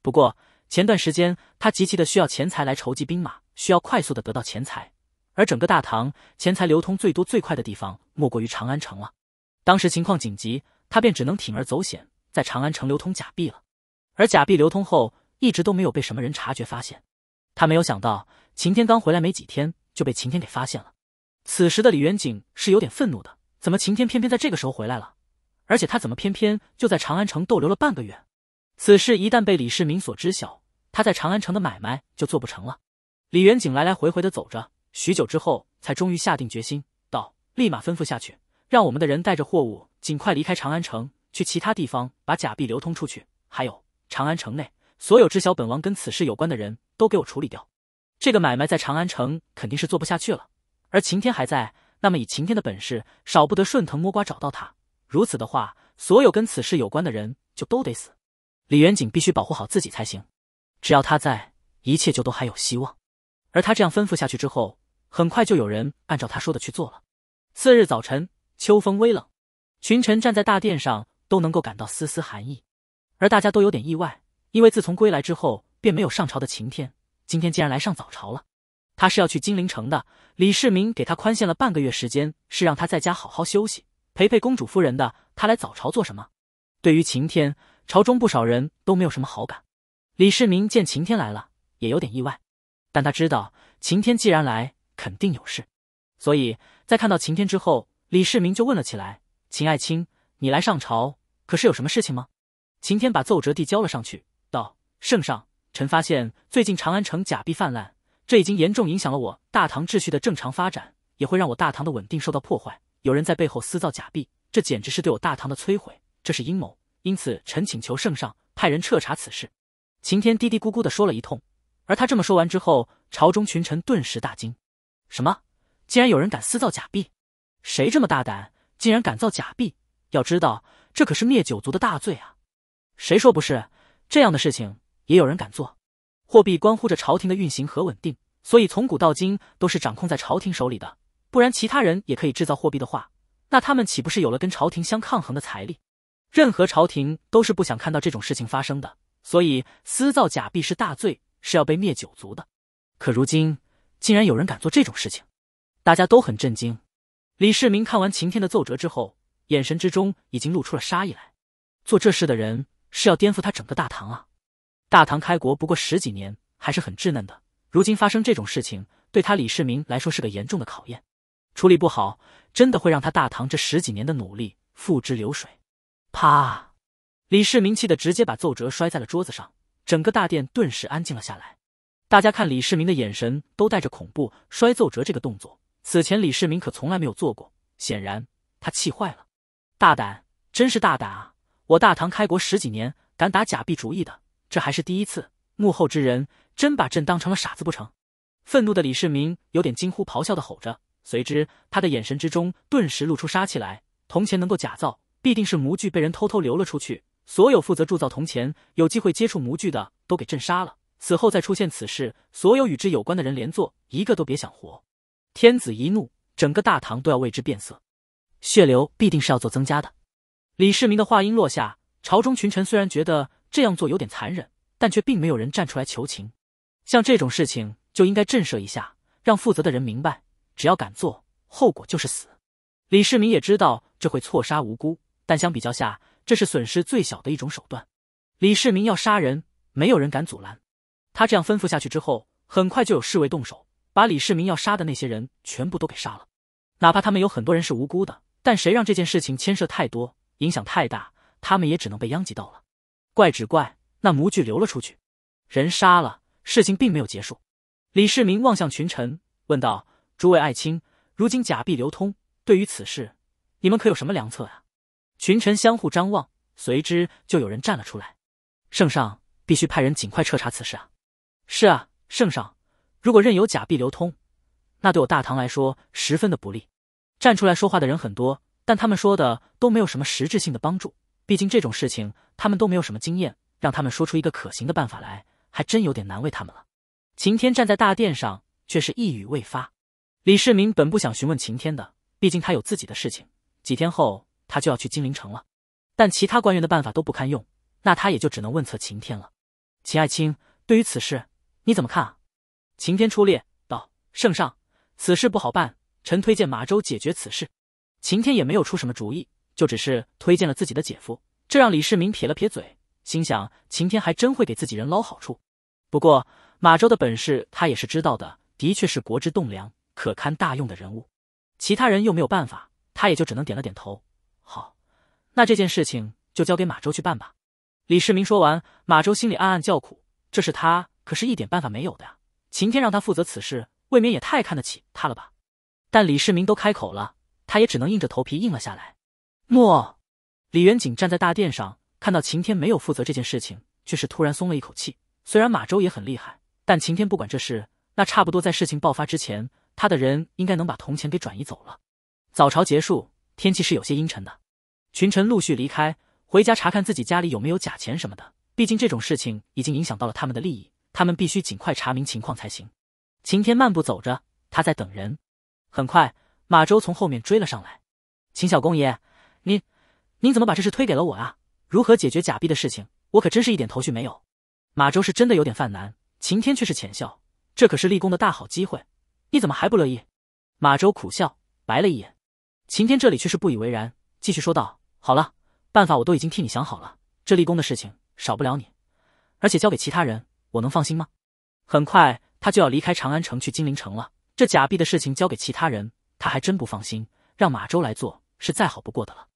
不过前段时间他极其的需要钱财来筹集兵马。需要快速的得到钱财，而整个大唐钱财流通最多最快的地方莫过于长安城了。当时情况紧急，他便只能铤而走险，在长安城流通假币了。而假币流通后，一直都没有被什么人察觉发现。他没有想到，秦天刚回来没几天就被秦天给发现了。此时的李元景是有点愤怒的，怎么秦天偏偏在这个时候回来了？而且他怎么偏偏就在长安城逗留了半个月？此事一旦被李世民所知晓，他在长安城的买卖就做不成了。李元景来来回回的走着，许久之后，才终于下定决心，道：“立马吩咐下去，让我们的人带着货物，尽快离开长安城，去其他地方把假币流通出去。还有，长安城内所有知晓本王跟此事有关的人都给我处理掉。这个买卖在长安城肯定是做不下去了。而晴天还在，那么以晴天的本事，少不得顺藤摸瓜找到他。如此的话，所有跟此事有关的人就都得死。李元景必须保护好自己才行。只要他在，一切就都还有希望。”而他这样吩咐下去之后，很快就有人按照他说的去做了。次日早晨，秋风微冷，群臣站在大殿上都能够感到丝丝寒意。而大家都有点意外，因为自从归来之后便没有上朝的晴天，今天竟然来上早朝了。他是要去金陵城的，李世民给他宽限了半个月时间，是让他在家好好休息，陪陪公主夫人的。他来早朝做什么？对于晴天，朝中不少人都没有什么好感。李世民见晴天来了，也有点意外。但他知道晴天既然来，肯定有事，所以，在看到晴天之后，李世民就问了起来：“秦爱卿，你来上朝，可是有什么事情吗？”晴天把奏折递交了上去，道：“圣上，臣发现最近长安城假币泛滥，这已经严重影响了我大唐秩序的正常发展，也会让我大唐的稳定受到破坏。有人在背后私造假币，这简直是对我大唐的摧毁，这是阴谋。因此，臣请求圣上派人彻查此事。”晴天嘀嘀咕咕的说了一通。而他这么说完之后，朝中群臣顿时大惊：“什么？竟然有人敢私造假币？谁这么大胆，竟然敢造假币？要知道，这可是灭九族的大罪啊！”“谁说不是？这样的事情也有人敢做？货币关乎着朝廷的运行和稳定，所以从古到今都是掌控在朝廷手里的。不然，其他人也可以制造货币的话，那他们岂不是有了跟朝廷相抗衡的财力？任何朝廷都是不想看到这种事情发生的，所以私造假币是大罪。”是要被灭九族的，可如今竟然有人敢做这种事情，大家都很震惊。李世民看完晴天的奏折之后，眼神之中已经露出了杀意来。做这事的人是要颠覆他整个大唐啊！大唐开国不过十几年，还是很稚嫩的。如今发生这种事情，对他李世民来说是个严重的考验，处理不好，真的会让他大唐这十几年的努力付之流水。啪！李世民气得直接把奏折摔在了桌子上。整个大殿顿时安静了下来，大家看李世民的眼神都带着恐怖。摔奏折这个动作，此前李世民可从来没有做过，显然他气坏了。大胆，真是大胆啊！我大唐开国十几年，敢打假币主意的，这还是第一次。幕后之人，真把朕当成了傻子不成？愤怒的李世民有点惊呼，咆哮的吼着，随之他的眼神之中顿时露出杀气来。铜钱能够假造，必定是模具被人偷偷流了出去。所有负责铸造铜钱、有机会接触模具的都给朕杀了。此后再出现此事，所有与之有关的人连坐，一个都别想活。天子一怒，整个大唐都要为之变色，血流必定是要做增加的。李世民的话音落下，朝中群臣虽然觉得这样做有点残忍，但却并没有人站出来求情。像这种事情就应该震慑一下，让负责的人明白，只要敢做，后果就是死。李世民也知道这会错杀无辜，但相比较下。这是损失最小的一种手段。李世民要杀人，没有人敢阻拦。他这样吩咐下去之后，很快就有侍卫动手，把李世民要杀的那些人全部都给杀了。哪怕他们有很多人是无辜的，但谁让这件事情牵涉太多，影响太大，他们也只能被殃及到了。怪只怪那模具流了出去，人杀了，事情并没有结束。李世民望向群臣，问道：“诸位爱卿，如今假币流通，对于此事，你们可有什么良策啊？”群臣相互张望，随之就有人站了出来。圣上必须派人尽快彻查此事啊！是啊，圣上，如果任由假币流通，那对我大唐来说十分的不利。站出来说话的人很多，但他们说的都没有什么实质性的帮助。毕竟这种事情，他们都没有什么经验，让他们说出一个可行的办法来，还真有点难为他们了。晴天站在大殿上，却是一语未发。李世民本不想询问晴天的，毕竟他有自己的事情。几天后。他就要去金陵城了，但其他官员的办法都不堪用，那他也就只能问策秦天了。秦爱卿，对于此事你怎么看啊？秦天出列道：“圣上，此事不好办，臣推荐马周解决此事。”秦天也没有出什么主意，就只是推荐了自己的姐夫，这让李世民撇了撇嘴，心想秦天还真会给自己人捞好处。不过马周的本事他也是知道的，的确是国之栋梁，可堪大用的人物。其他人又没有办法，他也就只能点了点头。好，那这件事情就交给马周去办吧。李世民说完，马周心里暗暗叫苦，这是他可是一点办法没有的呀。晴天让他负责此事，未免也太看得起他了吧。但李世民都开口了，他也只能硬着头皮应了下来。诺。李元景站在大殿上，看到晴天没有负责这件事情，却是突然松了一口气。虽然马周也很厉害，但晴天不管这事，那差不多在事情爆发之前，他的人应该能把铜钱给转移走了。早朝结束。天气是有些阴沉的，群臣陆续离开，回家查看自己家里有没有假钱什么的。毕竟这种事情已经影响到了他们的利益，他们必须尽快查明情况才行。晴天漫步走着，他在等人。很快，马周从后面追了上来。秦小公爷，您，您怎么把这事推给了我啊？如何解决假币的事情，我可真是一点头绪没有。马周是真的有点犯难。晴天却是浅笑，这可是立功的大好机会，你怎么还不乐意？马周苦笑，白了一眼。秦天这里却是不以为然，继续说道：“好了，办法我都已经替你想好了。这立功的事情少不了你，而且交给其他人，我能放心吗？”很快，他就要离开长安城去金陵城了。这假币的事情交给其他人，他还真不放心。让马周来做是再好不过的了。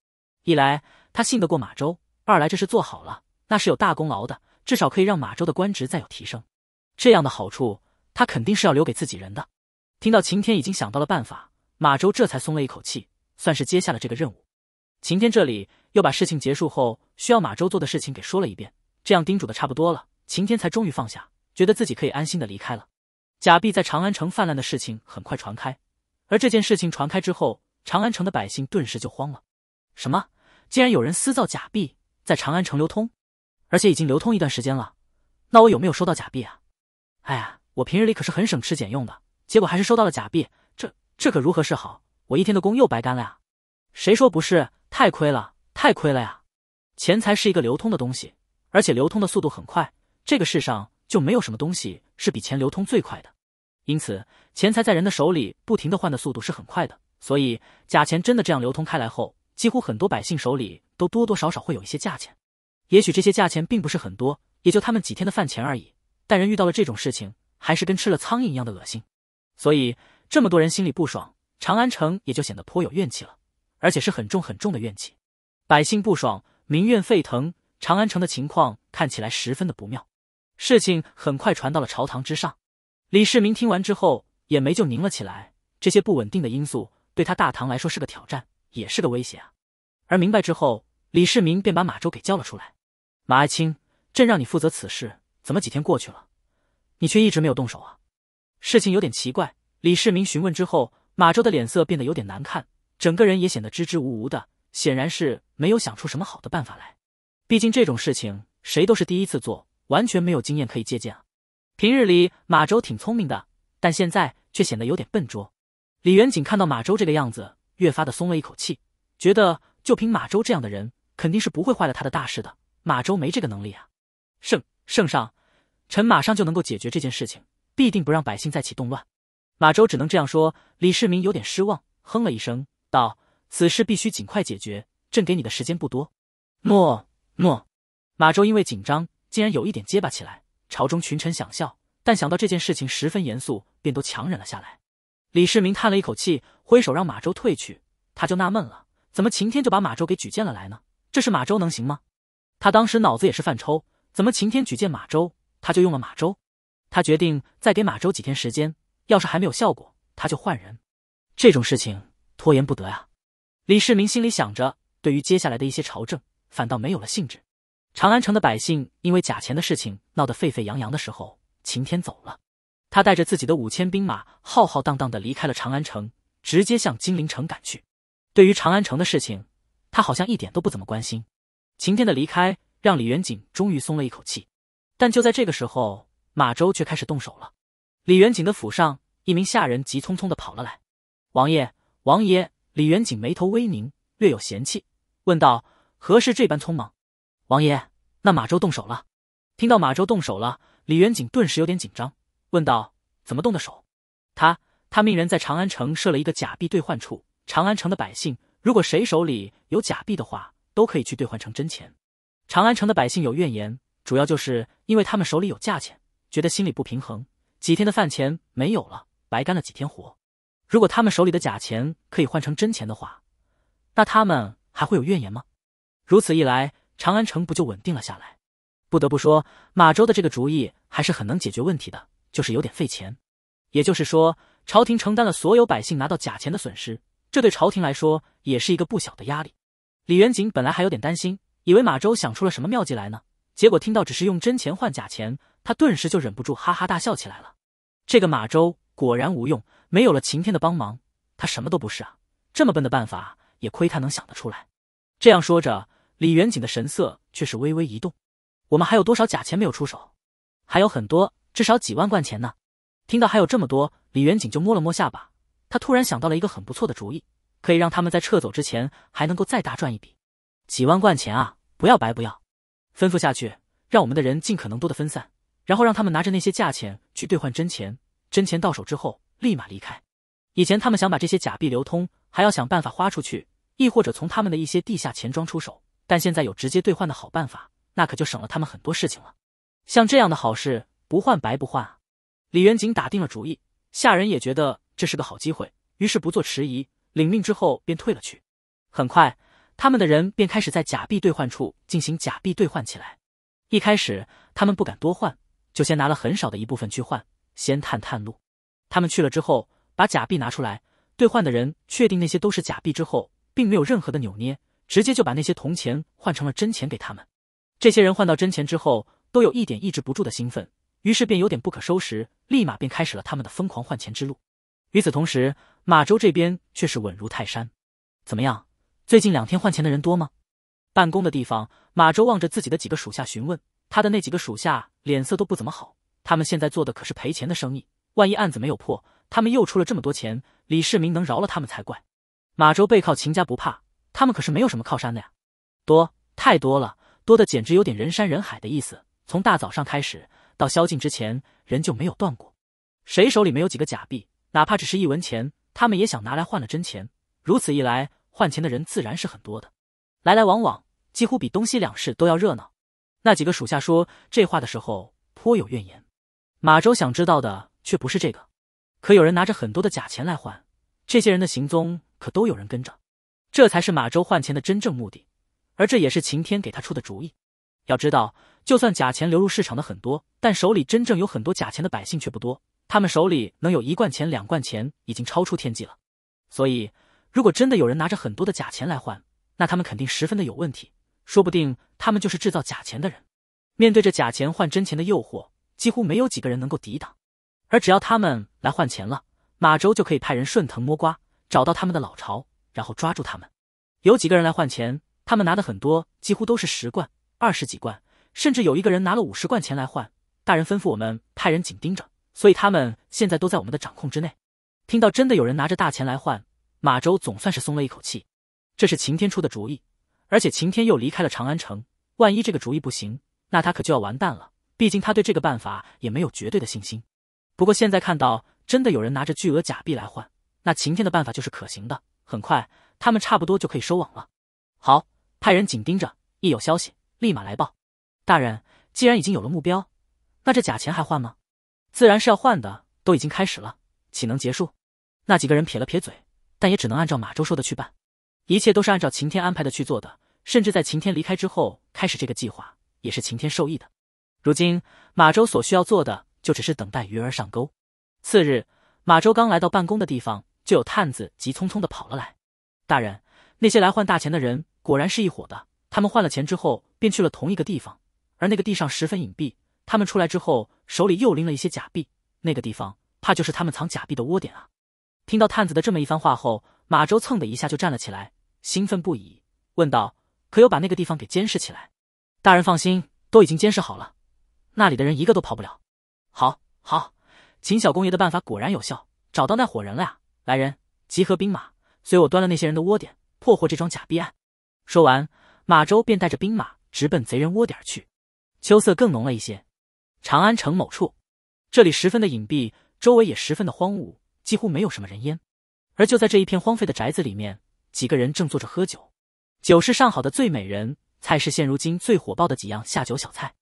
一来他信得过马周，二来这是做好了，那是有大功劳的，至少可以让马周的官职再有提升。这样的好处，他肯定是要留给自己人的。听到秦天已经想到了办法，马周这才松了一口气。算是接下了这个任务，晴天这里又把事情结束后需要马周做的事情给说了一遍，这样叮嘱的差不多了，晴天才终于放下，觉得自己可以安心的离开了。假币在长安城泛滥的事情很快传开，而这件事情传开之后，长安城的百姓顿时就慌了：什么？竟然有人私造假币在长安城流通，而且已经流通一段时间了？那我有没有收到假币啊？哎呀，我平日里可是很省吃俭用的，结果还是收到了假币，这这可如何是好？我一天的工又白干了呀！谁说不是？太亏了，太亏了呀！钱财是一个流通的东西，而且流通的速度很快。这个世上就没有什么东西是比钱流通最快的。因此，钱财在人的手里不停的换的速度是很快的。所以，假钱真的这样流通开来后，几乎很多百姓手里都多多少少会有一些价钱。也许这些价钱并不是很多，也就他们几天的饭钱而已。但人遇到了这种事情，还是跟吃了苍蝇一样的恶心。所以，这么多人心里不爽。长安城也就显得颇有怨气了，而且是很重很重的怨气。百姓不爽，民怨沸腾，长安城的情况看起来十分的不妙。事情很快传到了朝堂之上，李世民听完之后，眼眉就凝了起来。这些不稳定的因素对他大唐来说是个挑战，也是个威胁啊。而明白之后，李世民便把马周给叫了出来：“马爱卿，朕让你负责此事，怎么几天过去了，你却一直没有动手啊？事情有点奇怪。”李世民询问之后。马周的脸色变得有点难看，整个人也显得支支吾吾的，显然是没有想出什么好的办法来。毕竟这种事情谁都是第一次做，完全没有经验可以借鉴啊。平日里马周挺聪明的，但现在却显得有点笨拙。李元景看到马周这个样子，越发的松了一口气，觉得就凭马周这样的人，肯定是不会坏了他的大事的。马周没这个能力啊！圣圣上，臣马上就能够解决这件事情，必定不让百姓再起动乱。马周只能这样说，李世民有点失望，哼了一声道：“此事必须尽快解决，朕给你的时间不多。”“诺诺。”马周因为紧张，竟然有一点结巴起来。朝中群臣想笑，但想到这件事情十分严肃，便都强忍了下来。李世民叹了一口气，挥手让马周退去。他就纳闷了，怎么晴天就把马周给举荐了来呢？这是马周能行吗？他当时脑子也是犯抽，怎么晴天举荐马周，他就用了马周？他决定再给马周几天时间。要是还没有效果，他就换人。这种事情拖延不得呀。李世民心里想着，对于接下来的一些朝政，反倒没有了兴致。长安城的百姓因为假钱的事情闹得沸沸扬扬的时候，晴天走了。他带着自己的五千兵马，浩浩荡荡的离开了长安城，直接向金陵城赶去。对于长安城的事情，他好像一点都不怎么关心。晴天的离开，让李元景终于松了一口气。但就在这个时候，马周却开始动手了。李元景的府上，一名下人急匆匆的跑了来。王爷，王爷！李元景眉头微凝，略有嫌弃，问道：“何事这般匆忙？”王爷，那马周动手了。听到马周动手了，李元景顿时有点紧张，问道：“怎么动的手？”他他命人在长安城设了一个假币兑换处，长安城的百姓如果谁手里有假币的话，都可以去兑换成真钱。长安城的百姓有怨言，主要就是因为他们手里有价钱，觉得心里不平衡。几天的饭钱没有了，白干了几天活。如果他们手里的假钱可以换成真钱的话，那他们还会有怨言吗？如此一来，长安城不就稳定了下来？不得不说，马周的这个主意还是很能解决问题的，就是有点费钱。也就是说，朝廷承担了所有百姓拿到假钱的损失，这对朝廷来说也是一个不小的压力。李元景本来还有点担心，以为马周想出了什么妙计来呢，结果听到只是用真钱换假钱，他顿时就忍不住哈哈大笑起来了。这个马周果然无用，没有了晴天的帮忙，他什么都不是啊！这么笨的办法，也亏他能想得出来。这样说着，李元景的神色却是微微一动。我们还有多少假钱没有出手？还有很多，至少几万贯钱呢。听到还有这么多，李元景就摸了摸下巴，他突然想到了一个很不错的主意，可以让他们在撤走之前还能够再大赚一笔。几万贯钱啊，不要白不要！吩咐下去，让我们的人尽可能多的分散。然后让他们拿着那些价钱去兑换真钱，真钱到手之后立马离开。以前他们想把这些假币流通，还要想办法花出去，亦或者从他们的一些地下钱庄出手，但现在有直接兑换的好办法，那可就省了他们很多事情了。像这样的好事，不换白不换啊！李元景打定了主意，下人也觉得这是个好机会，于是不做迟疑，领命之后便退了去。很快，他们的人便开始在假币兑换处进行假币兑换起来。一开始，他们不敢多换。就先拿了很少的一部分去换，先探探路。他们去了之后，把假币拿出来兑换的人，确定那些都是假币之后，并没有任何的扭捏，直接就把那些铜钱换成了真钱给他们。这些人换到真钱之后，都有一点抑制不住的兴奋，于是便有点不可收拾，立马便开始了他们的疯狂换钱之路。与此同时，马周这边却是稳如泰山。怎么样，最近两天换钱的人多吗？办公的地方，马周望着自己的几个属下询问。他的那几个属下脸色都不怎么好，他们现在做的可是赔钱的生意，万一案子没有破，他们又出了这么多钱，李世民能饶了他们才怪。马周背靠秦家不怕，他们可是没有什么靠山的呀。多，太多了，多的简直有点人山人海的意思。从大早上开始到宵禁之前，人就没有断过。谁手里没有几个假币，哪怕只是一文钱，他们也想拿来换了真钱。如此一来，换钱的人自然是很多的，来来往往，几乎比东西两市都要热闹。那几个属下说这话的时候颇有怨言，马周想知道的却不是这个。可有人拿着很多的假钱来换，这些人的行踪可都有人跟着，这才是马周换钱的真正目的。而这也是晴天给他出的主意。要知道，就算假钱流入市场的很多，但手里真正有很多假钱的百姓却不多。他们手里能有一贯钱、两贯钱，已经超出天际了。所以，如果真的有人拿着很多的假钱来换，那他们肯定十分的有问题。说不定他们就是制造假钱的人。面对着假钱换真钱的诱惑，几乎没有几个人能够抵挡。而只要他们来换钱了，马周就可以派人顺藤摸瓜，找到他们的老巢，然后抓住他们。有几个人来换钱，他们拿的很多，几乎都是十贯、二十几贯，甚至有一个人拿了五十贯钱来换。大人吩咐我们派人紧盯着，所以他们现在都在我们的掌控之内。听到真的有人拿着大钱来换，马周总算是松了一口气。这是晴天出的主意。而且晴天又离开了长安城，万一这个主意不行，那他可就要完蛋了。毕竟他对这个办法也没有绝对的信心。不过现在看到真的有人拿着巨额假币来换，那晴天的办法就是可行的。很快，他们差不多就可以收网了。好，派人紧盯着，一有消息立马来报。大人，既然已经有了目标，那这假钱还换吗？自然是要换的，都已经开始了，岂能结束？那几个人撇了撇嘴，但也只能按照马周说的去办。一切都是按照晴天安排的去做的，甚至在晴天离开之后开始这个计划，也是晴天授意的。如今马周所需要做的，就只是等待鱼儿上钩。次日，马周刚来到办公的地方，就有探子急匆匆的跑了来。大人，那些来换大钱的人果然是一伙的。他们换了钱之后，便去了同一个地方，而那个地上十分隐蔽。他们出来之后，手里又拎了一些假币。那个地方，怕就是他们藏假币的窝点啊！听到探子的这么一番话后，马周蹭的一下就站了起来。兴奋不已，问道：“可有把那个地方给监视起来？”大人放心，都已经监视好了，那里的人一个都跑不了。好，好，秦小公爷的办法果然有效，找到那伙人了呀！来人，集合兵马，随我端了那些人的窝点，破获这桩假币案。说完，马周便带着兵马直奔贼人窝点去。秋色更浓了一些，长安城某处，这里十分的隐蔽，周围也十分的荒芜，几乎没有什么人烟。而就在这一片荒废的宅子里面。几个人正坐着喝酒，酒是上好的醉美人，菜是现如今最火爆的几样下酒小菜。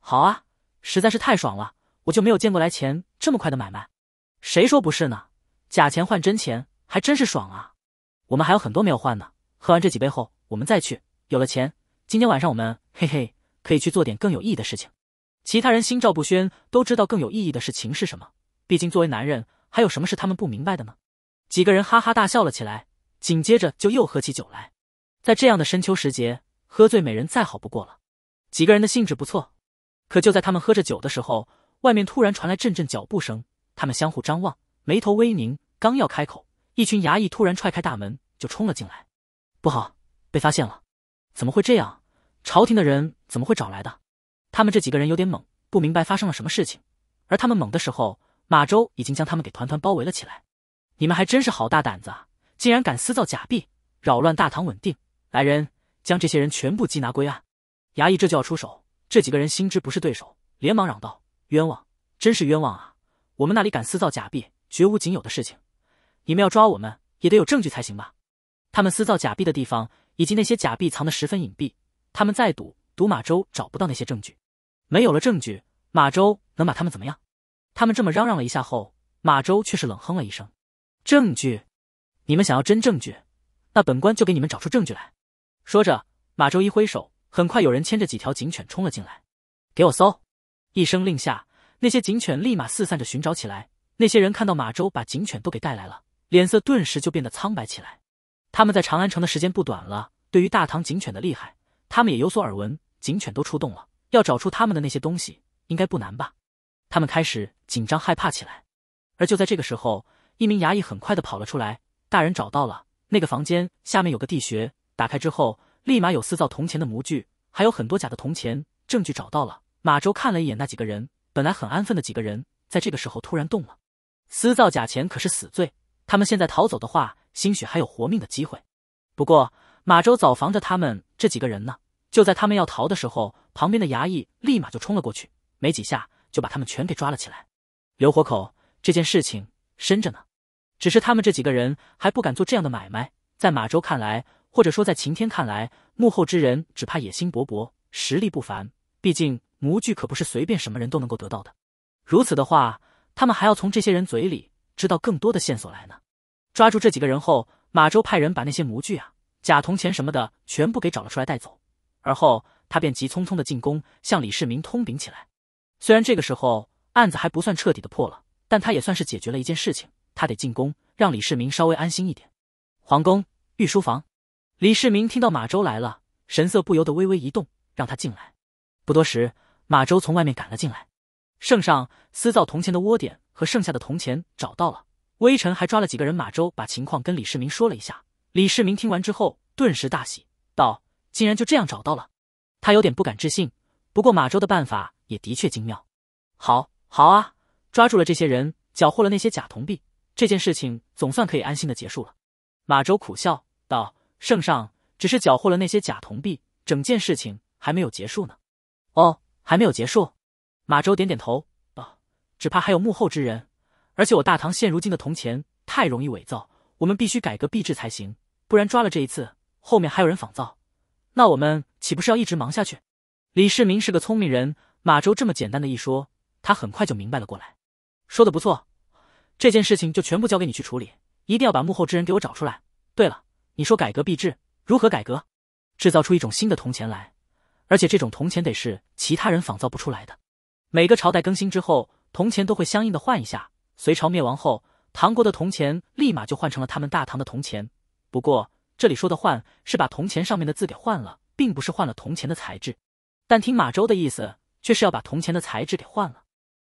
好啊，实在是太爽了！我就没有见过来钱这么快的买卖。谁说不是呢？假钱换真钱，还真是爽啊！我们还有很多没有换呢。喝完这几杯后，我们再去。有了钱，今天晚上我们嘿嘿，可以去做点更有意义的事情。其他人心照不宣，都知道更有意义的事情是什么。毕竟作为男人，还有什么是他们不明白的呢？几个人哈哈大笑了起来。紧接着就又喝起酒来，在这样的深秋时节，喝醉美人再好不过了。几个人的兴致不错，可就在他们喝着酒的时候，外面突然传来阵阵脚步声。他们相互张望，眉头微凝，刚要开口，一群衙役突然踹开大门就冲了进来。不好，被发现了！怎么会这样？朝廷的人怎么会找来的？他们这几个人有点懵，不明白发生了什么事情。而他们懵的时候，马周已经将他们给团团包围了起来。你们还真是好大胆子啊！竟然敢私造假币，扰乱大唐稳定！来人，将这些人全部缉拿归案！衙役这就要出手，这几个人心知不是对手，连忙嚷道：“冤枉，真是冤枉啊！我们那里敢私造假币，绝无仅有的事情。你们要抓我们，也得有证据才行吧？”他们私造假币的地方，以及那些假币藏得十分隐蔽，他们再赌赌马周找不到那些证据，没有了证据，马周能把他们怎么样？他们这么嚷嚷了一下后，马周却是冷哼了一声：“证据。”你们想要真证据，那本官就给你们找出证据来。说着，马周一挥手，很快有人牵着几条警犬冲了进来，给我搜！一声令下，那些警犬立马四散着寻找起来。那些人看到马周把警犬都给带来了，脸色顿时就变得苍白起来。他们在长安城的时间不短了，对于大唐警犬的厉害，他们也有所耳闻。警犬都出动了，要找出他们的那些东西，应该不难吧？他们开始紧张害怕起来。而就在这个时候，一名衙役很快的跑了出来。大人找到了那个房间下面有个地穴，打开之后立马有私造铜钱的模具，还有很多假的铜钱，证据找到了。马周看了一眼那几个人，本来很安分的几个人，在这个时候突然动了。私造假钱可是死罪，他们现在逃走的话，兴许还有活命的机会。不过马周早防着他们这几个人呢，就在他们要逃的时候，旁边的衙役立马就冲了过去，没几下就把他们全给抓了起来。刘活口，这件事情深着呢。只是他们这几个人还不敢做这样的买卖，在马周看来，或者说在秦天看来，幕后之人只怕野心勃勃，实力不凡。毕竟模具可不是随便什么人都能够得到的。如此的话，他们还要从这些人嘴里知道更多的线索来呢。抓住这几个人后，马周派人把那些模具啊、假铜钱什么的全部给找了出来带走。而后他便急匆匆的进宫向李世民通禀起来。虽然这个时候案子还不算彻底的破了，但他也算是解决了一件事情。他得进宫，让李世民稍微安心一点。皇宫御书房，李世民听到马周来了，神色不由得微微一动，让他进来。不多时，马周从外面赶了进来。圣上，私造铜钱的窝点和剩下的铜钱找到了，微臣还抓了几个人。马周把情况跟李世民说了一下。李世民听完之后，顿时大喜，道：“竟然就这样找到了！”他有点不敢置信，不过马周的办法也的确精妙。好，好啊，抓住了这些人，缴获了那些假铜币。这件事情总算可以安心的结束了，马周苦笑道：“圣上只是缴获了那些假铜币，整件事情还没有结束呢。”“哦，还没有结束？”马周点点头道：“只怕还有幕后之人，而且我大唐现如今的铜钱太容易伪造，我们必须改革币制才行，不然抓了这一次，后面还有人仿造，那我们岂不是要一直忙下去？”李世民是个聪明人，马周这么简单的一说，他很快就明白了过来。“说的不错。”这件事情就全部交给你去处理，一定要把幕后之人给我找出来。对了，你说改革币制，如何改革？制造出一种新的铜钱来，而且这种铜钱得是其他人仿造不出来的。每个朝代更新之后，铜钱都会相应的换一下。隋朝灭亡后，唐国的铜钱立马就换成了他们大唐的铜钱。不过这里说的换是把铜钱上面的字给换了，并不是换了铜钱的材质。但听马周的意思，却是要把铜钱的材质给换了。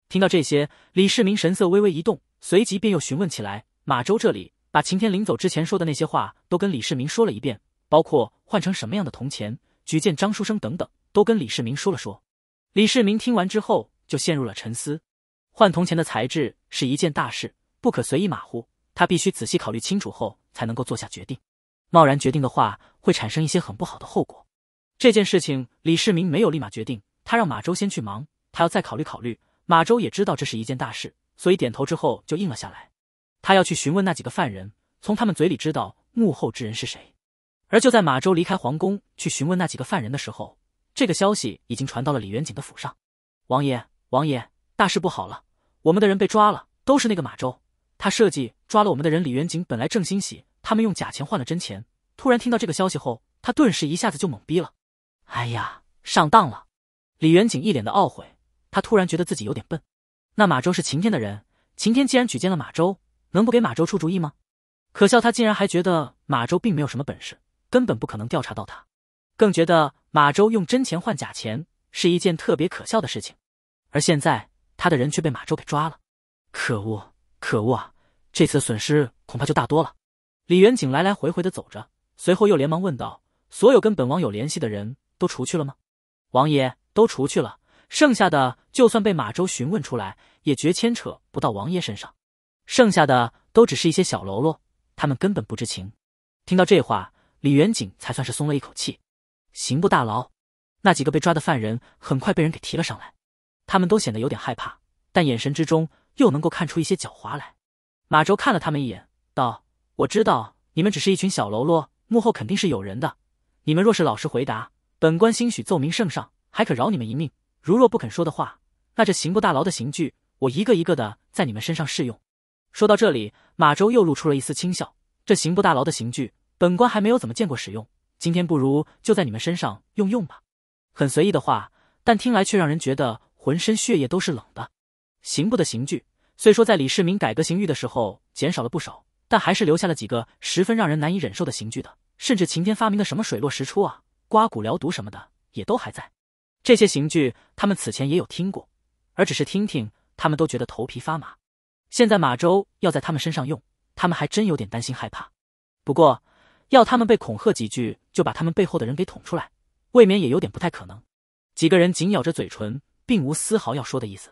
听到这些，李世民神色微微一动，随即便又询问起来。马周这里把秦天临走之前说的那些话都跟李世民说了一遍，包括换成什么样的铜钱、举荐张书生等等，都跟李世民说了说。李世民听完之后，就陷入了沉思。换铜钱的材质是一件大事，不可随意马虎，他必须仔细考虑清楚后才能够做下决定。贸然决定的话，会产生一些很不好的后果。这件事情，李世民没有立马决定，他让马周先去忙，他要再考虑考虑。马周也知道这是一件大事，所以点头之后就应了下来。他要去询问那几个犯人，从他们嘴里知道幕后之人是谁。而就在马周离开皇宫去询问那几个犯人的时候，这个消息已经传到了李元景的府上。王爷，王爷，大事不好了！我们的人被抓了，都是那个马周，他设计抓了我们的人。李元景本来正欣喜，他们用假钱换了真钱，突然听到这个消息后，他顿时一下子就懵逼了。哎呀，上当了！李元景一脸的懊悔。他突然觉得自己有点笨，那马周是晴天的人，晴天既然举荐了马周，能不给马周出主意吗？可笑，他竟然还觉得马周并没有什么本事，根本不可能调查到他，更觉得马周用真钱换假钱是一件特别可笑的事情。而现在他的人却被马周给抓了，可恶，可恶啊！这次损失恐怕就大多了。李元景来来回回的走着，随后又连忙问道：“所有跟本王有联系的人都除去了吗？”“王爷，都除去了。”剩下的就算被马周询问出来，也绝牵扯不到王爷身上。剩下的都只是一些小喽啰，他们根本不知情。听到这话，李元景才算是松了一口气。刑部大牢，那几个被抓的犯人很快被人给提了上来，他们都显得有点害怕，但眼神之中又能够看出一些狡猾来。马周看了他们一眼，道：“我知道你们只是一群小喽啰，幕后肯定是有人的。你们若是老实回答，本官兴许奏明圣上，还可饶你们一命。”如若不肯说的话，那这刑部大牢的刑具，我一个一个的在你们身上试用。说到这里，马周又露出了一丝轻笑。这刑部大牢的刑具，本官还没有怎么见过使用，今天不如就在你们身上用用吧。很随意的话，但听来却让人觉得浑身血液都是冷的。刑部的刑具虽说在李世民改革刑狱的时候减少了不少，但还是留下了几个十分让人难以忍受的刑具的，甚至秦天发明的什么水落石出啊、刮骨疗毒什么的也都还在。这些刑具，他们此前也有听过，而只是听听，他们都觉得头皮发麻。现在马周要在他们身上用，他们还真有点担心害怕。不过，要他们被恐吓几句就把他们背后的人给捅出来，未免也有点不太可能。几个人紧咬着嘴唇，并无丝毫要说的意思。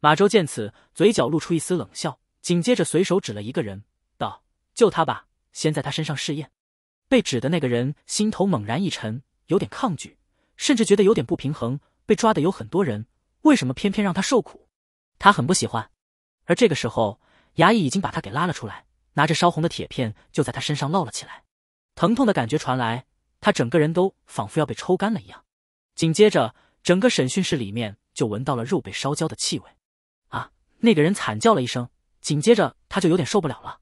马周见此，嘴角露出一丝冷笑，紧接着随手指了一个人道：“救他吧，先在他身上试验。”被指的那个人心头猛然一沉，有点抗拒。甚至觉得有点不平衡，被抓的有很多人，为什么偏偏让他受苦？他很不喜欢。而这个时候，衙役已经把他给拉了出来，拿着烧红的铁片就在他身上烙了起来。疼痛的感觉传来，他整个人都仿佛要被抽干了一样。紧接着，整个审讯室里面就闻到了肉被烧焦的气味。啊！那个人惨叫了一声，紧接着他就有点受不了了：“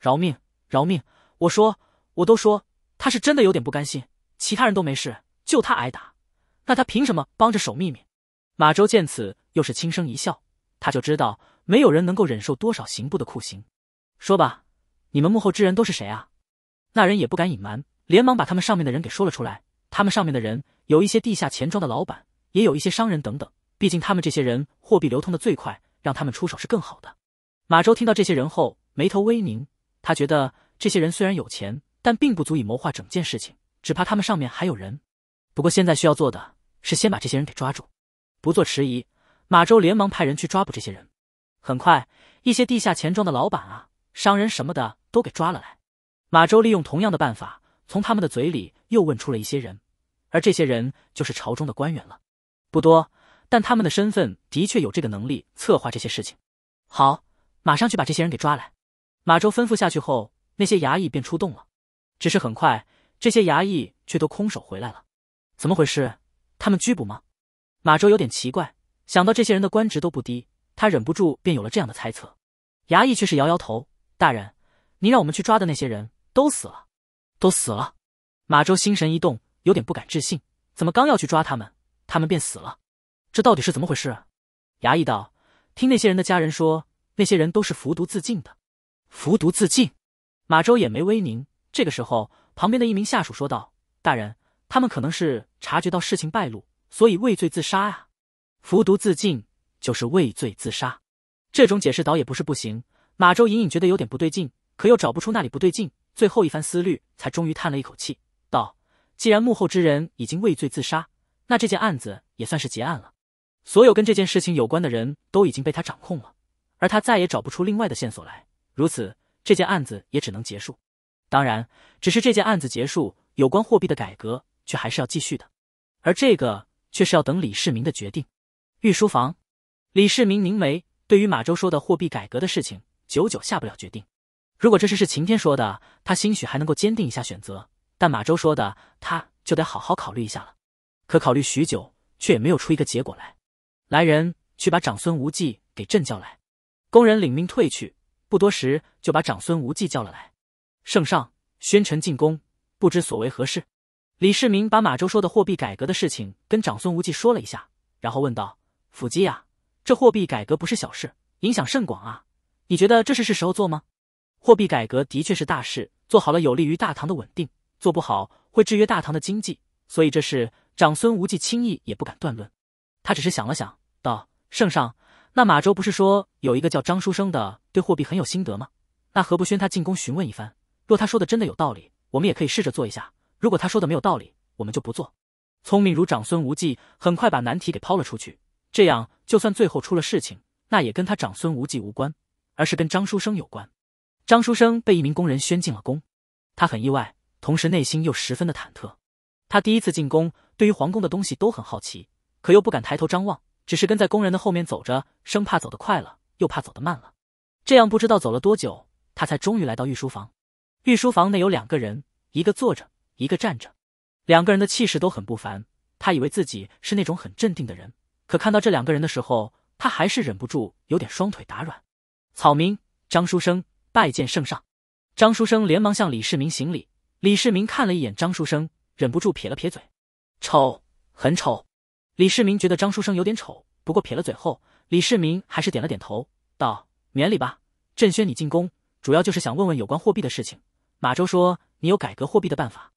饶命，饶命！”我说，我都说，他是真的有点不甘心。其他人都没事，就他挨打。那他凭什么帮着守秘密？马周见此，又是轻声一笑。他就知道，没有人能够忍受多少刑部的酷刑。说吧，你们幕后之人都是谁啊？那人也不敢隐瞒，连忙把他们上面的人给说了出来。他们上面的人有一些地下钱庄的老板，也有一些商人等等。毕竟他们这些人货币流通的最快，让他们出手是更好的。马周听到这些人后，眉头微凝。他觉得这些人虽然有钱，但并不足以谋划整件事情，只怕他们上面还有人。不过现在需要做的。是先把这些人给抓住，不做迟疑，马周连忙派人去抓捕这些人。很快，一些地下钱庄的老板啊、商人什么的都给抓了来。马周利用同样的办法，从他们的嘴里又问出了一些人，而这些人就是朝中的官员了。不多，但他们的身份的确有这个能力策划这些事情。好，马上去把这些人给抓来。马周吩咐下去后，那些衙役便出动了。只是很快，这些衙役却都空手回来了。怎么回事？他们拘捕吗？马周有点奇怪，想到这些人的官职都不低，他忍不住便有了这样的猜测。衙役却是摇摇头：“大人，您让我们去抓的那些人都死了，都死了。”马周心神一动，有点不敢置信：“怎么刚要去抓他们，他们便死了？这到底是怎么回事？”衙役道：“听那些人的家人说，那些人都是服毒自尽的。”服毒自尽？马周眼眉微凝。这个时候，旁边的一名下属说道：“大人。”他们可能是察觉到事情败露，所以畏罪自杀啊。服毒自尽就是畏罪自杀，这种解释倒也不是不行。马周隐隐觉得有点不对劲，可又找不出那里不对劲。最后一番思虑，才终于叹了一口气，道：“既然幕后之人已经畏罪自杀，那这件案子也算是结案了。所有跟这件事情有关的人都已经被他掌控了，而他再也找不出另外的线索来。如此，这件案子也只能结束。当然，只是这件案子结束，有关货币的改革。”却还是要继续的，而这个却是要等李世民的决定。御书房，李世民凝眉，对于马周说的货币改革的事情，久久下不了决定。如果这事是晴天说的，他兴许还能够坚定一下选择，但马周说的，他就得好好考虑一下了。可考虑许久，却也没有出一个结果来。来人，去把长孙无忌给朕叫来。工人领命退去，不多时就把长孙无忌叫了来。圣上，宣臣进宫，不知所为何事。李世民把马周说的货币改革的事情跟长孙无忌说了一下，然后问道：“辅机呀，这货币改革不是小事，影响甚广啊。你觉得这事是时候做吗？”货币改革的确是大事，做好了有利于大唐的稳定，做不好会制约大唐的经济。所以这事，长孙无忌轻易也不敢断论。他只是想了想，道：“圣上，那马周不是说有一个叫张书生的对货币很有心得吗？那何不宣他进宫询问一番？若他说的真的有道理，我们也可以试着做一下。”如果他说的没有道理，我们就不做。聪明如长孙无忌，很快把难题给抛了出去。这样，就算最后出了事情，那也跟他长孙无忌无关，而是跟张书生有关。张书生被一名工人宣进了宫，他很意外，同时内心又十分的忐忑。他第一次进宫，对于皇宫的东西都很好奇，可又不敢抬头张望，只是跟在工人的后面走着，生怕走得快了，又怕走得慢了。这样不知道走了多久，他才终于来到御书房。御书房内有两个人，一个坐着。一个站着，两个人的气势都很不凡。他以为自己是那种很镇定的人，可看到这两个人的时候，他还是忍不住有点双腿打软。草民张书生拜见圣上。张书生连忙向李世民行礼。李世民看了一眼张书生，忍不住撇了撇嘴：“丑，很丑。”李世民觉得张书生有点丑，不过撇了嘴后，李世民还是点了点头，道：“免礼吧。振轩，你进宫，主要就是想问问有关货币的事情。马周说你有改革货币的办法。”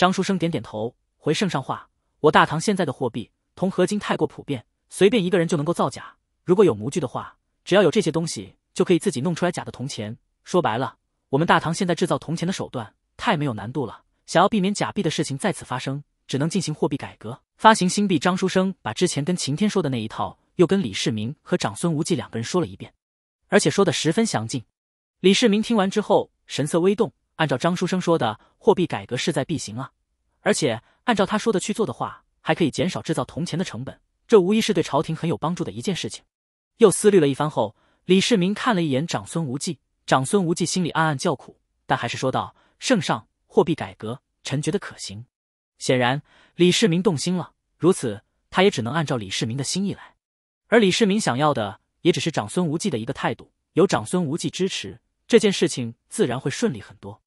张书生点点头，回圣上话：“我大唐现在的货币铜合金太过普遍，随便一个人就能够造假。如果有模具的话，只要有这些东西，就可以自己弄出来假的铜钱。说白了，我们大唐现在制造铜钱的手段太没有难度了。想要避免假币的事情再次发生，只能进行货币改革，发行新币。”张书生把之前跟秦天说的那一套又跟李世民和长孙无忌两个人说了一遍，而且说的十分详尽。李世民听完之后，神色微动。按照张书生说的，货币改革势在必行啊！而且按照他说的去做的话，还可以减少制造铜钱的成本，这无疑是对朝廷很有帮助的一件事情。又思虑了一番后，李世民看了一眼长孙无忌，长孙无忌心里暗暗叫苦，但还是说道：“圣上，货币改革，臣觉得可行。”显然，李世民动心了，如此他也只能按照李世民的心意来。而李世民想要的，也只是长孙无忌的一个态度，有长孙无忌支持，这件事情自然会顺利很多。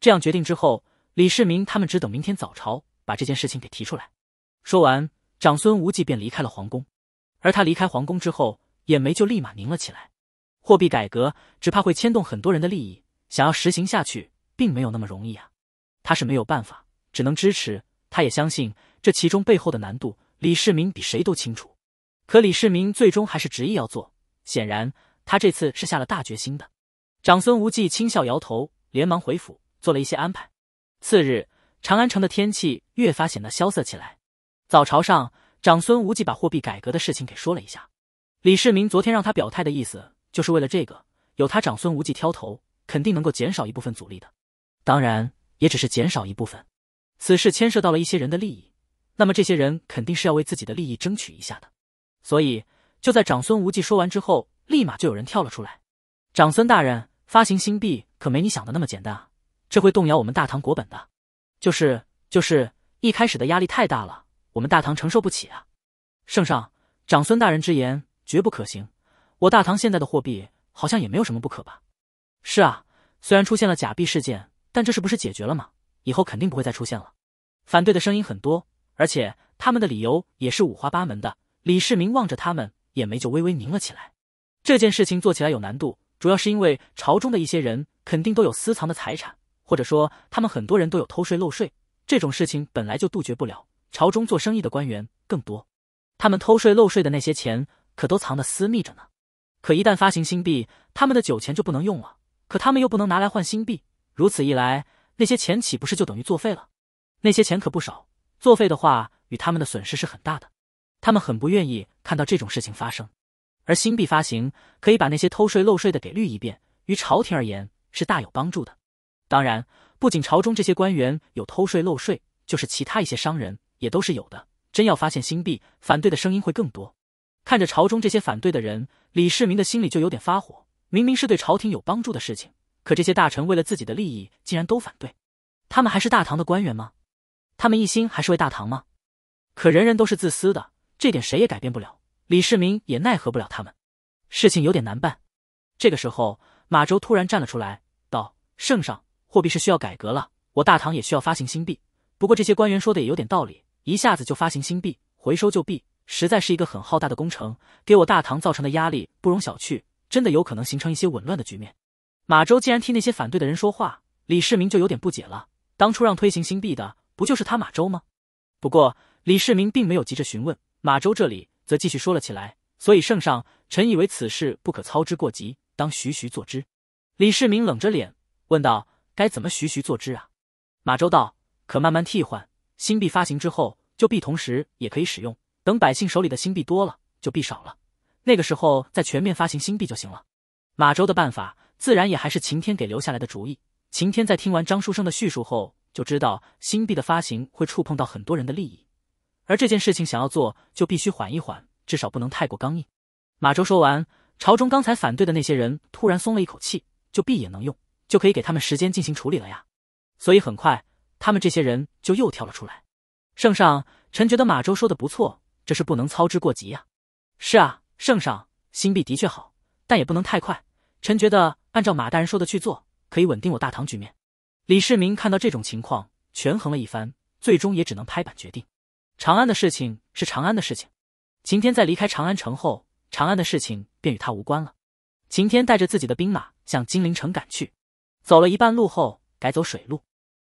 这样决定之后，李世民他们只等明天早朝把这件事情给提出来。说完，长孙无忌便离开了皇宫。而他离开皇宫之后，眼眉就立马凝了起来。货币改革只怕会牵动很多人的利益，想要实行下去，并没有那么容易啊！他是没有办法，只能支持。他也相信这其中背后的难度，李世民比谁都清楚。可李世民最终还是执意要做，显然他这次是下了大决心的。长孙无忌轻笑摇头，连忙回府。做了一些安排。次日，长安城的天气越发显得萧瑟起来。早朝上，长孙无忌把货币改革的事情给说了一下。李世民昨天让他表态的意思，就是为了这个。有他长孙无忌挑头，肯定能够减少一部分阻力的。当然，也只是减少一部分。此事牵涉到了一些人的利益，那么这些人肯定是要为自己的利益争取一下的。所以，就在长孙无忌说完之后，立马就有人跳了出来：“长孙大人，发行新币可没你想的那么简单啊！”这会动摇我们大唐国本的，就是就是一开始的压力太大了，我们大唐承受不起啊！圣上，长孙大人之言绝不可行，我大唐现在的货币好像也没有什么不可吧？是啊，虽然出现了假币事件，但这事不是解决了吗？以后肯定不会再出现了。反对的声音很多，而且他们的理由也是五花八门的。李世民望着他们，眼眉就微微凝了起来。这件事情做起来有难度，主要是因为朝中的一些人肯定都有私藏的财产。或者说，他们很多人都有偷税漏税这种事情，本来就杜绝不了。朝中做生意的官员更多，他们偷税漏税的那些钱可都藏得私密着呢。可一旦发行新币，他们的酒钱就不能用了。可他们又不能拿来换新币，如此一来，那些钱岂不是就等于作废了？那些钱可不少，作废的话，与他们的损失是很大的。他们很不愿意看到这种事情发生。而新币发行可以把那些偷税漏税的给滤一遍，于朝廷而言是大有帮助的。当然，不仅朝中这些官员有偷税漏税，就是其他一些商人也都是有的。真要发现新币，反对的声音会更多。看着朝中这些反对的人，李世民的心里就有点发火。明明是对朝廷有帮助的事情，可这些大臣为了自己的利益，竟然都反对。他们还是大唐的官员吗？他们一心还是为大唐吗？可人人都是自私的，这点谁也改变不了。李世民也奈何不了他们，事情有点难办。这个时候，马周突然站了出来，道：“圣上。”货币是需要改革了，我大唐也需要发行新币。不过这些官员说的也有点道理，一下子就发行新币，回收旧币，实在是一个很浩大的工程，给我大唐造成的压力不容小觑，真的有可能形成一些紊乱的局面。马周既然替那些反对的人说话，李世民就有点不解了。当初让推行新币的不就是他马周吗？不过李世民并没有急着询问，马周这里则继续说了起来。所以圣上，臣以为此事不可操之过急，当徐徐做之。李世民冷着脸问道。该怎么徐徐作之啊？马周道：“可慢慢替换，新币发行之后，旧币同时也可以使用。等百姓手里的新币多了，旧币少了，那个时候再全面发行新币就行了。”马周的办法自然也还是晴天给留下来的主意。晴天在听完张书生的叙述后，就知道新币的发行会触碰到很多人的利益，而这件事情想要做，就必须缓一缓，至少不能太过刚硬。马周说完，朝中刚才反对的那些人突然松了一口气：“旧币也能用。”就可以给他们时间进行处理了呀，所以很快他们这些人就又跳了出来。圣上，臣觉得马周说的不错，这是不能操之过急呀。是啊，圣上新币的确好，但也不能太快。臣觉得按照马大人说的去做，可以稳定我大唐局面。李世民看到这种情况，权衡了一番，最终也只能拍板决定：长安的事情是长安的事情。秦天在离开长安城后，长安的事情便与他无关了。秦天带着自己的兵马向金陵城赶去。走了一半路后，改走水路。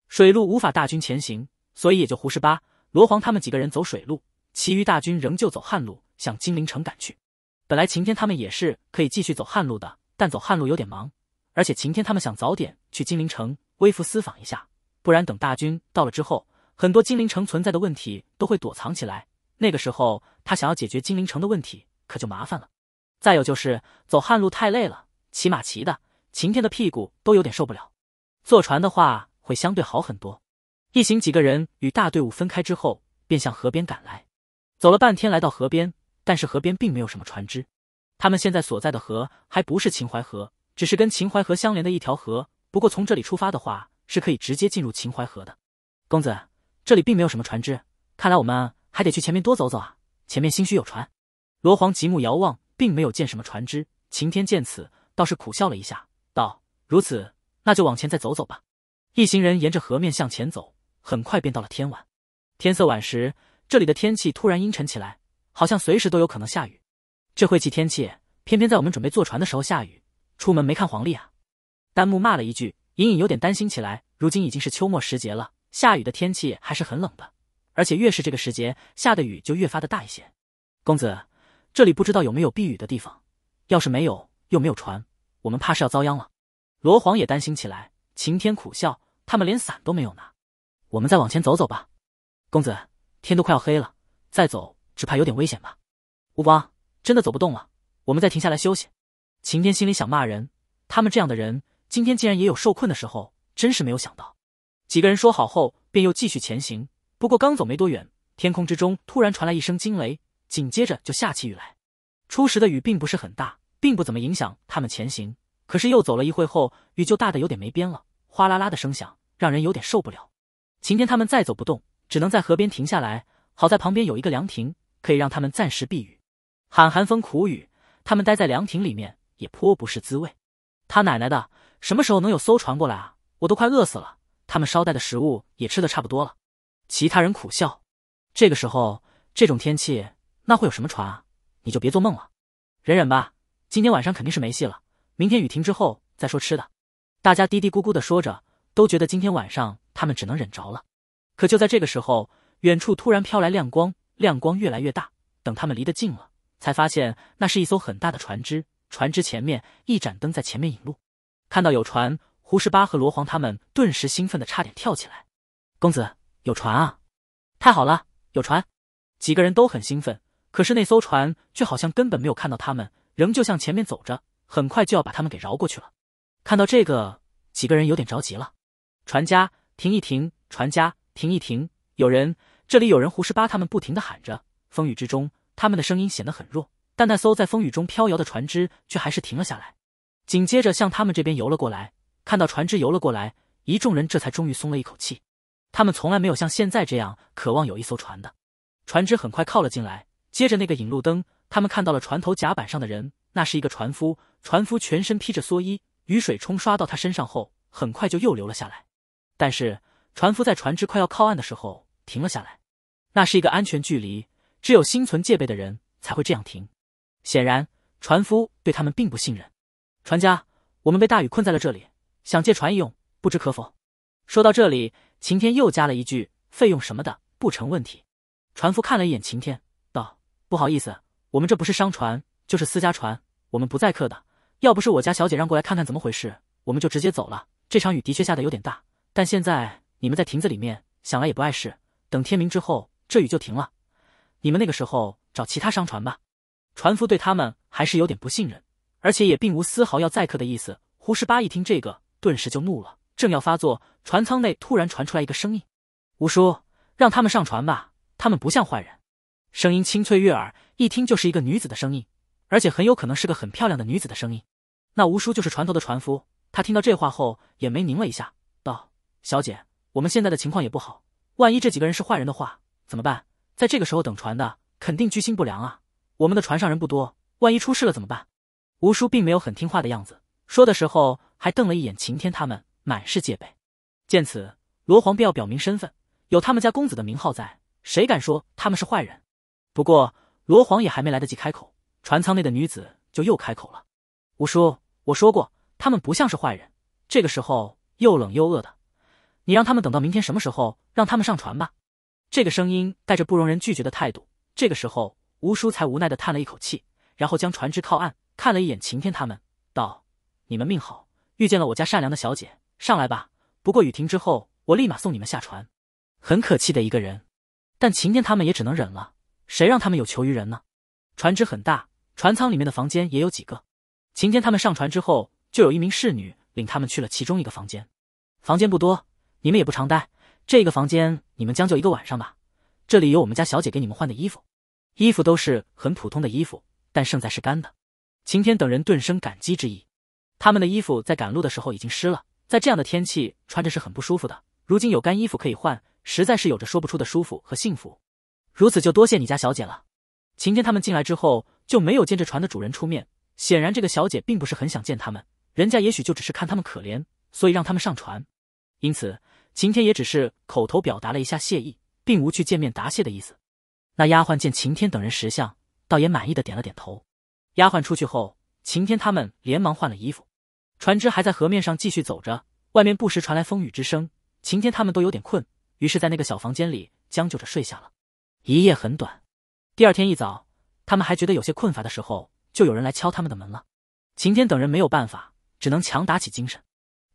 水路无法大军前行，所以也就胡十八、罗皇他们几个人走水路，其余大军仍旧走旱路向金陵城赶去。本来晴天他们也是可以继续走旱路的，但走旱路有点忙，而且晴天他们想早点去金陵城微服私访一下，不然等大军到了之后，很多金陵城存在的问题都会躲藏起来。那个时候他想要解决金陵城的问题，可就麻烦了。再有就是走旱路太累了，骑马骑的。晴天的屁股都有点受不了，坐船的话会相对好很多。一行几个人与大队伍分开之后，便向河边赶来。走了半天，来到河边，但是河边并没有什么船只。他们现在所在的河还不是秦淮河，只是跟秦淮河相连的一条河。不过从这里出发的话，是可以直接进入秦淮河的。公子，这里并没有什么船只，看来我们还得去前面多走走啊。前面兴许有船。罗皇极目遥望，并没有见什么船只。晴天见此，倒是苦笑了一下。如此，那就往前再走走吧。一行人沿着河面向前走，很快便到了天晚。天色晚时，这里的天气突然阴沉起来，好像随时都有可能下雨。这晦气天气，偏偏在我们准备坐船的时候下雨。出门没看黄历啊？丹木骂了一句，隐隐有点担心起来。如今已经是秋末时节了，下雨的天气还是很冷的，而且越是这个时节，下的雨就越发的大一些。公子，这里不知道有没有避雨的地方？要是没有，又没有船，我们怕是要遭殃了。罗皇也担心起来，晴天苦笑：“他们连伞都没有拿，我们再往前走走吧。”“公子，天都快要黑了，再走只怕有点危险吧？”“吴光，真的走不动了，我们再停下来休息。”晴天心里想骂人：“他们这样的人，今天竟然也有受困的时候，真是没有想到。”几个人说好后，便又继续前行。不过刚走没多远，天空之中突然传来一声惊雷，紧接着就下起雨来。初时的雨并不是很大，并不怎么影响他们前行。可是又走了一会后，雨就大的有点没边了，哗啦啦的声响让人有点受不了。晴天他们再走不动，只能在河边停下来。好在旁边有一个凉亭，可以让他们暂时避雨。喊寒风苦雨，他们待在凉亭里面也颇不是滋味。他奶奶的，什么时候能有艘船过来啊？我都快饿死了。他们捎带的食物也吃的差不多了。其他人苦笑，这个时候这种天气，那会有什么船啊？你就别做梦了，忍忍吧，今天晚上肯定是没戏了。明天雨停之后再说吃的，大家嘀嘀咕咕的说着，都觉得今天晚上他们只能忍着了。可就在这个时候，远处突然飘来亮光，亮光越来越大。等他们离得近了，才发现那是一艘很大的船只，船只前面一盏灯在前面引路。看到有船，胡十八和罗黄他们顿时兴奋的差点跳起来。公子，有船啊！太好了，有船！几个人都很兴奋，可是那艘船却好像根本没有看到他们，仍旧向前面走着。很快就要把他们给饶过去了，看到这个，几个人有点着急了。船家，停一停！船家，停一停！有人，这里有人！胡十八他们不停的喊着。风雨之中，他们的声音显得很弱，但那艘在风雨中飘摇的船只却还是停了下来，紧接着向他们这边游了过来。看到船只游了过来，一众人这才终于松了一口气。他们从来没有像现在这样渴望有一艘船的。船只很快靠了进来，接着那个引路灯，他们看到了船头甲板上的人，那是一个船夫。船夫全身披着蓑衣，雨水冲刷到他身上后，很快就又流了下来。但是船夫在船只快要靠岸的时候停了下来，那是一个安全距离，只有心存戒备的人才会这样停。显然，船夫对他们并不信任。船家，我们被大雨困在了这里，想借船一用，不知可否？说到这里，晴天又加了一句：“费用什么的不成问题。”船夫看了一眼晴天，道：“不好意思，我们这不是商船，就是私家船，我们不载客的。”要不是我家小姐让过来看看怎么回事，我们就直接走了。这场雨的确下的有点大，但现在你们在亭子里面，想来也不碍事。等天明之后，这雨就停了，你们那个时候找其他商船吧。船夫对他们还是有点不信任，而且也并无丝毫要载客的意思。胡十八一听这个，顿时就怒了，正要发作，船舱内突然传出来一个声音：“吴叔，让他们上船吧，他们不像坏人。”声音清脆悦耳，一听就是一个女子的声音，而且很有可能是个很漂亮的女子的声音。那吴叔就是船头的船夫，他听到这话后，眼眉拧了一下，道：“小姐，我们现在的情况也不好，万一这几个人是坏人的话，怎么办？在这个时候等船的肯定居心不良啊！我们的船上人不多，万一出事了怎么办？”吴叔并没有很听话的样子，说的时候还瞪了一眼晴天他们，满是戒备。见此，罗皇便要表明身份，有他们家公子的名号在，谁敢说他们是坏人？不过罗皇也还没来得及开口，船舱内的女子就又开口了。吴叔，我说过，他们不像是坏人。这个时候又冷又饿的，你让他们等到明天什么时候？让他们上船吧。这个声音带着不容人拒绝的态度。这个时候，吴叔才无奈的叹了一口气，然后将船只靠岸，看了一眼晴天他们，道：“你们命好，遇见了我家善良的小姐，上来吧。不过雨停之后，我立马送你们下船。”很可气的一个人，但晴天他们也只能忍了。谁让他们有求于人呢？船只很大，船舱里面的房间也有几个。晴天他们上船之后，就有一名侍女领他们去了其中一个房间。房间不多，你们也不常待，这个房间你们将就一个晚上吧。这里有我们家小姐给你们换的衣服，衣服都是很普通的衣服，但胜在是干的。晴天等人顿生感激之意，他们的衣服在赶路的时候已经湿了，在这样的天气穿着是很不舒服的。如今有干衣服可以换，实在是有着说不出的舒服和幸福。如此就多谢你家小姐了。晴天他们进来之后就没有见这船的主人出面。显然，这个小姐并不是很想见他们，人家也许就只是看他们可怜，所以让他们上船。因此，晴天也只是口头表达了一下谢意，并无去见面答谢的意思。那丫鬟见晴天等人识相，倒也满意的点了点头。丫鬟出去后，晴天他们连忙换了衣服。船只还在河面上继续走着，外面不时传来风雨之声。晴天他们都有点困，于是，在那个小房间里将就着睡下了。一夜很短。第二天一早，他们还觉得有些困乏的时候。就有人来敲他们的门了。晴天等人没有办法，只能强打起精神。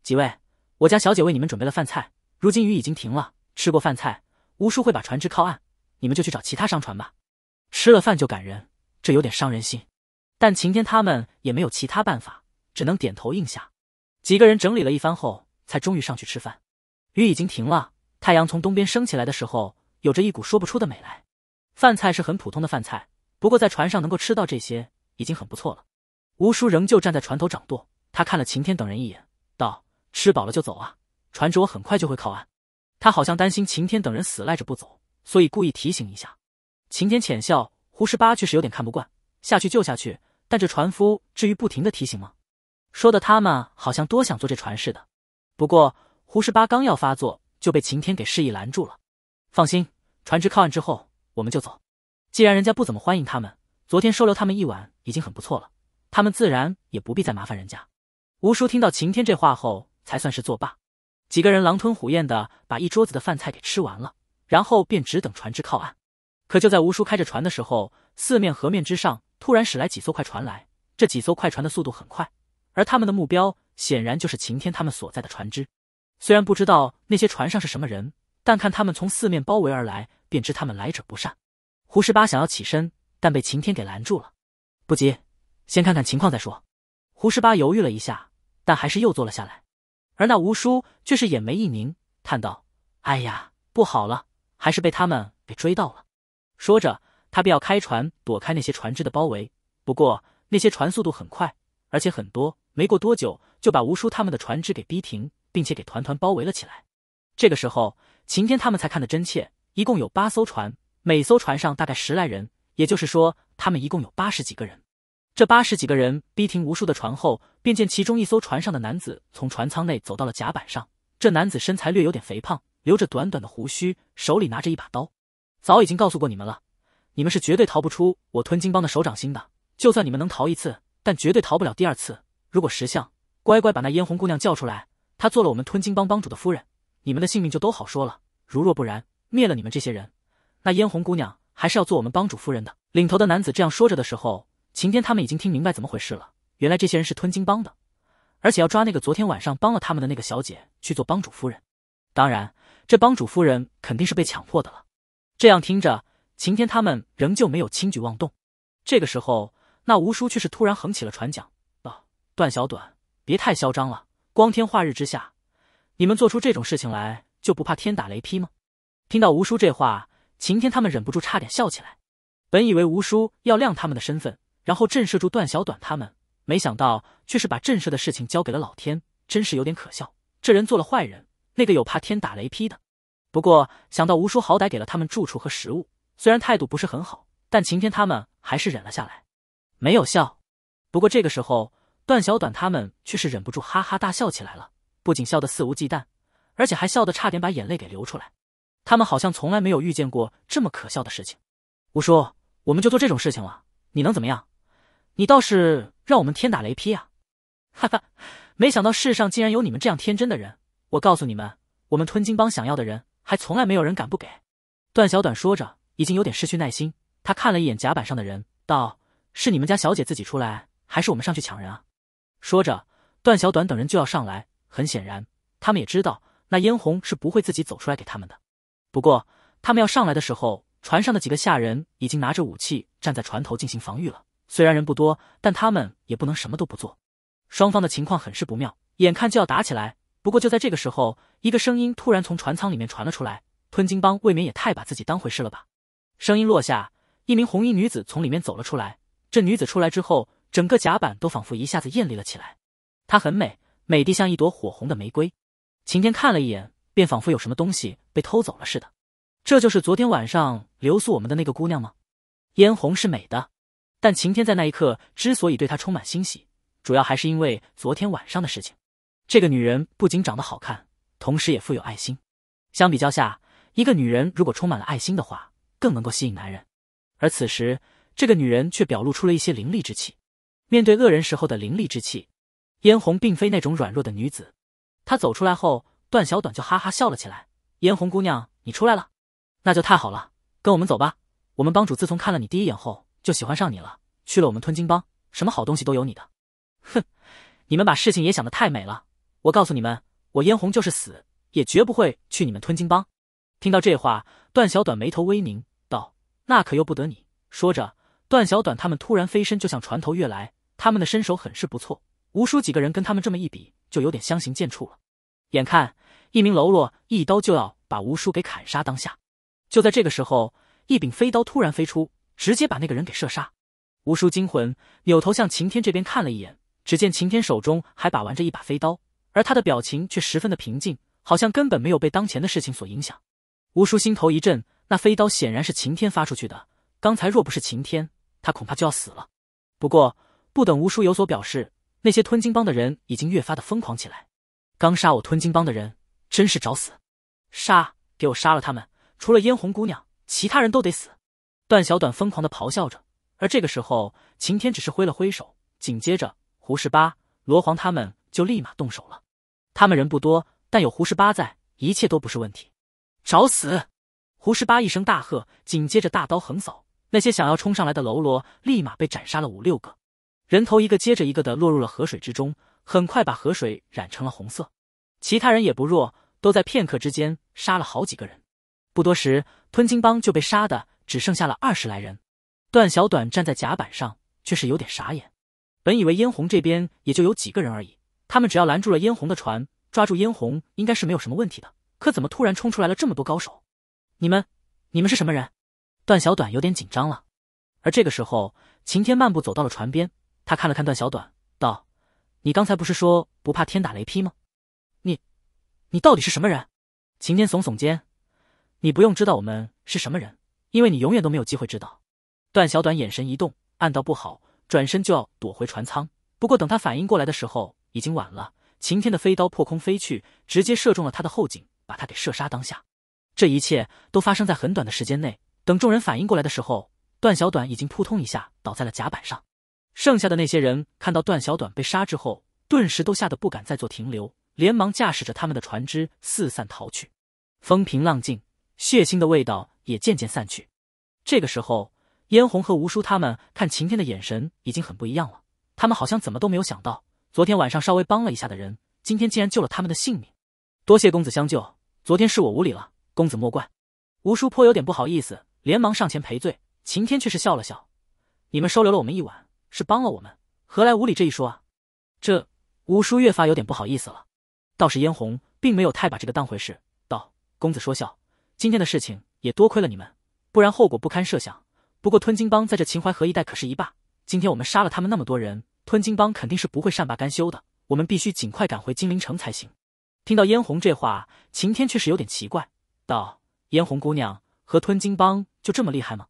几位，我家小姐为你们准备了饭菜。如今雨已经停了，吃过饭菜，吴叔会把船只靠岸，你们就去找其他商船吧。吃了饭就赶人，这有点伤人心。但晴天他们也没有其他办法，只能点头应下。几个人整理了一番后，才终于上去吃饭。雨已经停了，太阳从东边升起来的时候，有着一股说不出的美来。饭菜是很普通的饭菜，不过在船上能够吃到这些。已经很不错了，吴叔仍旧站在船头掌舵，他看了晴天等人一眼，道：“吃饱了就走啊，船只我很快就会靠岸。”他好像担心晴天等人死赖着不走，所以故意提醒一下。晴天浅笑，胡十八却是有点看不惯，下去救下去，但这船夫至于不停的提醒吗？说的他们好像多想坐这船似的。不过胡十八刚要发作，就被晴天给示意拦住了。放心，船只靠岸之后我们就走，既然人家不怎么欢迎他们。昨天收留他们一晚已经很不错了，他们自然也不必再麻烦人家。吴叔听到晴天这话后，才算是作罢。几个人狼吞虎咽的把一桌子的饭菜给吃完了，然后便只等船只靠岸。可就在吴叔开着船的时候，四面河面之上突然驶来几艘快船来。这几艘快船的速度很快，而他们的目标显然就是晴天他们所在的船只。虽然不知道那些船上是什么人，但看他们从四面包围而来，便知他们来者不善。胡十八想要起身。但被晴天给拦住了，不急，先看看情况再说。胡十八犹豫了一下，但还是又坐了下来。而那吴叔却是眼眉一凝，叹道：“哎呀，不好了，还是被他们给追到了。”说着，他便要开船躲开那些船只的包围。不过，那些船速度很快，而且很多，没过多久就把吴叔他们的船只给逼停，并且给团团包围了起来。这个时候，晴天他们才看得真切，一共有八艘船，每艘船上大概十来人。也就是说，他们一共有八十几个人。这八十几个人逼停无数的船后，便见其中一艘船上的男子从船舱内走到了甲板上。这男子身材略有点肥胖，留着短短的胡须，手里拿着一把刀。早已经告诉过你们了，你们是绝对逃不出我吞金帮的手掌心的。就算你们能逃一次，但绝对逃不了第二次。如果识相，乖乖把那嫣红姑娘叫出来，她做了我们吞金帮帮主的夫人，你们的性命就都好说了。如若不然，灭了你们这些人，那嫣红姑娘。还是要做我们帮主夫人的。领头的男子这样说着的时候，晴天他们已经听明白怎么回事了。原来这些人是吞金帮的，而且要抓那个昨天晚上帮了他们的那个小姐去做帮主夫人。当然，这帮主夫人肯定是被强迫的了。这样听着，晴天他们仍旧没有轻举妄动。这个时候，那吴叔却是突然横起了船桨：“啊，段小短，别太嚣张了！光天化日之下，你们做出这种事情来，就不怕天打雷劈吗？”听到吴叔这话。晴天他们忍不住差点笑起来，本以为吴叔要亮他们的身份，然后震慑住段小短他们，没想到却是把震慑的事情交给了老天，真是有点可笑。这人做了坏人，那个有怕天打雷劈的。不过想到吴叔好歹给了他们住处和食物，虽然态度不是很好，但晴天他们还是忍了下来，没有笑。不过这个时候，段小短他们却是忍不住哈哈大笑起来了，不仅笑得肆无忌惮，而且还笑得差点把眼泪给流出来。他们好像从来没有遇见过这么可笑的事情。吴叔，我们就做这种事情了，你能怎么样？你倒是让我们天打雷劈啊！哈哈，没想到世上竟然有你们这样天真的人。我告诉你们，我们吞金帮想要的人，还从来没有人敢不给。段小短说着，已经有点失去耐心。他看了一眼甲板上的人，道：“是你们家小姐自己出来，还是我们上去抢人啊？”说着，段小短等人就要上来。很显然，他们也知道那嫣红是不会自己走出来给他们的。不过，他们要上来的时候，船上的几个下人已经拿着武器站在船头进行防御了。虽然人不多，但他们也不能什么都不做。双方的情况很是不妙，眼看就要打起来。不过就在这个时候，一个声音突然从船舱里面传了出来：“吞金帮未免也太把自己当回事了吧！”声音落下，一名红衣女子从里面走了出来。这女子出来之后，整个甲板都仿佛一下子艳丽了起来。她很美，美的像一朵火红的玫瑰。晴天看了一眼。便仿佛有什么东西被偷走了似的。这就是昨天晚上留宿我们的那个姑娘吗？嫣红是美的，但晴天在那一刻之所以对她充满欣喜，主要还是因为昨天晚上的事情。这个女人不仅长得好看，同时也富有爱心。相比较下，一个女人如果充满了爱心的话，更能够吸引男人。而此时，这个女人却表露出了一些凌厉之气。面对恶人时候的凌厉之气，嫣红并非那种软弱的女子。她走出来后。段小短就哈哈笑了起来。嫣红姑娘，你出来了，那就太好了，跟我们走吧。我们帮主自从看了你第一眼后，就喜欢上你了。去了我们吞金帮，什么好东西都有你的。哼，你们把事情也想得太美了。我告诉你们，我嫣红就是死，也绝不会去你们吞金帮。听到这话，段小短眉头微凝，道：“那可由不得你。”说着，段小短他们突然飞身就向船头跃来。他们的身手很是不错，吴叔几个人跟他们这么一比，就有点相形见绌了。眼看一名喽啰一刀就要把吴叔给砍杀，当下就在这个时候，一柄飞刀突然飞出，直接把那个人给射杀。吴叔惊魂，扭头向晴天这边看了一眼，只见晴天手中还把玩着一把飞刀，而他的表情却十分的平静，好像根本没有被当前的事情所影响。吴叔心头一震，那飞刀显然是晴天发出去的。刚才若不是晴天，他恐怕就要死了。不过不等吴叔有所表示，那些吞金帮的人已经越发的疯狂起来。刚杀我吞金帮的人，真是找死！杀，给我杀了他们！除了嫣红姑娘，其他人都得死！段小短疯狂的咆哮着。而这个时候，晴天只是挥了挥手，紧接着胡十八、罗黄他们就立马动手了。他们人不多，但有胡十八在，一切都不是问题。找死！胡十八一声大喝，紧接着大刀横扫，那些想要冲上来的喽啰立马被斩杀了五六个，人头一个接着一个的落入了河水之中。很快把河水染成了红色，其他人也不弱，都在片刻之间杀了好几个人。不多时，吞金帮就被杀的只剩下了二十来人。段小短站在甲板上，却是有点傻眼。本以为燕红这边也就有几个人而已，他们只要拦住了燕红的船，抓住燕红，应该是没有什么问题的。可怎么突然冲出来了这么多高手？你们，你们是什么人？段小短有点紧张了。而这个时候，晴天漫步走到了船边，他看了看段小短，道。你刚才不是说不怕天打雷劈吗？你，你到底是什么人？晴天耸耸肩，你不用知道我们是什么人，因为你永远都没有机会知道。段小短眼神一动，暗道不好，转身就要躲回船舱。不过等他反应过来的时候，已经晚了，晴天的飞刀破空飞去，直接射中了他的后颈，把他给射杀。当下，这一切都发生在很短的时间内。等众人反应过来的时候，段小短已经扑通一下倒在了甲板上。剩下的那些人看到段小短被杀之后，顿时都吓得不敢再做停留，连忙驾驶着他们的船只四散逃去。风平浪静，血腥的味道也渐渐散去。这个时候，燕红和吴叔他们看晴天的眼神已经很不一样了。他们好像怎么都没有想到，昨天晚上稍微帮了一下的人，今天竟然救了他们的性命。多谢公子相救，昨天是我无礼了，公子莫怪。吴叔颇有点不好意思，连忙上前赔罪。晴天却是笑了笑：“你们收留了我们一晚。”是帮了我们，何来无理这一说啊？这吴叔越发有点不好意思了。倒是嫣红并没有太把这个当回事，道：“公子说笑，今天的事情也多亏了你们，不然后果不堪设想。不过吞金帮在这秦淮河一带可是一霸，今天我们杀了他们那么多人，吞金帮肯定是不会善罢甘休的。我们必须尽快赶回金陵城才行。”听到嫣红这话，秦天却是有点奇怪，道：“嫣红姑娘和吞金帮就这么厉害吗？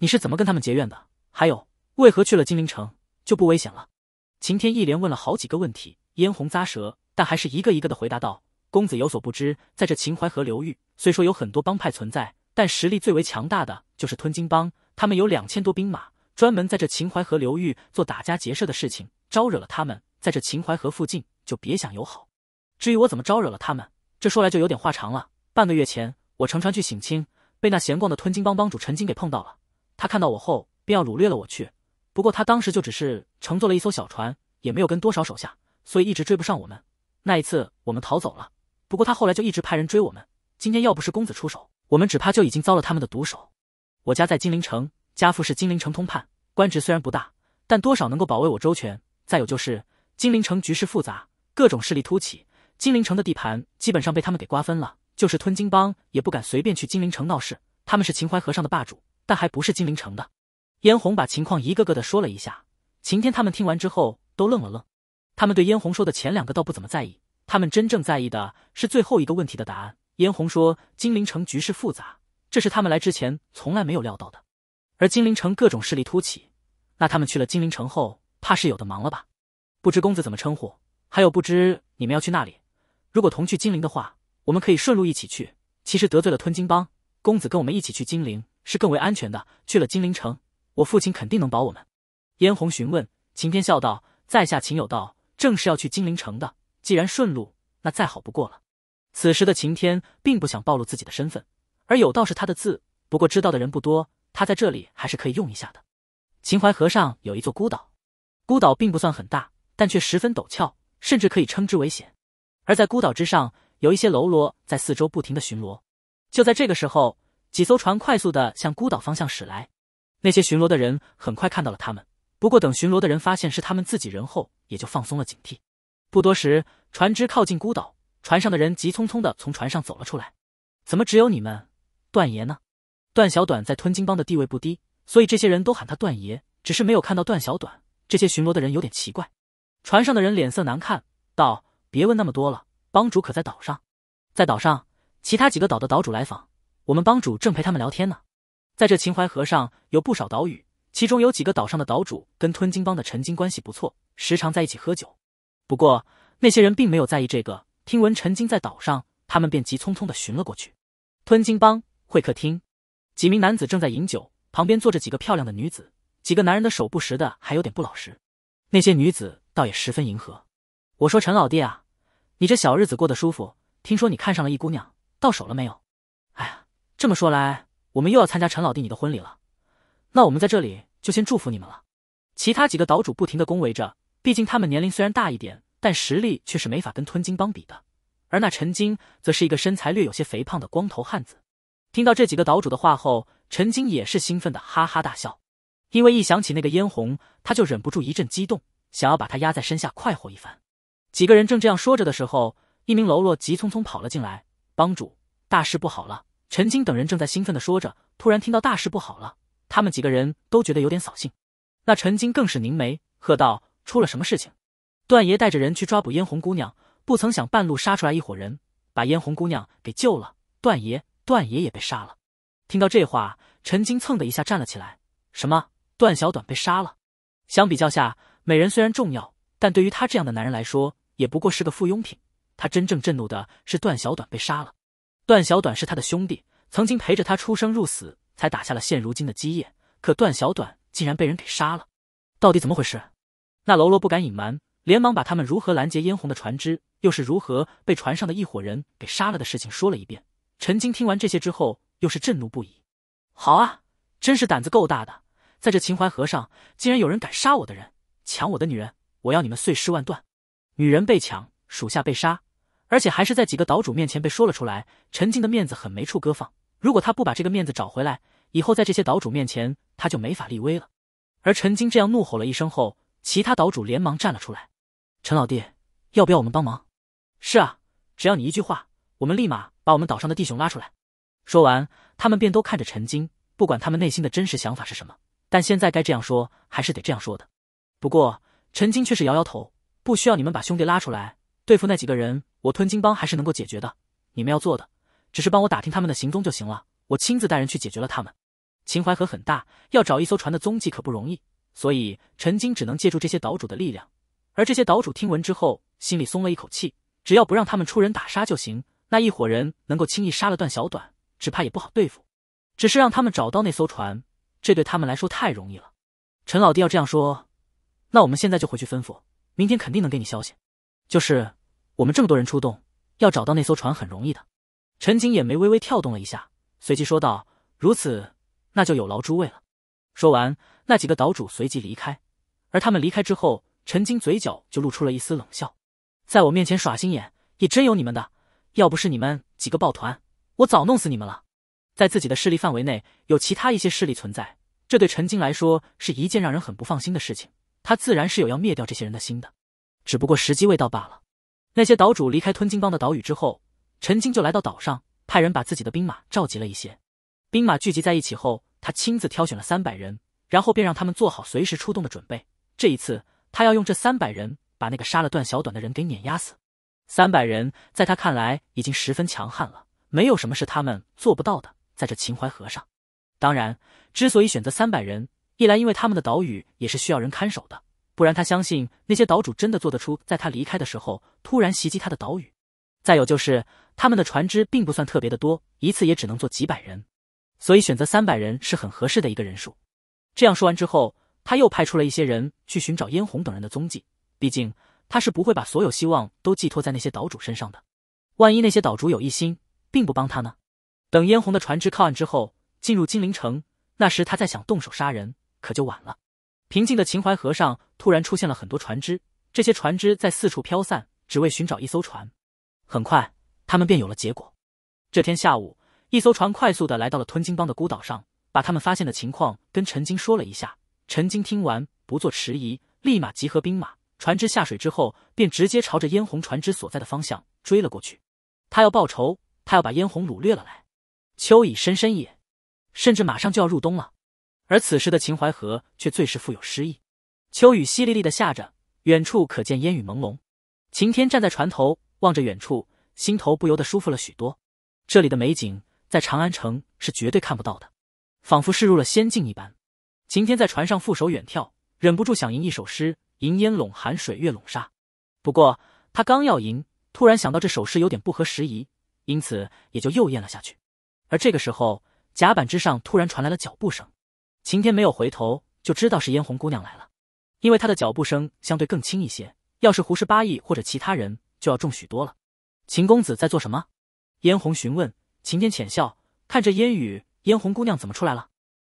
你是怎么跟他们结怨的？还有……”为何去了金陵城就不危险了？秦天一连问了好几个问题，嫣红咂舌，但还是一个一个的回答道：“公子有所不知，在这秦淮河流域，虽说有很多帮派存在，但实力最为强大的就是吞金帮。他们有两千多兵马，专门在这秦淮河流域做打家劫舍的事情。招惹了他们，在这秦淮河附近就别想友好。至于我怎么招惹了他们，这说来就有点话长了。半个月前，我乘船去省亲，被那闲逛的吞金帮帮主陈金给碰到了。他看到我后，便要掳掠了我去。”不过他当时就只是乘坐了一艘小船，也没有跟多少手下，所以一直追不上我们。那一次我们逃走了，不过他后来就一直派人追我们。今天要不是公子出手，我们只怕就已经遭了他们的毒手。我家在金陵城，家父是金陵城通判，官职虽然不大，但多少能够保卫我周全。再有就是金陵城局势复杂，各种势力突起，金陵城的地盘基本上被他们给瓜分了。就是吞金帮也不敢随便去金陵城闹事。他们是秦淮河上的霸主，但还不是金陵城的。燕红把情况一个个的说了一下，晴天他们听完之后都愣了愣。他们对燕红说的前两个倒不怎么在意，他们真正在意的是最后一个问题的答案。燕红说：“金陵城局势复杂，这是他们来之前从来没有料到的。而金陵城各种势力突起，那他们去了金陵城后，怕是有的忙了吧？”不知公子怎么称呼？还有，不知你们要去那里？如果同去金陵的话，我们可以顺路一起去。其实得罪了吞金帮，公子跟我们一起去金陵是更为安全的。去了金陵城。我父亲肯定能保我们。嫣红询问，晴天笑道：“在下秦有道，正是要去金陵城的。既然顺路，那再好不过了。”此时的晴天并不想暴露自己的身份，而有道是他的字，不过知道的人不多，他在这里还是可以用一下的。秦淮河上有一座孤岛，孤岛并不算很大，但却十分陡峭，甚至可以称之为险。而在孤岛之上，有一些喽啰在四周不停的巡逻。就在这个时候，几艘船快速的向孤岛方向驶来。那些巡逻的人很快看到了他们，不过等巡逻的人发现是他们自己人后，也就放松了警惕。不多时，船只靠近孤岛，船上的人急匆匆地从船上走了出来。怎么只有你们？段爷呢？段小短在吞金帮的地位不低，所以这些人都喊他段爷。只是没有看到段小短，这些巡逻的人有点奇怪。船上的人脸色难看，道：“别问那么多了，帮主可在岛上？在岛上，其他几个岛的岛主来访，我们帮主正陪他们聊天呢。”在这秦淮河上有不少岛屿，其中有几个岛上的岛主跟吞金帮的陈金关系不错，时常在一起喝酒。不过那些人并没有在意这个，听闻陈金在岛上，他们便急匆匆的寻了过去。吞金帮会客厅，几名男子正在饮酒，旁边坐着几个漂亮的女子，几个男人的手不时的还有点不老实，那些女子倒也十分迎合。我说陈老弟啊，你这小日子过得舒服，听说你看上了一姑娘，到手了没有？哎呀，这么说来。我们又要参加陈老弟你的婚礼了，那我们在这里就先祝福你们了。其他几个岛主不停的恭维着，毕竟他们年龄虽然大一点，但实力却是没法跟吞金帮比的。而那陈金则是一个身材略有些肥胖的光头汉子。听到这几个岛主的话后，陈金也是兴奋的哈哈大笑，因为一想起那个嫣红，他就忍不住一阵激动，想要把他压在身下快活一番。几个人正这样说着的时候，一名喽啰急匆匆跑了进来：“帮主，大事不好了！”陈金等人正在兴奋地说着，突然听到大事不好了，他们几个人都觉得有点扫兴。那陈金更是凝眉喝道：“出了什么事情？”段爷带着人去抓捕嫣红姑娘，不曾想半路杀出来一伙人，把嫣红姑娘给救了。段爷，段爷也被杀了。听到这话，陈金蹭的一下站了起来：“什么？段小短被杀了？”相比较下，美人虽然重要，但对于他这样的男人来说，也不过是个附庸品。他真正震怒的是段小短被杀了。段小短是他的兄弟，曾经陪着他出生入死，才打下了现如今的基业。可段小短竟然被人给杀了，到底怎么回事？那喽啰不敢隐瞒，连忙把他们如何拦截嫣红的船只，又是如何被船上的一伙人给杀了的事情说了一遍。陈金听完这些之后，又是震怒不已。好啊，真是胆子够大的，在这秦淮河上，竟然有人敢杀我的人，抢我的女人，我要你们碎尸万段！女人被抢，属下被杀。而且还是在几个岛主面前被说了出来，陈金的面子很没处搁放。如果他不把这个面子找回来，以后在这些岛主面前他就没法立威了。而陈金这样怒吼了一声后，其他岛主连忙站了出来：“陈老弟，要不要我们帮忙？”“是啊，只要你一句话，我们立马把我们岛上的弟兄拉出来。”说完，他们便都看着陈金，不管他们内心的真实想法是什么，但现在该这样说还是得这样说的。不过陈金却是摇摇头：“不需要你们把兄弟拉出来。”对付那几个人，我吞金帮还是能够解决的。你们要做的，只是帮我打听他们的行踪就行了。我亲自带人去解决了他们。秦淮河很大，要找一艘船的踪迹可不容易，所以陈金只能借助这些岛主的力量。而这些岛主听闻之后，心里松了一口气，只要不让他们出人打杀就行。那一伙人能够轻易杀了段小短，只怕也不好对付。只是让他们找到那艘船，这对他们来说太容易了。陈老弟要这样说，那我们现在就回去吩咐，明天肯定能给你消息。就是。我们这么多人出动，要找到那艘船很容易的。陈金眼眉微微跳动了一下，随即说道：“如此，那就有劳诸位了。”说完，那几个岛主随即离开。而他们离开之后，陈金嘴角就露出了一丝冷笑：“在我面前耍心眼，也真有你们的！要不是你们几个抱团，我早弄死你们了。”在自己的势力范围内有其他一些势力存在，这对陈金来说是一件让人很不放心的事情。他自然是有要灭掉这些人的心的，只不过时机未到罢了。那些岛主离开吞金帮的岛屿之后，陈金就来到岛上，派人把自己的兵马召集了一些。兵马聚集在一起后，他亲自挑选了三百人，然后便让他们做好随时出动的准备。这一次，他要用这三百人把那个杀了段小短的人给碾压死。三百人在他看来已经十分强悍了，没有什么是他们做不到的。在这秦淮河上，当然，之所以选择三百人，一来因为他们的岛屿也是需要人看守的。不然，他相信那些岛主真的做得出，在他离开的时候突然袭击他的岛屿。再有就是，他们的船只并不算特别的多，一次也只能坐几百人，所以选择三百人是很合适的一个人数。这样说完之后，他又派出了一些人去寻找嫣红等人的踪迹。毕竟，他是不会把所有希望都寄托在那些岛主身上的。万一那些岛主有一心，并不帮他呢？等嫣红的船只靠岸之后，进入金陵城，那时他再想动手杀人，可就晚了。平静的秦淮河上突然出现了很多船只，这些船只在四处飘散，只为寻找一艘船。很快，他们便有了结果。这天下午，一艘船快速的来到了吞金帮的孤岛上，把他们发现的情况跟陈金说了一下。陈金听完，不做迟疑，立马集合兵马，船只下水之后，便直接朝着嫣红船只所在的方向追了过去。他要报仇，他要把嫣红掳掠了来。秋已深深也，甚至马上就要入冬了。而此时的秦淮河却最是富有诗意，秋雨淅沥沥的下着，远处可见烟雨朦胧。晴天站在船头望着远处，心头不由得舒服了许多。这里的美景在长安城是绝对看不到的，仿佛是入了仙境一般。晴天在船上负手远眺，忍不住想吟一首诗：“吟烟笼寒水，月笼沙。”不过他刚要吟，突然想到这首诗有点不合时宜，因此也就又咽了下去。而这个时候，甲板之上突然传来了脚步声。晴天没有回头，就知道是嫣红姑娘来了，因为她的脚步声相对更轻一些。要是胡十八亿或者其他人，就要重许多了。秦公子在做什么？嫣红询问。晴天浅笑，看着烟雨，嫣红姑娘怎么出来了？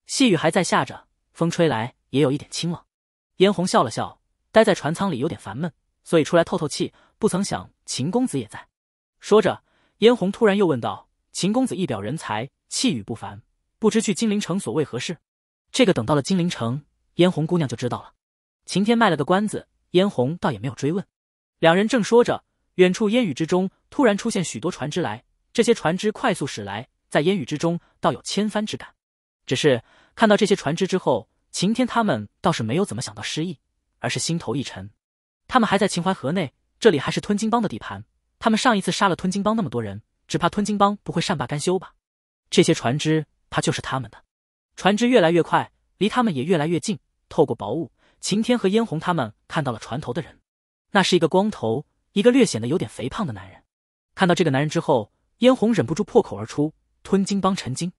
细雨还在下着，风吹来也有一点轻了。嫣红笑了笑，待在船舱里有点烦闷，所以出来透透气。不曾想秦公子也在。说着，嫣红突然又问道：“秦公子一表人才，气宇不凡，不知去金陵城所为何事？”这个等到了金陵城，嫣红姑娘就知道了。晴天卖了个关子，嫣红倒也没有追问。两人正说着，远处烟雨之中突然出现许多船只来。这些船只快速驶来，在烟雨之中倒有千帆之感。只是看到这些船只之后，晴天他们倒是没有怎么想到失忆，而是心头一沉。他们还在秦淮河内，这里还是吞金帮的地盘。他们上一次杀了吞金帮那么多人，只怕吞金帮不会善罢甘休吧？这些船只，怕就是他们的。船只越来越快，离他们也越来越近。透过薄雾，晴天和嫣红他们看到了船头的人，那是一个光头，一个略显得有点肥胖的男人。看到这个男人之后，嫣红忍不住破口而出：“吞金帮陈金！”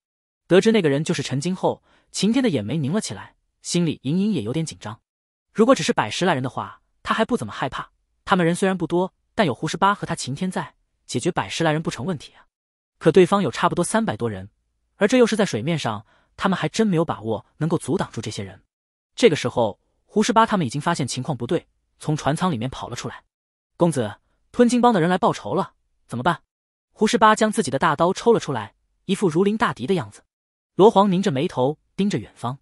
得知那个人就是陈金后，晴天的眼眉拧了起来，心里隐隐也有点紧张。如果只是百十来人的话，他还不怎么害怕。他们人虽然不多，但有胡十八和他晴天在，解决百十来人不成问题啊。可对方有差不多三百多人，而这又是在水面上。他们还真没有把握能够阻挡住这些人。这个时候，胡十八他们已经发现情况不对，从船舱里面跑了出来。公子，吞金帮的人来报仇了，怎么办？胡十八将自己的大刀抽了出来，一副如临大敌的样子。罗皇拧着眉头盯着远方，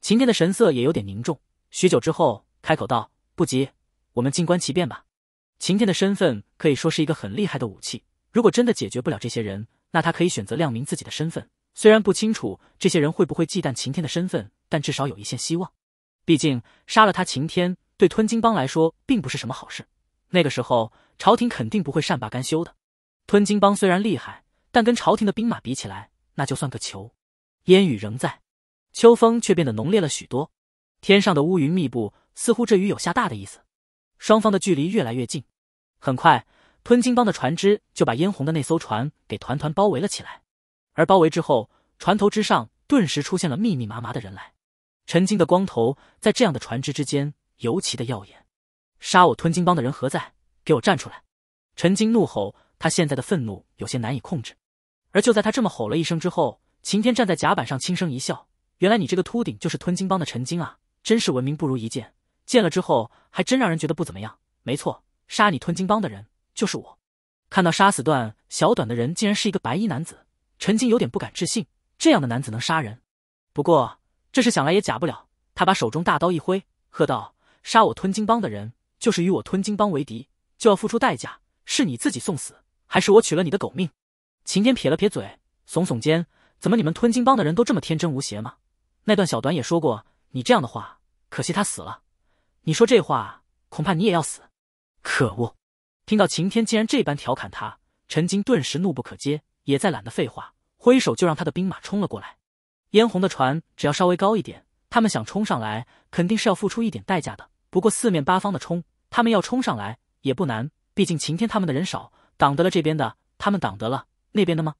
秦天的神色也有点凝重。许久之后，开口道：“不急，我们静观其变吧。”秦天的身份可以说是一个很厉害的武器，如果真的解决不了这些人，那他可以选择亮明自己的身份。虽然不清楚这些人会不会忌惮晴天的身份，但至少有一线希望。毕竟杀了他晴天，对吞金帮来说并不是什么好事。那个时候，朝廷肯定不会善罢甘休的。吞金帮虽然厉害，但跟朝廷的兵马比起来，那就算个球。烟雨仍在，秋风却变得浓烈了许多。天上的乌云密布，似乎这雨有下大的意思。双方的距离越来越近，很快，吞金帮的船只就把嫣红的那艘船给团团包围了起来。而包围之后，船头之上顿时出现了密密麻麻的人来。陈金的光头在这样的船只之间尤其的耀眼。杀我吞金帮的人何在？给我站出来！陈金怒吼，他现在的愤怒有些难以控制。而就在他这么吼了一声之后，晴天站在甲板上轻声一笑：“原来你这个秃顶就是吞金帮的陈金啊，真是闻名不如一见。见了之后，还真让人觉得不怎么样。”没错，杀你吞金帮的人就是我。看到杀死段小短的人，竟然是一个白衣男子。陈金有点不敢置信，这样的男子能杀人？不过这事想来也假不了。他把手中大刀一挥，喝道：“杀我吞金帮的人，就是与我吞金帮为敌，就要付出代价。是你自己送死，还是我取了你的狗命？”晴天撇了撇嘴，耸耸肩：“怎么你们吞金帮的人都这么天真无邪吗？”那段小短也说过你这样的话，可惜他死了。你说这话，恐怕你也要死。可恶！听到晴天竟然这般调侃他，陈金顿时怒不可遏，也再懒得废话。挥手就让他的兵马冲了过来，嫣红的船只要稍微高一点，他们想冲上来肯定是要付出一点代价的。不过四面八方的冲，他们要冲上来也不难，毕竟晴天他们的人少，挡得了这边的，他们挡得了那边的吗？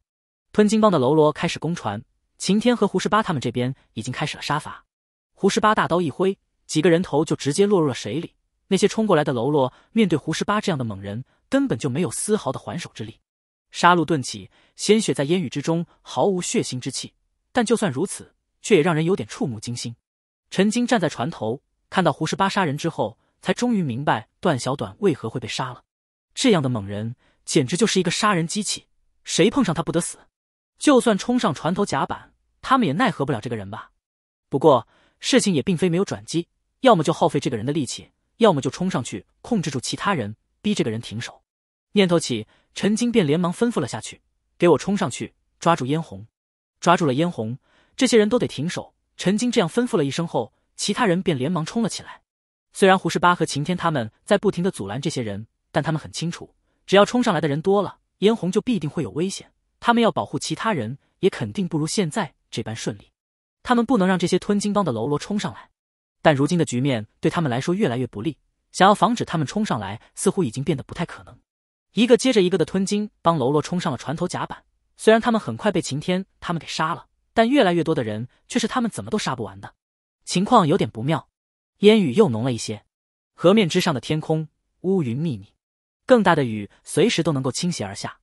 吞金帮的喽啰开始攻船，晴天和胡十八他们这边已经开始了杀伐。胡十八大刀一挥，几个人头就直接落入了水里。那些冲过来的喽啰面对胡十八这样的猛人，根本就没有丝毫的还手之力。杀戮顿起，鲜血在烟雨之中毫无血腥之气，但就算如此，却也让人有点触目惊心。陈金站在船头，看到胡十八杀人之后，才终于明白段小短为何会被杀了。这样的猛人，简直就是一个杀人机器，谁碰上他不得死？就算冲上船头甲板，他们也奈何不了这个人吧？不过事情也并非没有转机，要么就耗费这个人的力气，要么就冲上去控制住其他人，逼这个人停手。念头起。陈金便连忙吩咐了下去：“给我冲上去，抓住嫣红！抓住了嫣红，这些人都得停手。”陈金这样吩咐了一声后，其他人便连忙冲了起来。虽然胡十八和秦天他们在不停的阻拦这些人，但他们很清楚，只要冲上来的人多了，嫣红就必定会有危险。他们要保护其他人，也肯定不如现在这般顺利。他们不能让这些吞金帮的喽啰冲上来，但如今的局面对他们来说越来越不利，想要防止他们冲上来，似乎已经变得不太可能。一个接着一个的吞金帮喽啰冲上了船头甲板，虽然他们很快被晴天他们给杀了，但越来越多的人却是他们怎么都杀不完的。情况有点不妙，烟雨又浓了一些，河面之上的天空乌云密密，更大的雨随时都能够倾斜而下。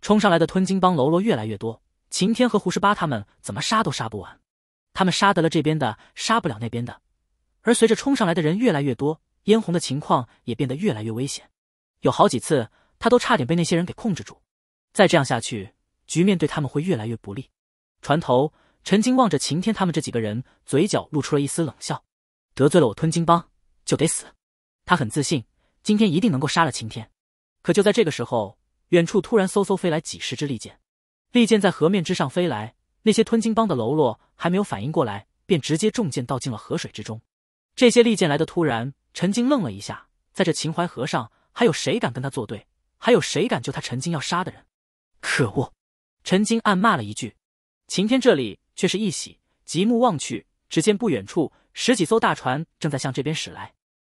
冲上来的吞金帮喽啰越来越多，晴天和胡十八他们怎么杀都杀不完，他们杀得了这边的，杀不了那边的。而随着冲上来的人越来越多，嫣红的情况也变得越来越危险，有好几次。他都差点被那些人给控制住，再这样下去，局面对他们会越来越不利。船头，陈金望着晴天他们这几个人，嘴角露出了一丝冷笑：“得罪了我吞金帮，就得死。”他很自信，今天一定能够杀了晴天。可就在这个时候，远处突然嗖嗖飞来几十支利箭，利箭在河面之上飞来，那些吞金帮的喽啰还没有反应过来，便直接中箭倒进了河水之中。这些利箭来的突然，陈金愣了一下，在这秦淮河上，还有谁敢跟他作对？还有谁敢救他？陈金要杀的人，可恶！陈金暗骂了一句。秦天这里却是一喜，极目望去，只见不远处十几艘大船正在向这边驶来。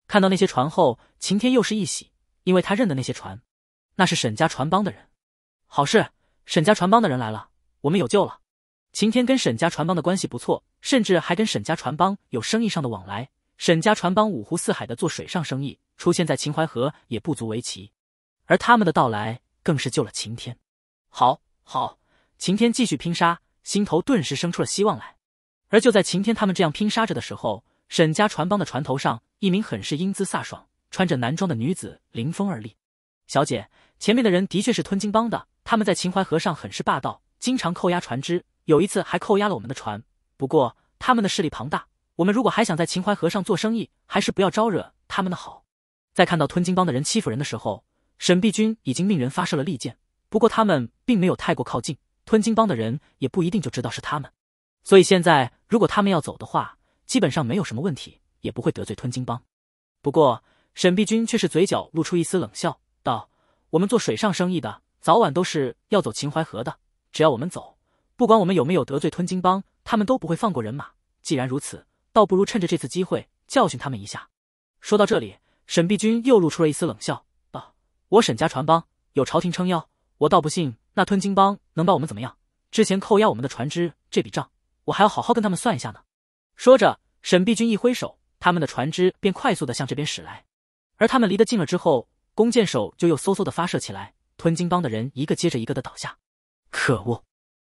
看到那些船后，秦天又是一喜，因为他认得那些船，那是沈家船帮的人。好事，沈家船帮的人来了，我们有救了。秦天跟沈家船帮的关系不错，甚至还跟沈家船帮有生意上的往来。沈家船帮五湖四海的做水上生意，出现在秦淮河也不足为奇。而他们的到来更是救了晴天。好，好，晴天继续拼杀，心头顿时生出了希望来。而就在晴天他们这样拼杀着的时候，沈家船帮的船头上，一名很是英姿飒爽、穿着男装的女子临风而立。小姐，前面的人的确是吞金帮的，他们在秦淮河上很是霸道，经常扣押船只，有一次还扣押了我们的船。不过他们的势力庞大，我们如果还想在秦淮河上做生意，还是不要招惹他们的好。在看到吞金帮的人欺负人的时候。沈碧君已经命人发射了利箭，不过他们并没有太过靠近。吞金帮的人也不一定就知道是他们，所以现在如果他们要走的话，基本上没有什么问题，也不会得罪吞金帮。不过沈碧君却是嘴角露出一丝冷笑，道：“我们做水上生意的，早晚都是要走秦淮河的。只要我们走，不管我们有没有得罪吞金帮，他们都不会放过人马。既然如此，倒不如趁着这次机会教训他们一下。”说到这里，沈碧君又露出了一丝冷笑。我沈家船帮有朝廷撑腰，我倒不信那吞金帮能把我们怎么样。之前扣押我们的船只，这笔账我还要好好跟他们算一下呢。说着，沈碧君一挥手，他们的船只便快速的向这边驶来。而他们离得近了之后，弓箭手就又嗖嗖的发射起来，吞金帮的人一个接着一个的倒下。可恶！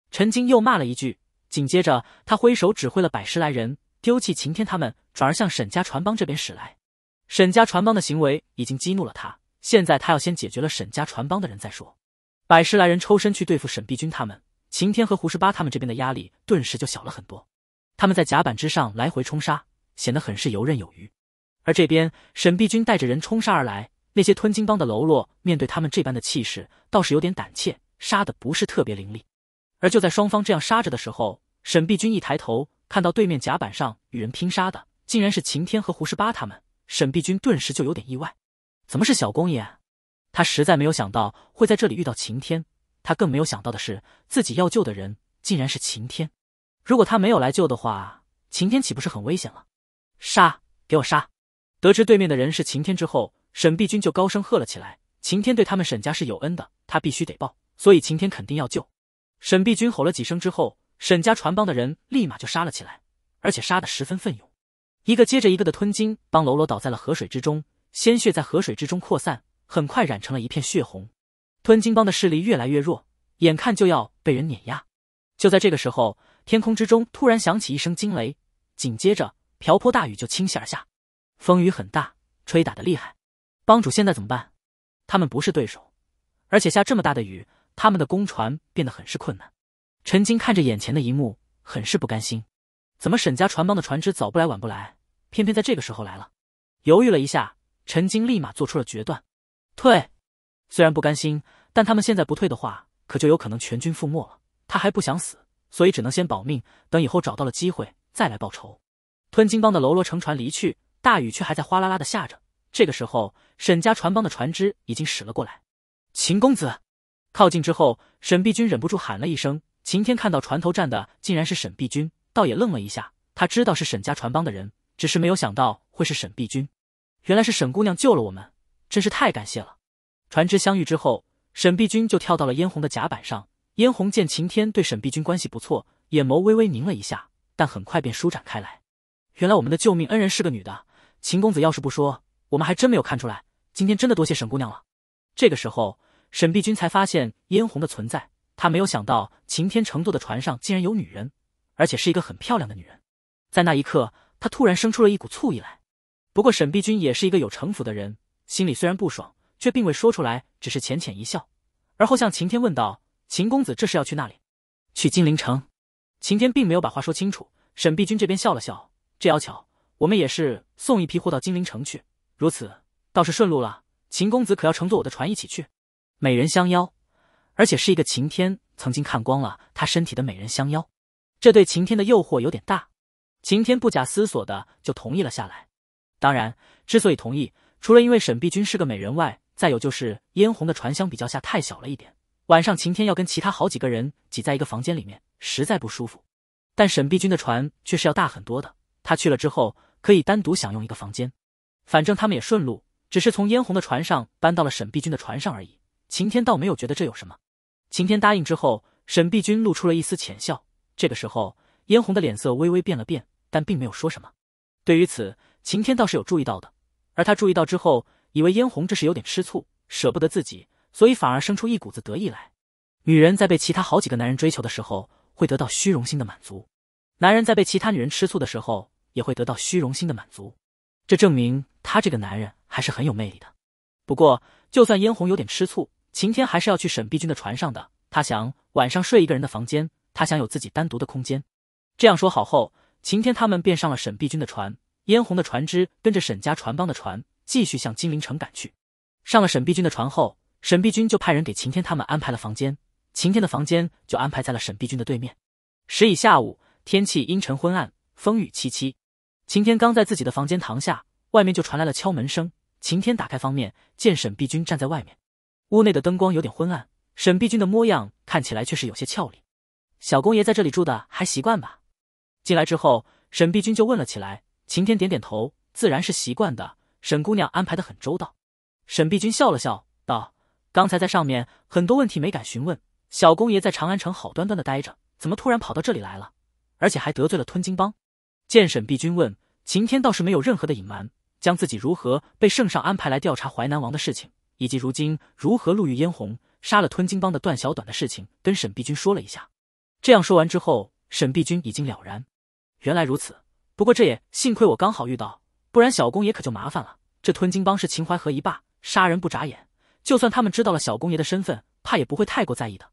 陈金又骂了一句，紧接着他挥手指挥了百十来人丢弃晴天，他们转而向沈家船帮这边驶来。沈家船帮的行为已经激怒了他。现在他要先解决了沈家船帮的人再说，百十来人抽身去对付沈碧君他们，晴天和胡十八他们这边的压力顿时就小了很多。他们在甲板之上来回冲杀，显得很是游刃有余。而这边沈碧君带着人冲杀而来，那些吞金帮的喽啰面对他们这般的气势，倒是有点胆怯，杀的不是特别凌厉。而就在双方这样杀着的时候，沈碧君一抬头，看到对面甲板上与人拼杀的，竟然是晴天和胡十八他们，沈碧君顿时就有点意外。怎么是小公爷？他实在没有想到会在这里遇到晴天，他更没有想到的是自己要救的人竟然是晴天。如果他没有来救的话，晴天岂不是很危险了？杀！给我杀！得知对面的人是晴天之后，沈碧君就高声喝了起来。晴天对他们沈家是有恩的，他必须得报，所以晴天肯定要救。沈碧君吼了几声之后，沈家船帮的人立马就杀了起来，而且杀的十分奋勇，一个接着一个的吞金帮喽啰倒在了河水之中。鲜血在河水之中扩散，很快染成了一片血红。吞金帮的势力越来越弱，眼看就要被人碾压。就在这个时候，天空之中突然响起一声惊雷，紧接着瓢泼大雨就倾泻而下，风雨很大，吹打得厉害。帮主现在怎么办？他们不是对手，而且下这么大的雨，他们的攻船变得很是困难。陈金看着眼前的一幕，很是不甘心。怎么沈家船帮的船只早不来晚不来，偏偏在这个时候来了？犹豫了一下。陈金立马做出了决断，退。虽然不甘心，但他们现在不退的话，可就有可能全军覆没了。他还不想死，所以只能先保命，等以后找到了机会再来报仇。吞金帮的喽啰乘船离去，大雨却还在哗啦啦的下着。这个时候，沈家船帮的船只已经驶了过来。秦公子靠近之后，沈碧君忍不住喊了一声：“秦天！”看到船头站的竟然是沈碧君，倒也愣了一下。他知道是沈家船帮的人，只是没有想到会是沈碧君。原来是沈姑娘救了我们，真是太感谢了。船只相遇之后，沈碧君就跳到了嫣红的甲板上。嫣红见秦天对沈碧君关系不错，眼眸微微凝了一下，但很快便舒展开来。原来我们的救命恩人是个女的，秦公子要是不说，我们还真没有看出来。今天真的多谢沈姑娘了。这个时候，沈碧君才发现嫣红的存在。她没有想到秦天乘坐的船上竟然有女人，而且是一个很漂亮的女人。在那一刻，她突然生出了一股醋意来。不过，沈碧君也是一个有城府的人，心里虽然不爽，却并未说出来，只是浅浅一笑，而后向秦天问道：“秦公子，这是要去那里？”“去金陵城。”秦天并没有把话说清楚。沈碧君这边笑了笑：“这要巧，我们也是送一批货到金陵城去，如此倒是顺路了。秦公子可要乘坐我的船一起去？”美人相邀，而且是一个秦天曾经看光了他身体的美人相邀，这对秦天的诱惑有点大。秦天不假思索的就同意了下来。当然，之所以同意，除了因为沈碧君是个美人外，再有就是嫣红的船相比较下太小了一点。晚上晴天要跟其他好几个人挤在一个房间里面，实在不舒服。但沈碧君的船却是要大很多的，他去了之后可以单独享用一个房间。反正他们也顺路，只是从嫣红的船上搬到了沈碧君的船上而已。晴天倒没有觉得这有什么。晴天答应之后，沈碧君露出了一丝浅笑。这个时候，嫣红的脸色微微变了变，但并没有说什么。对于此，晴天倒是有注意到的，而他注意到之后，以为嫣红这是有点吃醋，舍不得自己，所以反而生出一股子得意来。女人在被其他好几个男人追求的时候，会得到虚荣心的满足；男人在被其他女人吃醋的时候，也会得到虚荣心的满足。这证明他这个男人还是很有魅力的。不过，就算嫣红有点吃醋，晴天还是要去沈碧君的船上的。他想晚上睡一个人的房间，他想有自己单独的空间。这样说好后，晴天他们便上了沈碧君的船。嫣红的船只跟着沈家船帮的船继续向金陵城赶去。上了沈碧君的船后，沈碧君就派人给晴天他们安排了房间。晴天的房间就安排在了沈碧君的对面。时已下午，天气阴沉昏暗，风雨凄凄。晴天刚在自己的房间躺下，外面就传来了敲门声。晴天打开房门，见沈碧君站在外面。屋内的灯光有点昏暗，沈碧君的模样看起来却是有些俏丽。小公爷在这里住的还习惯吧？进来之后，沈碧君就问了起来。晴天点点头，自然是习惯的。沈姑娘安排的很周到。沈碧君笑了笑，道：“刚才在上面很多问题没敢询问。小公爷在长安城好端端的待着，怎么突然跑到这里来了？而且还得罪了吞金帮。”见沈碧君问晴天，倒是没有任何的隐瞒，将自己如何被圣上安排来调查淮南王的事情，以及如今如何路遇嫣红，杀了吞金帮的段小短的事情，跟沈碧君说了一下。这样说完之后，沈碧君已经了然，原来如此。不过这也幸亏我刚好遇到，不然小公爷可就麻烦了。这吞金帮是秦淮河一霸，杀人不眨眼。就算他们知道了小公爷的身份，怕也不会太过在意的。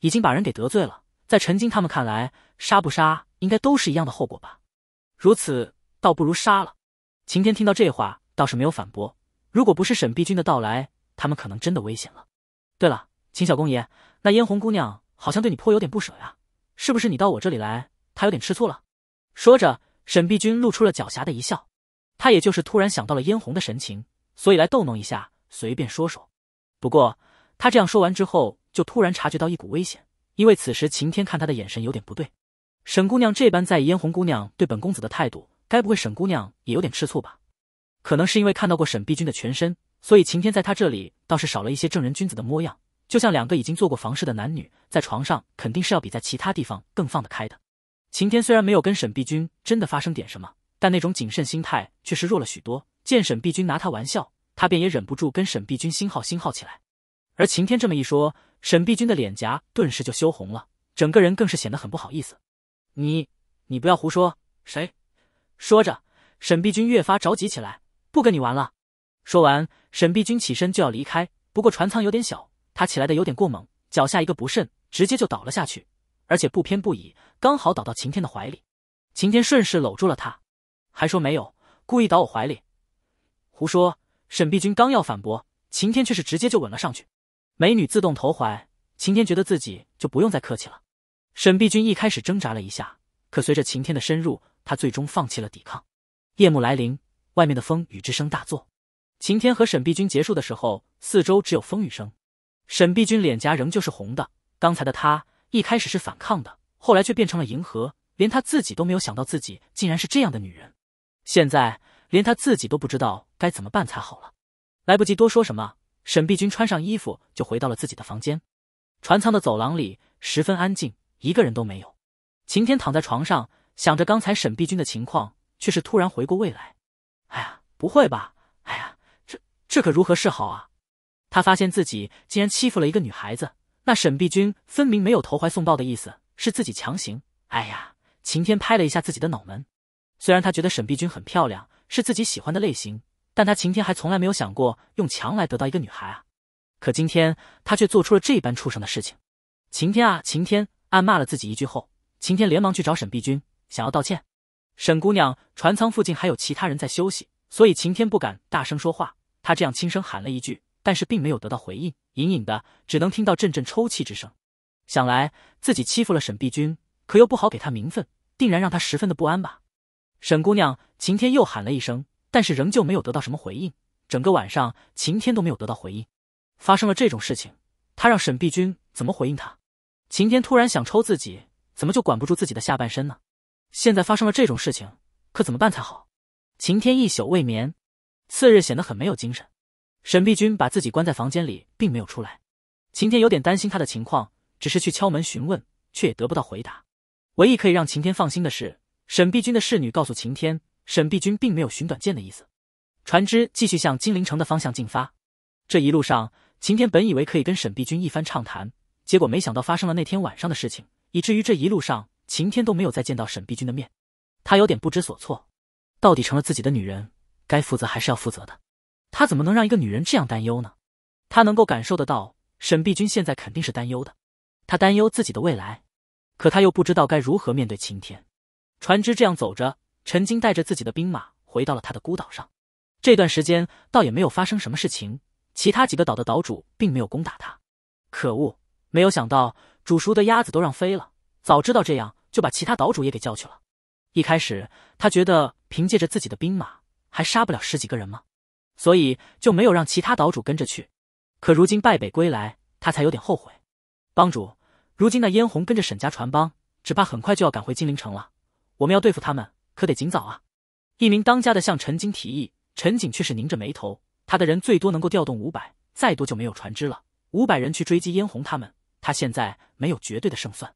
已经把人给得罪了，在陈金他们看来，杀不杀应该都是一样的后果吧？如此，倒不如杀了。晴天听到这话，倒是没有反驳。如果不是沈碧君的到来，他们可能真的危险了。对了，秦小公爷，那嫣红姑娘好像对你颇有点不舍呀，是不是？你到我这里来，她有点吃醋了。说着。沈碧君露出了狡黠的一笑，他也就是突然想到了嫣红的神情，所以来逗弄一下，随便说说。不过他这样说完之后，就突然察觉到一股危险，因为此时晴天看他的眼神有点不对。沈姑娘这般在意嫣红姑娘对本公子的态度，该不会沈姑娘也有点吃醋吧？可能是因为看到过沈碧君的全身，所以晴天在他这里倒是少了一些正人君子的模样。就像两个已经做过房事的男女，在床上肯定是要比在其他地方更放得开的。晴天虽然没有跟沈碧君真的发生点什么，但那种谨慎心态却是弱了许多。见沈碧君拿他玩笑，他便也忍不住跟沈碧君“心号心号”起来。而晴天这么一说，沈碧君的脸颊顿时就羞红了，整个人更是显得很不好意思。“你你不要胡说！”谁？说着，沈碧君越发着急起来，“不跟你玩了！”说完，沈碧君起身就要离开。不过船舱有点小，他起来的有点过猛，脚下一个不慎，直接就倒了下去。而且不偏不倚，刚好倒到晴天的怀里。晴天顺势搂住了他，还说没有故意倒我怀里，胡说。沈碧君刚要反驳，晴天却是直接就吻了上去。美女自动投怀，晴天觉得自己就不用再客气了。沈碧君一开始挣扎了一下，可随着晴天的深入，他最终放弃了抵抗。夜幕来临，外面的风雨之声大作。晴天和沈碧君结束的时候，四周只有风雨声。沈碧君脸颊仍旧是红的，刚才的她一开始是反抗的，后来却变成了迎合，连他自己都没有想到自己竟然是这样的女人。现在连他自己都不知道该怎么办才好了。来不及多说什么，沈碧君穿上衣服就回到了自己的房间。船舱的走廊里十分安静，一个人都没有。晴天躺在床上，想着刚才沈碧君的情况，却是突然回过味来：“哎呀，不会吧！哎呀，这这可如何是好啊？”他发现自己竟然欺负了一个女孩子。那沈碧君分明没有投怀送抱的意思，是自己强行。哎呀，晴天拍了一下自己的脑门。虽然他觉得沈碧君很漂亮，是自己喜欢的类型，但他晴天还从来没有想过用强来得到一个女孩啊。可今天他却做出了这般畜生的事情。晴天啊晴天，暗骂了自己一句后，晴天连忙去找沈碧君，想要道歉。沈姑娘，船舱附近还有其他人在休息，所以晴天不敢大声说话，他这样轻声喊了一句。但是并没有得到回应，隐隐的只能听到阵阵抽泣之声。想来自己欺负了沈碧君，可又不好给她名分，定然让她十分的不安吧。沈姑娘，晴天又喊了一声，但是仍旧没有得到什么回应。整个晚上，晴天都没有得到回应。发生了这种事情，他让沈碧君怎么回应他？晴天突然想抽自己，怎么就管不住自己的下半身呢？现在发生了这种事情，可怎么办才好？晴天一宿未眠，次日显得很没有精神。沈碧君把自己关在房间里，并没有出来。晴天有点担心他的情况，只是去敲门询问，却也得不到回答。唯一可以让晴天放心的是，沈碧君的侍女告诉晴天，沈碧君并没有寻短见的意思。船只继续向金陵城的方向进发。这一路上，晴天本以为可以跟沈碧君一番畅谈，结果没想到发生了那天晚上的事情，以至于这一路上晴天都没有再见到沈碧君的面。他有点不知所措，到底成了自己的女人，该负责还是要负责的。他怎么能让一个女人这样担忧呢？他能够感受得到，沈碧君现在肯定是担忧的。他担忧自己的未来，可他又不知道该如何面对晴天。船只这样走着，陈金带着自己的兵马回到了他的孤岛上。这段时间倒也没有发生什么事情，其他几个岛的岛主并没有攻打他。可恶，没有想到煮熟的鸭子都让飞了。早知道这样，就把其他岛主也给叫去了。一开始他觉得凭借着自己的兵马，还杀不了十几个人吗？所以就没有让其他岛主跟着去，可如今败北归来，他才有点后悔。帮主，如今那嫣红跟着沈家船帮，只怕很快就要赶回金陵城了。我们要对付他们，可得尽早啊！一名当家的向陈景提议，陈景却是拧着眉头。他的人最多能够调动五百，再多就没有船只了。五百人去追击嫣红他们，他现在没有绝对的胜算。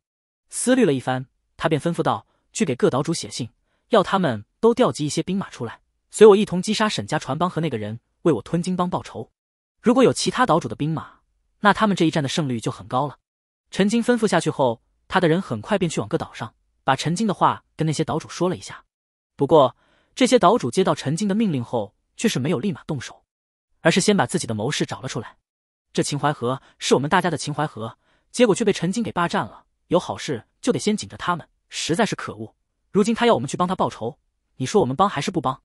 思虑了一番，他便吩咐道：“去给各岛主写信，要他们都调集一些兵马出来。”随我一同击杀沈家船帮和那个人，为我吞金帮报仇。如果有其他岛主的兵马，那他们这一战的胜率就很高了。陈金吩咐下去后，他的人很快便去往各岛上，把陈金的话跟那些岛主说了一下。不过，这些岛主接到陈金的命令后，却是没有立马动手，而是先把自己的谋士找了出来。这秦淮河是我们大家的秦淮河，结果却被陈金给霸占了。有好事就得先紧着他们，实在是可恶。如今他要我们去帮他报仇，你说我们帮还是不帮？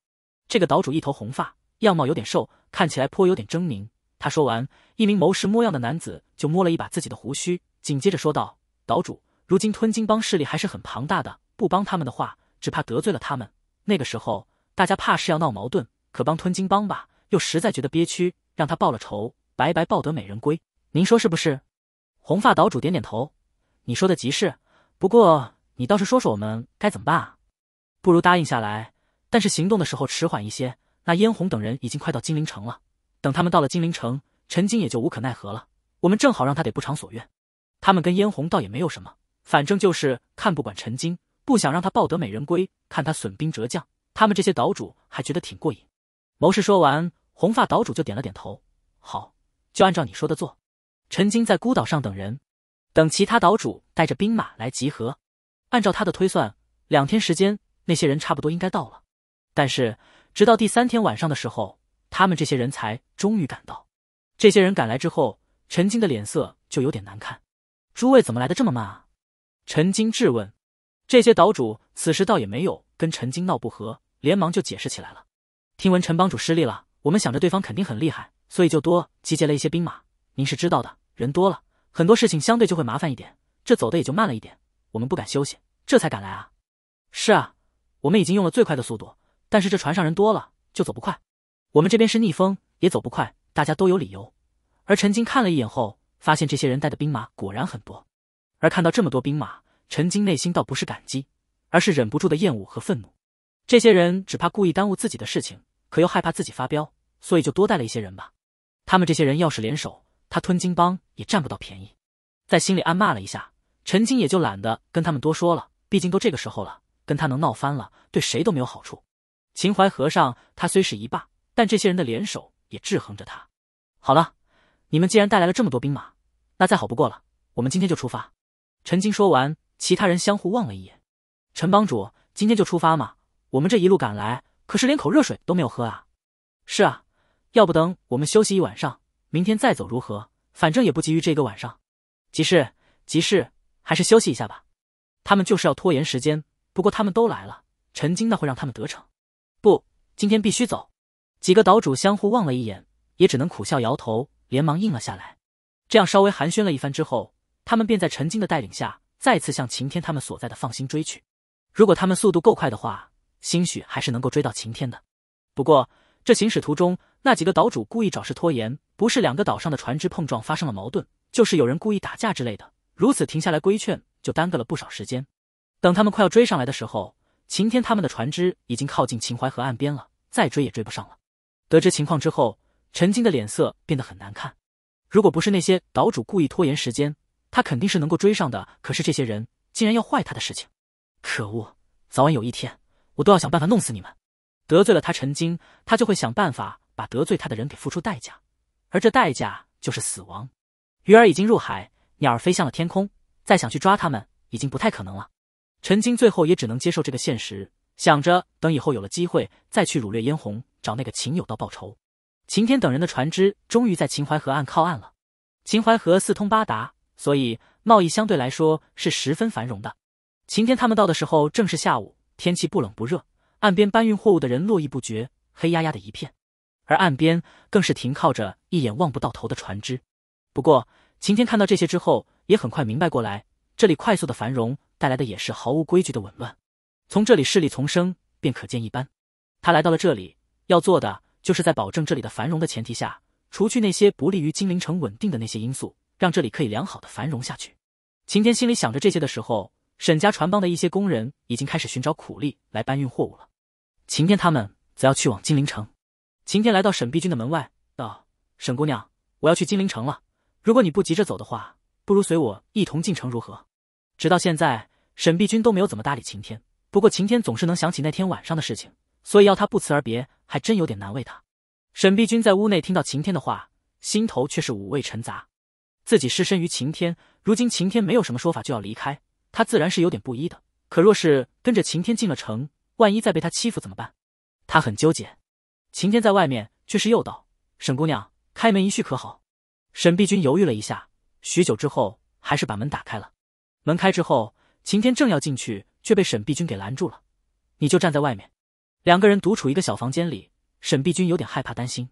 这个岛主一头红发，样貌有点瘦，看起来颇有点狰狞。他说完，一名谋士模样的男子就摸了一把自己的胡须，紧接着说道：“岛主，如今吞金帮势力还是很庞大的，不帮他们的话，只怕得罪了他们，那个时候大家怕是要闹矛盾。可帮吞金帮吧，又实在觉得憋屈，让他报了仇，白白抱得美人归，您说是不是？”红发岛主点点头：“你说的极是，不过你倒是说说我们该怎么办啊？不如答应下来。”但是行动的时候迟缓一些，那燕红等人已经快到金陵城了。等他们到了金陵城，陈金也就无可奈何了。我们正好让他得不偿所愿。他们跟燕红倒也没有什么，反正就是看不管陈金，不想让他抱得美人归，看他损兵折将，他们这些岛主还觉得挺过瘾。谋士说完，红发岛主就点了点头：“好，就按照你说的做。”陈金在孤岛上等人，等其他岛主带着兵马来集合。按照他的推算，两天时间，那些人差不多应该到了。但是，直到第三天晚上的时候，他们这些人才终于赶到。这些人赶来之后，陈金的脸色就有点难看。“诸位怎么来的这么慢啊？”陈金质问。这些岛主此时倒也没有跟陈金闹不和，连忙就解释起来了：“听闻陈帮主失利了，我们想着对方肯定很厉害，所以就多集结了一些兵马。您是知道的，人多了，很多事情相对就会麻烦一点，这走的也就慢了一点。我们不敢休息，这才赶来啊。”“是啊，我们已经用了最快的速度。”但是这船上人多了就走不快，我们这边是逆风也走不快，大家都有理由。而陈金看了一眼后，发现这些人带的兵马果然很多。而看到这么多兵马，陈金内心倒不是感激，而是忍不住的厌恶和愤怒。这些人只怕故意耽误自己的事情，可又害怕自己发飙，所以就多带了一些人吧。他们这些人要是联手，他吞金帮也占不到便宜。在心里暗骂了一下，陈金也就懒得跟他们多说了。毕竟都这个时候了，跟他能闹翻了，对谁都没有好处。秦淮河上，他虽是一霸，但这些人的联手也制衡着他。好了，你们既然带来了这么多兵马，那再好不过了。我们今天就出发。陈金说完，其他人相互望了一眼。陈帮主，今天就出发吗？我们这一路赶来，可是连口热水都没有喝啊！是啊，要不等我们休息一晚上，明天再走如何？反正也不急于这个晚上。急事急事，还是休息一下吧。他们就是要拖延时间，不过他们都来了，陈金那会让他们得逞。不，今天必须走。几个岛主相互望了一眼，也只能苦笑摇头，连忙应了下来。这样稍微寒暄了一番之后，他们便在陈金的带领下，再次向晴天他们所在的放心追去。如果他们速度够快的话，兴许还是能够追到晴天的。不过这行驶途中，那几个岛主故意找事拖延，不是两个岛上的船只碰撞发生了矛盾，就是有人故意打架之类的。如此停下来规劝，就耽搁了不少时间。等他们快要追上来的时候，晴天他们的船只已经靠近秦淮河岸边了，再追也追不上了。得知情况之后，陈金的脸色变得很难看。如果不是那些岛主故意拖延时间，他肯定是能够追上的。可是这些人竟然要坏他的事情，可恶！早晚有一天，我都要想办法弄死你们。得罪了他陈金，他就会想办法把得罪他的人给付出代价，而这代价就是死亡。鱼儿已经入海，鸟儿飞向了天空，再想去抓他们已经不太可能了。陈金最后也只能接受这个现实，想着等以后有了机会再去掳掠嫣红，找那个秦有道报仇。秦天等人的船只终于在秦淮河岸靠岸了。秦淮河四通八达，所以贸易相对来说是十分繁荣的。秦天他们到的时候正是下午，天气不冷不热，岸边搬运货物的人络绎不绝，黑压压的一片。而岸边更是停靠着一眼望不到头的船只。不过秦天看到这些之后，也很快明白过来，这里快速的繁荣。带来的也是毫无规矩的紊乱，从这里势力丛生便可见一斑。他来到了这里，要做的就是在保证这里的繁荣的前提下，除去那些不利于金陵城稳定的那些因素，让这里可以良好的繁荣下去。晴天心里想着这些的时候，沈家船帮的一些工人已经开始寻找苦力来搬运货物了。晴天他们则要去往金陵城。晴天来到沈碧君的门外，道：“沈姑娘，我要去金陵城了。如果你不急着走的话，不如随我一同进城如何？”直到现在，沈碧君都没有怎么搭理晴天。不过晴天总是能想起那天晚上的事情，所以要他不辞而别，还真有点难为他。沈碧君在屋内听到晴天的话，心头却是五味陈杂。自己失身于晴天，如今晴天没有什么说法就要离开，他自然是有点不依的。可若是跟着晴天进了城，万一再被他欺负怎么办？他很纠结。晴天在外面却是又道：“沈姑娘，开门一叙可好？”沈碧君犹豫了一下，许久之后，还是把门打开了。门开之后，晴天正要进去，却被沈碧君给拦住了。你就站在外面。两个人独处一个小房间里，沈碧君有点害怕担心。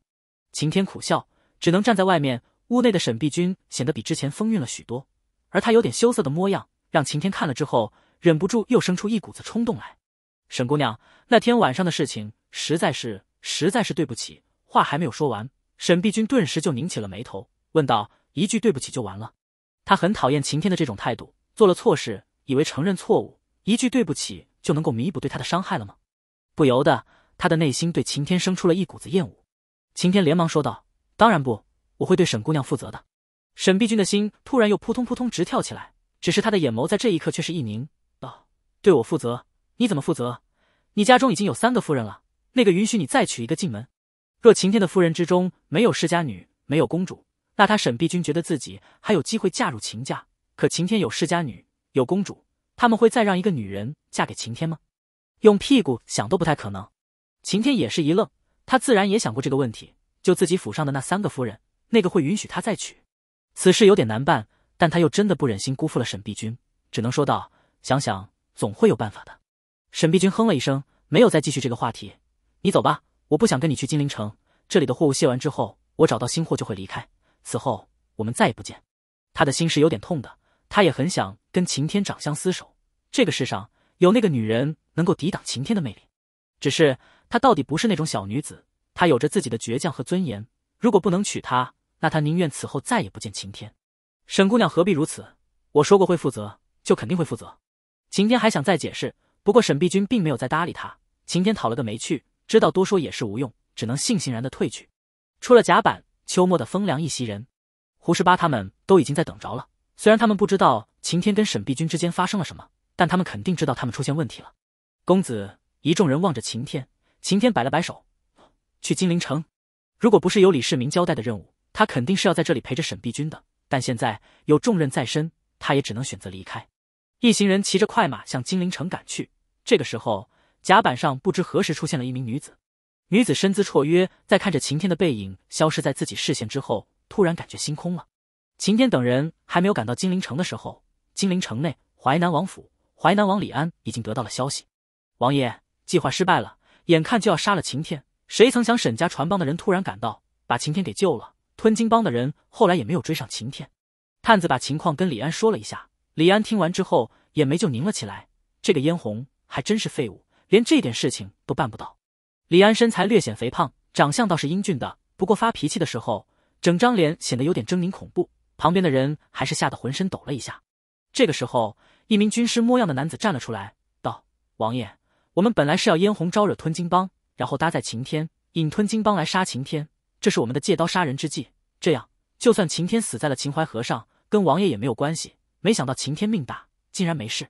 晴天苦笑，只能站在外面。屋内的沈碧君显得比之前风韵了许多，而他有点羞涩的模样，让晴天看了之后忍不住又生出一股子冲动来。沈姑娘，那天晚上的事情实在是实在是对不起。话还没有说完，沈碧君顿时就拧起了眉头，问道：“一句对不起就完了？”他很讨厌晴天的这种态度。做了错事，以为承认错误，一句对不起就能够弥补对他的伤害了吗？不由得，他的内心对晴天生出了一股子厌恶。晴天连忙说道：“当然不，我会对沈姑娘负责的。”沈碧君的心突然又扑通扑通直跳起来，只是他的眼眸在这一刻却是一凝，道：“对我负责？你怎么负责？你家中已经有三个夫人了，那个允许你再娶一个进门？若晴天的夫人之中没有世家女，没有公主，那他沈碧君觉得自己还有机会嫁入秦家。”可晴天有世家女，有公主，他们会再让一个女人嫁给晴天吗？用屁股想都不太可能。晴天也是一愣，他自然也想过这个问题。就自己府上的那三个夫人，那个会允许他再娶？此事有点难办，但他又真的不忍心辜负了沈碧君，只能说道：“想想，总会有办法的。”沈碧君哼了一声，没有再继续这个话题。你走吧，我不想跟你去金陵城。这里的货物卸完之后，我找到新货就会离开。此后我们再也不见。他的心是有点痛的。他也很想跟晴天长相厮守，这个世上有那个女人能够抵挡晴天的魅力？只是她到底不是那种小女子，她有着自己的倔强和尊严。如果不能娶她，那她宁愿此后再也不见晴天。沈姑娘何必如此？我说过会负责，就肯定会负责。晴天还想再解释，不过沈碧君并没有再搭理他。晴天讨了个没趣，知道多说也是无用，只能悻悻然的退去。出了甲板，秋末的风凉一袭人，胡十八他们都已经在等着了。虽然他们不知道晴天跟沈碧君之间发生了什么，但他们肯定知道他们出现问题了。公子一众人望着晴天，晴天摆了摆手，去金陵城。如果不是有李世民交代的任务，他肯定是要在这里陪着沈碧君的。但现在有重任在身，他也只能选择离开。一行人骑着快马向金陵城赶去。这个时候，甲板上不知何时出现了一名女子，女子身姿绰约，在看着晴天的背影消失在自己视线之后，突然感觉心空了。秦天等人还没有赶到金陵城的时候，金陵城内淮南王府，淮南王李安已经得到了消息。王爷，计划失败了，眼看就要杀了秦天，谁曾想沈家船帮的人突然赶到，把秦天给救了。吞金帮的人后来也没有追上秦天。探子把情况跟李安说了一下，李安听完之后，眼眉就拧了起来。这个嫣红还真是废物，连这点事情都办不到。李安身材略显肥胖，长相倒是英俊的，不过发脾气的时候，整张脸显得有点狰狞恐怖。旁边的人还是吓得浑身抖了一下。这个时候，一名军师模样的男子站了出来，道：“王爷，我们本来是要嫣红招惹吞金帮，然后搭在晴天引吞金帮来杀晴天，这是我们的借刀杀人之计。这样，就算晴天死在了秦淮河上，跟王爷也没有关系。没想到晴天命大，竟然没事。”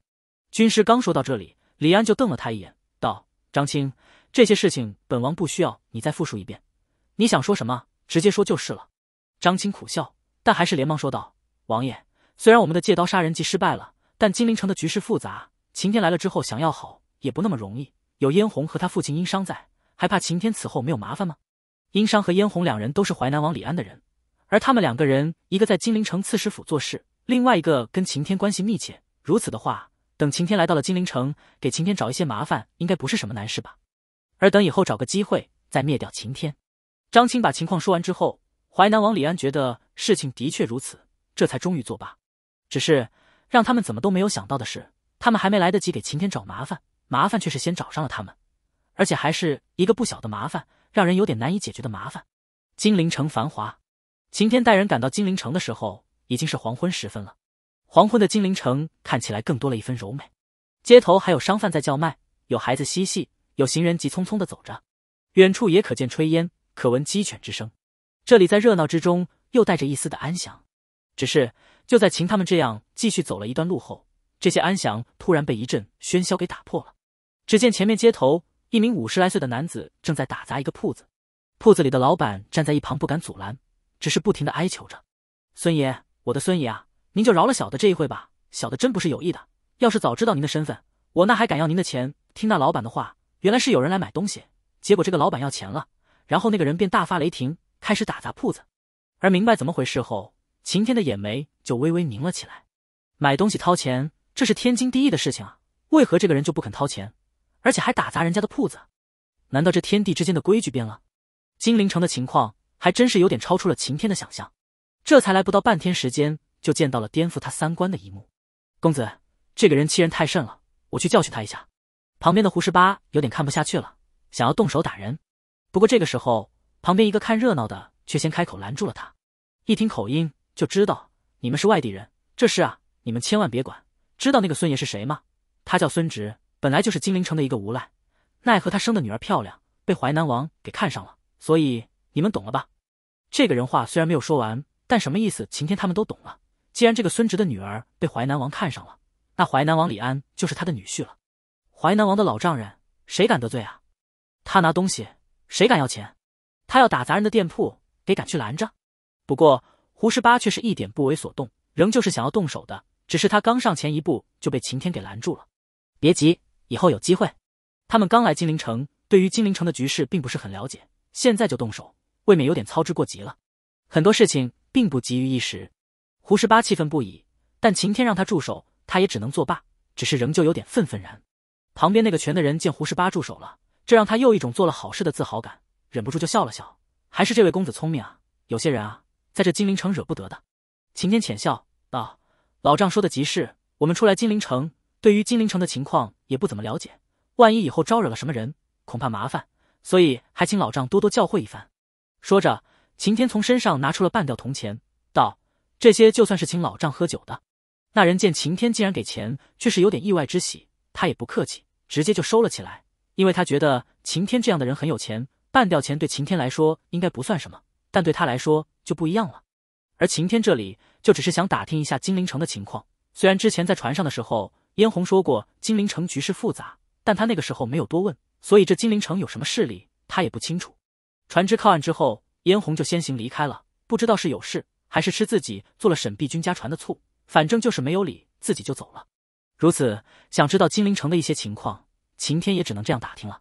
军师刚说到这里，李安就瞪了他一眼，道：“张青，这些事情本王不需要你再复述一遍，你想说什么，直接说就是了。”张青苦笑。但还是连忙说道：“王爷，虽然我们的借刀杀人计失败了，但金陵城的局势复杂。晴天来了之后，想要好也不那么容易。有燕红和他父亲殷商在，还怕晴天此后没有麻烦吗？殷商和燕红两人都是淮南王李安的人，而他们两个人，一个在金陵城刺史府做事，另外一个跟晴天关系密切。如此的话，等晴天来到了金陵城，给晴天找一些麻烦，应该不是什么难事吧？而等以后找个机会再灭掉晴天。”张青把情况说完之后。淮南王李安觉得事情的确如此，这才终于作罢。只是让他们怎么都没有想到的是，他们还没来得及给晴天找麻烦，麻烦却是先找上了他们，而且还是一个不小的麻烦，让人有点难以解决的麻烦。金陵城繁华，晴天带人赶到金陵城的时候，已经是黄昏时分了。黄昏的金陵城看起来更多了一分柔美，街头还有商贩在叫卖，有孩子嬉戏，有行人急匆匆的走着，远处也可见炊烟，可闻鸡犬之声。这里在热闹之中又带着一丝的安详，只是就在秦他们这样继续走了一段路后，这些安详突然被一阵喧嚣给打破了。只见前面街头，一名五十来岁的男子正在打砸一个铺子，铺子里的老板站在一旁不敢阻拦，只是不停的哀求着：“孙爷，我的孙爷啊，您就饶了小的这一回吧，小的真不是有意的。要是早知道您的身份，我那还敢要您的钱。”听那老板的话，原来是有人来买东西，结果这个老板要钱了，然后那个人便大发雷霆。开始打砸铺子，而明白怎么回事后，晴天的眼眉就微微凝了起来。买东西掏钱，这是天经地义的事情啊，为何这个人就不肯掏钱，而且还打砸人家的铺子？难道这天地之间的规矩变了？金陵城的情况还真是有点超出了晴天的想象，这才来不到半天时间，就见到了颠覆他三观的一幕。公子，这个人欺人太甚了，我去教训他一下。旁边的胡十八有点看不下去了，想要动手打人，不过这个时候。旁边一个看热闹的却先开口拦住了他，一听口音就知道你们是外地人，这事啊你们千万别管。知道那个孙爷是谁吗？他叫孙植，本来就是金陵城的一个无赖，奈何他生的女儿漂亮，被淮南王给看上了，所以你们懂了吧？这个人话虽然没有说完，但什么意思，晴天他们都懂了。既然这个孙植的女儿被淮南王看上了，那淮南王李安就是他的女婿了。淮南王的老丈人，谁敢得罪啊？他拿东西，谁敢要钱？他要打砸人的店铺，给赶去拦着。不过胡十八却是一点不为所动，仍旧是想要动手的。只是他刚上前一步，就被晴天给拦住了。别急，以后有机会。他们刚来金陵城，对于金陵城的局势并不是很了解，现在就动手，未免有点操之过急了。很多事情并不急于一时。胡十八气愤不已，但晴天让他住手，他也只能作罢。只是仍旧有点愤愤然。旁边那个拳的人见胡十八住手了，这让他又一种做了好事的自豪感。忍不住就笑了笑，还是这位公子聪明啊！有些人啊，在这金陵城惹不得的。秦天浅笑道：“老丈说的极是，我们出来金陵城，对于金陵城的情况也不怎么了解，万一以后招惹了什么人，恐怕麻烦，所以还请老丈多多教诲一番。”说着，秦天从身上拿出了半吊铜钱，道：“这些就算是请老丈喝酒的。”那人见秦天竟然给钱，却是有点意外之喜。他也不客气，直接就收了起来，因为他觉得秦天这样的人很有钱。半吊钱对晴天来说应该不算什么，但对他来说就不一样了。而晴天这里就只是想打听一下金陵城的情况。虽然之前在船上的时候，嫣红说过金陵城局势复杂，但他那个时候没有多问，所以这金陵城有什么势力他也不清楚。船只靠岸之后，嫣红就先行离开了，不知道是有事还是吃自己做了沈碧君家船的醋，反正就是没有理自己就走了。如此，想知道金陵城的一些情况，晴天也只能这样打听了。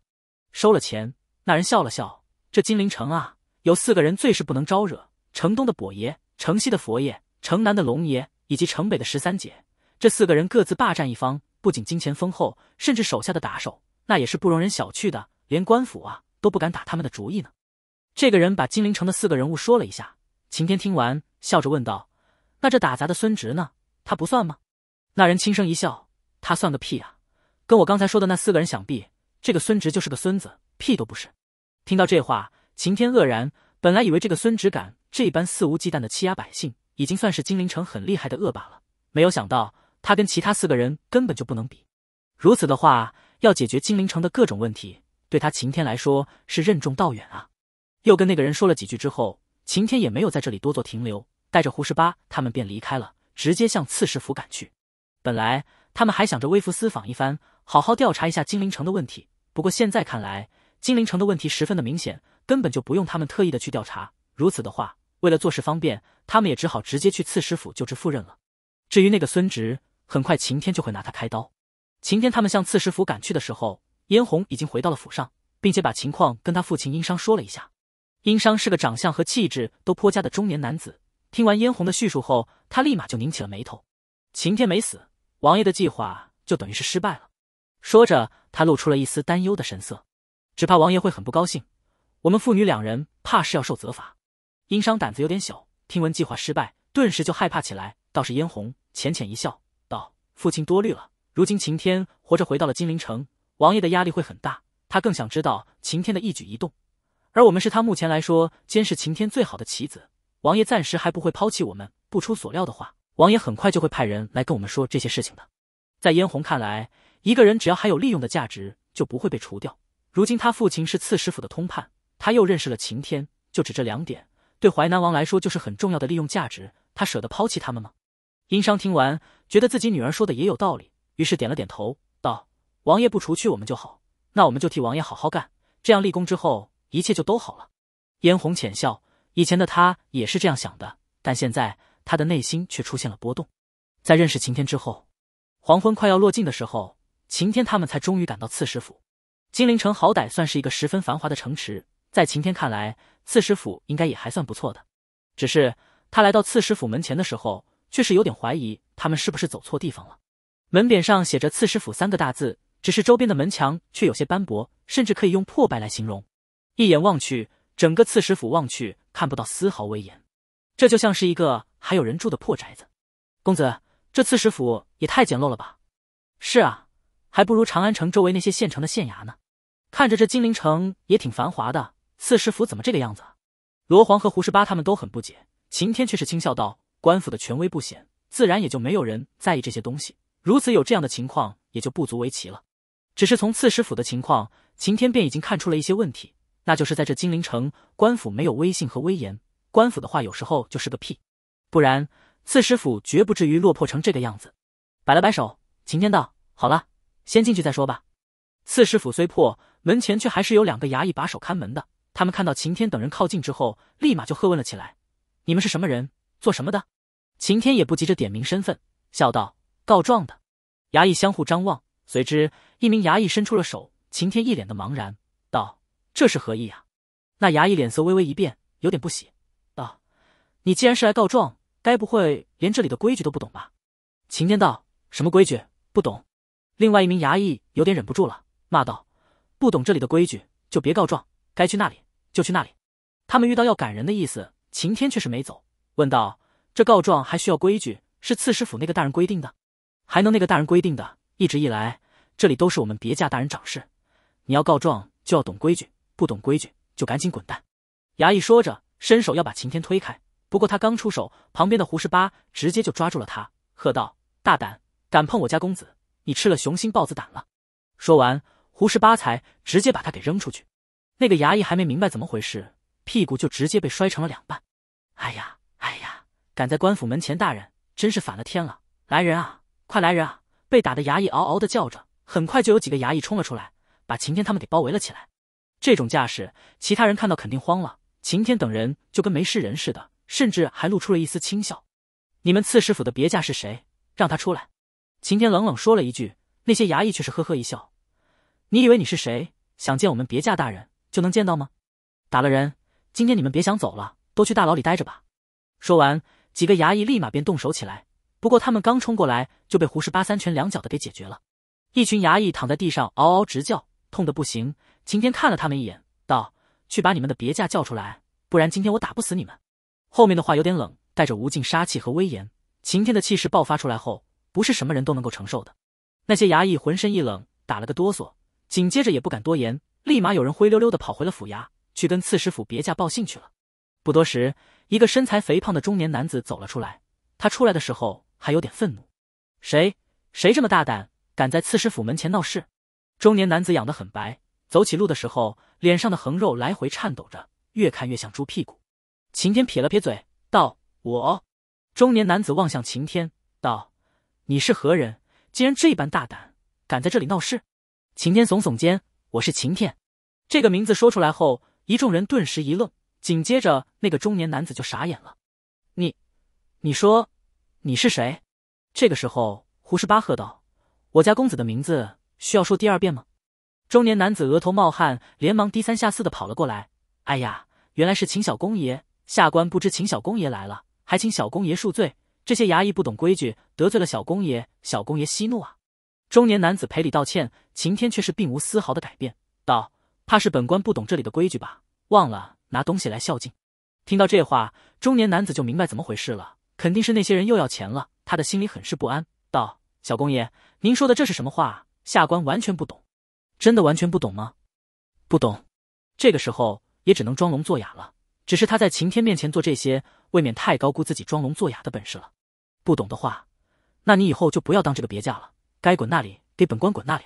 收了钱。那人笑了笑：“这金陵城啊，有四个人最是不能招惹。城东的跛爷，城西的佛爷，城南的龙爷，以及城北的十三姐。这四个人各自霸占一方，不仅金钱丰厚，甚至手下的打手那也是不容人小觑的。连官府啊都不敢打他们的主意呢。”这个人把金陵城的四个人物说了一下。晴天听完，笑着问道：“那这打杂的孙侄呢？他不算吗？”那人轻声一笑：“他算个屁啊！跟我刚才说的那四个人，想必……”这个孙植就是个孙子，屁都不是。听到这话，晴天愕然。本来以为这个孙植敢这般肆无忌惮的欺压百姓，已经算是金陵城很厉害的恶霸了。没有想到，他跟其他四个人根本就不能比。如此的话，要解决金陵城的各种问题，对他晴天来说是任重道远啊。又跟那个人说了几句之后，晴天也没有在这里多做停留，带着胡十八他们便离开了，直接向刺史府赶去。本来他们还想着微服私访一番，好好调查一下金陵城的问题。不过现在看来，金陵城的问题十分的明显，根本就不用他们特意的去调查。如此的话，为了做事方便，他们也只好直接去刺史府就职赴任了。至于那个孙侄，很快晴天就会拿他开刀。晴天他们向刺史府赶去的时候，燕红已经回到了府上，并且把情况跟他父亲殷商说了一下。殷商是个长相和气质都颇佳的中年男子，听完燕红的叙述后，他立马就拧起了眉头。晴天没死，王爷的计划就等于是失败了。说着，他露出了一丝担忧的神色，只怕王爷会很不高兴，我们父女两人怕是要受责罚。殷商胆子有点小，听闻计划失败，顿时就害怕起来。倒是嫣红浅浅一笑，道：“父亲多虑了，如今晴天活着回到了金陵城，王爷的压力会很大，他更想知道晴天的一举一动，而我们是他目前来说监视晴天最好的棋子，王爷暂时还不会抛弃我们。不出所料的话，王爷很快就会派人来跟我们说这些事情的。”在嫣红看来。一个人只要还有利用的价值，就不会被除掉。如今他父亲是刺史府的通判，他又认识了晴天，就只这两点，对淮南王来说就是很重要的利用价值。他舍得抛弃他们吗？殷商听完，觉得自己女儿说的也有道理，于是点了点头，道：“王爷不除去我们就好，那我们就替王爷好好干。这样立功之后，一切就都好了。”嫣红浅笑，以前的他也是这样想的，但现在他的内心却出现了波动。在认识晴天之后，黄昏快要落尽的时候。晴天他们才终于赶到刺史府。金陵城好歹算是一个十分繁华的城池，在晴天看来，刺史府应该也还算不错的。只是他来到刺史府门前的时候，却是有点怀疑他们是不是走错地方了。门匾上写着“刺史府”三个大字，只是周边的门墙却有些斑驳，甚至可以用破败来形容。一眼望去，整个刺史府望去看不到丝毫威严，这就像是一个还有人住的破宅子。公子，这刺史府也太简陋了吧？是啊。还不如长安城周围那些县城的县衙呢。看着这金陵城也挺繁华的，刺史府怎么这个样子？罗皇和胡十八他们都很不解。晴天却是轻笑道：“官府的权威不显，自然也就没有人在意这些东西。如此有这样的情况，也就不足为奇了。只是从刺史府的情况，晴天便已经看出了一些问题，那就是在这金陵城，官府没有威信和威严，官府的话有时候就是个屁。不然，刺史府绝不至于落魄成这个样子。”摆了摆手，晴天道：“好了。”先进去再说吧。刺史府虽破，门前却还是有两个衙役把守看门的。他们看到晴天等人靠近之后，立马就喝问了起来：“你们是什么人？做什么的？”晴天也不急着点明身份，笑道：“告状的。”衙役相互张望，随之一名衙役伸出了手。晴天一脸的茫然，道：“这是何意呀？”那衙役脸色微微一变，有点不喜，道：“你既然是来告状，该不会连这里的规矩都不懂吧？”晴天道：“什么规矩不懂？”另外一名衙役有点忍不住了，骂道：“不懂这里的规矩就别告状，该去那里就去那里。”他们遇到要赶人的意思，秦天却是没走，问道：“这告状还需要规矩？是刺史府那个大人规定的？还能那个大人规定的？一直以来这里都是我们别驾大人掌事，你要告状就要懂规矩，不懂规矩就赶紧滚蛋！”衙役说着，伸手要把秦天推开，不过他刚出手，旁边的胡十八直接就抓住了他，喝道：“大胆，敢碰我家公子！”你吃了雄心豹子胆了！说完，胡十八才直接把他给扔出去。那个衙役还没明白怎么回事，屁股就直接被摔成了两半。哎呀，哎呀！敢在官府门前，大人真是反了天了！来人啊，快来人啊！被打的衙役嗷嗷的叫着，很快就有几个衙役冲了出来，把晴天他们给包围了起来。这种架势，其他人看到肯定慌了。晴天等人就跟没事人似的，甚至还露出了一丝轻笑。你们刺史府的别驾是谁？让他出来。晴天冷冷说了一句：“那些衙役却是呵呵一笑，你以为你是谁？想见我们别驾大人就能见到吗？打了人，今天你们别想走了，都去大牢里待着吧！”说完，几个衙役立马便动手起来。不过他们刚冲过来就被胡十八三拳两脚的给解决了。一群衙役躺在地上嗷嗷直叫，痛得不行。晴天看了他们一眼，道：“去把你们的别驾叫出来，不然今天我打不死你们。”后面的话有点冷，带着无尽杀气和威严。晴天的气势爆发出来后。不是什么人都能够承受的。那些衙役浑身一冷，打了个哆嗦，紧接着也不敢多言，立马有人灰溜溜的跑回了府衙，去跟刺史府别驾报信去了。不多时，一个身材肥胖的中年男子走了出来。他出来的时候还有点愤怒：“谁谁这么大胆，敢在刺史府门前闹事？”中年男子养得很白，走起路的时候脸上的横肉来回颤抖着，越看越像猪屁股。晴天撇了撇嘴，道：“我。”中年男子望向晴天，道。你是何人？竟然这般大胆，敢在这里闹事？晴天耸耸肩，我是晴天。这个名字说出来后，一众人顿时一愣，紧接着那个中年男子就傻眼了。你，你说你是谁？这个时候，胡十八喝道：“我家公子的名字需要说第二遍吗？”中年男子额头冒汗，连忙低三下四的跑了过来。哎呀，原来是秦小公爷，下官不知秦小公爷来了，还请小公爷恕罪。这些衙役不懂规矩，得罪了小公爷。小公爷息怒啊！中年男子赔礼道歉。晴天却是并无丝毫的改变，道：“怕是本官不懂这里的规矩吧？忘了拿东西来孝敬。”听到这话，中年男子就明白怎么回事了。肯定是那些人又要钱了。他的心里很是不安，道：“小公爷，您说的这是什么话？下官完全不懂。真的完全不懂吗？”“不懂。”这个时候也只能装聋作哑了。只是他在晴天面前做这些，未免太高估自己装聋作哑的本事了。不懂的话，那你以后就不要当这个别驾了。该滚那里，给本官滚那里。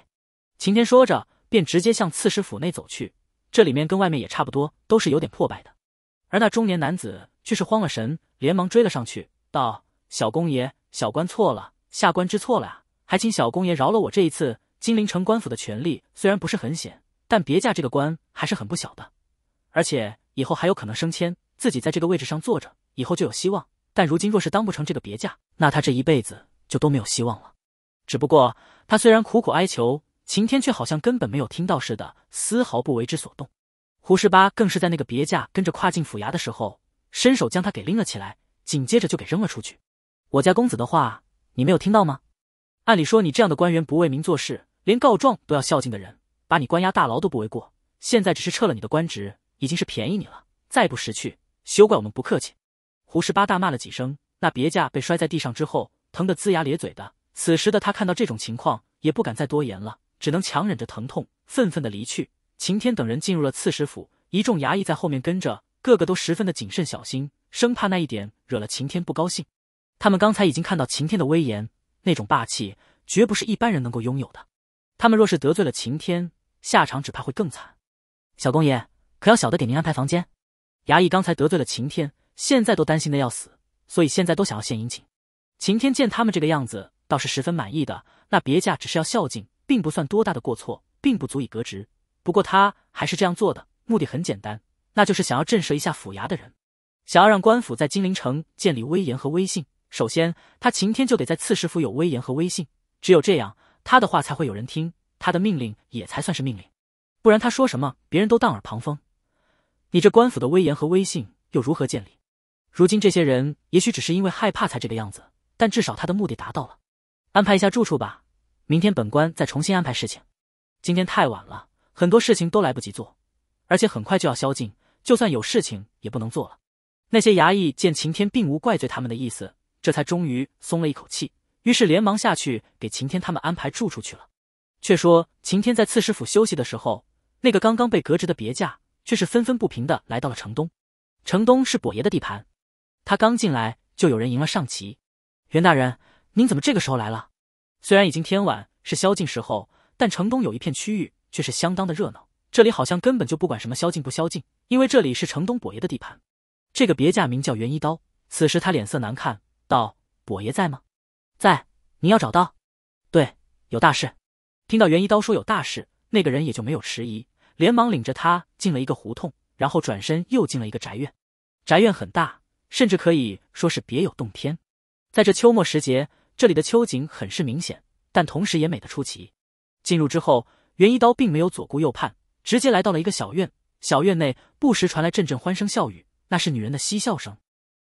秦天说着，便直接向刺史府内走去。这里面跟外面也差不多，都是有点破败的。而那中年男子却是慌了神，连忙追了上去，道：“小公爷，小官错了，下官知错了呀，还请小公爷饶了我这一次。金陵城官府的权力虽然不是很显，但别驾这个官还是很不小的，而且以后还有可能升迁。自己在这个位置上坐着，以后就有希望。”但如今若是当不成这个别驾，那他这一辈子就都没有希望了。只不过他虽然苦苦哀求，晴天却好像根本没有听到似的，丝毫不为之所动。胡十八更是在那个别驾跟着跨进府衙的时候，伸手将他给拎了起来，紧接着就给扔了出去。我家公子的话，你没有听到吗？按理说你这样的官员不为民做事，连告状都要孝敬的人，把你关押大牢都不为过。现在只是撤了你的官职，已经是便宜你了。再不识趣，休怪我们不客气。胡十八大骂了几声，那别驾被摔在地上之后，疼得龇牙咧嘴的。此时的他看到这种情况，也不敢再多言了，只能强忍着疼痛，愤愤的离去。晴天等人进入了刺史府，一众衙役在后面跟着，个个都十分的谨慎小心，生怕那一点惹了晴天不高兴。他们刚才已经看到晴天的威严，那种霸气绝不是一般人能够拥有的。他们若是得罪了晴天，下场只怕会更惨。小公爷，可要小的给您安排房间？衙役刚才得罪了晴天。现在都担心的要死，所以现在都想要献殷勤。晴天见他们这个样子，倒是十分满意的。那别驾只是要孝敬，并不算多大的过错，并不足以革职。不过他还是这样做的，目的很简单，那就是想要震慑一下府衙的人，想要让官府在金陵城建立威严和威信。首先，他晴天就得在刺史府有威严和威信，只有这样，他的话才会有人听，他的命令也才算是命令。不然他说什么，别人都当耳旁风。你这官府的威严和威信又如何建立？如今这些人也许只是因为害怕才这个样子，但至少他的目的达到了。安排一下住处吧，明天本官再重新安排事情。今天太晚了，很多事情都来不及做，而且很快就要宵禁，就算有事情也不能做了。那些衙役见秦天并无怪罪他们的意思，这才终于松了一口气，于是连忙下去给秦天他们安排住处去了。却说秦天在刺史府休息的时候，那个刚刚被革职的别驾却是愤愤不平的来到了城东。城东是跛爷的地盘。他刚进来，就有人迎了上。旗，袁大人，您怎么这个时候来了？虽然已经天晚，是宵禁时候，但城东有一片区域却是相当的热闹。这里好像根本就不管什么宵禁不宵禁，因为这里是城东伯爷的地盘。这个别驾名叫袁一刀，此时他脸色难看，道：“伯爷在吗？”“在。”“你要找到？”“对，有大事。”听到袁一刀说有大事，那个人也就没有迟疑，连忙领着他进了一个胡同，然后转身又进了一个宅院。宅院很大。甚至可以说是别有洞天。在这秋末时节，这里的秋景很是明显，但同时也美得出奇。进入之后，袁一刀并没有左顾右盼，直接来到了一个小院。小院内不时传来阵阵欢声笑语，那是女人的嬉笑声。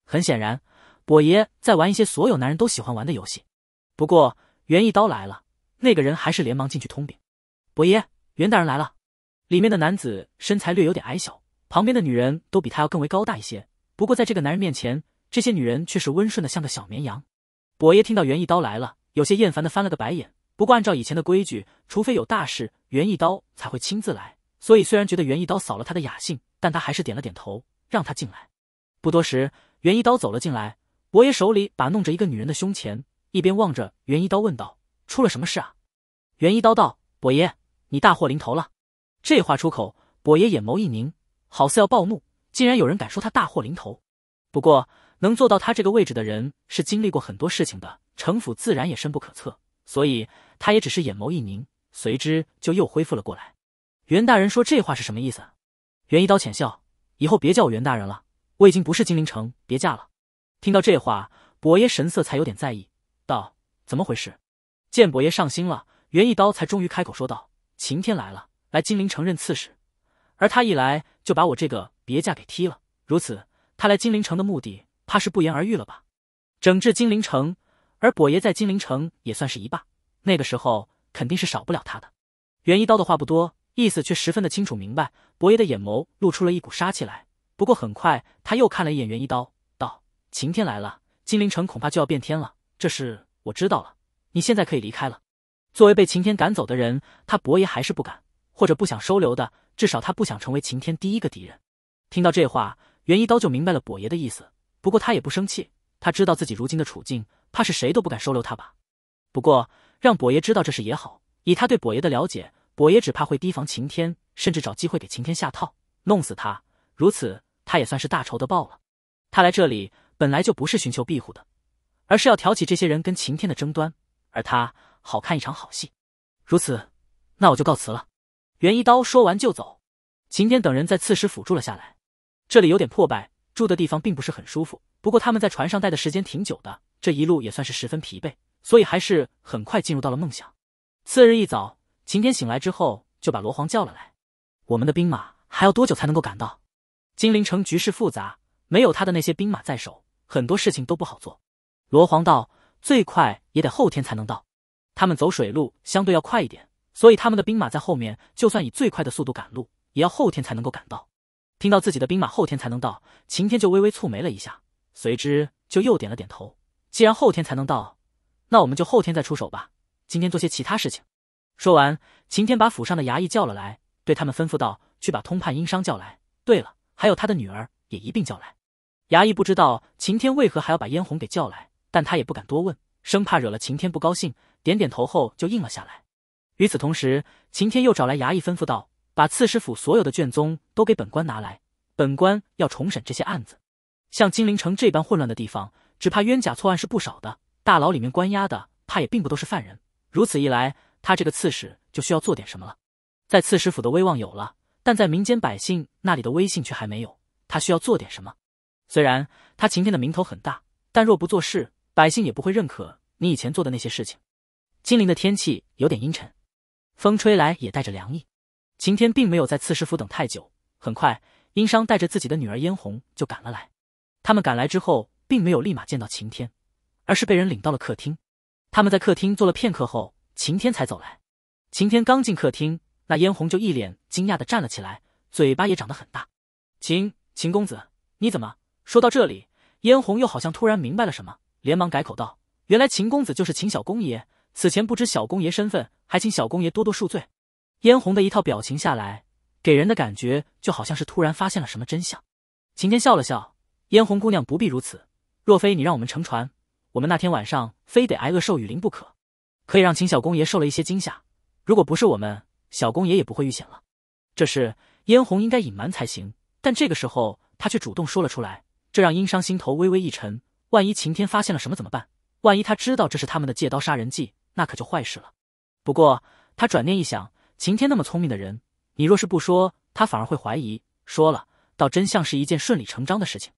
很显然，伯爷在玩一些所有男人都喜欢玩的游戏。不过袁一刀来了，那个人还是连忙进去通禀：“伯爷，袁大人来了。”里面的男子身材略有点矮小，旁边的女人都比他要更为高大一些。不过，在这个男人面前，这些女人却是温顺的，像个小绵羊。伯爷听到袁一刀来了，有些厌烦的翻了个白眼。不过，按照以前的规矩，除非有大事，袁一刀才会亲自来。所以，虽然觉得袁一刀扫了他的雅兴，但他还是点了点头，让他进来。不多时，袁一刀走了进来。伯爷手里把弄着一个女人的胸前，一边望着袁一刀问道：“出了什么事啊？”袁一刀道：“伯爷，你大祸临头了。”这话出口，伯爷眼眸一凝，好似要暴怒。竟然有人敢说他大祸临头，不过能做到他这个位置的人是经历过很多事情的，城府自然也深不可测，所以他也只是眼眸一凝，随之就又恢复了过来。袁大人说这话是什么意思？袁一刀浅笑，以后别叫我袁大人了，我已经不是金陵城别嫁了。听到这话，伯爷神色才有点在意，道：怎么回事？见伯爷上心了，袁一刀才终于开口说道：晴天来了，来金陵城任刺史。而他一来就把我这个别价给踢了，如此，他来金陵城的目的怕是不言而喻了吧？整治金陵城，而伯爷在金陵城也算是一霸，那个时候肯定是少不了他的。袁一刀的话不多，意思却十分的清楚明白。伯爷的眼眸露出了一股杀气来，不过很快他又看了一眼袁一刀，道：“晴天来了，金陵城恐怕就要变天了。这事我知道了，你现在可以离开了。”作为被晴天赶走的人，他伯爷还是不敢。或者不想收留的，至少他不想成为晴天第一个敌人。听到这话，袁一刀就明白了跛爷的意思。不过他也不生气，他知道自己如今的处境，怕是谁都不敢收留他吧。不过让跛爷知道这事也好，以他对跛爷的了解，跛爷只怕会提防晴天，甚至找机会给晴天下套，弄死他。如此，他也算是大仇得报了。他来这里本来就不是寻求庇护的，而是要挑起这些人跟晴天的争端，而他好看一场好戏。如此，那我就告辞了。袁一刀说完就走，秦天等人在刺史府住了下来。这里有点破败，住的地方并不是很舒服。不过他们在船上待的时间挺久的，这一路也算是十分疲惫，所以还是很快进入到了梦想。次日一早，秦天醒来之后就把罗皇叫了来。我们的兵马还要多久才能够赶到？金陵城局势复杂，没有他的那些兵马在手，很多事情都不好做。罗皇道，最快也得后天才能到。他们走水路相对要快一点。所以他们的兵马在后面，就算以最快的速度赶路，也要后天才能够赶到。听到自己的兵马后天才能到，晴天就微微蹙眉了一下，随之就又点了点头。既然后天才能到，那我们就后天再出手吧，今天做些其他事情。说完，晴天把府上的衙役叫了来，对他们吩咐道：“去把通判殷商叫来，对了，还有他的女儿也一并叫来。”衙役不知道晴天为何还要把嫣红给叫来，但他也不敢多问，生怕惹了晴天不高兴，点点头后就应了下来。与此同时，秦天又找来衙役，吩咐道：“把刺史府所有的卷宗都给本官拿来，本官要重审这些案子。像金陵城这般混乱的地方，只怕冤假错案是不少的。大牢里面关押的，怕也并不都是犯人。如此一来，他这个刺史就需要做点什么了。在刺史府的威望有了，但在民间百姓那里的威信却还没有。他需要做点什么。虽然他秦天的名头很大，但若不做事，百姓也不会认可你以前做的那些事情。金陵的天气有点阴沉。”风吹来也带着凉意，晴天并没有在刺史府等太久，很快，殷商带着自己的女儿嫣红就赶了来。他们赶来之后，并没有立马见到晴天，而是被人领到了客厅。他们在客厅坐了片刻后，晴天才走来。晴天刚进客厅，那嫣红就一脸惊讶的站了起来，嘴巴也长得很大。秦秦公子，你怎么？说到这里，嫣红又好像突然明白了什么，连忙改口道：“原来秦公子就是秦小公爷。”此前不知小公爷身份，还请小公爷多多恕罪。嫣红的一套表情下来，给人的感觉就好像是突然发现了什么真相。晴天笑了笑：“嫣红姑娘不必如此，若非你让我们乘船，我们那天晚上非得挨饿受雨淋不可。可以让秦小公爷受了一些惊吓，如果不是我们，小公爷也不会遇险了。这时，嫣红应该隐瞒才行，但这个时候她却主动说了出来，这让殷商心头微微一沉。万一晴天发现了什么怎么办？万一他知道这是他们的借刀杀人计？那可就坏事了。不过他转念一想，晴天那么聪明的人，你若是不说，他反而会怀疑；说了，倒真像是一件顺理成章的事情。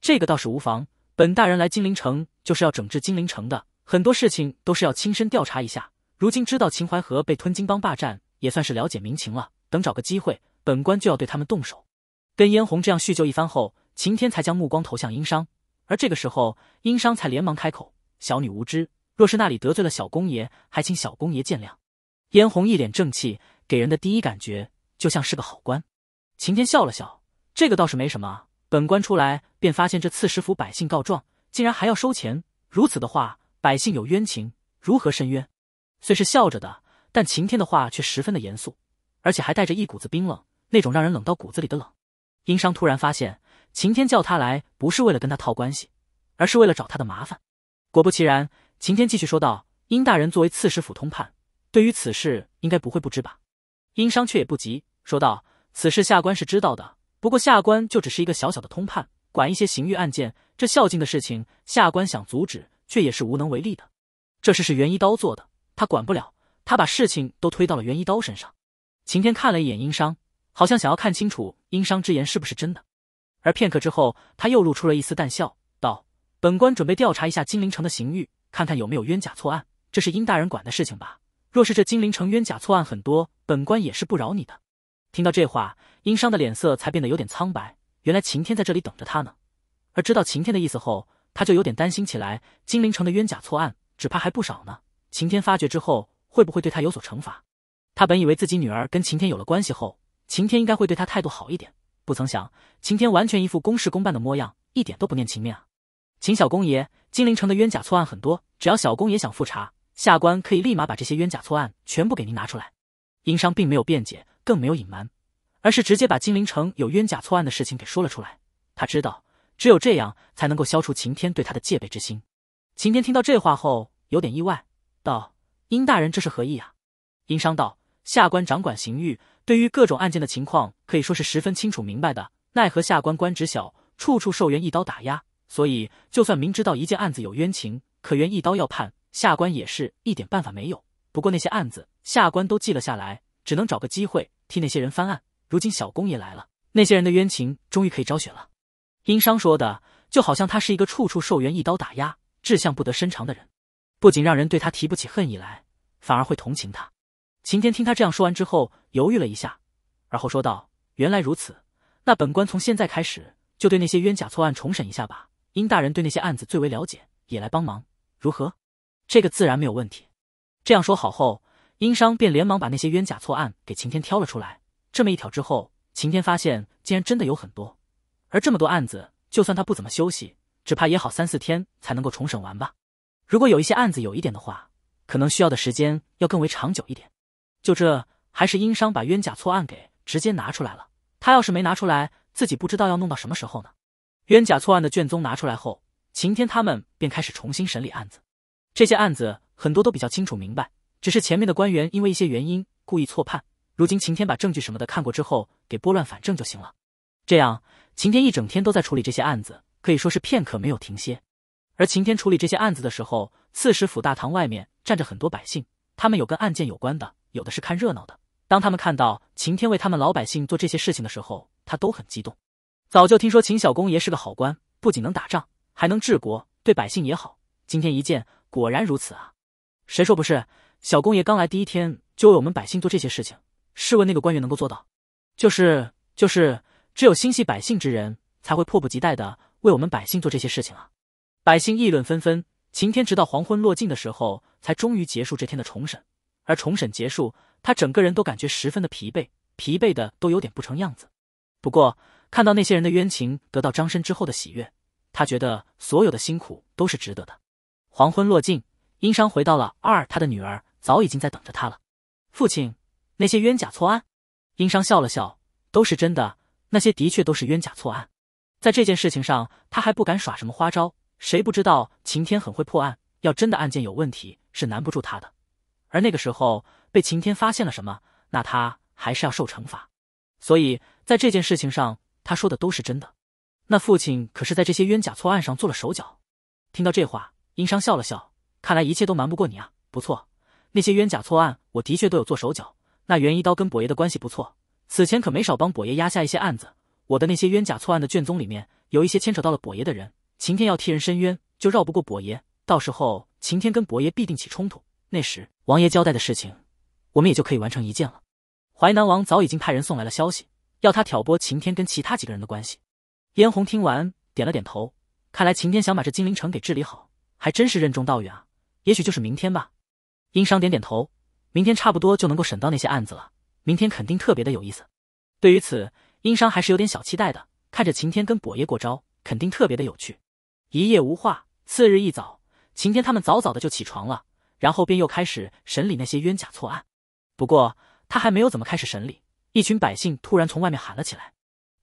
这个倒是无妨，本大人来金陵城就是要整治金陵城的，很多事情都是要亲身调查一下。如今知道秦淮河被吞金帮霸占，也算是了解民情了。等找个机会，本官就要对他们动手。跟燕红这样叙旧一番后，晴天才将目光投向殷商，而这个时候，殷商才连忙开口：“小女无知。”若是那里得罪了小公爷，还请小公爷见谅。嫣红一脸正气，给人的第一感觉就像是个好官。晴天笑了笑，这个倒是没什么。本官出来便发现这刺史府百姓告状，竟然还要收钱。如此的话，百姓有冤情，如何伸冤？虽是笑着的，但晴天的话却十分的严肃，而且还带着一股子冰冷，那种让人冷到骨子里的冷。殷商突然发现，晴天叫他来不是为了跟他套关系，而是为了找他的麻烦。果不其然。秦天继续说道：“殷大人作为刺史府通判，对于此事应该不会不知吧？”殷商却也不急，说道：“此事下官是知道的，不过下官就只是一个小小的通判，管一些刑狱案件。这孝敬的事情，下官想阻止，却也是无能为力的。这事是袁一刀做的，他管不了，他把事情都推到了袁一刀身上。”秦天看了一眼殷商，好像想要看清楚殷商之言是不是真的。而片刻之后，他又露出了一丝淡笑，道：“本官准备调查一下金陵城的刑狱。”看看有没有冤假错案，这是殷大人管的事情吧？若是这金陵城冤假错案很多，本官也是不饶你的。听到这话，殷商的脸色才变得有点苍白。原来晴天在这里等着他呢，而知道晴天的意思后，他就有点担心起来。金陵城的冤假错案只怕还不少呢。晴天发觉之后，会不会对他有所惩罚？他本以为自己女儿跟晴天有了关系后，晴天应该会对他态度好一点，不曾想晴天完全一副公事公办的模样，一点都不念情面啊！秦小公爷。金陵城的冤假错案很多，只要小公也想复查，下官可以立马把这些冤假错案全部给您拿出来。殷商并没有辩解，更没有隐瞒，而是直接把金陵城有冤假错案的事情给说了出来。他知道，只有这样才能够消除晴天对他的戒备之心。晴天听到这话后，有点意外，道：“殷大人，这是何意啊？”殷商道：“下官掌管刑狱，对于各种案件的情况可以说是十分清楚明白的，奈何下官官职小，处处受人一刀打压。”所以，就算明知道一件案子有冤情，可原一刀要判，下官也是一点办法没有。不过那些案子，下官都记了下来，只能找个机会替那些人翻案。如今小公爷来了，那些人的冤情终于可以昭雪了。殷商说的，就好像他是一个处处受袁一刀打压、志向不得伸长的人，不仅让人对他提不起恨意来，反而会同情他。晴天听他这样说完之后，犹豫了一下，而后说道：“原来如此，那本官从现在开始就对那些冤假错案重审一下吧。”殷大人对那些案子最为了解，也来帮忙，如何？这个自然没有问题。这样说好后，殷商便连忙把那些冤假错案给晴天挑了出来。这么一挑之后，晴天发现竟然真的有很多。而这么多案子，就算他不怎么休息，只怕也好三四天才能够重审完吧。如果有一些案子有一点的话，可能需要的时间要更为长久一点。就这，还是殷商把冤假错案给直接拿出来了。他要是没拿出来，自己不知道要弄到什么时候呢。冤假错案的卷宗拿出来后，晴天他们便开始重新审理案子。这些案子很多都比较清楚明白，只是前面的官员因为一些原因故意错判。如今晴天把证据什么的看过之后，给拨乱反正就行了。这样，晴天一整天都在处理这些案子，可以说是片刻没有停歇。而晴天处理这些案子的时候，刺史府大堂外面站着很多百姓，他们有跟案件有关的，有的是看热闹的。当他们看到晴天为他们老百姓做这些事情的时候，他都很激动。早就听说秦小公爷是个好官，不仅能打仗，还能治国，对百姓也好。今天一见，果然如此啊！谁说不是？小公爷刚来第一天就为我们百姓做这些事情，试问那个官员能够做到？就是就是，只有心系百姓之人，才会迫不及待的为我们百姓做这些事情啊！百姓议论纷纷。晴天直到黄昏落尽的时候，才终于结束这天的重审。而重审结束，他整个人都感觉十分的疲惫，疲惫的都有点不成样子。不过。看到那些人的冤情得到张伸之后的喜悦，他觉得所有的辛苦都是值得的。黄昏落尽，殷商回到了二，他的女儿早已经在等着他了。父亲，那些冤假错案？殷商笑了笑，都是真的。那些的确都是冤假错案。在这件事情上，他还不敢耍什么花招。谁不知道晴天很会破案？要真的案件有问题，是难不住他的。而那个时候被晴天发现了什么，那他还是要受惩罚。所以在这件事情上。他说的都是真的，那父亲可是在这些冤假错案上做了手脚。听到这话，殷商笑了笑，看来一切都瞒不过你啊。不错，那些冤假错案，我的确都有做手脚。那袁一刀跟伯爷的关系不错，此前可没少帮伯爷压下一些案子。我的那些冤假错案的卷宗里面，有一些牵扯到了伯爷的人。晴天要替人伸冤，就绕不过伯爷，到时候晴天跟伯爷必定起冲突。那时王爷交代的事情，我们也就可以完成一件了。淮南王早已经派人送来了消息。要他挑拨晴天跟其他几个人的关系，嫣红听完点了点头。看来晴天想把这金陵城给治理好，还真是任重道远啊。也许就是明天吧。殷商点点头，明天差不多就能够审到那些案子了。明天肯定特别的有意思。对于此，殷商还是有点小期待的。看着晴天跟跛爷过招，肯定特别的有趣。一夜无话，次日一早，晴天他们早早的就起床了，然后便又开始审理那些冤假错案。不过他还没有怎么开始审理。一群百姓突然从外面喊了起来：“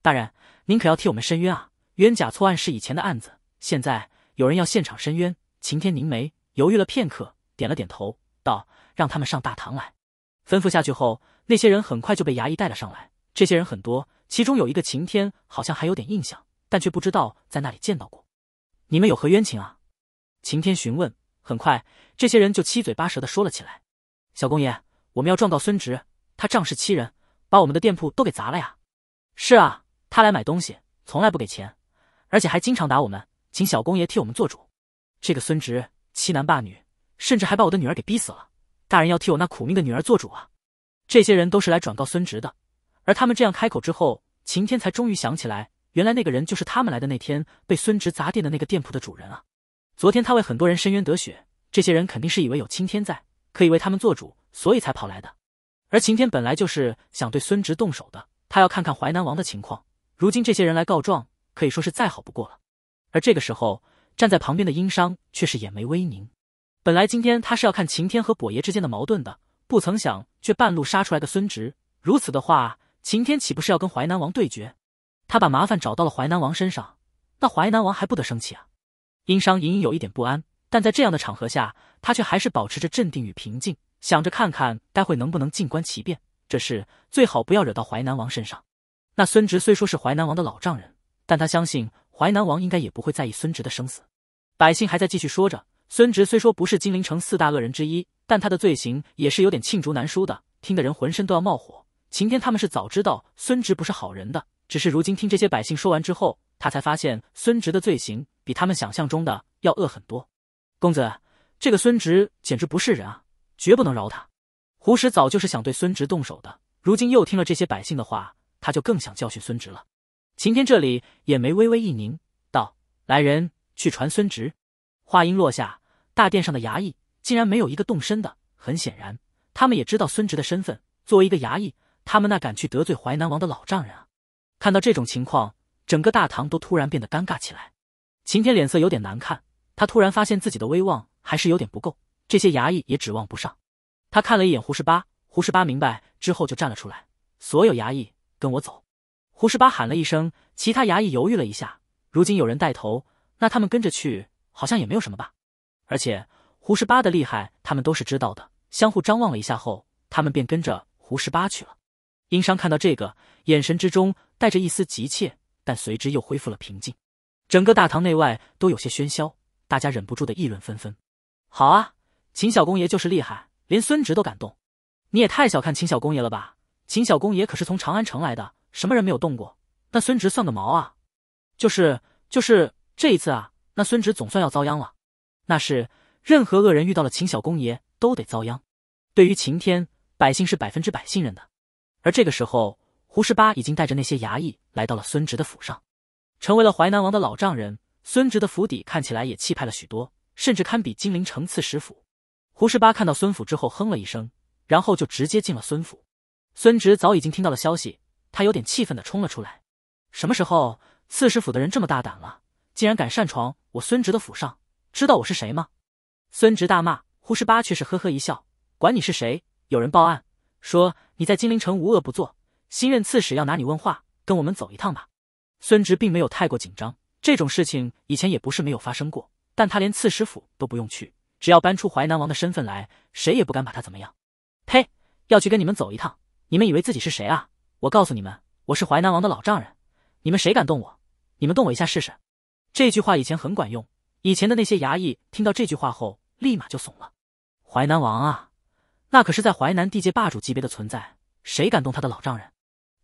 大人，您可要替我们伸冤啊！冤假错案是以前的案子，现在有人要现场伸冤。”晴天凝眉，犹豫了片刻，点了点头，道：“让他们上大堂来。”吩咐下去后，那些人很快就被衙役带了上来。这些人很多，其中有一个晴天好像还有点印象，但却不知道在那里见到过。你们有何冤情啊？晴天询问。很快，这些人就七嘴八舌的说了起来：“小公爷，我们要状告孙直，他仗势欺人。”把我们的店铺都给砸了呀！是啊，他来买东西从来不给钱，而且还经常打我们，请小公爷替我们做主。这个孙直欺男霸女，甚至还把我的女儿给逼死了。大人要替我那苦命的女儿做主啊！这些人都是来转告孙直的，而他们这样开口之后，晴天才终于想起来，原来那个人就是他们来的那天被孙直砸店的那个店铺的主人啊！昨天他为很多人伸冤得雪，这些人肯定是以为有青天在，可以为他们做主，所以才跑来的。而晴天本来就是想对孙植动手的，他要看看淮南王的情况。如今这些人来告状，可以说是再好不过了。而这个时候，站在旁边的殷商却是眼眉微凝。本来今天他是要看晴天和跛爷之间的矛盾的，不曾想却半路杀出来个孙植。如此的话，晴天岂不是要跟淮南王对决？他把麻烦找到了淮南王身上，那淮南王还不得生气啊？殷商隐隐有一点不安，但在这样的场合下，他却还是保持着镇定与平静。想着看看待会能不能静观其变，这事最好不要惹到淮南王身上。那孙植虽说是淮南王的老丈人，但他相信淮南王应该也不会在意孙植的生死。百姓还在继续说着，孙植虽说不是金陵城四大恶人之一，但他的罪行也是有点罄竹难书的，听得人浑身都要冒火。晴天他们是早知道孙植不是好人的，只是如今听这些百姓说完之后，他才发现孙植的罪行比他们想象中的要恶很多。公子，这个孙植简直不是人啊！绝不能饶他！胡石早就是想对孙植动手的，如今又听了这些百姓的话，他就更想教训孙植了。晴天这里眼眉微微一凝，道：“来人，去传孙植。”话音落下，大殿上的衙役竟然没有一个动身的。很显然，他们也知道孙植的身份，作为一个衙役，他们那敢去得罪淮南王的老丈人啊！看到这种情况，整个大堂都突然变得尴尬起来。晴天脸色有点难看，他突然发现自己的威望还是有点不够。这些衙役也指望不上。他看了一眼胡十八，胡十八明白之后就站了出来。所有衙役跟我走！胡十八喊了一声，其他衙役犹豫了一下。如今有人带头，那他们跟着去好像也没有什么吧？而且胡十八的厉害他们都是知道的。相互张望了一下后，他们便跟着胡十八去了。殷商看到这个，眼神之中带着一丝急切，但随之又恢复了平静。整个大堂内外都有些喧嚣，大家忍不住的议论纷纷。好啊！秦小公爷就是厉害，连孙植都敢动。你也太小看秦小公爷了吧？秦小公爷可是从长安城来的，什么人没有动过？那孙植算个毛啊！就是就是，这一次啊，那孙植总算要遭殃了。那是任何恶人遇到了秦小公爷都得遭殃。对于晴天，百姓是百分之百信任的。而这个时候，胡十八已经带着那些衙役来到了孙植的府上，成为了淮南王的老丈人。孙植的府邸看起来也气派了许多，甚至堪比金陵城刺史府。胡十八看到孙府之后，哼了一声，然后就直接进了孙府。孙直早已经听到了消息，他有点气愤的冲了出来。什么时候刺史府的人这么大胆了，竟然敢擅闯我孙直的府上？知道我是谁吗？孙直大骂，胡十八却是呵呵一笑，管你是谁，有人报案说你在金陵城无恶不作，新任刺史要拿你问话，跟我们走一趟吧。孙直并没有太过紧张，这种事情以前也不是没有发生过，但他连刺史府都不用去。只要搬出淮南王的身份来，谁也不敢把他怎么样。呸！要去跟你们走一趟，你们以为自己是谁啊？我告诉你们，我是淮南王的老丈人。你们谁敢动我？你们动我一下试试？这句话以前很管用。以前的那些衙役听到这句话后，立马就怂了。淮南王啊，那可是在淮南地界霸主级别的存在，谁敢动他的老丈人？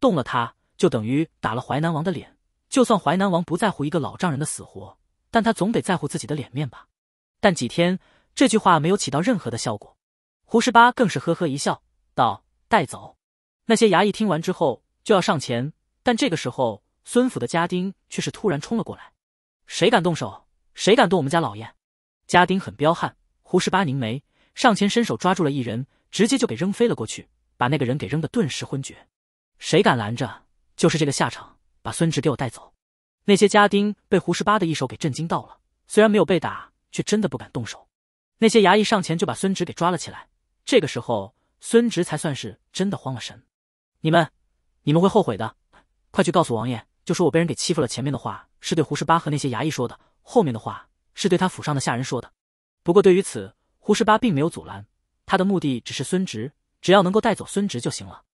动了他，就等于打了淮南王的脸。就算淮南王不在乎一个老丈人的死活，但他总得在乎自己的脸面吧？但几天。这句话没有起到任何的效果，胡十八更是呵呵一笑，道：“带走。”那些衙役听完之后就要上前，但这个时候，孙府的家丁却是突然冲了过来：“谁敢动手？谁敢动我们家老爷？”家丁很彪悍。胡十八凝眉上前，伸手抓住了一人，直接就给扔飞了过去，把那个人给扔的顿时昏厥。谁敢拦着，就是这个下场。把孙植给我带走。那些家丁被胡十八的一手给震惊到了，虽然没有被打，却真的不敢动手。那些衙役上前就把孙植给抓了起来。这个时候，孙植才算是真的慌了神。你们，你们会后悔的！快去告诉王爷，就说我被人给欺负了。前面的话是对胡十八和那些衙役说的，后面的话是对他府上的下人说的。不过对于此，胡十八并没有阻拦。他的目的只是孙植，只要能够带走孙植就行了。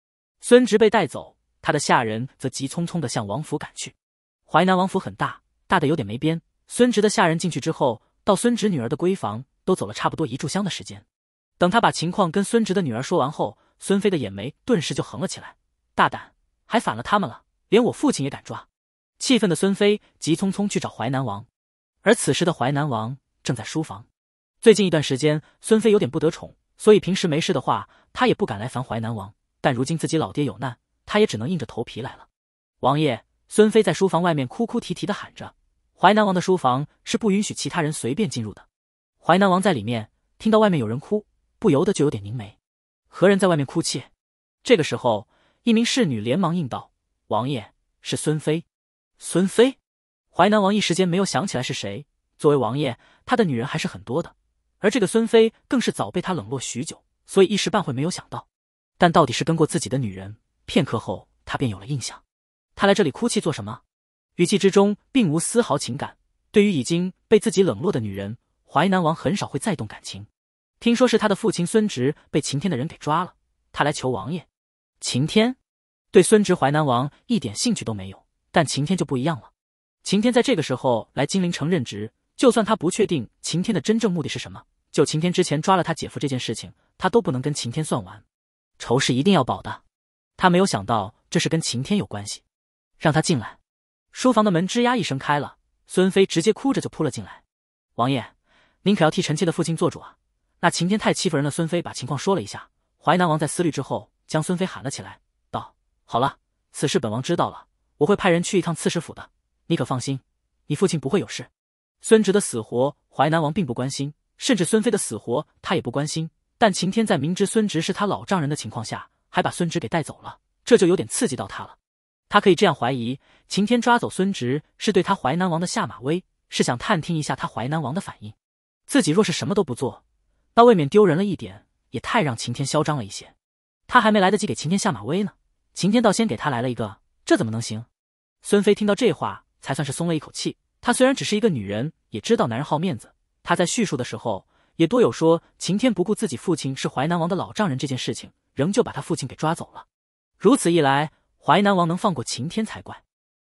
孙植被带走，他的下人则急匆匆的向王府赶去。淮南王府很大，大的有点没边。孙植的下人进去之后，到孙植女儿的闺房。都走了差不多一炷香的时间，等他把情况跟孙植的女儿说完后，孙飞的眼眉顿时就横了起来。大胆，还反了他们了，连我父亲也敢抓！气愤的孙飞急匆匆去找淮南王，而此时的淮南王正在书房。最近一段时间，孙飞有点不得宠，所以平时没事的话，他也不敢来烦淮南王。但如今自己老爹有难，他也只能硬着头皮来了。王爷，孙飞在书房外面哭哭啼啼的喊着。淮南王的书房是不允许其他人随便进入的。淮南王在里面听到外面有人哭，不由得就有点凝眉。何人在外面哭泣？这个时候，一名侍女连忙应道：“王爷是孙妃。”孙妃，淮南王一时间没有想起来是谁。作为王爷，他的女人还是很多的，而这个孙妃更是早被他冷落许久，所以一时半会没有想到。但到底是跟过自己的女人，片刻后他便有了印象。他来这里哭泣做什么？语气之中并无丝毫情感。对于已经被自己冷落的女人。淮南王很少会再动感情，听说是他的父亲孙植被晴天的人给抓了，他来求王爷。晴天对孙植淮南王一点兴趣都没有，但晴天就不一样了。晴天在这个时候来金陵城任职，就算他不确定晴天的真正目的是什么，就晴天之前抓了他姐夫这件事情，他都不能跟晴天算完，仇是一定要报的。他没有想到这是跟晴天有关系，让他进来。书房的门吱呀一声开了，孙飞直接哭着就扑了进来，王爷。您可要替臣妾的父亲做主啊！那晴天太欺负人了。孙妃把情况说了一下，淮南王在思虑之后，将孙妃喊了起来，道：“好了，此事本王知道了，我会派人去一趟刺史府的。你可放心，你父亲不会有事。”孙植的死活，淮南王并不关心，甚至孙妃的死活他也不关心。但晴天在明知孙植是他老丈人的情况下，还把孙植给带走了，这就有点刺激到他了。他可以这样怀疑：晴天抓走孙植，是对他淮南王的下马威，是想探听一下他淮南王的反应。自己若是什么都不做，那未免丢人了一点，也太让晴天嚣张了一些。他还没来得及给晴天下马威呢，晴天倒先给他来了一个。这怎么能行？孙飞听到这话，才算是松了一口气。他虽然只是一个女人，也知道男人好面子。他在叙述的时候，也多有说晴天不顾自己父亲是淮南王的老丈人这件事情，仍旧把他父亲给抓走了。如此一来，淮南王能放过晴天才怪。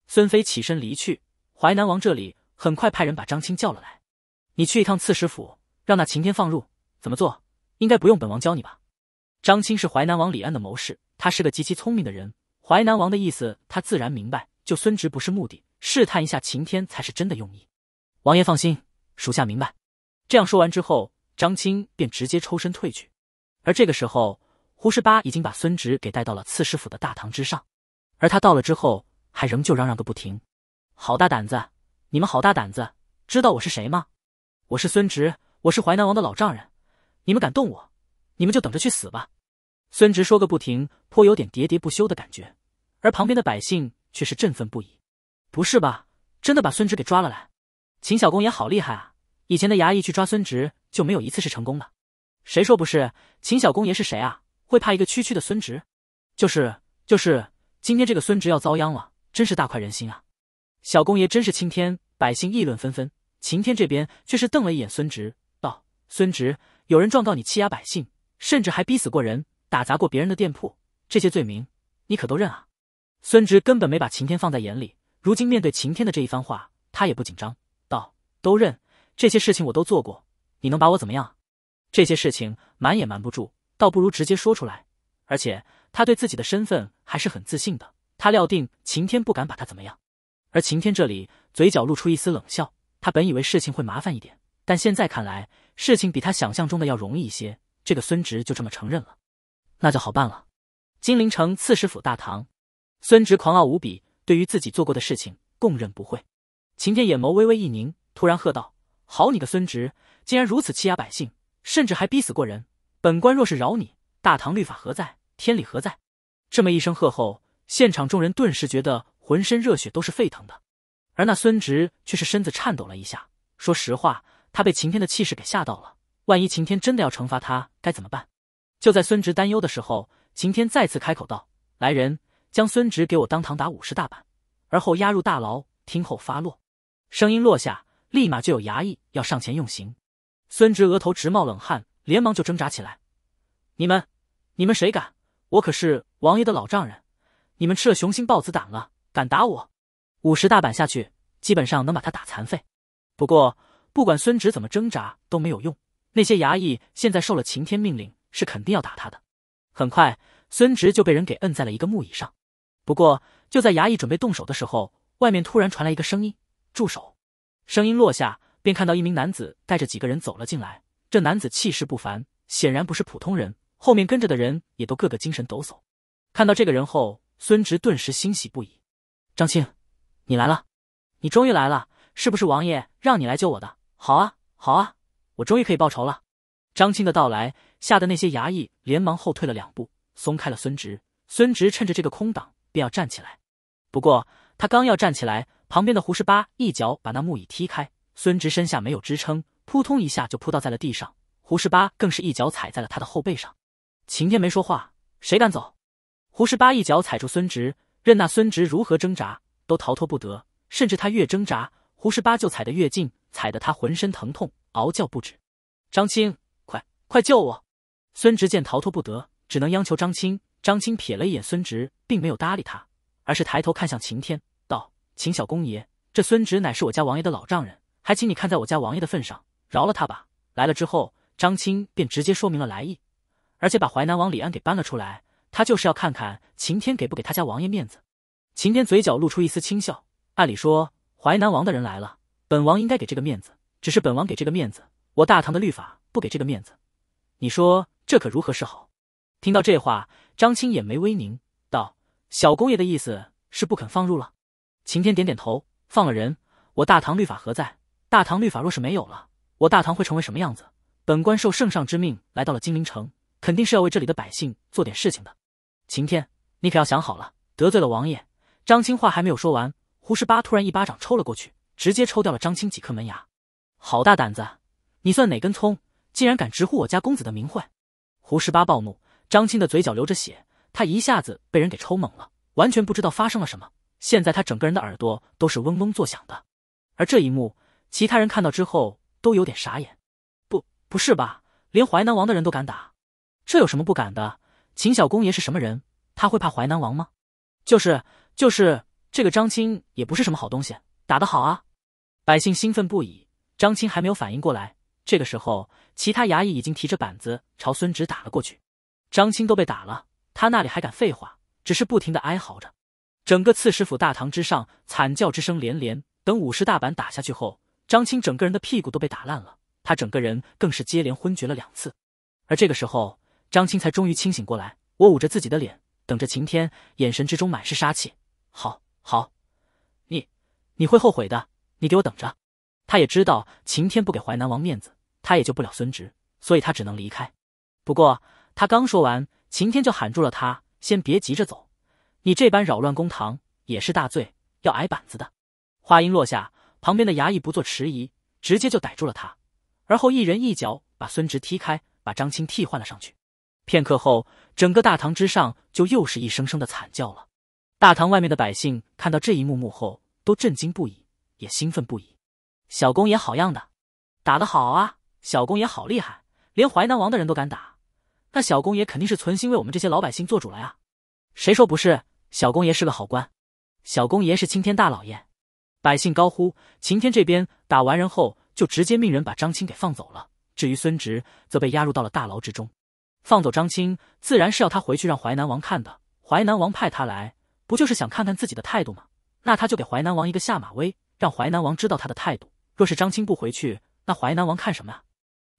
孙飞起身离去，淮南王这里很快派人把张青叫了来。你去一趟刺史府，让那晴天放入怎么做？应该不用本王教你吧？张青是淮南王李安的谋士，他是个极其聪明的人。淮南王的意思，他自然明白。救孙植不是目的，试探一下晴天才是真的用意。王爷放心，属下明白。这样说完之后，张青便直接抽身退去。而这个时候，胡十八已经把孙植给带到了刺史府的大堂之上，而他到了之后，还仍旧嚷嚷个不停。好大胆子！你们好大胆子！知道我是谁吗？我是孙植，我是淮南王的老丈人，你们敢动我，你们就等着去死吧！孙植说个不停，颇有点喋喋不休的感觉，而旁边的百姓却是振奋不已。不是吧？真的把孙植给抓了来？秦小公爷好厉害啊！以前的衙役去抓孙植就没有一次是成功的。谁说不是？秦小公爷是谁啊？会怕一个区区的孙植？就是就是，今天这个孙植要遭殃了，真是大快人心啊！小公爷真是青天！百姓议论纷纷。晴天这边却是瞪了一眼孙直，道：“孙直，有人状告你欺压百姓，甚至还逼死过人，打砸过别人的店铺，这些罪名你可都认啊？”孙直根本没把晴天放在眼里，如今面对晴天的这一番话，他也不紧张，道：“都认，这些事情我都做过，你能把我怎么样？这些事情瞒也瞒不住，倒不如直接说出来。而且他对自己的身份还是很自信的，他料定晴天不敢把他怎么样。”而晴天这里嘴角露出一丝冷笑。他本以为事情会麻烦一点，但现在看来，事情比他想象中的要容易一些。这个孙直就这么承认了，那就好办了。金陵城刺史府大堂，孙直狂傲无比，对于自己做过的事情供认不讳。秦天眼眸微微一凝，突然喝道：“好你个孙直，竟然如此欺压百姓，甚至还逼死过人！本官若是饶你，大唐律法何在？天理何在？”这么一声喝后，现场众人顿时觉得浑身热血都是沸腾的。而那孙直却是身子颤抖了一下。说实话，他被晴天的气势给吓到了。万一晴天真的要惩罚他，该怎么办？就在孙直担忧的时候，晴天再次开口道：“来人，将孙直给我当堂打五十大板，而后押入大牢，听候发落。”声音落下，立马就有衙役要上前用刑。孙直额头直冒冷汗，连忙就挣扎起来：“你们，你们谁敢？我可是王爷的老丈人，你们吃了雄心豹子胆了，敢打我？”五十大板下去，基本上能把他打残废。不过，不管孙植怎么挣扎都没有用。那些衙役现在受了晴天命令，是肯定要打他的。很快，孙植就被人给摁在了一个木椅上。不过，就在衙役准备动手的时候，外面突然传来一个声音：“住手！”声音落下，便看到一名男子带着几个人走了进来。这男子气势不凡，显然不是普通人。后面跟着的人也都个个精神抖擞。看到这个人后，孙植顿时欣喜不已。张青，你来了，你终于来了！是不是王爷让你来救我的？好啊，好啊，我终于可以报仇了。张青的到来，吓得那些衙役连忙后退了两步，松开了孙直。孙直趁着这个空档，便要站起来。不过他刚要站起来，旁边的胡十八一脚把那木椅踢开，孙直身下没有支撑，扑通一下就扑倒在了地上。胡十八更是一脚踩在了他的后背上。秦天没说话，谁敢走？胡十八一脚踩住孙直，任那孙直如何挣扎。都逃脱不得，甚至他越挣扎，胡十八就踩得越近，踩得他浑身疼痛，嗷叫不止。张青，快快救我！孙直见逃脱不得，只能央求张青。张青瞥了一眼孙直，并没有搭理他，而是抬头看向晴天，道：“秦小公爷，这孙直乃是我家王爷的老丈人，还请你看在我家王爷的份上，饶了他吧。”来了之后，张青便直接说明了来意，而且把淮南王李安给搬了出来，他就是要看看晴天给不给他家王爷面子。秦天嘴角露出一丝轻笑。按理说，淮南王的人来了，本王应该给这个面子。只是本王给这个面子，我大唐的律法不给这个面子，你说这可如何是好？听到这话，张青眼眉微凝，道：“小公爷的意思是不肯放入了？”秦天点点头：“放了人，我大唐律法何在？大唐律法若是没有了，我大唐会成为什么样子？本官受圣上之命来到了金陵城，肯定是要为这里的百姓做点事情的。秦天，你可要想好了，得罪了王爷。”张青话还没有说完，胡十八突然一巴掌抽了过去，直接抽掉了张青几颗门牙。好大胆子，你算哪根葱？竟然敢直呼我家公子的名讳！胡十八暴怒，张青的嘴角流着血，他一下子被人给抽懵了，完全不知道发生了什么。现在他整个人的耳朵都是嗡嗡作响的。而这一幕，其他人看到之后都有点傻眼：不，不是吧？连淮南王的人都敢打，这有什么不敢的？秦小公爷是什么人？他会怕淮南王吗？就是。就是这个张青也不是什么好东西，打得好啊！百姓兴奋不已。张青还没有反应过来，这个时候，其他衙役已经提着板子朝孙植打了过去。张青都被打了，他那里还敢废话，只是不停的哀嚎着。整个刺史府大堂之上，惨叫之声连连。等五十大板打下去后，张青整个人的屁股都被打烂了，他整个人更是接连昏厥了两次。而这个时候，张青才终于清醒过来，我捂着自己的脸，等着晴天，眼神之中满是杀气。好好，你你会后悔的。你给我等着。他也知道晴天不给淮南王面子，他也救不了孙植，所以他只能离开。不过他刚说完，晴天就喊住了他：“先别急着走，你这般扰乱公堂也是大罪，要挨板子的。”话音落下，旁边的衙役不做迟疑，直接就逮住了他，而后一人一脚把孙植踢开，把张青替换了上去。片刻后，整个大堂之上就又是一声声的惨叫了。大堂外面的百姓看到这一幕幕后，都震惊不已，也兴奋不已。小公爷好样的，打得好啊！小公爷好厉害，连淮南王的人都敢打。那小公爷肯定是存心为我们这些老百姓做主了呀！谁说不是？小公爷是个好官，小公爷是青天大老爷。百姓高呼：“晴天！”这边打完人后，就直接命人把张青给放走了。至于孙植，则被押入到了大牢之中。放走张青，自然是要他回去让淮南王看的。淮南王派他来。不就是想看看自己的态度吗？那他就给淮南王一个下马威，让淮南王知道他的态度。若是张青不回去，那淮南王看什么啊？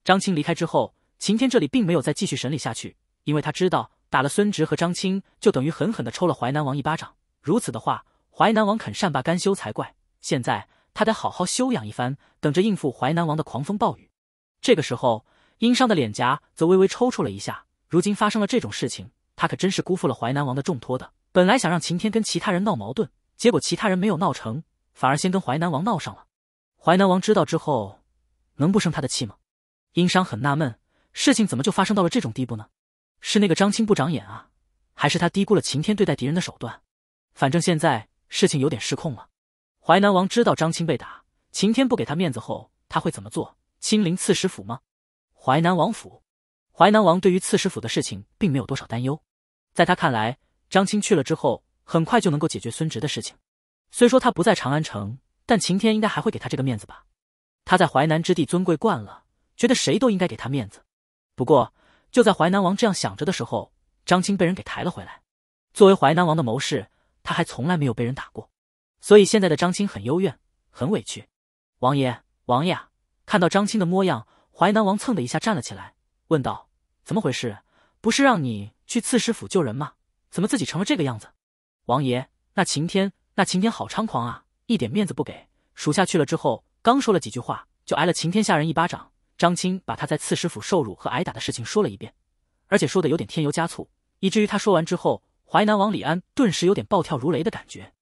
张青离开之后，秦天这里并没有再继续审理下去，因为他知道打了孙直和张青，就等于狠狠的抽了淮南王一巴掌。如此的话，淮南王肯善罢甘休才怪。现在他得好好休养一番，等着应付淮南王的狂风暴雨。这个时候，殷商的脸颊则微微抽搐了一下。如今发生了这种事情，他可真是辜负了淮南王的重托的。本来想让晴天跟其他人闹矛盾，结果其他人没有闹成，反而先跟淮南王闹上了。淮南王知道之后，能不生他的气吗？殷商很纳闷，事情怎么就发生到了这种地步呢？是那个张青不长眼啊，还是他低估了晴天对待敌人的手段？反正现在事情有点失控了。淮南王知道张青被打，晴天不给他面子后，他会怎么做？亲临刺史府吗？淮南王府，淮南王对于刺史府的事情并没有多少担忧，在他看来。张青去了之后，很快就能够解决孙植的事情。虽说他不在长安城，但晴天应该还会给他这个面子吧？他在淮南之地尊贵惯了，觉得谁都应该给他面子。不过，就在淮南王这样想着的时候，张青被人给抬了回来。作为淮南王的谋士，他还从来没有被人打过，所以现在的张青很幽怨，很委屈。王爷，王爷！看到张青的模样，淮南王蹭的一下站了起来，问道：“怎么回事？不是让你去刺史府救人吗？”怎么自己成了这个样子？王爷，那晴天，那晴天好猖狂啊！一点面子不给。属下去了之后，刚说了几句话，就挨了晴天下人一巴掌。张青把他在刺史府受辱和挨打的事情说了一遍，而且说的有点添油加醋，以至于他说完之后，淮南王李安顿时有点暴跳如雷的感觉。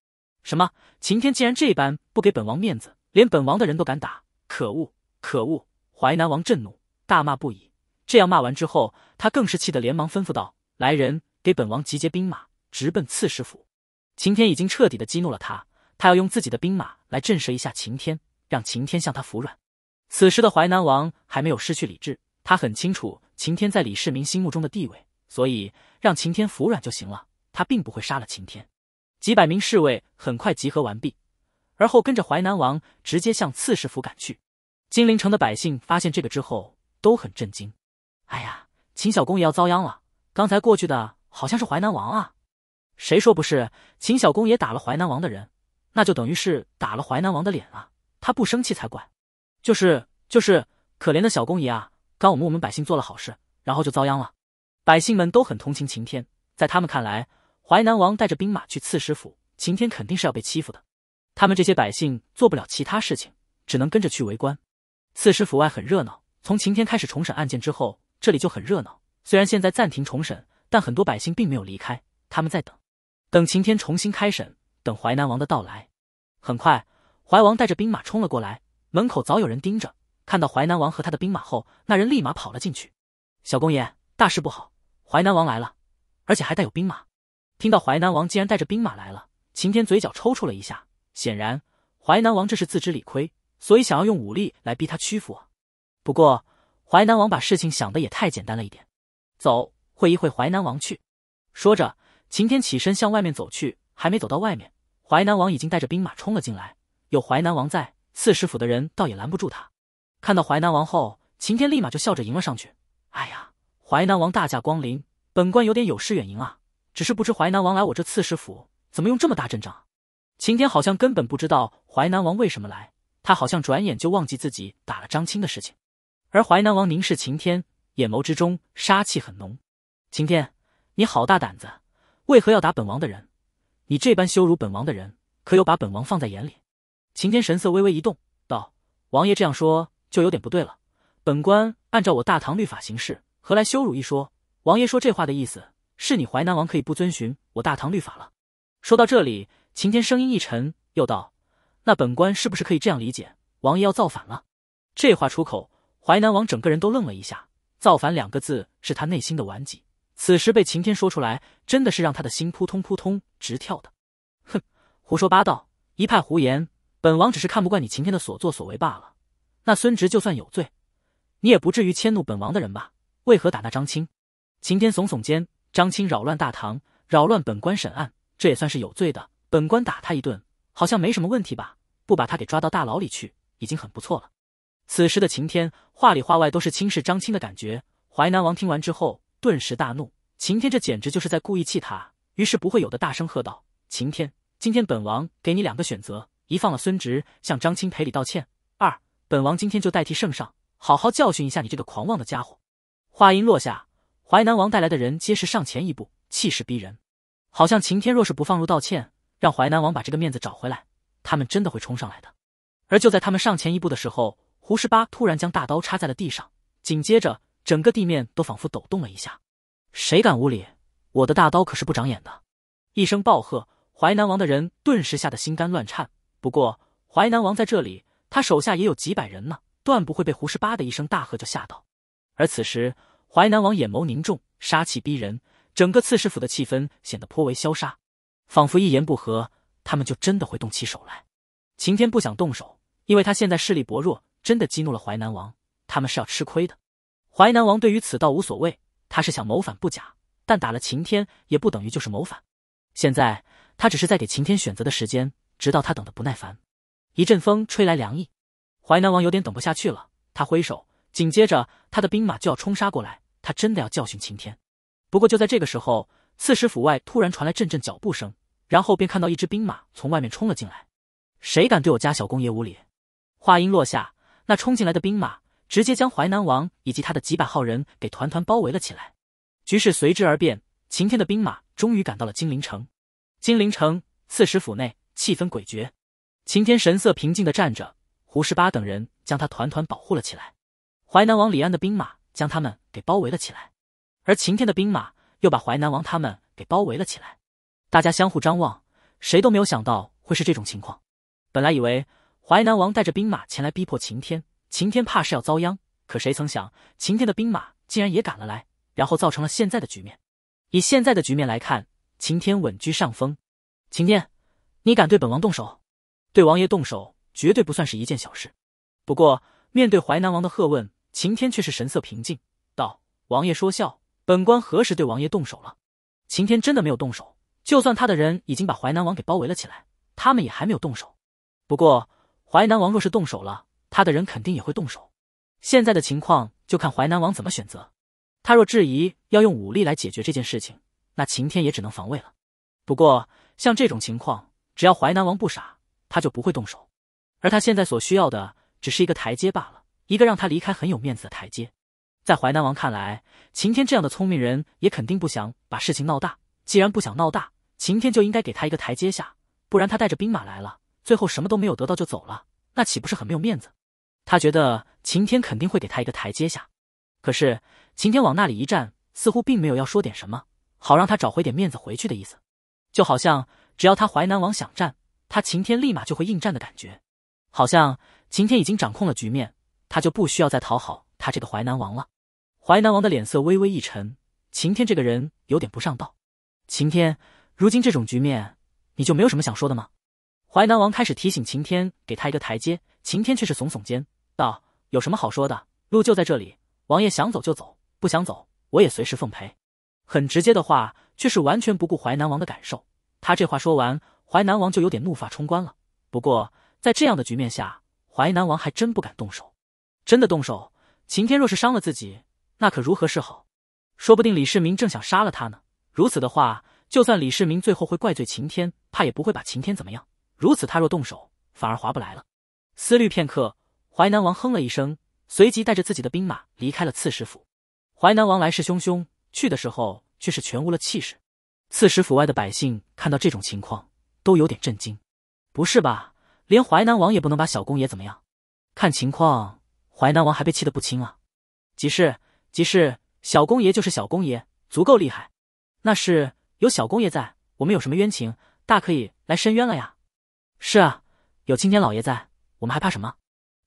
什么？晴天竟然这般不给本王面子，连本王的人都敢打！可恶！可恶！淮南王震怒，大骂不已。这样骂完之后，他更是气得连忙吩咐道：“来人！”给本王集结兵马，直奔刺史府。晴天已经彻底的激怒了他，他要用自己的兵马来震慑一下晴天，让晴天向他服软。此时的淮南王还没有失去理智，他很清楚晴天在李世民心目中的地位，所以让晴天服软就行了，他并不会杀了晴天。几百名侍卫很快集合完毕，而后跟着淮南王直接向刺史府赶去。金陵城的百姓发现这个之后都很震惊，哎呀，秦小公也要遭殃了。刚才过去的。好像是淮南王啊，谁说不是？秦小公爷打了淮南王的人，那就等于是打了淮南王的脸啊！他不生气才怪。就是就是，可怜的小公爷啊！刚我们我们百姓做了好事，然后就遭殃了。百姓们都很同情秦天，在他们看来，淮南王带着兵马去刺史府，秦天肯定是要被欺负的。他们这些百姓做不了其他事情，只能跟着去围观。刺史府外很热闹，从秦天开始重审案件之后，这里就很热闹。虽然现在暂停重审。但很多百姓并没有离开，他们在等，等晴天重新开审，等淮南王的到来。很快，怀王带着兵马冲了过来，门口早有人盯着。看到淮南王和他的兵马后，那人立马跑了进去。小公爷，大事不好，淮南王来了，而且还带有兵马。听到淮南王竟然带着兵马来了，晴天嘴角抽搐了一下，显然淮南王这是自知理亏，所以想要用武力来逼他屈服不过淮南王把事情想的也太简单了一点，走。会一会淮南王去，说着，秦天起身向外面走去。还没走到外面，淮南王已经带着兵马冲了进来。有淮南王在，刺史府的人倒也拦不住他。看到淮南王后，秦天立马就笑着迎了上去：“哎呀，淮南王大驾光临，本官有点有失远迎啊。只是不知淮南王来我这刺史府，怎么用这么大阵仗？”秦天好像根本不知道淮南王为什么来，他好像转眼就忘记自己打了张青的事情。而淮南王凝视秦天，眼眸之中杀气很浓。晴天，你好大胆子，为何要打本王的人？你这般羞辱本王的人，可有把本王放在眼里？晴天神色微微一动，道：“王爷这样说就有点不对了。本官按照我大唐律法行事，何来羞辱一说？王爷说这话的意思，是你淮南王可以不遵循我大唐律法了。”说到这里，晴天声音一沉，又道：“那本官是不是可以这样理解，王爷要造反了？”这话出口，淮南王整个人都愣了一下。造反两个字是他内心的顽疾。此时被晴天说出来，真的是让他的心扑通扑通直跳的。哼，胡说八道，一派胡言。本王只是看不惯你晴天的所作所为罢了。那孙植就算有罪，你也不至于迁怒本王的人吧？为何打那张青？晴天耸耸肩，张青扰乱大唐，扰乱本官审案，这也算是有罪的。本官打他一顿，好像没什么问题吧？不把他给抓到大牢里去，已经很不错了。此时的晴天话里话外都是轻视张青的感觉。淮南王听完之后。顿时大怒，晴天这简直就是在故意气他。于是不会有的大声喝道：“晴天，今天本王给你两个选择：一放了孙植，向张青赔礼道歉；二，本王今天就代替圣上，好好教训一下你这个狂妄的家伙。”话音落下，淮南王带来的人皆是上前一步，气势逼人，好像晴天若是不放入道歉，让淮南王把这个面子找回来，他们真的会冲上来的。而就在他们上前一步的时候，胡十八突然将大刀插在了地上，紧接着。整个地面都仿佛抖动了一下，谁敢无礼？我的大刀可是不长眼的！一声暴喝，淮南王的人顿时吓得心肝乱颤。不过，淮南王在这里，他手下也有几百人呢，断不会被胡十八的一声大喝就吓到。而此时，淮南王眼眸凝重，杀气逼人，整个刺史府的气氛显得颇为消杀，仿佛一言不合，他们就真的会动起手来。晴天不想动手，因为他现在势力薄弱，真的激怒了淮南王，他们是要吃亏的。淮南王对于此倒无所谓，他是想谋反不假，但打了晴天也不等于就是谋反。现在他只是在给晴天选择的时间，直到他等得不耐烦。一阵风吹来凉意，淮南王有点等不下去了。他挥手，紧接着他的兵马就要冲杀过来，他真的要教训晴天。不过就在这个时候，刺史府外突然传来阵阵脚步声，然后便看到一支兵马从外面冲了进来。谁敢对我家小公爷无礼？话音落下，那冲进来的兵马。直接将淮南王以及他的几百号人给团团包围了起来，局势随之而变。秦天的兵马终于赶到了金陵城。金陵城刺史府内气氛诡谲，秦天神色平静的站着，胡十八等人将他团团保护了起来。淮南王李安的兵马将他们给包围了起来，而秦天的兵马又把淮南王他们给包围了起来。大家相互张望，谁都没有想到会是这种情况。本来以为淮南王带着兵马前来逼迫秦天。晴天怕是要遭殃，可谁曾想，晴天的兵马竟然也赶了来，然后造成了现在的局面。以现在的局面来看，晴天稳居上风。晴天，你敢对本王动手？对王爷动手，绝对不算是一件小事。不过，面对淮南王的喝问，晴天却是神色平静，道：“王爷说笑，本官何时对王爷动手了？”晴天真的没有动手，就算他的人已经把淮南王给包围了起来，他们也还没有动手。不过，淮南王若是动手了，他的人肯定也会动手，现在的情况就看淮南王怎么选择。他若质疑，要用武力来解决这件事情，那晴天也只能防卫了。不过，像这种情况，只要淮南王不傻，他就不会动手。而他现在所需要的，只是一个台阶罢了，一个让他离开很有面子的台阶。在淮南王看来，晴天这样的聪明人，也肯定不想把事情闹大。既然不想闹大，晴天就应该给他一个台阶下，不然他带着兵马来了，最后什么都没有得到就走了，那岂不是很没有面子？他觉得晴天肯定会给他一个台阶下，可是晴天往那里一站，似乎并没有要说点什么好让他找回点面子回去的意思，就好像只要他淮南王想战，他晴天立马就会应战的感觉，好像晴天已经掌控了局面，他就不需要再讨好他这个淮南王了。淮南王的脸色微微一沉，晴天这个人有点不上道。晴天，如今这种局面，你就没有什么想说的吗？淮南王开始提醒晴天给他一个台阶，晴天却是耸耸肩。道：“有什么好说的？路就在这里，王爷想走就走，不想走我也随时奉陪。”很直接的话，却是完全不顾淮南王的感受。他这话说完，淮南王就有点怒发冲冠了。不过，在这样的局面下，淮南王还真不敢动手。真的动手，秦天若是伤了自己，那可如何是好？说不定李世民正想杀了他呢。如此的话，就算李世民最后会怪罪秦天，怕也不会把秦天怎么样。如此，他若动手，反而划不来了。思虑片刻。淮南王哼了一声，随即带着自己的兵马离开了刺史府。淮南王来势汹汹，去的时候却是全无了气势。刺史府外的百姓看到这种情况，都有点震惊：“不是吧？连淮南王也不能把小公爷怎么样？”看情况，淮南王还被气得不轻啊！即是即是，小公爷就是小公爷，足够厉害。那是有小公爷在，我们有什么冤情，大可以来申冤了呀！是啊，有青天老爷在，我们还怕什么？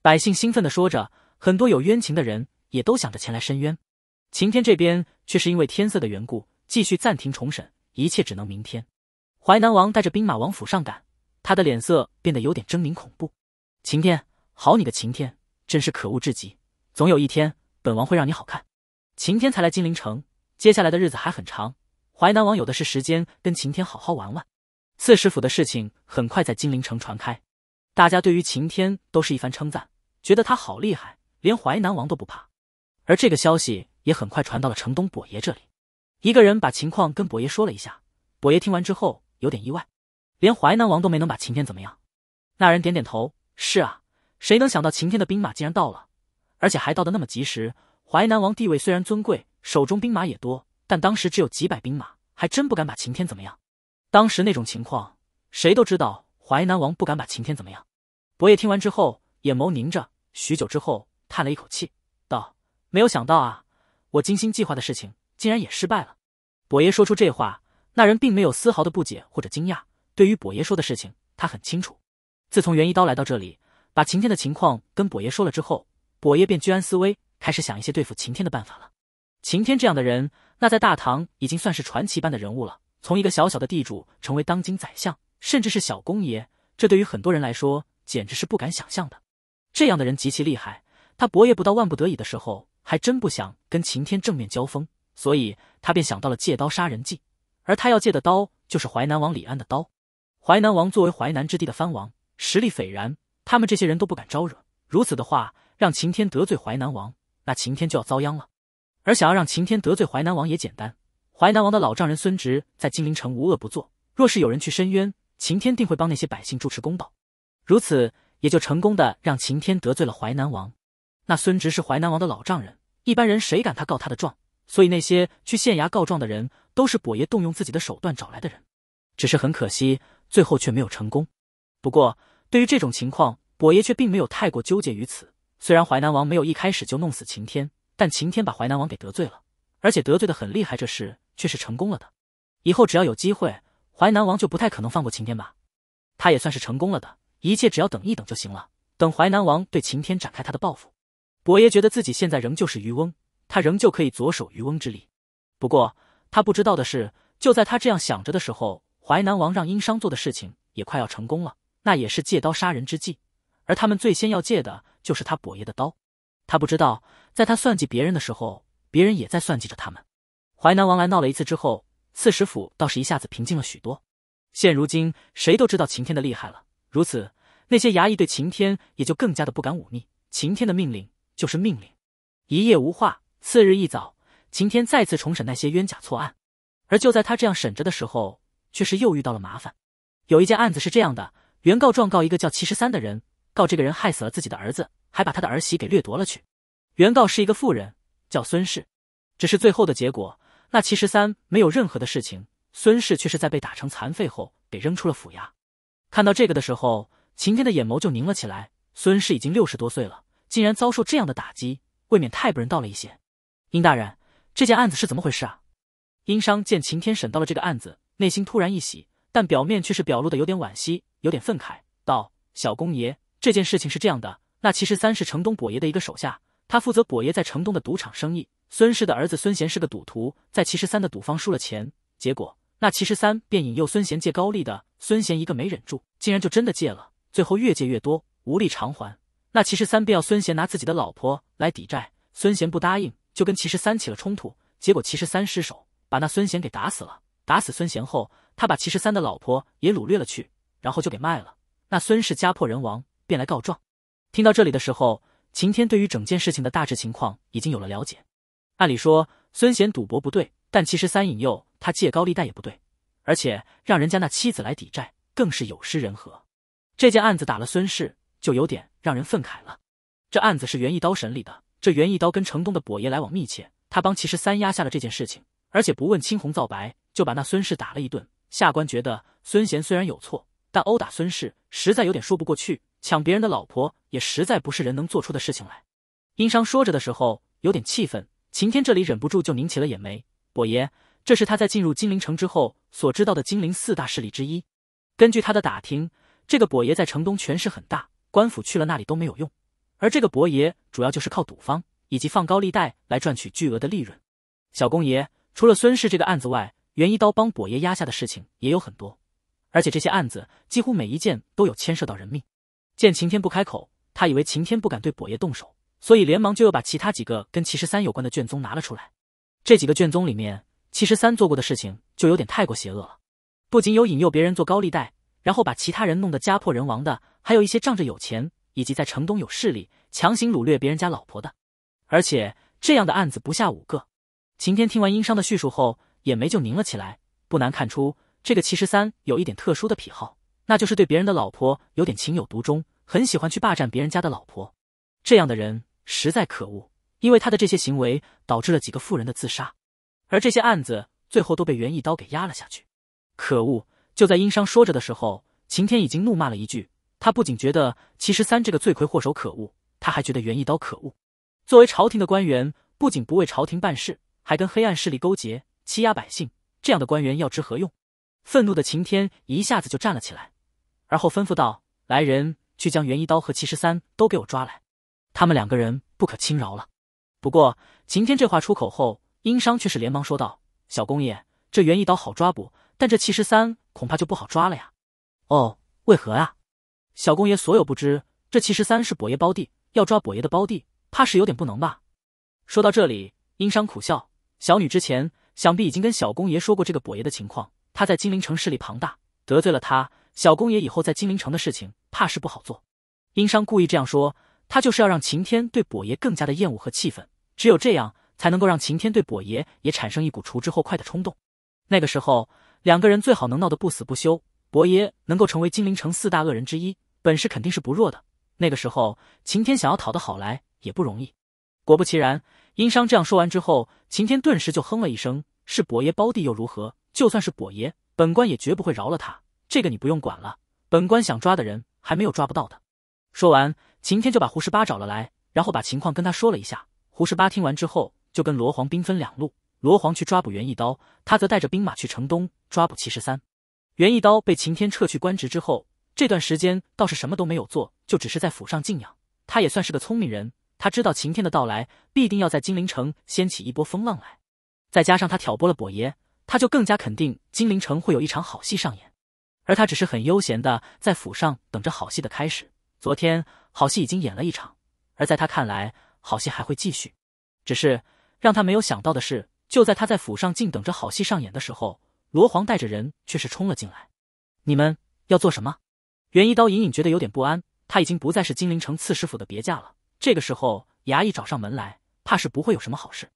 百姓兴奋的说着，很多有冤情的人也都想着前来申冤。晴天这边却是因为天色的缘故，继续暂停重审，一切只能明天。淮南王带着兵马往府上赶，他的脸色变得有点狰狞恐怖。晴天，好你个晴天，真是可恶至极！总有一天，本王会让你好看。晴天才来金陵城，接下来的日子还很长，淮南王有的是时间跟晴天好好玩玩。刺史府的事情很快在金陵城传开，大家对于晴天都是一番称赞。觉得他好厉害，连淮南王都不怕，而这个消息也很快传到了城东伯爷这里。一个人把情况跟伯爷说了一下，伯爷听完之后有点意外，连淮南王都没能把晴天怎么样。那人点点头：“是啊，谁能想到晴天的兵马竟然到了，而且还到的那么及时？淮南王地位虽然尊贵，手中兵马也多，但当时只有几百兵马，还真不敢把晴天怎么样。当时那种情况，谁都知道淮南王不敢把晴天怎么样。”伯爷听完之后，眼眸凝着。许久之后，叹了一口气，道：“没有想到啊，我精心计划的事情竟然也失败了。”伯爷说出这话，那人并没有丝毫的不解或者惊讶。对于伯爷说的事情，他很清楚。自从袁一刀来到这里，把晴天的情况跟伯爷说了之后，伯爷便居安思危，开始想一些对付晴天的办法了。晴天这样的人，那在大唐已经算是传奇般的人物了。从一个小小的地主，成为当今宰相，甚至是小公爷，这对于很多人来说，简直是不敢想象的。这样的人极其厉害，他伯爷不到万不得已的时候，还真不想跟晴天正面交锋，所以他便想到了借刀杀人计，而他要借的刀就是淮南王李安的刀。淮南王作为淮南之地的藩王，实力斐然，他们这些人都不敢招惹。如此的话，让晴天得罪淮南王，那晴天就要遭殃了。而想要让晴天得罪淮南王也简单，淮南王的老丈人孙植在金陵城无恶不作，若是有人去申冤，晴天定会帮那些百姓主持公道，如此。也就成功的让晴天得罪了淮南王，那孙植是淮南王的老丈人，一般人谁敢他告他的状？所以那些去县衙告状的人，都是跛爷动用自己的手段找来的人。只是很可惜，最后却没有成功。不过对于这种情况，跛爷却并没有太过纠结于此。虽然淮南王没有一开始就弄死晴天，但晴天把淮南王给得罪了，而且得罪的很厉害，这事却是成功了的。以后只要有机会，淮南王就不太可能放过晴天吧？他也算是成功了的。一切只要等一等就行了，等淮南王对秦天展开他的报复。伯爷觉得自己现在仍旧是渔翁，他仍旧可以左手渔翁之利。不过他不知道的是，就在他这样想着的时候，淮南王让殷商做的事情也快要成功了，那也是借刀杀人之计。而他们最先要借的就是他伯爷的刀。他不知道，在他算计别人的时候，别人也在算计着他们。淮南王来闹了一次之后，刺史府倒是一下子平静了许多。现如今，谁都知道秦天的厉害了。如此，那些衙役对晴天也就更加的不敢忤逆，晴天的命令就是命令。一夜无话，次日一早，晴天再次重审那些冤假错案。而就在他这样审着的时候，却是又遇到了麻烦。有一件案子是这样的：原告状告一个叫齐十三的人，告这个人害死了自己的儿子，还把他的儿媳给掠夺了去。原告是一个妇人，叫孙氏。只是最后的结果，那齐十三没有任何的事情，孙氏却是在被打成残废后给扔出了府衙。看到这个的时候，晴天的眼眸就凝了起来。孙氏已经六十多岁了，竟然遭受这样的打击，未免太不人道了一些。殷大人，这件案子是怎么回事啊？殷商见晴天审到了这个案子，内心突然一喜，但表面却是表露的有点惋惜，有点愤慨，道：“小公爷，这件事情是这样的，那齐十三是城东跛爷的一个手下，他负责跛爷在城东的赌场生意。孙氏的儿子孙贤是个赌徒，在齐十三的赌方输了钱，结果……”那骑士三便引诱孙贤借高利的，孙贤一个没忍住，竟然就真的借了，最后越借越多，无力偿还。那骑士三便要孙贤拿自己的老婆来抵债，孙贤不答应，就跟骑士三起了冲突，结果骑士三失手把那孙贤给打死了。打死孙贤后，他把骑士三的老婆也掳掠了去，然后就给卖了。那孙氏家破人亡，便来告状。听到这里的时候，秦天对于整件事情的大致情况已经有了了解。按理说，孙贤赌博不对，但其实三引诱。他借高利贷也不对，而且让人家那妻子来抵债，更是有失人和。这件案子打了孙氏，就有点让人愤慨了。这案子是袁一刀审理的，这袁一刀跟城东的跛爷来往密切，他帮齐十三压下了这件事情，而且不问青红皂白就把那孙氏打了一顿。下官觉得孙贤虽然有错，但殴打孙氏实在有点说不过去，抢别人的老婆也实在不是人能做出的事情来。殷商说着的时候有点气愤，晴天这里忍不住就拧起了眼眉，跛爷。这是他在进入金陵城之后所知道的金陵四大势力之一。根据他的打听，这个跛爷在城东权势很大，官府去了那里都没有用。而这个跛爷主要就是靠赌方以及放高利贷来赚取巨额的利润。小公爷除了孙氏这个案子外，袁一刀帮跛爷压下的事情也有很多，而且这些案子几乎每一件都有牵涉到人命。见晴天不开口，他以为晴天不敢对跛爷动手，所以连忙就又把其他几个跟七十三有关的卷宗拿了出来。这几个卷宗里面。七十三做过的事情就有点太过邪恶了，不仅有引诱别人做高利贷，然后把其他人弄得家破人亡的，还有一些仗着有钱以及在城东有势力，强行掳掠别人家老婆的，而且这样的案子不下五个。晴天听完殷商的叙述后，眼眉就凝了起来。不难看出，这个七十三有一点特殊的癖好，那就是对别人的老婆有点情有独钟，很喜欢去霸占别人家的老婆。这样的人实在可恶，因为他的这些行为导致了几个富人的自杀。而这些案子最后都被袁一刀给压了下去。可恶！就在殷商说着的时候，秦天已经怒骂了一句。他不仅觉得七十三这个罪魁祸首可恶，他还觉得袁一刀可恶。作为朝廷的官员，不仅不为朝廷办事，还跟黑暗势力勾结，欺压百姓，这样的官员要之何用？愤怒的秦天一下子就站了起来，而后吩咐道：“来人，去将袁一刀和七十三都给我抓来，他们两个人不可轻饶了。”不过，秦天这话出口后。殷商却是连忙说道：“小公爷，这元一刀好抓捕，但这七十三恐怕就不好抓了呀。”“哦，为何啊？”“小公爷所有不知，这七十三是跛爷胞弟，要抓跛爷的胞弟，怕是有点不能吧？”说到这里，殷商苦笑：“小女之前想必已经跟小公爷说过这个跛爷的情况，他在金陵城势力庞大，得罪了他，小公爷以后在金陵城的事情怕是不好做。”殷商故意这样说，他就是要让秦天对跛爷更加的厌恶和气愤，只有这样。才能够让晴天对跛爷也产生一股除之后快的冲动。那个时候，两个人最好能闹得不死不休。跛爷能够成为金陵城四大恶人之一，本事肯定是不弱的。那个时候，晴天想要讨得好来也不容易。果不其然，殷商这样说完之后，晴天顿时就哼了一声：“是跛爷胞弟又如何？就算是跛爷，本官也绝不会饶了他。这个你不用管了，本官想抓的人还没有抓不到的。”说完，晴天就把胡十八找了来，然后把情况跟他说了一下。胡十八听完之后。就跟罗皇兵分两路，罗皇去抓捕袁一刀，他则带着兵马去城东抓捕七十三。袁一刀被秦天撤去官职之后，这段时间倒是什么都没有做，就只是在府上静养。他也算是个聪明人，他知道秦天的到来必定要在金陵城掀起一波风浪来，再加上他挑拨了跛爷，他就更加肯定金陵城会有一场好戏上演。而他只是很悠闲的在府上等着好戏的开始。昨天好戏已经演了一场，而在他看来，好戏还会继续，只是。让他没有想到的是，就在他在府上静等着好戏上演的时候，罗皇带着人却是冲了进来。你们要做什么？袁一刀隐隐觉得有点不安。他已经不再是金陵城刺史府的别驾了，这个时候衙役找上门来，怕是不会有什么好事。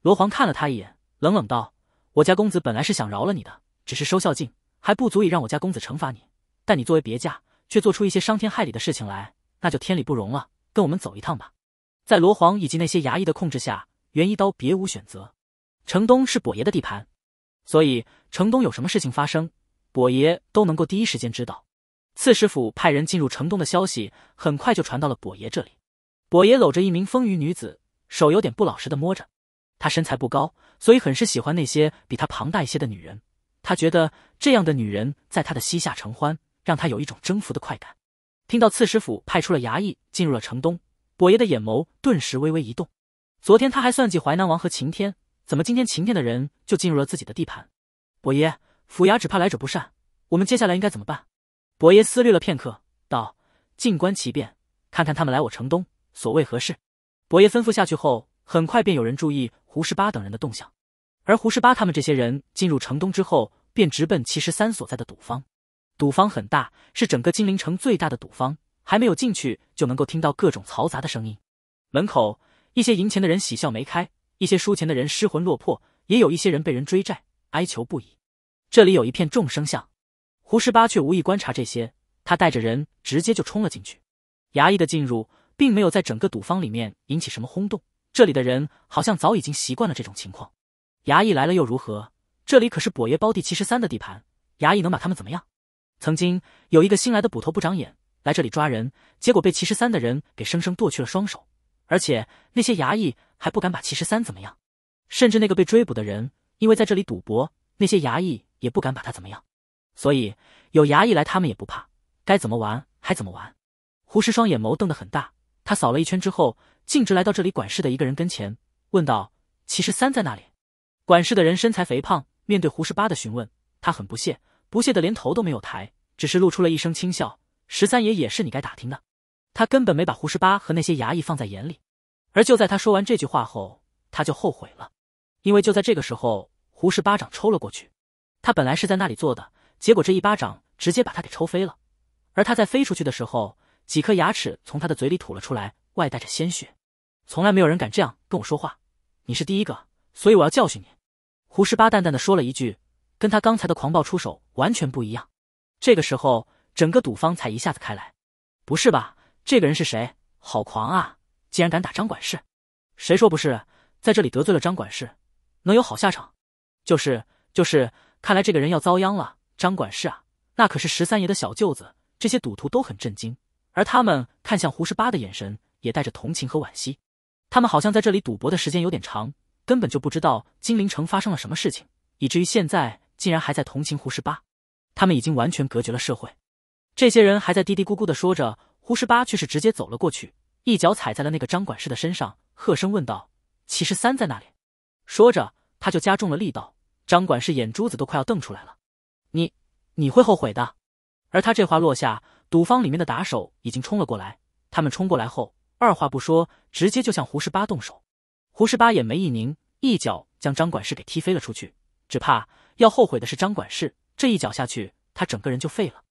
罗皇看了他一眼，冷冷道：“我家公子本来是想饶了你的，只是收效敬还不足以让我家公子惩罚你，但你作为别驾却做出一些伤天害理的事情来，那就天理不容了。跟我们走一趟吧。”在罗皇以及那些衙役的控制下。袁一刀别无选择，城东是跛爷的地盘，所以城东有什么事情发生，跛爷都能够第一时间知道。刺史府派人进入城东的消息很快就传到了跛爷这里。跛爷搂着一名风腴女子，手有点不老实的摸着。他身材不高，所以很是喜欢那些比他庞大一些的女人。他觉得这样的女人在他的膝下承欢，让他有一种征服的快感。听到刺史府派出了衙役进入了城东，跛爷的眼眸顿时微微一动。昨天他还算计淮南王和晴天，怎么今天晴天的人就进入了自己的地盘？伯爷府衙只怕来者不善，我们接下来应该怎么办？伯爷思虑了片刻，道：“静观其变，看看他们来我城东所谓何事。”伯爷吩咐下去后，很快便有人注意胡十八等人的动向。而胡十八他们这些人进入城东之后，便直奔七十三所在的赌坊。赌坊很大，是整个金陵城最大的赌坊。还没有进去，就能够听到各种嘈杂的声音。门口。一些赢钱的人喜笑眉开，一些输钱的人失魂落魄，也有一些人被人追债，哀求不已。这里有一片众生相，胡十八却无意观察这些，他带着人直接就冲了进去。衙役的进入并没有在整个赌坊里面引起什么轰动，这里的人好像早已经习惯了这种情况。衙役来了又如何？这里可是跛爷胞弟齐十三的地盘，衙役能把他们怎么样？曾经有一个新来的捕头不长眼，来这里抓人，结果被齐十三的人给生生剁去了双手。而且那些衙役还不敢把齐十三怎么样，甚至那个被追捕的人，因为在这里赌博，那些衙役也不敢把他怎么样。所以有衙役来，他们也不怕，该怎么玩还怎么玩。胡十双眼眸瞪得很大，他扫了一圈之后，径直来到这里管事的一个人跟前，问道：“齐十三在哪里？”管事的人身材肥胖，面对胡十八的询问，他很不屑，不屑的连头都没有抬，只是露出了一声轻笑：“十三爷也是你该打听的。”他根本没把胡十八和那些衙役放在眼里，而就在他说完这句话后，他就后悔了，因为就在这个时候，胡十八掌抽了过去，他本来是在那里坐的，结果这一巴掌直接把他给抽飞了，而他在飞出去的时候，几颗牙齿从他的嘴里吐了出来，外带着鲜血。从来没有人敢这样跟我说话，你是第一个，所以我要教训你。”胡十八淡淡的说了一句，跟他刚才的狂暴出手完全不一样。这个时候，整个赌方才一下子开来，不是吧？这个人是谁？好狂啊！竟然敢打张管事！谁说不是？在这里得罪了张管事，能有好下场？就是就是，看来这个人要遭殃了。张管事啊，那可是十三爷的小舅子。这些赌徒都很震惊，而他们看向胡十八的眼神也带着同情和惋惜。他们好像在这里赌博的时间有点长，根本就不知道金陵城发生了什么事情，以至于现在竟然还在同情胡十八。他们已经完全隔绝了社会。这些人还在嘀嘀咕咕的说着。胡十八却是直接走了过去，一脚踩在了那个张管事的身上，喝声问道：“七十三在哪里？”说着，他就加重了力道。张管事眼珠子都快要瞪出来了，“你，你会后悔的。”而他这话落下，赌坊里面的打手已经冲了过来。他们冲过来后，二话不说，直接就向胡十八动手。胡十八眼眉一拧，一脚将张管事给踢飞了出去。只怕要后悔的是张管事这一脚下去，他整个人就废了。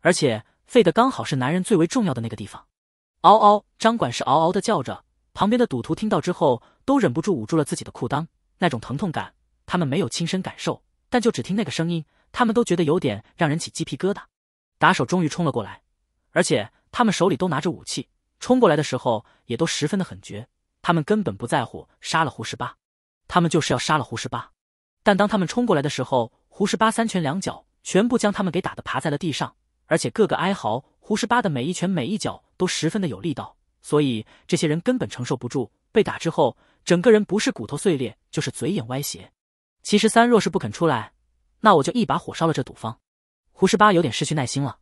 而且。废的刚好是男人最为重要的那个地方，嗷嗷！张管事嗷嗷的叫着，旁边的赌徒听到之后都忍不住捂住了自己的裤裆，那种疼痛感他们没有亲身感受，但就只听那个声音，他们都觉得有点让人起鸡皮疙瘩。打手终于冲了过来，而且他们手里都拿着武器，冲过来的时候也都十分的狠绝，他们根本不在乎杀了胡十八，他们就是要杀了胡十八。但当他们冲过来的时候，胡十八三拳两脚全部将他们给打得爬在了地上。而且个个哀嚎，胡十八的每一拳每一脚都十分的有力道，所以这些人根本承受不住。被打之后，整个人不是骨头碎裂，就是嘴眼歪斜。七十三若是不肯出来，那我就一把火烧了这赌坊。胡十八有点失去耐心了。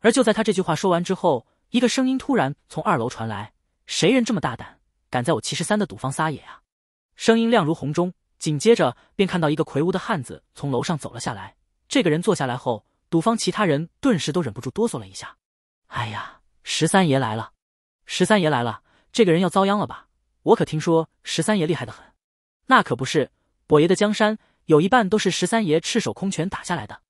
而就在他这句话说完之后，一个声音突然从二楼传来：“谁人这么大胆，敢在我七十三的赌坊撒野啊？”声音亮如红钟，紧接着便看到一个魁梧的汉子从楼上走了下来。这个人坐下来后。赌坊其他人顿时都忍不住哆嗦了一下。哎呀，十三爷来了！十三爷来了！这个人要遭殃了吧？我可听说十三爷厉害的很。那可不是，跛爷的江山有一半都是十三爷赤手空拳打下来的。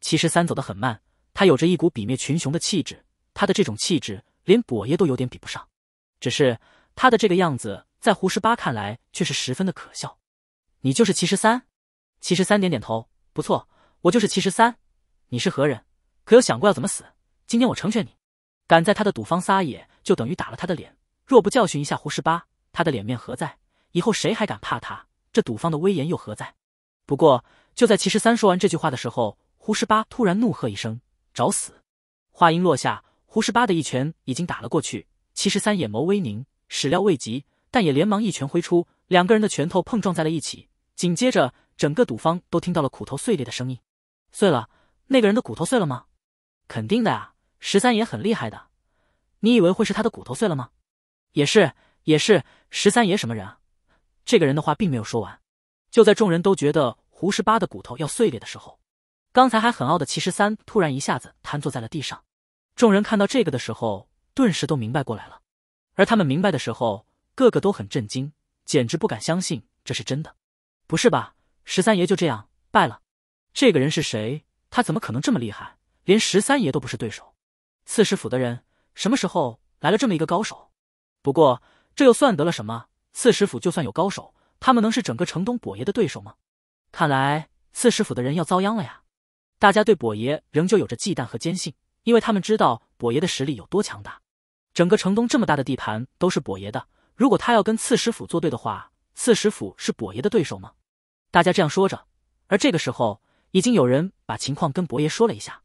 七十三走得很慢，他有着一股比灭群雄的气质，他的这种气质连跛爷都有点比不上。只是他的这个样子，在胡十八看来却是十分的可笑。你就是七十三？七十三点点头，不错，我就是七十三。你是何人？可有想过要怎么死？今天我成全你！敢在他的赌坊撒野，就等于打了他的脸。若不教训一下胡十八，他的脸面何在？以后谁还敢怕他？这赌坊的威严又何在？不过，就在齐十三说完这句话的时候，胡十八突然怒喝一声：“找死！”话音落下，胡十八的一拳已经打了过去。齐十三眼眸微凝，始料未及，但也连忙一拳挥出。两个人的拳头碰撞在了一起，紧接着，整个赌坊都听到了骨头碎裂的声音。碎了。那个人的骨头碎了吗？肯定的啊，十三爷很厉害的。你以为会是他的骨头碎了吗？也是，也是。十三爷什么人啊？这个人的话并没有说完。就在众人都觉得胡十八的骨头要碎裂的时候，刚才还很傲的七十三突然一下子瘫坐在了地上。众人看到这个的时候，顿时都明白过来了。而他们明白的时候，个个都很震惊，简直不敢相信这是真的。不是吧，十三爷就这样败了？这个人是谁？他怎么可能这么厉害？连十三爷都不是对手。刺史府的人什么时候来了这么一个高手？不过这又算得了什么？刺史府就算有高手，他们能是整个城东跛爷的对手吗？看来刺史府的人要遭殃了呀！大家对跛爷仍旧有着忌惮和坚信，因为他们知道跛爷的实力有多强大。整个城东这么大的地盘都是跛爷的，如果他要跟刺史府作对的话，刺史府是跛爷的对手吗？大家这样说着，而这个时候。已经有人把情况跟伯爷说了一下，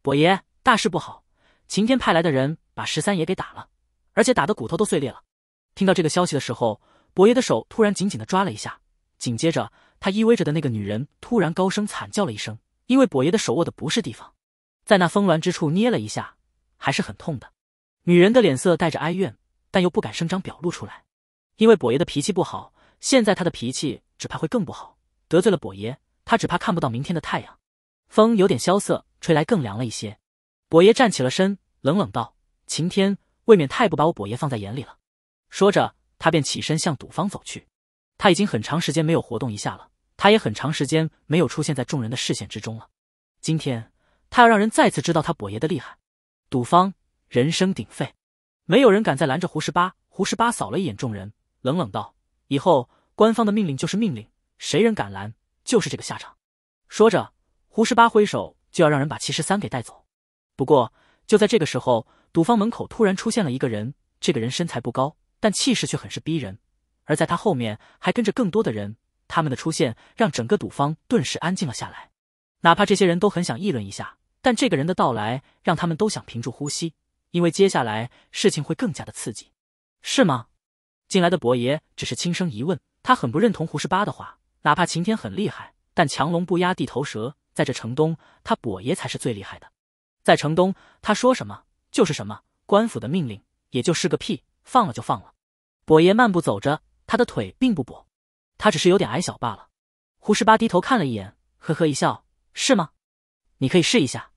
伯爷大事不好，晴天派来的人把十三爷给打了，而且打的骨头都碎裂了。听到这个消息的时候，伯爷的手突然紧紧的抓了一下，紧接着他依偎着的那个女人突然高声惨叫了一声，因为伯爷的手握的不是地方，在那峰峦之处捏了一下，还是很痛的。女人的脸色带着哀怨，但又不敢声张表露出来，因为伯爷的脾气不好，现在他的脾气只怕会更不好，得罪了伯爷。他只怕看不到明天的太阳。风有点萧瑟，吹来更凉了一些。伯爷站起了身，冷冷道：“晴天，未免太不把我伯爷放在眼里了。”说着，他便起身向赌坊走去。他已经很长时间没有活动一下了，他也很长时间没有出现在众人的视线之中了。今天，他要让人再次知道他伯爷的厉害。赌坊人声鼎沸，没有人敢再拦着胡十八。胡十八扫了一眼众人，冷冷道：“以后官方的命令就是命令，谁人敢拦？”就是这个下场。说着，胡十八挥手就要让人把七十三给带走。不过就在这个时候，赌坊门口突然出现了一个人。这个人身材不高，但气势却很是逼人。而在他后面还跟着更多的人。他们的出现让整个赌坊顿时安静了下来。哪怕这些人都很想议论一下，但这个人的到来让他们都想屏住呼吸，因为接下来事情会更加的刺激。是吗？进来的伯爷只是轻声一问，他很不认同胡十八的话。哪怕晴天很厉害，但强龙不压地头蛇。在这城东，他跛爷才是最厉害的。在城东，他说什么就是什么，官府的命令也就是个屁，放了就放了。跛爷慢步走着，他的腿并不跛，他只是有点矮小罢了。胡十八低头看了一眼，呵呵一笑：“是吗？你可以试一下。”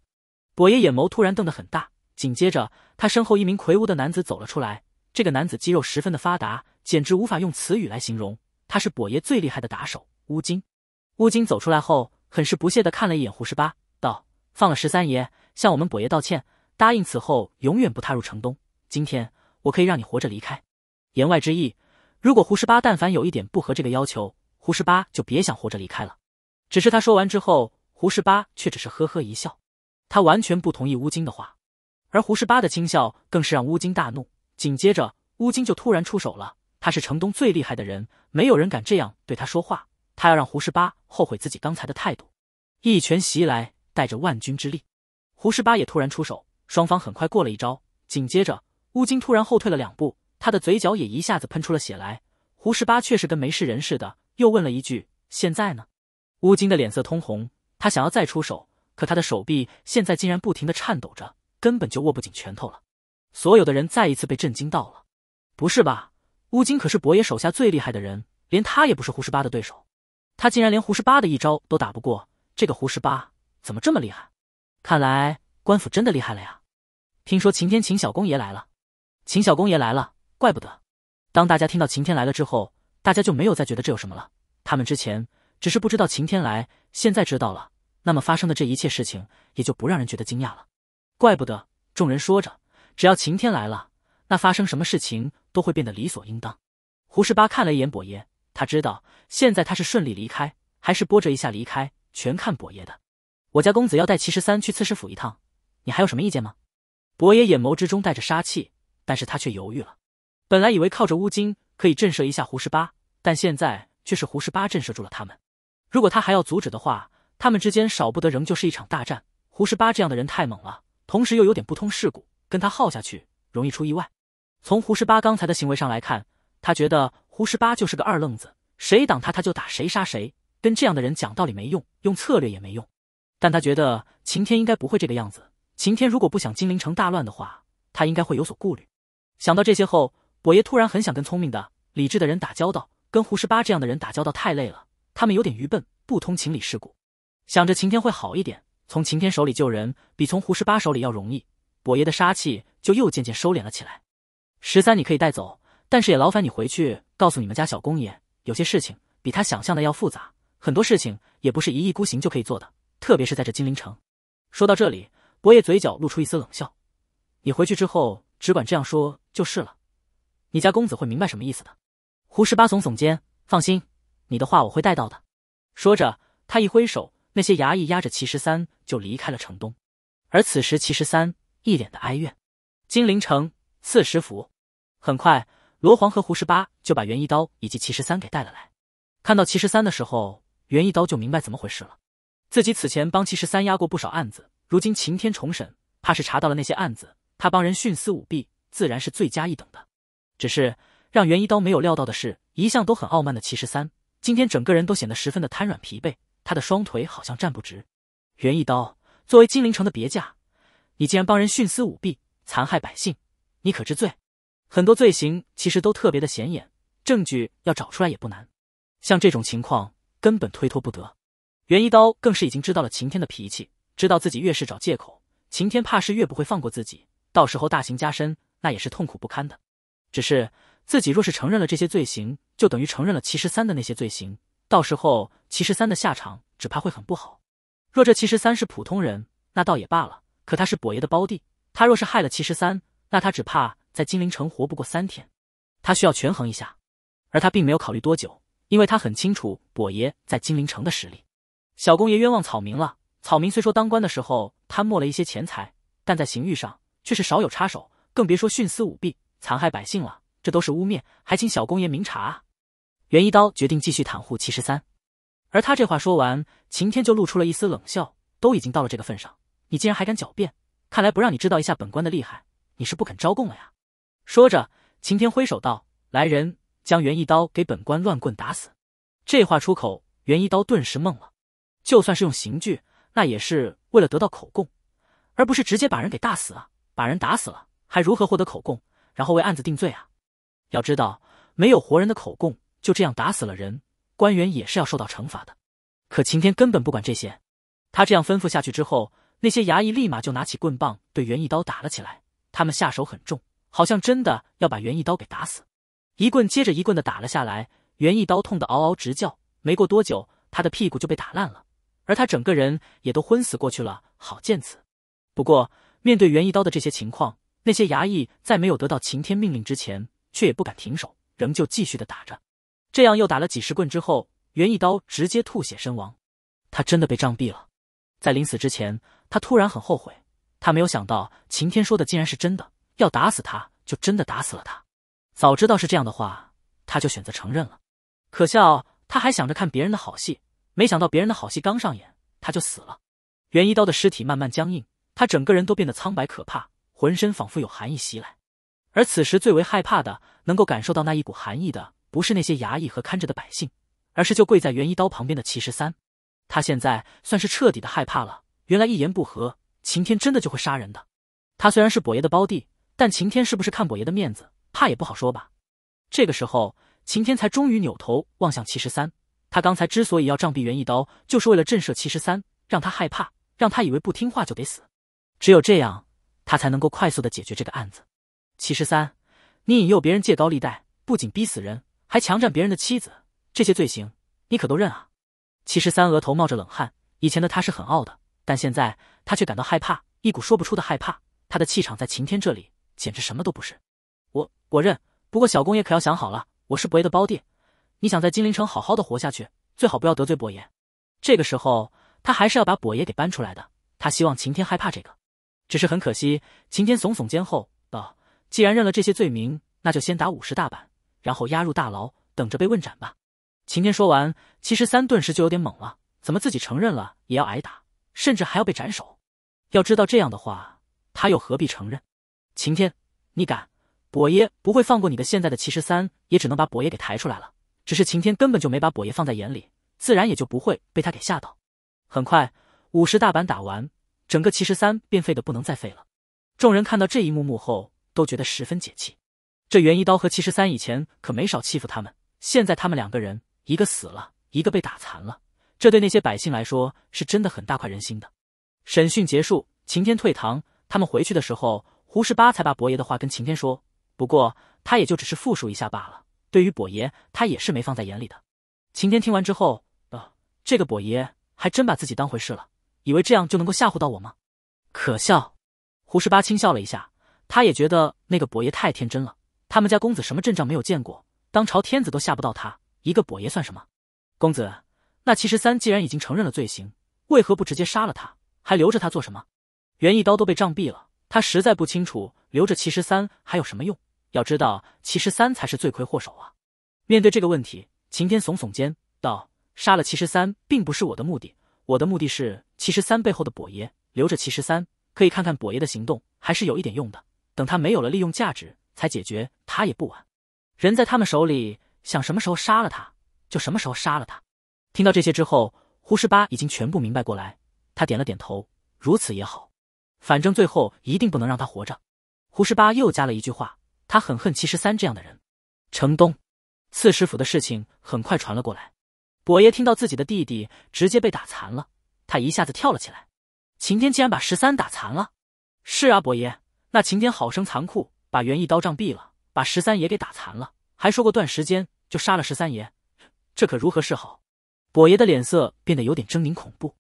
跛爷眼眸突然瞪得很大，紧接着他身后一名魁梧的男子走了出来。这个男子肌肉十分的发达，简直无法用词语来形容。他是跛爷最厉害的打手。乌金，乌金走出来后，很是不屑的看了一眼胡十八，道：“放了十三爷，向我们伯爷道歉，答应此后永远不踏入城东。今天我可以让你活着离开。”言外之意，如果胡十八但凡有一点不合这个要求，胡十八就别想活着离开了。只是他说完之后，胡十八却只是呵呵一笑，他完全不同意乌金的话，而胡十八的轻笑更是让乌金大怒。紧接着，乌金就突然出手了。他是城东最厉害的人，没有人敢这样对他说话。他要让胡十八后悔自己刚才的态度，一拳袭来，带着万钧之力。胡十八也突然出手，双方很快过了一招。紧接着，乌金突然后退了两步，他的嘴角也一下子喷出了血来。胡十八却是跟没事人似的，又问了一句：“现在呢？”乌金的脸色通红，他想要再出手，可他的手臂现在竟然不停的颤抖着，根本就握不紧拳头了。所有的人再一次被震惊到了。不是吧？乌金可是伯爷手下最厉害的人，连他也不是胡十八的对手。他竟然连胡十八的一招都打不过，这个胡十八怎么这么厉害？看来官府真的厉害了呀！听说晴天秦小公爷来了，秦小公爷来了，怪不得。当大家听到晴天来了之后，大家就没有再觉得这有什么了。他们之前只是不知道晴天来，现在知道了，那么发生的这一切事情也就不让人觉得惊讶了。怪不得众人说着，只要晴天来了，那发生什么事情都会变得理所应当。胡十八看了一眼跛爷。他知道现在他是顺利离开，还是波折一下离开，全看伯爷的。我家公子要带齐十三去刺史府一趟，你还有什么意见吗？伯爷眼眸之中带着杀气，但是他却犹豫了。本来以为靠着乌金可以震慑一下胡十八，但现在却是胡十八震慑住了他们。如果他还要阻止的话，他们之间少不得仍旧是一场大战。胡十八这样的人太猛了，同时又有点不通世故，跟他耗下去容易出意外。从胡十八刚才的行为上来看，他觉得。胡十八就是个二愣子，谁挡他他就打谁，杀谁。跟这样的人讲道理没用，用策略也没用。但他觉得晴天应该不会这个样子。晴天如果不想金陵城大乱的话，他应该会有所顾虑。想到这些后，柏爷突然很想跟聪明的、理智的人打交道，跟胡十八这样的人打交道太累了。他们有点愚笨，不通情理世故。想着晴天会好一点，从晴天手里救人比从胡十八手里要容易。柏爷的杀气就又渐渐收敛了起来。十三，你可以带走。但是也劳烦你回去告诉你们家小公爷，有些事情比他想象的要复杂，很多事情也不是一意孤行就可以做的，特别是在这金陵城。说到这里，伯爷嘴角露出一丝冷笑：“你回去之后只管这样说就是了，你家公子会明白什么意思的。”胡十八耸耸肩，放心，你的话我会带到的。说着，他一挥手，那些衙役押着齐十三就离开了城东。而此时，齐十三一脸的哀怨。金陵城刺史府，很快。罗皇和胡十八就把袁一刀以及齐十三给带了来。看到齐十三的时候，袁一刀就明白怎么回事了。自己此前帮齐十三压过不少案子，如今晴天重审，怕是查到了那些案子。他帮人徇私舞弊，自然是罪加一等的。只是让袁一刀没有料到的是，一向都很傲慢的齐十三，今天整个人都显得十分的瘫软疲惫，他的双腿好像站不直。袁一刀，作为金陵城的别驾，你竟然帮人徇私舞弊，残害百姓，你可知罪？很多罪行其实都特别的显眼，证据要找出来也不难。像这种情况根本推脱不得。袁一刀更是已经知道了晴天的脾气，知道自己越是找借口，晴天怕是越不会放过自己。到时候大刑加身，那也是痛苦不堪的。只是自己若是承认了这些罪行，就等于承认了七十三的那些罪行，到时候七十三的下场只怕会很不好。若这七十三是普通人，那倒也罢了。可他是跛爷的胞弟，他若是害了七十三，那他只怕……在金陵城活不过三天，他需要权衡一下，而他并没有考虑多久，因为他很清楚跛爷在金陵城的实力。小公爷冤枉草民了，草民虽说当官的时候贪墨了一些钱财，但在刑狱上却是少有插手，更别说徇私舞弊、残害百姓了，这都是污蔑，还请小公爷明察啊！袁一刀决定继续袒护七十三，而他这话说完，晴天就露出了一丝冷笑。都已经到了这个份上，你竟然还敢狡辩？看来不让你知道一下本官的厉害，你是不肯招供了呀！说着，秦天挥手道：“来人，将袁一刀给本官乱棍打死！”这话出口，袁一刀顿时懵了。就算是用刑具，那也是为了得到口供，而不是直接把人给打死啊！把人打死了，还如何获得口供，然后为案子定罪啊？要知道，没有活人的口供，就这样打死了人，官员也是要受到惩罚的。可秦天根本不管这些，他这样吩咐下去之后，那些衙役立马就拿起棍棒对袁一刀打了起来，他们下手很重。好像真的要把袁一刀给打死，一棍接着一棍的打了下来，袁一刀痛得嗷嗷直叫。没过多久，他的屁股就被打烂了，而他整个人也都昏死过去了。好见此，不过面对袁一刀的这些情况，那些衙役在没有得到晴天命令之前，却也不敢停手，仍旧继续的打着。这样又打了几十棍之后，袁一刀直接吐血身亡，他真的被杖毙了。在临死之前，他突然很后悔，他没有想到晴天说的竟然是真的。要打死他，就真的打死了他。早知道是这样的话，他就选择承认了。可笑，他还想着看别人的好戏，没想到别人的好戏刚上演，他就死了。袁一刀的尸体慢慢僵硬，他整个人都变得苍白可怕，浑身仿佛有寒意袭来。而此时最为害怕的，能够感受到那一股寒意的，不是那些衙役和看着的百姓，而是就跪在袁一刀旁边的齐十三。他现在算是彻底的害怕了。原来一言不合，晴天真的就会杀人的。他虽然是跛爷的胞弟。但晴天是不是看伯爷的面子，怕也不好说吧。这个时候，晴天才终于扭头望向七十三。他刚才之所以要杖毙袁一刀，就是为了震慑七十三，让他害怕，让他以为不听话就得死。只有这样，他才能够快速的解决这个案子。七十三，你引诱别人借高利贷，不仅逼死人，还强占别人的妻子，这些罪行你可都认啊！七十三额头冒着冷汗，以前的他是很傲的，但现在他却感到害怕，一股说不出的害怕。他的气场在晴天这里。简直什么都不是，我我认。不过小公爷可要想好了，我是伯爷的胞弟，你想在金陵城好好的活下去，最好不要得罪伯爷。这个时候，他还是要把伯爷给搬出来的。他希望晴天害怕这个，只是很可惜，晴天耸耸肩后道：“既然认了这些罪名，那就先打五十大板，然后押入大牢，等着被问斩吧。”晴天说完，其十三顿时就有点懵了：怎么自己承认了也要挨打，甚至还要被斩首？要知道这样的话，他又何必承认？晴天，你敢，伯爷不会放过你的。现在的七十三也只能把伯爷给抬出来了。只是晴天根本就没把伯爷放在眼里，自然也就不会被他给吓到。很快，五十大板打完，整个七十三便废的不能再废了。众人看到这一幕幕后，都觉得十分解气。这袁一刀和七十三以前可没少欺负他们，现在他们两个人，一个死了，一个被打残了，这对那些百姓来说是真的很大快人心的。审讯结束，晴天退堂，他们回去的时候。胡十八才把伯爷的话跟晴天说，不过他也就只是复述一下罢了。对于伯爷，他也是没放在眼里的。晴天听完之后，呃，这个伯爷还真把自己当回事了，以为这样就能够吓唬到我吗？可笑！胡十八轻笑了一下，他也觉得那个伯爷太天真了。他们家公子什么阵仗没有见过？当朝天子都吓不到他，一个伯爷算什么？公子，那七十三既然已经承认了罪行，为何不直接杀了他，还留着他做什么？袁一刀都被杖毙了。他实在不清楚留着七十三还有什么用，要知道七十三才是罪魁祸首啊！面对这个问题，秦天耸耸肩道：“杀了七十三并不是我的目的，我的目的是七十三背后的跛爷。留着七十三，可以看看跛爷的行动，还是有一点用的。等他没有了利用价值，才解决他也不晚。人在他们手里，想什么时候杀了他，就什么时候杀了他。”听到这些之后，胡十八已经全部明白过来，他点了点头：“如此也好。”反正最后一定不能让他活着。胡十八又加了一句话，他很恨七十三这样的人。城东，刺史府的事情很快传了过来。伯爷听到自己的弟弟直接被打残了，他一下子跳了起来。晴天竟然把十三打残了！是啊，伯爷，那晴天好生残酷，把袁一刀杖毙了，把十三爷给打残了，还说过段时间就杀了十三爷。这可如何是好？伯爷的脸色变得有点狰狞恐怖。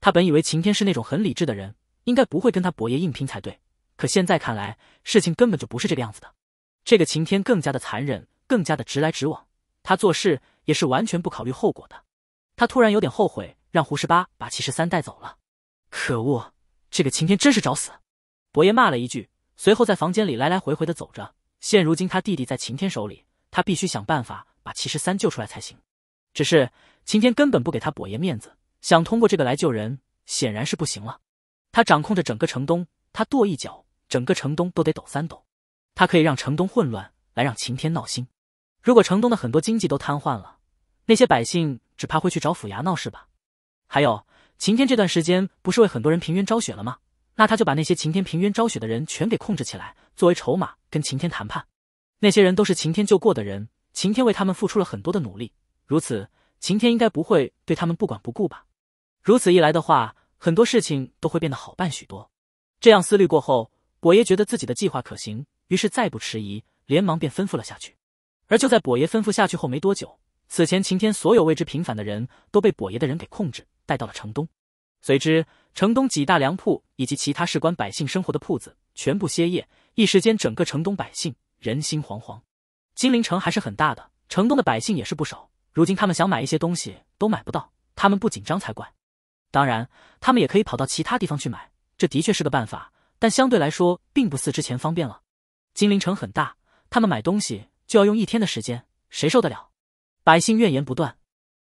他本以为晴天是那种很理智的人。应该不会跟他伯爷硬拼才对，可现在看来，事情根本就不是这个样子的。这个晴天更加的残忍，更加的直来直往，他做事也是完全不考虑后果的。他突然有点后悔，让胡十八把七十三带走了。可恶，这个晴天真是找死！伯爷骂了一句，随后在房间里来来回回的走着。现如今他弟弟在晴天手里，他必须想办法把七十三救出来才行。只是晴天根本不给他伯爷面子，想通过这个来救人，显然是不行了。他掌控着整个城东，他跺一脚，整个城东都得抖三抖。他可以让城东混乱，来让晴天闹心。如果城东的很多经济都瘫痪了，那些百姓只怕会去找府衙闹事吧。还有，晴天这段时间不是为很多人平冤昭雪了吗？那他就把那些晴天平冤昭雪的人全给控制起来，作为筹码跟晴天谈判。那些人都是晴天救过的人，晴天为他们付出了很多的努力，如此，晴天应该不会对他们不管不顾吧？如此一来的话。很多事情都会变得好办许多。这样思虑过后，伯爷觉得自己的计划可行，于是再不迟疑，连忙便吩咐了下去。而就在伯爷吩咐下去后没多久，此前晴天所有为之平反的人都被伯爷的人给控制，带到了城东。随之，城东几大粮铺以及其他事关百姓生活的铺子全部歇业，一时间整个城东百姓人心惶惶。金陵城还是很大的，城东的百姓也是不少，如今他们想买一些东西都买不到，他们不紧张才怪。当然，他们也可以跑到其他地方去买，这的确是个办法，但相对来说，并不似之前方便了。金陵城很大，他们买东西就要用一天的时间，谁受得了？百姓怨言不断。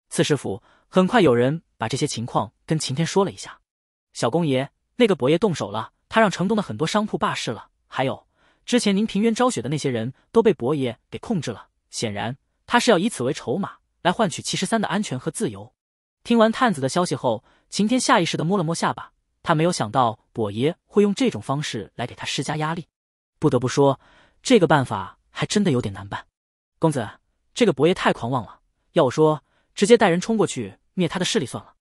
刺史府很快有人把这些情况跟秦天说了一下：“小公爷，那个伯爷动手了，他让城东的很多商铺罢市了，还有之前您平冤昭雪的那些人都被伯爷给控制了。显然，他是要以此为筹码，来换取七十三的安全和自由。”听完探子的消息后。晴天下意识的摸了摸下巴，他没有想到跛爷会用这种方式来给他施加压力。不得不说，这个办法还真的有点难办。公子，这个伯爷太狂妄了，要我说，直接带人冲过去灭他的势力算了。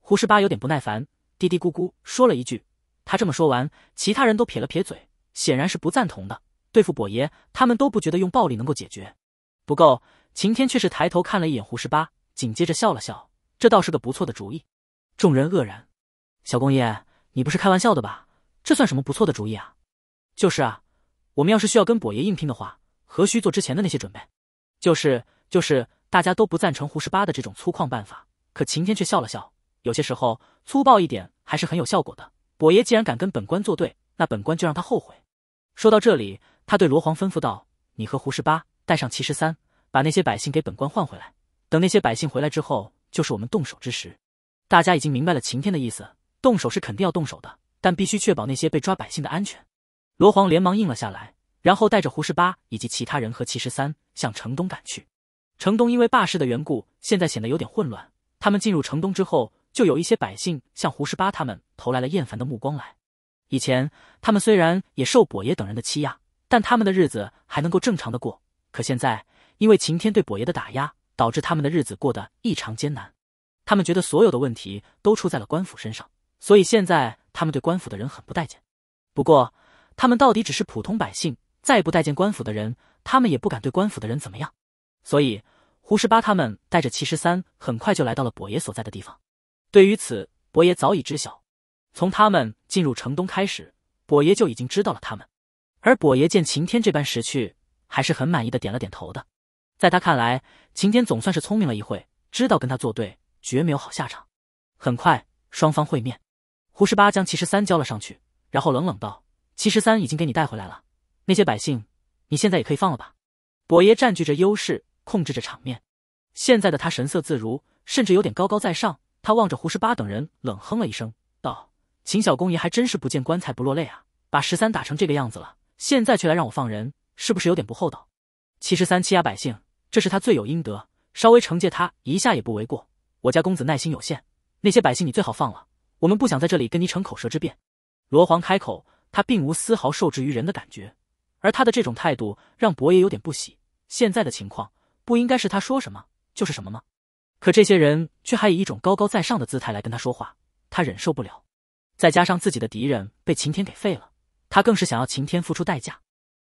胡十八有点不耐烦，嘀嘀咕咕说了一句。他这么说完，其他人都撇了撇嘴，显然是不赞同的。对付跛爷，他们都不觉得用暴力能够解决。不过，晴天却是抬头看了一眼胡十八，紧接着笑了笑，这倒是个不错的主意。众人愕然：“小公爷，你不是开玩笑的吧？这算什么不错的主意啊？”“就是啊，我们要是需要跟跛爷硬拼的话，何须做之前的那些准备？”“就是就是，大家都不赞成胡十八的这种粗犷办法，可晴天却笑了笑。有些时候，粗暴一点还是很有效果的。跛爷既然敢跟本官作对，那本官就让他后悔。”说到这里，他对罗皇吩咐道：“你和胡十八带上七十三，把那些百姓给本官换回来。等那些百姓回来之后，就是我们动手之时。”大家已经明白了晴天的意思，动手是肯定要动手的，但必须确保那些被抓百姓的安全。罗皇连忙应了下来，然后带着胡十八以及其他人和七十三向城东赶去。城东因为罢市的缘故，现在显得有点混乱。他们进入城东之后，就有一些百姓向胡十八他们投来了厌烦的目光来。以前他们虽然也受跛爷等人的欺压，但他们的日子还能够正常的过。可现在因为晴天对跛爷的打压，导致他们的日子过得异常艰难。他们觉得所有的问题都出在了官府身上，所以现在他们对官府的人很不待见。不过，他们到底只是普通百姓，再不待见官府的人，他们也不敢对官府的人怎么样。所以，胡十八他们带着七十三很快就来到了伯爷所在的地方。对于此，伯爷早已知晓。从他们进入城东开始，伯爷就已经知道了他们。而伯爷见晴天这般识趣，还是很满意的点了点头的。在他看来，晴天总算是聪明了一回，知道跟他作对。绝没有好下场。很快，双方会面，胡十八将七十三交了上去，然后冷冷道：“七十三已经给你带回来了，那些百姓，你现在也可以放了吧。”伯爷占据着优势，控制着场面，现在的他神色自如，甚至有点高高在上。他望着胡十八等人，冷哼了一声，道：“秦小公爷还真是不见棺材不落泪啊！把十三打成这个样子了，现在却来让我放人，是不是有点不厚道？”七十三欺压百姓，这是他罪有应得，稍微惩戒他一下也不为过。我家公子耐心有限，那些百姓你最好放了。我们不想在这里跟你逞口舌之辩。”罗皇开口，他并无丝毫受制于人的感觉，而他的这种态度让伯爷有点不喜。现在的情况不应该是他说什么就是什么吗？可这些人却还以一种高高在上的姿态来跟他说话，他忍受不了。再加上自己的敌人被晴天给废了，他更是想要晴天付出代价。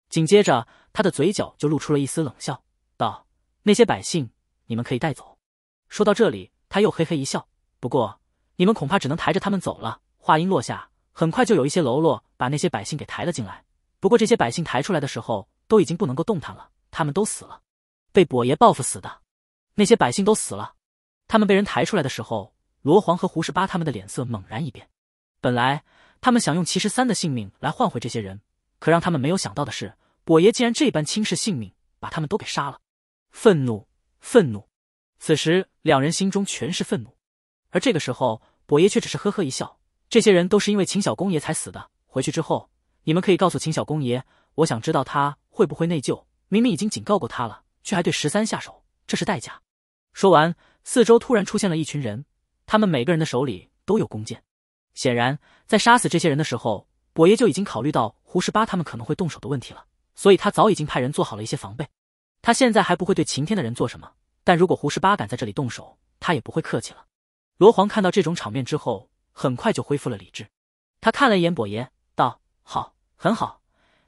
紧接着，他的嘴角就露出了一丝冷笑，道：“那些百姓，你们可以带走。”说到这里。他又嘿嘿一笑，不过你们恐怕只能抬着他们走了。话音落下，很快就有一些喽啰把那些百姓给抬了进来。不过这些百姓抬出来的时候，都已经不能够动弹了，他们都死了，被跛爷报复死的。那些百姓都死了，他们被人抬出来的时候，罗皇和胡十八他们的脸色猛然一变。本来他们想用齐十三的性命来换回这些人，可让他们没有想到的是，跛爷竟然这般轻视性命，把他们都给杀了。愤怒，愤怒！此时，两人心中全是愤怒，而这个时候，伯爷却只是呵呵一笑。这些人都是因为秦小公爷才死的。回去之后，你们可以告诉秦小公爷，我想知道他会不会内疚。明明已经警告过他了，却还对十三下手，这是代价。说完，四周突然出现了一群人，他们每个人的手里都有弓箭。显然，在杀死这些人的时候，伯爷就已经考虑到胡十八他们可能会动手的问题了，所以他早已经派人做好了一些防备。他现在还不会对晴天的人做什么。但如果胡十八敢在这里动手，他也不会客气了。罗皇看到这种场面之后，很快就恢复了理智。他看了一眼伯爷，道：“好，很好，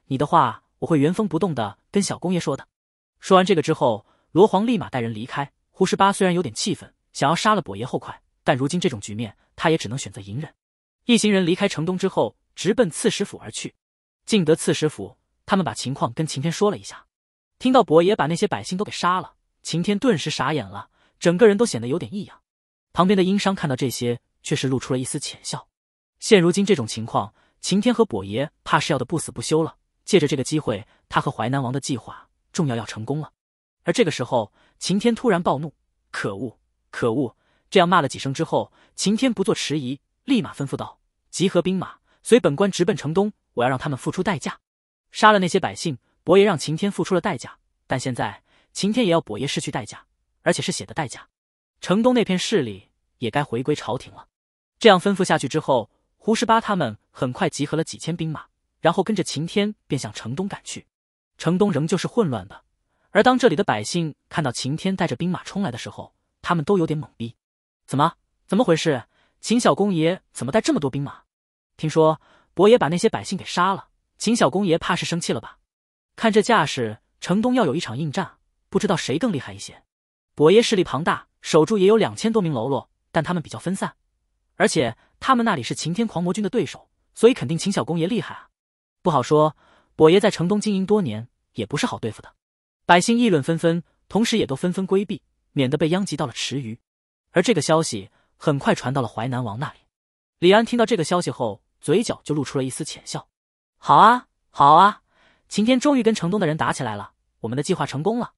你的话我会原封不动的跟小公爷说的。”说完这个之后，罗皇立马带人离开。胡十八虽然有点气愤，想要杀了伯爷后快，但如今这种局面，他也只能选择隐忍。一行人离开城东之后，直奔刺史府而去。进得刺史府，他们把情况跟晴天说了一下。听到伯爷把那些百姓都给杀了。晴天顿时傻眼了，整个人都显得有点异样。旁边的殷商看到这些，却是露出了一丝浅笑。现如今这种情况，晴天和伯爷怕是要的不死不休了。借着这个机会，他和淮南王的计划重要要成功了。而这个时候，晴天突然暴怒：“可恶！可恶！”这样骂了几声之后，晴天不做迟疑，立马吩咐道：“集合兵马，随本官直奔城东，我要让他们付出代价，杀了那些百姓。”伯爷让晴天付出了代价，但现在。晴天也要伯爷失去代价，而且是血的代价。城东那片势力也该回归朝廷了。这样吩咐下去之后，胡十八他们很快集合了几千兵马，然后跟着晴天便向城东赶去。城东仍旧是混乱的，而当这里的百姓看到晴天带着兵马冲来的时候，他们都有点懵逼：怎么？怎么回事？秦小公爷怎么带这么多兵马？听说伯爷把那些百姓给杀了，秦小公爷怕是生气了吧？看这架势，城东要有一场硬战。不知道谁更厉害一些，伯爷势力庞大，守住也有两千多名喽啰，但他们比较分散，而且他们那里是擎天狂魔军的对手，所以肯定秦小公爷厉害啊！不好说，伯爷在城东经营多年，也不是好对付的。百姓议论纷纷，同时也都纷纷规避，免得被殃及到了池鱼。而这个消息很快传到了淮南王那里。李安听到这个消息后，嘴角就露出了一丝浅笑。好啊，好啊，晴天终于跟城东的人打起来了，我们的计划成功了。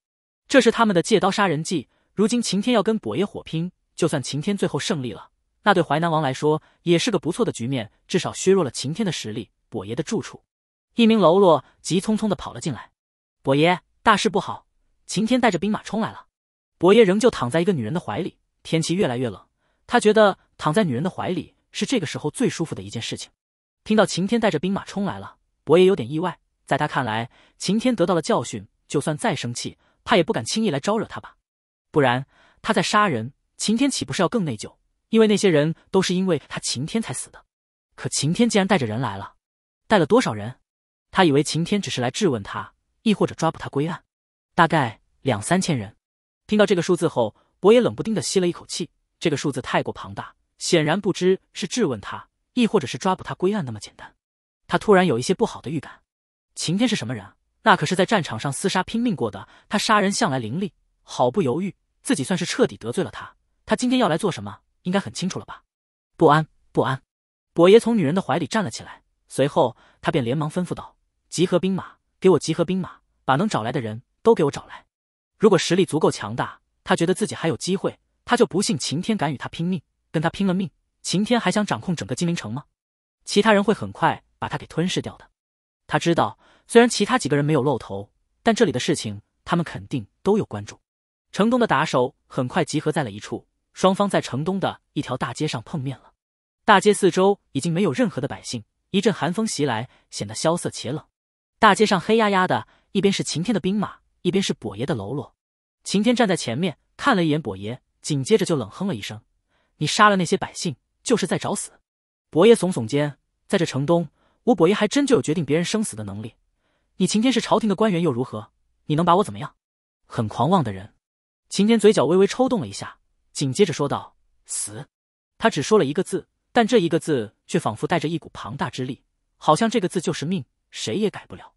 这是他们的借刀杀人计。如今晴天要跟伯爷火拼，就算晴天最后胜利了，那对淮南王来说也是个不错的局面，至少削弱了晴天的实力。伯爷的住处，一名喽啰急匆匆的跑了进来：“伯爷，大事不好，晴天带着兵马冲来了。”伯爷仍旧躺在一个女人的怀里。天气越来越冷，他觉得躺在女人的怀里是这个时候最舒服的一件事情。听到晴天带着兵马冲来了，伯爷有点意外。在他看来，晴天得到了教训，就算再生气。他也不敢轻易来招惹他吧，不然他在杀人，晴天岂不是要更内疚？因为那些人都是因为他晴天才死的。可晴天竟然带着人来了，带了多少人？他以为晴天只是来质问他，亦或者抓捕他归案。大概两三千人。听到这个数字后，伯爷冷不丁的吸了一口气，这个数字太过庞大，显然不知是质问他，亦或者是抓捕他归案那么简单。他突然有一些不好的预感。晴天是什么人？那可是在战场上厮杀拼命过的，他杀人向来凌厉，毫不犹豫，自己算是彻底得罪了他。他今天要来做什么，应该很清楚了吧？不安，不安。伯爷从女人的怀里站了起来，随后他便连忙吩咐道：“集合兵马，给我集合兵马，把能找来的人都给我找来。如果实力足够强大，他觉得自己还有机会。他就不信晴天敢与他拼命，跟他拼了命，晴天还想掌控整个金陵城吗？其他人会很快把他给吞噬掉的。他知道。”虽然其他几个人没有露头，但这里的事情他们肯定都有关注。城东的打手很快集合在了一处，双方在城东的一条大街上碰面了。大街四周已经没有任何的百姓，一阵寒风袭来，显得萧瑟且冷。大街上黑压压的，一边是晴天的兵马，一边是跛爷的喽啰。晴天站在前面看了一眼跛爷，紧接着就冷哼了一声：“你杀了那些百姓，就是在找死。”伯爷耸耸肩，在这城东，我伯爷还真就有决定别人生死的能力。你晴天是朝廷的官员又如何？你能把我怎么样？很狂妄的人。晴天嘴角微微抽动了一下，紧接着说道：“死。”他只说了一个字，但这一个字却仿佛带着一股庞大之力，好像这个字就是命，谁也改不了，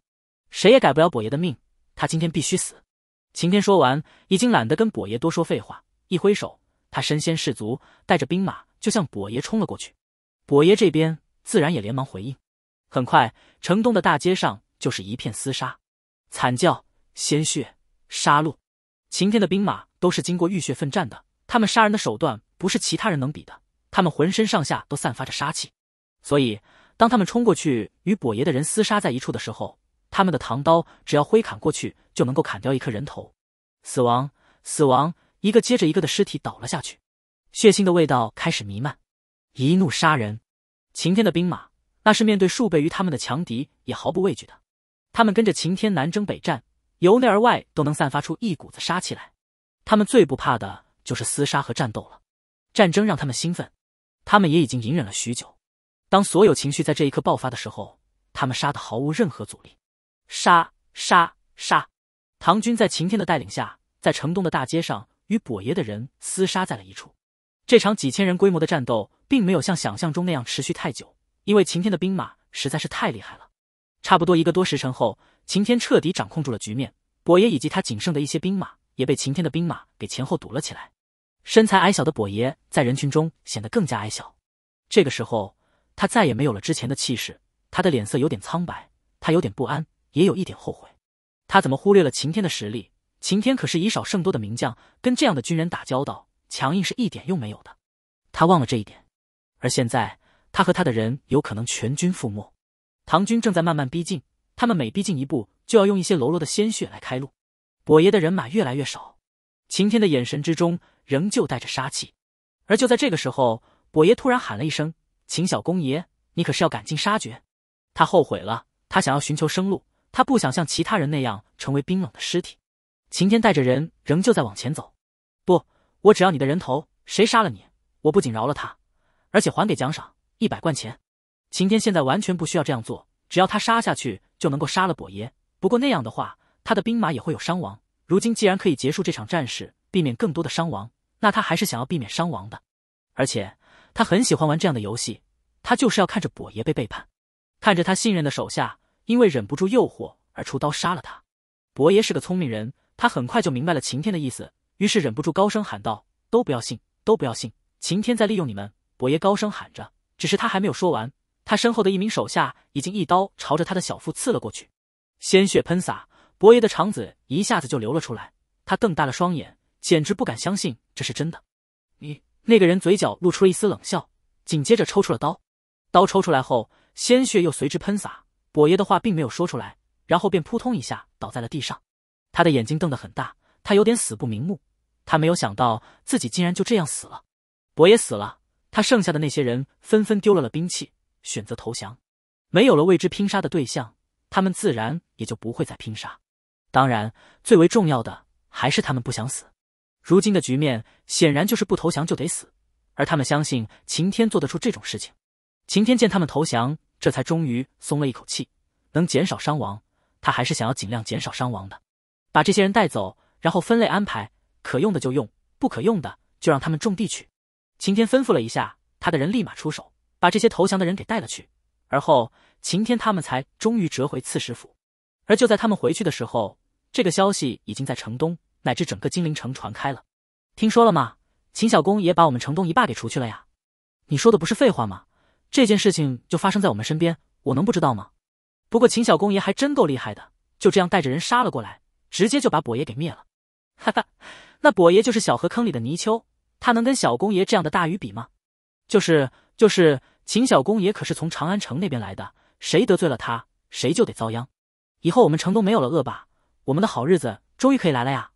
谁也改不了跛爷的命。他今天必须死。晴天说完，已经懒得跟跛爷多说废话，一挥手，他身先士卒，带着兵马就向跛爷冲了过去。跛爷这边自然也连忙回应。很快，城东的大街上。就是一片厮杀、惨叫、鲜血、杀戮。秦天的兵马都是经过浴血奋战的，他们杀人的手段不是其他人能比的，他们浑身上下都散发着杀气。所以，当他们冲过去与跛爷的人厮杀在一处的时候，他们的唐刀只要挥砍过去，就能够砍掉一颗人头。死亡，死亡，一个接着一个的尸体倒了下去，血腥的味道开始弥漫。一怒杀人，秦天的兵马那是面对数倍于他们的强敌也毫不畏惧的。他们跟着晴天南征北战，由内而外都能散发出一股子杀气来。他们最不怕的就是厮杀和战斗了。战争让他们兴奋，他们也已经隐忍了许久。当所有情绪在这一刻爆发的时候，他们杀的毫无任何阻力，杀杀杀！唐军在晴天的带领下，在城东的大街上与跛爷的人厮杀在了一处。这场几千人规模的战斗，并没有像想象中那样持续太久，因为晴天的兵马实在是太厉害了。差不多一个多时辰后，晴天彻底掌控住了局面。跛爷以及他仅剩的一些兵马也被晴天的兵马给前后堵了起来。身材矮小的跛爷在人群中显得更加矮小。这个时候，他再也没有了之前的气势，他的脸色有点苍白，他有点不安，也有一点后悔。他怎么忽略了晴天的实力？晴天可是以少胜多的名将，跟这样的军人打交道，强硬是一点用没有的。他忘了这一点，而现在他和他的人有可能全军覆没。唐军正在慢慢逼近，他们每逼近一步，就要用一些喽啰的鲜血来开路。跛爷的人马越来越少，秦天的眼神之中仍旧带着杀气。而就在这个时候，跛爷突然喊了一声：“秦小公爷，你可是要赶尽杀绝？”他后悔了，他想要寻求生路，他不想像其他人那样成为冰冷的尸体。秦天带着人仍旧在往前走。不，我只要你的人头，谁杀了你，我不仅饶了他，而且还给奖赏一百贯钱。秦天现在完全不需要这样做，只要他杀下去就能够杀了伯爷。不过那样的话，他的兵马也会有伤亡。如今既然可以结束这场战事，避免更多的伤亡，那他还是想要避免伤亡的。而且他很喜欢玩这样的游戏，他就是要看着伯爷被背叛，看着他信任的手下因为忍不住诱惑而出刀杀了他。伯爷是个聪明人，他很快就明白了秦天的意思，于是忍不住高声喊道：“都不要信，都不要信，秦天在利用你们！”伯爷高声喊着，只是他还没有说完。他身后的一名手下已经一刀朝着他的小腹刺了过去，鲜血喷洒，伯爷的肠子一下子就流了出来。他瞪大了双眼，简直不敢相信这是真的。你那个人嘴角露出了一丝冷笑，紧接着抽出了刀。刀抽出来后，鲜血又随之喷洒。伯爷的话并没有说出来，然后便扑通一下倒在了地上。他的眼睛瞪得很大，他有点死不瞑目。他没有想到自己竟然就这样死了。伯爷死了，他剩下的那些人纷纷丢了了兵器。选择投降，没有了为之拼杀的对象，他们自然也就不会再拼杀。当然，最为重要的还是他们不想死。如今的局面显然就是不投降就得死，而他们相信晴天做得出这种事情。晴天见他们投降，这才终于松了一口气。能减少伤亡，他还是想要尽量减少伤亡的。把这些人带走，然后分类安排，可用的就用，不可用的就让他们种地去。晴天吩咐了一下，他的人立马出手。把这些投降的人给带了去，而后秦天他们才终于折回刺史府。而就在他们回去的时候，这个消息已经在城东乃至整个金陵城传开了。听说了吗？秦小公爷把我们城东一霸给除去了呀！你说的不是废话吗？这件事情就发生在我们身边，我能不知道吗？不过秦小公爷还真够厉害的，就这样带着人杀了过来，直接就把跛爷给灭了。哈哈，那跛爷就是小河坑里的泥鳅，他能跟小公爷这样的大鱼比吗？就是就是。秦小公爷可是从长安城那边来的，谁得罪了他，谁就得遭殃。以后我们城东没有了恶霸，我们的好日子终于可以来了呀！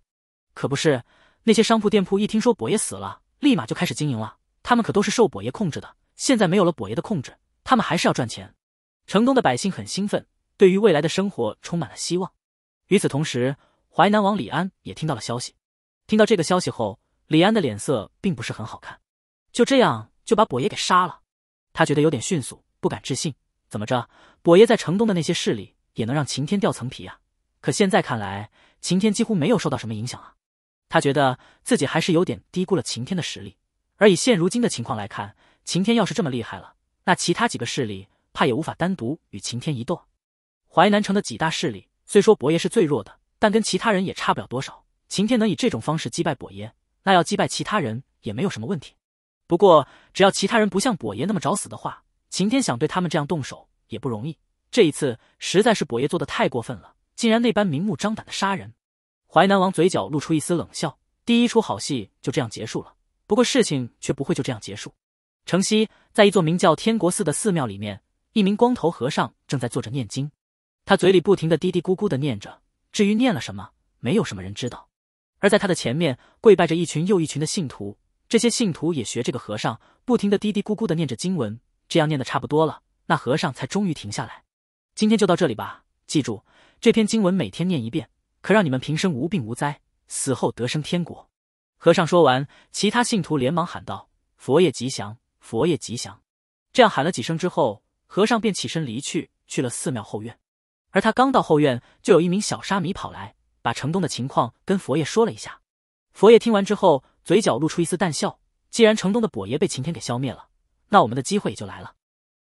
可不是，那些商铺店铺一听说伯爷死了，立马就开始经营了。他们可都是受伯爷控制的，现在没有了伯爷的控制，他们还是要赚钱。城东的百姓很兴奋，对于未来的生活充满了希望。与此同时，淮南王李安也听到了消息。听到这个消息后，李安的脸色并不是很好看。就这样就把伯爷给杀了。他觉得有点迅速，不敢置信。怎么着，伯爷在城东的那些势力也能让晴天掉层皮啊？可现在看来，晴天几乎没有受到什么影响啊。他觉得自己还是有点低估了晴天的实力。而以现如今的情况来看，晴天要是这么厉害了，那其他几个势力怕也无法单独与晴天一斗。淮南城的几大势力虽说伯爷是最弱的，但跟其他人也差不了多少。晴天能以这种方式击败伯爷，那要击败其他人也没有什么问题。不过，只要其他人不像跛爷那么找死的话，秦天想对他们这样动手也不容易。这一次实在是跛爷做的太过分了，竟然那般明目张胆的杀人。淮南王嘴角露出一丝冷笑，第一出好戏就这样结束了。不过事情却不会就这样结束。城西，在一座名叫天国寺的寺庙里面，一名光头和尚正在坐着念经，他嘴里不停的嘀嘀咕咕的念着，至于念了什么，没有什么人知道。而在他的前面跪拜着一群又一群的信徒。这些信徒也学这个和尚，不停的嘀嘀咕咕的念着经文，这样念的差不多了，那和尚才终于停下来。今天就到这里吧，记住这篇经文，每天念一遍，可让你们平生无病无灾，死后得生天国。和尚说完，其他信徒连忙喊道：“佛爷吉祥，佛爷吉祥。”这样喊了几声之后，和尚便起身离去，去了寺庙后院。而他刚到后院，就有一名小沙弥跑来，把城东的情况跟佛爷说了一下。佛爷听完之后。嘴角露出一丝淡笑，既然城东的跛爷被晴天给消灭了，那我们的机会也就来了。